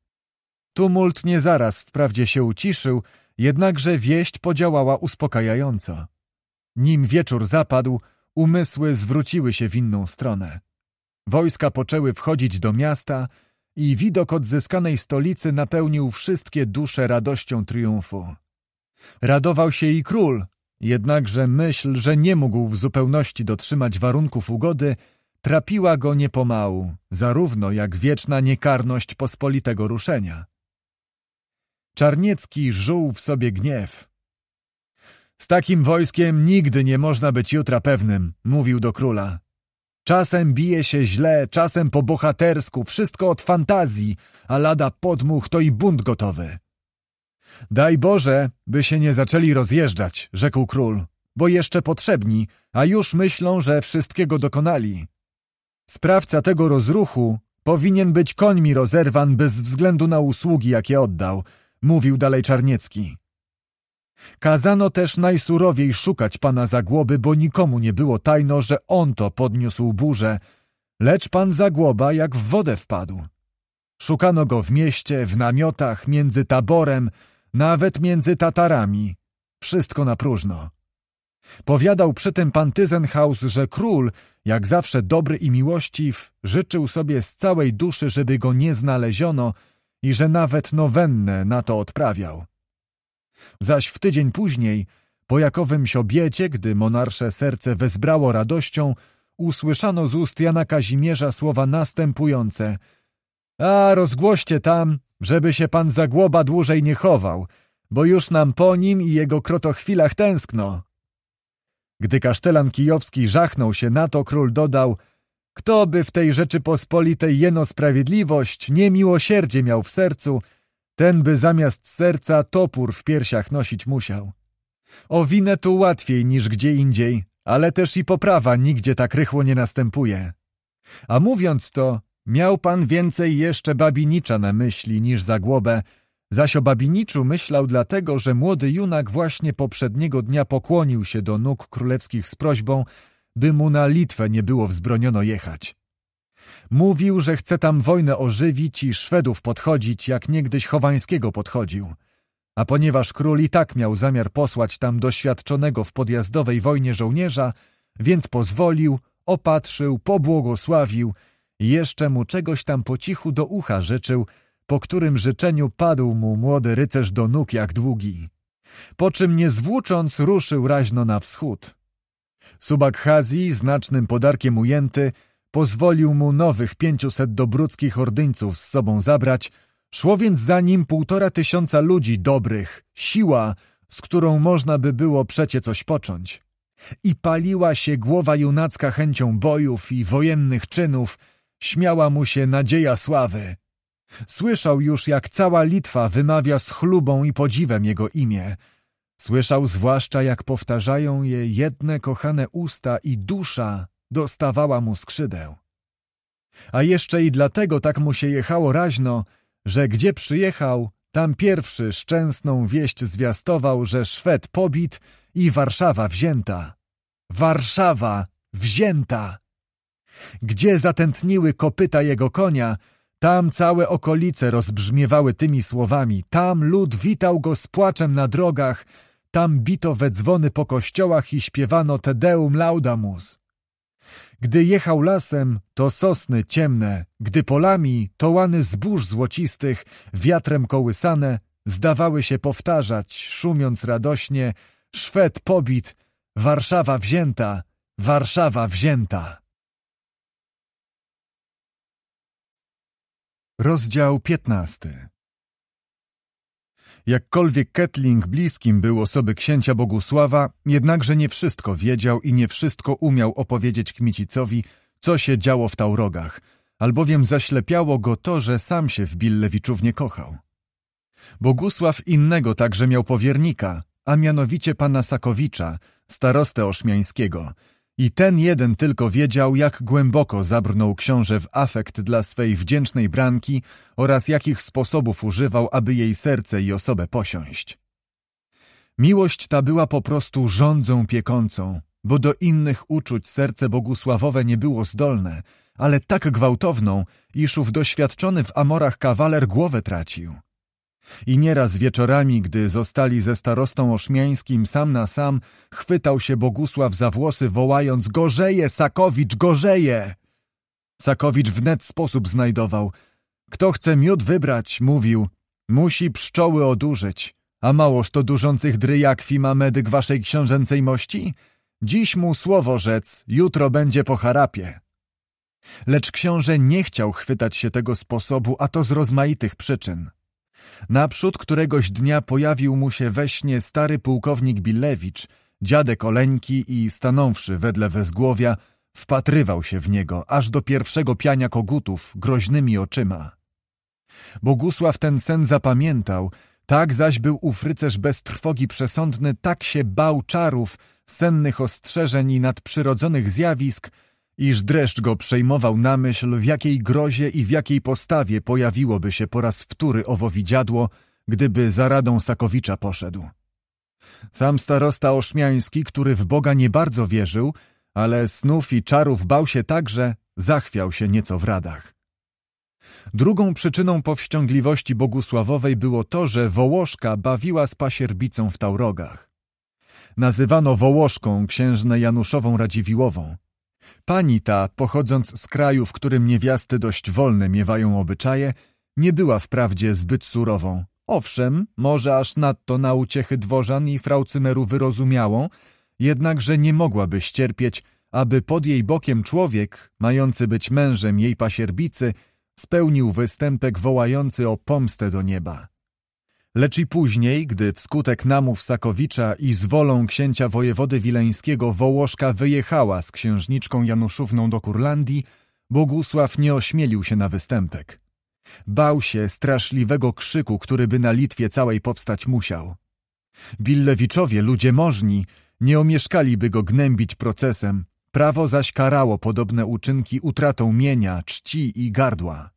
Tumult nie zaraz wprawdzie się uciszył, jednakże wieść podziałała uspokajająco. Nim wieczór zapadł, umysły zwróciły się w inną stronę. Wojska poczęły wchodzić do miasta i widok odzyskanej stolicy napełnił wszystkie dusze radością triumfu. Radował się i król, jednakże myśl, że nie mógł w zupełności dotrzymać warunków ugody, trapiła go niepomału, zarówno jak wieczna niekarność pospolitego ruszenia. Czarniecki żuł w sobie gniew. Z takim wojskiem nigdy nie można być jutra pewnym, mówił do króla. Czasem bije się źle, czasem po bohatersku, wszystko od fantazji, a lada podmuch to i bunt gotowy. Daj Boże, by się nie zaczęli rozjeżdżać, rzekł król, bo jeszcze potrzebni, a już myślą, że wszystkiego dokonali. Sprawca tego rozruchu powinien być końmi rozerwan bez względu na usługi, jakie oddał, mówił dalej Czarniecki. Kazano też najsurowiej szukać pana Zagłoby, bo nikomu nie było tajno, że on to podniósł burzę, lecz pan Zagłoba jak w wodę wpadł. Szukano go w mieście, w namiotach, między taborem, nawet między Tatarami. Wszystko na próżno. Powiadał przy tym pan Tyzenhaus, że król, jak zawsze dobry i miłościw, życzył sobie z całej duszy, żeby go nie znaleziono i że nawet nowennę na to odprawiał. Zaś w tydzień później, po jakowymś obiecie, gdy monarsze serce wezbrało radością, usłyszano z ust Jana Kazimierza słowa następujące A rozgłoście tam, żeby się pan Zagłoba dłużej nie chował, bo już nam po nim i jego krotochwilach tęskno. Gdy kasztelan kijowski żachnął się na to, król dodał Kto by w tej Rzeczypospolitej jeno sprawiedliwość, nie miłosierdzie miał w sercu, ten by zamiast serca topór w piersiach nosić musiał. O winę tu łatwiej niż gdzie indziej, ale też i poprawa nigdzie tak rychło nie następuje. A mówiąc to, miał pan więcej jeszcze babinicza na myśli niż zagłobę, Zaś o Babiniczu myślał dlatego, że młody junak właśnie poprzedniego dnia pokłonił się do nóg królewskich z prośbą, by mu na Litwę nie było wzbroniono jechać. Mówił, że chce tam wojnę ożywić i Szwedów podchodzić, jak niegdyś Chowańskiego podchodził. A ponieważ król i tak miał zamiar posłać tam doświadczonego w podjazdowej wojnie żołnierza, więc pozwolił, opatrzył, pobłogosławił i jeszcze mu czegoś tam po cichu do ucha życzył – po którym życzeniu padł mu młody rycerz do nóg jak długi, po czym nie zwłócząc ruszył raźno na wschód. Subakhazi, znacznym podarkiem ujęty, pozwolił mu nowych pięciuset dobruckich ordyńców z sobą zabrać, szło więc za nim półtora tysiąca ludzi dobrych, siła, z którą można by było przecie coś począć. I paliła się głowa junacka chęcią bojów i wojennych czynów, śmiała mu się nadzieja sławy, Słyszał już, jak cała Litwa wymawia z chlubą i podziwem jego imię. Słyszał zwłaszcza, jak powtarzają je jedne kochane usta i dusza dostawała mu skrzydeł. A jeszcze i dlatego tak mu się jechało raźno, że gdzie przyjechał, tam pierwszy szczęsną wieść zwiastował, że Szwed pobit i Warszawa wzięta. Warszawa wzięta! Gdzie zatętniły kopyta jego konia, tam całe okolice rozbrzmiewały tymi słowami, tam lud witał go z płaczem na drogach, tam bito we dzwony po kościołach i śpiewano Te Deum Laudamus. Gdy jechał lasem, to sosny ciemne, gdy polami, to łany zbóż złocistych, wiatrem kołysane, zdawały się powtarzać, szumiąc radośnie, Szwed pobit, Warszawa wzięta, Warszawa wzięta. Rozdział 15 Jakkolwiek Ketling bliskim był osoby księcia Bogusława, jednakże nie wszystko wiedział i nie wszystko umiał opowiedzieć Kmicicowi, co się działo w Taurogach, albowiem zaślepiało go to, że sam się w Billewiczów nie kochał. Bogusław innego także miał powiernika, a mianowicie pana Sakowicza, starostę oszmiańskiego – i ten jeden tylko wiedział, jak głęboko zabrnął książę w afekt dla swej wdzięcznej branki oraz jakich sposobów używał, aby jej serce i osobę posiąść. Miłość ta była po prostu rządzą piekącą, bo do innych uczuć serce bogusławowe nie było zdolne, ale tak gwałtowną, iż ów doświadczony w amorach kawaler głowę tracił – i nieraz wieczorami, gdy zostali ze starostą oszmiańskim sam na sam, chwytał się Bogusław za włosy, wołając – Gorzeje, Sakowicz, gorzeje! Sakowicz wnet sposób znajdował. Kto chce miód wybrać, mówił, musi pszczoły odurzyć. A małoż to dużących dryjakwi ma medyk waszej książęcej mości? Dziś mu słowo rzec, jutro będzie po harapie. Lecz książę nie chciał chwytać się tego sposobu, a to z rozmaitych przyczyn – Naprzód któregoś dnia pojawił mu się we śnie stary pułkownik Billewicz, dziadek Oleńki i stanąwszy wedle wezgłowia, wpatrywał się w niego aż do pierwszego piania kogutów groźnymi oczyma. Bogusław ten sen zapamiętał, tak zaś był ów rycerz bez trwogi przesądny, tak się bał czarów, sennych ostrzeżeń i nadprzyrodzonych zjawisk, iż dreszcz go przejmował na myśl, w jakiej grozie i w jakiej postawie pojawiłoby się po raz wtóry owo widziadło, gdyby za radą Sakowicza poszedł. Sam starosta Oszmiański, który w Boga nie bardzo wierzył, ale snów i czarów bał się także, zachwiał się nieco w radach. Drugą przyczyną powściągliwości Bogusławowej było to, że Wołoszka bawiła z pasierbicą w Taurogach. Nazywano Wołoszką księżnę Januszową Radziwiłową – Pani ta, pochodząc z kraju, w którym niewiasty dość wolne miewają obyczaje, nie była wprawdzie zbyt surową. Owszem, może aż nadto na uciechy dworzan i fraucymeru wyrozumiałą, jednakże nie mogłaby ścierpieć, aby pod jej bokiem człowiek, mający być mężem jej pasierbicy, spełnił występek wołający o pomstę do nieba. Lecz i później, gdy wskutek namów Sakowicza i z wolą księcia wojewody wileńskiego Wołoszka wyjechała z księżniczką Januszówną do Kurlandii, Bogusław nie ośmielił się na występek. Bał się straszliwego krzyku, który by na Litwie całej powstać musiał. Billewiczowie, ludzie możni, nie omieszkaliby go gnębić procesem, prawo zaś karało podobne uczynki utratą mienia, czci i gardła.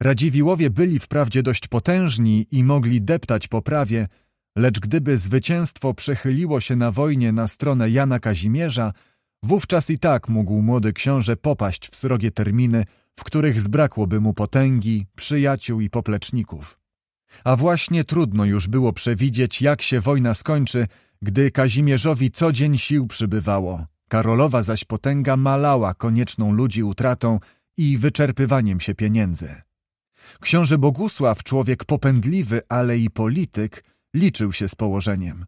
Radziwiłowie byli wprawdzie dość potężni i mogli deptać po prawie, lecz gdyby zwycięstwo przechyliło się na wojnie na stronę Jana Kazimierza, wówczas i tak mógł młody książę popaść w srogie terminy, w których zbrakłoby mu potęgi, przyjaciół i popleczników. A właśnie trudno już było przewidzieć, jak się wojna skończy, gdy Kazimierzowi co dzień sił przybywało. Karolowa zaś potęga malała konieczną ludzi utratą i wyczerpywaniem się pieniędzy. Książę Bogusław, człowiek popędliwy, ale i polityk, liczył się z położeniem.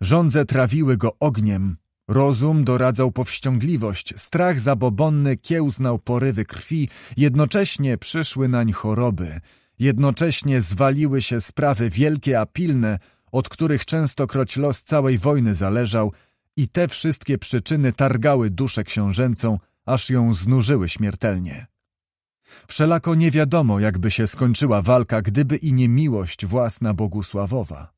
Rządze trawiły go ogniem, rozum doradzał powściągliwość, strach zabobonny kiełznał porywy krwi, jednocześnie przyszły nań choroby, jednocześnie zwaliły się sprawy wielkie a pilne, od których częstokroć los całej wojny zależał i te wszystkie przyczyny targały duszę książęcą, aż ją znużyły śmiertelnie. Wszelako nie wiadomo, jakby się skończyła walka, gdyby i nie miłość własna Bogusławowa.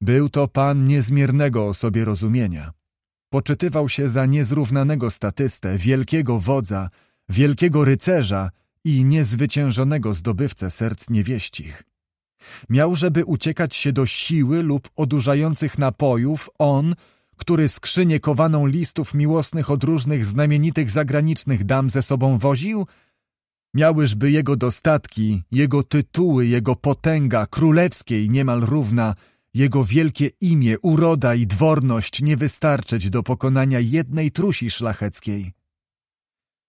Był to pan niezmiernego o sobie rozumienia. Poczytywał się za niezrównanego statystę, wielkiego wodza, wielkiego rycerza i niezwyciężonego zdobywcę serc niewieścich. Miał, żeby uciekać się do siły lub odurzających napojów, on, który skrzynię kowaną listów miłosnych od różnych znamienitych zagranicznych dam ze sobą woził – Miałyżby jego dostatki, jego tytuły, jego potęga, królewskiej niemal równa, jego wielkie imię, uroda i dworność nie wystarczyć do pokonania jednej trusi szlacheckiej.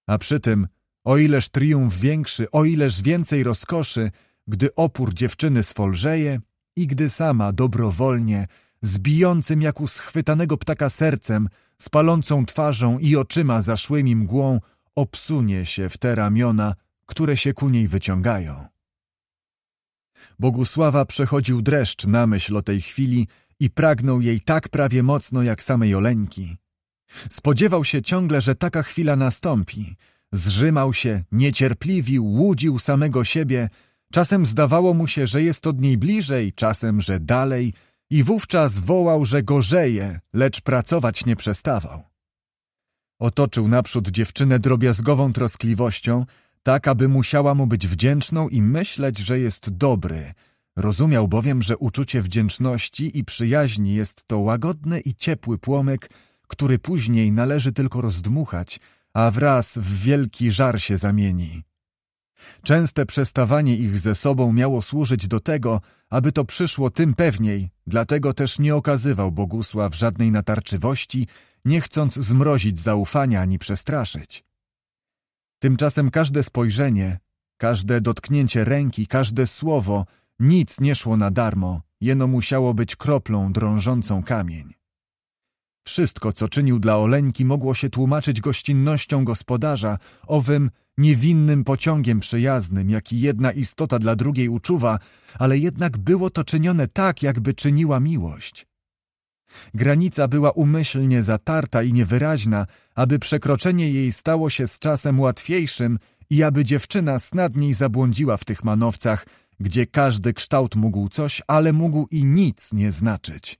A przy tym, o ileż triumf większy, o ileż więcej rozkoszy, gdy opór dziewczyny sfolżeje i gdy sama dobrowolnie, z bijącym jak u schwytanego ptaka sercem, z palącą twarzą i oczyma zaszłymi mgłą, obsunie się w te ramiona, które się ku niej wyciągają. Bogusława przechodził dreszcz na myśl o tej chwili i pragnął jej tak prawie mocno jak samej Oleńki. Spodziewał się ciągle, że taka chwila nastąpi. Zrzymał się, niecierpliwił, łudził samego siebie. Czasem zdawało mu się, że jest od niej bliżej, czasem, że dalej i wówczas wołał, że gorzeje, lecz pracować nie przestawał. Otoczył naprzód dziewczynę drobiazgową troskliwością, tak aby musiała mu być wdzięczną i myśleć, że jest dobry. Rozumiał bowiem, że uczucie wdzięczności i przyjaźni jest to łagodny i ciepły płomyk, który później należy tylko rozdmuchać, a wraz w wielki żar się zamieni. Częste przestawanie ich ze sobą miało służyć do tego, aby to przyszło tym pewniej, dlatego też nie okazywał Bogusław żadnej natarczywości, nie chcąc zmrozić zaufania ani przestraszyć. Tymczasem każde spojrzenie, każde dotknięcie ręki, każde słowo, nic nie szło na darmo, jeno musiało być kroplą drążącą kamień. Wszystko, co czynił dla Oleńki, mogło się tłumaczyć gościnnością gospodarza, owym niewinnym pociągiem przyjaznym, jaki jedna istota dla drugiej uczuwa, ale jednak było to czynione tak, jakby czyniła miłość. Granica była umyślnie zatarta i niewyraźna, aby przekroczenie jej stało się z czasem łatwiejszym i aby dziewczyna snadniej zabłądziła w tych manowcach, gdzie każdy kształt mógł coś, ale mógł i nic nie znaczyć.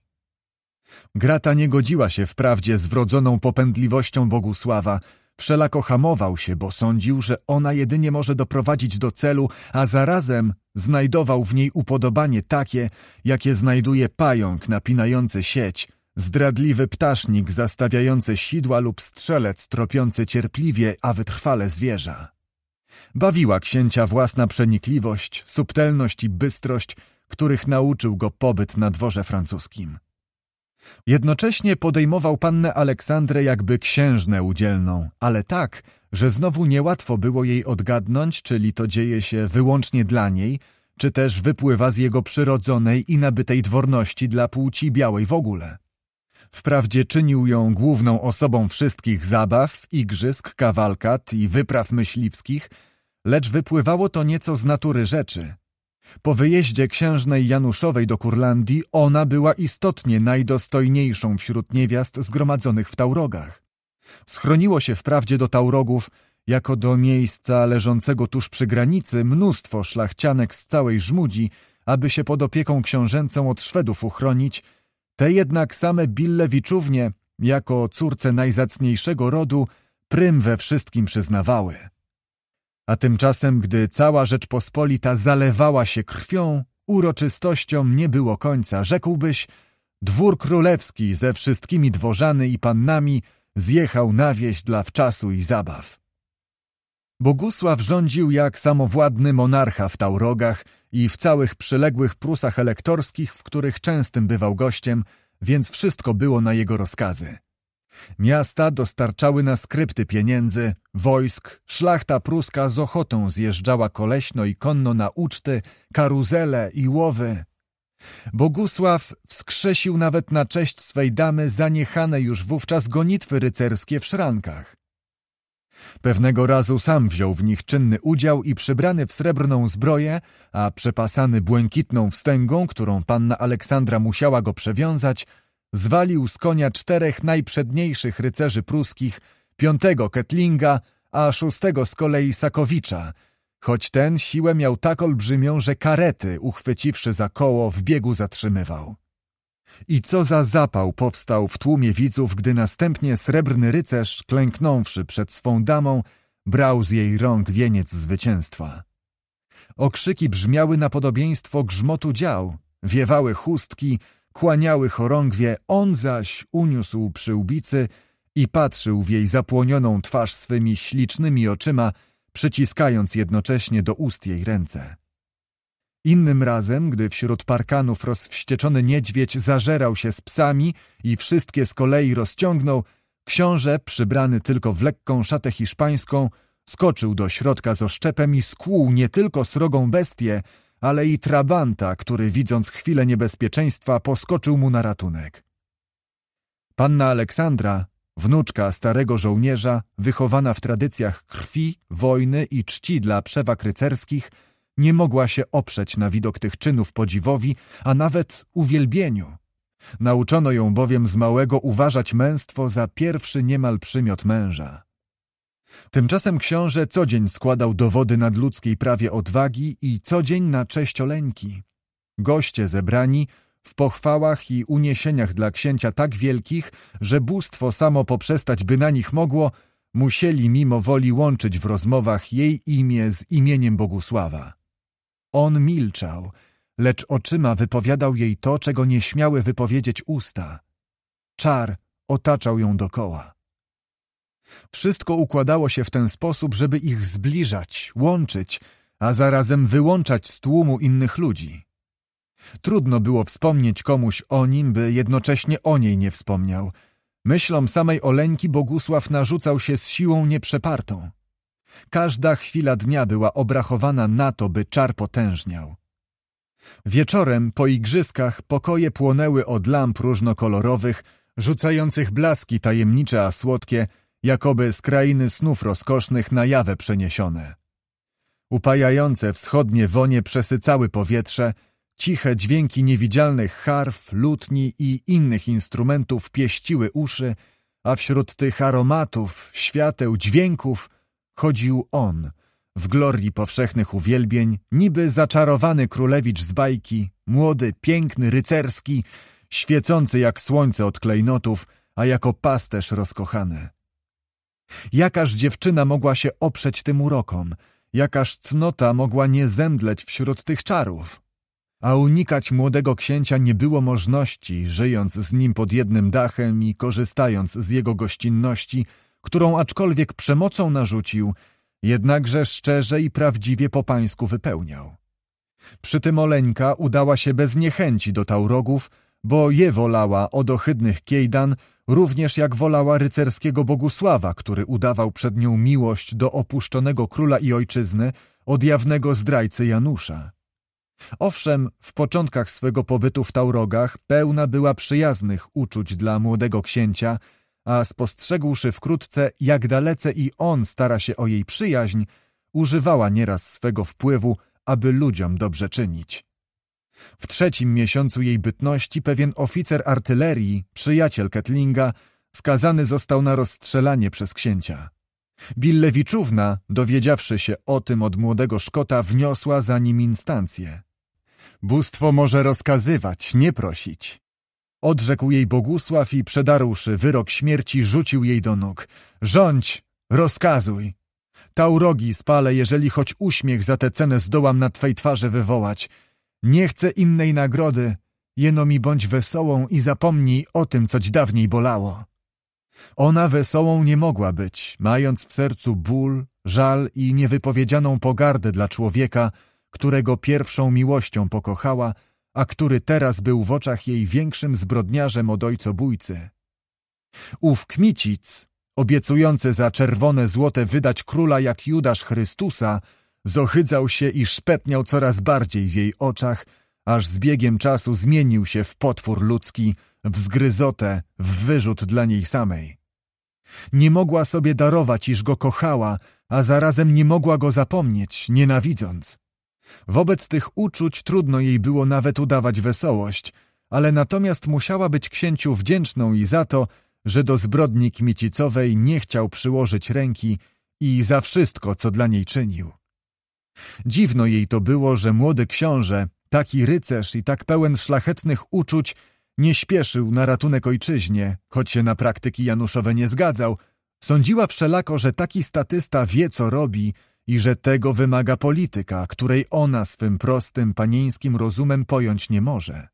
Grata nie godziła się wprawdzie z wrodzoną popędliwością Bogusława, wszelako hamował się, bo sądził, że ona jedynie może doprowadzić do celu, a zarazem Znajdował w niej upodobanie takie, jakie znajduje pająk napinający sieć, zdradliwy ptasznik zastawiający sidła lub strzelec tropiący cierpliwie, a wytrwale zwierza. Bawiła księcia własna przenikliwość, subtelność i bystrość, których nauczył go pobyt na dworze francuskim. Jednocześnie podejmował pannę Aleksandrę jakby księżnę udzielną, ale tak, że znowu niełatwo było jej odgadnąć, czyli to dzieje się wyłącznie dla niej, czy też wypływa z jego przyrodzonej i nabytej dworności dla płci białej w ogóle. Wprawdzie czynił ją główną osobą wszystkich zabaw, igrzysk, kawalkat i wypraw myśliwskich, lecz wypływało to nieco z natury rzeczy – po wyjeździe księżnej Januszowej do Kurlandii ona była istotnie najdostojniejszą wśród niewiast zgromadzonych w Taurogach. Schroniło się wprawdzie do Taurogów, jako do miejsca leżącego tuż przy granicy mnóstwo szlachcianek z całej żmudzi, aby się pod opieką książęcą od Szwedów uchronić, te jednak same Billewiczównie, jako córce najzacniejszego rodu, prym we wszystkim przyznawały. A tymczasem, gdy cała Rzeczpospolita zalewała się krwią, uroczystością nie było końca. Rzekłbyś, dwór królewski ze wszystkimi dworzany i pannami zjechał na wieś dla wczasu i zabaw. Bogusław rządził jak samowładny monarcha w Taurogach i w całych przyległych Prusach elektorskich, w których częstym bywał gościem, więc wszystko było na jego rozkazy. Miasta dostarczały na skrypty pieniędzy, wojsk, szlachta pruska z ochotą zjeżdżała koleśno i konno na uczty, karuzele i łowy. Bogusław wskrzesił nawet na cześć swej damy zaniechane już wówczas gonitwy rycerskie w szrankach. Pewnego razu sam wziął w nich czynny udział i przybrany w srebrną zbroję, a przepasany błękitną wstęgą, którą panna Aleksandra musiała go przewiązać, zwalił z konia czterech najprzedniejszych rycerzy pruskich, piątego Kettlinga, a szóstego z kolei Sakowicza, choć ten siłę miał tak olbrzymią, że karety, uchwyciwszy za koło, w biegu zatrzymywał. I co za zapał powstał w tłumie widzów, gdy następnie srebrny rycerz, klęknąwszy przed swą damą, brał z jej rąk wieniec zwycięstwa. Okrzyki brzmiały na podobieństwo grzmotu dział, wiewały chustki, kłaniały chorągwie, on zaś uniósł przyłbicy i patrzył w jej zapłonioną twarz swymi ślicznymi oczyma, przyciskając jednocześnie do ust jej ręce. Innym razem, gdy wśród parkanów rozwścieczony niedźwiedź zażerał się z psami i wszystkie z kolei rozciągnął, książę, przybrany tylko w lekką szatę hiszpańską, skoczył do środka z oszczepem i skłuł nie tylko srogą bestię, ale i trabanta, który widząc chwilę niebezpieczeństwa poskoczył mu na ratunek. Panna Aleksandra, wnuczka starego żołnierza, wychowana w tradycjach krwi, wojny i czci dla przewag rycerskich, nie mogła się oprzeć na widok tych czynów podziwowi, a nawet uwielbieniu. Nauczono ją bowiem z małego uważać męstwo za pierwszy niemal przymiot męża. Tymczasem książę codzień składał dowody nadludzkiej prawie odwagi i codzień na Oleńki. Goście zebrani w pochwałach i uniesieniach dla księcia tak wielkich, że bóstwo samo poprzestać by na nich mogło, musieli mimo woli łączyć w rozmowach jej imię z imieniem Bogusława. On milczał, lecz oczyma wypowiadał jej to, czego nie śmiały wypowiedzieć usta. Czar otaczał ją dokoła. Wszystko układało się w ten sposób, żeby ich zbliżać, łączyć, a zarazem wyłączać z tłumu innych ludzi. Trudno było wspomnieć komuś o nim, by jednocześnie o niej nie wspomniał. Myślą samej Oleńki Bogusław narzucał się z siłą nieprzepartą. Każda chwila dnia była obrachowana na to, by czar potężniał. Wieczorem po igrzyskach pokoje płonęły od lamp różnokolorowych, rzucających blaski tajemnicze a słodkie – jakoby z krainy snów rozkosznych na jawę przeniesione. Upajające wschodnie wonie przesycały powietrze, ciche dźwięki niewidzialnych harf, lutni i innych instrumentów pieściły uszy, a wśród tych aromatów, świateł, dźwięków chodził on, w glorii powszechnych uwielbień, niby zaczarowany królewicz z bajki, młody, piękny, rycerski, świecący jak słońce od klejnotów, a jako pasterz rozkochany. Jakaż dziewczyna mogła się oprzeć tym urokom? Jakaż cnota mogła nie zemdleć wśród tych czarów? A unikać młodego księcia nie było możności, żyjąc z nim pod jednym dachem i korzystając z jego gościnności, którą aczkolwiek przemocą narzucił, jednakże szczerze i prawdziwie po pańsku wypełniał. Przy tym Oleńka udała się bez niechęci do taurogów, bo je wolała od ohydnych kiejdan, również jak wolała rycerskiego Bogusława, który udawał przed nią miłość do opuszczonego króla i ojczyzny, odjawnego zdrajcy Janusza. Owszem, w początkach swego pobytu w Taurogach pełna była przyjaznych uczuć dla młodego księcia, a spostrzegłszy wkrótce, jak dalece i on stara się o jej przyjaźń, używała nieraz swego wpływu, aby ludziom dobrze czynić. W trzecim miesiącu jej bytności pewien oficer artylerii, przyjaciel Ketlinga, skazany został na rozstrzelanie przez księcia. Billewiczówna, dowiedziawszy się o tym od młodego Szkota, wniosła za nim instancję. Bóstwo może rozkazywać, nie prosić. Odrzekł jej Bogusław i przedarłszy wyrok śmierci, rzucił jej do nóg. Rządź, rozkazuj. Taurogi spalę, jeżeli choć uśmiech za tę cenę zdołam na twej twarzy wywołać – nie chcę innej nagrody, jeno mi bądź wesołą i zapomnij o tym, coć dawniej bolało. Ona wesołą nie mogła być, mając w sercu ból, żal i niewypowiedzianą pogardę dla człowieka, którego pierwszą miłością pokochała, a który teraz był w oczach jej większym zbrodniarzem od ojcobójcy. Ów kmicic, obiecujący za czerwone złote wydać króla jak Judasz Chrystusa, Zohydzał się i szpetniał coraz bardziej w jej oczach, aż z biegiem czasu zmienił się w potwór ludzki, w zgryzotę, w wyrzut dla niej samej. Nie mogła sobie darować, iż go kochała, a zarazem nie mogła go zapomnieć, nienawidząc. Wobec tych uczuć trudno jej było nawet udawać wesołość, ale natomiast musiała być księciu wdzięczną i za to, że do zbrodni kmicicowej nie chciał przyłożyć ręki i za wszystko, co dla niej czynił. Dziwno jej to było, że młody książę, taki rycerz i tak pełen szlachetnych uczuć, nie śpieszył na ratunek ojczyźnie, choć się na praktyki Januszowe nie zgadzał. Sądziła wszelako, że taki statysta wie, co robi i że tego wymaga polityka, której ona swym prostym, panieńskim rozumem pojąć nie może.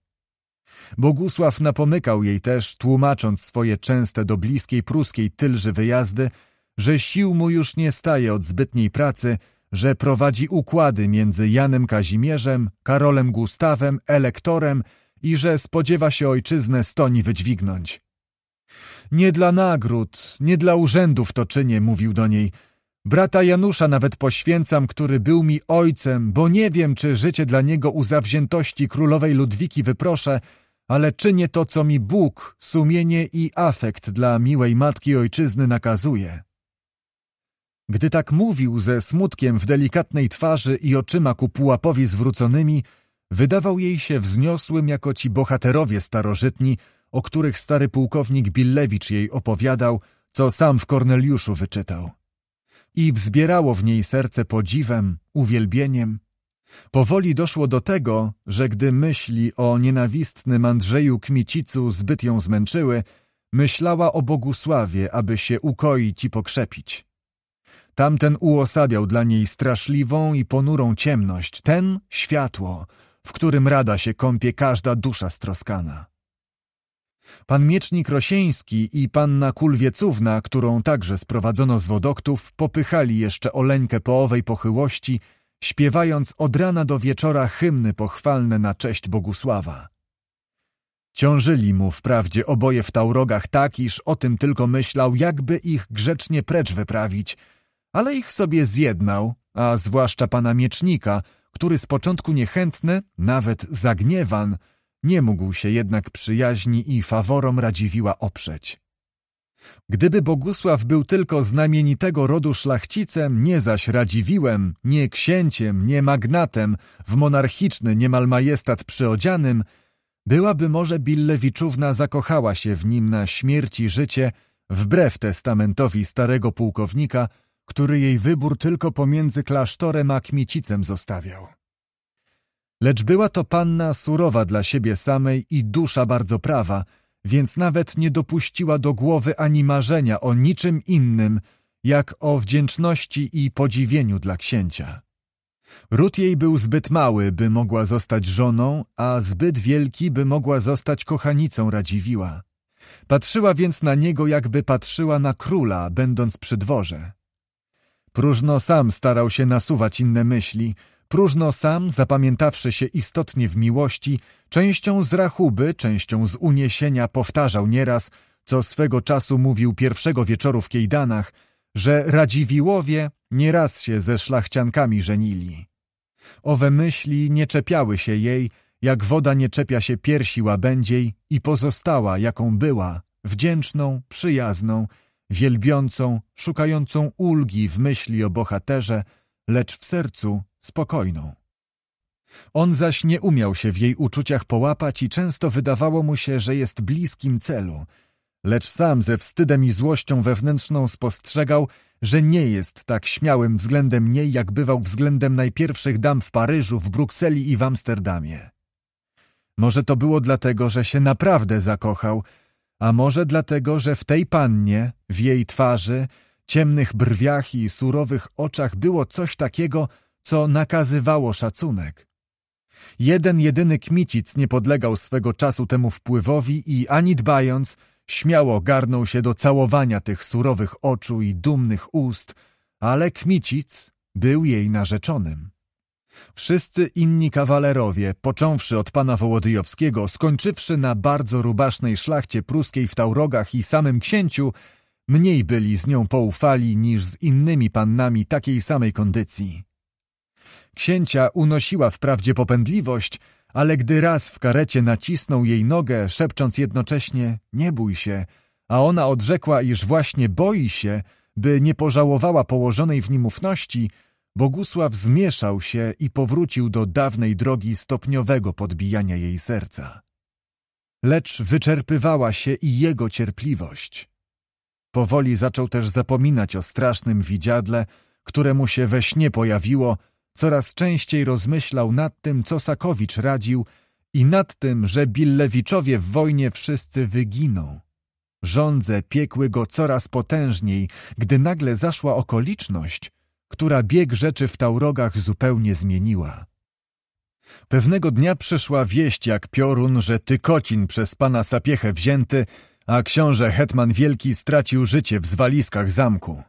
Bogusław napomykał jej też, tłumacząc swoje częste do bliskiej pruskiej tylży wyjazdy, że sił mu już nie staje od zbytniej pracy – że prowadzi układy między Janem Kazimierzem, Karolem Gustawem, elektorem i że spodziewa się ojczyznę stoni wydźwignąć. Nie dla nagród, nie dla urzędów to czynię, mówił do niej. Brata Janusza nawet poświęcam, który był mi ojcem, bo nie wiem, czy życie dla niego u zawziętości królowej Ludwiki wyproszę, ale czynię to, co mi Bóg, sumienie i afekt dla miłej matki ojczyzny nakazuje. Gdy tak mówił ze smutkiem w delikatnej twarzy i oczyma ku pułapowi zwróconymi, wydawał jej się wzniosłym jako ci bohaterowie starożytni, o których stary pułkownik Billewicz jej opowiadał, co sam w Korneliuszu wyczytał. I wzbierało w niej serce podziwem, uwielbieniem. Powoli doszło do tego, że gdy myśli o nienawistnym Andrzeju Kmicicu zbyt ją zmęczyły, myślała o Bogusławie, aby się ukoić i pokrzepić. Tamten uosabiał dla niej straszliwą i ponurą ciemność, ten światło, w którym rada się kąpie każda dusza stroskana. Pan miecznik Rosieński i panna Kulwiecówna, którą także sprowadzono z wodoktów, popychali jeszcze oleńkę po owej pochyłości, śpiewając od rana do wieczora hymny pochwalne na cześć Bogusława. Ciążyli mu wprawdzie oboje w taurogach tak, iż o tym tylko myślał, jakby ich grzecznie precz wyprawić – ale ich sobie zjednał, a zwłaszcza pana miecznika, który z początku niechętny, nawet zagniewan, nie mógł się jednak przyjaźni i faworom Radziwiła oprzeć. Gdyby Bogusław był tylko znamienitego rodu szlachcicem, nie zaś Radziwiłem, nie księciem, nie magnatem, w monarchiczny niemal majestat przyodzianym, byłaby może Billewiczówna zakochała się w nim na śmierć i życie, wbrew testamentowi starego pułkownika – który jej wybór tylko pomiędzy klasztorem a kmiecicem zostawiał. Lecz była to panna surowa dla siebie samej i dusza bardzo prawa, więc nawet nie dopuściła do głowy ani marzenia o niczym innym, jak o wdzięczności i podziwieniu dla księcia. Ród jej był zbyt mały, by mogła zostać żoną, a zbyt wielki, by mogła zostać kochanicą Radziwiła. Patrzyła więc na niego, jakby patrzyła na króla, będąc przy dworze. Próżno sam starał się nasuwać inne myśli, próżno sam, zapamiętawszy się istotnie w miłości, częścią z rachuby, częścią z uniesienia powtarzał nieraz, co swego czasu mówił pierwszego wieczoru w Kiejdanach, że Radziwiłowie nieraz się ze szlachciankami żenili. Owe myśli nie czepiały się jej, jak woda nie czepia się piersi łabędziej i pozostała, jaką była, wdzięczną, przyjazną, wielbiącą, szukającą ulgi w myśli o bohaterze, lecz w sercu spokojną. On zaś nie umiał się w jej uczuciach połapać i często wydawało mu się, że jest bliskim celu, lecz sam ze wstydem i złością wewnętrzną spostrzegał, że nie jest tak śmiałym względem niej, jak bywał względem najpierwszych dam w Paryżu, w Brukseli i w Amsterdamie. Może to było dlatego, że się naprawdę zakochał – a może dlatego, że w tej pannie, w jej twarzy, ciemnych brwiach i surowych oczach było coś takiego, co nakazywało szacunek. Jeden jedyny kmicic nie podlegał swego czasu temu wpływowi i ani dbając, śmiało garnął się do całowania tych surowych oczu i dumnych ust, ale kmicic był jej narzeczonym. Wszyscy inni kawalerowie, począwszy od pana Wołodyjowskiego, skończywszy na bardzo rubasznej szlachcie pruskiej w Taurogach i samym księciu, mniej byli z nią poufali niż z innymi pannami takiej samej kondycji. Księcia unosiła wprawdzie popędliwość, ale gdy raz w karecie nacisnął jej nogę, szepcząc jednocześnie nie bój się, a ona odrzekła, iż właśnie boi się, by nie pożałowała położonej w nim ufności – Bogusław zmieszał się i powrócił do dawnej drogi stopniowego podbijania jej serca. Lecz wyczerpywała się i jego cierpliwość. Powoli zaczął też zapominać o strasznym widziadle, które mu się we śnie pojawiło, coraz częściej rozmyślał nad tym, co Sakowicz radził i nad tym, że Billewiczowie w wojnie wszyscy wyginą. Rządze piekły go coraz potężniej, gdy nagle zaszła okoliczność, która bieg rzeczy w Taurogach zupełnie zmieniła. Pewnego dnia przyszła wieść jak piorun, że Tykocin przez pana Sapiechę wzięty, a książę Hetman Wielki stracił życie w zwaliskach zamku.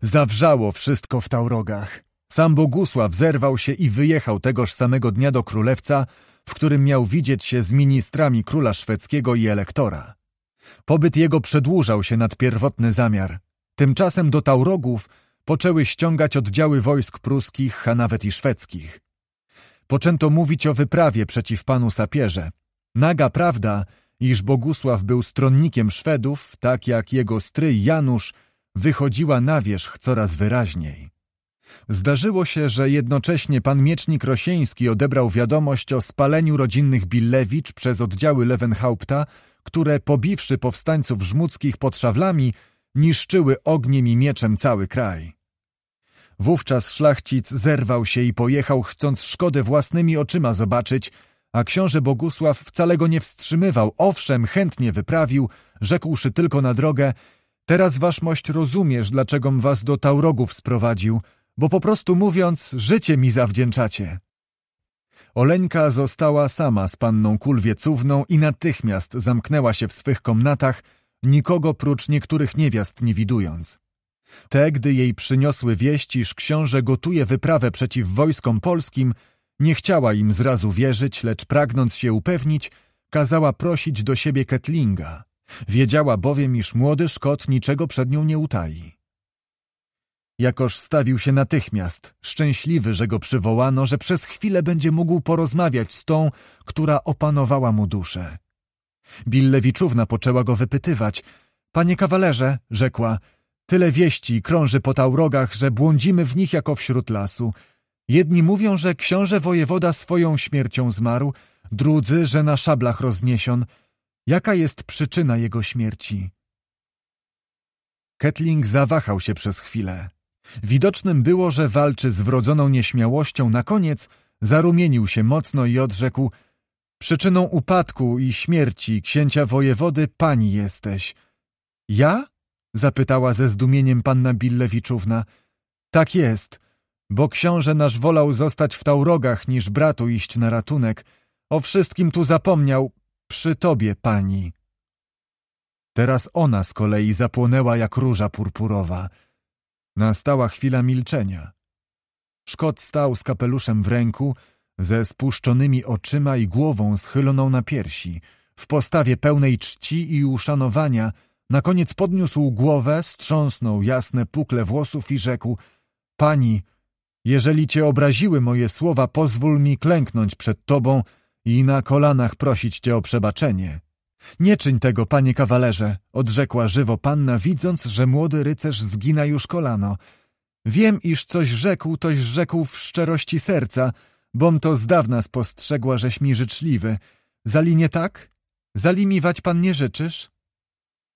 Zawrzało wszystko w Taurogach. Sam Bogusław zerwał się i wyjechał tegoż samego dnia do królewca, w którym miał widzieć się z ministrami króla szwedzkiego i elektora. Pobyt jego przedłużał się nad pierwotny zamiar. Tymczasem do Taurogów poczęły ściągać oddziały wojsk pruskich, a nawet i szwedzkich. Poczęto mówić o wyprawie przeciw panu Sapierze. Naga prawda, iż Bogusław był stronnikiem Szwedów, tak jak jego stryj Janusz, wychodziła na wierzch coraz wyraźniej. Zdarzyło się, że jednocześnie pan miecznik Rosieński odebrał wiadomość o spaleniu rodzinnych Billewicz przez oddziały Lewenhaupta, które pobiwszy powstańców żmudzkich pod szawlami, niszczyły ogniem i mieczem cały kraj. Wówczas szlachcic zerwał się i pojechał, chcąc szkodę własnymi oczyma zobaczyć, a książę Bogusław wcale go nie wstrzymywał, owszem, chętnie wyprawił, rzekłszy tylko na drogę Teraz waszmość rozumiesz, dlaczegom was do Taurogów sprowadził, bo po prostu mówiąc, życie mi zawdzięczacie. Oleńka została sama z panną Kulwiecówną i natychmiast zamknęła się w swych komnatach, nikogo prócz niektórych niewiast nie widując. Te, gdy jej przyniosły wieść, iż książę gotuje wyprawę przeciw wojskom polskim, nie chciała im zrazu wierzyć, lecz pragnąc się upewnić, kazała prosić do siebie Ketlinga. Wiedziała bowiem, iż młody Szkot niczego przed nią nie utai. Jakoż stawił się natychmiast, szczęśliwy, że go przywołano, że przez chwilę będzie mógł porozmawiać z tą, która opanowała mu duszę. Billewiczówna poczęła go wypytywać. Panie kawalerze, rzekła, Tyle wieści krąży po taurogach, że błądzimy w nich jako wśród lasu. Jedni mówią, że książę wojewoda swoją śmiercią zmarł, drudzy, że na szablach rozniesion. Jaka jest przyczyna jego śmierci? Ketling zawahał się przez chwilę. Widocznym było, że walczy z wrodzoną nieśmiałością. Na koniec zarumienił się mocno i odrzekł Przyczyną upadku i śmierci księcia wojewody pani jesteś. Ja? zapytała ze zdumieniem panna Billewiczówna. Tak jest, bo książę nasz wolał zostać w taurogach, niż bratu iść na ratunek. O wszystkim tu zapomniał, przy tobie, pani. Teraz ona z kolei zapłonęła jak róża purpurowa. Nastała chwila milczenia. Szkot stał z kapeluszem w ręku, ze spuszczonymi oczyma i głową schyloną na piersi, w postawie pełnej czci i uszanowania – na koniec podniósł głowę, strząsnął jasne pukle włosów i rzekł: Pani, jeżeli cię obraziły moje słowa, pozwól mi klęknąć przed tobą i na kolanach prosić cię o przebaczenie. Nie czyń tego, panie kawalerze, odrzekła żywo panna, widząc, że młody rycerz zgina już kolano. Wiem, iż coś rzekł, toś rzekł w szczerości serca, bom to z dawna spostrzegła, żeś mi życzliwy. Zali nie tak? wać pan nie życzysz?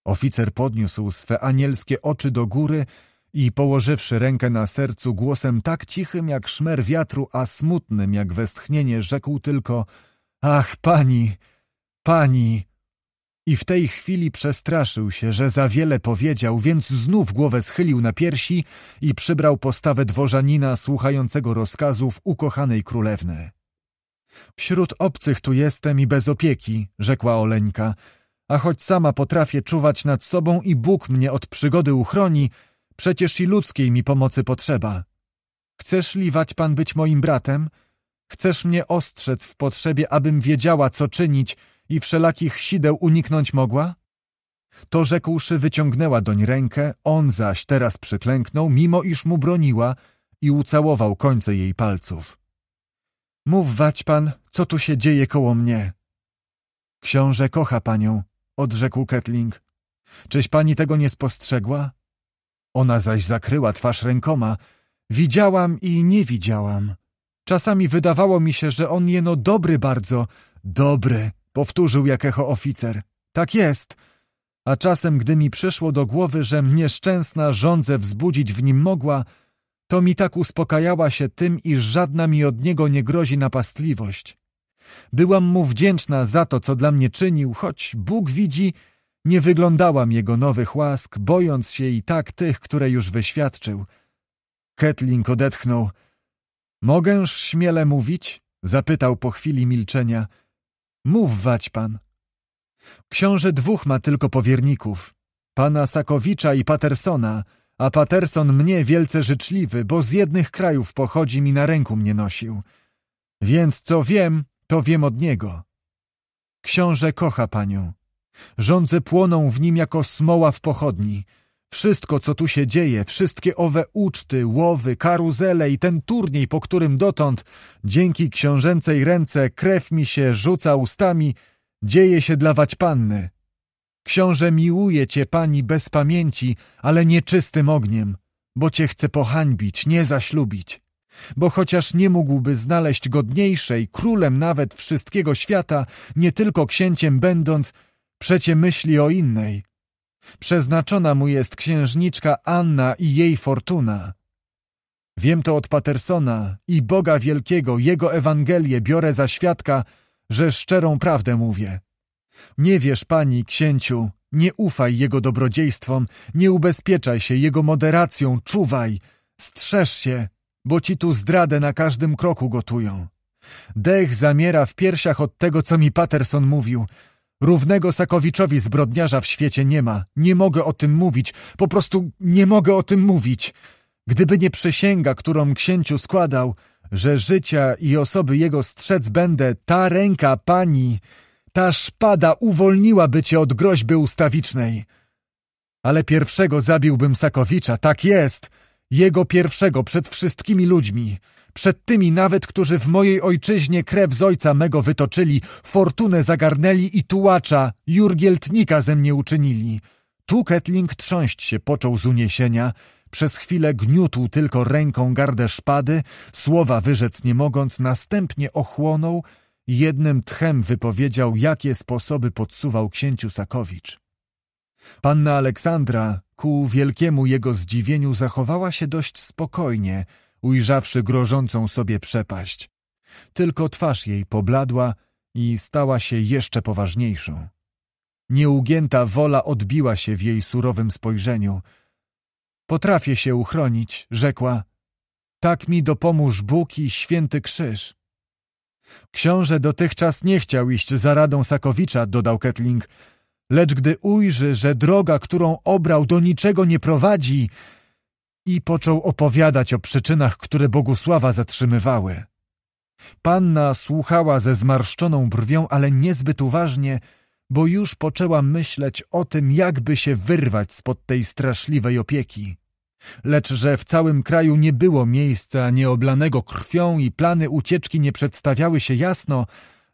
Oficer podniósł swe anielskie oczy do góry i położywszy rękę na sercu głosem tak cichym jak szmer wiatru, a smutnym jak westchnienie, rzekł tylko Ach, pani, pani! I w tej chwili przestraszył się, że za wiele powiedział, więc znów głowę schylił na piersi i przybrał postawę dworzanina słuchającego rozkazów ukochanej królewny. Wśród obcych tu jestem i bez opieki, rzekła Oleńka, a choć sama potrafię czuwać nad sobą i Bóg mnie od przygody uchroni, przecież i ludzkiej mi pomocy potrzeba. Chcesz liwać pan być moim bratem? Chcesz mnie ostrzec w potrzebie, abym wiedziała, co czynić i wszelakich sideł uniknąć mogła? To rzekłszy, wyciągnęła doń rękę, on zaś teraz przyklęknął, mimo iż mu broniła i ucałował końce jej palców. Mów wać pan, co tu się dzieje koło mnie. Książę kocha panią, odrzekł Ketling. Czyś pani tego nie spostrzegła? Ona zaś zakryła twarz rękoma. Widziałam i nie widziałam. Czasami wydawało mi się, że on jeno dobry bardzo. Dobry, powtórzył jak echo oficer. Tak jest. A czasem, gdy mi przyszło do głowy, że mnie szczęsna żądzę wzbudzić w nim mogła, to mi tak uspokajała się tym, iż żadna mi od niego nie grozi napastliwość. Byłam mu wdzięczna za to, co dla mnie czynił, choć Bóg widzi, nie wyglądałam jego nowych łask, bojąc się i tak tych, które już wyświadczył. Ketling odetchnął. Mogęż śmiele mówić? Zapytał po chwili milczenia. Mów, wać pan. Książę dwóch ma tylko powierników. Pana Sakowicza i Patersona, a Paterson mnie wielce życzliwy, bo z jednych krajów pochodzi mi na ręku mnie nosił. Więc co wiem, to wiem od niego. Książę kocha panią. Rządze płoną w nim jako smoła w pochodni. Wszystko, co tu się dzieje, wszystkie owe uczty, łowy, karuzele i ten turniej, po którym dotąd, dzięki książęcej ręce, krew mi się rzuca ustami, dzieje się dla Waćpanny. Książę miłuje cię, pani, bez pamięci, ale nieczystym ogniem, bo cię chce pohańbić, nie zaślubić. Bo chociaż nie mógłby znaleźć godniejszej, królem nawet wszystkiego świata, nie tylko księciem będąc, przecie myśli o innej. Przeznaczona mu jest księżniczka Anna i jej fortuna. Wiem to od Patersona i Boga Wielkiego, jego Ewangelię biorę za świadka, że szczerą prawdę mówię. Nie wierz pani, księciu, nie ufaj jego dobrodziejstwom, nie ubezpieczaj się jego moderacją, czuwaj, strzeż się, bo ci tu zdradę na każdym kroku gotują. Dech zamiera w piersiach od tego, co mi Patterson mówił. Równego Sakowiczowi zbrodniarza w świecie nie ma. Nie mogę o tym mówić. Po prostu nie mogę o tym mówić. Gdyby nie przysięga, którą księciu składał, że życia i osoby jego strzec będę, ta ręka pani, ta szpada uwolniłaby cię od groźby ustawicznej. Ale pierwszego zabiłbym Sakowicza, tak jest! Jego pierwszego przed wszystkimi ludźmi, przed tymi nawet, którzy w mojej ojczyźnie krew z ojca mego wytoczyli, fortunę zagarnęli i tułacza, jurgieltnika ze mnie uczynili. Tu Ketling trząść się począł z uniesienia, przez chwilę gniótł tylko ręką gardę szpady, słowa wyrzec nie mogąc, następnie ochłonął, jednym tchem wypowiedział, jakie sposoby podsuwał księciu Sakowicz. Panna Aleksandra, Ku wielkiemu jego zdziwieniu zachowała się dość spokojnie, ujrzawszy grożącą sobie przepaść. Tylko twarz jej pobladła i stała się jeszcze poważniejszą. Nieugięta wola odbiła się w jej surowym spojrzeniu. Potrafię się uchronić, rzekła. Tak mi dopomóż Bóg i święty krzyż. Książę dotychczas nie chciał iść za radą Sakowicza, dodał Ketling, Lecz gdy ujrzy, że droga, którą obrał, do niczego nie prowadzi, i począł opowiadać o przyczynach, które Bogusława zatrzymywały. Panna słuchała ze zmarszczoną brwią, ale niezbyt uważnie, bo już poczęła myśleć o tym, jakby się wyrwać spod tej straszliwej opieki. Lecz że w całym kraju nie było miejsca nieoblanego krwią i plany ucieczki nie przedstawiały się jasno,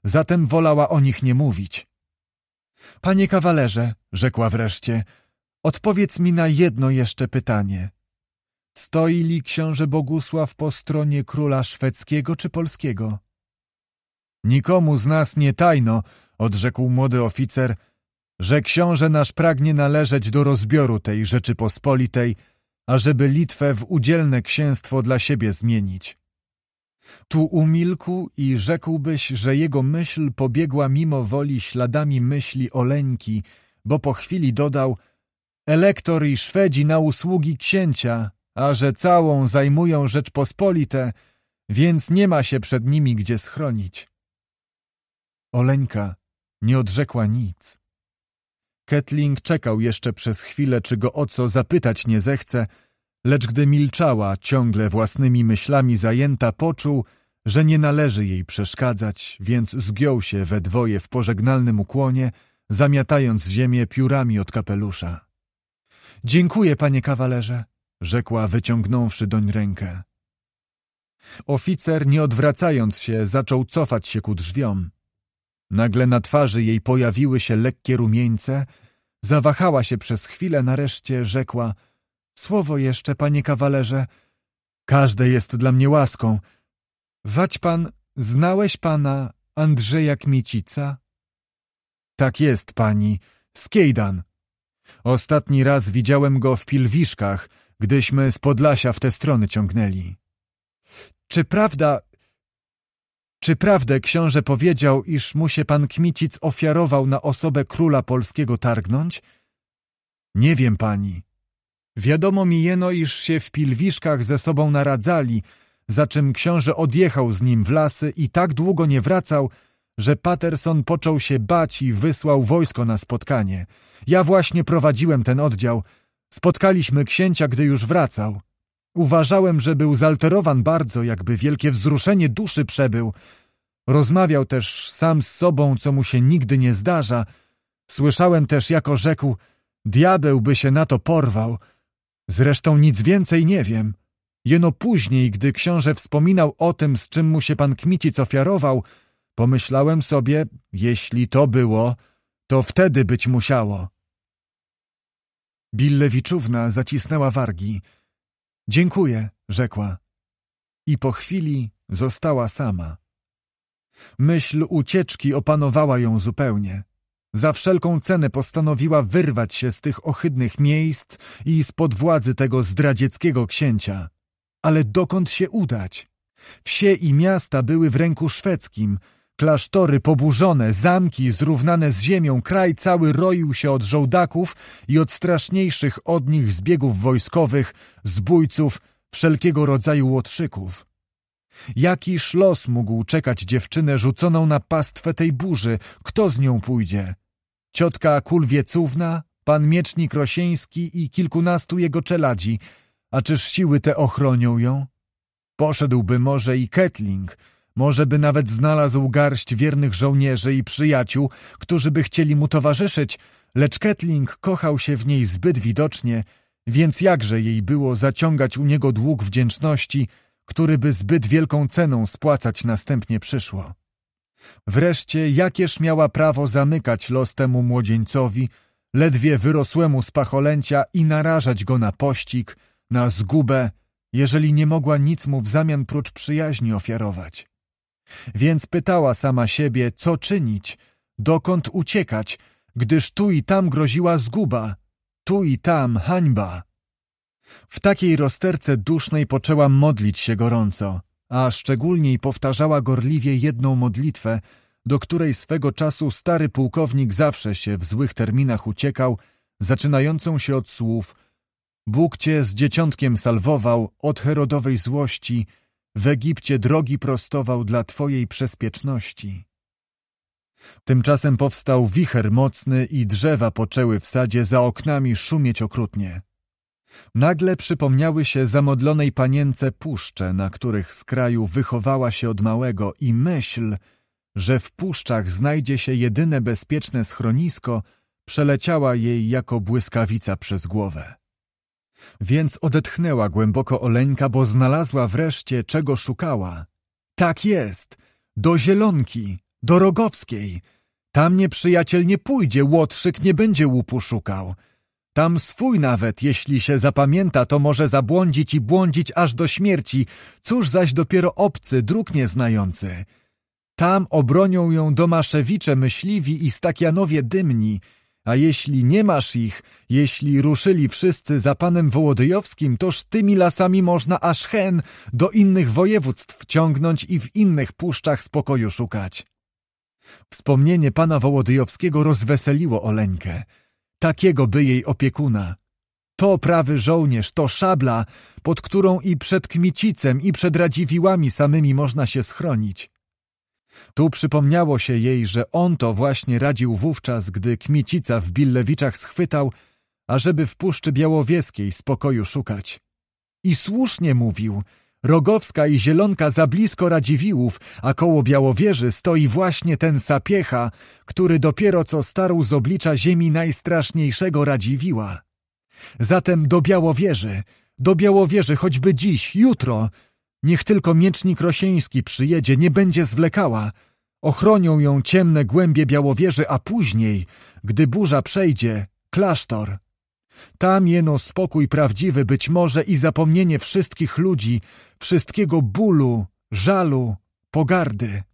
zatem wolała o nich nie mówić. Panie kawalerze, rzekła wreszcie, odpowiedz mi na jedno jeszcze pytanie. Stoi li książę Bogusław po stronie króla szwedzkiego czy polskiego? Nikomu z nas nie tajno, odrzekł młody oficer, że książę nasz pragnie należeć do rozbioru tej Rzeczypospolitej, ażeby Litwę w udzielne księstwo dla siebie zmienić. Tu umilkł i rzekłbyś, że jego myśl pobiegła mimo woli śladami myśli Oleńki, bo po chwili dodał Elektor i Szwedzi na usługi księcia, a że całą zajmują Rzeczpospolite, więc nie ma się przed nimi gdzie schronić. Oleńka nie odrzekła nic. Ketling czekał jeszcze przez chwilę, czy go o co zapytać nie zechce, Lecz gdy milczała, ciągle własnymi myślami zajęta, poczuł, że nie należy jej przeszkadzać, więc zgiął się we dwoje w pożegnalnym ukłonie, zamiatając ziemię piórami od kapelusza. Dziękuję, panie kawalerze, rzekła, wyciągnąwszy doń rękę. Oficer, nie odwracając się, zaczął cofać się ku drzwiom. Nagle na twarzy jej pojawiły się lekkie rumieńce, zawahała się przez chwilę, nareszcie rzekła – Słowo jeszcze, panie kawalerze. Każde jest dla mnie łaską. Wać pan, znałeś pana Andrzeja Kmicica? Tak jest, pani. Skejdan. Ostatni raz widziałem go w Pilwiszkach, gdyśmy z Podlasia w te strony ciągnęli. Czy prawda... Czy prawdę książę powiedział, iż mu się pan Kmicic ofiarował na osobę króla polskiego targnąć? Nie wiem, pani. Wiadomo mi jeno, iż się w pilwiszkach ze sobą naradzali, za czym książę odjechał z nim w lasy i tak długo nie wracał, że Patterson począł się bać i wysłał wojsko na spotkanie. Ja właśnie prowadziłem ten oddział. Spotkaliśmy księcia, gdy już wracał. Uważałem, że był zalterowan bardzo, jakby wielkie wzruszenie duszy przebył. Rozmawiał też sam z sobą, co mu się nigdy nie zdarza. Słyszałem też, jako rzekł, diabeł by się na to porwał – Zresztą nic więcej nie wiem. Jeno później, gdy książę wspominał o tym, z czym mu się pan Kmicic ofiarował, pomyślałem sobie, jeśli to było, to wtedy być musiało. Billewiczówna zacisnęła wargi. Dziękuję, rzekła. I po chwili została sama. Myśl ucieczki opanowała ją zupełnie. Za wszelką cenę postanowiła wyrwać się z tych ohydnych miejsc i spod władzy tego zdradzieckiego księcia. Ale dokąd się udać? Wsie i miasta były w ręku szwedzkim, klasztory poburzone, zamki zrównane z ziemią, kraj cały roił się od żołdaków i od straszniejszych od nich zbiegów wojskowych, zbójców, wszelkiego rodzaju łotrzyków. Jaki los mógł czekać dziewczynę rzuconą na pastwę tej burzy? Kto z nią pójdzie? Ciotka Kulwiecówna, pan Miecznik Rosieński i kilkunastu jego czeladzi, a czyż siły te ochronią ją? Poszedłby może i Ketling, może by nawet znalazł garść wiernych żołnierzy i przyjaciół, którzy by chcieli mu towarzyszyć, lecz Ketling kochał się w niej zbyt widocznie, więc jakże jej było zaciągać u niego dług wdzięczności, który by zbyt wielką ceną spłacać następnie przyszło. Wreszcie, jakież miała prawo zamykać los temu młodzieńcowi, ledwie wyrosłemu z pacholęcia i narażać go na pościg, na zgubę, jeżeli nie mogła nic mu w zamian prócz przyjaźni ofiarować. Więc pytała sama siebie, co czynić, dokąd uciekać, gdyż tu i tam groziła zguba, tu i tam hańba. W takiej rozterce dusznej poczęła modlić się gorąco a szczególniej powtarzała gorliwie jedną modlitwę, do której swego czasu stary pułkownik zawsze się w złych terminach uciekał, zaczynającą się od słów Bóg cię z dzieciątkiem salwował od herodowej złości, w Egipcie drogi prostował dla twojej przespieczności. Tymczasem powstał wicher mocny i drzewa poczęły w sadzie za oknami szumieć okrutnie. Nagle przypomniały się zamodlonej panience puszcze, na których z kraju wychowała się od małego i myśl, że w puszczach znajdzie się jedyne bezpieczne schronisko, przeleciała jej jako błyskawica przez głowę. Więc odetchnęła głęboko Oleńka, bo znalazła wreszcie, czego szukała. Tak jest! Do Zielonki! Do Rogowskiej! Tam nieprzyjaciel nie pójdzie, Łotrzyk nie będzie łupu szukał – tam swój nawet, jeśli się zapamięta, to może zabłądzić i błądzić aż do śmierci, cóż zaś dopiero obcy, dróg nieznający. Tam obronią ją domaszewicze myśliwi i stakianowie dymni, a jeśli nie masz ich, jeśli ruszyli wszyscy za panem Wołodyjowskim, toż tymi lasami można aż hen do innych województw ciągnąć i w innych puszczach spokoju szukać. Wspomnienie pana Wołodyjowskiego rozweseliło Oleńkę. Takiego by jej opiekuna. To prawy żołnierz, to szabla, pod którą i przed kmicicem, i przed radziwiłami samymi można się schronić. Tu przypomniało się jej, że on to właśnie radził wówczas, gdy kmicica w Billewiczach schwytał, ażeby w Puszczy Białowieskiej spokoju szukać. I słusznie mówił – Rogowska i Zielonka za blisko Radziwiłłów, a koło Białowieży stoi właśnie ten sapiecha, który dopiero co starł z oblicza ziemi najstraszniejszego Radziwiła. Zatem do Białowieży, do Białowieży choćby dziś, jutro. Niech tylko miecznik Rosieński przyjedzie, nie będzie zwlekała. Ochronią ją ciemne głębie Białowieży, a później, gdy burza przejdzie, klasztor. Tam jeno spokój prawdziwy być może i zapomnienie wszystkich ludzi, wszystkiego bólu, żalu, pogardy.